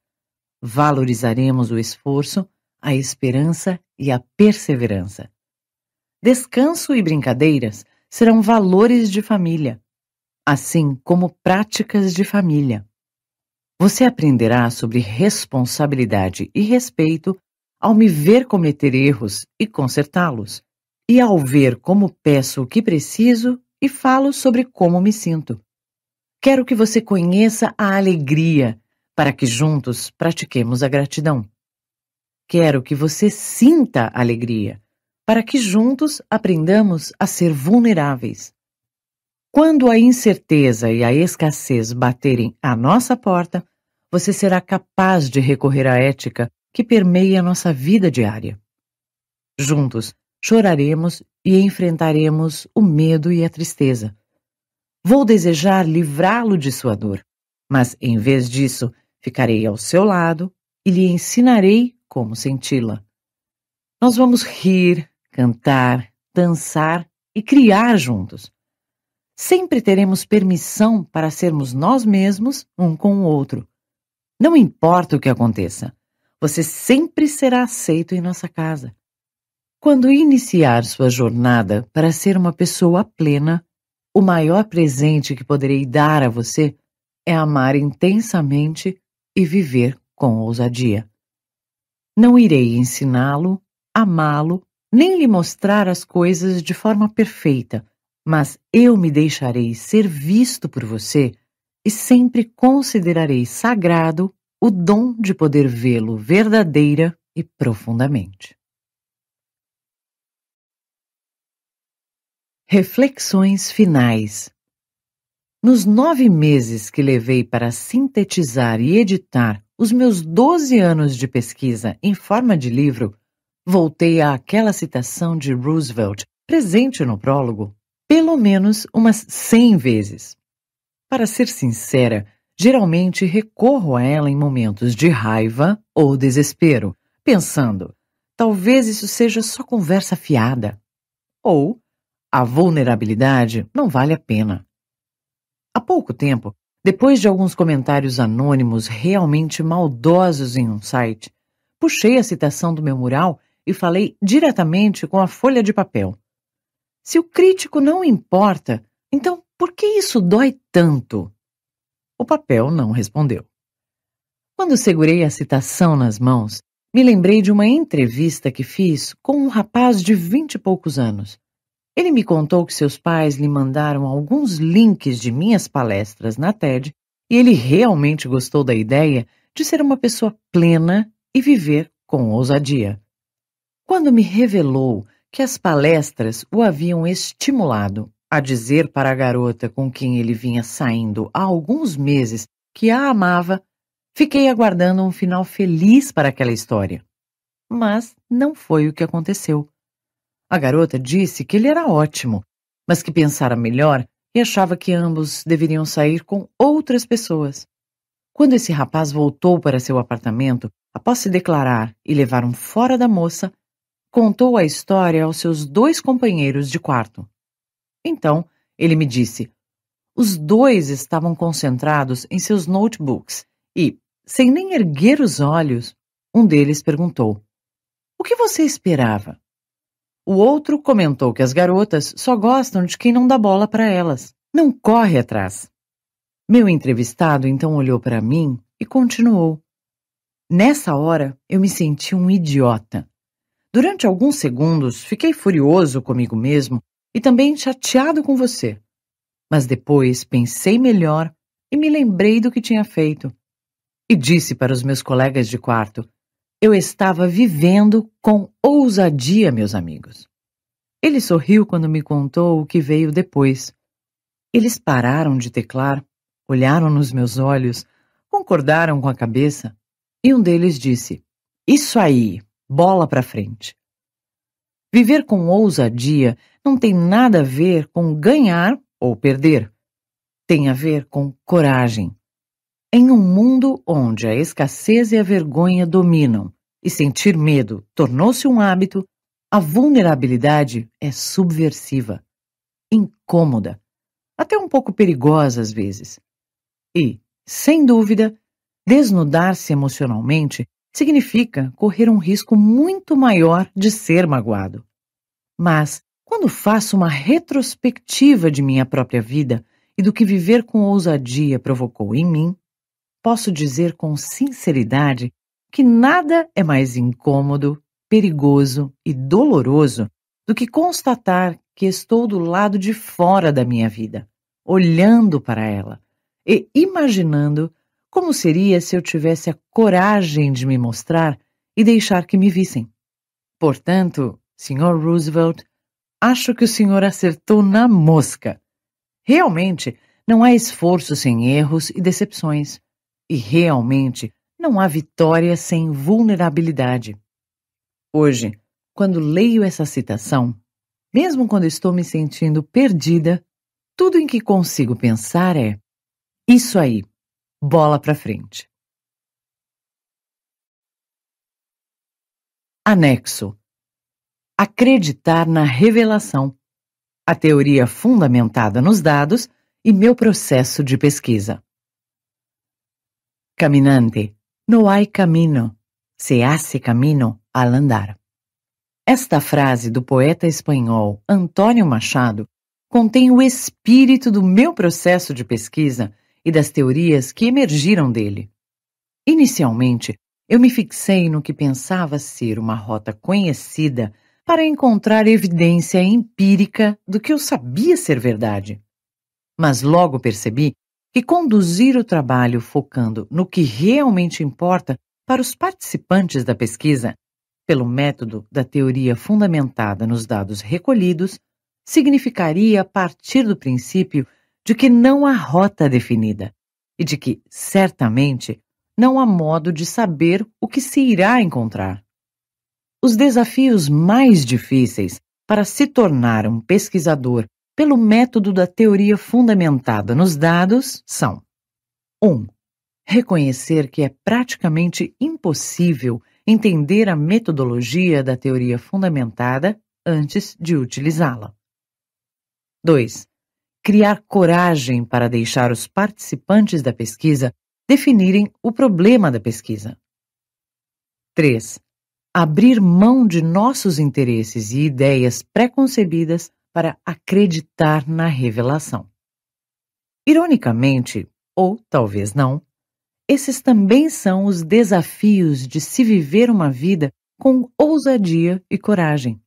valorizaremos o esforço, a esperança e a perseverança. Descanso e brincadeiras serão valores de família, assim como práticas de família. Você aprenderá sobre responsabilidade e respeito ao me ver cometer erros e consertá-los, e ao ver como peço o que preciso e falo sobre como me sinto. Quero que você conheça a alegria para que juntos pratiquemos a gratidão. Quero que você sinta alegria para que juntos aprendamos a ser vulneráveis. Quando a incerteza e a escassez baterem à nossa porta, você será capaz de recorrer à ética que permeia a nossa vida diária. Juntos, choraremos e enfrentaremos o medo e a tristeza. Vou desejar livrá-lo de sua dor, mas em vez disso, ficarei ao seu lado e lhe ensinarei como senti-la. Nós vamos rir, cantar, dançar e criar juntos. Sempre teremos permissão para sermos nós mesmos um com o outro. Não importa o que aconteça. Você sempre será aceito em nossa casa. Quando iniciar sua jornada para ser uma pessoa plena, o maior presente que poderei dar a você é amar intensamente e viver com ousadia. Não irei ensiná-lo, amá-lo, nem lhe mostrar as coisas de forma perfeita, mas eu me deixarei ser visto por você e sempre considerarei sagrado o dom de poder vê-lo verdadeira e profundamente. Reflexões finais. Nos nove meses que levei para sintetizar e editar os meus doze anos de pesquisa em forma de livro, voltei àquela citação de Roosevelt, presente no prólogo, pelo menos umas cem vezes. Para ser sincera, geralmente recorro a ela em momentos de raiva ou desespero, pensando: talvez isso seja só conversa fiada. Ou a vulnerabilidade não vale a pena. Há pouco tempo, depois de alguns comentários anônimos realmente maldosos em um site, puxei a citação do meu mural e falei diretamente com a folha de papel. Se o crítico não importa, então por que isso dói tanto? O papel não respondeu. Quando segurei a citação nas mãos, me lembrei de uma entrevista que fiz com um rapaz de vinte e poucos anos. Ele me contou que seus pais lhe mandaram alguns links de minhas palestras na TED e ele realmente gostou da ideia de ser uma pessoa plena e viver com ousadia. Quando me revelou que as palestras o haviam estimulado a dizer para a garota com quem ele vinha saindo há alguns meses que a amava, fiquei aguardando um final feliz para aquela história. Mas não foi o que aconteceu. A garota disse que ele era ótimo, mas que pensara melhor e achava que ambos deveriam sair com outras pessoas. Quando esse rapaz voltou para seu apartamento, após se declarar e levar um fora da moça, contou a história aos seus dois companheiros de quarto. Então, ele me disse. Os dois estavam concentrados em seus notebooks e, sem nem erguer os olhos, um deles perguntou: O que você esperava? O outro comentou que as garotas só gostam de quem não dá bola para elas, não corre atrás. Meu entrevistado então olhou para mim e continuou. Nessa hora, eu me senti um idiota. Durante alguns segundos, fiquei furioso comigo mesmo e também chateado com você. Mas depois pensei melhor e me lembrei do que tinha feito. E disse para os meus colegas de quarto: eu estava vivendo com ousadia, meus amigos. Ele sorriu quando me contou o que veio depois. Eles pararam de teclar, olharam nos meus olhos, concordaram com a cabeça e um deles disse: Isso aí, bola para frente. Viver com ousadia não tem nada a ver com ganhar ou perder. Tem a ver com coragem. Em um mundo onde a escassez e a vergonha dominam e sentir medo tornou-se um hábito, a vulnerabilidade é subversiva, incômoda, até um pouco perigosa às vezes. E, sem dúvida, desnudar-se emocionalmente significa correr um risco muito maior de ser magoado. Mas, quando faço uma retrospectiva de minha própria vida e do que viver com ousadia provocou em mim, posso dizer com sinceridade que nada é mais incômodo, perigoso e doloroso do que constatar que estou do lado de fora da minha vida, olhando para ela e imaginando como seria se eu tivesse a coragem de me mostrar e deixar que me vissem? Portanto, Sr. Roosevelt, acho que o senhor acertou na mosca. Realmente, não há esforço sem erros e decepções. E realmente, não há vitória sem vulnerabilidade. Hoje, quando leio essa citação, mesmo quando estou me sentindo perdida, tudo em que consigo pensar é: isso aí, bola para frente. Anexo: Acreditar na revelação, a teoria fundamentada nos dados e meu processo de pesquisa. Caminante: No hay camino, se hace camino al andar. Esta frase do poeta espanhol Antônio Machado contém o espírito do meu processo de pesquisa e das teorias que emergiram dele. Inicialmente, eu me fixei no que pensava ser uma rota conhecida para encontrar evidência empírica do que eu sabia ser verdade. Mas logo percebi que conduzir o trabalho focando no que realmente importa para os participantes da pesquisa, pelo método da teoria fundamentada nos dados recolhidos, significaria partir do princípio de que não há rota definida e de que, certamente, não há modo de saber o que se irá encontrar. Os desafios mais difíceis para se tornar um pesquisador pelo método da teoria fundamentada nos dados são: 1. Um, reconhecer que é praticamente impossível entender a metodologia da teoria fundamentada antes de utilizá-la. 2 criar coragem para deixar os participantes da pesquisa definirem o problema da pesquisa. 3. Abrir mão de nossos interesses e ideias preconcebidas para acreditar na revelação. Ironicamente, ou talvez não, esses também são os desafios de se viver uma vida com ousadia e coragem.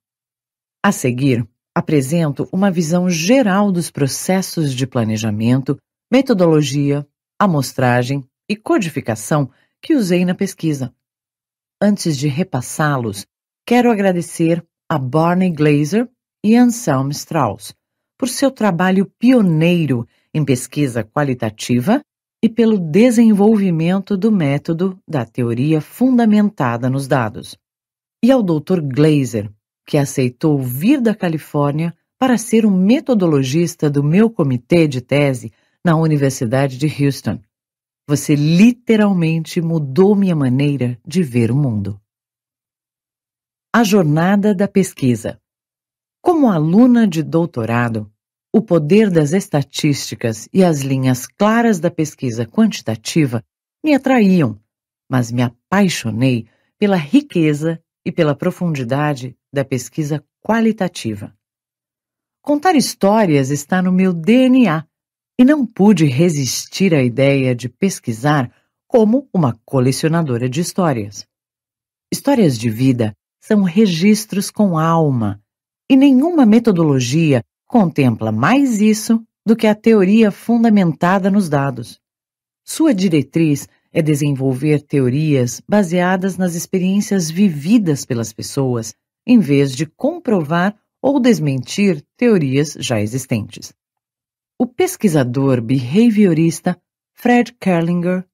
A seguir, apresento uma visão geral dos processos de planejamento, metodologia, amostragem e codificação que usei na pesquisa. Antes de repassá-los, quero agradecer a Barney Glaser e Anselm Strauss por seu trabalho pioneiro em pesquisa qualitativa e pelo desenvolvimento do método da teoria fundamentada nos dados. E ao Dr. Glaser que aceitou vir da Califórnia para ser um metodologista do meu comitê de tese na Universidade de Houston. Você literalmente mudou minha maneira de ver o mundo. A jornada da pesquisa. Como aluna de doutorado, o poder das estatísticas e as linhas claras da pesquisa quantitativa me atraíam, mas me apaixonei pela riqueza e pela profundidade da pesquisa qualitativa. Contar histórias está no meu DNA e não pude resistir à ideia de pesquisar como uma colecionadora de histórias. Histórias de vida são registros com alma e nenhuma metodologia contempla mais isso do que a teoria fundamentada nos dados. Sua diretriz é desenvolver teorias baseadas nas experiências vividas pelas pessoas, em vez de comprovar ou desmentir teorias já existentes. O pesquisador behaviorista Fred Kerlinger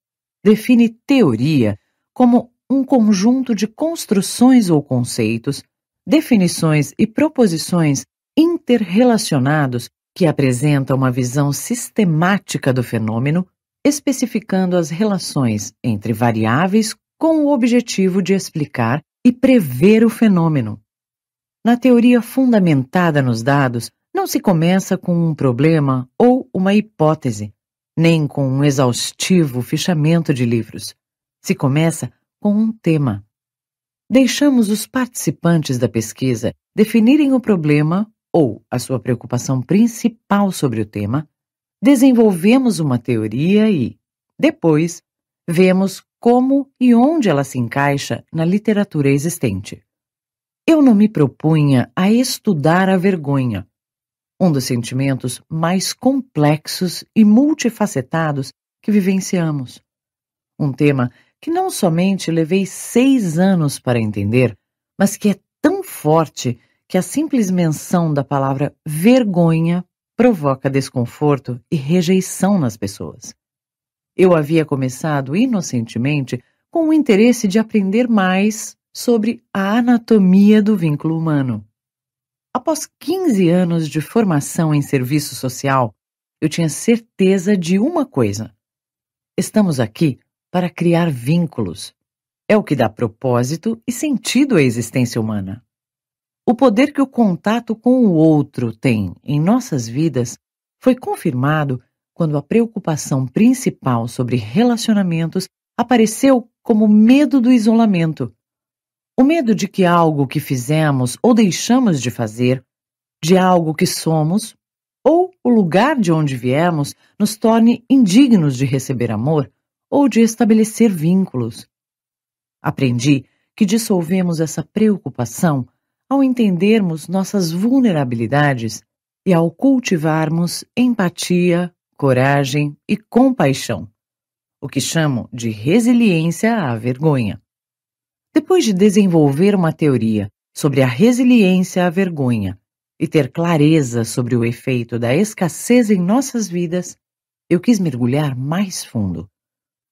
define teoria como um conjunto de construções ou conceitos, definições e proposições interrelacionados que apresenta uma visão sistemática do fenômeno especificando as relações entre variáveis com o objetivo de explicar e prever o fenômeno. Na teoria fundamentada nos dados, não se começa com um problema ou uma hipótese, nem com um exaustivo fichamento de livros. Se começa com um tema. Deixamos os participantes da pesquisa definirem o problema ou a sua preocupação principal sobre o tema desenvolvemos uma teoria e, depois, vemos como e onde ela se encaixa na literatura existente. Eu não me propunha a estudar a vergonha, um dos sentimentos mais complexos e multifacetados que vivenciamos. Um tema que não somente levei seis anos para entender, mas que é tão forte que a simples menção da palavra vergonha provoca desconforto e rejeição nas pessoas. Eu havia começado inocentemente com o interesse de aprender mais sobre a anatomia do vínculo humano. Após 15 anos de formação em serviço social, eu tinha certeza de uma coisa: estamos aqui para criar vínculos. É o que dá propósito e sentido à existência humana. O poder que o contato com o outro tem em nossas vidas foi confirmado quando a preocupação principal sobre relacionamentos apareceu como medo do isolamento. O medo de que algo que fizemos ou deixamos de fazer, de algo que somos ou o lugar de onde viemos nos torne indignos de receber amor ou de estabelecer vínculos. Aprendi que dissolvemos essa preocupação ao entendermos nossas vulnerabilidades e ao cultivarmos empatia, coragem e compaixão, o que chamo de resiliência à vergonha. Depois de desenvolver uma teoria sobre a resiliência à vergonha e ter clareza sobre o efeito da escassez em nossas vidas, eu quis mergulhar mais fundo.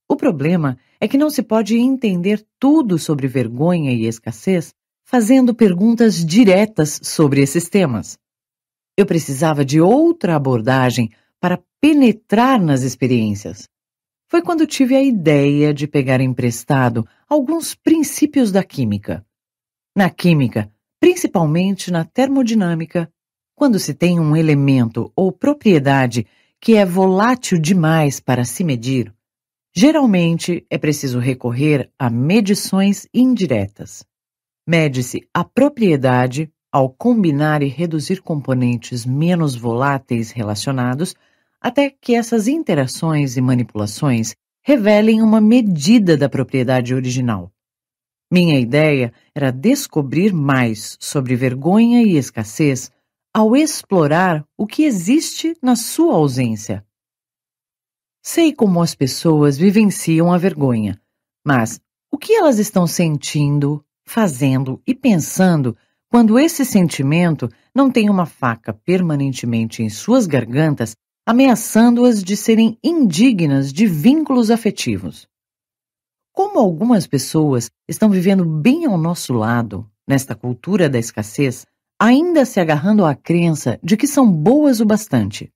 O problema é que não se pode entender tudo sobre vergonha e escassez fazendo perguntas diretas sobre esses temas. Eu precisava de outra abordagem para penetrar nas experiências. Foi quando tive a ideia de pegar emprestado alguns princípios da química. Na química, principalmente na termodinâmica, quando se tem um elemento ou propriedade que é volátil demais para se medir, geralmente é preciso recorrer a medições indiretas. Mede-se a propriedade ao combinar e reduzir componentes menos voláteis relacionados, até que essas interações e manipulações revelem uma medida da propriedade original. Minha ideia era descobrir mais sobre vergonha e escassez ao explorar o que existe na sua ausência. Sei como as pessoas vivenciam a vergonha, mas o que elas estão sentindo, fazendo e pensando quando esse sentimento não tem uma faca permanentemente em suas gargantas, ameaçando-as de serem indignas de vínculos afetivos. Como algumas pessoas estão vivendo bem ao nosso lado, nesta cultura da escassez, ainda se agarrando à crença de que são boas o bastante.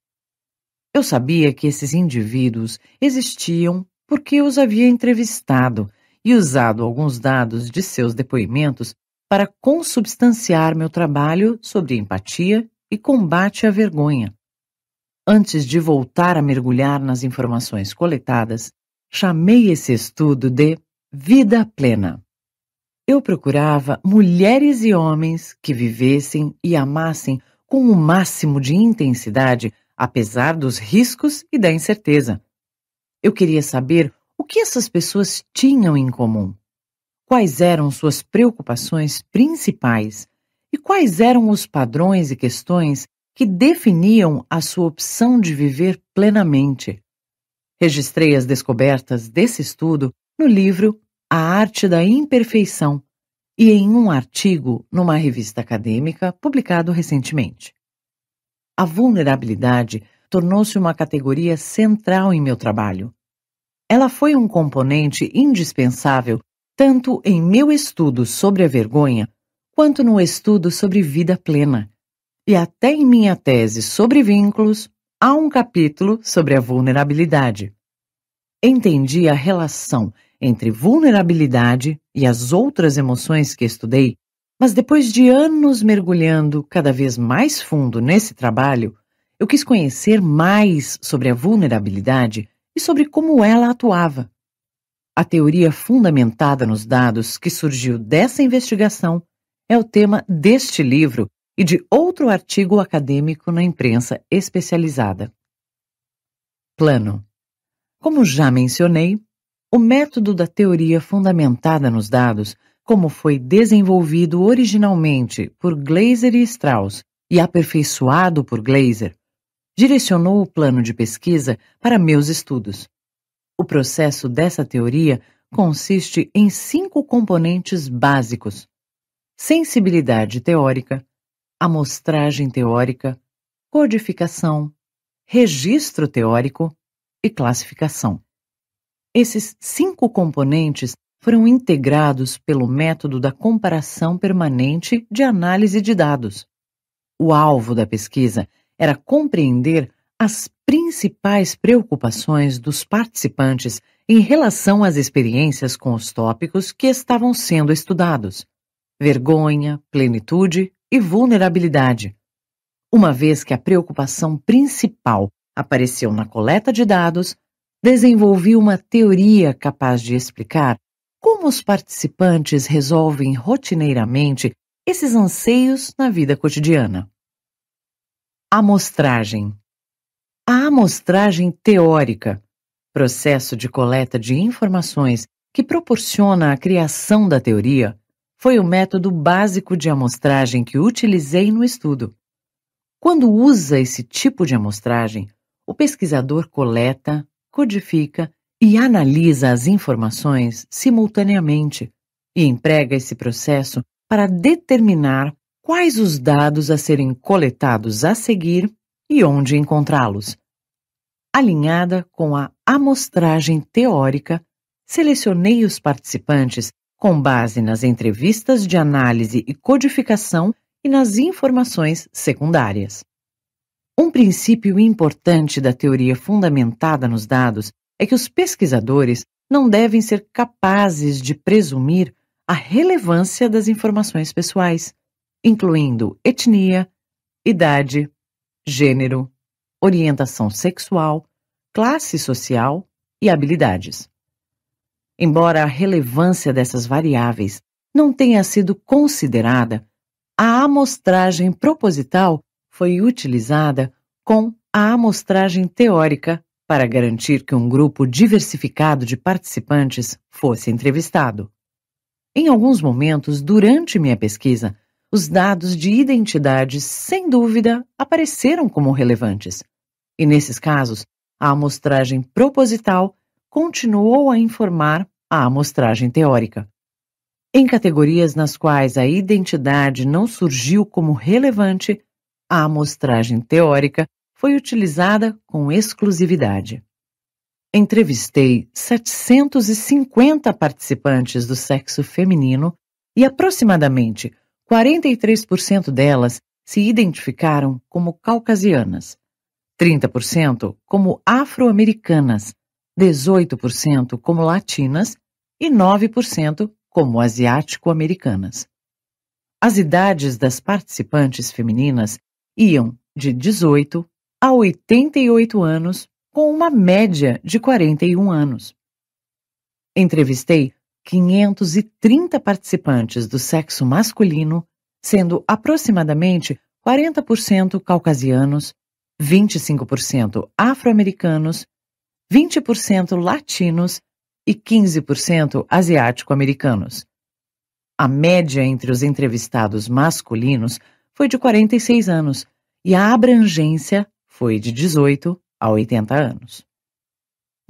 Eu sabia que esses indivíduos existiam porque os havia entrevistado e usado alguns dados de seus depoimentos para consubstanciar meu trabalho sobre empatia e combate à vergonha. Antes de voltar a mergulhar nas informações coletadas, chamei esse estudo de Vida Plena. Eu procurava mulheres e homens que vivessem e amassem com o máximo de intensidade, apesar dos riscos e da incerteza. Eu queria saber o que essas pessoas tinham em comum? Quais eram suas preocupações principais? E quais eram os padrões e questões que definiam a sua opção de viver plenamente? Registrei as descobertas desse estudo no livro A Arte da Imperfeição e em um artigo numa revista acadêmica publicado recentemente. A vulnerabilidade tornou-se uma categoria central em meu trabalho ela foi um componente indispensável tanto em meu estudo sobre a vergonha quanto no estudo sobre vida plena. E até em minha tese sobre vínculos, há um capítulo sobre a vulnerabilidade. Entendi a relação entre vulnerabilidade e as outras emoções que estudei, mas depois de anos mergulhando cada vez mais fundo nesse trabalho, eu quis conhecer mais sobre a vulnerabilidade e sobre como ela atuava. A teoria fundamentada nos dados que surgiu dessa investigação é o tema deste livro e de outro artigo acadêmico na imprensa especializada. Plano. Como já mencionei, o método da teoria fundamentada nos dados, como foi desenvolvido originalmente por Glaser e Strauss e aperfeiçoado por Glaser, direcionou o plano de pesquisa para meus estudos. O processo dessa teoria consiste em cinco componentes básicos: sensibilidade teórica, amostragem teórica, codificação, registro teórico e classificação. Esses cinco componentes foram integrados pelo método da comparação permanente de análise de dados. O alvo da pesquisa era compreender as principais preocupações dos participantes em relação às experiências com os tópicos que estavam sendo estudados: vergonha, plenitude e vulnerabilidade. Uma vez que a preocupação principal apareceu na coleta de dados, desenvolvi uma teoria capaz de explicar como os participantes resolvem rotineiramente esses anseios na vida cotidiana. Amostragem. A amostragem teórica, processo de coleta de informações que proporciona a criação da teoria, foi o método básico de amostragem que utilizei no estudo. Quando usa esse tipo de amostragem, o pesquisador coleta, codifica e analisa as informações simultaneamente e emprega esse processo para determinar quais os dados a serem coletados a seguir e onde encontrá-los, alinhada com a amostragem teórica, selecionei os participantes com base nas entrevistas de análise e codificação e nas informações secundárias. Um princípio importante da teoria fundamentada nos dados é que os pesquisadores não devem ser capazes de presumir a relevância das informações pessoais incluindo etnia, idade, gênero, orientação sexual, classe social e habilidades. Embora a relevância dessas variáveis não tenha sido considerada, a amostragem proposital foi utilizada com a amostragem teórica para garantir que um grupo diversificado de participantes fosse entrevistado. Em alguns momentos durante minha pesquisa, os dados de identidade, sem dúvida, apareceram como relevantes. E nesses casos, a amostragem proposital continuou a informar a amostragem teórica. Em categorias nas quais a identidade não surgiu como relevante, a amostragem teórica foi utilizada com exclusividade. Entrevistei 750 participantes do sexo feminino e aproximadamente 43% delas se identificaram como caucasianas, 30% como afro-americanas, 18% como latinas e 9% como asiático-americanas. As idades das participantes femininas iam de 18 a 88 anos, com uma média de 41 anos. Entrevistei 530 participantes do sexo masculino, sendo aproximadamente 40% caucasianos, 25% afro-americanos, 20% latinos e 15% asiático-americanos. A média entre os entrevistados masculinos foi de 46 anos e a abrangência foi de 18 a 80 anos.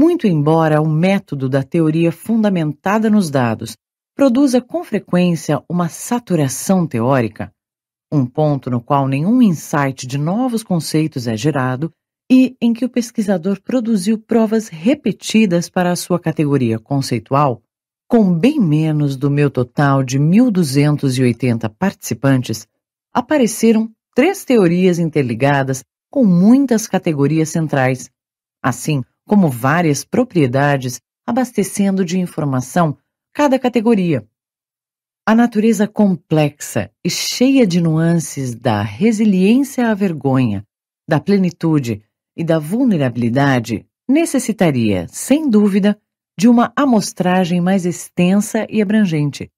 Muito embora o método da teoria fundamentada nos dados produza com frequência uma saturação teórica, um ponto no qual nenhum insight de novos conceitos é gerado e em que o pesquisador produziu provas repetidas para a sua categoria conceitual, com bem menos do meu total de 1.280 participantes, apareceram três teorias interligadas com muitas categorias centrais. Assim, como várias propriedades, abastecendo de informação cada categoria. A natureza complexa e cheia de nuances da resiliência à vergonha, da plenitude e da vulnerabilidade necessitaria, sem dúvida, de uma amostragem mais extensa e abrangente.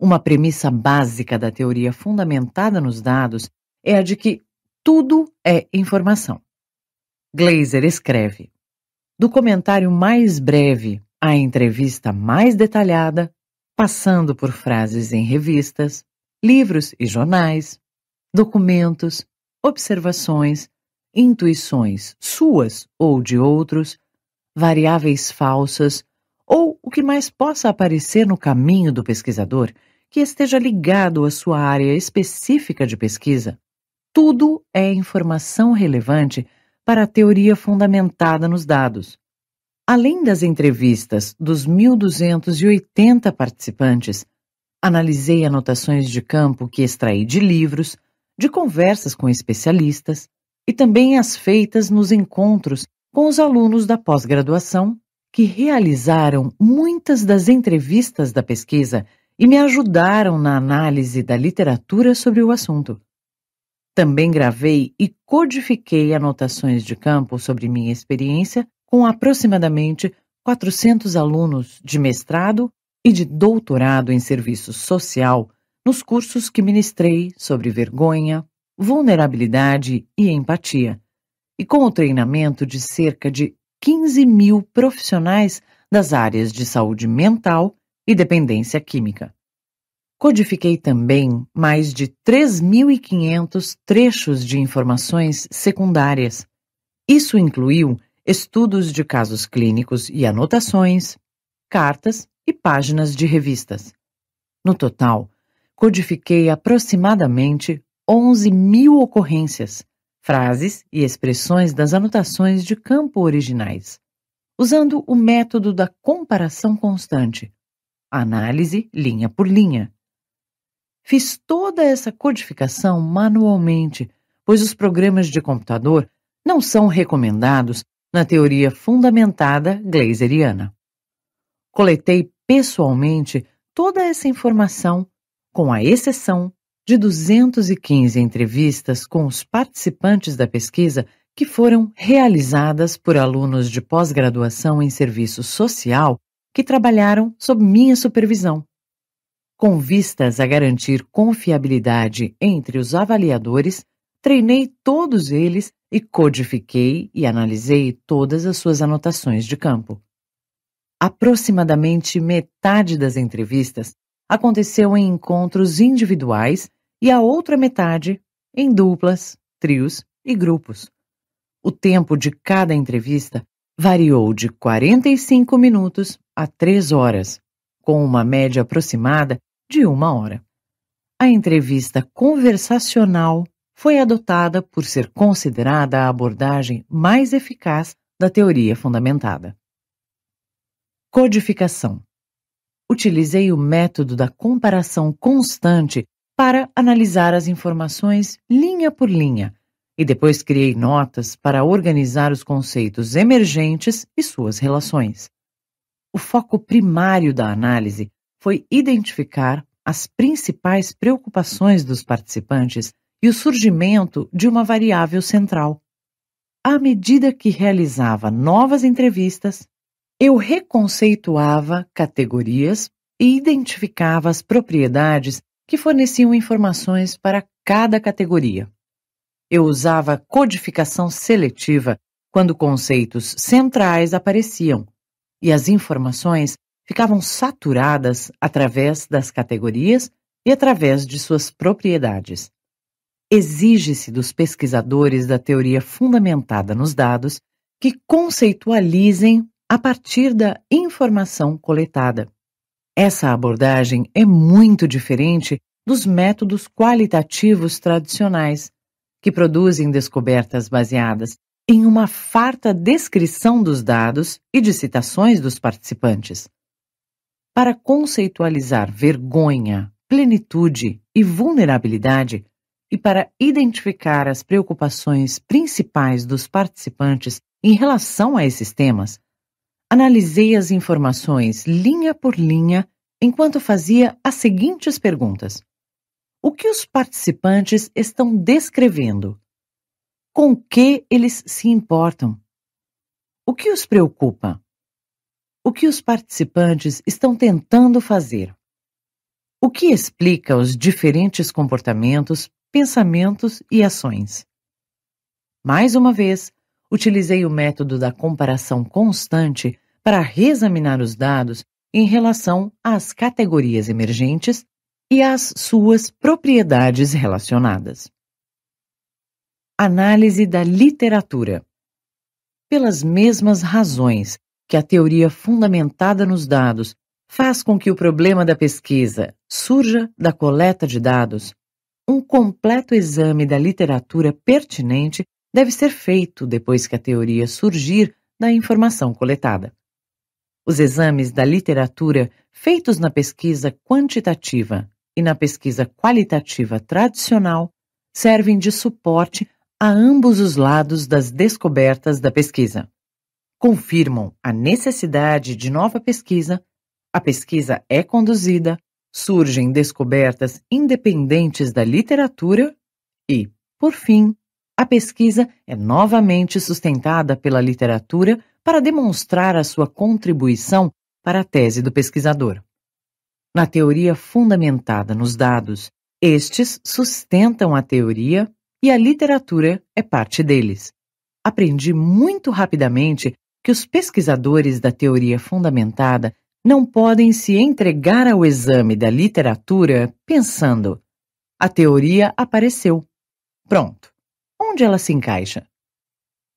Uma premissa básica da teoria fundamentada nos dados é a de que tudo é informação. Glaser escreve: do comentário mais breve à entrevista mais detalhada, passando por frases em revistas, livros e jornais, documentos, observações, intuições suas ou de outros, variáveis falsas ou o que mais possa aparecer no caminho do pesquisador que esteja ligado à sua área específica de pesquisa. Tudo é informação relevante para a teoria fundamentada nos dados. Além das entrevistas dos 1.280 participantes, analisei anotações de campo que extraí de livros, de conversas com especialistas e também as feitas nos encontros com os alunos da pós-graduação que realizaram muitas das entrevistas da pesquisa e me ajudaram na análise da literatura sobre o assunto. Também gravei e codifiquei anotações de campo sobre minha experiência com aproximadamente 400 alunos de mestrado e de doutorado em serviço social nos cursos que ministrei sobre vergonha, vulnerabilidade e empatia, e com o treinamento de cerca de 15 mil profissionais das áreas de saúde mental e dependência química. Codifiquei também mais de 3.500 trechos de informações secundárias. Isso incluiu estudos de casos clínicos e anotações, cartas e páginas de revistas. No total, codifiquei aproximadamente 11 mil ocorrências, frases e expressões das anotações de campo originais, usando o método da comparação constante, análise linha por linha Fiz toda essa codificação manualmente, pois os programas de computador não são recomendados na teoria fundamentada Glazeriana. Coletei pessoalmente toda essa informação, com a exceção de 215 entrevistas com os participantes da pesquisa que foram realizadas por alunos de pós-graduação em serviço social que trabalharam sob minha supervisão. Com vistas a garantir confiabilidade entre os avaliadores, treinei todos eles e codifiquei e analisei todas as suas anotações de campo. Aproximadamente metade das entrevistas aconteceu em encontros individuais e a outra metade em duplas, trios e grupos. O tempo de cada entrevista variou de 45 minutos a 3 horas, com uma média aproximada de uma hora. A entrevista conversacional foi adotada por ser considerada a abordagem mais eficaz da teoria fundamentada. Codificação. Utilizei o método da comparação constante para analisar as informações linha por linha e depois criei notas para organizar os conceitos emergentes e suas relações. O foco primário da análise foi identificar as principais preocupações dos participantes e o surgimento de uma variável central. À medida que realizava novas entrevistas, eu reconceituava categorias e identificava as propriedades que forneciam informações para cada categoria. Eu usava codificação seletiva quando conceitos centrais apareciam e as informações ficavam saturadas através das categorias e através de suas propriedades. Exige-se dos pesquisadores da teoria fundamentada nos dados que conceitualizem a partir da informação coletada. Essa abordagem é muito diferente dos métodos qualitativos tradicionais, que produzem descobertas baseadas em uma farta descrição dos dados e de citações dos participantes para conceitualizar vergonha, plenitude e vulnerabilidade e para identificar as preocupações principais dos participantes em relação a esses temas, analisei as informações linha por linha enquanto fazia as seguintes perguntas: O que os participantes estão descrevendo? Com que eles se importam? O que os preocupa? o que os participantes estão tentando fazer. O que explica os diferentes comportamentos, pensamentos e ações. Mais uma vez, utilizei o método da comparação constante para reexaminar os dados em relação às categorias emergentes e às suas propriedades relacionadas. Análise da literatura. Pelas mesmas razões que a teoria fundamentada nos dados faz com que o problema da pesquisa surja da coleta de dados, um completo exame da literatura pertinente deve ser feito depois que a teoria surgir da informação coletada. Os exames da literatura feitos na pesquisa quantitativa e na pesquisa qualitativa tradicional servem de suporte a ambos os lados das descobertas da pesquisa confirmam a necessidade de nova pesquisa, a pesquisa é conduzida, surgem descobertas independentes da literatura e, por fim, a pesquisa é novamente sustentada pela literatura para demonstrar a sua contribuição para a tese do pesquisador. Na teoria fundamentada nos dados, estes sustentam a teoria e a literatura é parte deles. Aprendi muito rapidamente que os pesquisadores da teoria fundamentada não podem se entregar ao exame da literatura pensando: a teoria apareceu. Pronto. Onde ela se encaixa?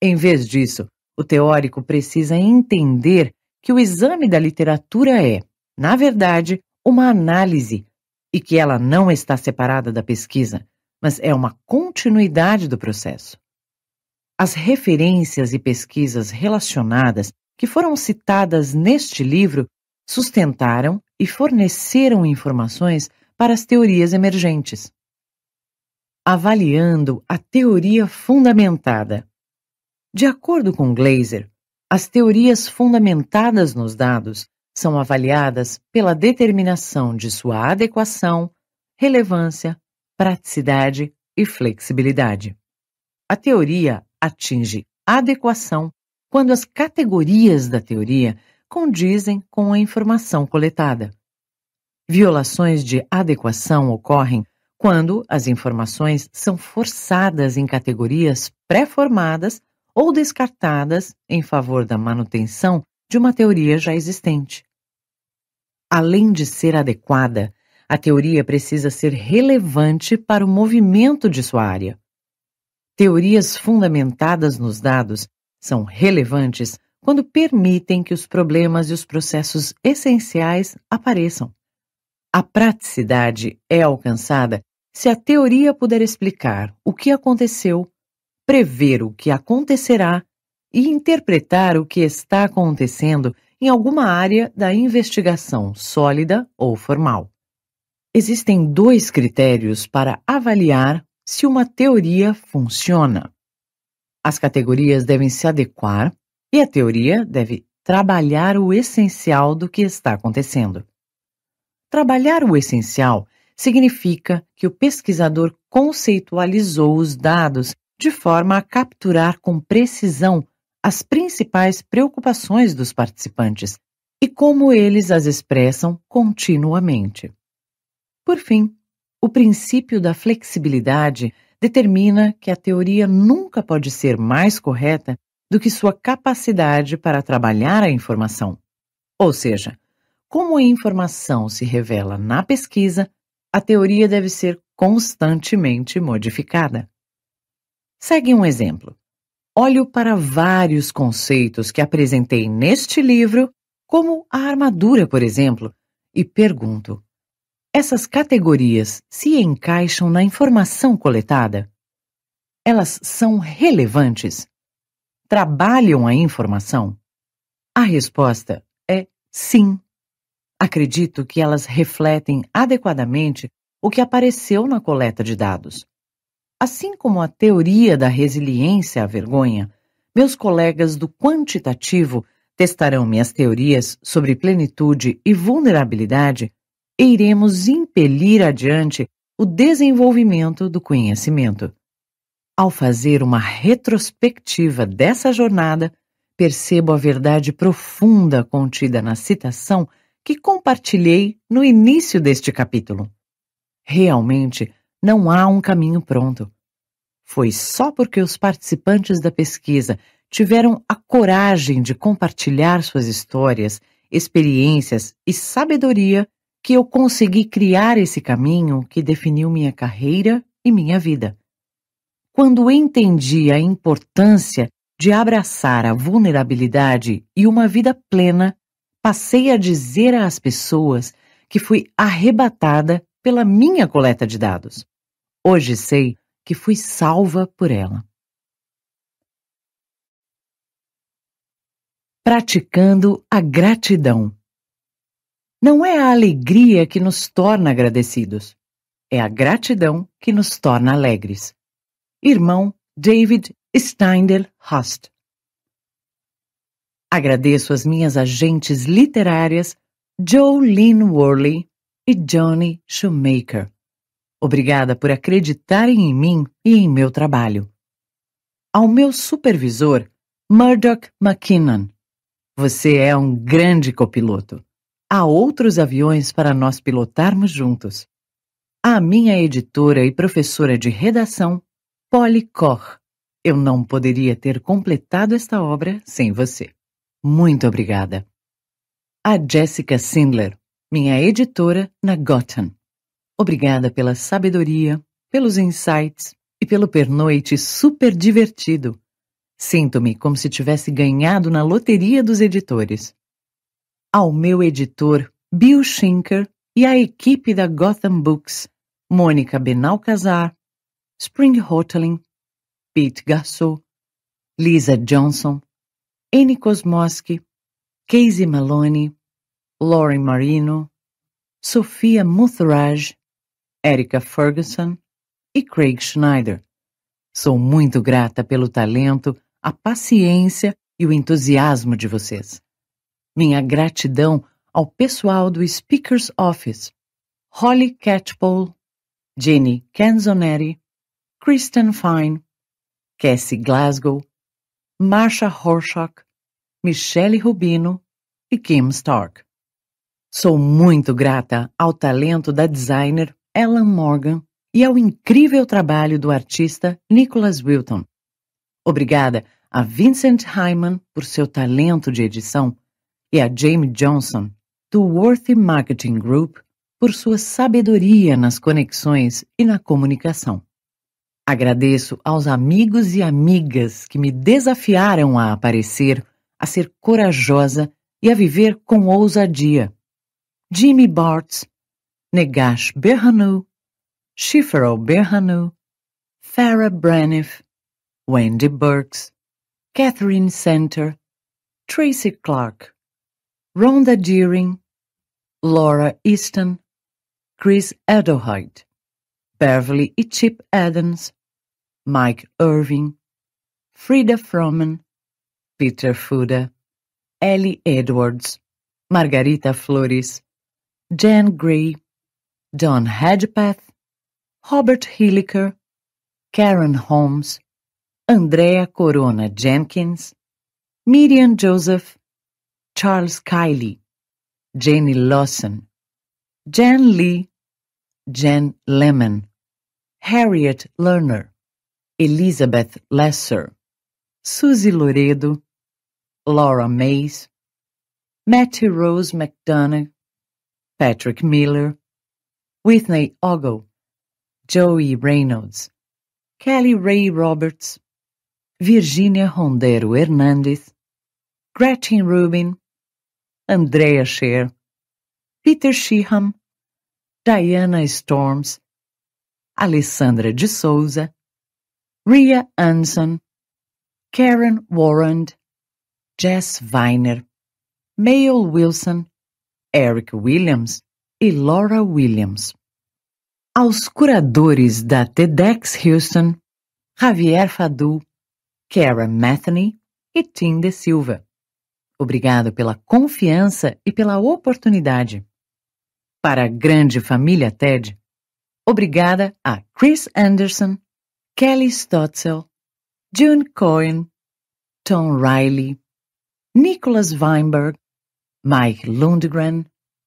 Em vez disso, o teórico precisa entender que o exame da literatura é, na verdade, uma análise e que ela não está separada da pesquisa, mas é uma continuidade do processo. As referências e pesquisas relacionadas que foram citadas neste livro sustentaram e forneceram informações para as teorias emergentes. Avaliando a teoria fundamentada. De acordo com Glaser, as teorias fundamentadas nos dados são avaliadas pela determinação de sua adequação, relevância, praticidade e flexibilidade. A teoria atinge adequação quando as categorias da teoria condizem com a informação coletada. Violações de adequação ocorrem quando as informações são forçadas em categorias pré-formadas ou descartadas em favor da manutenção de uma teoria já existente. Além de ser adequada, a teoria precisa ser relevante para o movimento de sua área. Teorias fundamentadas nos dados são relevantes quando permitem que os problemas e os processos essenciais apareçam. A praticidade é alcançada se a teoria puder explicar o que aconteceu, prever o que acontecerá e interpretar o que está acontecendo em alguma área da investigação sólida ou formal. Existem dois critérios para avaliar se uma teoria funciona. As categorias devem se adequar e a teoria deve trabalhar o essencial do que está acontecendo. Trabalhar o essencial significa que o pesquisador conceitualizou os dados de forma a capturar com precisão as principais preocupações dos participantes e como eles as expressam continuamente. Por fim, o princípio da flexibilidade determina que a teoria nunca pode ser mais correta do que sua capacidade para trabalhar a informação. Ou seja, como a informação se revela na pesquisa, a teoria deve ser constantemente modificada. Segue um exemplo. Olho para vários conceitos que apresentei neste livro, como a armadura, por exemplo, e pergunto: essas categorias se encaixam na informação coletada? Elas são relevantes? Trabalham a informação? A resposta é sim. Acredito que elas refletem adequadamente o que apareceu na coleta de dados. Assim como a teoria da resiliência à vergonha, meus colegas do quantitativo testarão minhas teorias sobre plenitude e vulnerabilidade iremos impelir adiante o desenvolvimento do conhecimento. Ao fazer uma retrospectiva dessa jornada, percebo a verdade profunda contida na citação que compartilhei no início deste capítulo. Realmente, não há um caminho pronto. Foi só porque os participantes da pesquisa tiveram a coragem de compartilhar suas histórias, experiências e sabedoria que eu consegui criar esse caminho que definiu minha carreira e minha vida. Quando entendi a importância de abraçar a vulnerabilidade e uma vida plena, passei a dizer às pessoas que fui arrebatada pela minha coleta de dados. Hoje sei que fui salva por ela. Praticando a gratidão. Não é a alegria que nos torna agradecidos, é a gratidão que nos torna alegres. Irmão David Steindl Host. Agradeço as minhas agentes literárias Joe Lynn Worley e Johnny Shoemaker. Obrigada por acreditarem em mim e em meu trabalho. Ao meu supervisor, Murdoch McKinnon. Você é um grande copiloto há outros aviões para nós pilotarmos juntos. A minha editora e professora de redação, Polly Cor. Eu não poderia ter completado esta obra sem você. Muito obrigada. A Jessica Sindler, minha editora na Gotham. Obrigada pela sabedoria, pelos insights e pelo pernoite super divertido. Sinto-me como se tivesse ganhado na loteria dos editores ao meu editor Bill Schinker e à equipe da Gotham Books, Mônica Benalcazar, Spring Hotelin, Pete Garçot, Lisa Johnson, Annie Kosmoski, Casey Maloney, Lauren Marino, Sofia Muthraj, Erica Ferguson e Craig Schneider. Sou muito grata pelo talento, a paciência e o entusiasmo de vocês. Minha gratidão ao pessoal do Speaker's Office, Holly Catchpole, Jenny Canzonetti, Kristen Fine, Cassie Glasgow, Marsha Horshock, Michelle Rubino e Kim Stark. Sou muito grata ao talento da designer Ellen Morgan e ao incrível trabalho do artista Nicholas Wilton. Obrigada a Vincent Hyman por seu talento de edição e a Jamie Johnson, do Worthy Marketing Group, por sua sabedoria nas conexões e na comunicação. Agradeço aos amigos e amigas que me desafiaram a aparecer, a ser corajosa e a viver com ousadia. Jimmy Bartz, Negash Berhanu, Shifero Berhanu, Farah Braniff, Wendy Burks, Catherine Center, Tracy Clark, Rhonda Deering, Laura Easton, Chris Adelheid, Beverly Ichip Adams, Mike Irving, Frida Froman, Peter Fuda, Ellie Edwards, Margarita Flores, Jan Gray, Don Hedgepath, Robert Hilliker, Karen Holmes, Andrea Corona Jenkins, Miriam Joseph, Charles Kiley, Janie Lawson, Jan Lee, Jan Lemon, Harriet Lerner, Elizabeth Lesser, Susie Loredo, Laura Mays, Mattie Rose McDonough, Patrick Miller, Whitney Ogle, Joey Reynolds, Kelly Ray Roberts, Virginia Rondero Hernandez, Gretchen Rubin, Andrea Scher, Peter Sheeham, Diana Storms, Alessandra de Souza, Ria Anson, Karen Warren, Jess Viner, Mayol Wilson, Eric Williams e Laura Williams. Aos curadores da TEDx Houston, Javier Fadu, Karen Matheny e Tim De Silva. Obrigado pela confiança e pela oportunidade. Para a grande família TED, obrigada a Chris Anderson, Kelly Stotzel, June Cohen, Tom Riley, Nicholas Weinberg, Mike Lundgren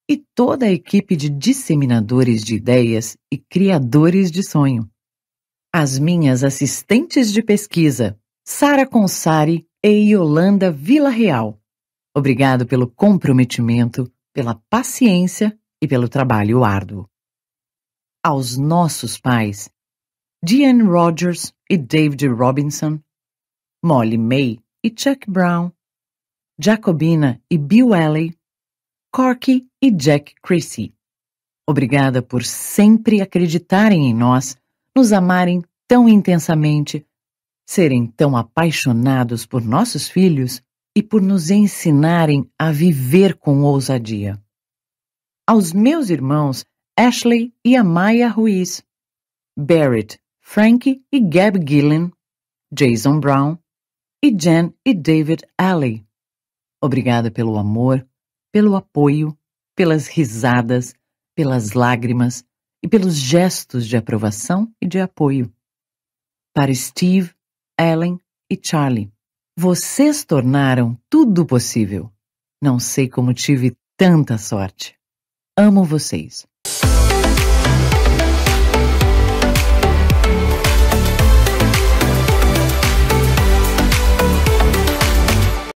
e toda a equipe de disseminadores de ideias e criadores de sonho. As minhas assistentes de pesquisa, Sara Consari e Yolanda Vila Real. Obrigado pelo comprometimento, pela paciência e pelo trabalho árduo. Aos nossos pais, Diane Rogers e David Robinson, Molly May e Chuck Brown, Jacobina e Bill Alley, Corky e Jack Creasy. Obrigada por sempre acreditarem em nós, nos amarem tão intensamente, serem tão apaixonados por nossos filhos e por nos ensinarem a viver com ousadia. Aos meus irmãos Ashley e Amaya Ruiz, Barrett, Frank e Gab Gillen, Jason Brown e Jen e David Alley. Obrigada pelo amor, pelo apoio, pelas risadas, pelas lágrimas e pelos gestos de aprovação e de apoio. Para Steve, Ellen e Charlie. Vocês tornaram tudo possível. Não sei como tive tanta sorte. Amo vocês.